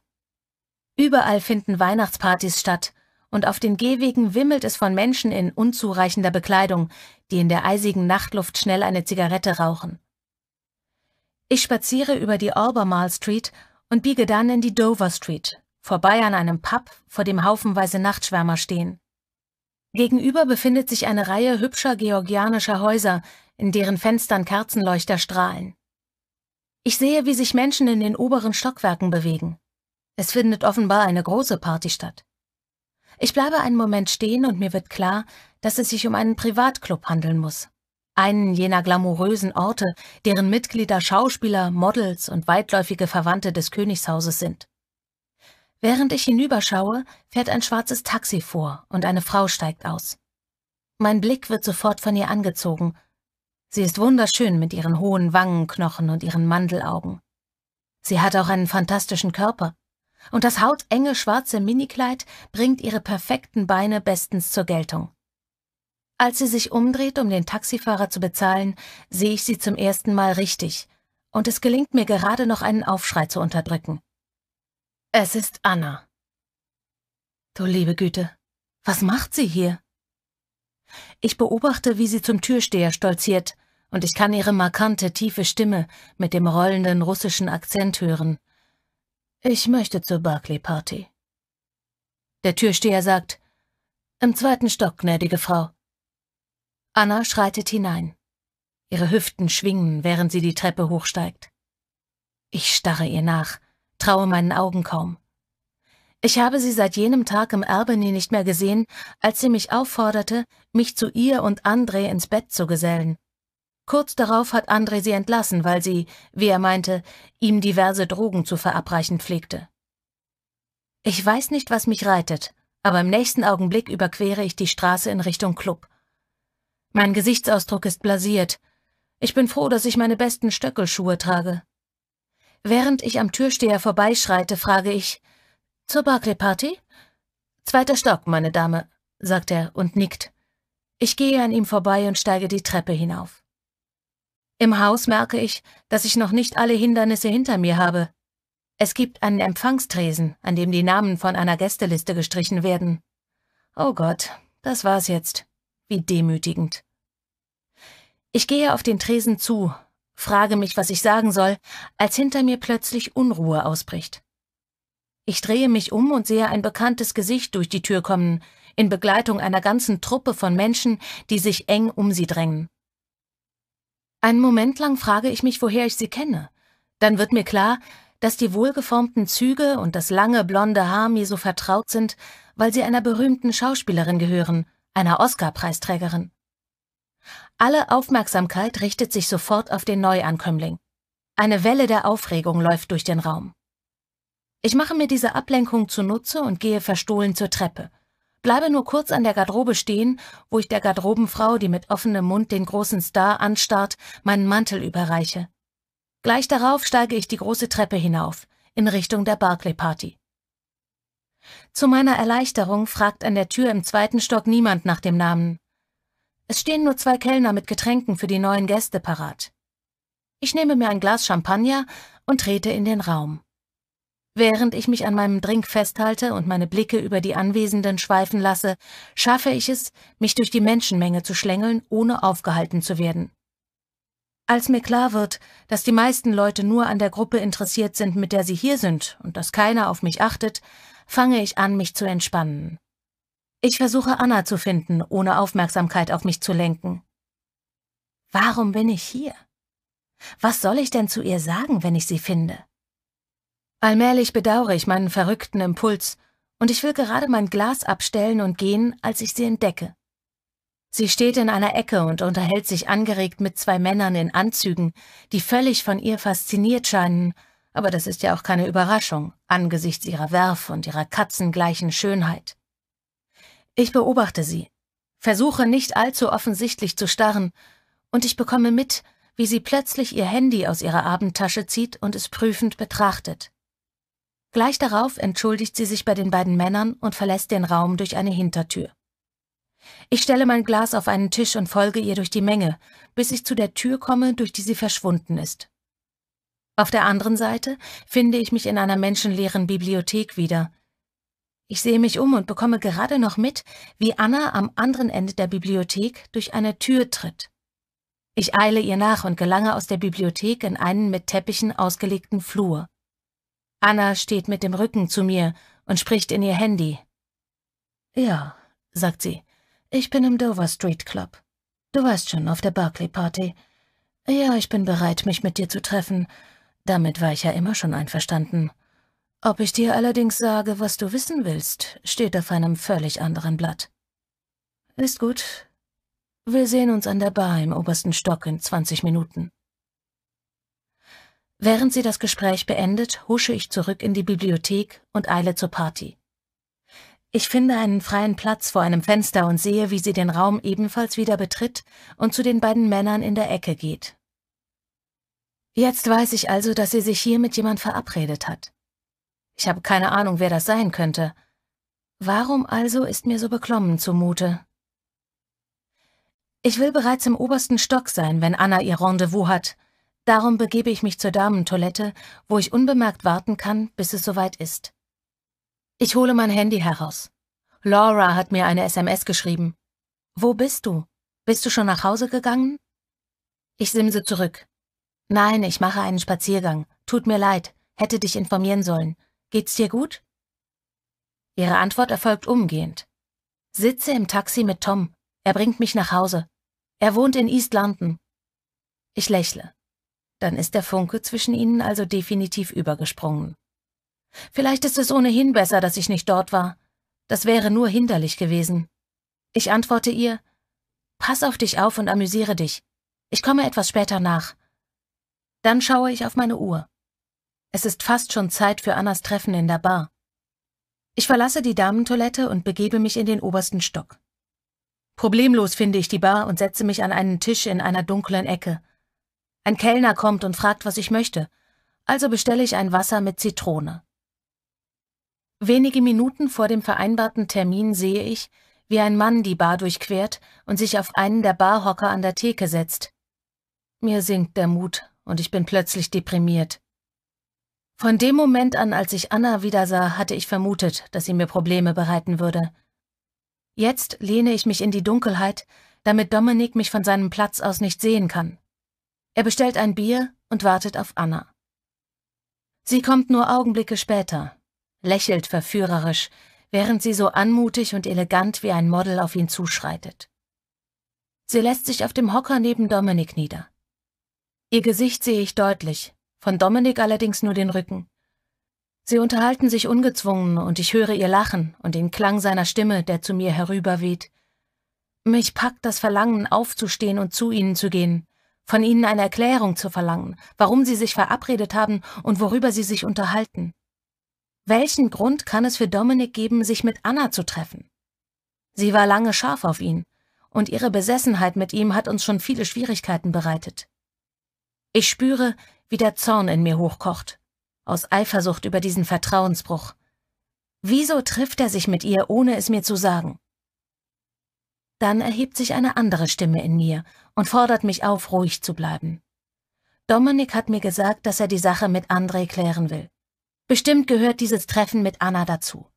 Überall finden Weihnachtspartys statt, und auf den Gehwegen wimmelt es von Menschen in unzureichender Bekleidung, die in der eisigen Nachtluft schnell eine Zigarette rauchen. Ich spaziere über die Albemarle Street und biege dann in die Dover Street, vorbei an einem Pub, vor dem haufenweise Nachtschwärmer stehen. Gegenüber befindet sich eine Reihe hübscher georgianischer Häuser, in deren Fenstern Kerzenleuchter strahlen. Ich sehe, wie sich Menschen in den oberen Stockwerken bewegen. Es findet offenbar eine große Party statt. Ich bleibe einen Moment stehen und mir wird klar, dass es sich um einen Privatclub handeln muss einen jener glamourösen Orte, deren Mitglieder Schauspieler, Models und weitläufige Verwandte des Königshauses sind. Während ich hinüberschaue, fährt ein schwarzes Taxi vor und eine Frau steigt aus. Mein Blick wird sofort von ihr angezogen. Sie ist wunderschön mit ihren hohen Wangenknochen und ihren Mandelaugen. Sie hat auch einen fantastischen Körper. Und das hautenge schwarze Minikleid bringt ihre perfekten Beine bestens zur Geltung. Als sie sich umdreht, um den Taxifahrer zu bezahlen, sehe ich sie zum ersten Mal richtig, und es gelingt mir gerade noch einen Aufschrei zu unterdrücken. Es ist Anna. Du liebe Güte, was macht sie hier? Ich beobachte, wie sie zum Türsteher stolziert, und ich kann ihre markante, tiefe Stimme mit dem rollenden russischen Akzent hören. Ich möchte zur Barclay-Party. Der Türsteher sagt, im zweiten Stock, gnädige Frau. Anna schreitet hinein. Ihre Hüften schwingen, während sie die Treppe hochsteigt. Ich starre ihr nach, traue meinen Augen kaum. Ich habe sie seit jenem Tag im Erbeni nicht mehr gesehen, als sie mich aufforderte, mich zu ihr und André ins Bett zu gesellen. Kurz darauf hat André sie entlassen, weil sie, wie er meinte, ihm diverse Drogen zu verabreichen pflegte. Ich weiß nicht, was mich reitet, aber im nächsten Augenblick überquere ich die Straße in Richtung Club. Mein Gesichtsausdruck ist blasiert. Ich bin froh, dass ich meine besten Stöckelschuhe trage. Während ich am Türsteher vorbeischreite, frage ich, »Zur Barclay-Party?« »Zweiter Stock, meine Dame«, sagt er und nickt. Ich gehe an ihm vorbei und steige die Treppe hinauf. Im Haus merke ich, dass ich noch nicht alle Hindernisse hinter mir habe. Es gibt einen Empfangstresen, an dem die Namen von einer Gästeliste gestrichen werden. Oh Gott, das war's jetzt. Wie demütigend. Ich gehe auf den Tresen zu, frage mich, was ich sagen soll, als hinter mir plötzlich Unruhe ausbricht. Ich drehe mich um und sehe ein bekanntes Gesicht durch die Tür kommen, in Begleitung einer ganzen Truppe von Menschen, die sich eng um sie drängen. Einen Moment lang frage ich mich, woher ich sie kenne. Dann wird mir klar, dass die wohlgeformten Züge und das lange blonde Haar mir so vertraut sind, weil sie einer berühmten Schauspielerin gehören, einer Oscar-Preisträgerin. Alle Aufmerksamkeit richtet sich sofort auf den Neuankömmling. Eine Welle der Aufregung läuft durch den Raum. Ich mache mir diese Ablenkung zunutze und gehe verstohlen zur Treppe. Bleibe nur kurz an der Garderobe stehen, wo ich der Garderobenfrau, die mit offenem Mund den großen Star anstarrt, meinen Mantel überreiche. Gleich darauf steige ich die große Treppe hinauf, in Richtung der Barclay-Party. Zu meiner Erleichterung fragt an der Tür im zweiten Stock niemand nach dem Namen. Es stehen nur zwei Kellner mit Getränken für die neuen Gäste parat. Ich nehme mir ein Glas Champagner und trete in den Raum. Während ich mich an meinem Drink festhalte und meine Blicke über die Anwesenden schweifen lasse, schaffe ich es, mich durch die Menschenmenge zu schlängeln, ohne aufgehalten zu werden. Als mir klar wird, dass die meisten Leute nur an der Gruppe interessiert sind, mit der sie hier sind und dass keiner auf mich achtet, fange ich an, mich zu entspannen. Ich versuche Anna zu finden, ohne Aufmerksamkeit auf mich zu lenken. Warum bin ich hier? Was soll ich denn zu ihr sagen, wenn ich sie finde? Allmählich bedauere ich meinen verrückten Impuls, und ich will gerade mein Glas abstellen und gehen, als ich sie entdecke. Sie steht in einer Ecke und unterhält sich angeregt mit zwei Männern in Anzügen, die völlig von ihr fasziniert scheinen, aber das ist ja auch keine Überraschung angesichts ihrer Werf und ihrer katzengleichen Schönheit. Ich beobachte sie, versuche nicht allzu offensichtlich zu starren, und ich bekomme mit, wie sie plötzlich ihr Handy aus ihrer Abendtasche zieht und es prüfend betrachtet. Gleich darauf entschuldigt sie sich bei den beiden Männern und verlässt den Raum durch eine Hintertür. Ich stelle mein Glas auf einen Tisch und folge ihr durch die Menge, bis ich zu der Tür komme, durch die sie verschwunden ist. Auf der anderen Seite finde ich mich in einer menschenleeren Bibliothek wieder, ich sehe mich um und bekomme gerade noch mit, wie Anna am anderen Ende der Bibliothek durch eine Tür tritt. Ich eile ihr nach und gelange aus der Bibliothek in einen mit Teppichen ausgelegten Flur. Anna steht mit dem Rücken zu mir und spricht in ihr Handy. Ja, sagt sie, ich bin im Dover Street Club. Du warst schon, auf der Barclay Party. Ja, ich bin bereit, mich mit dir zu treffen. Damit war ich ja immer schon einverstanden. Ob ich dir allerdings sage, was du wissen willst, steht auf einem völlig anderen Blatt. Ist gut. Wir sehen uns an der Bar im obersten Stock in 20 Minuten. Während sie das Gespräch beendet, husche ich zurück in die Bibliothek und eile zur Party. Ich finde einen freien Platz vor einem Fenster und sehe, wie sie den Raum ebenfalls wieder betritt und zu den beiden Männern in der Ecke geht. Jetzt weiß ich also, dass sie sich hier mit jemand verabredet hat. Ich habe keine Ahnung, wer das sein könnte. Warum also ist mir so beklommen zumute? Ich will bereits im obersten Stock sein, wenn Anna ihr Rendezvous hat. Darum begebe ich mich zur Damentoilette, wo ich unbemerkt warten kann, bis es soweit ist. Ich hole mein Handy heraus. Laura hat mir eine SMS geschrieben. Wo bist du? Bist du schon nach Hause gegangen? Ich simse zurück. Nein, ich mache einen Spaziergang. Tut mir leid, hätte dich informieren sollen. Geht's dir gut? Ihre Antwort erfolgt umgehend. Sitze im Taxi mit Tom. Er bringt mich nach Hause. Er wohnt in East London. Ich lächle. Dann ist der Funke zwischen ihnen also definitiv übergesprungen. Vielleicht ist es ohnehin besser, dass ich nicht dort war. Das wäre nur hinderlich gewesen. Ich antworte ihr, Pass auf dich auf und amüsiere dich. Ich komme etwas später nach. Dann schaue ich auf meine Uhr. Es ist fast schon Zeit für Annas Treffen in der Bar. Ich verlasse die Damentoilette und begebe mich in den obersten Stock. Problemlos finde ich die Bar und setze mich an einen Tisch in einer dunklen Ecke. Ein Kellner kommt und fragt, was ich möchte, also bestelle ich ein Wasser mit Zitrone. Wenige Minuten vor dem vereinbarten Termin sehe ich, wie ein Mann die Bar durchquert und sich auf einen der Barhocker an der Theke setzt. Mir sinkt der Mut und ich bin plötzlich deprimiert. Von dem Moment an, als ich Anna wieder sah, hatte ich vermutet, dass sie mir Probleme bereiten würde. Jetzt lehne ich mich in die Dunkelheit, damit Dominik mich von seinem Platz aus nicht sehen kann. Er bestellt ein Bier und wartet auf Anna. Sie kommt nur Augenblicke später, lächelt verführerisch, während sie so anmutig und elegant wie ein Model auf ihn zuschreitet. Sie lässt sich auf dem Hocker neben Dominik nieder. Ihr Gesicht sehe ich deutlich, von Dominik allerdings nur den Rücken. Sie unterhalten sich ungezwungen und ich höre ihr Lachen und den Klang seiner Stimme, der zu mir herüberweht. Mich packt das Verlangen, aufzustehen und zu ihnen zu gehen, von ihnen eine Erklärung zu verlangen, warum sie sich verabredet haben und worüber sie sich unterhalten. Welchen Grund kann es für Dominik geben, sich mit Anna zu treffen? Sie war lange scharf auf ihn, und ihre Besessenheit mit ihm hat uns schon viele Schwierigkeiten bereitet. Ich spüre, wie der Zorn in mir hochkocht, aus Eifersucht über diesen Vertrauensbruch. Wieso trifft er sich mit ihr, ohne es mir zu sagen? Dann erhebt sich eine andere Stimme in mir und fordert mich auf, ruhig zu bleiben. Dominik hat mir gesagt, dass er die Sache mit André klären will. Bestimmt gehört dieses Treffen mit Anna dazu.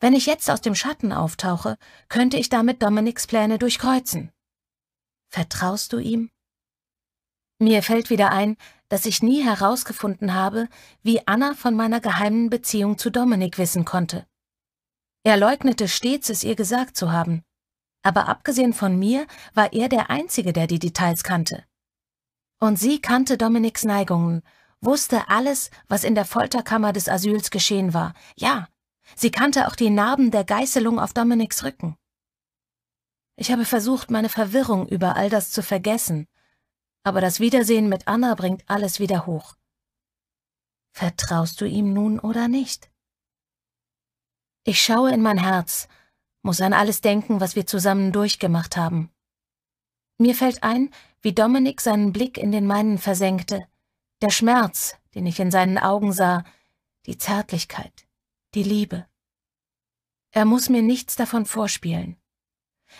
Wenn ich jetzt aus dem Schatten auftauche, könnte ich damit Dominiks Pläne durchkreuzen. Vertraust du ihm? Mir fällt wieder ein, dass ich nie herausgefunden habe, wie Anna von meiner geheimen Beziehung zu Dominik wissen konnte. Er leugnete stets, es ihr gesagt zu haben, aber abgesehen von mir war er der Einzige, der die Details kannte. Und sie kannte Dominiks Neigungen, wusste alles, was in der Folterkammer des Asyls geschehen war, ja, sie kannte auch die Narben der Geißelung auf Dominiks Rücken. Ich habe versucht, meine Verwirrung über all das zu vergessen aber das Wiedersehen mit Anna bringt alles wieder hoch. Vertraust du ihm nun oder nicht? Ich schaue in mein Herz, muss an alles denken, was wir zusammen durchgemacht haben. Mir fällt ein, wie Dominik seinen Blick in den meinen versenkte, der Schmerz, den ich in seinen Augen sah, die Zärtlichkeit, die Liebe. Er muss mir nichts davon vorspielen.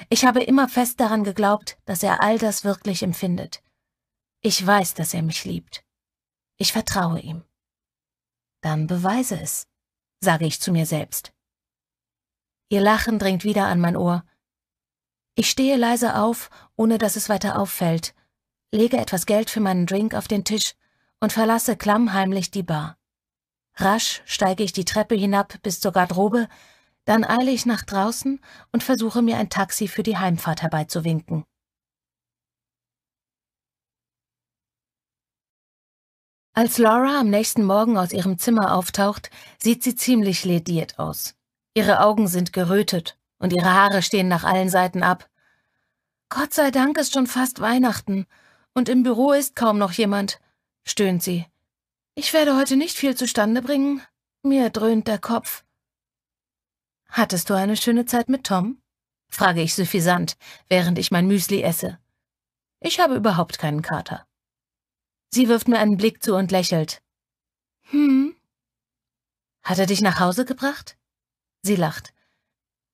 Ich habe immer fest daran geglaubt, dass er all das wirklich empfindet, ich weiß, dass er mich liebt. Ich vertraue ihm. Dann beweise es, sage ich zu mir selbst. Ihr Lachen dringt wieder an mein Ohr. Ich stehe leise auf, ohne dass es weiter auffällt, lege etwas Geld für meinen Drink auf den Tisch und verlasse klammheimlich die Bar. Rasch steige ich die Treppe hinab bis zur Garderobe, dann eile ich nach draußen und versuche mir ein Taxi für die Heimfahrt herbeizuwinken. Als Laura am nächsten Morgen aus ihrem Zimmer auftaucht, sieht sie ziemlich lediert aus. Ihre Augen sind gerötet und ihre Haare stehen nach allen Seiten ab. Gott sei Dank ist schon fast Weihnachten und im Büro ist kaum noch jemand, stöhnt sie. Ich werde heute nicht viel zustande bringen. Mir dröhnt der Kopf. Hattest du eine schöne Zeit mit Tom? frage ich suffisant, während ich mein Müsli esse. Ich habe überhaupt keinen Kater. Sie wirft mir einen Blick zu und lächelt. Hm. Hat er dich nach Hause gebracht? Sie lacht.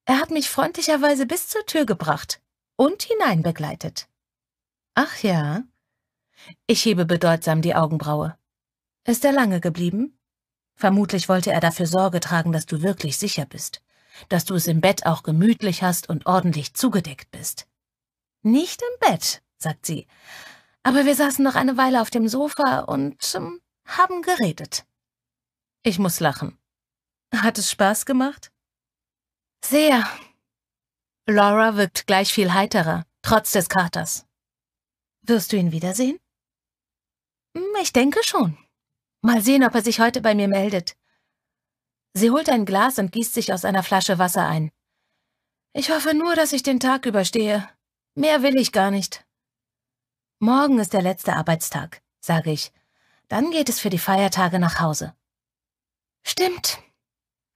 Er hat mich freundlicherweise bis zur Tür gebracht und hineinbegleitet. Ach ja. Ich hebe bedeutsam die Augenbraue. Ist er lange geblieben? Vermutlich wollte er dafür Sorge tragen, dass du wirklich sicher bist, dass du es im Bett auch gemütlich hast und ordentlich zugedeckt bist. Nicht im Bett, sagt sie. Aber wir saßen noch eine Weile auf dem Sofa und ähm, haben geredet. Ich muss lachen. Hat es Spaß gemacht? Sehr. Laura wirkt gleich viel heiterer, trotz des Katers. Wirst du ihn wiedersehen? Hm, ich denke schon. Mal sehen, ob er sich heute bei mir meldet. Sie holt ein Glas und gießt sich aus einer Flasche Wasser ein. Ich hoffe nur, dass ich den Tag überstehe. Mehr will ich gar nicht. Morgen ist der letzte Arbeitstag, sage ich. Dann geht es für die Feiertage nach Hause. Stimmt.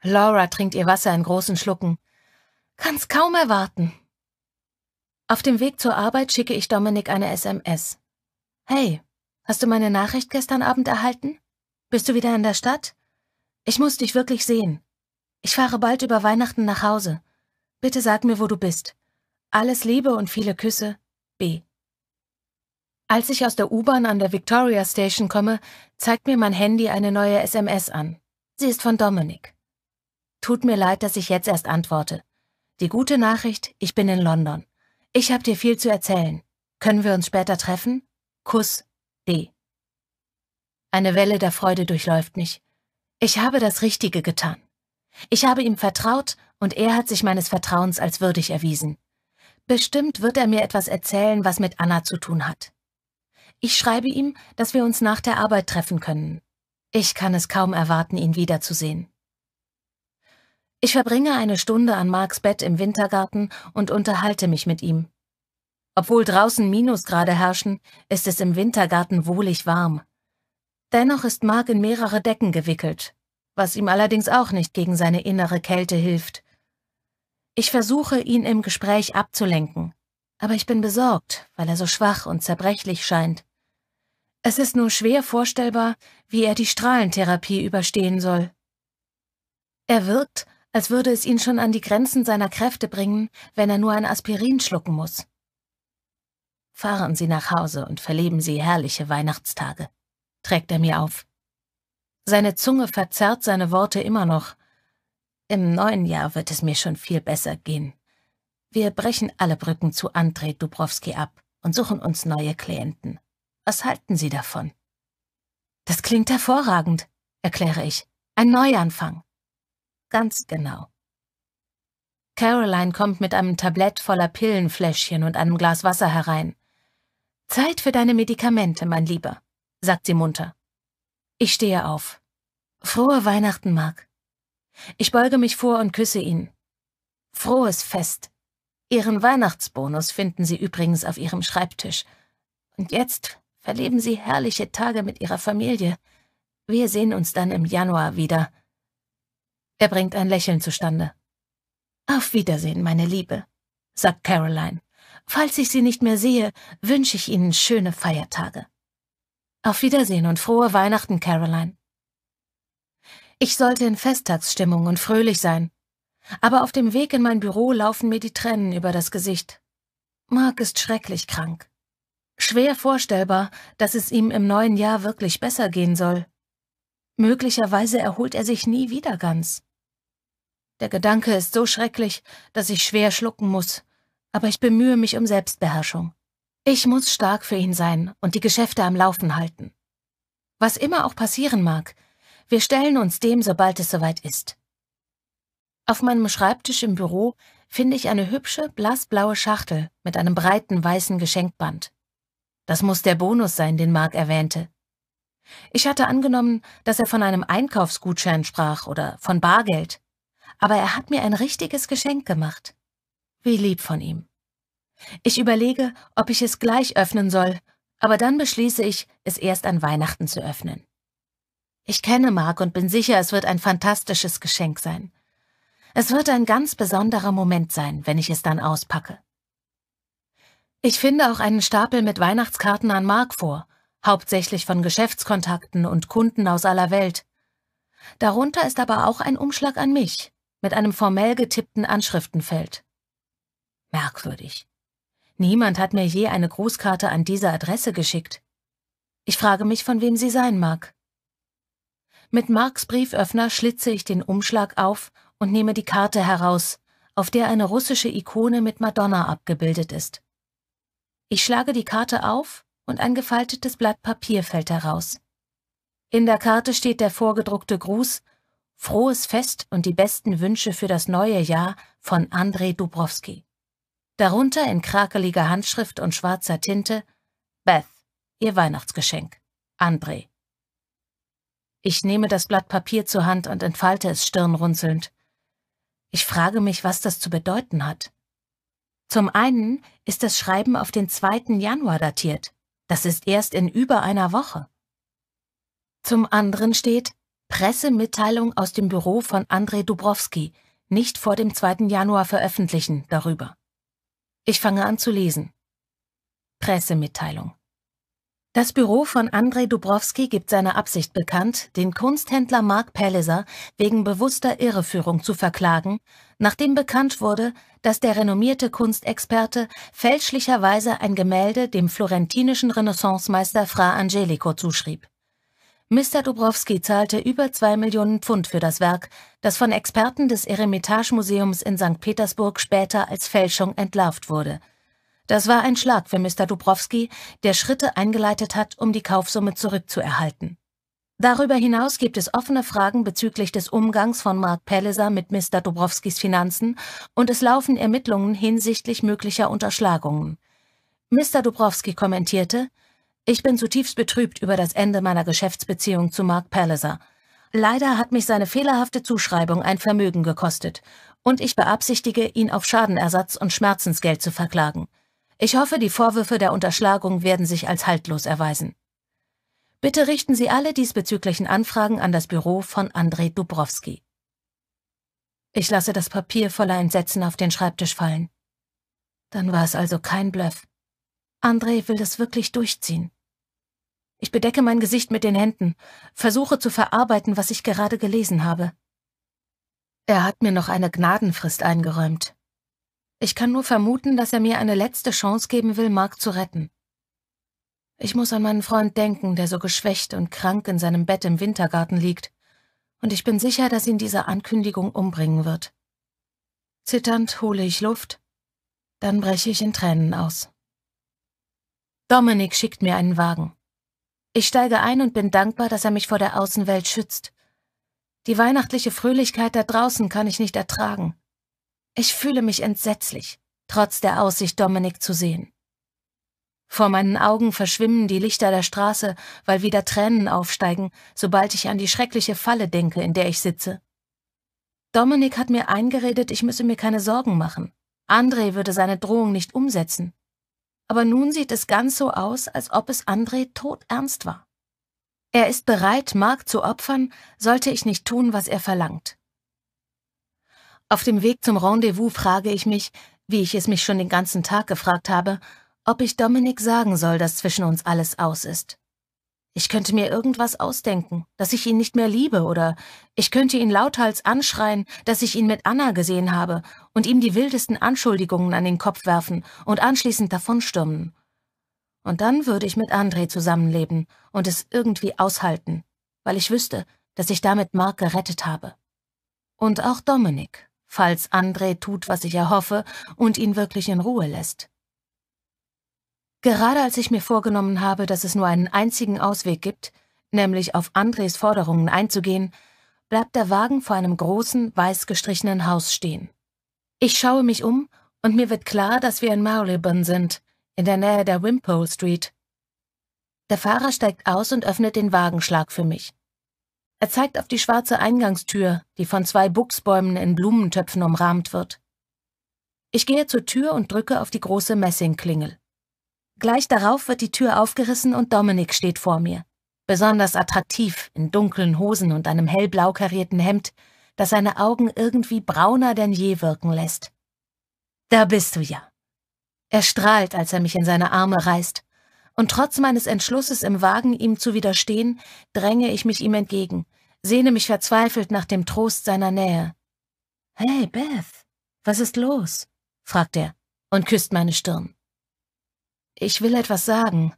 Laura trinkt ihr Wasser in großen Schlucken. Kann's kaum erwarten. Auf dem Weg zur Arbeit schicke ich Dominik eine SMS. Hey, hast du meine Nachricht gestern Abend erhalten? Bist du wieder in der Stadt? Ich muss dich wirklich sehen. Ich fahre bald über Weihnachten nach Hause. Bitte sag mir, wo du bist. Alles Liebe und viele Küsse. B. Als ich aus der U-Bahn an der Victoria Station komme, zeigt mir mein Handy eine neue SMS an. Sie ist von Dominik. Tut mir leid, dass ich jetzt erst antworte. Die gute Nachricht, ich bin in London. Ich habe dir viel zu erzählen. Können wir uns später treffen? Kuss D. Eine Welle der Freude durchläuft mich. Ich habe das Richtige getan. Ich habe ihm vertraut und er hat sich meines Vertrauens als würdig erwiesen. Bestimmt wird er mir etwas erzählen, was mit Anna zu tun hat. Ich schreibe ihm, dass wir uns nach der Arbeit treffen können. Ich kann es kaum erwarten, ihn wiederzusehen. Ich verbringe eine Stunde an Marks Bett im Wintergarten und unterhalte mich mit ihm. Obwohl draußen Minusgrade herrschen, ist es im Wintergarten wohlig warm. Dennoch ist Mark in mehrere Decken gewickelt, was ihm allerdings auch nicht gegen seine innere Kälte hilft. Ich versuche, ihn im Gespräch abzulenken, aber ich bin besorgt, weil er so schwach und zerbrechlich scheint. Es ist nur schwer vorstellbar, wie er die Strahlentherapie überstehen soll. Er wirkt, als würde es ihn schon an die Grenzen seiner Kräfte bringen, wenn er nur ein Aspirin schlucken muss. Fahren Sie nach Hause und verleben Sie herrliche Weihnachtstage, trägt er mir auf. Seine Zunge verzerrt seine Worte immer noch. Im neuen Jahr wird es mir schon viel besser gehen. Wir brechen alle Brücken zu Andrei Dubrowski ab und suchen uns neue Klienten. Was halten Sie davon? Das klingt hervorragend, erkläre ich. Ein Neuanfang. Ganz genau. Caroline kommt mit einem Tablett voller Pillenfläschchen und einem Glas Wasser herein. Zeit für deine Medikamente, mein Lieber, sagt sie munter. Ich stehe auf. Frohe Weihnachten, Mark. Ich beuge mich vor und küsse ihn. Frohes Fest. Ihren Weihnachtsbonus finden Sie übrigens auf Ihrem Schreibtisch. Und jetzt Erleben Sie herrliche Tage mit Ihrer Familie. Wir sehen uns dann im Januar wieder. Er bringt ein Lächeln zustande. Auf Wiedersehen, meine Liebe, sagt Caroline. Falls ich Sie nicht mehr sehe, wünsche ich Ihnen schöne Feiertage. Auf Wiedersehen und frohe Weihnachten, Caroline. Ich sollte in Festtagsstimmung und fröhlich sein, aber auf dem Weg in mein Büro laufen mir die Tränen über das Gesicht. Mark ist schrecklich krank. Schwer vorstellbar, dass es ihm im neuen Jahr wirklich besser gehen soll. Möglicherweise erholt er sich nie wieder ganz. Der Gedanke ist so schrecklich, dass ich schwer schlucken muss, aber ich bemühe mich um Selbstbeherrschung. Ich muss stark für ihn sein und die Geschäfte am Laufen halten. Was immer auch passieren mag, wir stellen uns dem, sobald es soweit ist. Auf meinem Schreibtisch im Büro finde ich eine hübsche, blassblaue Schachtel mit einem breiten weißen Geschenkband. Das muss der Bonus sein, den Mark erwähnte. Ich hatte angenommen, dass er von einem Einkaufsgutschein sprach oder von Bargeld, aber er hat mir ein richtiges Geschenk gemacht. Wie lieb von ihm. Ich überlege, ob ich es gleich öffnen soll, aber dann beschließe ich, es erst an Weihnachten zu öffnen. Ich kenne Mark und bin sicher, es wird ein fantastisches Geschenk sein. Es wird ein ganz besonderer Moment sein, wenn ich es dann auspacke. Ich finde auch einen Stapel mit Weihnachtskarten an Mark vor, hauptsächlich von Geschäftskontakten und Kunden aus aller Welt. Darunter ist aber auch ein Umschlag an mich, mit einem formell getippten Anschriftenfeld. Merkwürdig. Niemand hat mir je eine Grußkarte an diese Adresse geschickt. Ich frage mich, von wem sie sein mag. Mit Marks Brieföffner schlitze ich den Umschlag auf und nehme die Karte heraus, auf der eine russische Ikone mit Madonna abgebildet ist. Ich schlage die Karte auf und ein gefaltetes Blatt Papier fällt heraus. In der Karte steht der vorgedruckte Gruß Frohes Fest und die besten Wünsche für das neue Jahr von Andrei Dubrowski. Darunter in krakeliger Handschrift und schwarzer Tinte Beth, ihr Weihnachtsgeschenk. Andrei. Ich nehme das Blatt Papier zur Hand und entfalte es stirnrunzelnd. Ich frage mich, was das zu bedeuten hat. Zum einen ist das Schreiben auf den 2. Januar datiert. Das ist erst in über einer Woche. Zum anderen steht Pressemitteilung aus dem Büro von Andrei Dubrowski, nicht vor dem 2. Januar veröffentlichen, darüber. Ich fange an zu lesen. Pressemitteilung. Das Büro von Andrei Dubrowski gibt seine Absicht bekannt, den Kunsthändler Mark Palliser wegen bewusster Irreführung zu verklagen, nachdem bekannt wurde, dass der renommierte Kunstexperte fälschlicherweise ein Gemälde dem florentinischen Renaissancemeister Fra Angelico zuschrieb. Mr. Dubrowski zahlte über zwei Millionen Pfund für das Werk, das von Experten des Eremitage-Museums in St. Petersburg später als Fälschung entlarvt wurde – das war ein Schlag für Mr. Dubrowski, der Schritte eingeleitet hat, um die Kaufsumme zurückzuerhalten. Darüber hinaus gibt es offene Fragen bezüglich des Umgangs von Mark Pelliser mit Mr. Dubrowskis Finanzen und es laufen Ermittlungen hinsichtlich möglicher Unterschlagungen. Mr. Dubrowski kommentierte, ich bin zutiefst betrübt über das Ende meiner Geschäftsbeziehung zu Mark Palliser. Leider hat mich seine fehlerhafte Zuschreibung ein Vermögen gekostet und ich beabsichtige, ihn auf Schadenersatz und Schmerzensgeld zu verklagen. Ich hoffe, die Vorwürfe der Unterschlagung werden sich als haltlos erweisen. Bitte richten Sie alle diesbezüglichen Anfragen an das Büro von Andrei Dubrowski. Ich lasse das Papier voller Entsetzen auf den Schreibtisch fallen. Dann war es also kein Bluff. Andrei will das wirklich durchziehen. Ich bedecke mein Gesicht mit den Händen, versuche zu verarbeiten, was ich gerade gelesen habe. Er hat mir noch eine Gnadenfrist eingeräumt, ich kann nur vermuten, dass er mir eine letzte Chance geben will, Mark zu retten. Ich muss an meinen Freund denken, der so geschwächt und krank in seinem Bett im Wintergarten liegt, und ich bin sicher, dass ihn diese Ankündigung umbringen wird. Zitternd hole ich Luft, dann breche ich in Tränen aus. Dominik schickt mir einen Wagen. Ich steige ein und bin dankbar, dass er mich vor der Außenwelt schützt. Die weihnachtliche Fröhlichkeit da draußen kann ich nicht ertragen. Ich fühle mich entsetzlich, trotz der Aussicht, Dominik zu sehen. Vor meinen Augen verschwimmen die Lichter der Straße, weil wieder Tränen aufsteigen, sobald ich an die schreckliche Falle denke, in der ich sitze. Dominik hat mir eingeredet, ich müsse mir keine Sorgen machen. André würde seine Drohung nicht umsetzen. Aber nun sieht es ganz so aus, als ob es André todernst war. Er ist bereit, Mark zu opfern, sollte ich nicht tun, was er verlangt. Auf dem Weg zum Rendezvous frage ich mich, wie ich es mich schon den ganzen Tag gefragt habe, ob ich Dominik sagen soll, dass zwischen uns alles aus ist. Ich könnte mir irgendwas ausdenken, dass ich ihn nicht mehr liebe, oder ich könnte ihn lauthals anschreien, dass ich ihn mit Anna gesehen habe und ihm die wildesten Anschuldigungen an den Kopf werfen und anschließend davonstürmen. Und dann würde ich mit André zusammenleben und es irgendwie aushalten, weil ich wüsste, dass ich damit Mark gerettet habe. Und auch Dominik falls André tut, was ich erhoffe und ihn wirklich in Ruhe lässt. Gerade als ich mir vorgenommen habe, dass es nur einen einzigen Ausweg gibt, nämlich auf Andres Forderungen einzugehen, bleibt der Wagen vor einem großen, weiß gestrichenen Haus stehen. Ich schaue mich um und mir wird klar, dass wir in Marylebone sind, in der Nähe der Wimpole Street. Der Fahrer steigt aus und öffnet den Wagenschlag für mich. Er zeigt auf die schwarze Eingangstür, die von zwei Buchsbäumen in Blumentöpfen umrahmt wird. Ich gehe zur Tür und drücke auf die große Messingklingel. Gleich darauf wird die Tür aufgerissen und Dominik steht vor mir. Besonders attraktiv, in dunklen Hosen und einem hellblau karierten Hemd, das seine Augen irgendwie brauner denn je wirken lässt. Da bist du ja. Er strahlt, als er mich in seine Arme reißt. Und trotz meines Entschlusses im Wagen, ihm zu widerstehen, dränge ich mich ihm entgegen, sehne mich verzweifelt nach dem Trost seiner Nähe. Hey, Beth, was ist los? fragt er und küsst meine Stirn. Ich will etwas sagen.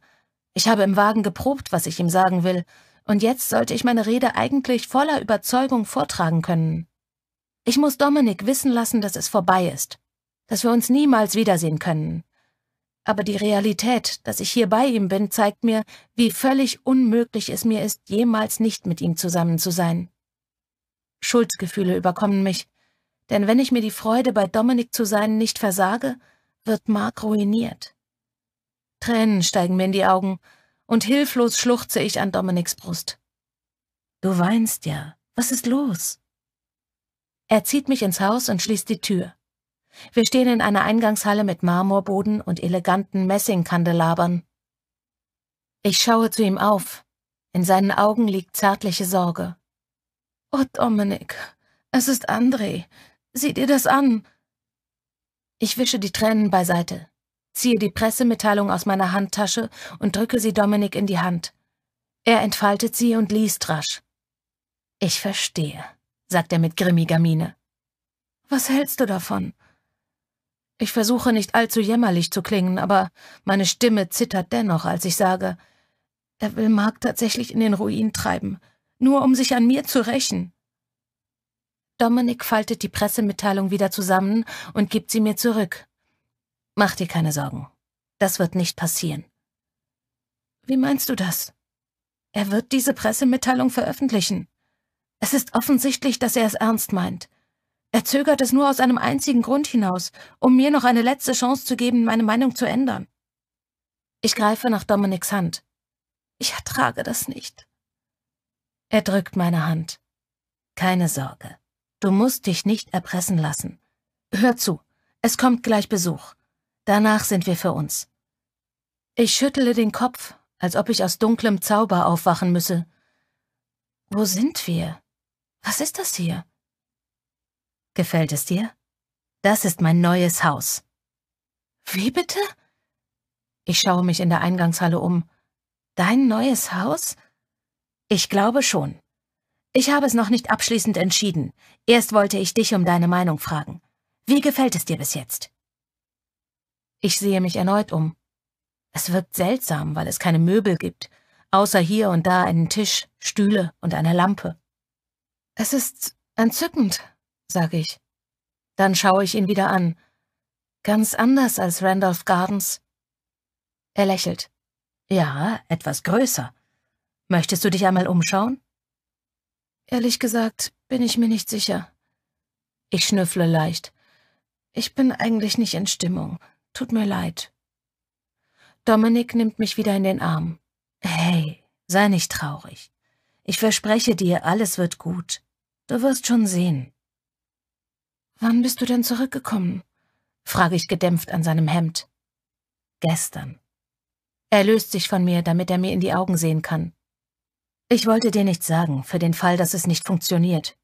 Ich habe im Wagen geprobt, was ich ihm sagen will, und jetzt sollte ich meine Rede eigentlich voller Überzeugung vortragen können. Ich muss Dominik wissen lassen, dass es vorbei ist, dass wir uns niemals wiedersehen können, aber die Realität, dass ich hier bei ihm bin, zeigt mir, wie völlig unmöglich es mir ist, jemals nicht mit ihm zusammen zu sein. Schuldgefühle überkommen mich, denn wenn ich mir die Freude, bei Dominik zu sein, nicht versage, wird Mark ruiniert. Tränen steigen mir in die Augen, und hilflos schluchze ich an Dominiks Brust. Du weinst ja. Was ist los? Er zieht mich ins Haus und schließt die Tür. Wir stehen in einer Eingangshalle mit Marmorboden und eleganten Messingkandelabern. Ich schaue zu ihm auf. In seinen Augen liegt zärtliche Sorge. Oh, Dominik, es ist André. Sieh dir das an. Ich wische die Tränen beiseite, ziehe die Pressemitteilung aus meiner Handtasche und drücke sie Dominik in die Hand. Er entfaltet sie und liest rasch. Ich verstehe, sagt er mit grimmiger Miene. Was hältst du davon? Ich versuche nicht allzu jämmerlich zu klingen, aber meine Stimme zittert dennoch, als ich sage, er will Mark tatsächlich in den Ruin treiben, nur um sich an mir zu rächen. Dominik faltet die Pressemitteilung wieder zusammen und gibt sie mir zurück. Mach dir keine Sorgen. Das wird nicht passieren. Wie meinst du das? Er wird diese Pressemitteilung veröffentlichen. Es ist offensichtlich, dass er es ernst meint. Er zögert es nur aus einem einzigen Grund hinaus, um mir noch eine letzte Chance zu geben, meine Meinung zu ändern. Ich greife nach Dominiks Hand. Ich ertrage das nicht. Er drückt meine Hand. Keine Sorge. Du musst dich nicht erpressen lassen. Hör zu. Es kommt gleich Besuch. Danach sind wir für uns. Ich schüttle den Kopf, als ob ich aus dunklem Zauber aufwachen müsse. Wo sind wir? Was ist das hier? Gefällt es dir? Das ist mein neues Haus. Wie bitte? Ich schaue mich in der Eingangshalle um. Dein neues Haus? Ich glaube schon. Ich habe es noch nicht abschließend entschieden. Erst wollte ich dich um deine Meinung fragen. Wie gefällt es dir bis jetzt? Ich sehe mich erneut um. Es wirkt seltsam, weil es keine Möbel gibt, außer hier und da einen Tisch, Stühle und eine Lampe. Es ist entzückend, sage ich. Dann schaue ich ihn wieder an. Ganz anders als Randolph Gardens. Er lächelt. Ja, etwas größer. Möchtest du dich einmal umschauen? Ehrlich gesagt, bin ich mir nicht sicher. Ich schnüffle leicht. Ich bin eigentlich nicht in Stimmung. Tut mir leid. Dominik nimmt mich wieder in den Arm. Hey, sei nicht traurig. Ich verspreche dir, alles wird gut. Du wirst schon sehen. Wann bist du denn zurückgekommen? frage ich gedämpft an seinem Hemd. Gestern. Er löst sich von mir, damit er mir in die Augen sehen kann. Ich wollte dir nichts sagen, für den Fall, dass es nicht funktioniert.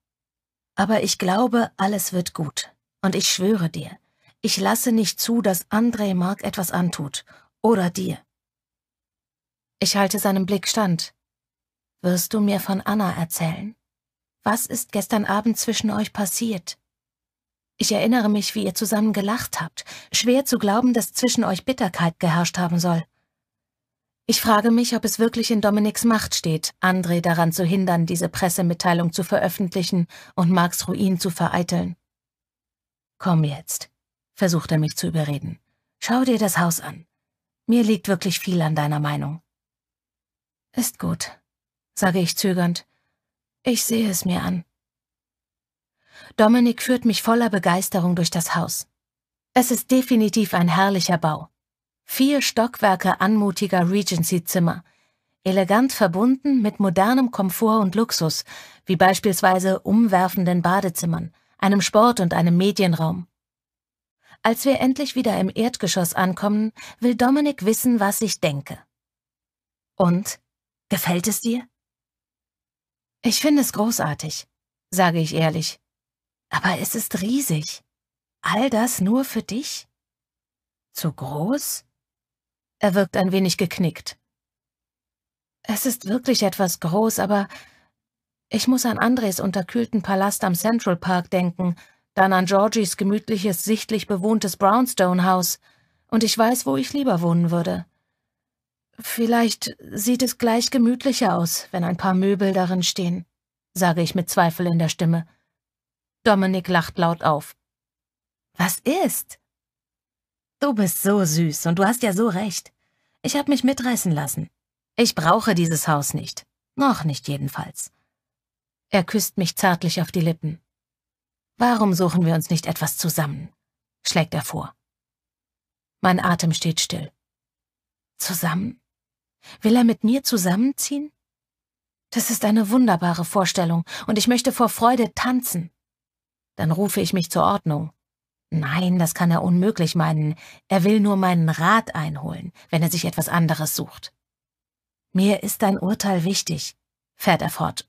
Aber ich glaube, alles wird gut. Und ich schwöre dir, ich lasse nicht zu, dass André Mark etwas antut. Oder dir. Ich halte seinem Blick stand. Wirst du mir von Anna erzählen? Was ist gestern Abend zwischen euch passiert? Ich erinnere mich, wie ihr zusammen gelacht habt, schwer zu glauben, dass zwischen euch Bitterkeit geherrscht haben soll. Ich frage mich, ob es wirklich in Dominiks Macht steht, André daran zu hindern, diese Pressemitteilung zu veröffentlichen und Marks Ruin zu vereiteln. Komm jetzt, versucht er mich zu überreden. Schau dir das Haus an. Mir liegt wirklich viel an deiner Meinung. Ist gut, sage ich zögernd. Ich sehe es mir an. Dominik führt mich voller Begeisterung durch das Haus. Es ist definitiv ein herrlicher Bau. Vier Stockwerke anmutiger Regency-Zimmer, elegant verbunden mit modernem Komfort und Luxus, wie beispielsweise umwerfenden Badezimmern, einem Sport- und einem Medienraum. Als wir endlich wieder im Erdgeschoss ankommen, will Dominik wissen, was ich denke. Und? Gefällt es dir? Ich finde es großartig, sage ich ehrlich. Aber es ist riesig. All das nur für dich? Zu groß? Er wirkt ein wenig geknickt. Es ist wirklich etwas groß, aber ich muss an Andres unterkühlten Palast am Central Park denken, dann an Georgies gemütliches, sichtlich bewohntes Brownstone-Haus, und ich weiß, wo ich lieber wohnen würde. Vielleicht sieht es gleich gemütlicher aus, wenn ein paar Möbel darin stehen, sage ich mit Zweifel in der Stimme. Dominik lacht laut auf. Was ist? Du bist so süß und du hast ja so recht. Ich habe mich mitreißen lassen. Ich brauche dieses Haus nicht. Noch nicht jedenfalls. Er küsst mich zärtlich auf die Lippen. Warum suchen wir uns nicht etwas zusammen? schlägt er vor. Mein Atem steht still. Zusammen? Will er mit mir zusammenziehen? Das ist eine wunderbare Vorstellung, und ich möchte vor Freude tanzen. Dann rufe ich mich zur Ordnung. Nein, das kann er unmöglich meinen. Er will nur meinen Rat einholen, wenn er sich etwas anderes sucht. Mir ist dein Urteil wichtig, fährt er fort.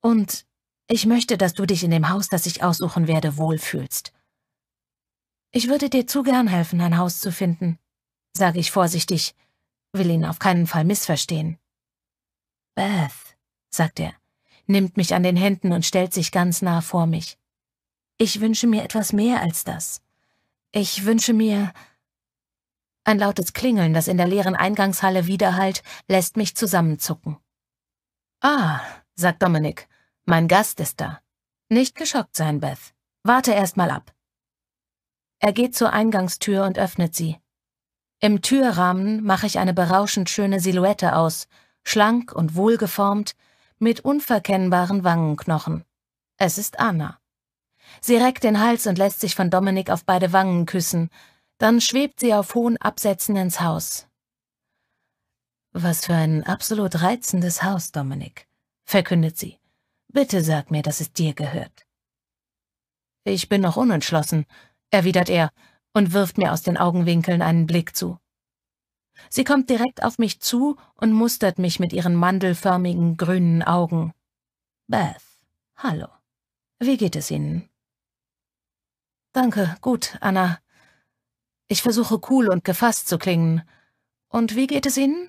Und ich möchte, dass du dich in dem Haus, das ich aussuchen werde, wohlfühlst. Ich würde dir zu gern helfen, ein Haus zu finden, sage ich vorsichtig, will ihn auf keinen Fall missverstehen. Beth, sagt er, nimmt mich an den Händen und stellt sich ganz nah vor mich. Ich wünsche mir etwas mehr als das. Ich wünsche mir... Ein lautes Klingeln, das in der leeren Eingangshalle widerhallt, lässt mich zusammenzucken. Ah, sagt Dominik, mein Gast ist da. Nicht geschockt sein, Beth. Warte erst mal ab. Er geht zur Eingangstür und öffnet sie. Im Türrahmen mache ich eine berauschend schöne Silhouette aus, schlank und wohlgeformt, mit unverkennbaren Wangenknochen. Es ist Anna. Sie reckt den Hals und lässt sich von Dominik auf beide Wangen küssen, dann schwebt sie auf hohen Absätzen ins Haus. Was für ein absolut reizendes Haus, Dominik, verkündet sie. Bitte sag mir, dass es dir gehört. Ich bin noch unentschlossen, erwidert er und wirft mir aus den Augenwinkeln einen Blick zu. Sie kommt direkt auf mich zu und mustert mich mit ihren mandelförmigen grünen Augen. Beth, hallo. Wie geht es Ihnen? Danke, gut, Anna. Ich versuche cool und gefasst zu klingen. Und wie geht es Ihnen?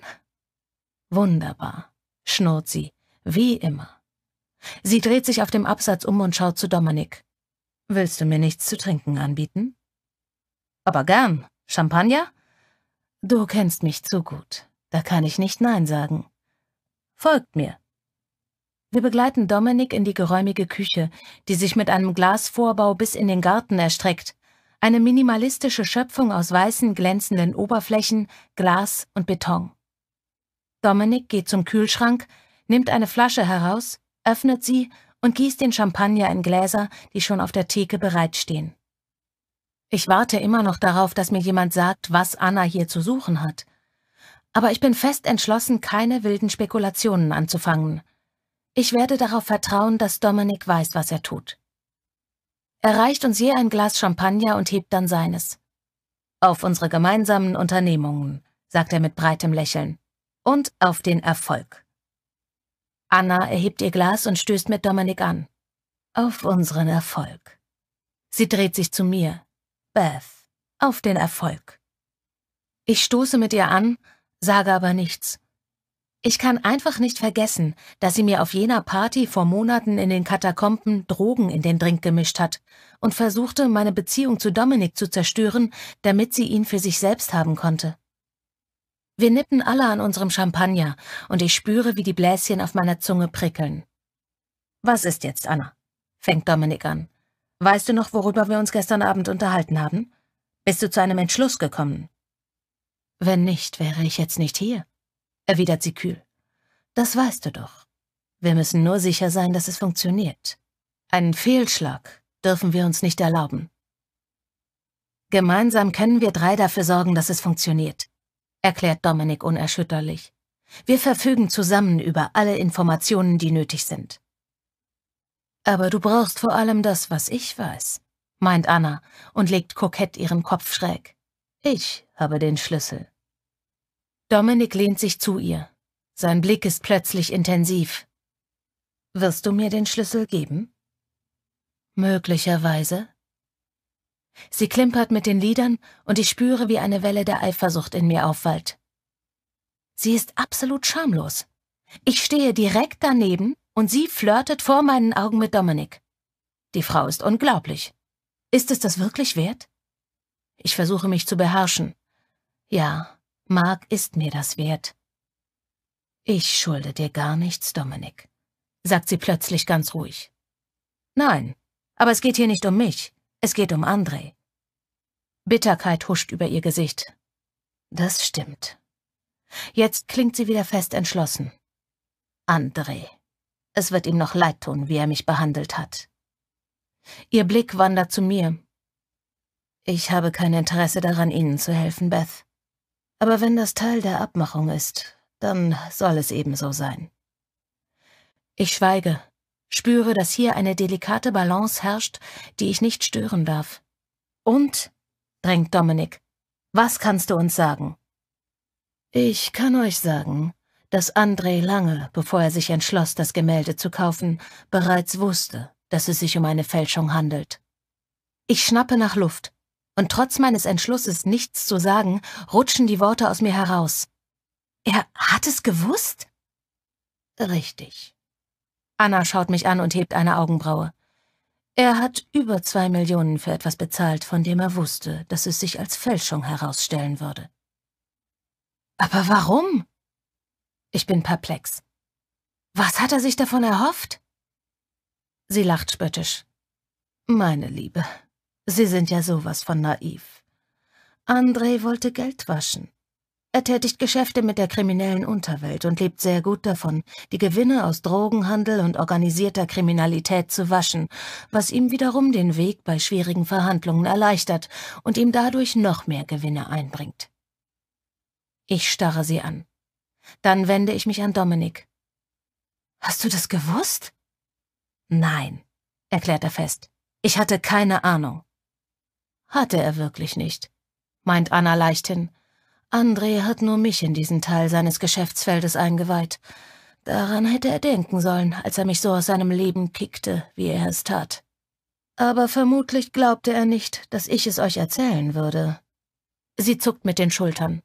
Wunderbar, schnurrt sie, wie immer. Sie dreht sich auf dem Absatz um und schaut zu Dominik. Willst du mir nichts zu trinken anbieten? Aber gern. Champagner? Du kennst mich zu gut. Da kann ich nicht Nein sagen. Folgt mir. Wir begleiten Dominik in die geräumige Küche, die sich mit einem Glasvorbau bis in den Garten erstreckt, eine minimalistische Schöpfung aus weißen glänzenden Oberflächen, Glas und Beton. Dominik geht zum Kühlschrank, nimmt eine Flasche heraus, öffnet sie und gießt den Champagner in Gläser, die schon auf der Theke bereitstehen. Ich warte immer noch darauf, dass mir jemand sagt, was Anna hier zu suchen hat. Aber ich bin fest entschlossen, keine wilden Spekulationen anzufangen. Ich werde darauf vertrauen, dass Dominik weiß, was er tut. Er reicht uns je ein Glas Champagner und hebt dann seines. Auf unsere gemeinsamen Unternehmungen, sagt er mit breitem Lächeln. Und auf den Erfolg. Anna erhebt ihr Glas und stößt mit Dominik an. Auf unseren Erfolg. Sie dreht sich zu mir. Beth, auf den Erfolg. Ich stoße mit ihr an, sage aber nichts ich kann einfach nicht vergessen, dass sie mir auf jener Party vor Monaten in den Katakomben Drogen in den Drink gemischt hat und versuchte, meine Beziehung zu Dominik zu zerstören, damit sie ihn für sich selbst haben konnte. Wir nippen alle an unserem Champagner und ich spüre, wie die Bläschen auf meiner Zunge prickeln. Was ist jetzt, Anna? fängt Dominik an. Weißt du noch, worüber wir uns gestern Abend unterhalten haben? Bist du zu einem Entschluss gekommen? Wenn nicht, wäre ich jetzt nicht hier, erwidert sie kühl. Das weißt du doch. Wir müssen nur sicher sein, dass es funktioniert. Einen Fehlschlag dürfen wir uns nicht erlauben. Gemeinsam können wir drei dafür sorgen, dass es funktioniert, erklärt Dominik unerschütterlich. Wir verfügen zusammen über alle Informationen, die nötig sind. Aber du brauchst vor allem das, was ich weiß, meint Anna und legt kokett ihren Kopf schräg. Ich habe den Schlüssel. Dominik lehnt sich zu ihr. Sein Blick ist plötzlich intensiv. Wirst du mir den Schlüssel geben? Möglicherweise. Sie klimpert mit den Lidern und ich spüre, wie eine Welle der Eifersucht in mir aufwallt. Sie ist absolut schamlos. Ich stehe direkt daneben und sie flirtet vor meinen Augen mit Dominik. Die Frau ist unglaublich. Ist es das wirklich wert? Ich versuche mich zu beherrschen. Ja, Mark ist mir das wert. Ich schulde dir gar nichts, Dominik, sagt sie plötzlich ganz ruhig. Nein, aber es geht hier nicht um mich, es geht um André. Bitterkeit huscht über ihr Gesicht. Das stimmt. Jetzt klingt sie wieder fest entschlossen. André. Es wird ihm noch leid tun, wie er mich behandelt hat. Ihr Blick wandert zu mir. Ich habe kein Interesse daran, Ihnen zu helfen, Beth. Aber wenn das Teil der Abmachung ist, dann soll es eben so sein. Ich schweige, spüre, dass hier eine delikate Balance herrscht, die ich nicht stören darf. Und? drängt Dominik. Was kannst du uns sagen? Ich kann euch sagen, dass André lange, bevor er sich entschloss, das Gemälde zu kaufen, bereits wusste, dass es sich um eine Fälschung handelt. Ich schnappe nach Luft und trotz meines Entschlusses, nichts zu sagen, rutschen die Worte aus mir heraus. Er hat es gewusst? Richtig. Anna schaut mich an und hebt eine Augenbraue. Er hat über zwei Millionen für etwas bezahlt, von dem er wusste, dass es sich als Fälschung herausstellen würde. Aber warum? Ich bin perplex. Was hat er sich davon erhofft? Sie lacht spöttisch. Meine Liebe, Sie sind ja sowas von naiv. Andrei wollte Geld waschen. Er tätigt Geschäfte mit der kriminellen Unterwelt und lebt sehr gut davon, die Gewinne aus Drogenhandel und organisierter Kriminalität zu waschen, was ihm wiederum den Weg bei schwierigen Verhandlungen erleichtert und ihm dadurch noch mehr Gewinne einbringt. Ich starre sie an. Dann wende ich mich an Dominik. Hast du das gewusst? Nein, erklärt er fest. Ich hatte keine Ahnung. Hatte er wirklich nicht, meint Anna leichthin. André hat nur mich in diesen Teil seines Geschäftsfeldes eingeweiht. Daran hätte er denken sollen, als er mich so aus seinem Leben kickte, wie er es tat. Aber vermutlich glaubte er nicht, dass ich es euch erzählen würde. Sie zuckt mit den Schultern.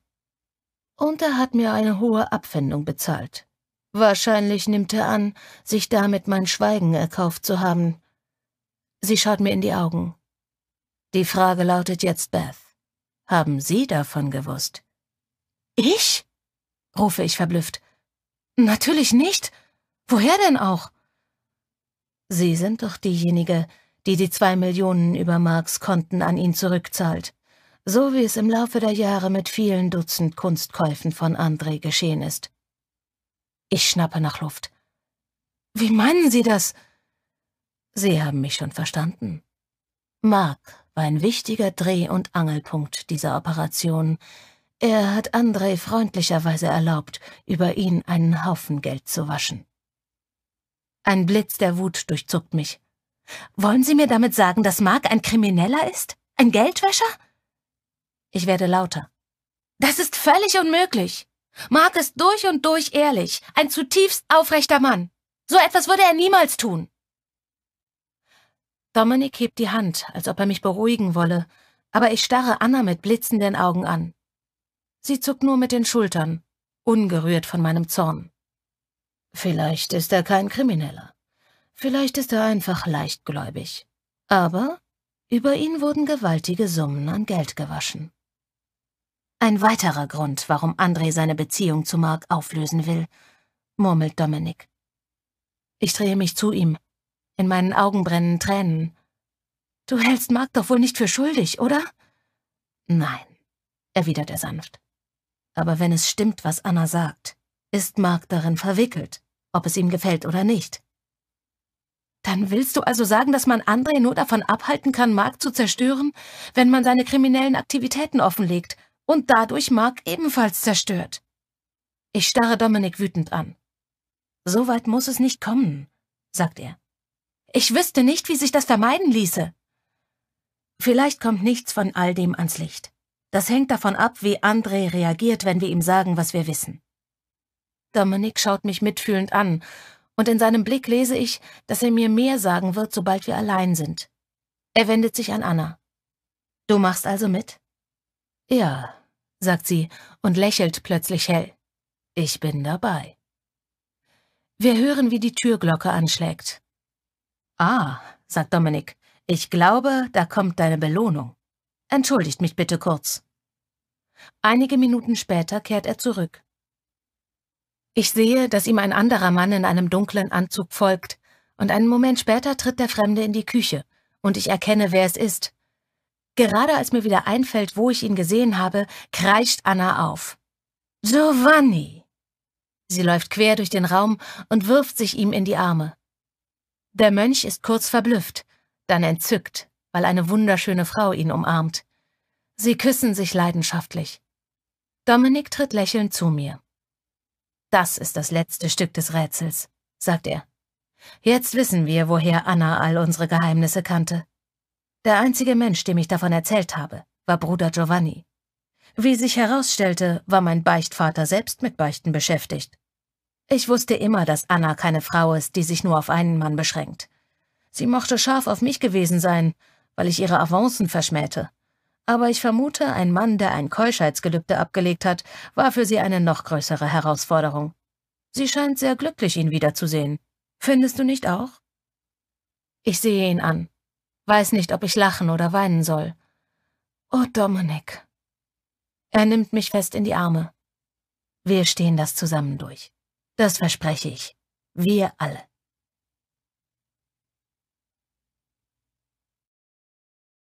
Und er hat mir eine hohe Abfindung bezahlt. Wahrscheinlich nimmt er an, sich damit mein Schweigen erkauft zu haben. Sie schaut mir in die Augen. Die Frage lautet jetzt, Beth, haben Sie davon gewusst? Ich? rufe ich verblüfft. Natürlich nicht. Woher denn auch? Sie sind doch diejenige, die die zwei Millionen über Marks Konten an ihn zurückzahlt, so wie es im Laufe der Jahre mit vielen Dutzend Kunstkäufen von André geschehen ist. Ich schnappe nach Luft. Wie meinen Sie das? Sie haben mich schon verstanden. Mark war ein wichtiger Dreh- und Angelpunkt dieser Operation. Er hat Andrei freundlicherweise erlaubt, über ihn einen Haufen Geld zu waschen. Ein Blitz der Wut durchzuckt mich. Wollen Sie mir damit sagen, dass Mark ein Krimineller ist? Ein Geldwäscher? Ich werde lauter. Das ist völlig unmöglich. Mark ist durch und durch ehrlich, ein zutiefst aufrechter Mann. So etwas würde er niemals tun. Dominik hebt die Hand, als ob er mich beruhigen wolle, aber ich starre Anna mit blitzenden Augen an. Sie zuckt nur mit den Schultern, ungerührt von meinem Zorn. Vielleicht ist er kein Krimineller. Vielleicht ist er einfach leichtgläubig. Aber über ihn wurden gewaltige Summen an Geld gewaschen. Ein weiterer Grund, warum André seine Beziehung zu Mark auflösen will, murmelt Dominik. Ich drehe mich zu ihm, in meinen Augen brennen Tränen. Du hältst Mark doch wohl nicht für schuldig, oder? Nein, erwidert er sanft. Aber wenn es stimmt, was Anna sagt, ist Mark darin verwickelt, ob es ihm gefällt oder nicht. Dann willst du also sagen, dass man André nur davon abhalten kann, Mark zu zerstören, wenn man seine kriminellen Aktivitäten offenlegt und dadurch Mark ebenfalls zerstört? Ich starre Dominik wütend an. So weit muss es nicht kommen, sagt er. Ich wüsste nicht, wie sich das vermeiden ließe. Vielleicht kommt nichts von all dem ans Licht. Das hängt davon ab, wie André reagiert, wenn wir ihm sagen, was wir wissen. Dominik schaut mich mitfühlend an, und in seinem Blick lese ich, dass er mir mehr sagen wird, sobald wir allein sind. Er wendet sich an Anna. Du machst also mit? Ja, sagt sie und lächelt plötzlich hell. Ich bin dabei. Wir hören, wie die Türglocke anschlägt. Ah, sagt Dominik, ich glaube, da kommt deine Belohnung. Entschuldigt mich bitte kurz. Einige Minuten später kehrt er zurück. Ich sehe, dass ihm ein anderer Mann in einem dunklen Anzug folgt, und einen Moment später tritt der Fremde in die Küche, und ich erkenne, wer es ist. Gerade als mir wieder einfällt, wo ich ihn gesehen habe, kreischt Anna auf. Giovanni! Sie läuft quer durch den Raum und wirft sich ihm in die Arme. Der Mönch ist kurz verblüfft, dann entzückt, weil eine wunderschöne Frau ihn umarmt. Sie küssen sich leidenschaftlich. Dominik tritt lächelnd zu mir. Das ist das letzte Stück des Rätsels, sagt er. Jetzt wissen wir, woher Anna all unsere Geheimnisse kannte. Der einzige Mensch, dem ich davon erzählt habe, war Bruder Giovanni. Wie sich herausstellte, war mein Beichtvater selbst mit Beichten beschäftigt. Ich wusste immer, dass Anna keine Frau ist, die sich nur auf einen Mann beschränkt. Sie mochte scharf auf mich gewesen sein, weil ich ihre Avancen verschmähte. Aber ich vermute, ein Mann, der ein Keuschheitsgelübde abgelegt hat, war für sie eine noch größere Herausforderung. Sie scheint sehr glücklich, ihn wiederzusehen. Findest du nicht auch? Ich sehe ihn an. Weiß nicht, ob ich lachen oder weinen soll. Oh, Dominik. Er nimmt mich fest in die Arme. Wir stehen das zusammen durch. Das verspreche ich. Wir alle.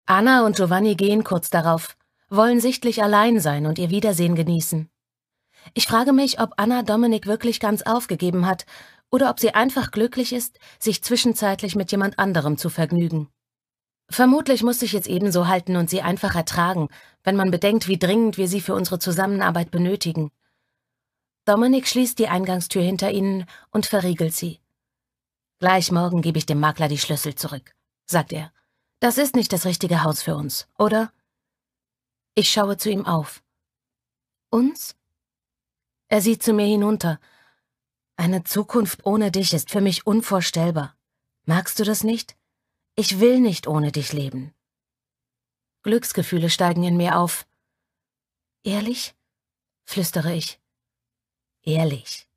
Anna und Giovanni gehen kurz darauf, wollen sichtlich allein sein und ihr Wiedersehen genießen. Ich frage mich, ob Anna Dominik wirklich ganz aufgegeben hat oder ob sie einfach glücklich ist, sich zwischenzeitlich mit jemand anderem zu vergnügen. Vermutlich muss ich jetzt ebenso halten und sie einfach ertragen, wenn man bedenkt, wie dringend wir sie für unsere Zusammenarbeit benötigen Dominik schließt die Eingangstür hinter ihnen und verriegelt sie. Gleich morgen gebe ich dem Makler die Schlüssel zurück, sagt er. Das ist nicht das richtige Haus für uns, oder? Ich schaue zu ihm auf. Uns? Er sieht zu mir hinunter. Eine Zukunft ohne dich ist für mich unvorstellbar. Magst du das nicht? Ich will nicht ohne dich leben. Glücksgefühle steigen in mir auf. Ehrlich? flüstere ich ehrlich.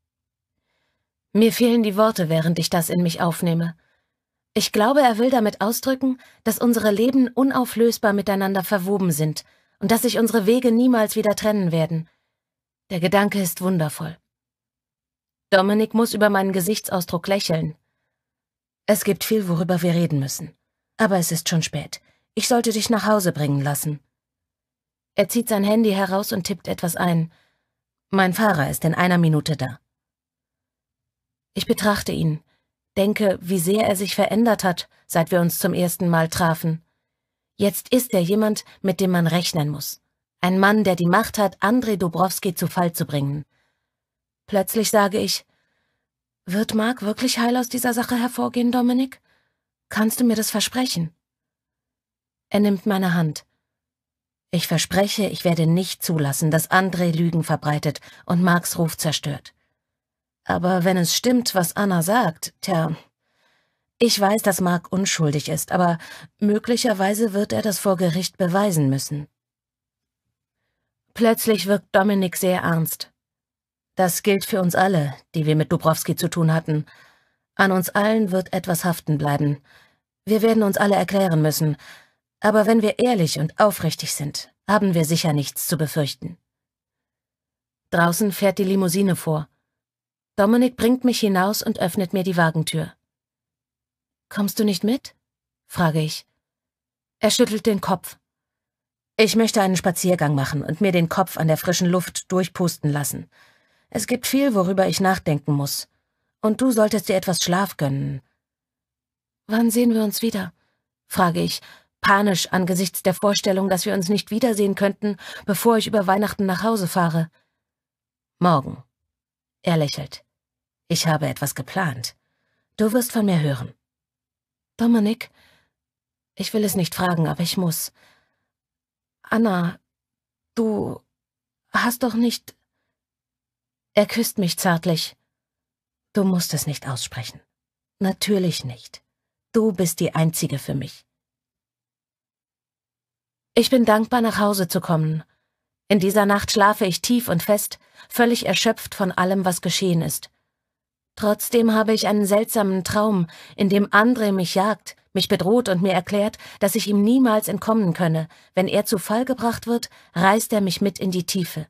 Mir fehlen die Worte, während ich das in mich aufnehme. Ich glaube, er will damit ausdrücken, dass unsere Leben unauflösbar miteinander verwoben sind und dass sich unsere Wege niemals wieder trennen werden. Der Gedanke ist wundervoll. Dominik muss über meinen Gesichtsausdruck lächeln. Es gibt viel, worüber wir reden müssen. Aber es ist schon spät. Ich sollte dich nach Hause bringen lassen. Er zieht sein Handy heraus und tippt etwas ein. Mein Fahrer ist in einer Minute da. Ich betrachte ihn, denke, wie sehr er sich verändert hat, seit wir uns zum ersten Mal trafen. Jetzt ist er jemand, mit dem man rechnen muss. Ein Mann, der die Macht hat, Andrei Dobrowski zu Fall zu bringen. Plötzlich sage ich, wird Mark wirklich heil aus dieser Sache hervorgehen, Dominik? Kannst du mir das versprechen? Er nimmt meine Hand. Ich verspreche, ich werde nicht zulassen, dass André Lügen verbreitet und Marks Ruf zerstört. Aber wenn es stimmt, was Anna sagt, tja. Ich weiß, dass Mark unschuldig ist, aber möglicherweise wird er das vor Gericht beweisen müssen. Plötzlich wirkt Dominik sehr ernst. Das gilt für uns alle, die wir mit Dubrowski zu tun hatten. An uns allen wird etwas haften bleiben. Wir werden uns alle erklären müssen, aber wenn wir ehrlich und aufrichtig sind, haben wir sicher nichts zu befürchten. Draußen fährt die Limousine vor. Dominik bringt mich hinaus und öffnet mir die Wagentür. Kommst du nicht mit? frage ich. Er schüttelt den Kopf. Ich möchte einen Spaziergang machen und mir den Kopf an der frischen Luft durchpusten lassen. Es gibt viel, worüber ich nachdenken muss. Und du solltest dir etwas Schlaf gönnen. Wann sehen wir uns wieder? frage ich Panisch angesichts der Vorstellung, dass wir uns nicht wiedersehen könnten, bevor ich über Weihnachten nach Hause fahre. Morgen. Er lächelt. Ich habe etwas geplant. Du wirst von mir hören. Dominik, ich will es nicht fragen, aber ich muss. Anna, du hast doch nicht... Er küsst mich zärtlich. Du musst es nicht aussprechen. Natürlich nicht. Du bist die Einzige für mich. Ich bin dankbar, nach Hause zu kommen. In dieser Nacht schlafe ich tief und fest, völlig erschöpft von allem, was geschehen ist. Trotzdem habe ich einen seltsamen Traum, in dem Andre mich jagt, mich bedroht und mir erklärt, dass ich ihm niemals entkommen könne. Wenn er zu Fall gebracht wird, reißt er mich mit in die Tiefe.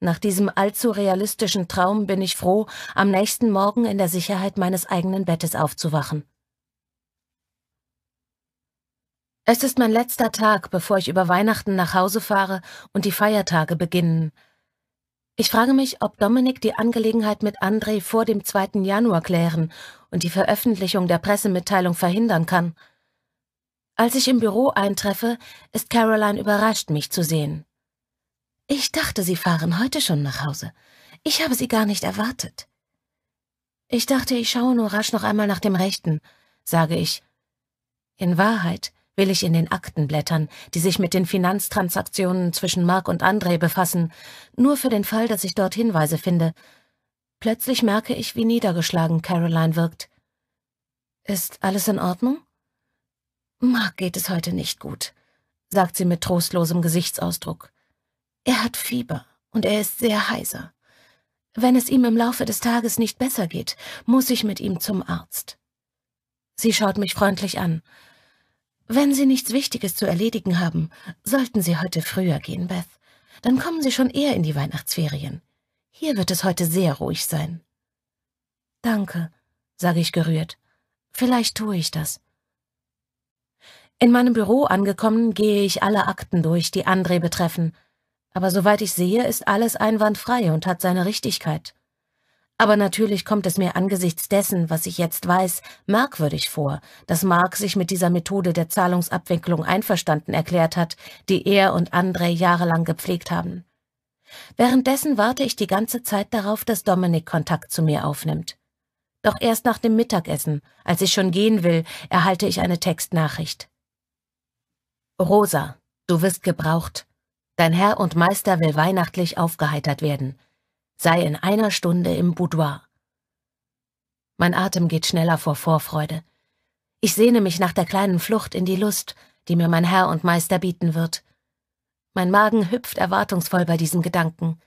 Nach diesem allzu realistischen Traum bin ich froh, am nächsten Morgen in der Sicherheit meines eigenen Bettes aufzuwachen. Es ist mein letzter Tag, bevor ich über Weihnachten nach Hause fahre und die Feiertage beginnen. Ich frage mich, ob Dominik die Angelegenheit mit André vor dem 2. Januar klären und die Veröffentlichung der Pressemitteilung verhindern kann. Als ich im Büro eintreffe, ist Caroline überrascht, mich zu sehen. Ich dachte, Sie fahren heute schon nach Hause. Ich habe Sie gar nicht erwartet. Ich dachte, ich schaue nur rasch noch einmal nach dem Rechten, sage ich. In Wahrheit will ich in den Akten blättern, die sich mit den Finanztransaktionen zwischen Mark und André befassen, nur für den Fall, dass ich dort Hinweise finde. Plötzlich merke ich, wie niedergeschlagen Caroline wirkt. Ist alles in Ordnung? Mark geht es heute nicht gut, sagt sie mit trostlosem Gesichtsausdruck. Er hat Fieber und er ist sehr heiser. Wenn es ihm im Laufe des Tages nicht besser geht, muss ich mit ihm zum Arzt. Sie schaut mich freundlich an wenn Sie nichts Wichtiges zu erledigen haben, sollten Sie heute früher gehen, Beth. Dann kommen Sie schon eher in die Weihnachtsferien. Hier wird es heute sehr ruhig sein. Danke, sage ich gerührt. Vielleicht tue ich das. In meinem Büro angekommen, gehe ich alle Akten durch, die André betreffen. Aber soweit ich sehe, ist alles einwandfrei und hat seine Richtigkeit. Aber natürlich kommt es mir angesichts dessen, was ich jetzt weiß, merkwürdig vor, dass Mark sich mit dieser Methode der Zahlungsabwicklung einverstanden erklärt hat, die er und André jahrelang gepflegt haben. Währenddessen warte ich die ganze Zeit darauf, dass Dominik Kontakt zu mir aufnimmt. Doch erst nach dem Mittagessen, als ich schon gehen will, erhalte ich eine Textnachricht. Rosa, du wirst gebraucht. Dein Herr und Meister will weihnachtlich aufgeheitert werden sei in einer Stunde im Boudoir. Mein Atem geht schneller vor Vorfreude. Ich sehne mich nach der kleinen Flucht in die Lust, die mir mein Herr und Meister bieten wird. Mein Magen hüpft erwartungsvoll bei diesem Gedanken.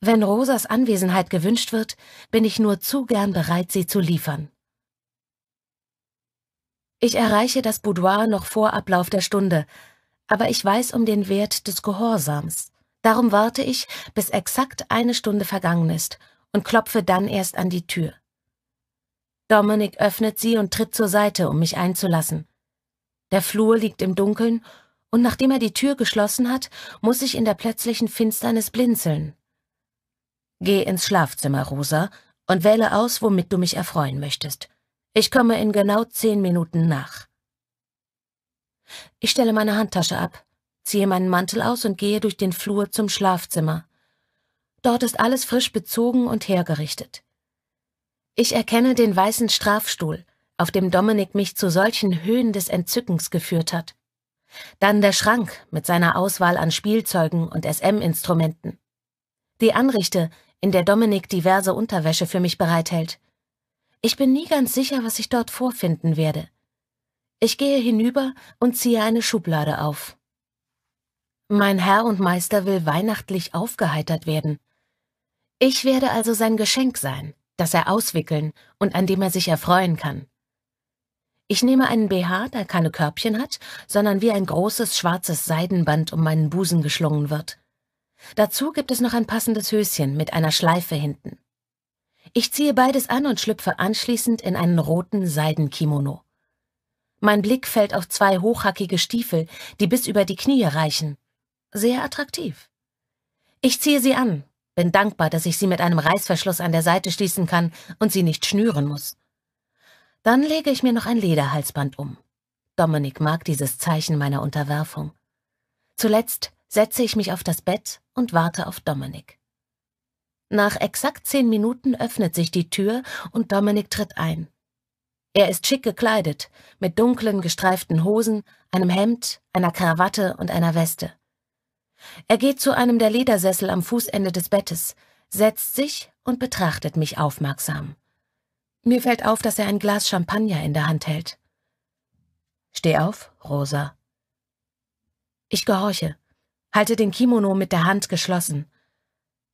Wenn Rosas Anwesenheit gewünscht wird, bin ich nur zu gern bereit, sie zu liefern. Ich erreiche das Boudoir noch vor Ablauf der Stunde, aber ich weiß um den Wert des Gehorsams. Darum warte ich, bis exakt eine Stunde vergangen ist und klopfe dann erst an die Tür. Dominik öffnet sie und tritt zur Seite, um mich einzulassen. Der Flur liegt im Dunkeln, und nachdem er die Tür geschlossen hat, muss ich in der plötzlichen Finsternis blinzeln. Geh ins Schlafzimmer, Rosa, und wähle aus, womit du mich erfreuen möchtest. Ich komme in genau zehn Minuten nach. Ich stelle meine Handtasche ab, ziehe meinen Mantel aus und gehe durch den Flur zum Schlafzimmer. Dort ist alles frisch bezogen und hergerichtet. Ich erkenne den weißen Strafstuhl, auf dem Dominik mich zu solchen Höhen des Entzückens geführt hat. Dann der Schrank mit seiner Auswahl an Spielzeugen und SM-Instrumenten. Die Anrichte, in der Dominik diverse Unterwäsche für mich bereithält. Ich bin nie ganz sicher, was ich dort vorfinden werde. Ich gehe hinüber und ziehe eine Schublade auf. Mein Herr und Meister will weihnachtlich aufgeheitert werden. Ich werde also sein Geschenk sein, das er auswickeln und an dem er sich erfreuen kann. Ich nehme einen BH, der keine Körbchen hat, sondern wie ein großes schwarzes Seidenband um meinen Busen geschlungen wird. Dazu gibt es noch ein passendes Höschen mit einer Schleife hinten. Ich ziehe beides an und schlüpfe anschließend in einen roten Seidenkimono. Mein Blick fällt auf zwei hochhackige Stiefel, die bis über die Knie reichen. Sehr attraktiv. Ich ziehe sie an, bin dankbar, dass ich sie mit einem Reißverschluss an der Seite schließen kann und sie nicht schnüren muss. Dann lege ich mir noch ein Lederhalsband um. Dominik mag dieses Zeichen meiner Unterwerfung. Zuletzt setze ich mich auf das Bett und warte auf Dominik. Nach exakt zehn Minuten öffnet sich die Tür und Dominik tritt ein. Er ist schick gekleidet, mit dunklen, gestreiften Hosen, einem Hemd, einer Krawatte und einer Weste. Er geht zu einem der Ledersessel am Fußende des Bettes, setzt sich und betrachtet mich aufmerksam. Mir fällt auf, dass er ein Glas Champagner in der Hand hält. Steh auf, Rosa. Ich gehorche, halte den Kimono mit der Hand geschlossen.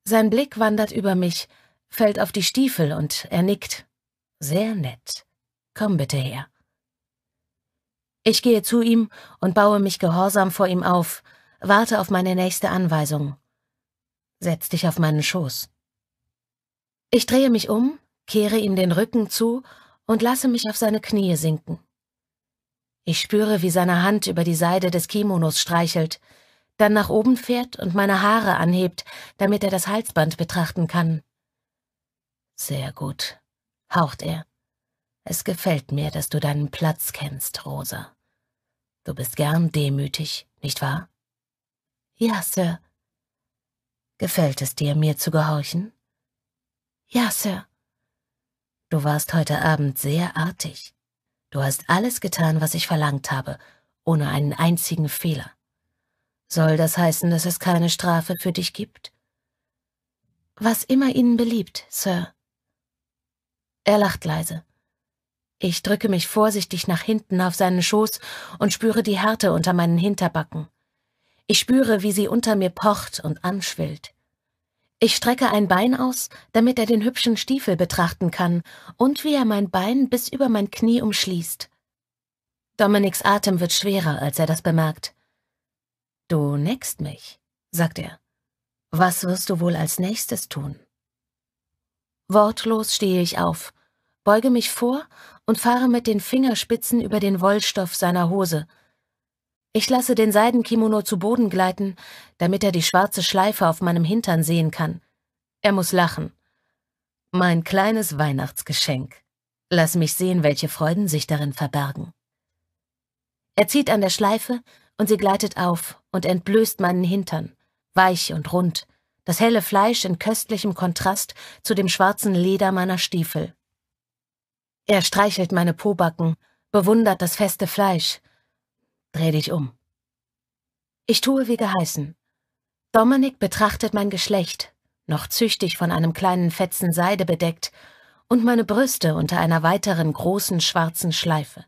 Sein Blick wandert über mich, fällt auf die Stiefel und er nickt. Sehr nett. Komm bitte her. Ich gehe zu ihm und baue mich gehorsam vor ihm auf, Warte auf meine nächste Anweisung. Setz dich auf meinen Schoß. Ich drehe mich um, kehre ihm den Rücken zu und lasse mich auf seine Knie sinken. Ich spüre, wie seine Hand über die Seide des Kimonos streichelt, dann nach oben fährt und meine Haare anhebt, damit er das Halsband betrachten kann. Sehr gut, haucht er. Es gefällt mir, dass du deinen Platz kennst, Rosa. Du bist gern demütig, nicht wahr? Ja, Sir. Gefällt es dir, mir zu gehorchen? Ja, Sir. Du warst heute Abend sehr artig. Du hast alles getan, was ich verlangt habe, ohne einen einzigen Fehler. Soll das heißen, dass es keine Strafe für dich gibt? Was immer Ihnen beliebt, Sir. Er lacht leise. Ich drücke mich vorsichtig nach hinten auf seinen Schoß und spüre die Härte unter meinen Hinterbacken. Ich spüre, wie sie unter mir pocht und anschwillt. Ich strecke ein Bein aus, damit er den hübschen Stiefel betrachten kann und wie er mein Bein bis über mein Knie umschließt. Dominiks Atem wird schwerer, als er das bemerkt. Du neckst mich, sagt er. Was wirst du wohl als nächstes tun? Wortlos stehe ich auf, beuge mich vor und fahre mit den Fingerspitzen über den Wollstoff seiner Hose – ich lasse den Seidenkimono zu Boden gleiten, damit er die schwarze Schleife auf meinem Hintern sehen kann. Er muss lachen. Mein kleines Weihnachtsgeschenk. Lass mich sehen, welche Freuden sich darin verbergen. Er zieht an der Schleife und sie gleitet auf und entblößt meinen Hintern, weich und rund, das helle Fleisch in köstlichem Kontrast zu dem schwarzen Leder meiner Stiefel. Er streichelt meine Pobacken, bewundert das feste Fleisch, Dreh dich um. Ich tue wie geheißen. Dominik betrachtet mein Geschlecht, noch züchtig von einem kleinen Fetzen Seide bedeckt, und meine Brüste unter einer weiteren großen schwarzen Schleife.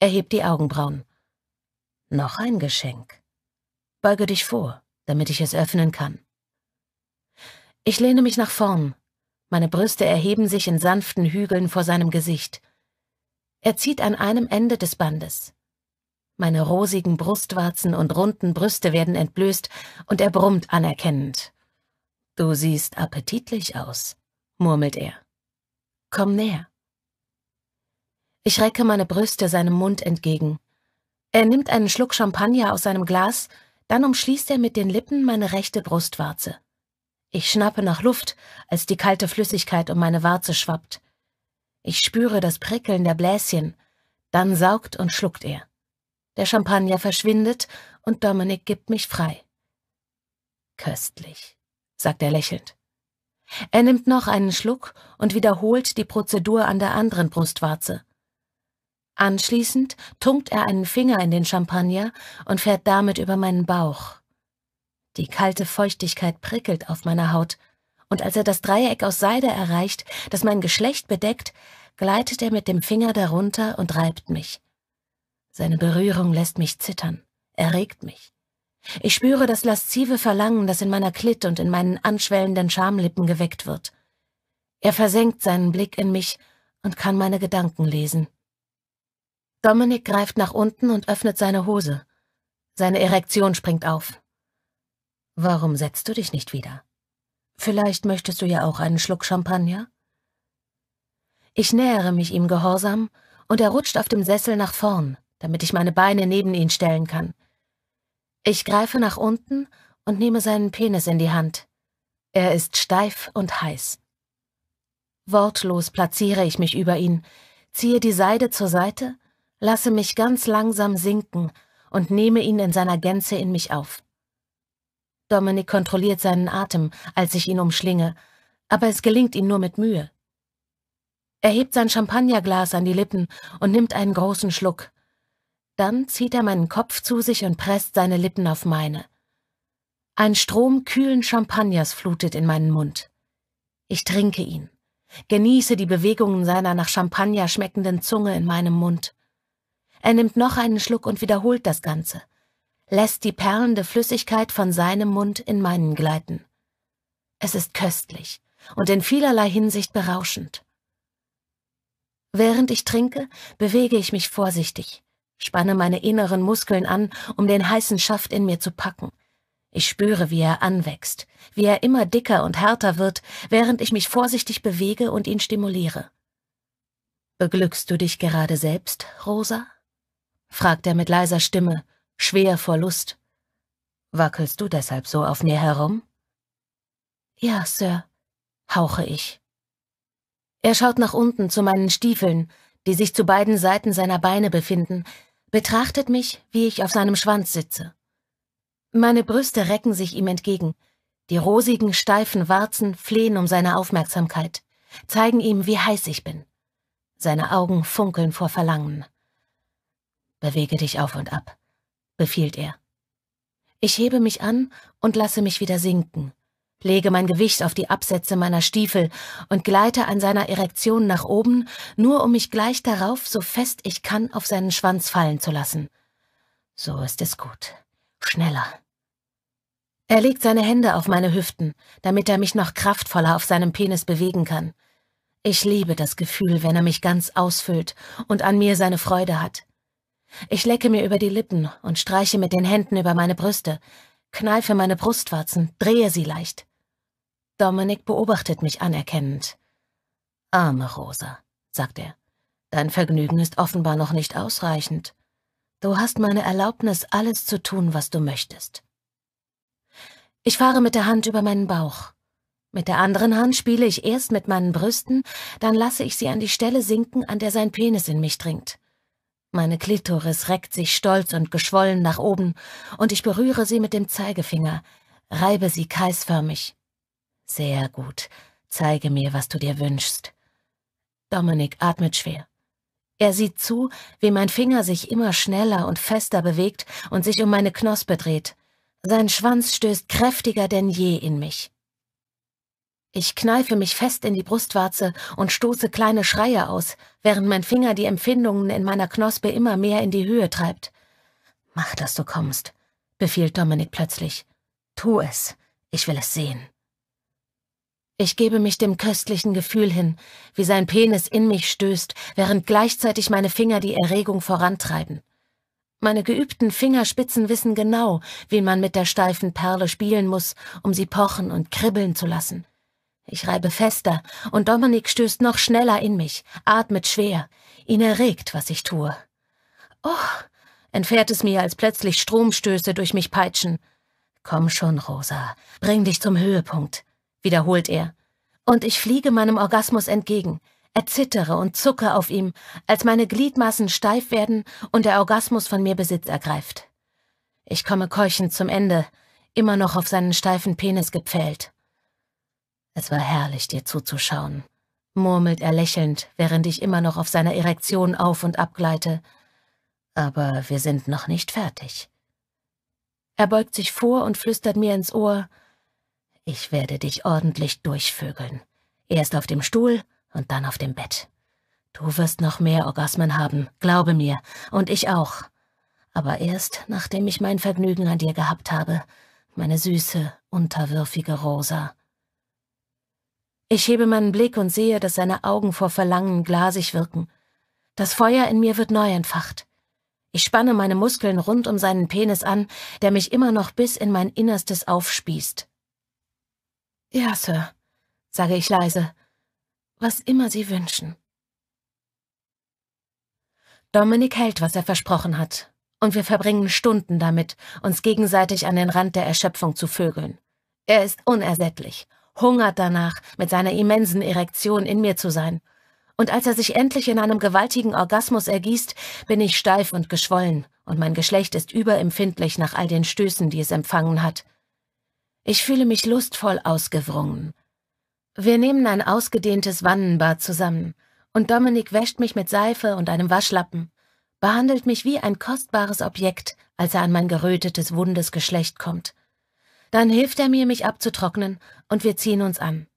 Er hebt die Augenbrauen. Noch ein Geschenk. Beuge dich vor, damit ich es öffnen kann. Ich lehne mich nach vorn. Meine Brüste erheben sich in sanften Hügeln vor seinem Gesicht. Er zieht an einem Ende des Bandes. Meine rosigen Brustwarzen und runden Brüste werden entblößt und er brummt anerkennend. Du siehst appetitlich aus, murmelt er. Komm näher. Ich recke meine Brüste seinem Mund entgegen. Er nimmt einen Schluck Champagner aus seinem Glas, dann umschließt er mit den Lippen meine rechte Brustwarze. Ich schnappe nach Luft, als die kalte Flüssigkeit um meine Warze schwappt. Ich spüre das Prickeln der Bläschen, dann saugt und schluckt er. Der Champagner verschwindet und Dominik gibt mich frei. Köstlich, sagt er lächelnd. Er nimmt noch einen Schluck und wiederholt die Prozedur an der anderen Brustwarze. Anschließend tunkt er einen Finger in den Champagner und fährt damit über meinen Bauch. Die kalte Feuchtigkeit prickelt auf meiner Haut, und als er das Dreieck aus Seide erreicht, das mein Geschlecht bedeckt, gleitet er mit dem Finger darunter und reibt mich. Seine Berührung lässt mich zittern, erregt mich. Ich spüre das laszive Verlangen, das in meiner Klit und in meinen anschwellenden Schamlippen geweckt wird. Er versenkt seinen Blick in mich und kann meine Gedanken lesen. Dominik greift nach unten und öffnet seine Hose. Seine Erektion springt auf. Warum setzt du dich nicht wieder? Vielleicht möchtest du ja auch einen Schluck Champagner? Ich nähere mich ihm gehorsam und er rutscht auf dem Sessel nach vorn damit ich meine Beine neben ihn stellen kann. Ich greife nach unten und nehme seinen Penis in die Hand. Er ist steif und heiß. Wortlos platziere ich mich über ihn, ziehe die Seide zur Seite, lasse mich ganz langsam sinken und nehme ihn in seiner Gänze in mich auf. Dominik kontrolliert seinen Atem, als ich ihn umschlinge, aber es gelingt ihm nur mit Mühe. Er hebt sein Champagnerglas an die Lippen und nimmt einen großen Schluck. Dann zieht er meinen Kopf zu sich und presst seine Lippen auf meine. Ein Strom kühlen Champagners flutet in meinen Mund. Ich trinke ihn, genieße die Bewegungen seiner nach Champagner schmeckenden Zunge in meinem Mund. Er nimmt noch einen Schluck und wiederholt das Ganze, lässt die perlende Flüssigkeit von seinem Mund in meinen gleiten. Es ist köstlich und in vielerlei Hinsicht berauschend. Während ich trinke, bewege ich mich vorsichtig, spanne meine inneren Muskeln an, um den heißen Schaft in mir zu packen. Ich spüre, wie er anwächst, wie er immer dicker und härter wird, während ich mich vorsichtig bewege und ihn stimuliere. Beglückst du dich gerade selbst, Rosa? fragt er mit leiser Stimme, schwer vor Lust. Wackelst du deshalb so auf mir herum? Ja, Sir, hauche ich. Er schaut nach unten zu meinen Stiefeln, die sich zu beiden Seiten seiner Beine befinden, betrachtet mich, wie ich auf seinem Schwanz sitze. Meine Brüste recken sich ihm entgegen, die rosigen, steifen Warzen flehen um seine Aufmerksamkeit, zeigen ihm, wie heiß ich bin. Seine Augen funkeln vor Verlangen. Bewege dich auf und ab, befiehlt er. Ich hebe mich an und lasse mich wieder sinken, lege mein Gewicht auf die Absätze meiner Stiefel und gleite an seiner Erektion nach oben, nur um mich gleich darauf so fest ich kann auf seinen Schwanz fallen zu lassen. So ist es gut. Schneller. Er legt seine Hände auf meine Hüften, damit er mich noch kraftvoller auf seinem Penis bewegen kann. Ich liebe das Gefühl, wenn er mich ganz ausfüllt und an mir seine Freude hat. Ich lecke mir über die Lippen und streiche mit den Händen über meine Brüste, kneife meine Brustwarzen, drehe sie leicht. Dominik beobachtet mich anerkennend. Arme Rosa, sagt er, dein Vergnügen ist offenbar noch nicht ausreichend. Du hast meine Erlaubnis, alles zu tun, was du möchtest. Ich fahre mit der Hand über meinen Bauch. Mit der anderen Hand spiele ich erst mit meinen Brüsten, dann lasse ich sie an die Stelle sinken, an der sein Penis in mich dringt. Meine Klitoris reckt sich stolz und geschwollen nach oben, und ich berühre sie mit dem Zeigefinger, reibe sie kreisförmig. Sehr gut, zeige mir, was du dir wünschst. Dominik atmet schwer. Er sieht zu, wie mein Finger sich immer schneller und fester bewegt und sich um meine Knospe dreht. Sein Schwanz stößt kräftiger denn je in mich. Ich kneife mich fest in die Brustwarze und stoße kleine Schreie aus, während mein Finger die Empfindungen in meiner Knospe immer mehr in die Höhe treibt. Mach, dass du kommst, befiehlt Dominik plötzlich. Tu es, ich will es sehen. Ich gebe mich dem köstlichen Gefühl hin, wie sein Penis in mich stößt, während gleichzeitig meine Finger die Erregung vorantreiben. Meine geübten Fingerspitzen wissen genau, wie man mit der steifen Perle spielen muss, um sie pochen und kribbeln zu lassen. Ich reibe fester und Dominik stößt noch schneller in mich, atmet schwer. Ihn erregt, was ich tue. Oh, entfährt es mir, als plötzlich Stromstöße durch mich peitschen. Komm schon, Rosa, bring dich zum Höhepunkt, wiederholt er. Und ich fliege meinem Orgasmus entgegen, erzittere und zucke auf ihm, als meine Gliedmaßen steif werden und der Orgasmus von mir Besitz ergreift. Ich komme keuchend zum Ende, immer noch auf seinen steifen Penis gepfählt. Es war herrlich, dir zuzuschauen, murmelt er lächelnd, während ich immer noch auf seiner Erektion auf und abgleite. Aber wir sind noch nicht fertig. Er beugt sich vor und flüstert mir ins Ohr, ich werde dich ordentlich durchvögeln. Erst auf dem Stuhl und dann auf dem Bett. Du wirst noch mehr Orgasmen haben, glaube mir, und ich auch. Aber erst, nachdem ich mein Vergnügen an dir gehabt habe, meine süße, unterwürfige Rosa. Ich hebe meinen Blick und sehe, dass seine Augen vor Verlangen glasig wirken. Das Feuer in mir wird neu entfacht. Ich spanne meine Muskeln rund um seinen Penis an, der mich immer noch bis in mein Innerstes aufspießt. Ja, Sir, sage ich leise, was immer Sie wünschen. Dominik hält, was er versprochen hat, und wir verbringen Stunden damit, uns gegenseitig an den Rand der Erschöpfung zu vögeln. Er ist unersättlich hungert danach, mit seiner immensen Erektion in mir zu sein. Und als er sich endlich in einem gewaltigen Orgasmus ergießt, bin ich steif und geschwollen, und mein Geschlecht ist überempfindlich nach all den Stößen, die es empfangen hat. Ich fühle mich lustvoll ausgewrungen. Wir nehmen ein ausgedehntes Wannenbad zusammen, und Dominik wäscht mich mit Seife und einem Waschlappen, behandelt mich wie ein kostbares Objekt, als er an mein gerötetes, wundes Geschlecht kommt. Dann hilft er mir, mich abzutrocknen, und wir ziehen uns an.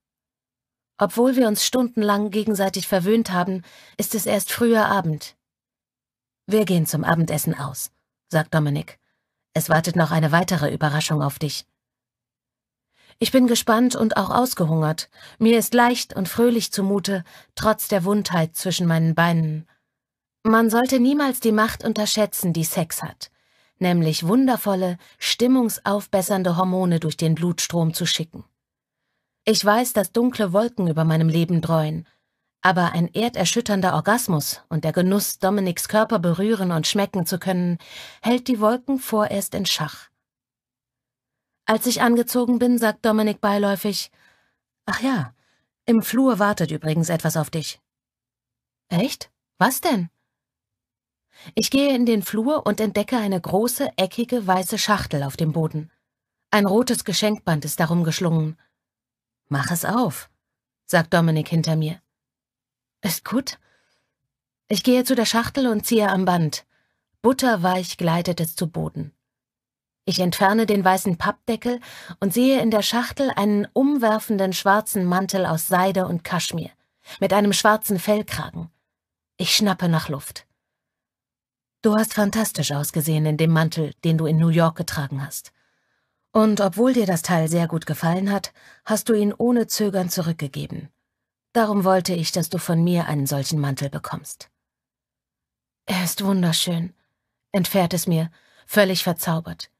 Obwohl wir uns stundenlang gegenseitig verwöhnt haben, ist es erst früher Abend. Wir gehen zum Abendessen aus, sagt Dominik. Es wartet noch eine weitere Überraschung auf dich. Ich bin gespannt und auch ausgehungert. Mir ist leicht und fröhlich zumute, trotz der Wundheit zwischen meinen Beinen. Man sollte niemals die Macht unterschätzen, die Sex hat nämlich wundervolle, stimmungsaufbessernde Hormone durch den Blutstrom zu schicken. Ich weiß, dass dunkle Wolken über meinem Leben dreuen, aber ein erderschütternder Orgasmus und der Genuss, Dominiks Körper berühren und schmecken zu können, hält die Wolken vorerst in Schach. Als ich angezogen bin, sagt Dominik beiläufig, Ach ja, im Flur wartet übrigens etwas auf dich. Echt? Was denn? Ich gehe in den Flur und entdecke eine große, eckige, weiße Schachtel auf dem Boden. Ein rotes Geschenkband ist darum geschlungen. Mach es auf, sagt Dominik hinter mir. Ist gut? Ich gehe zu der Schachtel und ziehe am Band. Butterweich gleitet es zu Boden. Ich entferne den weißen Pappdeckel und sehe in der Schachtel einen umwerfenden schwarzen Mantel aus Seide und Kaschmir, mit einem schwarzen Fellkragen. Ich schnappe nach Luft. Du hast fantastisch ausgesehen in dem Mantel, den du in New York getragen hast. Und obwohl dir das Teil sehr gut gefallen hat, hast du ihn ohne Zögern zurückgegeben. Darum wollte ich, dass du von mir einen solchen Mantel bekommst. Er ist wunderschön, entfährt es mir, völlig verzaubert.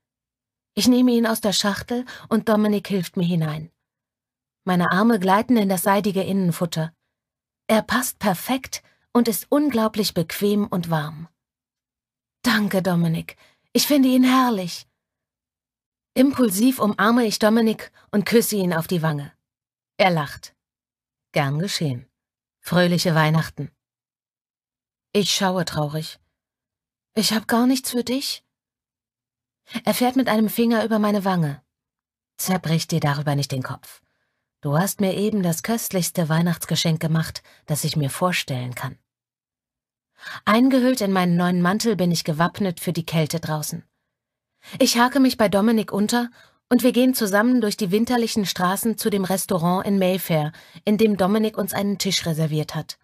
Ich nehme ihn aus der Schachtel und Dominik hilft mir hinein. Meine Arme gleiten in das seidige Innenfutter. Er passt perfekt und ist unglaublich bequem und warm. Danke, Dominik. Ich finde ihn herrlich. Impulsiv umarme ich Dominik und küsse ihn auf die Wange. Er lacht. Gern geschehen. Fröhliche Weihnachten. Ich schaue traurig. Ich hab gar nichts für dich? Er fährt mit einem Finger über meine Wange. Zerbrich dir darüber nicht den Kopf. Du hast mir eben das köstlichste Weihnachtsgeschenk gemacht, das ich mir vorstellen kann. Eingehüllt in meinen neuen Mantel bin ich gewappnet für die Kälte draußen. Ich hake mich bei Dominik unter und wir gehen zusammen durch die winterlichen Straßen zu dem Restaurant in Mayfair, in dem Dominik uns einen Tisch reserviert hat.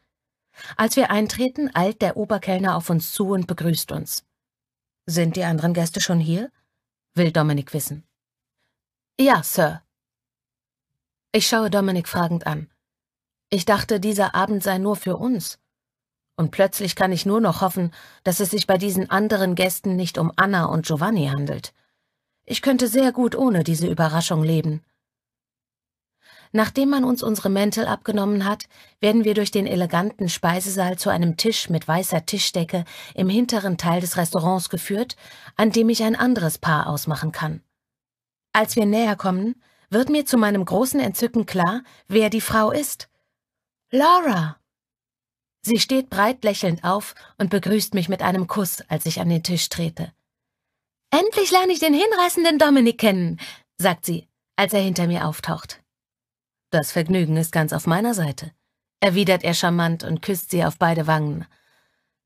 Als wir eintreten, eilt der Oberkellner auf uns zu und begrüßt uns. Sind die anderen Gäste schon hier? will Dominik wissen. Ja, Sir. Ich schaue Dominik fragend an. Ich dachte, dieser Abend sei nur für uns und plötzlich kann ich nur noch hoffen, dass es sich bei diesen anderen Gästen nicht um Anna und Giovanni handelt. Ich könnte sehr gut ohne diese Überraschung leben. Nachdem man uns unsere Mäntel abgenommen hat, werden wir durch den eleganten Speisesaal zu einem Tisch mit weißer Tischdecke im hinteren Teil des Restaurants geführt, an dem ich ein anderes Paar ausmachen kann. Als wir näher kommen, wird mir zu meinem großen Entzücken klar, wer die Frau ist. Laura! Sie steht breit lächelnd auf und begrüßt mich mit einem Kuss, als ich an den Tisch trete. Endlich lerne ich den hinreißenden Dominik kennen, sagt sie, als er hinter mir auftaucht. Das Vergnügen ist ganz auf meiner Seite, erwidert er charmant und küsst sie auf beide Wangen.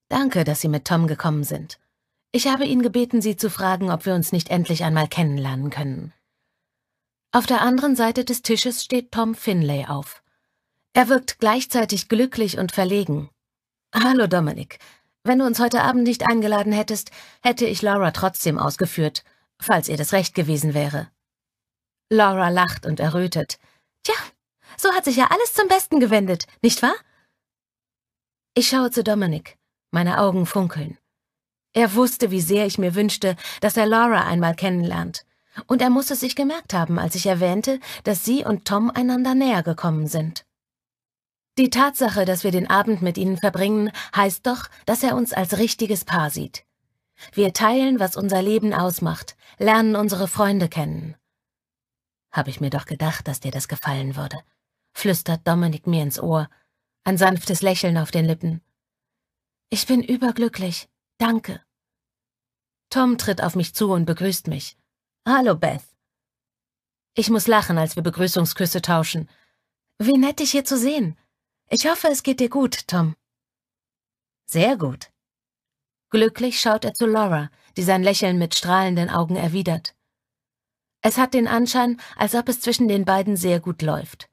Danke, dass Sie mit Tom gekommen sind. Ich habe ihn gebeten, Sie zu fragen, ob wir uns nicht endlich einmal kennenlernen können. Auf der anderen Seite des Tisches steht Tom Finlay auf. Er wirkt gleichzeitig glücklich und verlegen. Hallo Dominik. Wenn du uns heute Abend nicht eingeladen hättest, hätte ich Laura trotzdem ausgeführt, falls ihr das recht gewesen wäre. Laura lacht und errötet. Tja, so hat sich ja alles zum Besten gewendet, nicht wahr? Ich schaue zu Dominik. Meine Augen funkeln. Er wusste, wie sehr ich mir wünschte, dass er Laura einmal kennenlernt. Und er muss es sich gemerkt haben, als ich erwähnte, dass sie und Tom einander näher gekommen sind. Die Tatsache, dass wir den Abend mit Ihnen verbringen, heißt doch, dass er uns als richtiges Paar sieht. Wir teilen, was unser Leben ausmacht, lernen unsere Freunde kennen. Habe ich mir doch gedacht, dass dir das gefallen würde, flüstert Dominik mir ins Ohr, ein sanftes Lächeln auf den Lippen. Ich bin überglücklich. Danke. Tom tritt auf mich zu und begrüßt mich. Hallo, Beth. Ich muss lachen, als wir Begrüßungsküsse tauschen. Wie nett, dich hier zu sehen. Ich hoffe, es geht dir gut, Tom. Sehr gut. Glücklich schaut er zu Laura, die sein Lächeln mit strahlenden Augen erwidert. Es hat den Anschein, als ob es zwischen den beiden sehr gut läuft.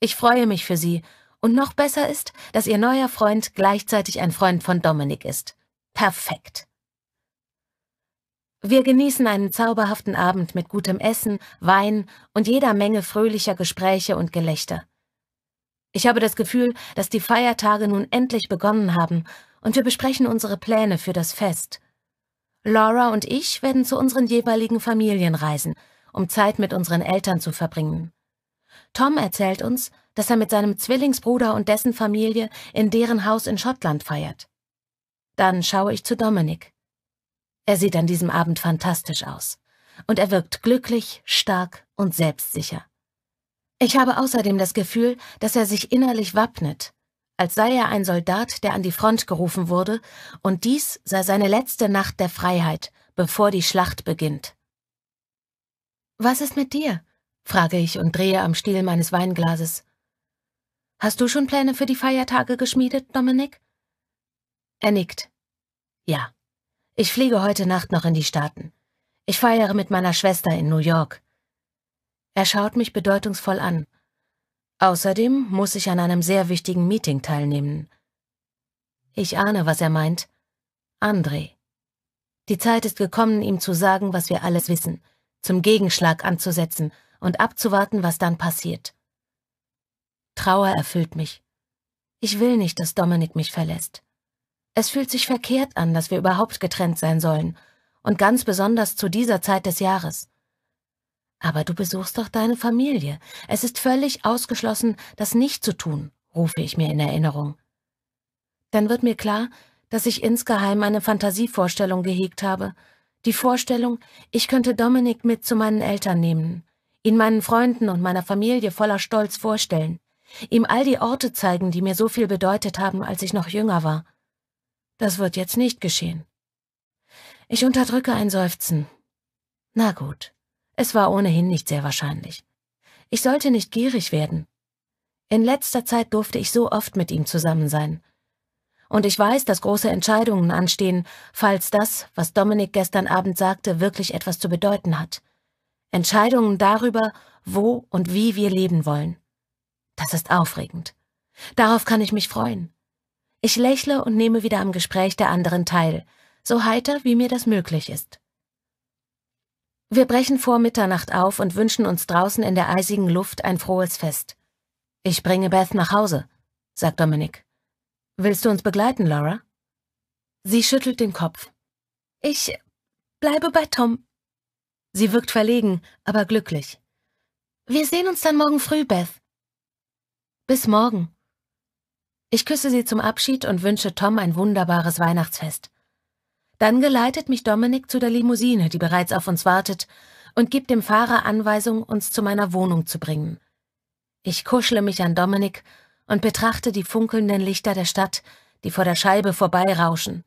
Ich freue mich für sie, und noch besser ist, dass ihr neuer Freund gleichzeitig ein Freund von Dominik ist. Perfekt. Wir genießen einen zauberhaften Abend mit gutem Essen, Wein und jeder Menge fröhlicher Gespräche und Gelächter. Ich habe das Gefühl, dass die Feiertage nun endlich begonnen haben und wir besprechen unsere Pläne für das Fest. Laura und ich werden zu unseren jeweiligen Familien reisen, um Zeit mit unseren Eltern zu verbringen. Tom erzählt uns, dass er mit seinem Zwillingsbruder und dessen Familie in deren Haus in Schottland feiert. Dann schaue ich zu Dominik. Er sieht an diesem Abend fantastisch aus. Und er wirkt glücklich, stark und selbstsicher. Ich habe außerdem das Gefühl, dass er sich innerlich wappnet, als sei er ein Soldat, der an die Front gerufen wurde, und dies sei seine letzte Nacht der Freiheit, bevor die Schlacht beginnt. Was ist mit dir? frage ich und drehe am Stiel meines Weinglases. Hast du schon Pläne für die Feiertage geschmiedet, Dominik? Er nickt. Ja. Ich fliege heute Nacht noch in die Staaten. Ich feiere mit meiner Schwester in New York. Er schaut mich bedeutungsvoll an. Außerdem muss ich an einem sehr wichtigen Meeting teilnehmen. Ich ahne, was er meint. André. Die Zeit ist gekommen, ihm zu sagen, was wir alles wissen, zum Gegenschlag anzusetzen und abzuwarten, was dann passiert. Trauer erfüllt mich. Ich will nicht, dass Dominik mich verlässt. Es fühlt sich verkehrt an, dass wir überhaupt getrennt sein sollen, und ganz besonders zu dieser Zeit des Jahres. Aber du besuchst doch deine Familie. Es ist völlig ausgeschlossen, das nicht zu tun, rufe ich mir in Erinnerung. Dann wird mir klar, dass ich insgeheim eine Fantasievorstellung gehegt habe. Die Vorstellung, ich könnte Dominik mit zu meinen Eltern nehmen, ihn meinen Freunden und meiner Familie voller Stolz vorstellen, ihm all die Orte zeigen, die mir so viel bedeutet haben, als ich noch jünger war. Das wird jetzt nicht geschehen. Ich unterdrücke ein Seufzen. Na gut. Es war ohnehin nicht sehr wahrscheinlich. Ich sollte nicht gierig werden. In letzter Zeit durfte ich so oft mit ihm zusammen sein. Und ich weiß, dass große Entscheidungen anstehen, falls das, was Dominik gestern Abend sagte, wirklich etwas zu bedeuten hat. Entscheidungen darüber, wo und wie wir leben wollen. Das ist aufregend. Darauf kann ich mich freuen. Ich lächle und nehme wieder am Gespräch der anderen teil, so heiter, wie mir das möglich ist. Wir brechen vor Mitternacht auf und wünschen uns draußen in der eisigen Luft ein frohes Fest. Ich bringe Beth nach Hause, sagt Dominik. Willst du uns begleiten, Laura? Sie schüttelt den Kopf. Ich bleibe bei Tom. Sie wirkt verlegen, aber glücklich. Wir sehen uns dann morgen früh, Beth. Bis morgen. Ich küsse sie zum Abschied und wünsche Tom ein wunderbares Weihnachtsfest. Dann geleitet mich Dominik zu der Limousine, die bereits auf uns wartet, und gibt dem Fahrer Anweisung, uns zu meiner Wohnung zu bringen. Ich kuschle mich an Dominik und betrachte die funkelnden Lichter der Stadt, die vor der Scheibe vorbeirauschen.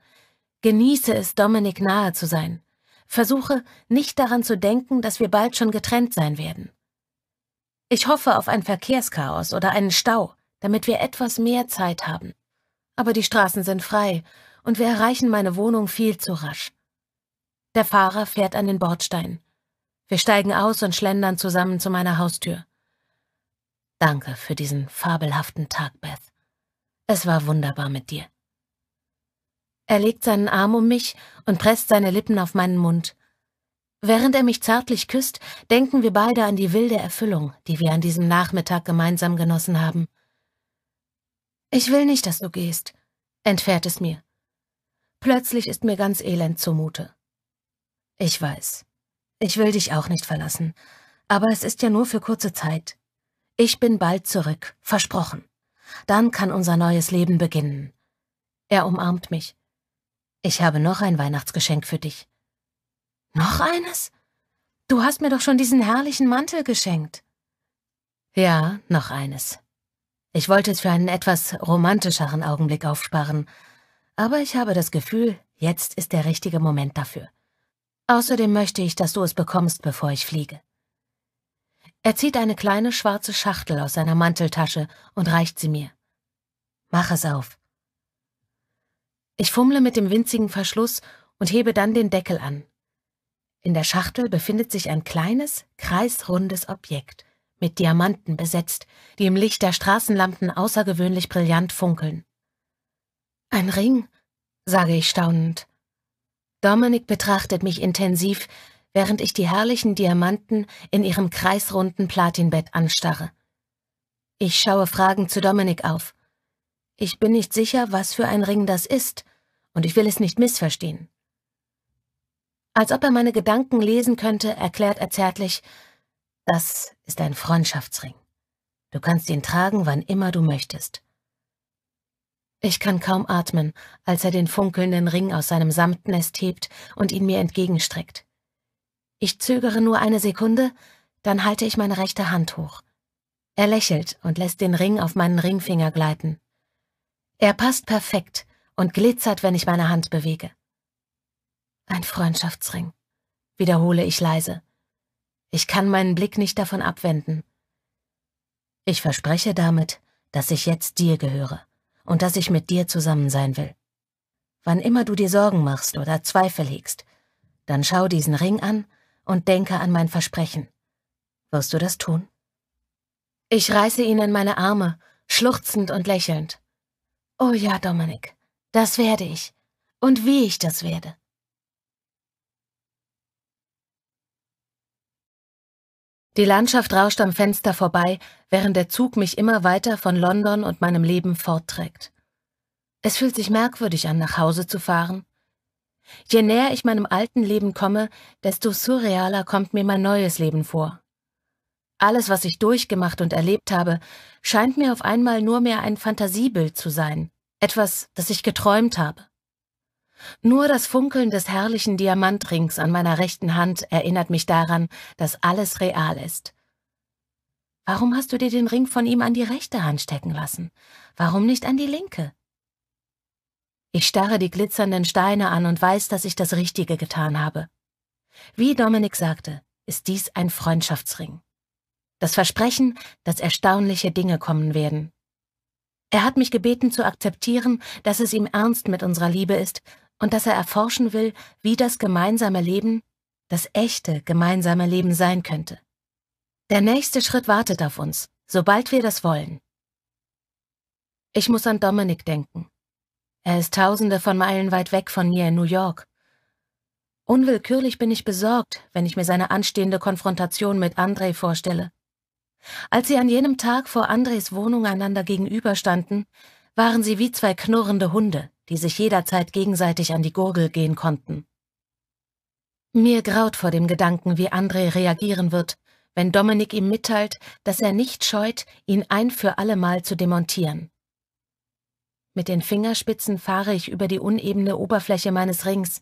Genieße es, Dominik nahe zu sein. Versuche, nicht daran zu denken, dass wir bald schon getrennt sein werden. Ich hoffe auf ein Verkehrschaos oder einen Stau, damit wir etwas mehr Zeit haben. Aber die Straßen sind frei und wir erreichen meine Wohnung viel zu rasch. Der Fahrer fährt an den Bordstein. Wir steigen aus und schlendern zusammen zu meiner Haustür. Danke für diesen fabelhaften Tag, Beth. Es war wunderbar mit dir. Er legt seinen Arm um mich und presst seine Lippen auf meinen Mund. Während er mich zärtlich küsst, denken wir beide an die wilde Erfüllung, die wir an diesem Nachmittag gemeinsam genossen haben. Ich will nicht, dass du gehst, entfährt es mir. Plötzlich ist mir ganz elend zumute. Ich weiß. Ich will dich auch nicht verlassen. Aber es ist ja nur für kurze Zeit. Ich bin bald zurück, versprochen. Dann kann unser neues Leben beginnen. Er umarmt mich. Ich habe noch ein Weihnachtsgeschenk für dich. Noch eines? Du hast mir doch schon diesen herrlichen Mantel geschenkt. Ja, noch eines. Ich wollte es für einen etwas romantischeren Augenblick aufsparen, aber ich habe das Gefühl, jetzt ist der richtige Moment dafür. Außerdem möchte ich, dass du es bekommst, bevor ich fliege. Er zieht eine kleine schwarze Schachtel aus seiner Manteltasche und reicht sie mir. Mach es auf. Ich fummle mit dem winzigen Verschluss und hebe dann den Deckel an. In der Schachtel befindet sich ein kleines, kreisrundes Objekt, mit Diamanten besetzt, die im Licht der Straßenlampen außergewöhnlich brillant funkeln. Ein Ring? sage ich staunend. Dominik betrachtet mich intensiv, während ich die herrlichen Diamanten in ihrem kreisrunden Platinbett anstarre. Ich schaue fragend zu Dominik auf. Ich bin nicht sicher, was für ein Ring das ist, und ich will es nicht missverstehen. Als ob er meine Gedanken lesen könnte, erklärt er zärtlich, das ist ein Freundschaftsring. Du kannst ihn tragen, wann immer du möchtest. Ich kann kaum atmen, als er den funkelnden Ring aus seinem Samtnest hebt und ihn mir entgegenstreckt. Ich zögere nur eine Sekunde, dann halte ich meine rechte Hand hoch. Er lächelt und lässt den Ring auf meinen Ringfinger gleiten. Er passt perfekt und glitzert, wenn ich meine Hand bewege. Ein Freundschaftsring, wiederhole ich leise. Ich kann meinen Blick nicht davon abwenden. Ich verspreche damit, dass ich jetzt dir gehöre und dass ich mit dir zusammen sein will. Wann immer du dir Sorgen machst oder Zweifel hegst, dann schau diesen Ring an und denke an mein Versprechen. Wirst du das tun? Ich reiße ihn in meine Arme, schluchzend und lächelnd. Oh ja, Dominik, das werde ich. Und wie ich das werde. Die Landschaft rauscht am Fenster vorbei, während der Zug mich immer weiter von London und meinem Leben fortträgt. Es fühlt sich merkwürdig an, nach Hause zu fahren. Je näher ich meinem alten Leben komme, desto surrealer kommt mir mein neues Leben vor. Alles, was ich durchgemacht und erlebt habe, scheint mir auf einmal nur mehr ein Fantasiebild zu sein, etwas, das ich geträumt habe. Nur das Funkeln des herrlichen Diamantrings an meiner rechten Hand erinnert mich daran, dass alles real ist. Warum hast du dir den Ring von ihm an die rechte Hand stecken lassen? Warum nicht an die linke? Ich starre die glitzernden Steine an und weiß, dass ich das Richtige getan habe. Wie Dominik sagte, ist dies ein Freundschaftsring. Das Versprechen, dass erstaunliche Dinge kommen werden. Er hat mich gebeten zu akzeptieren, dass es ihm ernst mit unserer Liebe ist und dass er erforschen will, wie das gemeinsame Leben, das echte gemeinsame Leben sein könnte. Der nächste Schritt wartet auf uns, sobald wir das wollen. Ich muss an Dominik denken. Er ist tausende von Meilen weit weg von mir in New York. Unwillkürlich bin ich besorgt, wenn ich mir seine anstehende Konfrontation mit Andrei vorstelle. Als sie an jenem Tag vor Andres Wohnung einander gegenüberstanden, waren sie wie zwei knurrende Hunde die sich jederzeit gegenseitig an die Gurgel gehen konnten. Mir graut vor dem Gedanken, wie André reagieren wird, wenn Dominik ihm mitteilt, dass er nicht scheut, ihn ein für allemal zu demontieren. Mit den Fingerspitzen fahre ich über die unebene Oberfläche meines Rings.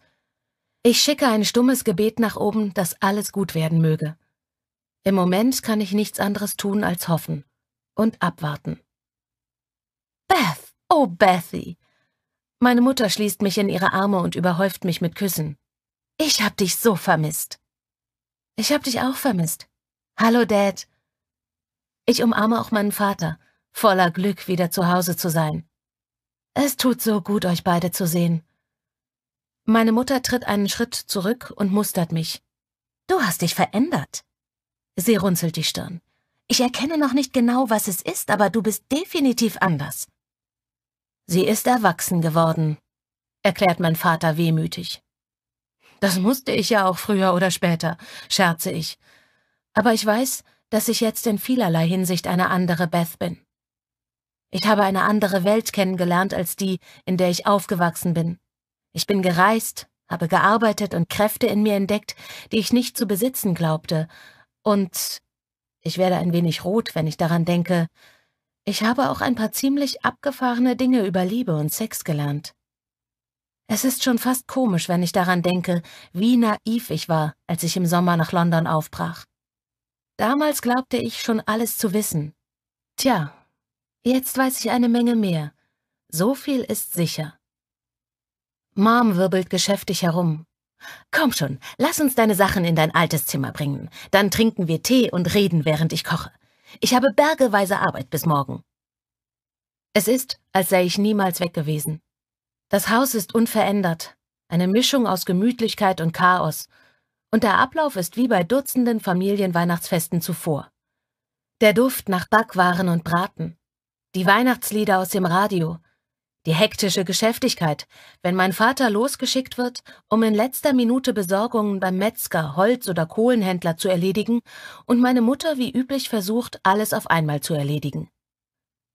Ich schicke ein stummes Gebet nach oben, dass alles gut werden möge. Im Moment kann ich nichts anderes tun als hoffen und abwarten. Beth, oh Bethy, meine Mutter schließt mich in ihre Arme und überhäuft mich mit Küssen. Ich hab dich so vermisst. Ich hab dich auch vermisst. Hallo, Dad. Ich umarme auch meinen Vater, voller Glück, wieder zu Hause zu sein. Es tut so gut, euch beide zu sehen. Meine Mutter tritt einen Schritt zurück und mustert mich. Du hast dich verändert. Sie runzelt die Stirn. Ich erkenne noch nicht genau, was es ist, aber du bist definitiv anders. Sie ist erwachsen geworden, erklärt mein Vater wehmütig. Das musste ich ja auch früher oder später, scherze ich. Aber ich weiß, dass ich jetzt in vielerlei Hinsicht eine andere Beth bin. Ich habe eine andere Welt kennengelernt als die, in der ich aufgewachsen bin. Ich bin gereist, habe gearbeitet und Kräfte in mir entdeckt, die ich nicht zu besitzen glaubte. Und ich werde ein wenig rot, wenn ich daran denke, ich habe auch ein paar ziemlich abgefahrene Dinge über Liebe und Sex gelernt. Es ist schon fast komisch, wenn ich daran denke, wie naiv ich war, als ich im Sommer nach London aufbrach. Damals glaubte ich schon alles zu wissen. Tja, jetzt weiß ich eine Menge mehr. So viel ist sicher. Mom wirbelt geschäftig herum. Komm schon, lass uns deine Sachen in dein altes Zimmer bringen. Dann trinken wir Tee und reden, während ich koche. Ich habe bergeweise Arbeit bis morgen. Es ist, als sei ich niemals weg gewesen. Das Haus ist unverändert, eine Mischung aus Gemütlichkeit und Chaos, und der Ablauf ist wie bei dutzenden Familienweihnachtsfesten zuvor. Der Duft nach Backwaren und Braten, die Weihnachtslieder aus dem Radio, die hektische Geschäftigkeit, wenn mein Vater losgeschickt wird, um in letzter Minute Besorgungen beim Metzger, Holz- oder Kohlenhändler zu erledigen und meine Mutter wie üblich versucht, alles auf einmal zu erledigen.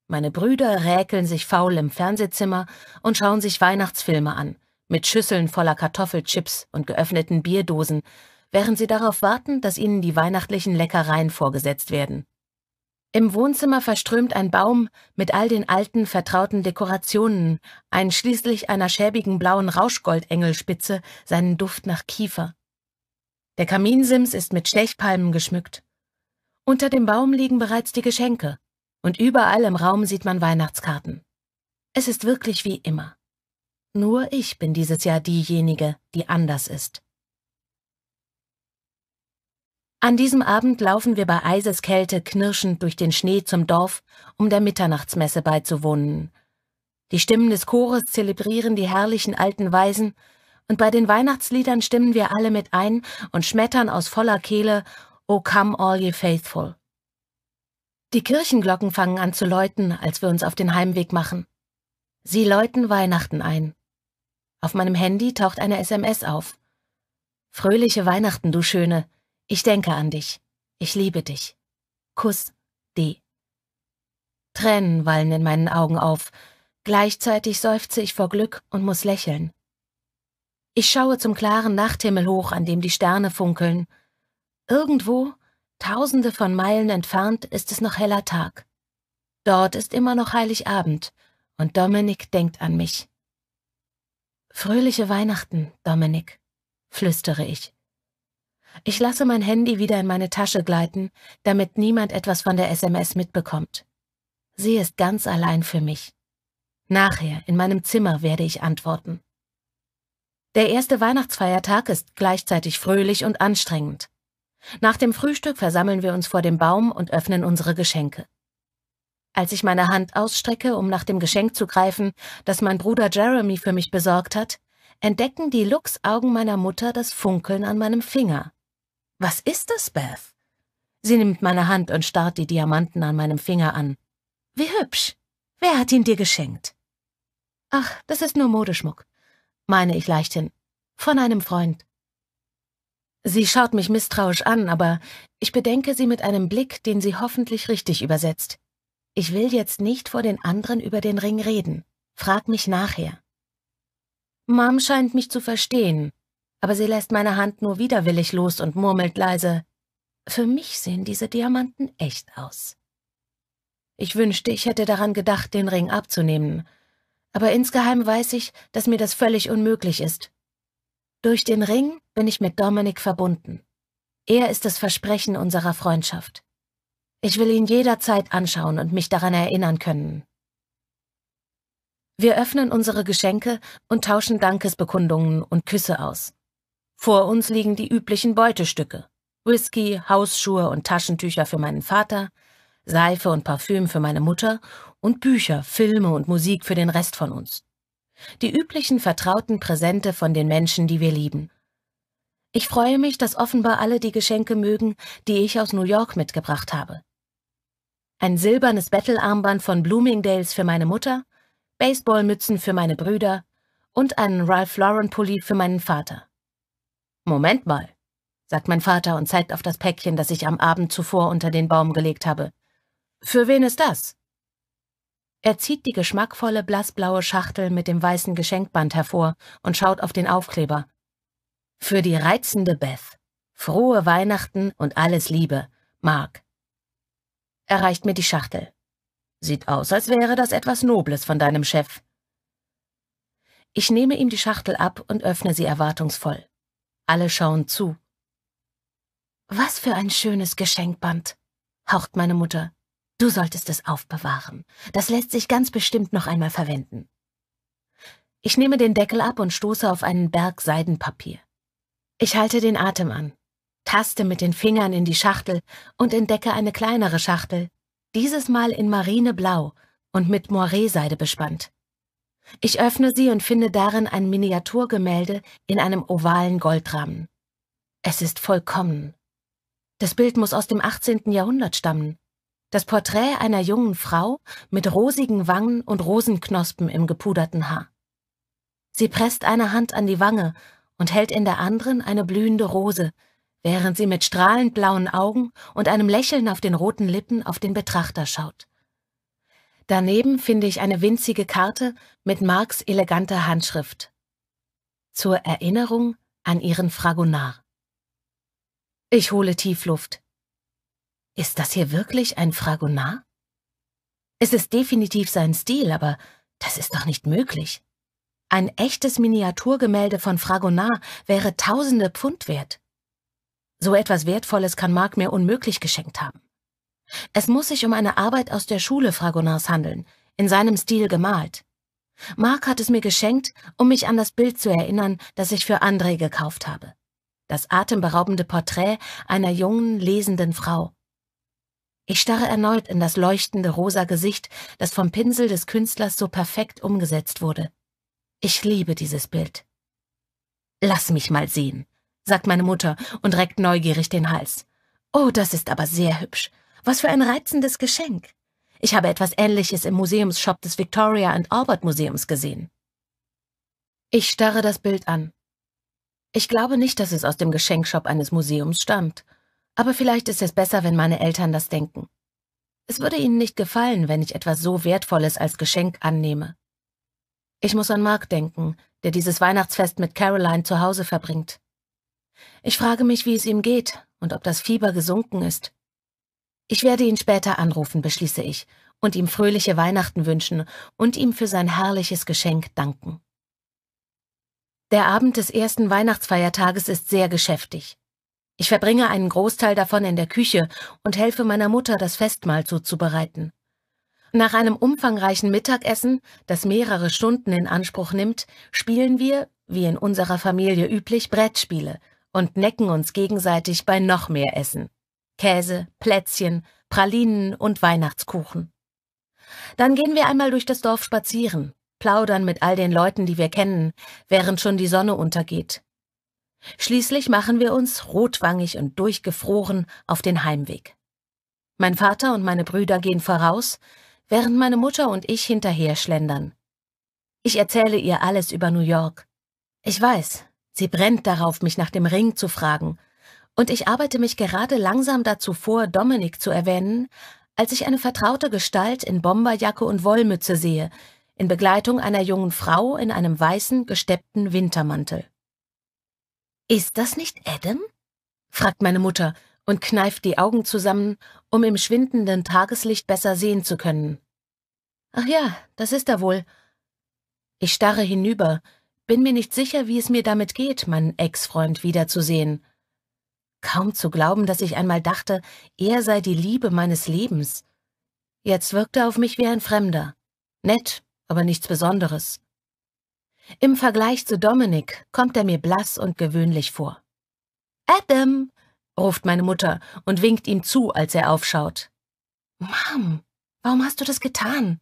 Meine Brüder räkeln sich faul im Fernsehzimmer und schauen sich Weihnachtsfilme an, mit Schüsseln voller Kartoffelchips und geöffneten Bierdosen, während sie darauf warten, dass ihnen die weihnachtlichen Leckereien vorgesetzt werden. Im Wohnzimmer verströmt ein Baum mit all den alten, vertrauten Dekorationen, einschließlich einer schäbigen blauen Rauschgoldengelspitze, seinen Duft nach Kiefer. Der Kaminsims ist mit Stechpalmen geschmückt. Unter dem Baum liegen bereits die Geschenke, und überall im Raum sieht man Weihnachtskarten. Es ist wirklich wie immer. Nur ich bin dieses Jahr diejenige, die anders ist. An diesem Abend laufen wir bei Eiseskälte knirschend durch den Schnee zum Dorf, um der Mitternachtsmesse beizuwohnen. Die Stimmen des Chores zelebrieren die herrlichen alten Weisen, und bei den Weihnachtsliedern stimmen wir alle mit ein und schmettern aus voller Kehle O come all ye faithful. Die Kirchenglocken fangen an zu läuten, als wir uns auf den Heimweg machen. Sie läuten Weihnachten ein. Auf meinem Handy taucht eine SMS auf. Fröhliche Weihnachten, du Schöne, ich denke an dich. Ich liebe dich. Kuss D. Tränen wallen in meinen Augen auf. Gleichzeitig seufze ich vor Glück und muss lächeln. Ich schaue zum klaren Nachthimmel hoch, an dem die Sterne funkeln. Irgendwo, tausende von Meilen entfernt, ist es noch heller Tag. Dort ist immer noch Heiligabend und Dominik denkt an mich. Fröhliche Weihnachten, Dominik, flüstere ich. Ich lasse mein Handy wieder in meine Tasche gleiten, damit niemand etwas von der SMS mitbekommt. Sie ist ganz allein für mich. Nachher, in meinem Zimmer, werde ich antworten. Der erste Weihnachtsfeiertag ist gleichzeitig fröhlich und anstrengend. Nach dem Frühstück versammeln wir uns vor dem Baum und öffnen unsere Geschenke. Als ich meine Hand ausstrecke, um nach dem Geschenk zu greifen, das mein Bruder Jeremy für mich besorgt hat, entdecken die Lux-Augen meiner Mutter das Funkeln an meinem Finger. Was ist das, Beth? Sie nimmt meine Hand und starrt die Diamanten an meinem Finger an. Wie hübsch. Wer hat ihn dir geschenkt? Ach, das ist nur Modeschmuck, meine ich leichthin. Von einem Freund. Sie schaut mich misstrauisch an, aber ich bedenke sie mit einem Blick, den sie hoffentlich richtig übersetzt. Ich will jetzt nicht vor den anderen über den Ring reden. Frag mich nachher. Mom scheint mich zu verstehen, aber sie lässt meine Hand nur widerwillig los und murmelt leise, »Für mich sehen diese Diamanten echt aus.« Ich wünschte, ich hätte daran gedacht, den Ring abzunehmen, aber insgeheim weiß ich, dass mir das völlig unmöglich ist. Durch den Ring bin ich mit Dominik verbunden. Er ist das Versprechen unserer Freundschaft. Ich will ihn jederzeit anschauen und mich daran erinnern können. Wir öffnen unsere Geschenke und tauschen Dankesbekundungen und Küsse aus. Vor uns liegen die üblichen Beutestücke. Whisky, Hausschuhe und Taschentücher für meinen Vater, Seife und Parfüm für meine Mutter und Bücher, Filme und Musik für den Rest von uns. Die üblichen vertrauten Präsente von den Menschen, die wir lieben. Ich freue mich, dass offenbar alle die Geschenke mögen, die ich aus New York mitgebracht habe. Ein silbernes Bettelarmband von Bloomingdales für meine Mutter, Baseballmützen für meine Brüder und einen Ralph Lauren Pulli für meinen Vater. Moment mal, sagt mein Vater und zeigt auf das Päckchen, das ich am Abend zuvor unter den Baum gelegt habe. Für wen ist das? Er zieht die geschmackvolle blassblaue Schachtel mit dem weißen Geschenkband hervor und schaut auf den Aufkleber. Für die reizende Beth. Frohe Weihnachten und alles Liebe. Mark. Er reicht mir die Schachtel. Sieht aus, als wäre das etwas Nobles von deinem Chef. Ich nehme ihm die Schachtel ab und öffne sie erwartungsvoll. Alle schauen zu. Was für ein schönes Geschenkband, haucht meine Mutter. Du solltest es aufbewahren. Das lässt sich ganz bestimmt noch einmal verwenden. Ich nehme den Deckel ab und stoße auf einen Berg Seidenpapier. Ich halte den Atem an, taste mit den Fingern in die Schachtel und entdecke eine kleinere Schachtel, dieses Mal in marineblau und mit Moiré-Seide bespannt. Ich öffne sie und finde darin ein Miniaturgemälde in einem ovalen Goldrahmen. Es ist vollkommen. Das Bild muss aus dem 18. Jahrhundert stammen. Das Porträt einer jungen Frau mit rosigen Wangen und Rosenknospen im gepuderten Haar. Sie presst eine Hand an die Wange und hält in der anderen eine blühende Rose, während sie mit strahlend blauen Augen und einem Lächeln auf den roten Lippen auf den Betrachter schaut. Daneben finde ich eine winzige Karte mit Marx eleganter Handschrift. Zur Erinnerung an ihren Fragonar. Ich hole Tiefluft. Ist das hier wirklich ein Fragonar? Es ist definitiv sein Stil, aber das ist doch nicht möglich. Ein echtes Miniaturgemälde von Fragonard wäre tausende Pfund wert. So etwas Wertvolles kann Mark mir unmöglich geschenkt haben. Es muss sich um eine Arbeit aus der Schule Fragonards handeln, in seinem Stil gemalt. Mark hat es mir geschenkt, um mich an das Bild zu erinnern, das ich für André gekauft habe. Das atemberaubende Porträt einer jungen, lesenden Frau. Ich starre erneut in das leuchtende rosa Gesicht, das vom Pinsel des Künstlers so perfekt umgesetzt wurde. Ich liebe dieses Bild. Lass mich mal sehen, sagt meine Mutter und reckt neugierig den Hals. Oh, das ist aber sehr hübsch. Was für ein reizendes Geschenk. Ich habe etwas Ähnliches im Museumsshop des Victoria and Albert Museums gesehen. Ich starre das Bild an. Ich glaube nicht, dass es aus dem Geschenkshop eines Museums stammt, aber vielleicht ist es besser, wenn meine Eltern das denken. Es würde ihnen nicht gefallen, wenn ich etwas so Wertvolles als Geschenk annehme. Ich muss an Mark denken, der dieses Weihnachtsfest mit Caroline zu Hause verbringt. Ich frage mich, wie es ihm geht und ob das Fieber gesunken ist. Ich werde ihn später anrufen, beschließe ich, und ihm fröhliche Weihnachten wünschen und ihm für sein herrliches Geschenk danken. Der Abend des ersten Weihnachtsfeiertages ist sehr geschäftig. Ich verbringe einen Großteil davon in der Küche und helfe meiner Mutter, das Festmahl zuzubereiten. Nach einem umfangreichen Mittagessen, das mehrere Stunden in Anspruch nimmt, spielen wir, wie in unserer Familie üblich, Brettspiele und necken uns gegenseitig bei noch mehr Essen. Käse, Plätzchen, Pralinen und Weihnachtskuchen. Dann gehen wir einmal durch das Dorf spazieren, plaudern mit all den Leuten, die wir kennen, während schon die Sonne untergeht. Schließlich machen wir uns, rotwangig und durchgefroren, auf den Heimweg. Mein Vater und meine Brüder gehen voraus, während meine Mutter und ich hinterher schlendern. Ich erzähle ihr alles über New York. Ich weiß, sie brennt darauf, mich nach dem Ring zu fragen und ich arbeite mich gerade langsam dazu vor, Dominik zu erwähnen, als ich eine vertraute Gestalt in Bomberjacke und Wollmütze sehe, in Begleitung einer jungen Frau in einem weißen, gesteppten Wintermantel. Ist das nicht Adam? fragt meine Mutter und kneift die Augen zusammen, um im schwindenden Tageslicht besser sehen zu können. Ach ja, das ist er wohl. Ich starre hinüber, bin mir nicht sicher, wie es mir damit geht, meinen Ex-Freund wiederzusehen. Kaum zu glauben, dass ich einmal dachte, er sei die Liebe meines Lebens. Jetzt wirkt er auf mich wie ein Fremder. Nett, aber nichts Besonderes. Im Vergleich zu Dominik kommt er mir blass und gewöhnlich vor. Adam, ruft meine Mutter und winkt ihm zu, als er aufschaut. Mom, warum hast du das getan?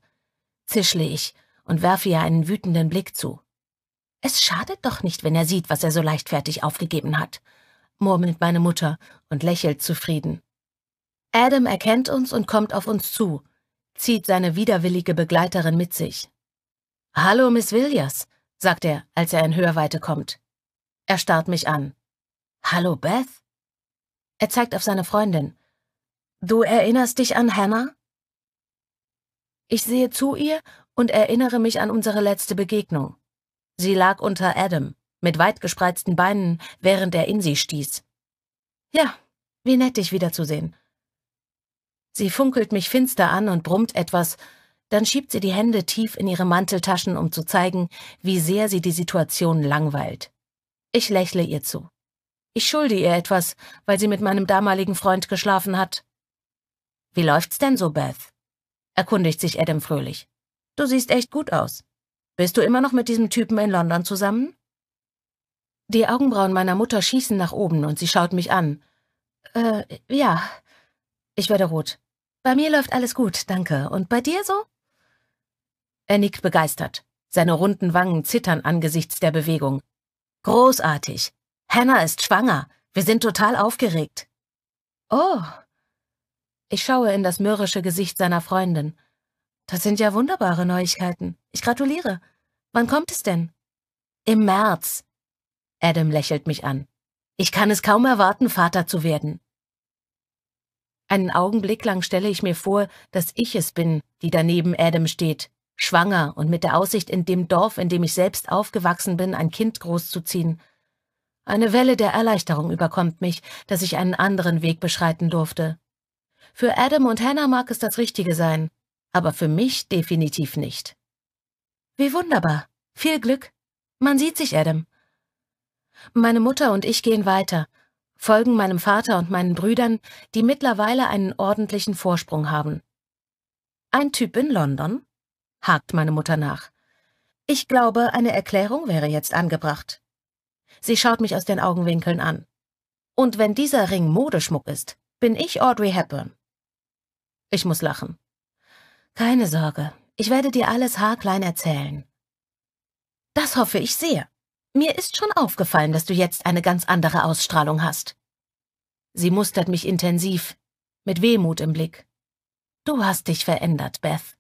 zischle ich und werfe ihr einen wütenden Blick zu. Es schadet doch nicht, wenn er sieht, was er so leichtfertig aufgegeben hat murmelt meine Mutter und lächelt zufrieden. Adam erkennt uns und kommt auf uns zu, zieht seine widerwillige Begleiterin mit sich. Hallo, Miss Villiers, sagt er, als er in Hörweite kommt. Er starrt mich an. Hallo, Beth? Er zeigt auf seine Freundin. Du erinnerst dich an Hannah? Ich sehe zu ihr und erinnere mich an unsere letzte Begegnung. Sie lag unter Adam mit weit gespreizten Beinen, während er in sie stieß. Ja, wie nett, dich wiederzusehen. Sie funkelt mich finster an und brummt etwas, dann schiebt sie die Hände tief in ihre Manteltaschen, um zu zeigen, wie sehr sie die Situation langweilt. Ich lächle ihr zu. Ich schulde ihr etwas, weil sie mit meinem damaligen Freund geschlafen hat. Wie läuft's denn so, Beth? erkundigt sich Adam fröhlich. Du siehst echt gut aus. Bist du immer noch mit diesem Typen in London zusammen? Die Augenbrauen meiner Mutter schießen nach oben und sie schaut mich an. Äh, ja. Ich werde rot. Bei mir läuft alles gut, danke. Und bei dir so? Er nickt begeistert. Seine runden Wangen zittern angesichts der Bewegung. Großartig. Hannah ist schwanger. Wir sind total aufgeregt. Oh. Ich schaue in das mürrische Gesicht seiner Freundin. Das sind ja wunderbare Neuigkeiten. Ich gratuliere. Wann kommt es denn? Im März. Adam lächelt mich an. Ich kann es kaum erwarten, Vater zu werden. Einen Augenblick lang stelle ich mir vor, dass ich es bin, die daneben Adam steht, schwanger und mit der Aussicht, in dem Dorf, in dem ich selbst aufgewachsen bin, ein Kind großzuziehen. Eine Welle der Erleichterung überkommt mich, dass ich einen anderen Weg beschreiten durfte. Für Adam und Hannah mag es das Richtige sein, aber für mich definitiv nicht. Wie wunderbar. Viel Glück. Man sieht sich, Adam. Meine Mutter und ich gehen weiter, folgen meinem Vater und meinen Brüdern, die mittlerweile einen ordentlichen Vorsprung haben. Ein Typ in London? hakt meine Mutter nach. Ich glaube, eine Erklärung wäre jetzt angebracht. Sie schaut mich aus den Augenwinkeln an. Und wenn dieser Ring Modeschmuck ist, bin ich Audrey Hepburn. Ich muss lachen. Keine Sorge, ich werde dir alles haarklein erzählen. Das hoffe ich sehr. Mir ist schon aufgefallen, dass du jetzt eine ganz andere Ausstrahlung hast. Sie mustert mich intensiv, mit Wehmut im Blick. Du hast dich verändert, Beth.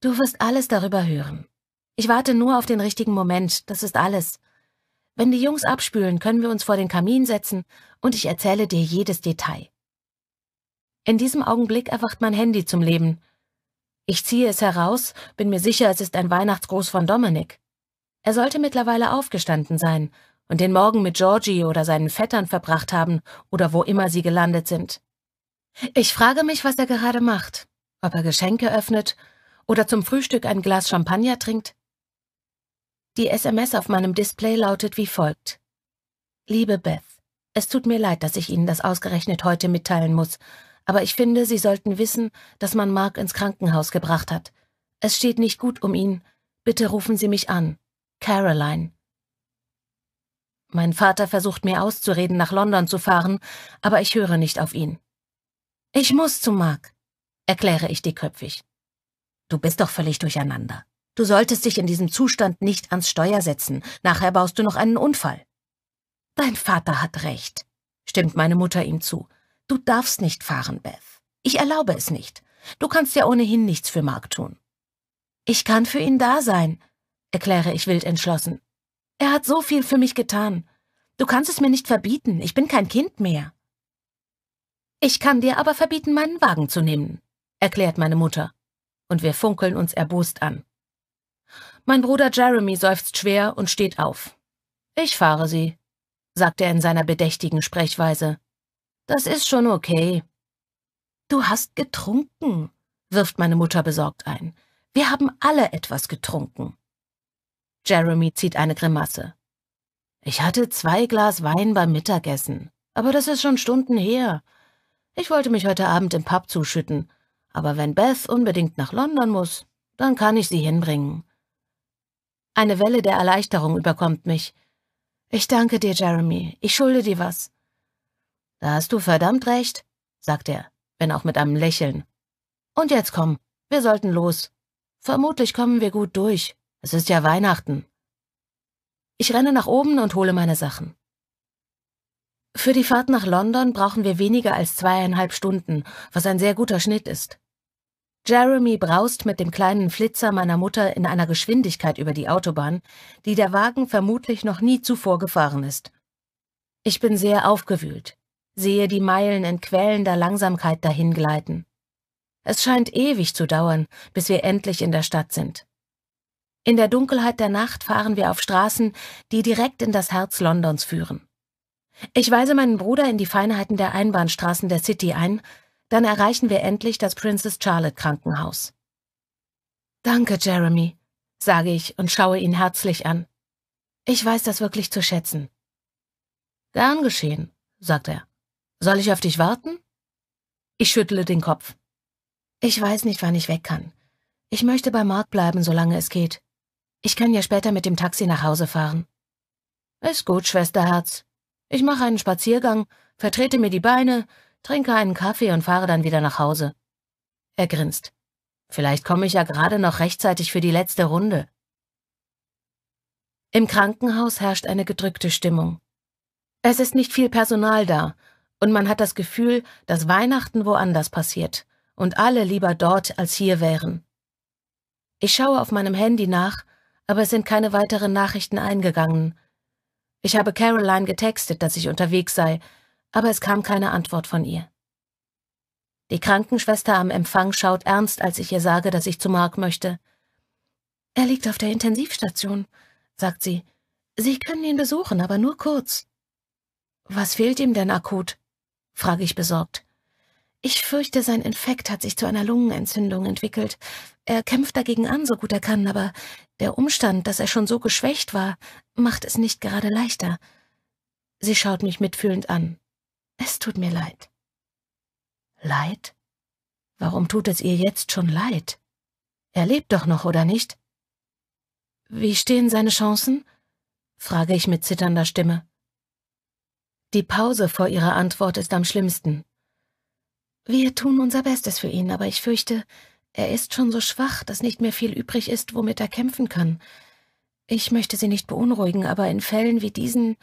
Du wirst alles darüber hören. Ich warte nur auf den richtigen Moment, das ist alles. Wenn die Jungs abspülen, können wir uns vor den Kamin setzen und ich erzähle dir jedes Detail. In diesem Augenblick erwacht mein Handy zum Leben. Ich ziehe es heraus, bin mir sicher, es ist ein Weihnachtsgruß von Dominik. Er sollte mittlerweile aufgestanden sein und den Morgen mit Georgie oder seinen Vettern verbracht haben oder wo immer sie gelandet sind. Ich frage mich, was er gerade macht, ob er Geschenke öffnet oder zum Frühstück ein Glas Champagner trinkt. Die SMS auf meinem Display lautet wie folgt. Liebe Beth, es tut mir leid, dass ich Ihnen das ausgerechnet heute mitteilen muss, aber ich finde, Sie sollten wissen, dass man Mark ins Krankenhaus gebracht hat. Es steht nicht gut um ihn. Bitte rufen Sie mich an. Caroline. Mein Vater versucht mir auszureden, nach London zu fahren, aber ich höre nicht auf ihn. Ich muss zu Mark, erkläre ich dickköpfig. Du bist doch völlig durcheinander. Du solltest dich in diesem Zustand nicht ans Steuer setzen, nachher baust du noch einen Unfall. Dein Vater hat recht, stimmt meine Mutter ihm zu. Du darfst nicht fahren, Beth. Ich erlaube es nicht. Du kannst ja ohnehin nichts für Mark tun. Ich kann für ihn da sein, erkläre ich wild entschlossen. Er hat so viel für mich getan. Du kannst es mir nicht verbieten, ich bin kein Kind mehr. Ich kann dir aber verbieten, meinen Wagen zu nehmen, erklärt meine Mutter, und wir funkeln uns erbost an. Mein Bruder Jeremy seufzt schwer und steht auf. Ich fahre sie, sagt er in seiner bedächtigen Sprechweise. Das ist schon okay. Du hast getrunken, wirft meine Mutter besorgt ein. Wir haben alle etwas getrunken. Jeremy zieht eine Grimasse. Ich hatte zwei Glas Wein beim Mittagessen, aber das ist schon Stunden her. Ich wollte mich heute Abend im Pub zuschütten, aber wenn Beth unbedingt nach London muss, dann kann ich sie hinbringen. Eine Welle der Erleichterung überkommt mich. Ich danke dir, Jeremy, ich schulde dir was. Da hast du verdammt recht, sagt er, wenn auch mit einem Lächeln. Und jetzt komm, wir sollten los. Vermutlich kommen wir gut durch. Es ist ja Weihnachten. Ich renne nach oben und hole meine Sachen. Für die Fahrt nach London brauchen wir weniger als zweieinhalb Stunden, was ein sehr guter Schnitt ist. Jeremy braust mit dem kleinen Flitzer meiner Mutter in einer Geschwindigkeit über die Autobahn, die der Wagen vermutlich noch nie zuvor gefahren ist. Ich bin sehr aufgewühlt, sehe die Meilen in quälender Langsamkeit dahingleiten. Es scheint ewig zu dauern, bis wir endlich in der Stadt sind. In der Dunkelheit der Nacht fahren wir auf Straßen, die direkt in das Herz Londons führen. Ich weise meinen Bruder in die Feinheiten der Einbahnstraßen der City ein, dann erreichen wir endlich das Princess Charlotte Krankenhaus. Danke, Jeremy, sage ich und schaue ihn herzlich an. Ich weiß das wirklich zu schätzen. Gern geschehen, sagt er. Soll ich auf dich warten? Ich schüttle den Kopf. Ich weiß nicht, wann ich weg kann. Ich möchte bei Mark bleiben, solange es geht. Ich kann ja später mit dem Taxi nach Hause fahren. Ist gut, Schwesterherz. Ich mache einen Spaziergang, vertrete mir die Beine, trinke einen Kaffee und fahre dann wieder nach Hause. Er grinst. Vielleicht komme ich ja gerade noch rechtzeitig für die letzte Runde. Im Krankenhaus herrscht eine gedrückte Stimmung. Es ist nicht viel Personal da, und man hat das Gefühl, dass Weihnachten woanders passiert und alle lieber dort als hier wären. Ich schaue auf meinem Handy nach, aber es sind keine weiteren Nachrichten eingegangen. Ich habe Caroline getextet, dass ich unterwegs sei, aber es kam keine Antwort von ihr. Die Krankenschwester am Empfang schaut ernst, als ich ihr sage, dass ich zu Mark möchte. Er liegt auf der Intensivstation, sagt sie. Sie können ihn besuchen, aber nur kurz. Was fehlt ihm denn akut? frage ich besorgt. Ich fürchte, sein Infekt hat sich zu einer Lungenentzündung entwickelt. Er kämpft dagegen an, so gut er kann, aber der Umstand, dass er schon so geschwächt war, macht es nicht gerade leichter. Sie schaut mich mitfühlend an. Es tut mir leid. Leid? Warum tut es ihr jetzt schon leid? Er lebt doch noch, oder nicht? Wie stehen seine Chancen? frage ich mit zitternder Stimme. Die Pause vor ihrer Antwort ist am schlimmsten. Wir tun unser Bestes für ihn, aber ich fürchte, er ist schon so schwach, dass nicht mehr viel übrig ist, womit er kämpfen kann. Ich möchte Sie nicht beunruhigen, aber in Fällen wie diesen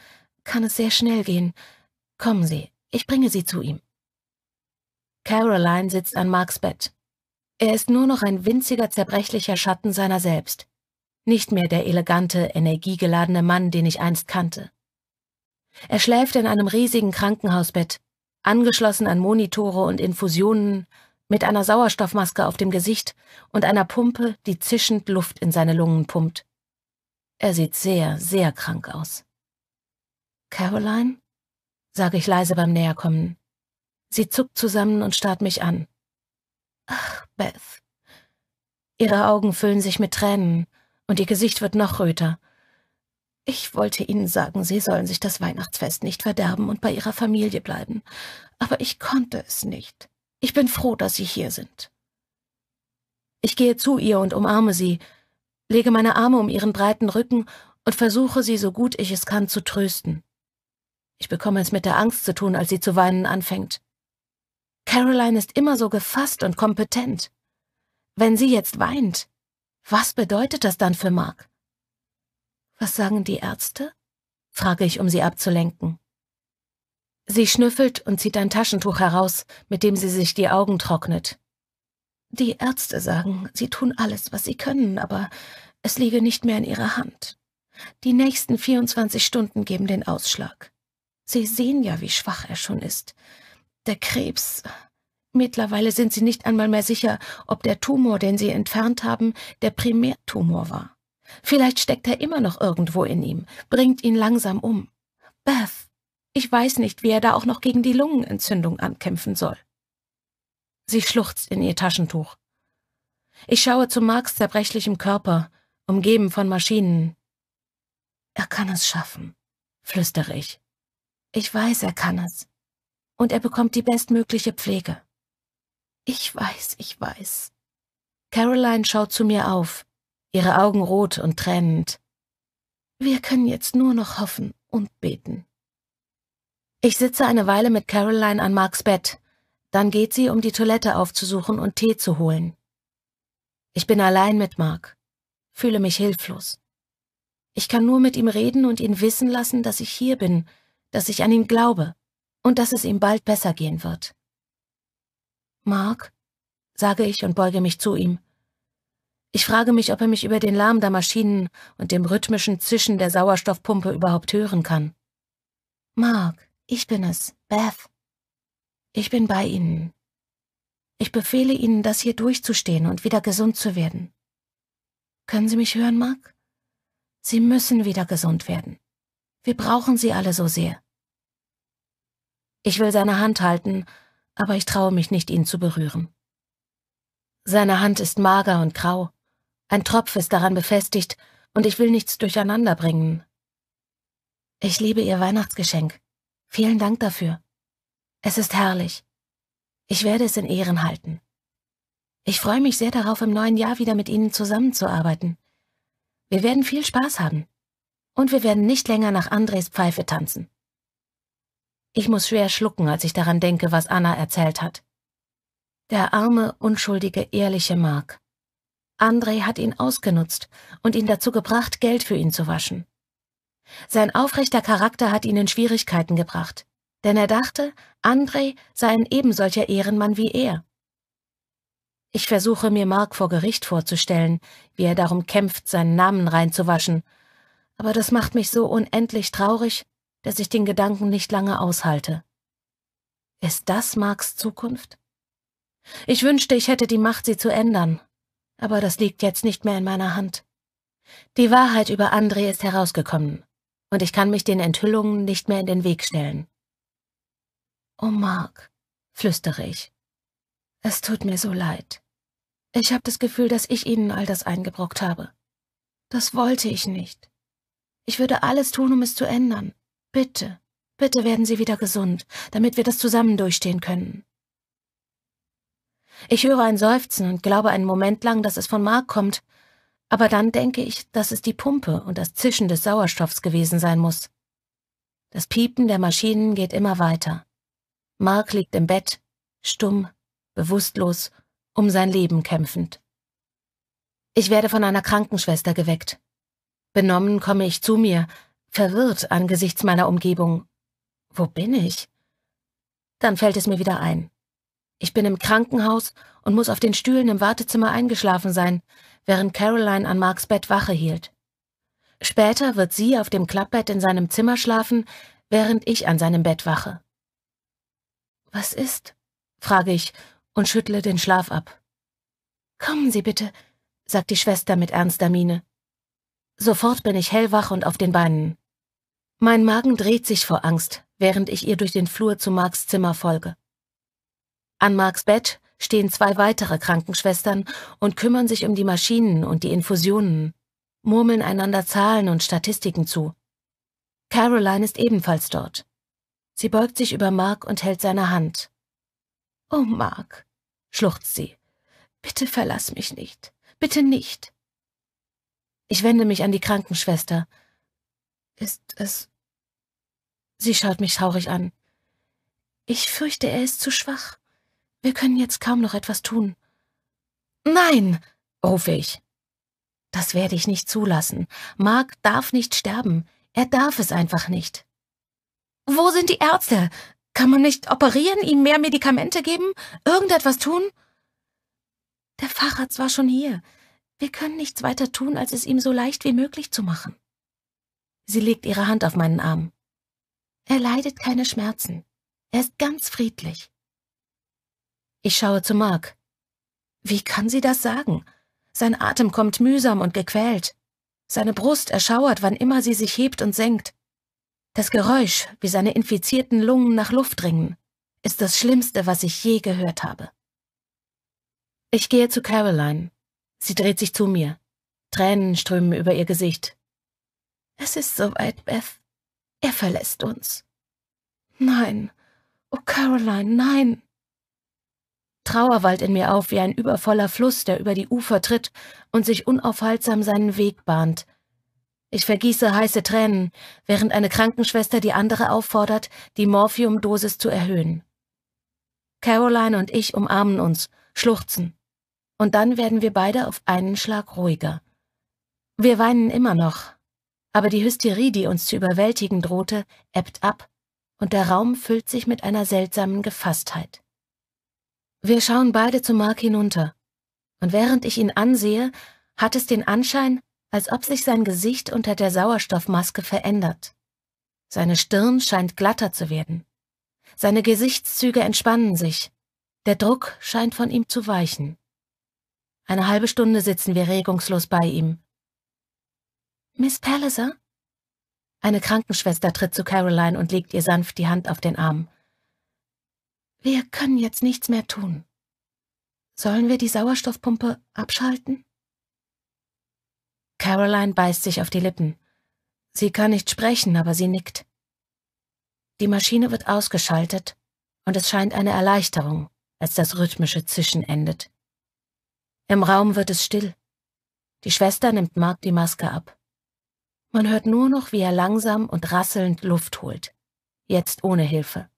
kann es sehr schnell gehen. Kommen Sie, ich bringe Sie zu ihm. Caroline sitzt an Marks Bett. Er ist nur noch ein winziger, zerbrechlicher Schatten seiner selbst. Nicht mehr der elegante, energiegeladene Mann, den ich einst kannte. Er schläft in einem riesigen Krankenhausbett, angeschlossen an Monitore und Infusionen, mit einer Sauerstoffmaske auf dem Gesicht und einer Pumpe, die zischend Luft in seine Lungen pumpt. Er sieht sehr, sehr krank aus. Caroline? sage ich leise beim Näherkommen. Sie zuckt zusammen und starrt mich an. Ach, Beth. Ihre Augen füllen sich mit Tränen und ihr Gesicht wird noch röter, ich wollte Ihnen sagen, Sie sollen sich das Weihnachtsfest nicht verderben und bei Ihrer Familie bleiben, aber ich konnte es nicht. Ich bin froh, dass Sie hier sind. Ich gehe zu ihr und umarme sie, lege meine Arme um ihren breiten Rücken und versuche sie so gut ich es kann zu trösten. Ich bekomme es mit der Angst zu tun, als sie zu weinen anfängt. Caroline ist immer so gefasst und kompetent. Wenn sie jetzt weint, was bedeutet das dann für Mark? Was sagen die Ärzte? frage ich, um sie abzulenken. Sie schnüffelt und zieht ein Taschentuch heraus, mit dem sie sich die Augen trocknet. Die Ärzte sagen, sie tun alles, was sie können, aber es liege nicht mehr in ihrer Hand. Die nächsten 24 Stunden geben den Ausschlag. Sie sehen ja, wie schwach er schon ist. Der Krebs. Mittlerweile sind sie nicht einmal mehr sicher, ob der Tumor, den sie entfernt haben, der Primärtumor war. Vielleicht steckt er immer noch irgendwo in ihm, bringt ihn langsam um. Beth, ich weiß nicht, wie er da auch noch gegen die Lungenentzündung ankämpfen soll. Sie schluchzt in ihr Taschentuch. Ich schaue zu Marks zerbrechlichem Körper, umgeben von Maschinen. Er kann es schaffen, flüstere ich. Ich weiß, er kann es. Und er bekommt die bestmögliche Pflege. Ich weiß, ich weiß. Caroline schaut zu mir auf, ihre Augen rot und tränend. Wir können jetzt nur noch hoffen und beten. Ich sitze eine Weile mit Caroline an Marks Bett, dann geht sie, um die Toilette aufzusuchen und Tee zu holen. Ich bin allein mit Mark, fühle mich hilflos. Ich kann nur mit ihm reden und ihn wissen lassen, dass ich hier bin, dass ich an ihn glaube und dass es ihm bald besser gehen wird. Mark, sage ich und beuge mich zu ihm. Ich frage mich, ob er mich über den Lärm der Maschinen und dem rhythmischen Zischen der Sauerstoffpumpe überhaupt hören kann. Mark, ich bin es, Beth. Ich bin bei Ihnen. Ich befehle Ihnen, das hier durchzustehen und wieder gesund zu werden. Können Sie mich hören, Mark? Sie müssen wieder gesund werden. Wir brauchen Sie alle so sehr. Ich will seine Hand halten, aber ich traue mich nicht, ihn zu berühren. Seine Hand ist mager und grau, ein Tropf ist daran befestigt, und ich will nichts durcheinander bringen. Ich liebe Ihr Weihnachtsgeschenk. Vielen Dank dafür. Es ist herrlich. Ich werde es in Ehren halten. Ich freue mich sehr darauf, im neuen Jahr wieder mit Ihnen zusammenzuarbeiten. Wir werden viel Spaß haben. Und wir werden nicht länger nach Andres Pfeife tanzen. Ich muss schwer schlucken, als ich daran denke, was Anna erzählt hat. Der arme, unschuldige, ehrliche Mark. Andrei hat ihn ausgenutzt und ihn dazu gebracht, Geld für ihn zu waschen. Sein aufrechter Charakter hat ihn in Schwierigkeiten gebracht, denn er dachte, Andrei sei ein ebensolcher Ehrenmann wie er. Ich versuche mir Mark vor Gericht vorzustellen, wie er darum kämpft, seinen Namen reinzuwaschen, aber das macht mich so unendlich traurig, dass ich den Gedanken nicht lange aushalte. Ist das Marks Zukunft? Ich wünschte, ich hätte die Macht, sie zu ändern, aber das liegt jetzt nicht mehr in meiner Hand. Die Wahrheit über André ist herausgekommen, und ich kann mich den Enthüllungen nicht mehr in den Weg stellen. Oh Mark, flüstere ich. Es tut mir so leid. Ich habe das Gefühl, dass ich Ihnen all das eingebrockt habe. Das wollte ich nicht. Ich würde alles tun, um es zu ändern. Bitte, bitte werden Sie wieder gesund, damit wir das zusammen durchstehen können. Ich höre ein Seufzen und glaube einen Moment lang, dass es von Mark kommt, aber dann denke ich, dass es die Pumpe und das Zischen des Sauerstoffs gewesen sein muss. Das Piepen der Maschinen geht immer weiter. Mark liegt im Bett, stumm, bewusstlos, um sein Leben kämpfend. Ich werde von einer Krankenschwester geweckt. Benommen komme ich zu mir, verwirrt angesichts meiner Umgebung. Wo bin ich? Dann fällt es mir wieder ein. Ich bin im Krankenhaus und muss auf den Stühlen im Wartezimmer eingeschlafen sein, während Caroline an Marks Bett Wache hielt. Später wird sie auf dem Klappbett in seinem Zimmer schlafen, während ich an seinem Bett wache. Was ist? frage ich und schüttle den Schlaf ab. Kommen Sie bitte, sagt die Schwester mit ernster Miene. Sofort bin ich hellwach und auf den Beinen. Mein Magen dreht sich vor Angst, während ich ihr durch den Flur zu Marks Zimmer folge. An Marks Bett stehen zwei weitere Krankenschwestern und kümmern sich um die Maschinen und die Infusionen, murmeln einander Zahlen und Statistiken zu. Caroline ist ebenfalls dort. Sie beugt sich über Mark und hält seine Hand. Oh, Mark, schluchzt sie. Bitte verlass mich nicht. Bitte nicht. Ich wende mich an die Krankenschwester. Ist es. Sie schaut mich traurig an. Ich fürchte, er ist zu schwach. Wir können jetzt kaum noch etwas tun. Nein, rufe ich. Das werde ich nicht zulassen. Mark darf nicht sterben. Er darf es einfach nicht. Wo sind die Ärzte? Kann man nicht operieren, ihm mehr Medikamente geben, irgendetwas tun? Der Facharzt war schon hier. Wir können nichts weiter tun, als es ihm so leicht wie möglich zu machen. Sie legt ihre Hand auf meinen Arm. Er leidet keine Schmerzen. Er ist ganz friedlich. Ich schaue zu Mark. Wie kann sie das sagen? Sein Atem kommt mühsam und gequält. Seine Brust erschauert, wann immer sie sich hebt und senkt. Das Geräusch, wie seine infizierten Lungen nach Luft dringen, ist das Schlimmste, was ich je gehört habe. Ich gehe zu Caroline. Sie dreht sich zu mir. Tränen strömen über ihr Gesicht. Es ist soweit, Beth. Er verlässt uns. Nein. Oh, Caroline, nein. Trauerwald in mir auf wie ein übervoller Fluss, der über die Ufer tritt und sich unaufhaltsam seinen Weg bahnt. Ich vergieße heiße Tränen, während eine Krankenschwester die andere auffordert, die Morphiumdosis zu erhöhen. Caroline und ich umarmen uns, schluchzen. Und dann werden wir beide auf einen Schlag ruhiger. Wir weinen immer noch, aber die Hysterie, die uns zu überwältigen drohte, ebbt ab, und der Raum füllt sich mit einer seltsamen Gefasstheit. Wir schauen beide zu Mark hinunter. Und während ich ihn ansehe, hat es den Anschein, als ob sich sein Gesicht unter der Sauerstoffmaske verändert. Seine Stirn scheint glatter zu werden. Seine Gesichtszüge entspannen sich. Der Druck scheint von ihm zu weichen. Eine halbe Stunde sitzen wir regungslos bei ihm. Miss Palliser? Eine Krankenschwester tritt zu Caroline und legt ihr sanft die Hand auf den Arm. Wir können jetzt nichts mehr tun. Sollen wir die Sauerstoffpumpe abschalten? Caroline beißt sich auf die Lippen. Sie kann nicht sprechen, aber sie nickt. Die Maschine wird ausgeschaltet und es scheint eine Erleichterung, als das rhythmische Zischen endet. Im Raum wird es still. Die Schwester nimmt Mark die Maske ab. Man hört nur noch, wie er langsam und rasselnd Luft holt. Jetzt ohne Hilfe.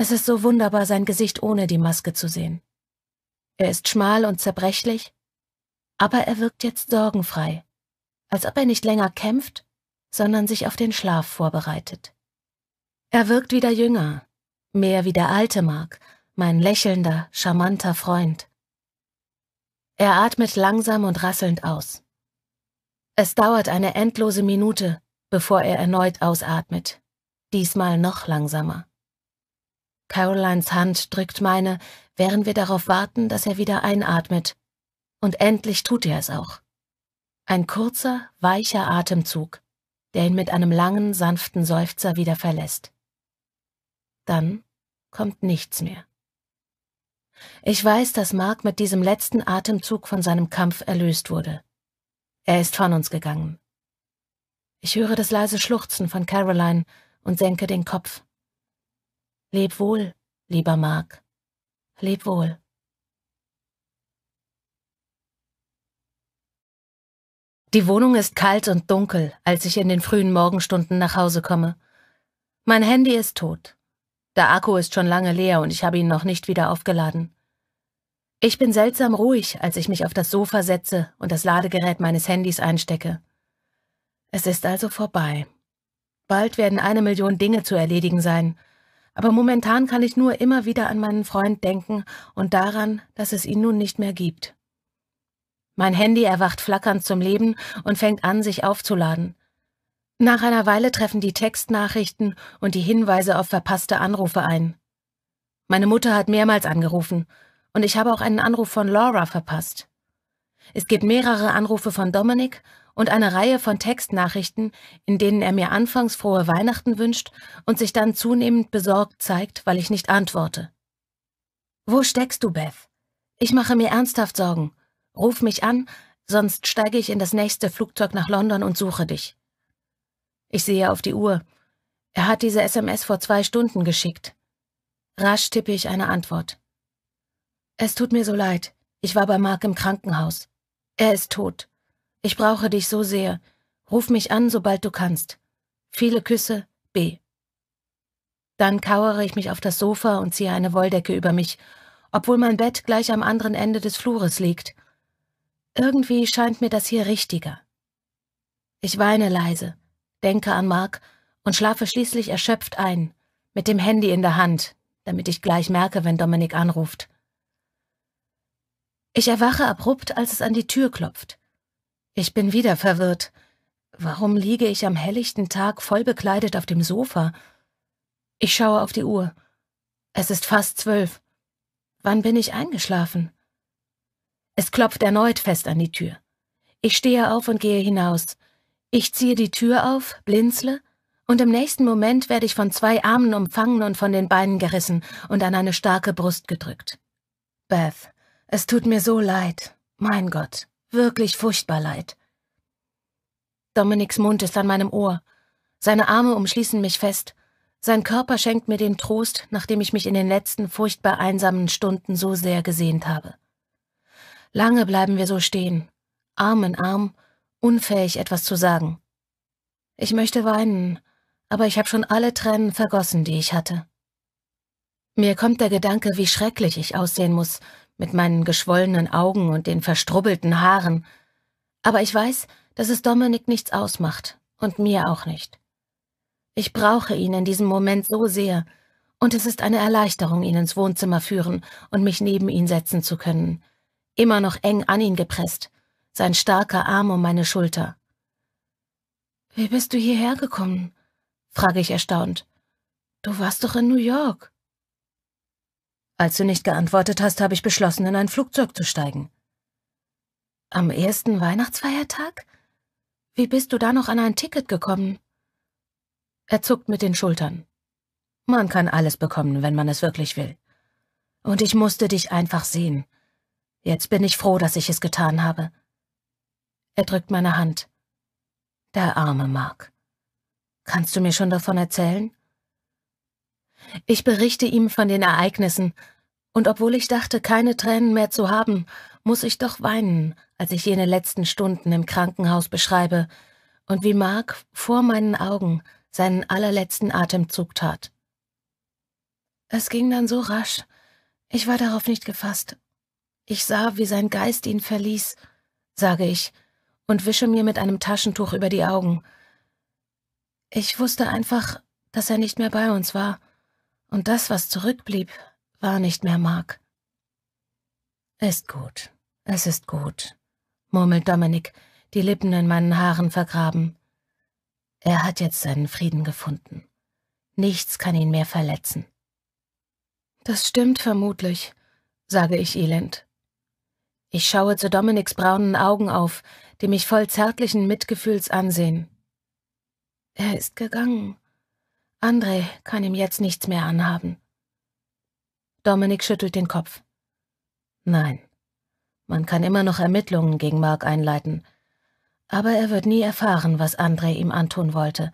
Es ist so wunderbar, sein Gesicht ohne die Maske zu sehen. Er ist schmal und zerbrechlich, aber er wirkt jetzt sorgenfrei, als ob er nicht länger kämpft, sondern sich auf den Schlaf vorbereitet. Er wirkt wieder jünger, mehr wie der alte Mark, mein lächelnder, charmanter Freund. Er atmet langsam und rasselnd aus. Es dauert eine endlose Minute, bevor er erneut ausatmet, diesmal noch langsamer. Carolines Hand drückt meine, während wir darauf warten, dass er wieder einatmet. Und endlich tut er es auch. Ein kurzer, weicher Atemzug, der ihn mit einem langen, sanften Seufzer wieder verlässt. Dann kommt nichts mehr. Ich weiß, dass Mark mit diesem letzten Atemzug von seinem Kampf erlöst wurde. Er ist von uns gegangen. Ich höre das leise Schluchzen von Caroline und senke den Kopf. Leb wohl, lieber Mark. Leb wohl. Die Wohnung ist kalt und dunkel, als ich in den frühen Morgenstunden nach Hause komme. Mein Handy ist tot. Der Akku ist schon lange leer und ich habe ihn noch nicht wieder aufgeladen. Ich bin seltsam ruhig, als ich mich auf das Sofa setze und das Ladegerät meines Handys einstecke. Es ist also vorbei. Bald werden eine Million Dinge zu erledigen sein, aber momentan kann ich nur immer wieder an meinen Freund denken und daran, dass es ihn nun nicht mehr gibt. Mein Handy erwacht flackernd zum Leben und fängt an, sich aufzuladen. Nach einer Weile treffen die Textnachrichten und die Hinweise auf verpasste Anrufe ein. Meine Mutter hat mehrmals angerufen und ich habe auch einen Anruf von Laura verpasst. Es gibt mehrere Anrufe von Dominic und eine Reihe von Textnachrichten, in denen er mir anfangs frohe Weihnachten wünscht und sich dann zunehmend besorgt zeigt, weil ich nicht antworte. Wo steckst du, Beth? Ich mache mir ernsthaft Sorgen. Ruf mich an, sonst steige ich in das nächste Flugzeug nach London und suche dich. Ich sehe auf die Uhr. Er hat diese SMS vor zwei Stunden geschickt. Rasch tippe ich eine Antwort. Es tut mir so leid. Ich war bei Mark im Krankenhaus. Er ist tot. Ich brauche dich so sehr. Ruf mich an, sobald du kannst. Viele Küsse, B. Dann kauere ich mich auf das Sofa und ziehe eine Wolldecke über mich, obwohl mein Bett gleich am anderen Ende des Flures liegt. Irgendwie scheint mir das hier richtiger. Ich weine leise, denke an Mark und schlafe schließlich erschöpft ein, mit dem Handy in der Hand, damit ich gleich merke, wenn Dominik anruft. Ich erwache abrupt, als es an die Tür klopft. Ich bin wieder verwirrt. Warum liege ich am helllichten Tag voll bekleidet auf dem Sofa? Ich schaue auf die Uhr. Es ist fast zwölf. Wann bin ich eingeschlafen? Es klopft erneut fest an die Tür. Ich stehe auf und gehe hinaus. Ich ziehe die Tür auf, blinzle, und im nächsten Moment werde ich von zwei Armen umfangen und von den Beinen gerissen und an eine starke Brust gedrückt. Beth, es tut mir so leid. Mein Gott wirklich furchtbar leid. Dominiks Mund ist an meinem Ohr. Seine Arme umschließen mich fest. Sein Körper schenkt mir den Trost, nachdem ich mich in den letzten furchtbar einsamen Stunden so sehr gesehnt habe. Lange bleiben wir so stehen, Arm in Arm, unfähig etwas zu sagen. Ich möchte weinen, aber ich habe schon alle Tränen vergossen, die ich hatte. Mir kommt der Gedanke, wie schrecklich ich aussehen muss, mit meinen geschwollenen Augen und den verstrubbelten Haaren. Aber ich weiß, dass es Dominik nichts ausmacht und mir auch nicht. Ich brauche ihn in diesem Moment so sehr, und es ist eine Erleichterung, ihn ins Wohnzimmer führen und mich neben ihn setzen zu können, immer noch eng an ihn gepresst, sein starker Arm um meine Schulter. Wie bist du hierher gekommen? frage ich erstaunt. Du warst doch in New York. Als du nicht geantwortet hast, habe ich beschlossen, in ein Flugzeug zu steigen. Am ersten Weihnachtsfeiertag? Wie bist du da noch an ein Ticket gekommen? Er zuckt mit den Schultern. Man kann alles bekommen, wenn man es wirklich will. Und ich musste dich einfach sehen. Jetzt bin ich froh, dass ich es getan habe. Er drückt meine Hand. Der arme Mark. Kannst du mir schon davon erzählen? Ich berichte ihm von den Ereignissen, und obwohl ich dachte, keine Tränen mehr zu haben, muss ich doch weinen, als ich jene letzten Stunden im Krankenhaus beschreibe und wie Mark vor meinen Augen seinen allerletzten Atemzug tat. Es ging dann so rasch, ich war darauf nicht gefasst. Ich sah, wie sein Geist ihn verließ, sage ich, und wische mir mit einem Taschentuch über die Augen. Ich wusste einfach, dass er nicht mehr bei uns war und das, was zurückblieb, war nicht mehr Mark. Ist gut, es ist gut, murmelt Dominik, die Lippen in meinen Haaren vergraben. Er hat jetzt seinen Frieden gefunden. Nichts kann ihn mehr verletzen. Das stimmt vermutlich, sage ich elend. Ich schaue zu Dominiks braunen Augen auf, die mich voll zärtlichen Mitgefühls ansehen. Er ist gegangen, André kann ihm jetzt nichts mehr anhaben. Dominik schüttelt den Kopf. Nein. Man kann immer noch Ermittlungen gegen Mark einleiten. Aber er wird nie erfahren, was André ihm antun wollte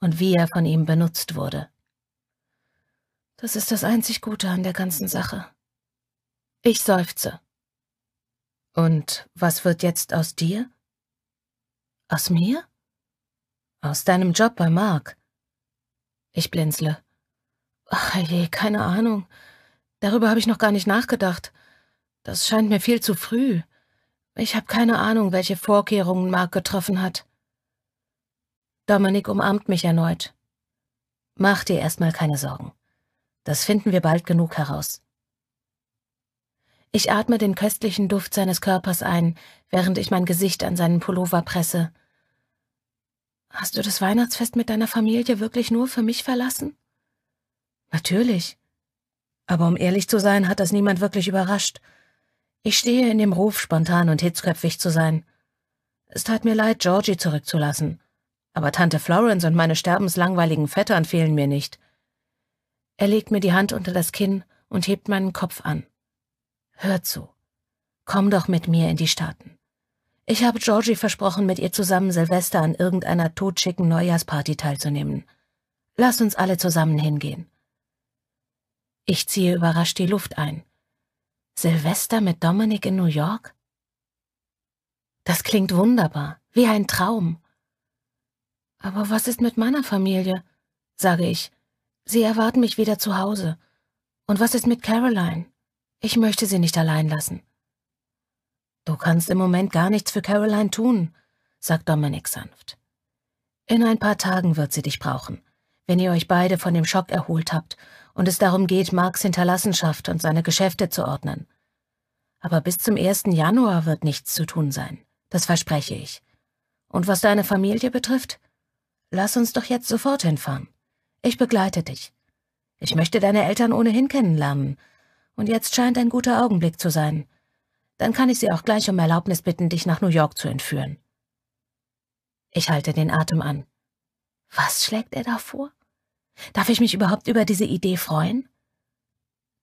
und wie er von ihm benutzt wurde. Das ist das einzig Gute an der ganzen Sache. Ich seufze. Und was wird jetzt aus dir? Aus mir? Aus deinem Job bei Mark. Ich blinzle. Ach je, keine Ahnung. Darüber habe ich noch gar nicht nachgedacht. Das scheint mir viel zu früh. Ich habe keine Ahnung, welche Vorkehrungen Mark getroffen hat. Dominik umarmt mich erneut. Mach dir erstmal keine Sorgen. Das finden wir bald genug heraus. Ich atme den köstlichen Duft seines Körpers ein, während ich mein Gesicht an seinen Pullover presse. Hast du das Weihnachtsfest mit deiner Familie wirklich nur für mich verlassen? Natürlich. Aber um ehrlich zu sein, hat das niemand wirklich überrascht. Ich stehe in dem Ruf, spontan und hitzköpfig zu sein. Es tat mir leid, Georgie zurückzulassen. Aber Tante Florence und meine sterbenslangweiligen Vettern fehlen mir nicht. Er legt mir die Hand unter das Kinn und hebt meinen Kopf an. Hör zu. Komm doch mit mir in die Staaten. Ich habe Georgie versprochen, mit ihr zusammen Silvester an irgendeiner totschicken Neujahrsparty teilzunehmen. Lasst uns alle zusammen hingehen. Ich ziehe überrascht die Luft ein. Silvester mit Dominik in New York? Das klingt wunderbar, wie ein Traum. Aber was ist mit meiner Familie? sage ich. Sie erwarten mich wieder zu Hause. Und was ist mit Caroline? Ich möchte sie nicht allein lassen. Du kannst im Moment gar nichts für Caroline tun, sagt Dominik sanft. In ein paar Tagen wird sie dich brauchen, wenn ihr euch beide von dem Schock erholt habt und es darum geht, Marks Hinterlassenschaft und seine Geschäfte zu ordnen. Aber bis zum 1. Januar wird nichts zu tun sein, das verspreche ich. Und was deine Familie betrifft, lass uns doch jetzt sofort hinfahren. Ich begleite dich. Ich möchte deine Eltern ohnehin kennenlernen, und jetzt scheint ein guter Augenblick zu sein. Dann kann ich sie auch gleich um Erlaubnis bitten, dich nach New York zu entführen. Ich halte den Atem an. Was schlägt er da vor? Darf ich mich überhaupt über diese Idee freuen?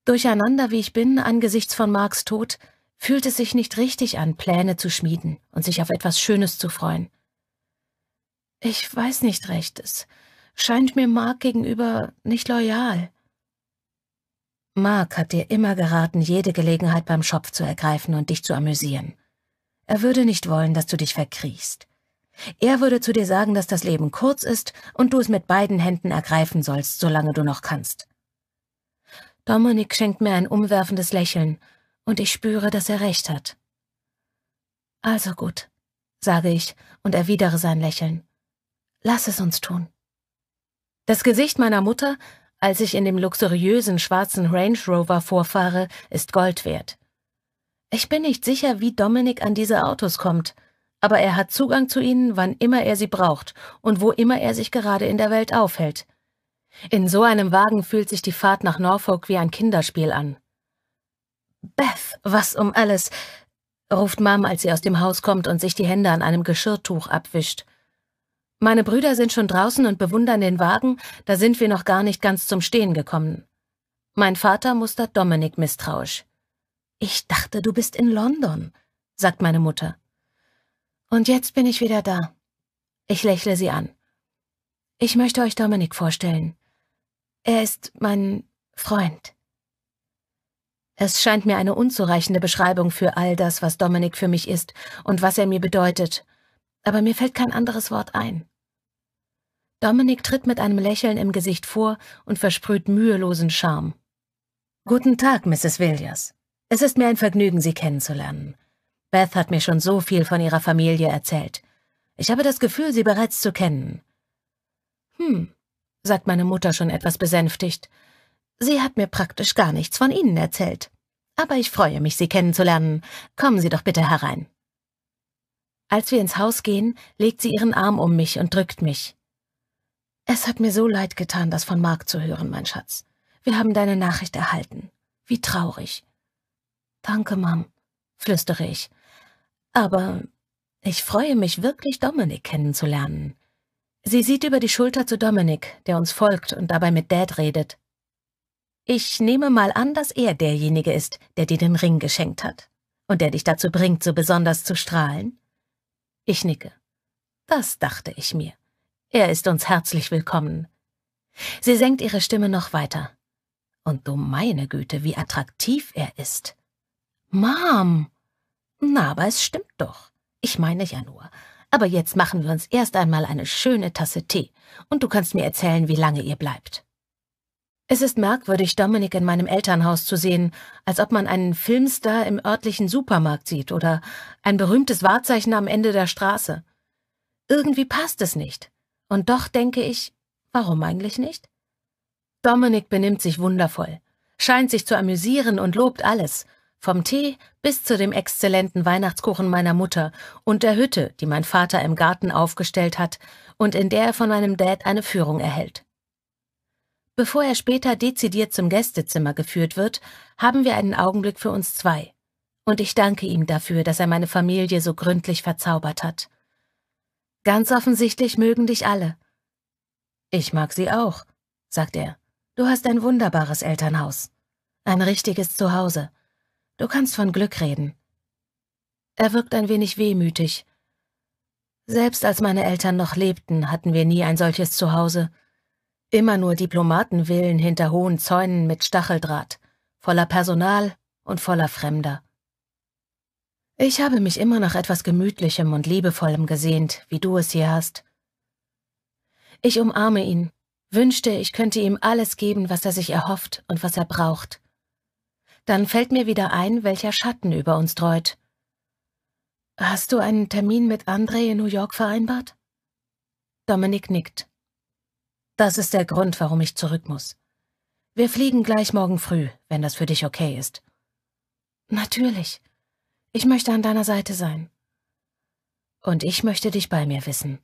Durcheinander wie ich bin angesichts von Marks Tod, fühlt es sich nicht richtig an, Pläne zu schmieden und sich auf etwas Schönes zu freuen. Ich weiß nicht recht, es scheint mir Mark gegenüber nicht loyal. Mark hat dir immer geraten, jede Gelegenheit beim Schopf zu ergreifen und dich zu amüsieren. Er würde nicht wollen, dass du dich verkriechst. Er würde zu dir sagen, dass das Leben kurz ist und du es mit beiden Händen ergreifen sollst, solange du noch kannst. Dominik schenkt mir ein umwerfendes Lächeln, und ich spüre, dass er recht hat. Also gut, sage ich und erwidere sein Lächeln. Lass es uns tun. Das Gesicht meiner Mutter als ich in dem luxuriösen schwarzen Range Rover vorfahre, ist Gold wert. Ich bin nicht sicher, wie Dominik an diese Autos kommt, aber er hat Zugang zu ihnen, wann immer er sie braucht und wo immer er sich gerade in der Welt aufhält. In so einem Wagen fühlt sich die Fahrt nach Norfolk wie ein Kinderspiel an. Beth, was um alles, ruft Mom, als sie aus dem Haus kommt und sich die Hände an einem Geschirrtuch abwischt. Meine Brüder sind schon draußen und bewundern den Wagen, da sind wir noch gar nicht ganz zum Stehen gekommen. Mein Vater mustert Dominik misstrauisch. Ich dachte, du bist in London, sagt meine Mutter. Und jetzt bin ich wieder da. Ich lächle sie an. Ich möchte euch Dominik vorstellen. Er ist mein Freund. Es scheint mir eine unzureichende Beschreibung für all das, was Dominik für mich ist und was er mir bedeutet, aber mir fällt kein anderes Wort ein. Dominik tritt mit einem Lächeln im Gesicht vor und versprüht mühelosen Charme. Guten Tag, Mrs. Villiers. Es ist mir ein Vergnügen, Sie kennenzulernen. Beth hat mir schon so viel von ihrer Familie erzählt. Ich habe das Gefühl, sie bereits zu kennen. Hm, sagt meine Mutter schon etwas besänftigt. Sie hat mir praktisch gar nichts von Ihnen erzählt. Aber ich freue mich, Sie kennenzulernen. Kommen Sie doch bitte herein. Als wir ins Haus gehen, legt sie ihren Arm um mich und drückt mich. Es hat mir so leid getan, das von Mark zu hören, mein Schatz. Wir haben deine Nachricht erhalten. Wie traurig. Danke, Mom, flüstere ich. Aber ich freue mich wirklich, Dominik kennenzulernen. Sie sieht über die Schulter zu Dominik, der uns folgt und dabei mit Dad redet. Ich nehme mal an, dass er derjenige ist, der dir den Ring geschenkt hat und der dich dazu bringt, so besonders zu strahlen. Ich nicke. Das dachte ich mir. Er ist uns herzlich willkommen. Sie senkt ihre Stimme noch weiter. Und du meine Güte, wie attraktiv er ist. Mom! Na, aber es stimmt doch. Ich meine ja nur. Aber jetzt machen wir uns erst einmal eine schöne Tasse Tee und du kannst mir erzählen, wie lange ihr bleibt. Es ist merkwürdig, Dominik in meinem Elternhaus zu sehen, als ob man einen Filmstar im örtlichen Supermarkt sieht oder ein berühmtes Wahrzeichen am Ende der Straße. Irgendwie passt es nicht. Und doch denke ich, warum eigentlich nicht? Dominik benimmt sich wundervoll, scheint sich zu amüsieren und lobt alles, vom Tee bis zu dem exzellenten Weihnachtskuchen meiner Mutter und der Hütte, die mein Vater im Garten aufgestellt hat und in der er von meinem Dad eine Führung erhält. Bevor er später dezidiert zum Gästezimmer geführt wird, haben wir einen Augenblick für uns zwei. Und ich danke ihm dafür, dass er meine Familie so gründlich verzaubert hat. Ganz offensichtlich mögen dich alle. Ich mag sie auch, sagt er. Du hast ein wunderbares Elternhaus. Ein richtiges Zuhause. Du kannst von Glück reden. Er wirkt ein wenig wehmütig. Selbst als meine Eltern noch lebten, hatten wir nie ein solches Zuhause. Immer nur Diplomatenwillen hinter hohen Zäunen mit Stacheldraht, voller Personal und voller Fremder. Ich habe mich immer nach etwas Gemütlichem und Liebevollem gesehnt, wie du es hier hast. Ich umarme ihn, wünschte, ich könnte ihm alles geben, was er sich erhofft und was er braucht. Dann fällt mir wieder ein, welcher Schatten über uns dreut. Hast du einen Termin mit André in New York vereinbart? Dominik nickt. Das ist der Grund, warum ich zurück muss. Wir fliegen gleich morgen früh, wenn das für dich okay ist. Natürlich. Ich möchte an deiner Seite sein. Und ich möchte dich bei mir wissen.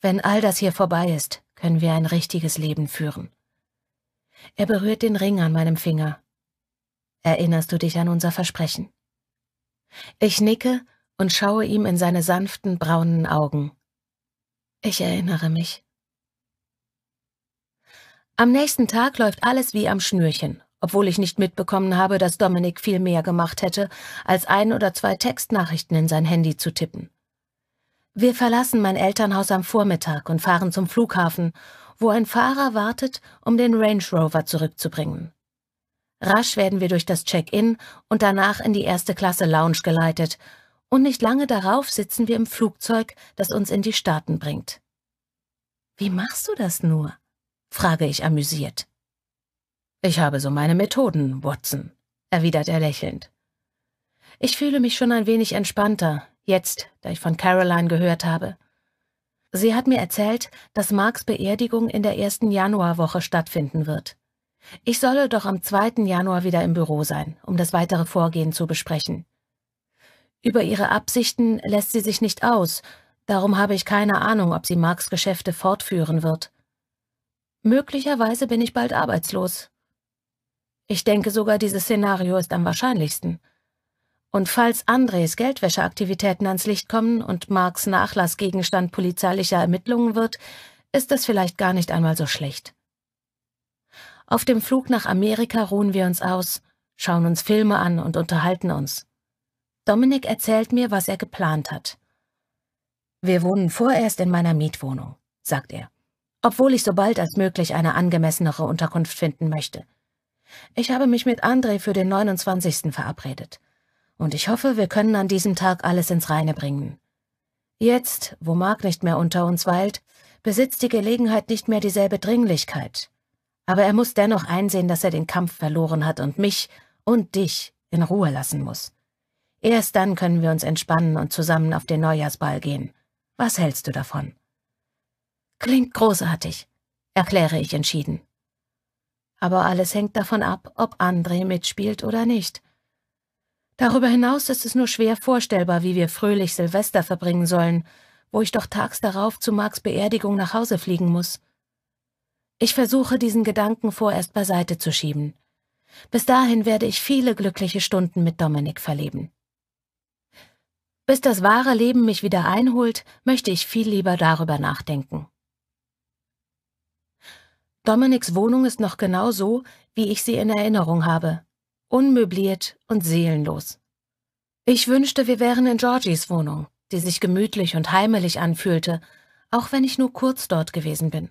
Wenn all das hier vorbei ist, können wir ein richtiges Leben führen. Er berührt den Ring an meinem Finger. Erinnerst du dich an unser Versprechen? Ich nicke und schaue ihm in seine sanften braunen Augen. Ich erinnere mich. Am nächsten Tag läuft alles wie am Schnürchen, obwohl ich nicht mitbekommen habe, dass Dominik viel mehr gemacht hätte, als ein oder zwei Textnachrichten in sein Handy zu tippen. Wir verlassen mein Elternhaus am Vormittag und fahren zum Flughafen, wo ein Fahrer wartet, um den Range Rover zurückzubringen. Rasch werden wir durch das Check-in und danach in die erste Klasse Lounge geleitet, und nicht lange darauf sitzen wir im Flugzeug, das uns in die Staaten bringt. Wie machst du das nur? frage ich amüsiert. Ich habe so meine Methoden, Watson, erwidert er lächelnd. Ich fühle mich schon ein wenig entspannter, jetzt, da ich von Caroline gehört habe. Sie hat mir erzählt, dass Marks Beerdigung in der ersten Januarwoche stattfinden wird. Ich solle doch am 2. Januar wieder im Büro sein, um das weitere Vorgehen zu besprechen. Über ihre Absichten lässt sie sich nicht aus, darum habe ich keine Ahnung, ob sie Marks Geschäfte fortführen wird. Möglicherweise bin ich bald arbeitslos. Ich denke sogar, dieses Szenario ist am wahrscheinlichsten. Und falls Andres Geldwäscheaktivitäten ans Licht kommen und Marks Nachlassgegenstand polizeilicher Ermittlungen wird, ist das vielleicht gar nicht einmal so schlecht. Auf dem Flug nach Amerika ruhen wir uns aus, schauen uns Filme an und unterhalten uns. Dominik erzählt mir, was er geplant hat. Wir wohnen vorerst in meiner Mietwohnung, sagt er obwohl ich so bald als möglich eine angemessenere Unterkunft finden möchte. Ich habe mich mit André für den 29. verabredet. Und ich hoffe, wir können an diesem Tag alles ins Reine bringen. Jetzt, wo Mark nicht mehr unter uns weilt, besitzt die Gelegenheit nicht mehr dieselbe Dringlichkeit. Aber er muss dennoch einsehen, dass er den Kampf verloren hat und mich und dich in Ruhe lassen muss. Erst dann können wir uns entspannen und zusammen auf den Neujahrsball gehen. Was hältst du davon? Klingt großartig, erkläre ich entschieden. Aber alles hängt davon ab, ob André mitspielt oder nicht. Darüber hinaus ist es nur schwer vorstellbar, wie wir fröhlich Silvester verbringen sollen, wo ich doch tags darauf zu Marks Beerdigung nach Hause fliegen muss. Ich versuche, diesen Gedanken vorerst beiseite zu schieben. Bis dahin werde ich viele glückliche Stunden mit Dominik verleben. Bis das wahre Leben mich wieder einholt, möchte ich viel lieber darüber nachdenken. Dominiks Wohnung ist noch genau so, wie ich sie in Erinnerung habe. Unmöbliert und seelenlos. Ich wünschte, wir wären in Georgies Wohnung, die sich gemütlich und heimelig anfühlte, auch wenn ich nur kurz dort gewesen bin.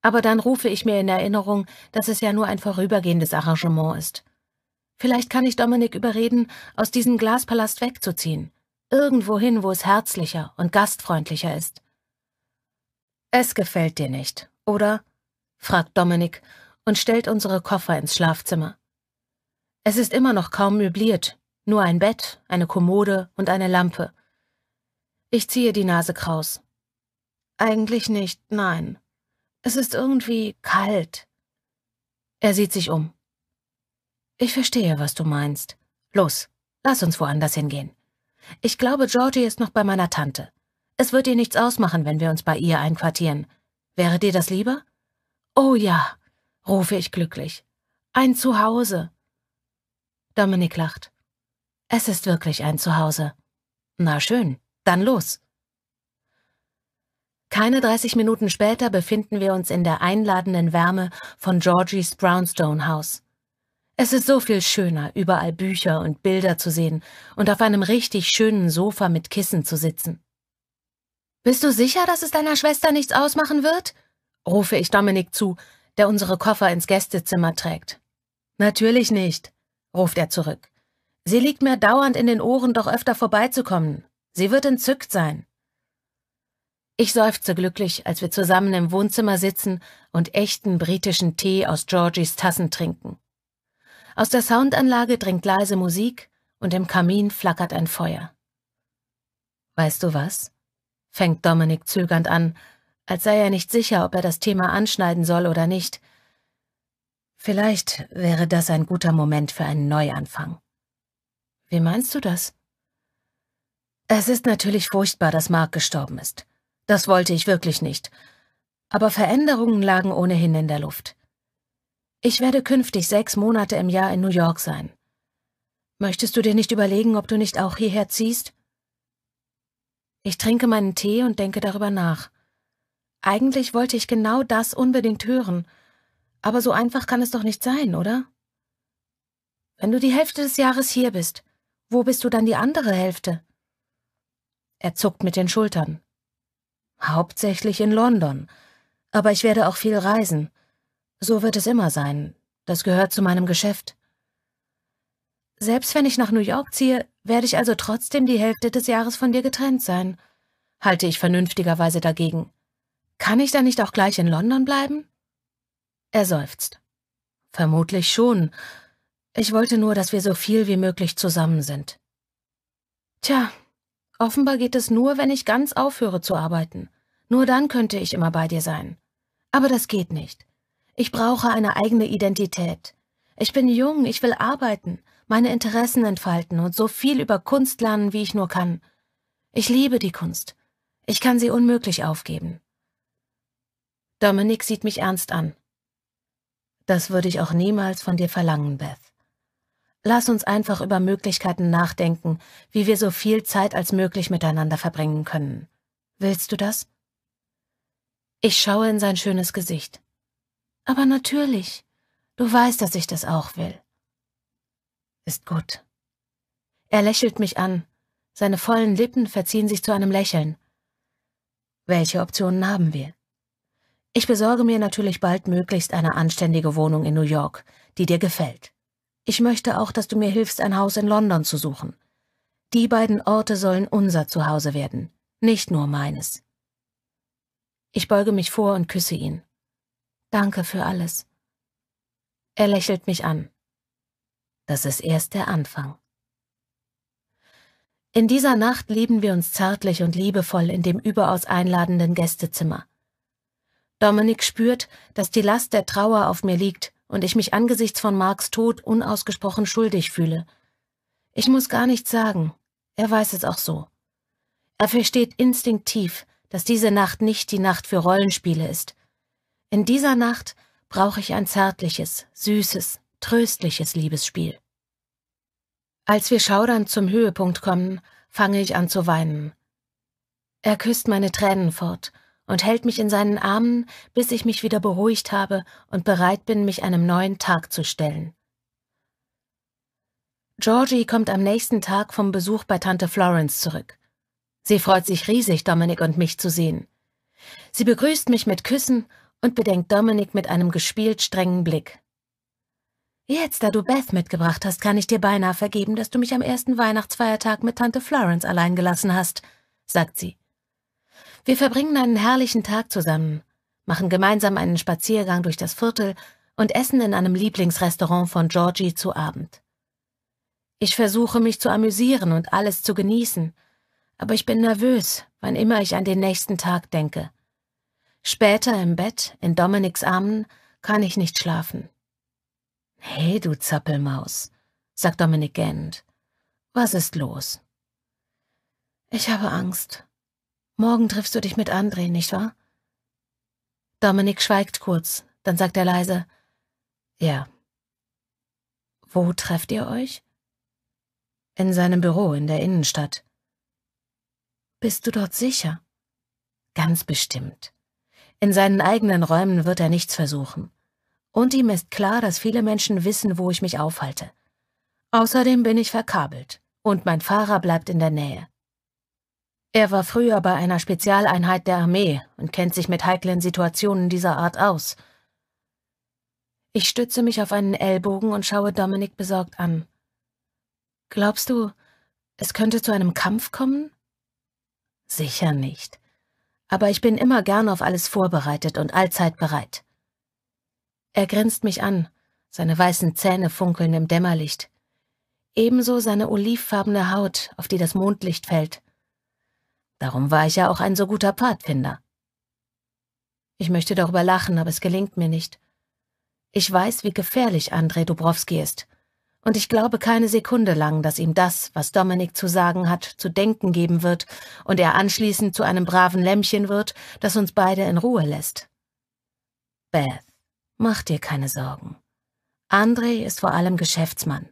Aber dann rufe ich mir in Erinnerung, dass es ja nur ein vorübergehendes Arrangement ist. Vielleicht kann ich Dominik überreden, aus diesem Glaspalast wegzuziehen, irgendwohin, wo es herzlicher und gastfreundlicher ist. Es gefällt dir nicht, oder? fragt Dominik und stellt unsere Koffer ins Schlafzimmer. Es ist immer noch kaum möbliert, nur ein Bett, eine Kommode und eine Lampe. Ich ziehe die Nase kraus. Eigentlich nicht, nein. Es ist irgendwie kalt. Er sieht sich um. Ich verstehe, was du meinst. Los, lass uns woanders hingehen. Ich glaube, Georgie ist noch bei meiner Tante. Es wird ihr nichts ausmachen, wenn wir uns bei ihr einquartieren. Wäre dir das lieber? Oh ja, rufe ich glücklich. Ein Zuhause. Dominik lacht. Es ist wirklich ein Zuhause. Na schön, dann los. Keine 30 Minuten später befinden wir uns in der einladenden Wärme von Georgies Brownstone House. Es ist so viel schöner, überall Bücher und Bilder zu sehen und auf einem richtig schönen Sofa mit Kissen zu sitzen. Bist du sicher, dass es deiner Schwester nichts ausmachen wird? rufe ich Dominik zu, der unsere Koffer ins Gästezimmer trägt. Natürlich nicht, ruft er zurück. Sie liegt mir dauernd in den Ohren, doch öfter vorbeizukommen. Sie wird entzückt sein. Ich seufze glücklich, als wir zusammen im Wohnzimmer sitzen und echten britischen Tee aus Georgies Tassen trinken. Aus der Soundanlage dringt leise Musik und im Kamin flackert ein Feuer. Weißt du was? fängt Dominik zögernd an, als sei er nicht sicher, ob er das Thema anschneiden soll oder nicht. Vielleicht wäre das ein guter Moment für einen Neuanfang. Wie meinst du das? Es ist natürlich furchtbar, dass Mark gestorben ist. Das wollte ich wirklich nicht. Aber Veränderungen lagen ohnehin in der Luft. Ich werde künftig sechs Monate im Jahr in New York sein. Möchtest du dir nicht überlegen, ob du nicht auch hierher ziehst? Ich trinke meinen Tee und denke darüber nach. Eigentlich wollte ich genau das unbedingt hören. Aber so einfach kann es doch nicht sein, oder? Wenn du die Hälfte des Jahres hier bist, wo bist du dann die andere Hälfte? Er zuckt mit den Schultern. Hauptsächlich in London. Aber ich werde auch viel reisen. So wird es immer sein. Das gehört zu meinem Geschäft. Selbst wenn ich nach New York ziehe, werde ich also trotzdem die Hälfte des Jahres von dir getrennt sein, halte ich vernünftigerweise dagegen. Kann ich dann nicht auch gleich in London bleiben? Er seufzt. Vermutlich schon. Ich wollte nur, dass wir so viel wie möglich zusammen sind. Tja, offenbar geht es nur, wenn ich ganz aufhöre zu arbeiten. Nur dann könnte ich immer bei dir sein. Aber das geht nicht. Ich brauche eine eigene Identität. Ich bin jung, ich will arbeiten, meine Interessen entfalten und so viel über Kunst lernen, wie ich nur kann. Ich liebe die Kunst. Ich kann sie unmöglich aufgeben. Dominik sieht mich ernst an. Das würde ich auch niemals von dir verlangen, Beth. Lass uns einfach über Möglichkeiten nachdenken, wie wir so viel Zeit als möglich miteinander verbringen können. Willst du das? Ich schaue in sein schönes Gesicht. Aber natürlich. Du weißt, dass ich das auch will. Ist gut. Er lächelt mich an. Seine vollen Lippen verziehen sich zu einem Lächeln. Welche Optionen haben wir? Ich besorge mir natürlich bald möglichst eine anständige Wohnung in New York, die dir gefällt. Ich möchte auch, dass du mir hilfst, ein Haus in London zu suchen. Die beiden Orte sollen unser Zuhause werden, nicht nur meines. Ich beuge mich vor und küsse ihn. Danke für alles. Er lächelt mich an. Das ist erst der Anfang. In dieser Nacht lieben wir uns zärtlich und liebevoll in dem überaus einladenden Gästezimmer. Dominik spürt, dass die Last der Trauer auf mir liegt und ich mich angesichts von Marks Tod unausgesprochen schuldig fühle. Ich muss gar nichts sagen. Er weiß es auch so. Er versteht instinktiv, dass diese Nacht nicht die Nacht für Rollenspiele ist. In dieser Nacht brauche ich ein zärtliches, süßes, tröstliches Liebesspiel. Als wir schaudernd zum Höhepunkt kommen, fange ich an zu weinen. Er küsst meine Tränen fort und hält mich in seinen Armen, bis ich mich wieder beruhigt habe und bereit bin, mich einem neuen Tag zu stellen. Georgie kommt am nächsten Tag vom Besuch bei Tante Florence zurück. Sie freut sich riesig, Dominik und mich zu sehen. Sie begrüßt mich mit Küssen und bedenkt Dominik mit einem gespielt strengen Blick. Jetzt, da du Beth mitgebracht hast, kann ich dir beinahe vergeben, dass du mich am ersten Weihnachtsfeiertag mit Tante Florence allein gelassen hast, sagt sie. Wir verbringen einen herrlichen Tag zusammen, machen gemeinsam einen Spaziergang durch das Viertel und essen in einem Lieblingsrestaurant von Georgie zu Abend. Ich versuche mich zu amüsieren und alles zu genießen, aber ich bin nervös, wann immer ich an den nächsten Tag denke. Später im Bett, in Dominiks Armen, kann ich nicht schlafen. Hey, du Zappelmaus, sagt Dominik gähnend. Was ist los? Ich habe Angst, Morgen triffst du dich mit André, nicht wahr? Dominik schweigt kurz, dann sagt er leise, ja. Wo trefft ihr euch? In seinem Büro in der Innenstadt. Bist du dort sicher? Ganz bestimmt. In seinen eigenen Räumen wird er nichts versuchen. Und ihm ist klar, dass viele Menschen wissen, wo ich mich aufhalte. Außerdem bin ich verkabelt und mein Fahrer bleibt in der Nähe. Er war früher bei einer Spezialeinheit der Armee und kennt sich mit heiklen Situationen dieser Art aus. Ich stütze mich auf einen Ellbogen und schaue Dominik besorgt an. Glaubst du, es könnte zu einem Kampf kommen? Sicher nicht. Aber ich bin immer gern auf alles vorbereitet und allzeit bereit. Er grinst mich an, seine weißen Zähne funkeln im Dämmerlicht. Ebenso seine olivfarbene Haut, auf die das Mondlicht fällt. Darum war ich ja auch ein so guter Pfadfinder. Ich möchte darüber lachen, aber es gelingt mir nicht. Ich weiß, wie gefährlich Andrei Dubrowski ist. Und ich glaube keine Sekunde lang, dass ihm das, was Dominik zu sagen hat, zu denken geben wird und er anschließend zu einem braven Lämmchen wird, das uns beide in Ruhe lässt. Beth, mach dir keine Sorgen. Andrei ist vor allem Geschäftsmann.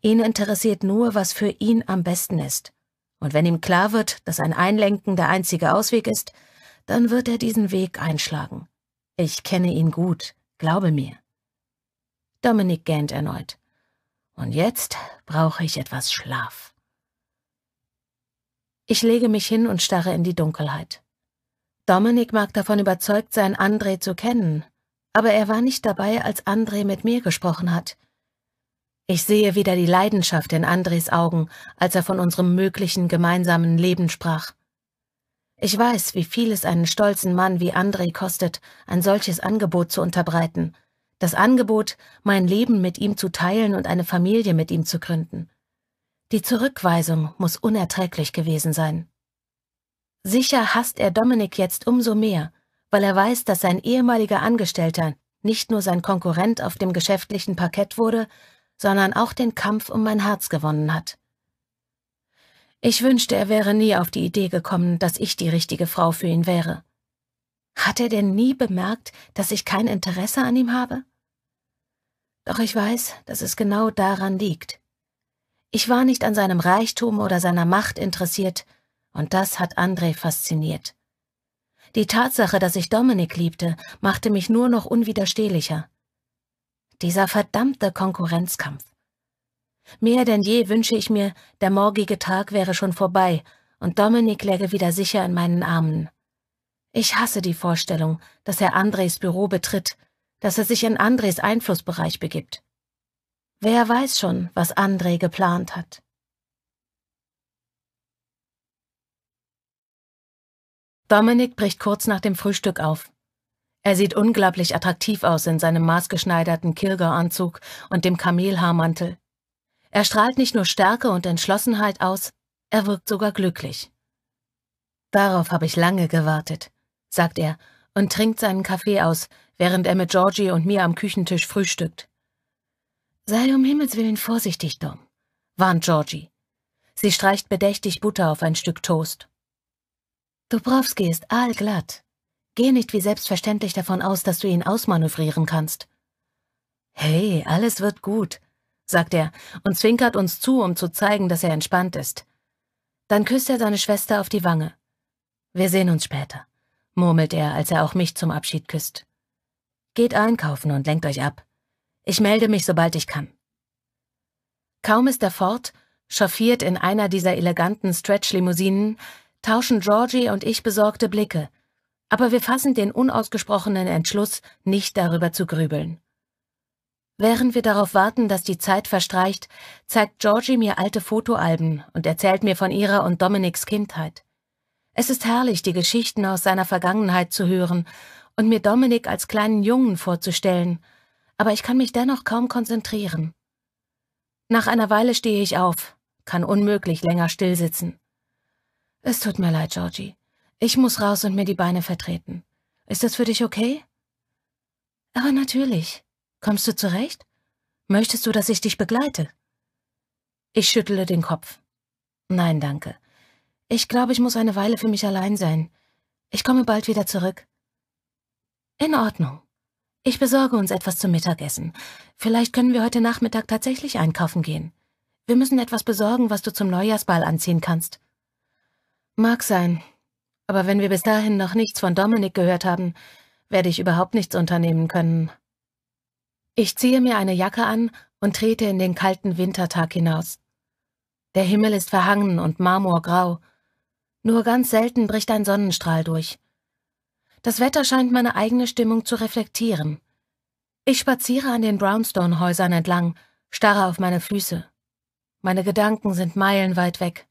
Ihn interessiert nur, was für ihn am besten ist. Und wenn ihm klar wird, dass ein Einlenken der einzige Ausweg ist, dann wird er diesen Weg einschlagen. Ich kenne ihn gut, glaube mir. Dominik gähnt erneut. Und jetzt brauche ich etwas Schlaf. Ich lege mich hin und starre in die Dunkelheit. Dominik mag davon überzeugt sein, André zu kennen, aber er war nicht dabei, als André mit mir gesprochen hat – ich sehe wieder die Leidenschaft in Andres Augen, als er von unserem möglichen gemeinsamen Leben sprach. Ich weiß, wie viel es einen stolzen Mann wie Andre kostet, ein solches Angebot zu unterbreiten. Das Angebot, mein Leben mit ihm zu teilen und eine Familie mit ihm zu gründen. Die Zurückweisung muss unerträglich gewesen sein. Sicher hasst er Dominik jetzt umso mehr, weil er weiß, dass sein ehemaliger Angestellter nicht nur sein Konkurrent auf dem geschäftlichen Parkett wurde, sondern auch den Kampf um mein Herz gewonnen hat. Ich wünschte, er wäre nie auf die Idee gekommen, dass ich die richtige Frau für ihn wäre. Hat er denn nie bemerkt, dass ich kein Interesse an ihm habe? Doch ich weiß, dass es genau daran liegt. Ich war nicht an seinem Reichtum oder seiner Macht interessiert, und das hat André fasziniert. Die Tatsache, dass ich Dominik liebte, machte mich nur noch unwiderstehlicher dieser verdammte Konkurrenzkampf. Mehr denn je wünsche ich mir, der morgige Tag wäre schon vorbei und Dominik läge wieder sicher in meinen Armen. Ich hasse die Vorstellung, dass er Andres Büro betritt, dass er sich in Andres Einflussbereich begibt. Wer weiß schon, was André geplant hat. Dominik bricht kurz nach dem Frühstück auf. Er sieht unglaublich attraktiv aus in seinem maßgeschneiderten Kilger-Anzug und dem Kamelhaarmantel. Er strahlt nicht nur Stärke und Entschlossenheit aus, er wirkt sogar glücklich. Darauf habe ich lange gewartet, sagt er und trinkt seinen Kaffee aus, während er mit Georgie und mir am Küchentisch frühstückt. Sei um Himmels willen vorsichtig, Dom, warnt Georgie. Sie streicht bedächtig Butter auf ein Stück Toast. Dubrowski ist aalglatt, Geh nicht wie selbstverständlich davon aus, dass du ihn ausmanövrieren kannst. Hey, alles wird gut, sagt er und zwinkert uns zu, um zu zeigen, dass er entspannt ist. Dann küsst er seine Schwester auf die Wange. Wir sehen uns später, murmelt er, als er auch mich zum Abschied küsst. Geht einkaufen und lenkt euch ab. Ich melde mich, sobald ich kann. Kaum ist er fort, chauffiert in einer dieser eleganten Stretch-Limousinen, tauschen Georgie und ich besorgte Blicke, aber wir fassen den unausgesprochenen Entschluss, nicht darüber zu grübeln. Während wir darauf warten, dass die Zeit verstreicht, zeigt Georgie mir alte Fotoalben und erzählt mir von ihrer und Dominiks Kindheit. Es ist herrlich, die Geschichten aus seiner Vergangenheit zu hören und mir Dominik als kleinen Jungen vorzustellen, aber ich kann mich dennoch kaum konzentrieren. Nach einer Weile stehe ich auf, kann unmöglich länger stillsitzen. Es tut mir leid, Georgie. Ich muss raus und mir die Beine vertreten. Ist das für dich okay? Aber natürlich. Kommst du zurecht? Möchtest du, dass ich dich begleite? Ich schüttle den Kopf. Nein, danke. Ich glaube, ich muss eine Weile für mich allein sein. Ich komme bald wieder zurück. In Ordnung. Ich besorge uns etwas zum Mittagessen. Vielleicht können wir heute Nachmittag tatsächlich einkaufen gehen. Wir müssen etwas besorgen, was du zum Neujahrsball anziehen kannst. Mag sein, aber wenn wir bis dahin noch nichts von Dominik gehört haben, werde ich überhaupt nichts unternehmen können. Ich ziehe mir eine Jacke an und trete in den kalten Wintertag hinaus. Der Himmel ist verhangen und marmorgrau. Nur ganz selten bricht ein Sonnenstrahl durch. Das Wetter scheint meine eigene Stimmung zu reflektieren. Ich spaziere an den Brownstone-Häusern entlang, starre auf meine Füße. Meine Gedanken sind meilenweit weg.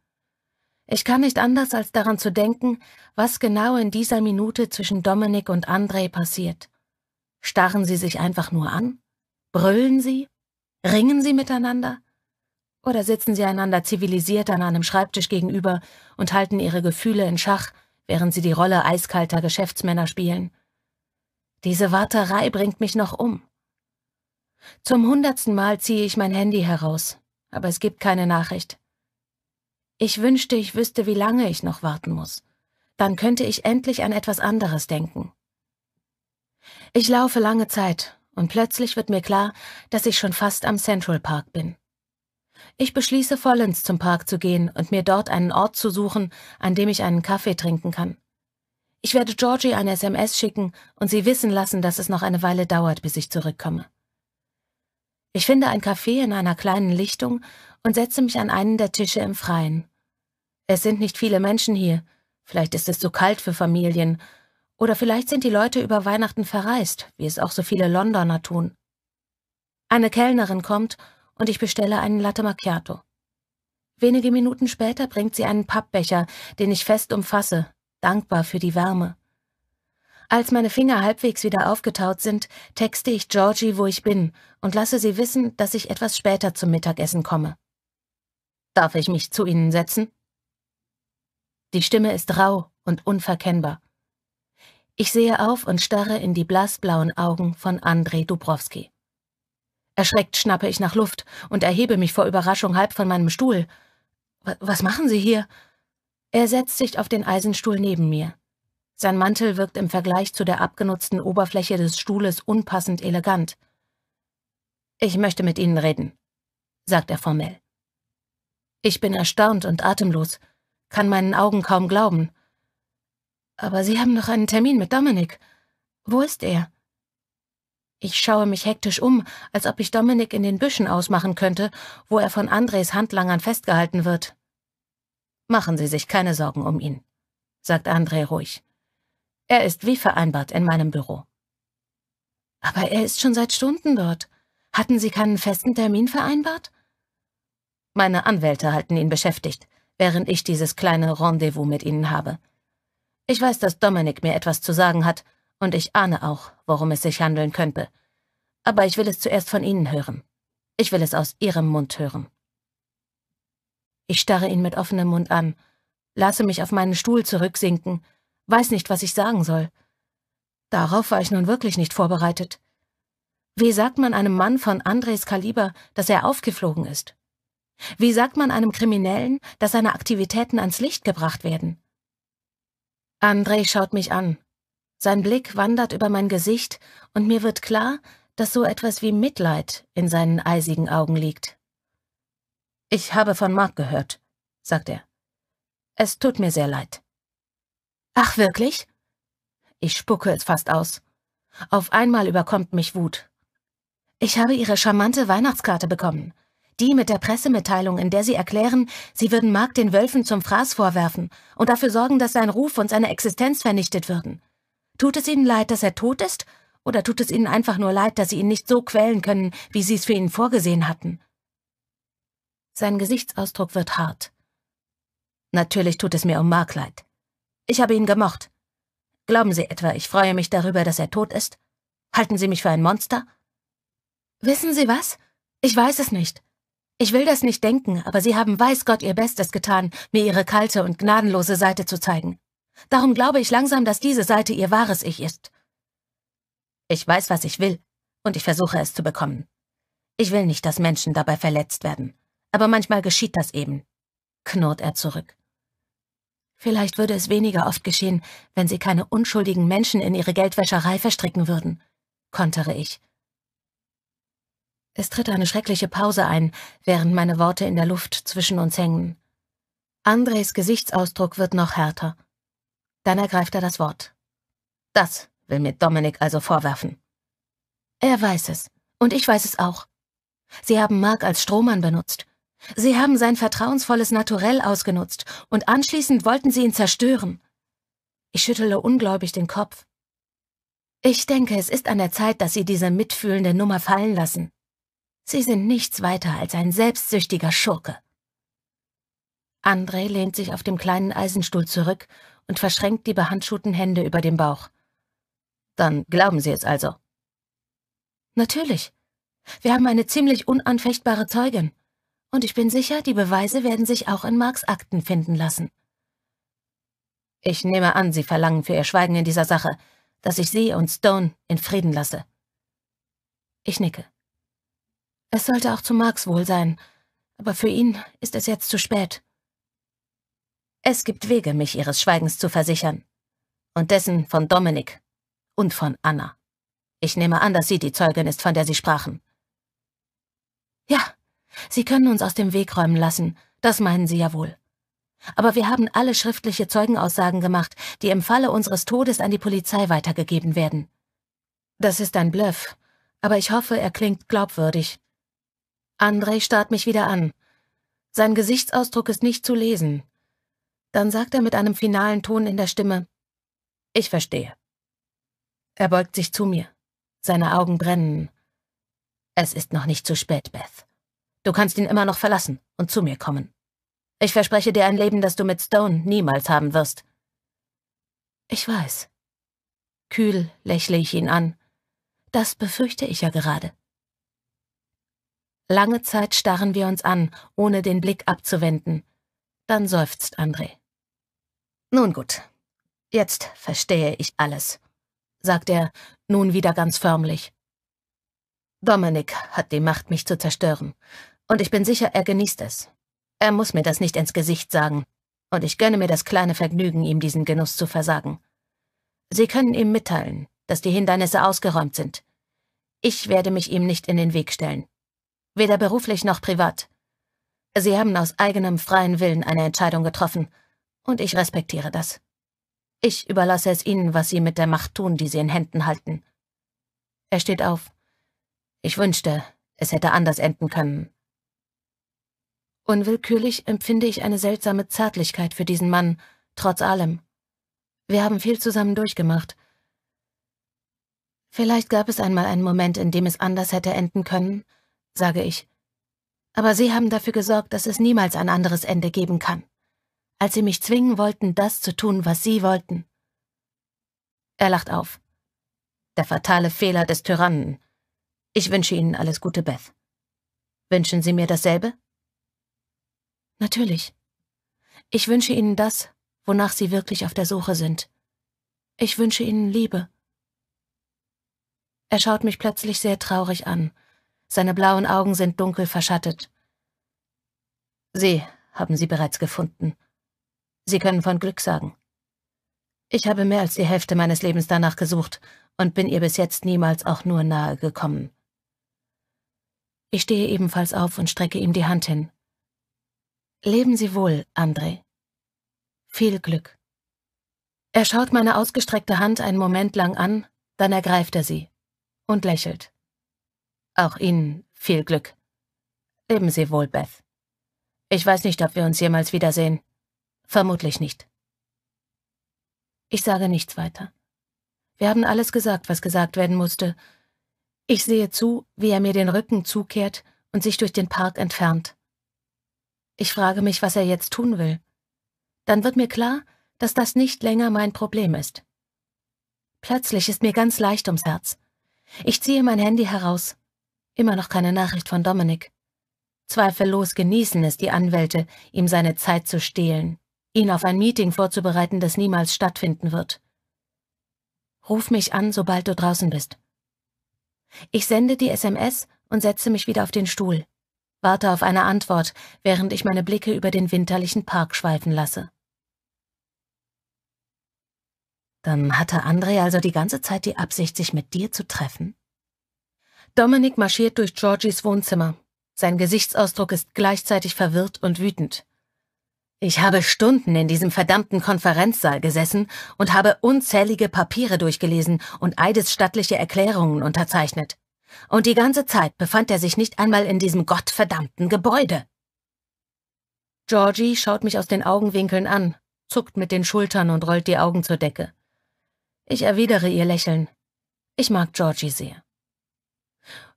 Ich kann nicht anders, als daran zu denken, was genau in dieser Minute zwischen Dominik und Andrej passiert. Starren sie sich einfach nur an? Brüllen sie? Ringen sie miteinander? Oder sitzen sie einander zivilisiert an einem Schreibtisch gegenüber und halten ihre Gefühle in Schach, während sie die Rolle eiskalter Geschäftsmänner spielen? Diese Warterei bringt mich noch um. Zum hundertsten Mal ziehe ich mein Handy heraus, aber es gibt keine Nachricht. Ich wünschte, ich wüsste, wie lange ich noch warten muss. Dann könnte ich endlich an etwas anderes denken. Ich laufe lange Zeit und plötzlich wird mir klar, dass ich schon fast am Central Park bin. Ich beschließe vollends zum Park zu gehen und mir dort einen Ort zu suchen, an dem ich einen Kaffee trinken kann. Ich werde Georgie ein SMS schicken und sie wissen lassen, dass es noch eine Weile dauert, bis ich zurückkomme. Ich finde ein Café in einer kleinen Lichtung und setze mich an einen der Tische im Freien. Es sind nicht viele Menschen hier, vielleicht ist es zu kalt für Familien, oder vielleicht sind die Leute über Weihnachten verreist, wie es auch so viele Londoner tun. Eine Kellnerin kommt und ich bestelle einen Latte Macchiato. Wenige Minuten später bringt sie einen Pappbecher, den ich fest umfasse, dankbar für die Wärme. Als meine Finger halbwegs wieder aufgetaut sind, texte ich Georgie, wo ich bin, und lasse sie wissen, dass ich etwas später zum Mittagessen komme. Darf ich mich zu Ihnen setzen? Die Stimme ist rau und unverkennbar. Ich sehe auf und starre in die blassblauen Augen von Andrei Dubrowski. Erschreckt schnappe ich nach Luft und erhebe mich vor Überraschung halb von meinem Stuhl. Was machen Sie hier? Er setzt sich auf den Eisenstuhl neben mir. Sein Mantel wirkt im Vergleich zu der abgenutzten Oberfläche des Stuhles unpassend elegant. Ich möchte mit Ihnen reden, sagt er formell. Ich bin erstaunt und atemlos, kann meinen Augen kaum glauben. Aber Sie haben noch einen Termin mit Dominik. Wo ist er? Ich schaue mich hektisch um, als ob ich Dominik in den Büschen ausmachen könnte, wo er von Andres Handlangern festgehalten wird. Machen Sie sich keine Sorgen um ihn, sagt André ruhig. Er ist wie vereinbart in meinem Büro. Aber er ist schon seit Stunden dort. Hatten Sie keinen festen Termin vereinbart? Meine Anwälte halten ihn beschäftigt, während ich dieses kleine Rendezvous mit ihnen habe. Ich weiß, dass Dominik mir etwas zu sagen hat, und ich ahne auch, worum es sich handeln könnte. Aber ich will es zuerst von Ihnen hören. Ich will es aus Ihrem Mund hören. Ich starre ihn mit offenem Mund an, lasse mich auf meinen Stuhl zurücksinken, weiß nicht, was ich sagen soll. Darauf war ich nun wirklich nicht vorbereitet. Wie sagt man einem Mann von Andres Kaliber, dass er aufgeflogen ist? Wie sagt man einem Kriminellen, dass seine Aktivitäten ans Licht gebracht werden? Andrei schaut mich an. Sein Blick wandert über mein Gesicht und mir wird klar, dass so etwas wie Mitleid in seinen eisigen Augen liegt. Ich habe von Mark gehört, sagt er. Es tut mir sehr leid. Ach wirklich? Ich spucke es fast aus. Auf einmal überkommt mich Wut. Ich habe ihre charmante Weihnachtskarte bekommen. Die mit der Pressemitteilung, in der sie erklären, sie würden Mark den Wölfen zum Fraß vorwerfen und dafür sorgen, dass sein Ruf und seine Existenz vernichtet würden. Tut es ihnen leid, dass er tot ist? Oder tut es ihnen einfach nur leid, dass sie ihn nicht so quälen können, wie sie es für ihn vorgesehen hatten? Sein Gesichtsausdruck wird hart. Natürlich tut es mir um Mark leid. Ich habe ihn gemocht. Glauben Sie etwa, ich freue mich darüber, dass er tot ist? Halten Sie mich für ein Monster? Wissen Sie was? Ich weiß es nicht. Ich will das nicht denken, aber Sie haben weiß Gott Ihr Bestes getan, mir Ihre kalte und gnadenlose Seite zu zeigen. Darum glaube ich langsam, dass diese Seite Ihr wahres Ich ist. Ich weiß, was ich will, und ich versuche es zu bekommen. Ich will nicht, dass Menschen dabei verletzt werden, aber manchmal geschieht das eben, knurrt er zurück. Vielleicht würde es weniger oft geschehen, wenn Sie keine unschuldigen Menschen in Ihre Geldwäscherei verstricken würden, kontere ich es tritt eine schreckliche Pause ein, während meine Worte in der Luft zwischen uns hängen. Andres Gesichtsausdruck wird noch härter. Dann ergreift er das Wort. Das will mir Dominik also vorwerfen. Er weiß es. Und ich weiß es auch. Sie haben Mark als Strohmann benutzt. Sie haben sein vertrauensvolles Naturell ausgenutzt und anschließend wollten sie ihn zerstören. Ich schüttele ungläubig den Kopf. Ich denke, es ist an der Zeit, dass Sie diese mitfühlende Nummer fallen lassen. Sie sind nichts weiter als ein selbstsüchtiger Schurke. André lehnt sich auf dem kleinen Eisenstuhl zurück und verschränkt die behandschuhten Hände über dem Bauch. Dann glauben Sie es also. Natürlich. Wir haben eine ziemlich unanfechtbare Zeugin. Und ich bin sicher, die Beweise werden sich auch in Marks Akten finden lassen. Ich nehme an, Sie verlangen für Ihr Schweigen in dieser Sache, dass ich Sie und Stone in Frieden lasse. Ich nicke. Es sollte auch zu Marx wohl sein, aber für ihn ist es jetzt zu spät. Es gibt Wege, mich ihres Schweigens zu versichern. Und dessen von Dominik und von Anna. Ich nehme an, dass sie die Zeugin ist, von der Sie sprachen. Ja, Sie können uns aus dem Weg räumen lassen, das meinen Sie ja wohl. Aber wir haben alle schriftliche Zeugenaussagen gemacht, die im Falle unseres Todes an die Polizei weitergegeben werden. Das ist ein Bluff, aber ich hoffe, er klingt glaubwürdig. Andrei starrt mich wieder an. Sein Gesichtsausdruck ist nicht zu lesen. Dann sagt er mit einem finalen Ton in der Stimme, ich verstehe. Er beugt sich zu mir. Seine Augen brennen. Es ist noch nicht zu spät, Beth. Du kannst ihn immer noch verlassen und zu mir kommen. Ich verspreche dir ein Leben, das du mit Stone niemals haben wirst. Ich weiß. Kühl lächle ich ihn an. Das befürchte ich ja gerade. Lange Zeit starren wir uns an, ohne den Blick abzuwenden. Dann seufzt André. Nun gut, jetzt verstehe ich alles, sagt er, nun wieder ganz förmlich. Dominik hat die Macht, mich zu zerstören, und ich bin sicher, er genießt es. Er muss mir das nicht ins Gesicht sagen, und ich gönne mir das kleine Vergnügen, ihm diesen Genuss zu versagen. Sie können ihm mitteilen, dass die Hindernisse ausgeräumt sind. Ich werde mich ihm nicht in den Weg stellen weder beruflich noch privat. Sie haben aus eigenem freien Willen eine Entscheidung getroffen, und ich respektiere das. Ich überlasse es Ihnen, was Sie mit der Macht tun, die Sie in Händen halten. Er steht auf. Ich wünschte, es hätte anders enden können. Unwillkürlich empfinde ich eine seltsame Zärtlichkeit für diesen Mann, trotz allem. Wir haben viel zusammen durchgemacht. Vielleicht gab es einmal einen Moment, in dem es anders hätte enden können, sage ich. Aber Sie haben dafür gesorgt, dass es niemals ein anderes Ende geben kann. Als Sie mich zwingen wollten, das zu tun, was Sie wollten. Er lacht auf. Der fatale Fehler des Tyrannen. Ich wünsche Ihnen alles Gute, Beth. Wünschen Sie mir dasselbe? Natürlich. Ich wünsche Ihnen das, wonach Sie wirklich auf der Suche sind. Ich wünsche Ihnen Liebe. Er schaut mich plötzlich sehr traurig an, seine blauen Augen sind dunkel verschattet. Sie haben sie bereits gefunden. Sie können von Glück sagen. Ich habe mehr als die Hälfte meines Lebens danach gesucht und bin ihr bis jetzt niemals auch nur nahe gekommen. Ich stehe ebenfalls auf und strecke ihm die Hand hin. Leben Sie wohl, André. Viel Glück. Er schaut meine ausgestreckte Hand einen Moment lang an, dann ergreift er sie und lächelt. Auch Ihnen viel Glück. Leben Sie wohl, Beth. Ich weiß nicht, ob wir uns jemals wiedersehen. Vermutlich nicht. Ich sage nichts weiter. Wir haben alles gesagt, was gesagt werden musste. Ich sehe zu, wie er mir den Rücken zukehrt und sich durch den Park entfernt. Ich frage mich, was er jetzt tun will. Dann wird mir klar, dass das nicht länger mein Problem ist. Plötzlich ist mir ganz leicht ums Herz. Ich ziehe mein Handy heraus. Immer noch keine Nachricht von Dominik. Zweifellos genießen es die Anwälte, ihm seine Zeit zu stehlen, ihn auf ein Meeting vorzubereiten, das niemals stattfinden wird. Ruf mich an, sobald du draußen bist. Ich sende die SMS und setze mich wieder auf den Stuhl, warte auf eine Antwort, während ich meine Blicke über den winterlichen Park schweifen lasse. Dann hatte André also die ganze Zeit die Absicht, sich mit dir zu treffen? Dominik marschiert durch Georgies Wohnzimmer. Sein Gesichtsausdruck ist gleichzeitig verwirrt und wütend. Ich habe Stunden in diesem verdammten Konferenzsaal gesessen und habe unzählige Papiere durchgelesen und eidesstattliche Erklärungen unterzeichnet. Und die ganze Zeit befand er sich nicht einmal in diesem gottverdammten Gebäude. Georgie schaut mich aus den Augenwinkeln an, zuckt mit den Schultern und rollt die Augen zur Decke. Ich erwidere ihr Lächeln. Ich mag Georgie sehr.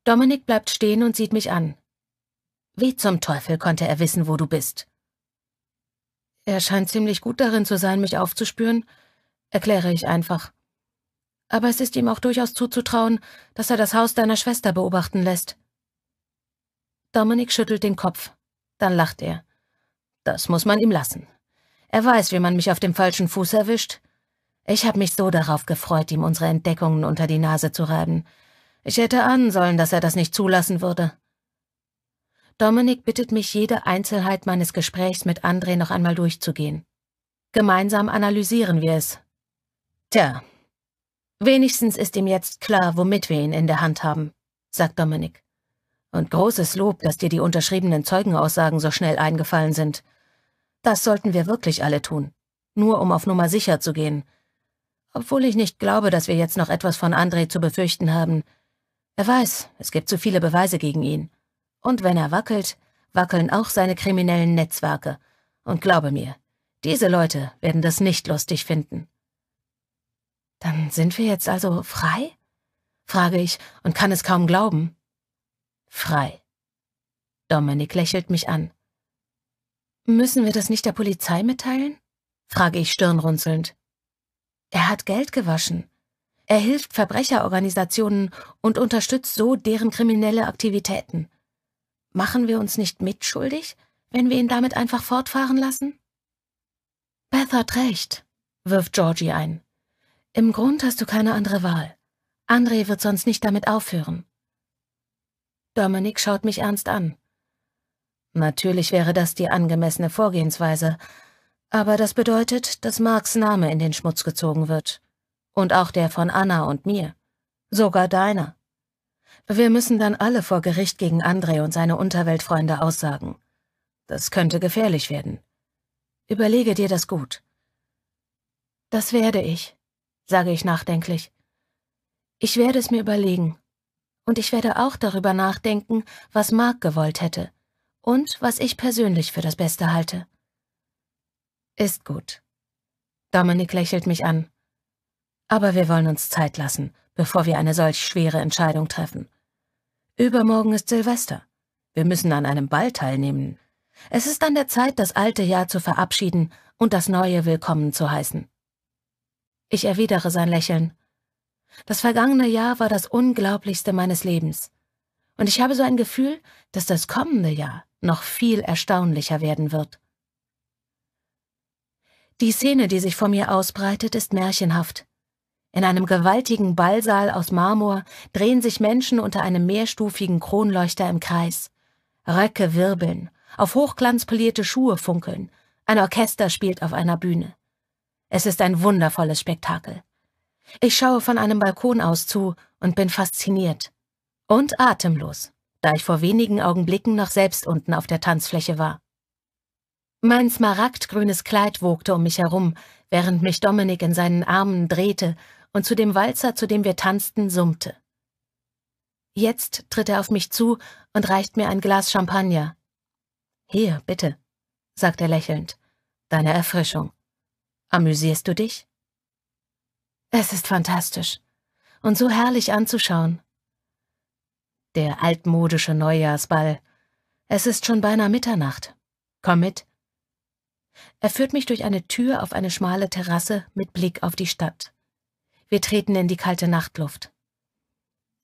Dominik bleibt stehen und sieht mich an. Wie zum Teufel konnte er wissen, wo du bist? Er scheint ziemlich gut darin zu sein, mich aufzuspüren, erkläre ich einfach. Aber es ist ihm auch durchaus zuzutrauen, dass er das Haus deiner Schwester beobachten lässt. Dominik schüttelt den Kopf. Dann lacht er. Das muss man ihm lassen. Er weiß, wie man mich auf dem falschen Fuß erwischt. Ich habe mich so darauf gefreut, ihm unsere Entdeckungen unter die Nase zu reiben. Ich hätte ahnen sollen, dass er das nicht zulassen würde. Dominik bittet mich, jede Einzelheit meines Gesprächs mit André noch einmal durchzugehen. Gemeinsam analysieren wir es. Tja, wenigstens ist ihm jetzt klar, womit wir ihn in der Hand haben, sagt Dominik. Und großes Lob, dass dir die unterschriebenen Zeugenaussagen so schnell eingefallen sind. Das sollten wir wirklich alle tun, nur um auf Nummer sicher zu gehen. Obwohl ich nicht glaube, dass wir jetzt noch etwas von André zu befürchten haben, er weiß, es gibt zu viele Beweise gegen ihn. Und wenn er wackelt, wackeln auch seine kriminellen Netzwerke. Und glaube mir, diese Leute werden das nicht lustig finden. Dann sind wir jetzt also frei? frage ich und kann es kaum glauben. Frei. Dominik lächelt mich an. Müssen wir das nicht der Polizei mitteilen? frage ich stirnrunzelnd. Er hat Geld gewaschen. Er hilft Verbrecherorganisationen und unterstützt so deren kriminelle Aktivitäten. Machen wir uns nicht mitschuldig, wenn wir ihn damit einfach fortfahren lassen? Beth hat recht, wirft Georgie ein. Im Grund hast du keine andere Wahl. André wird sonst nicht damit aufhören. Dominik schaut mich ernst an. Natürlich wäre das die angemessene Vorgehensweise, aber das bedeutet, dass Marks Name in den Schmutz gezogen wird. Und auch der von Anna und mir. Sogar deiner. Wir müssen dann alle vor Gericht gegen André und seine Unterweltfreunde aussagen. Das könnte gefährlich werden. Überlege dir das gut. Das werde ich, sage ich nachdenklich. Ich werde es mir überlegen. Und ich werde auch darüber nachdenken, was Mark gewollt hätte und was ich persönlich für das Beste halte. Ist gut. Dominik lächelt mich an aber wir wollen uns Zeit lassen, bevor wir eine solch schwere Entscheidung treffen. Übermorgen ist Silvester. Wir müssen an einem Ball teilnehmen. Es ist an der Zeit, das alte Jahr zu verabschieden und das neue willkommen zu heißen. Ich erwidere sein Lächeln. Das vergangene Jahr war das unglaublichste meines Lebens. Und ich habe so ein Gefühl, dass das kommende Jahr noch viel erstaunlicher werden wird. Die Szene, die sich vor mir ausbreitet, ist märchenhaft. In einem gewaltigen Ballsaal aus Marmor drehen sich Menschen unter einem mehrstufigen Kronleuchter im Kreis. Röcke wirbeln, auf Hochglanz polierte Schuhe funkeln, ein Orchester spielt auf einer Bühne. Es ist ein wundervolles Spektakel. Ich schaue von einem Balkon aus zu und bin fasziniert. Und atemlos, da ich vor wenigen Augenblicken noch selbst unten auf der Tanzfläche war. Mein smaragdgrünes Kleid wogte um mich herum, während mich Dominik in seinen Armen drehte und zu dem Walzer, zu dem wir tanzten, summte. Jetzt tritt er auf mich zu und reicht mir ein Glas Champagner. Hier, bitte, sagt er lächelnd, deine Erfrischung. Amüsierst du dich? Es ist fantastisch und so herrlich anzuschauen. Der altmodische Neujahrsball. Es ist schon beinahe Mitternacht. Komm mit. Er führt mich durch eine Tür auf eine schmale Terrasse mit Blick auf die Stadt. Wir treten in die kalte Nachtluft.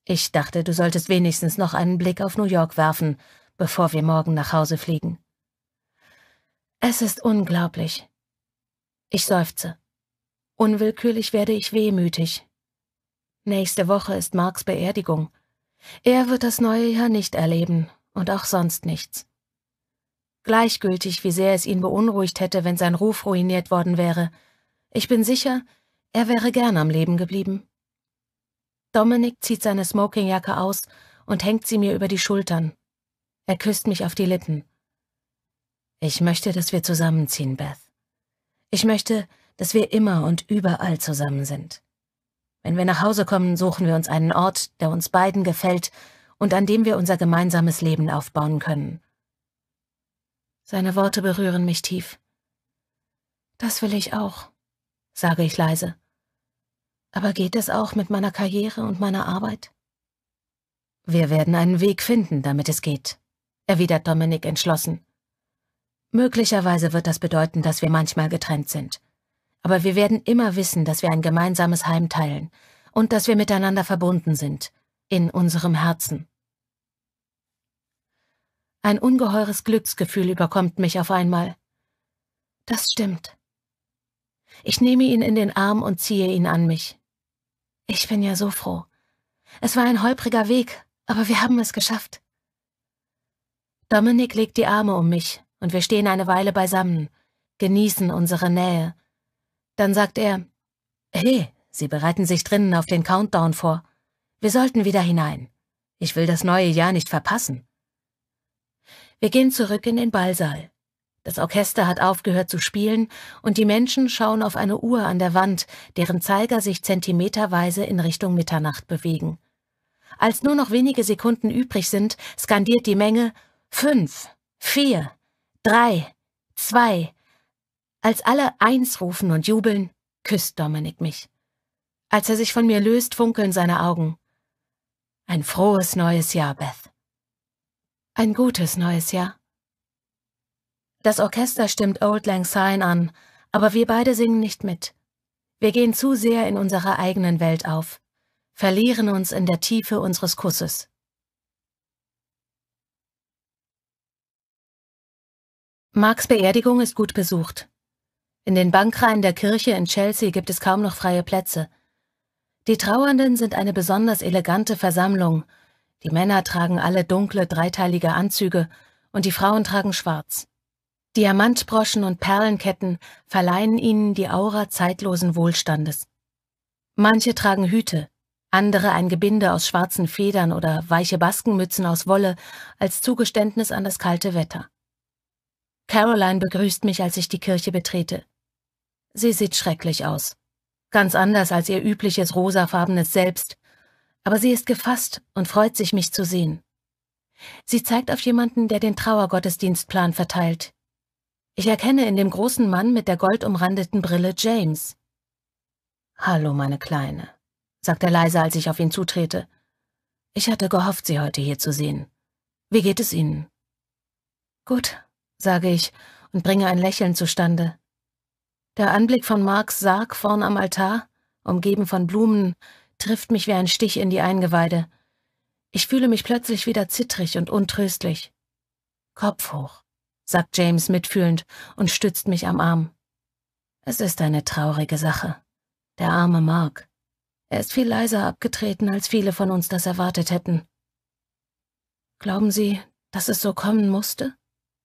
Ich dachte, du solltest wenigstens noch einen Blick auf New York werfen, bevor wir morgen nach Hause fliegen. Es ist unglaublich. Ich seufze. Unwillkürlich werde ich wehmütig. Nächste Woche ist Marks Beerdigung. Er wird das neue Jahr nicht erleben und auch sonst nichts. Gleichgültig, wie sehr es ihn beunruhigt hätte, wenn sein Ruf ruiniert worden wäre. Ich bin sicher, er wäre gern am Leben geblieben. Dominik zieht seine Smokingjacke aus und hängt sie mir über die Schultern. Er küsst mich auf die Lippen. Ich möchte, dass wir zusammenziehen, Beth. Ich möchte, dass wir immer und überall zusammen sind. Wenn wir nach Hause kommen, suchen wir uns einen Ort, der uns beiden gefällt und an dem wir unser gemeinsames Leben aufbauen können. Seine Worte berühren mich tief. Das will ich auch, sage ich leise. Aber geht es auch mit meiner Karriere und meiner Arbeit? Wir werden einen Weg finden, damit es geht, erwidert Dominik entschlossen. Möglicherweise wird das bedeuten, dass wir manchmal getrennt sind. Aber wir werden immer wissen, dass wir ein gemeinsames Heim teilen und dass wir miteinander verbunden sind, in unserem Herzen. Ein ungeheures Glücksgefühl überkommt mich auf einmal. Das stimmt. Ich nehme ihn in den Arm und ziehe ihn an mich. Ich bin ja so froh. Es war ein holpriger Weg, aber wir haben es geschafft. Dominik legt die Arme um mich und wir stehen eine Weile beisammen, genießen unsere Nähe. Dann sagt er, Hey, Sie bereiten sich drinnen auf den Countdown vor. Wir sollten wieder hinein. Ich will das neue Jahr nicht verpassen. Wir gehen zurück in den Ballsaal. Das Orchester hat aufgehört zu spielen und die Menschen schauen auf eine Uhr an der Wand, deren Zeiger sich zentimeterweise in Richtung Mitternacht bewegen. Als nur noch wenige Sekunden übrig sind, skandiert die Menge fünf, vier, drei, zwei. Als alle eins rufen und jubeln, küsst Dominik mich. Als er sich von mir löst, funkeln seine Augen. Ein frohes neues Jahr, Beth. Ein gutes neues Jahr. Das Orchester stimmt Old Lang Syne an, aber wir beide singen nicht mit. Wir gehen zu sehr in unserer eigenen Welt auf, verlieren uns in der Tiefe unseres Kusses. Marks Beerdigung ist gut besucht. In den Bankreihen der Kirche in Chelsea gibt es kaum noch freie Plätze. Die Trauernden sind eine besonders elegante Versammlung. Die Männer tragen alle dunkle, dreiteilige Anzüge und die Frauen tragen schwarz. Diamantbroschen und Perlenketten verleihen ihnen die Aura zeitlosen Wohlstandes. Manche tragen Hüte, andere ein Gebinde aus schwarzen Federn oder weiche Baskenmützen aus Wolle als Zugeständnis an das kalte Wetter. Caroline begrüßt mich, als ich die Kirche betrete. Sie sieht schrecklich aus. Ganz anders als ihr übliches rosafarbenes Selbst, aber sie ist gefasst und freut sich, mich zu sehen. Sie zeigt auf jemanden, der den Trauergottesdienstplan verteilt, ich erkenne in dem großen Mann mit der goldumrandeten Brille James. Hallo, meine Kleine, sagt er leise, als ich auf ihn zutrete. Ich hatte gehofft, Sie heute hier zu sehen. Wie geht es Ihnen? Gut, sage ich und bringe ein Lächeln zustande. Der Anblick von Marks Sarg vorn am Altar, umgeben von Blumen, trifft mich wie ein Stich in die Eingeweide. Ich fühle mich plötzlich wieder zittrig und untröstlich. Kopf hoch sagt James mitfühlend und stützt mich am Arm. Es ist eine traurige Sache. Der arme Mark. Er ist viel leiser abgetreten, als viele von uns das erwartet hätten. Glauben Sie, dass es so kommen musste?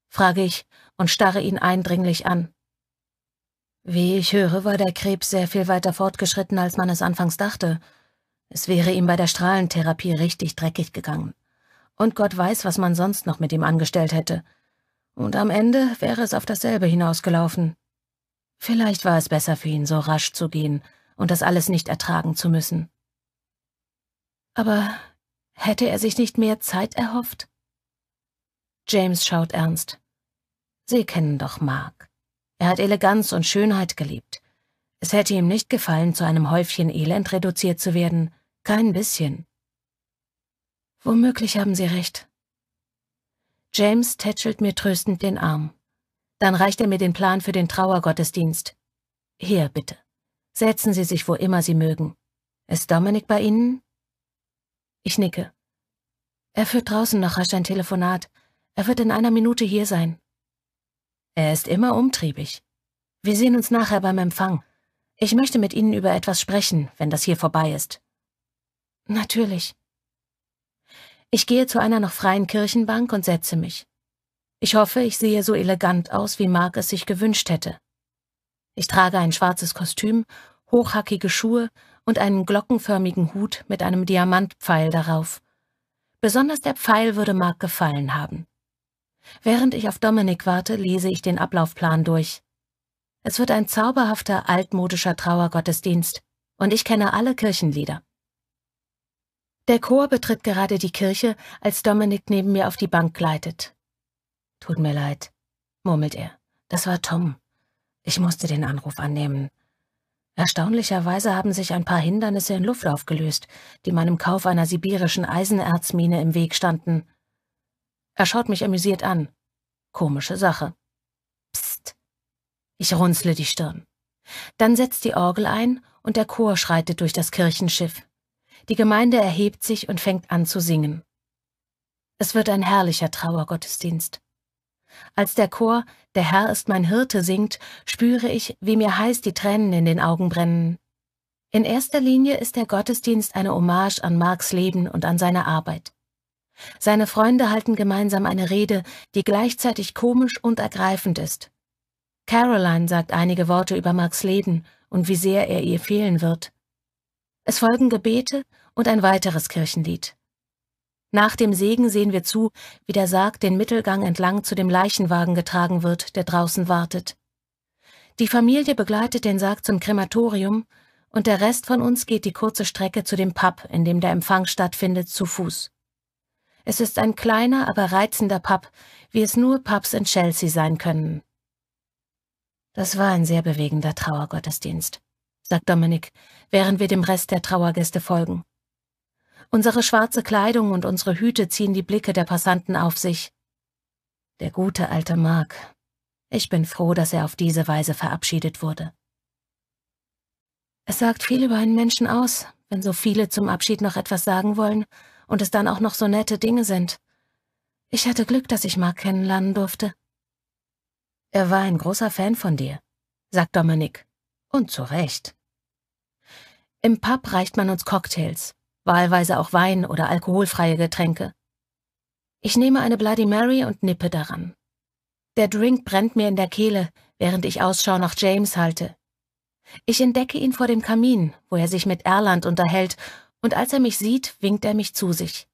frage ich und starre ihn eindringlich an. Wie ich höre, war der Krebs sehr viel weiter fortgeschritten, als man es anfangs dachte. Es wäre ihm bei der Strahlentherapie richtig dreckig gegangen. Und Gott weiß, was man sonst noch mit ihm angestellt hätte. Und am Ende wäre es auf dasselbe hinausgelaufen. Vielleicht war es besser für ihn, so rasch zu gehen und das alles nicht ertragen zu müssen. Aber hätte er sich nicht mehr Zeit erhofft? James schaut ernst. Sie kennen doch Mark. Er hat Eleganz und Schönheit geliebt. Es hätte ihm nicht gefallen, zu einem Häufchen Elend reduziert zu werden. Kein bisschen. Womöglich haben Sie recht. James tätschelt mir tröstend den Arm. Dann reicht er mir den Plan für den Trauergottesdienst. Hier, bitte. Setzen Sie sich, wo immer Sie mögen. Ist Dominik bei Ihnen? Ich nicke. Er führt draußen noch rasch ein Telefonat. Er wird in einer Minute hier sein. Er ist immer umtriebig. Wir sehen uns nachher beim Empfang. Ich möchte mit Ihnen über etwas sprechen, wenn das hier vorbei ist. Natürlich. Ich gehe zu einer noch freien Kirchenbank und setze mich. Ich hoffe, ich sehe so elegant aus, wie Mark es sich gewünscht hätte. Ich trage ein schwarzes Kostüm, hochhackige Schuhe und einen glockenförmigen Hut mit einem Diamantpfeil darauf. Besonders der Pfeil würde Mark gefallen haben. Während ich auf Dominik warte, lese ich den Ablaufplan durch. Es wird ein zauberhafter, altmodischer Trauergottesdienst, und ich kenne alle Kirchenlieder. Der Chor betritt gerade die Kirche, als Dominik neben mir auf die Bank gleitet. Tut mir leid, murmelt er. Das war Tom. Ich musste den Anruf annehmen. Erstaunlicherweise haben sich ein paar Hindernisse in Luft aufgelöst, die meinem Kauf einer sibirischen Eisenerzmine im Weg standen. Er schaut mich amüsiert an. Komische Sache. Psst. Ich runzle die Stirn. Dann setzt die Orgel ein und der Chor schreitet durch das Kirchenschiff. Die Gemeinde erhebt sich und fängt an zu singen. Es wird ein herrlicher Trauergottesdienst. Als der Chor Der Herr ist mein Hirte singt, spüre ich, wie mir heiß die Tränen in den Augen brennen. In erster Linie ist der Gottesdienst eine Hommage an Marks Leben und an seine Arbeit. Seine Freunde halten gemeinsam eine Rede, die gleichzeitig komisch und ergreifend ist. Caroline sagt einige Worte über Marks Leben und wie sehr er ihr fehlen wird. Es folgen Gebete und ein weiteres Kirchenlied. Nach dem Segen sehen wir zu, wie der Sarg den Mittelgang entlang zu dem Leichenwagen getragen wird, der draußen wartet. Die Familie begleitet den Sarg zum Krematorium und der Rest von uns geht die kurze Strecke zu dem Pub, in dem der Empfang stattfindet, zu Fuß. Es ist ein kleiner, aber reizender Pub, wie es nur Pubs in Chelsea sein können. Das war ein sehr bewegender Trauergottesdienst sagt Dominik, während wir dem Rest der Trauergäste folgen. Unsere schwarze Kleidung und unsere Hüte ziehen die Blicke der Passanten auf sich. Der gute alte Mark. Ich bin froh, dass er auf diese Weise verabschiedet wurde. Es sagt viel über einen Menschen aus, wenn so viele zum Abschied noch etwas sagen wollen und es dann auch noch so nette Dinge sind. Ich hatte Glück, dass ich Mark kennenlernen durfte. Er war ein großer Fan von dir, sagt Dominik und zu Recht. Im Pub reicht man uns Cocktails, wahlweise auch Wein oder alkoholfreie Getränke. Ich nehme eine Bloody Mary und nippe daran. Der Drink brennt mir in der Kehle, während ich Ausschau nach James halte. Ich entdecke ihn vor dem Kamin, wo er sich mit Erland unterhält, und als er mich sieht, winkt er mich zu sich.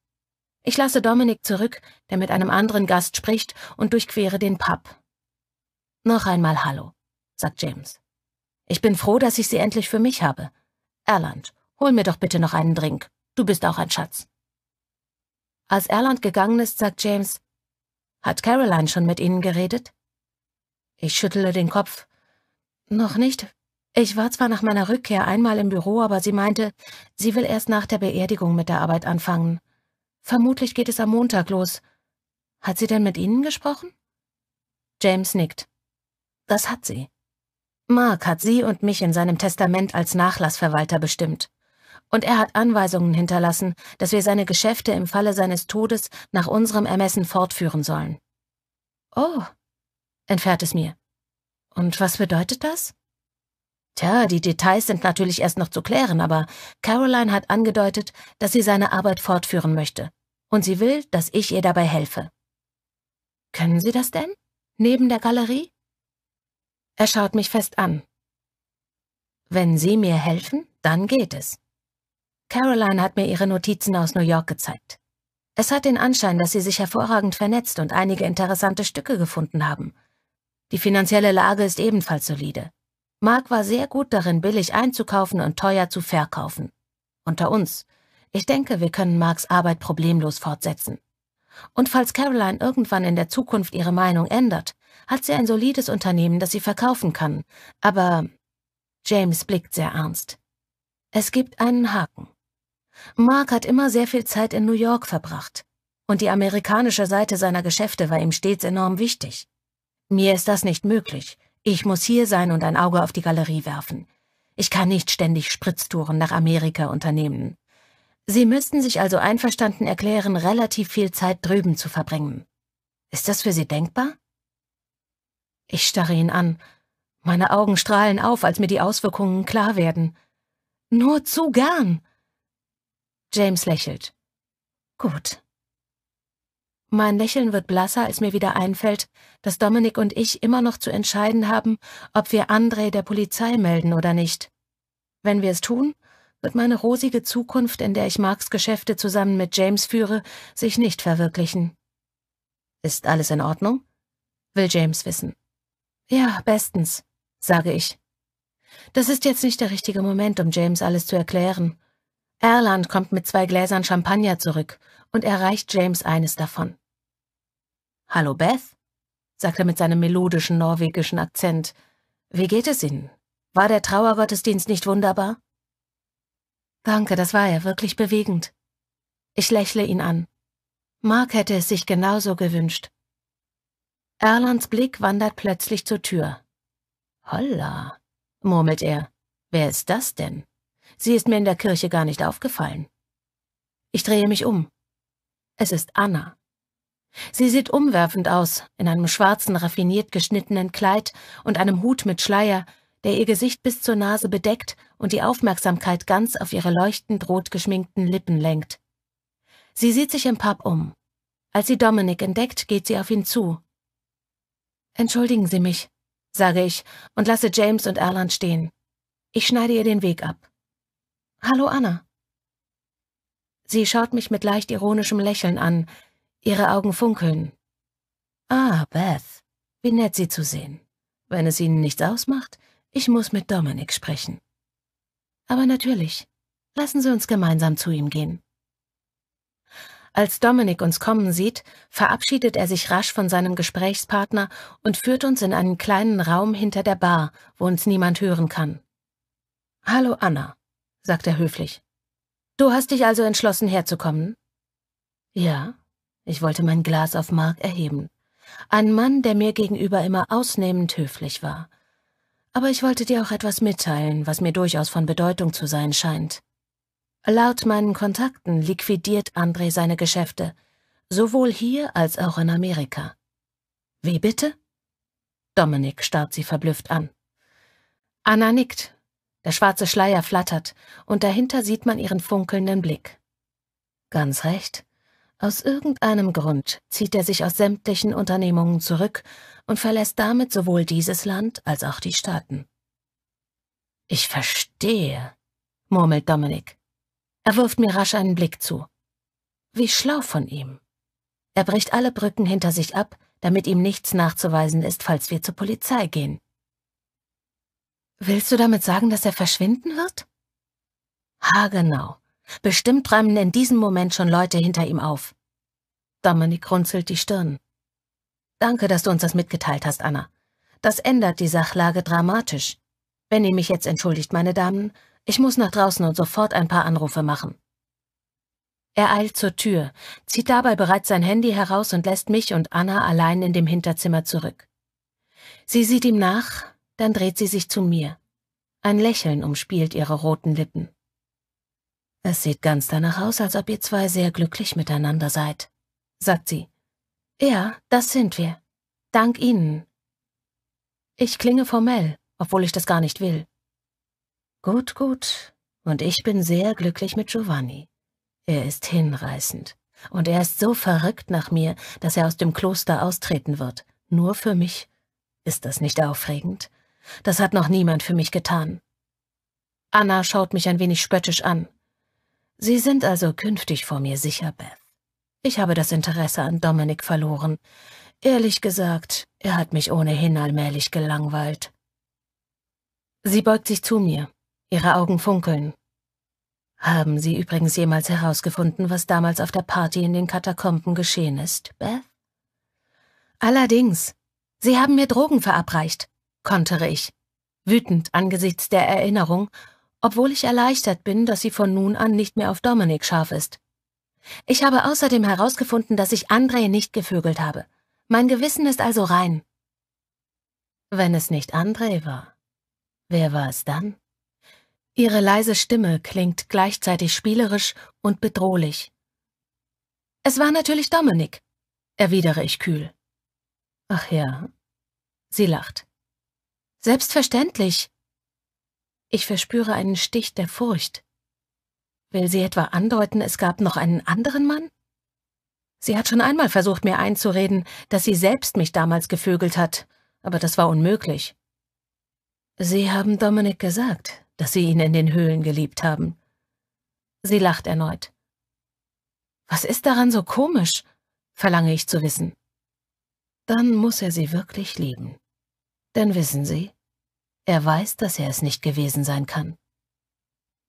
Ich lasse Dominik zurück, der mit einem anderen Gast spricht, und durchquere den Pub. Noch einmal Hallo, sagt James. Ich bin froh, dass ich sie endlich für mich habe. Erland, hol mir doch bitte noch einen Drink. Du bist auch ein Schatz. Als Erland gegangen ist, sagt James, hat Caroline schon mit Ihnen geredet? Ich schüttle den Kopf. Noch nicht. Ich war zwar nach meiner Rückkehr einmal im Büro, aber sie meinte, sie will erst nach der Beerdigung mit der Arbeit anfangen. Vermutlich geht es am Montag los. Hat sie denn mit Ihnen gesprochen? James nickt. Das hat sie. Mark hat sie und mich in seinem Testament als Nachlassverwalter bestimmt. Und er hat Anweisungen hinterlassen, dass wir seine Geschäfte im Falle seines Todes nach unserem Ermessen fortführen sollen. Oh, entfernt es mir. Und was bedeutet das? Tja, die Details sind natürlich erst noch zu klären, aber Caroline hat angedeutet, dass sie seine Arbeit fortführen möchte. Und sie will, dass ich ihr dabei helfe. Können Sie das denn? Neben der Galerie? Er schaut mich fest an. Wenn Sie mir helfen, dann geht es. Caroline hat mir ihre Notizen aus New York gezeigt. Es hat den Anschein, dass sie sich hervorragend vernetzt und einige interessante Stücke gefunden haben. Die finanzielle Lage ist ebenfalls solide. Mark war sehr gut darin, billig einzukaufen und teuer zu verkaufen. Unter uns. Ich denke, wir können Marks Arbeit problemlos fortsetzen. Und falls Caroline irgendwann in der Zukunft ihre Meinung ändert, hat sie ein solides Unternehmen, das sie verkaufen kann. Aber James blickt sehr ernst. Es gibt einen Haken. Mark hat immer sehr viel Zeit in New York verbracht. Und die amerikanische Seite seiner Geschäfte war ihm stets enorm wichtig. Mir ist das nicht möglich. Ich muss hier sein und ein Auge auf die Galerie werfen. Ich kann nicht ständig Spritztouren nach Amerika unternehmen. Sie müssten sich also einverstanden erklären, relativ viel Zeit drüben zu verbringen. Ist das für Sie denkbar? Ich starre ihn an. Meine Augen strahlen auf, als mir die Auswirkungen klar werden. Nur zu gern. James lächelt. Gut. Mein Lächeln wird blasser, als mir wieder einfällt, dass Dominik und ich immer noch zu entscheiden haben, ob wir André der Polizei melden oder nicht. Wenn wir es tun, wird meine rosige Zukunft, in der ich Marks Geschäfte zusammen mit James führe, sich nicht verwirklichen. Ist alles in Ordnung? will James wissen. Ja, bestens, sage ich. Das ist jetzt nicht der richtige Moment, um James alles zu erklären. Erland kommt mit zwei Gläsern Champagner zurück und erreicht James eines davon. Hallo Beth, sagt er mit seinem melodischen norwegischen Akzent. Wie geht es Ihnen? War der Trauergottesdienst nicht wunderbar? Danke, das war ja wirklich bewegend. Ich lächle ihn an. Mark hätte es sich genauso gewünscht. Erlands Blick wandert plötzlich zur Tür. Holla, murmelt er. Wer ist das denn? Sie ist mir in der Kirche gar nicht aufgefallen. Ich drehe mich um. Es ist Anna. Sie sieht umwerfend aus, in einem schwarzen, raffiniert geschnittenen Kleid und einem Hut mit Schleier, der ihr Gesicht bis zur Nase bedeckt und die Aufmerksamkeit ganz auf ihre leuchtend rot geschminkten Lippen lenkt. Sie sieht sich im Pub um. Als sie Dominik entdeckt, geht sie auf ihn zu. Entschuldigen Sie mich, sage ich und lasse James und Erland stehen. Ich schneide ihr den Weg ab. Hallo Anna. Sie schaut mich mit leicht ironischem Lächeln an, ihre Augen funkeln. Ah, Beth, wie nett Sie zu sehen. Wenn es Ihnen nichts ausmacht, ich muss mit Dominic sprechen. Aber natürlich, lassen Sie uns gemeinsam zu ihm gehen. Als Dominik uns kommen sieht, verabschiedet er sich rasch von seinem Gesprächspartner und führt uns in einen kleinen Raum hinter der Bar, wo uns niemand hören kann. Hallo Anna, sagt er höflich. Du hast dich also entschlossen herzukommen? Ja, ich wollte mein Glas auf Mark erheben. Ein Mann, der mir gegenüber immer ausnehmend höflich war. Aber ich wollte dir auch etwas mitteilen, was mir durchaus von Bedeutung zu sein scheint. Laut meinen Kontakten liquidiert André seine Geschäfte, sowohl hier als auch in Amerika. Wie bitte? Dominik starrt sie verblüfft an. Anna nickt. Der schwarze Schleier flattert, und dahinter sieht man ihren funkelnden Blick. Ganz recht. Aus irgendeinem Grund zieht er sich aus sämtlichen Unternehmungen zurück und verlässt damit sowohl dieses Land als auch die Staaten. Ich verstehe, murmelt Dominik. Er wirft mir rasch einen Blick zu. Wie schlau von ihm. Er bricht alle Brücken hinter sich ab, damit ihm nichts nachzuweisen ist, falls wir zur Polizei gehen. Willst du damit sagen, dass er verschwinden wird? Ha, genau. Bestimmt räumen in diesem Moment schon Leute hinter ihm auf. Dominik runzelt die Stirn. Danke, dass du uns das mitgeteilt hast, Anna. Das ändert die Sachlage dramatisch. Wenn ihr mich jetzt entschuldigt, meine Damen, ich muss nach draußen und sofort ein paar Anrufe machen. Er eilt zur Tür, zieht dabei bereits sein Handy heraus und lässt mich und Anna allein in dem Hinterzimmer zurück. Sie sieht ihm nach, dann dreht sie sich zu mir. Ein Lächeln umspielt ihre roten Lippen. Es sieht ganz danach aus, als ob ihr zwei sehr glücklich miteinander seid, sagt sie. Ja, das sind wir. Dank Ihnen. Ich klinge formell, obwohl ich das gar nicht will. Gut, gut. Und ich bin sehr glücklich mit Giovanni. Er ist hinreißend. Und er ist so verrückt nach mir, dass er aus dem Kloster austreten wird. Nur für mich. Ist das nicht aufregend? Das hat noch niemand für mich getan. Anna schaut mich ein wenig spöttisch an. Sie sind also künftig vor mir sicher, Beth. Ich habe das Interesse an Dominik verloren. Ehrlich gesagt, er hat mich ohnehin allmählich gelangweilt. Sie beugt sich zu mir. Ihre Augen funkeln. Haben Sie übrigens jemals herausgefunden, was damals auf der Party in den Katakomben geschehen ist, Beth? Allerdings. Sie haben mir Drogen verabreicht, kontere ich, wütend angesichts der Erinnerung, obwohl ich erleichtert bin, dass sie von nun an nicht mehr auf Dominik scharf ist. Ich habe außerdem herausgefunden, dass ich André nicht gevögelt habe. Mein Gewissen ist also rein. Wenn es nicht André war, wer war es dann? Ihre leise Stimme klingt gleichzeitig spielerisch und bedrohlich. Es war natürlich Dominik, erwidere ich kühl. Ach ja. Sie lacht. Selbstverständlich. Ich verspüre einen Stich der Furcht. Will sie etwa andeuten, es gab noch einen anderen Mann? Sie hat schon einmal versucht, mir einzureden, dass sie selbst mich damals gevögelt hat, aber das war unmöglich. Sie haben Dominik gesagt, dass sie ihn in den Höhlen geliebt haben. Sie lacht erneut. Was ist daran so komisch? verlange ich zu wissen. Dann muss er sie wirklich lieben. Denn wissen Sie, er weiß, dass er es nicht gewesen sein kann.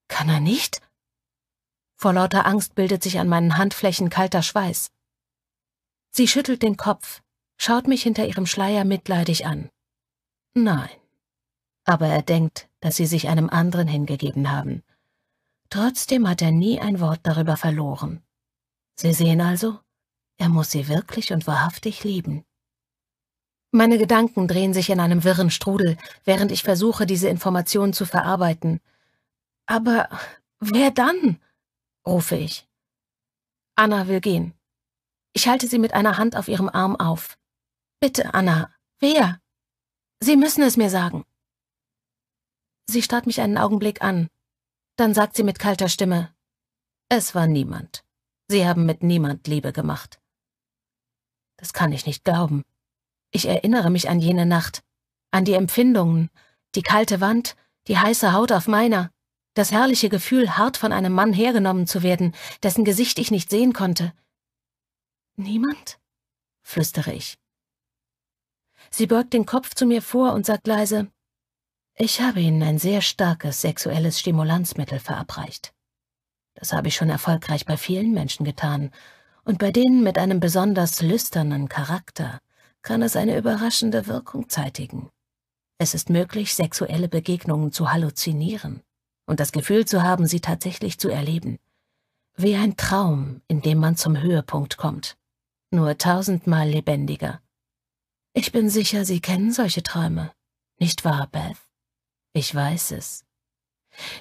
Kann er nicht? Vor lauter Angst bildet sich an meinen Handflächen kalter Schweiß. Sie schüttelt den Kopf, schaut mich hinter ihrem Schleier mitleidig an. Nein. Aber er denkt, dass sie sich einem anderen hingegeben haben. Trotzdem hat er nie ein Wort darüber verloren. Sie sehen also, er muss sie wirklich und wahrhaftig lieben. Meine Gedanken drehen sich in einem wirren Strudel, während ich versuche, diese Informationen zu verarbeiten. Aber wer dann? rufe ich. Anna will gehen. Ich halte sie mit einer Hand auf ihrem Arm auf. Bitte, Anna, wer? Sie müssen es mir sagen. Sie starrt mich einen Augenblick an. Dann sagt sie mit kalter Stimme, es war niemand. Sie haben mit niemand Liebe gemacht. Das kann ich nicht glauben. Ich erinnere mich an jene Nacht, an die Empfindungen, die kalte Wand, die heiße Haut auf meiner, das herrliche Gefühl, hart von einem Mann hergenommen zu werden, dessen Gesicht ich nicht sehen konnte. Niemand? flüstere ich. Sie beugt den Kopf zu mir vor und sagt leise, ich habe ihnen ein sehr starkes sexuelles Stimulanzmittel verabreicht. Das habe ich schon erfolgreich bei vielen Menschen getan, und bei denen mit einem besonders lüsternen Charakter kann es eine überraschende Wirkung zeitigen. Es ist möglich, sexuelle Begegnungen zu halluzinieren und das Gefühl zu haben, sie tatsächlich zu erleben. Wie ein Traum, in dem man zum Höhepunkt kommt. Nur tausendmal lebendiger. Ich bin sicher, Sie kennen solche Träume. Nicht wahr, Beth? Ich weiß es.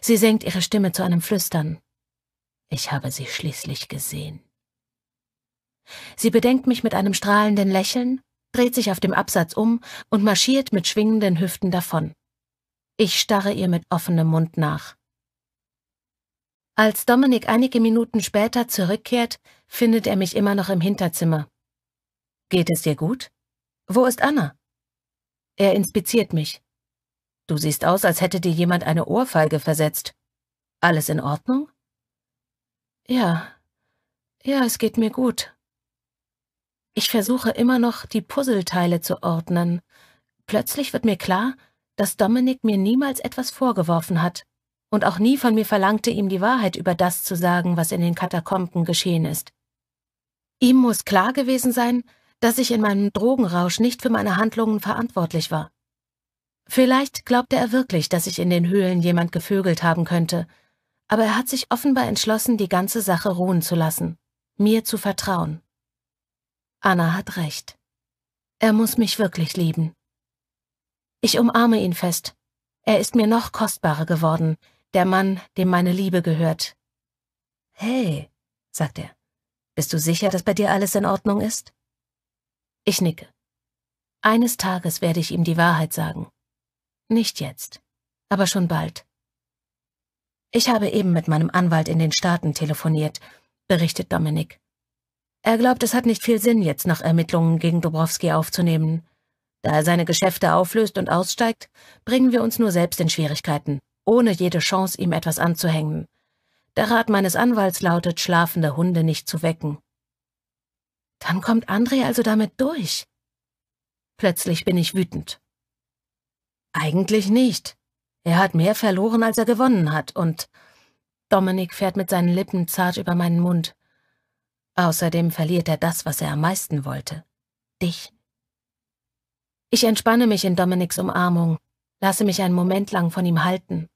Sie senkt ihre Stimme zu einem Flüstern. Ich habe sie schließlich gesehen. Sie bedenkt mich mit einem strahlenden Lächeln, dreht sich auf dem Absatz um und marschiert mit schwingenden Hüften davon. Ich starre ihr mit offenem Mund nach. Als Dominik einige Minuten später zurückkehrt, findet er mich immer noch im Hinterzimmer. Geht es dir gut? Wo ist Anna? Er inspiziert mich. Du siehst aus, als hätte dir jemand eine Ohrfeige versetzt. Alles in Ordnung? Ja. Ja, es geht mir gut. Ich versuche immer noch, die Puzzleteile zu ordnen. Plötzlich wird mir klar, dass Dominik mir niemals etwas vorgeworfen hat und auch nie von mir verlangte, ihm die Wahrheit über das zu sagen, was in den Katakomben geschehen ist. Ihm muss klar gewesen sein, dass ich in meinem Drogenrausch nicht für meine Handlungen verantwortlich war. Vielleicht glaubte er wirklich, dass sich in den Höhlen jemand gevögelt haben könnte, aber er hat sich offenbar entschlossen, die ganze Sache ruhen zu lassen, mir zu vertrauen. Anna hat recht. Er muss mich wirklich lieben. Ich umarme ihn fest. Er ist mir noch kostbarer geworden, der Mann, dem meine Liebe gehört. Hey, sagt er, bist du sicher, dass bei dir alles in Ordnung ist? Ich nicke. Eines Tages werde ich ihm die Wahrheit sagen. Nicht jetzt, aber schon bald. Ich habe eben mit meinem Anwalt in den Staaten telefoniert, berichtet Dominik. Er glaubt, es hat nicht viel Sinn, jetzt noch Ermittlungen gegen Dobrowski aufzunehmen. Da er seine Geschäfte auflöst und aussteigt, bringen wir uns nur selbst in Schwierigkeiten, ohne jede Chance, ihm etwas anzuhängen. Der Rat meines Anwalts lautet, schlafende Hunde nicht zu wecken. Dann kommt André also damit durch. Plötzlich bin ich wütend. Eigentlich nicht. Er hat mehr verloren, als er gewonnen hat, und Dominik fährt mit seinen Lippen zart über meinen Mund. Außerdem verliert er das, was er am meisten wollte. Dich. Ich entspanne mich in Dominiks Umarmung, lasse mich einen Moment lang von ihm halten.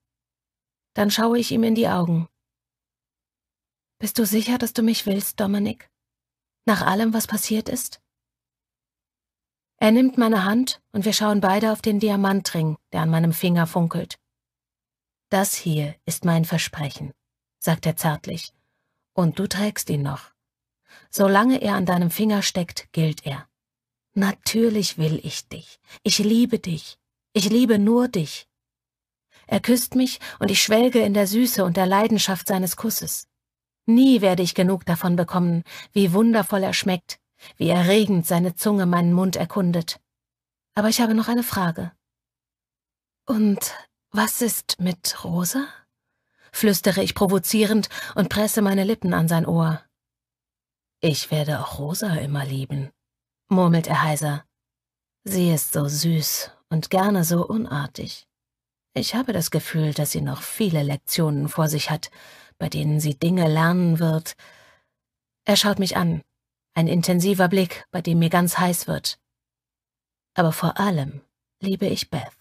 Dann schaue ich ihm in die Augen. Bist du sicher, dass du mich willst, Dominik? Nach allem, was passiert ist? Er nimmt meine Hand und wir schauen beide auf den Diamantring, der an meinem Finger funkelt. Das hier ist mein Versprechen, sagt er zärtlich. Und du trägst ihn noch. Solange er an deinem Finger steckt, gilt er. Natürlich will ich dich. Ich liebe dich. Ich liebe nur dich. Er küsst mich und ich schwelge in der Süße und der Leidenschaft seines Kusses. Nie werde ich genug davon bekommen, wie wundervoll er schmeckt, wie erregend seine Zunge meinen Mund erkundet. Aber ich habe noch eine Frage. Und was ist mit Rosa? flüstere ich provozierend und presse meine Lippen an sein Ohr. Ich werde auch Rosa immer lieben, murmelt er heiser. Sie ist so süß und gerne so unartig. Ich habe das Gefühl, dass sie noch viele Lektionen vor sich hat, bei denen sie Dinge lernen wird. Er schaut mich an. Ein intensiver Blick, bei dem mir ganz heiß wird. Aber vor allem liebe ich Beth.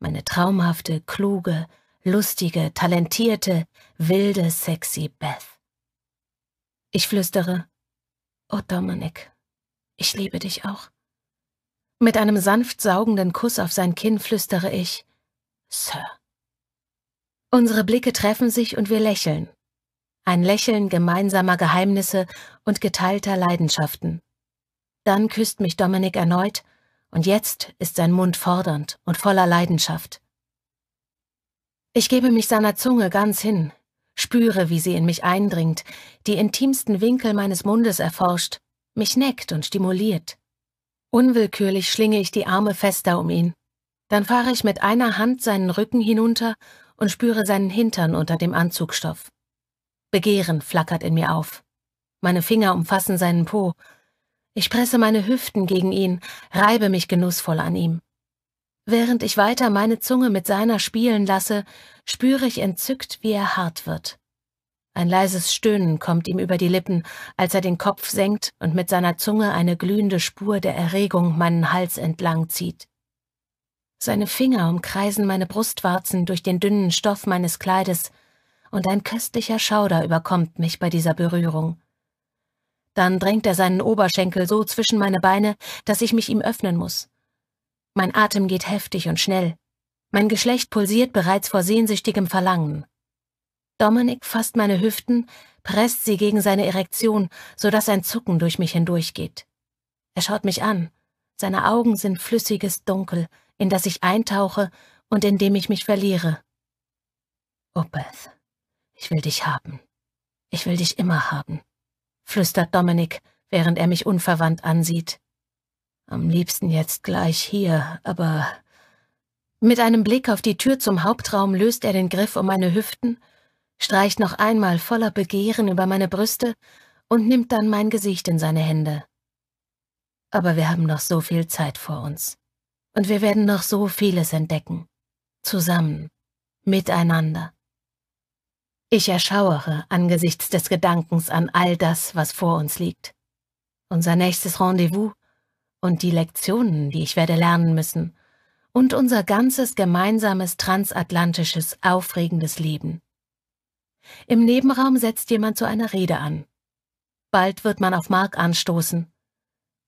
Meine traumhafte, kluge, lustige, talentierte, wilde, sexy Beth. Ich flüstere, Oh Dominik, ich liebe dich auch. Mit einem sanft saugenden Kuss auf sein Kinn flüstere ich, Sir. Unsere Blicke treffen sich und wir lächeln, ein Lächeln gemeinsamer Geheimnisse und geteilter Leidenschaften. Dann küsst mich Dominik erneut, und jetzt ist sein Mund fordernd und voller Leidenschaft. Ich gebe mich seiner Zunge ganz hin, spüre, wie sie in mich eindringt, die intimsten Winkel meines Mundes erforscht, mich neckt und stimuliert. Unwillkürlich schlinge ich die Arme fester um ihn. Dann fahre ich mit einer Hand seinen Rücken hinunter und spüre seinen Hintern unter dem Anzugstoff. Begehren flackert in mir auf. Meine Finger umfassen seinen Po. Ich presse meine Hüften gegen ihn, reibe mich genussvoll an ihm. Während ich weiter meine Zunge mit seiner spielen lasse, spüre ich entzückt, wie er hart wird. Ein leises Stöhnen kommt ihm über die Lippen, als er den Kopf senkt und mit seiner Zunge eine glühende Spur der Erregung meinen Hals entlang zieht. Seine Finger umkreisen meine Brustwarzen durch den dünnen Stoff meines Kleides, und ein köstlicher Schauder überkommt mich bei dieser Berührung. Dann drängt er seinen Oberschenkel so zwischen meine Beine, dass ich mich ihm öffnen muss. Mein Atem geht heftig und schnell. Mein Geschlecht pulsiert bereits vor sehnsüchtigem Verlangen. Dominik fasst meine Hüften, presst sie gegen seine Erektion, so dass ein Zucken durch mich hindurchgeht. Er schaut mich an. Seine Augen sind flüssiges Dunkel, in das ich eintauche und in dem ich mich verliere. Opeth. Ich will dich haben. Ich will dich immer haben, flüstert Dominik, während er mich unverwandt ansieht. Am liebsten jetzt gleich hier, aber... Mit einem Blick auf die Tür zum Hauptraum löst er den Griff um meine Hüften, streicht noch einmal voller Begehren über meine Brüste und nimmt dann mein Gesicht in seine Hände. Aber wir haben noch so viel Zeit vor uns. Und wir werden noch so vieles entdecken. Zusammen. Miteinander. Ich erschauere angesichts des Gedankens an all das, was vor uns liegt. Unser nächstes Rendezvous und die Lektionen, die ich werde lernen müssen, und unser ganzes gemeinsames transatlantisches, aufregendes Leben. Im Nebenraum setzt jemand zu einer Rede an. Bald wird man auf Mark anstoßen.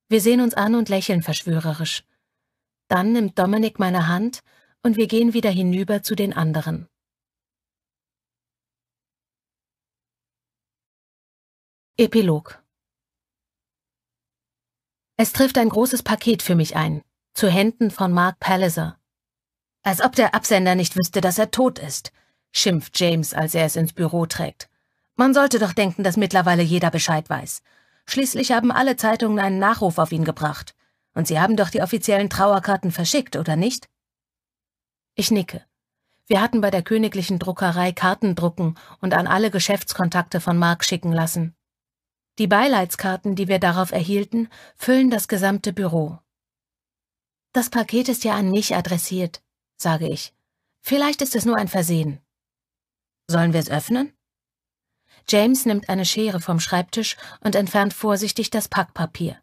Wir sehen uns an und lächeln verschwörerisch. Dann nimmt Dominik meine Hand und wir gehen wieder hinüber zu den anderen. Epilog Es trifft ein großes Paket für mich ein, zu Händen von Mark Palliser. Als ob der Absender nicht wüsste, dass er tot ist, schimpft James, als er es ins Büro trägt. Man sollte doch denken, dass mittlerweile jeder Bescheid weiß. Schließlich haben alle Zeitungen einen Nachruf auf ihn gebracht. Und sie haben doch die offiziellen Trauerkarten verschickt, oder nicht? Ich nicke. Wir hatten bei der königlichen Druckerei Karten drucken und an alle Geschäftskontakte von Mark schicken lassen. Die Beileidskarten, die wir darauf erhielten, füllen das gesamte Büro. Das Paket ist ja an mich adressiert, sage ich. Vielleicht ist es nur ein Versehen. Sollen wir es öffnen? James nimmt eine Schere vom Schreibtisch und entfernt vorsichtig das Packpapier.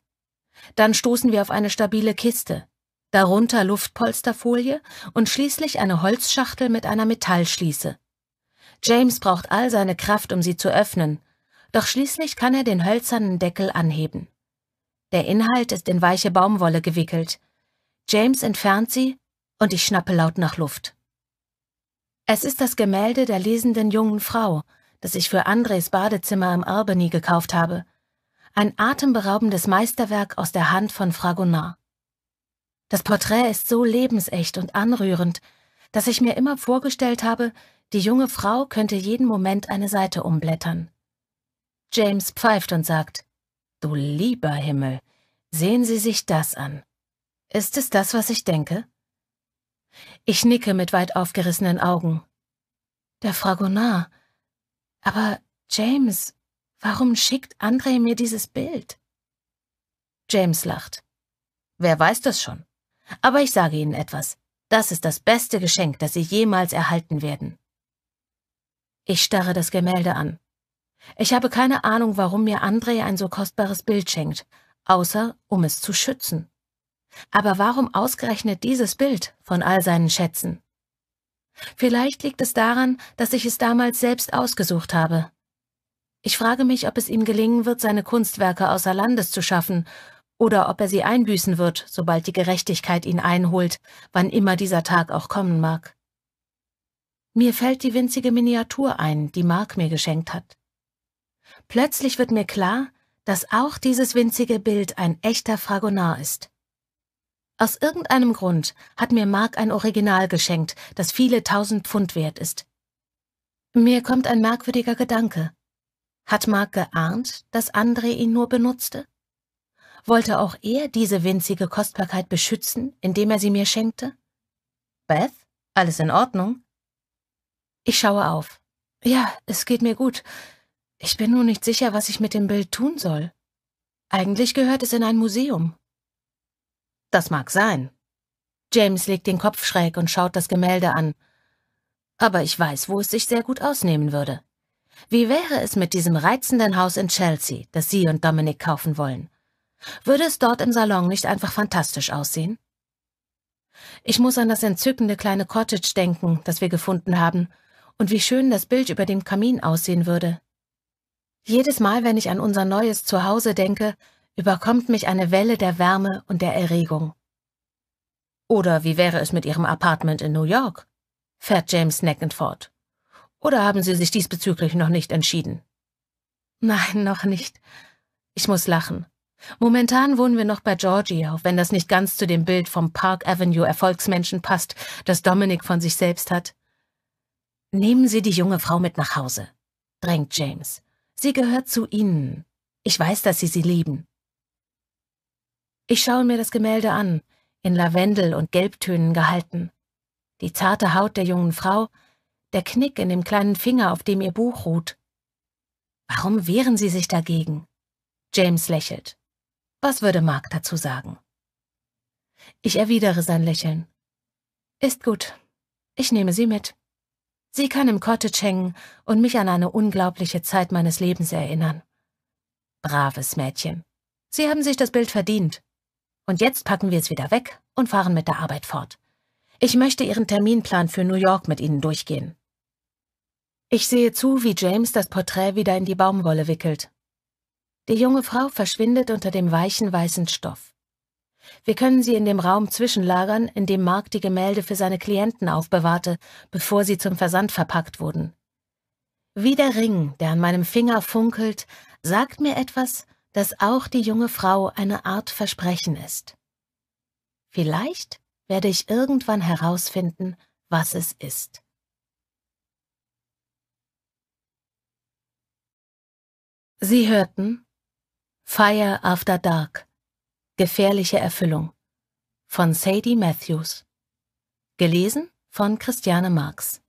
Dann stoßen wir auf eine stabile Kiste, darunter Luftpolsterfolie und schließlich eine Holzschachtel mit einer Metallschließe. James braucht all seine Kraft, um sie zu öffnen, doch schließlich kann er den hölzernen Deckel anheben. Der Inhalt ist in weiche Baumwolle gewickelt. James entfernt sie und ich schnappe laut nach Luft. Es ist das Gemälde der lesenden jungen Frau, das ich für Andres Badezimmer im Albany gekauft habe. Ein atemberaubendes Meisterwerk aus der Hand von Fragonard. Das Porträt ist so lebensecht und anrührend, dass ich mir immer vorgestellt habe, die junge Frau könnte jeden Moment eine Seite umblättern. James pfeift und sagt, Du lieber Himmel, sehen Sie sich das an. Ist es das, was ich denke? Ich nicke mit weit aufgerissenen Augen. Der Fragonard. Aber James, warum schickt André mir dieses Bild? James lacht. Wer weiß das schon? Aber ich sage Ihnen etwas. Das ist das beste Geschenk, das Sie jemals erhalten werden. Ich starre das Gemälde an. Ich habe keine Ahnung, warum mir André ein so kostbares Bild schenkt, außer um es zu schützen. Aber warum ausgerechnet dieses Bild von all seinen Schätzen? Vielleicht liegt es daran, dass ich es damals selbst ausgesucht habe. Ich frage mich, ob es ihm gelingen wird, seine Kunstwerke außer Landes zu schaffen, oder ob er sie einbüßen wird, sobald die Gerechtigkeit ihn einholt, wann immer dieser Tag auch kommen mag. Mir fällt die winzige Miniatur ein, die Mark mir geschenkt hat. Plötzlich wird mir klar, dass auch dieses winzige Bild ein echter Fragonar ist. Aus irgendeinem Grund hat mir Mark ein Original geschenkt, das viele tausend Pfund wert ist. Mir kommt ein merkwürdiger Gedanke. Hat Mark geahnt, dass André ihn nur benutzte? Wollte auch er diese winzige Kostbarkeit beschützen, indem er sie mir schenkte? Beth, alles in Ordnung? Ich schaue auf. Ja, es geht mir gut. Ich bin nur nicht sicher, was ich mit dem Bild tun soll. Eigentlich gehört es in ein Museum. Das mag sein. James legt den Kopf schräg und schaut das Gemälde an. Aber ich weiß, wo es sich sehr gut ausnehmen würde. Wie wäre es mit diesem reizenden Haus in Chelsea, das Sie und Dominic kaufen wollen? Würde es dort im Salon nicht einfach fantastisch aussehen? Ich muss an das entzückende kleine Cottage denken, das wir gefunden haben, und wie schön das Bild über dem Kamin aussehen würde, jedes Mal, wenn ich an unser neues Zuhause denke, überkommt mich eine Welle der Wärme und der Erregung. Oder wie wäre es mit Ihrem Apartment in New York? fährt James neckend fort. Oder haben Sie sich diesbezüglich noch nicht entschieden? Nein, noch nicht. Ich muss lachen. Momentan wohnen wir noch bei Georgie, auch wenn das nicht ganz zu dem Bild vom Park Avenue Erfolgsmenschen passt, das Dominic von sich selbst hat. Nehmen Sie die junge Frau mit nach Hause, drängt James. Sie gehört zu Ihnen. Ich weiß, dass Sie sie lieben. Ich schaue mir das Gemälde an, in Lavendel und Gelbtönen gehalten. Die zarte Haut der jungen Frau, der Knick in dem kleinen Finger, auf dem ihr Buch ruht. Warum wehren Sie sich dagegen? James lächelt. Was würde Mark dazu sagen? Ich erwidere sein Lächeln. Ist gut. Ich nehme Sie mit. Sie kann im Cottage hängen und mich an eine unglaubliche Zeit meines Lebens erinnern. Braves Mädchen. Sie haben sich das Bild verdient. Und jetzt packen wir es wieder weg und fahren mit der Arbeit fort. Ich möchte Ihren Terminplan für New York mit Ihnen durchgehen. Ich sehe zu, wie James das Porträt wieder in die Baumwolle wickelt. Die junge Frau verschwindet unter dem weichen weißen Stoff. Wir können sie in dem Raum zwischenlagern, in dem Mark die Gemälde für seine Klienten aufbewahrte, bevor sie zum Versand verpackt wurden. Wie der Ring, der an meinem Finger funkelt, sagt mir etwas, dass auch die junge Frau eine Art Versprechen ist. Vielleicht werde ich irgendwann herausfinden, was es ist. Sie hörten Fire After Dark Gefährliche Erfüllung von Sadie Matthews. Gelesen von Christiane Marx.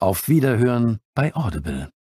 Auf Wiederhören bei Audible.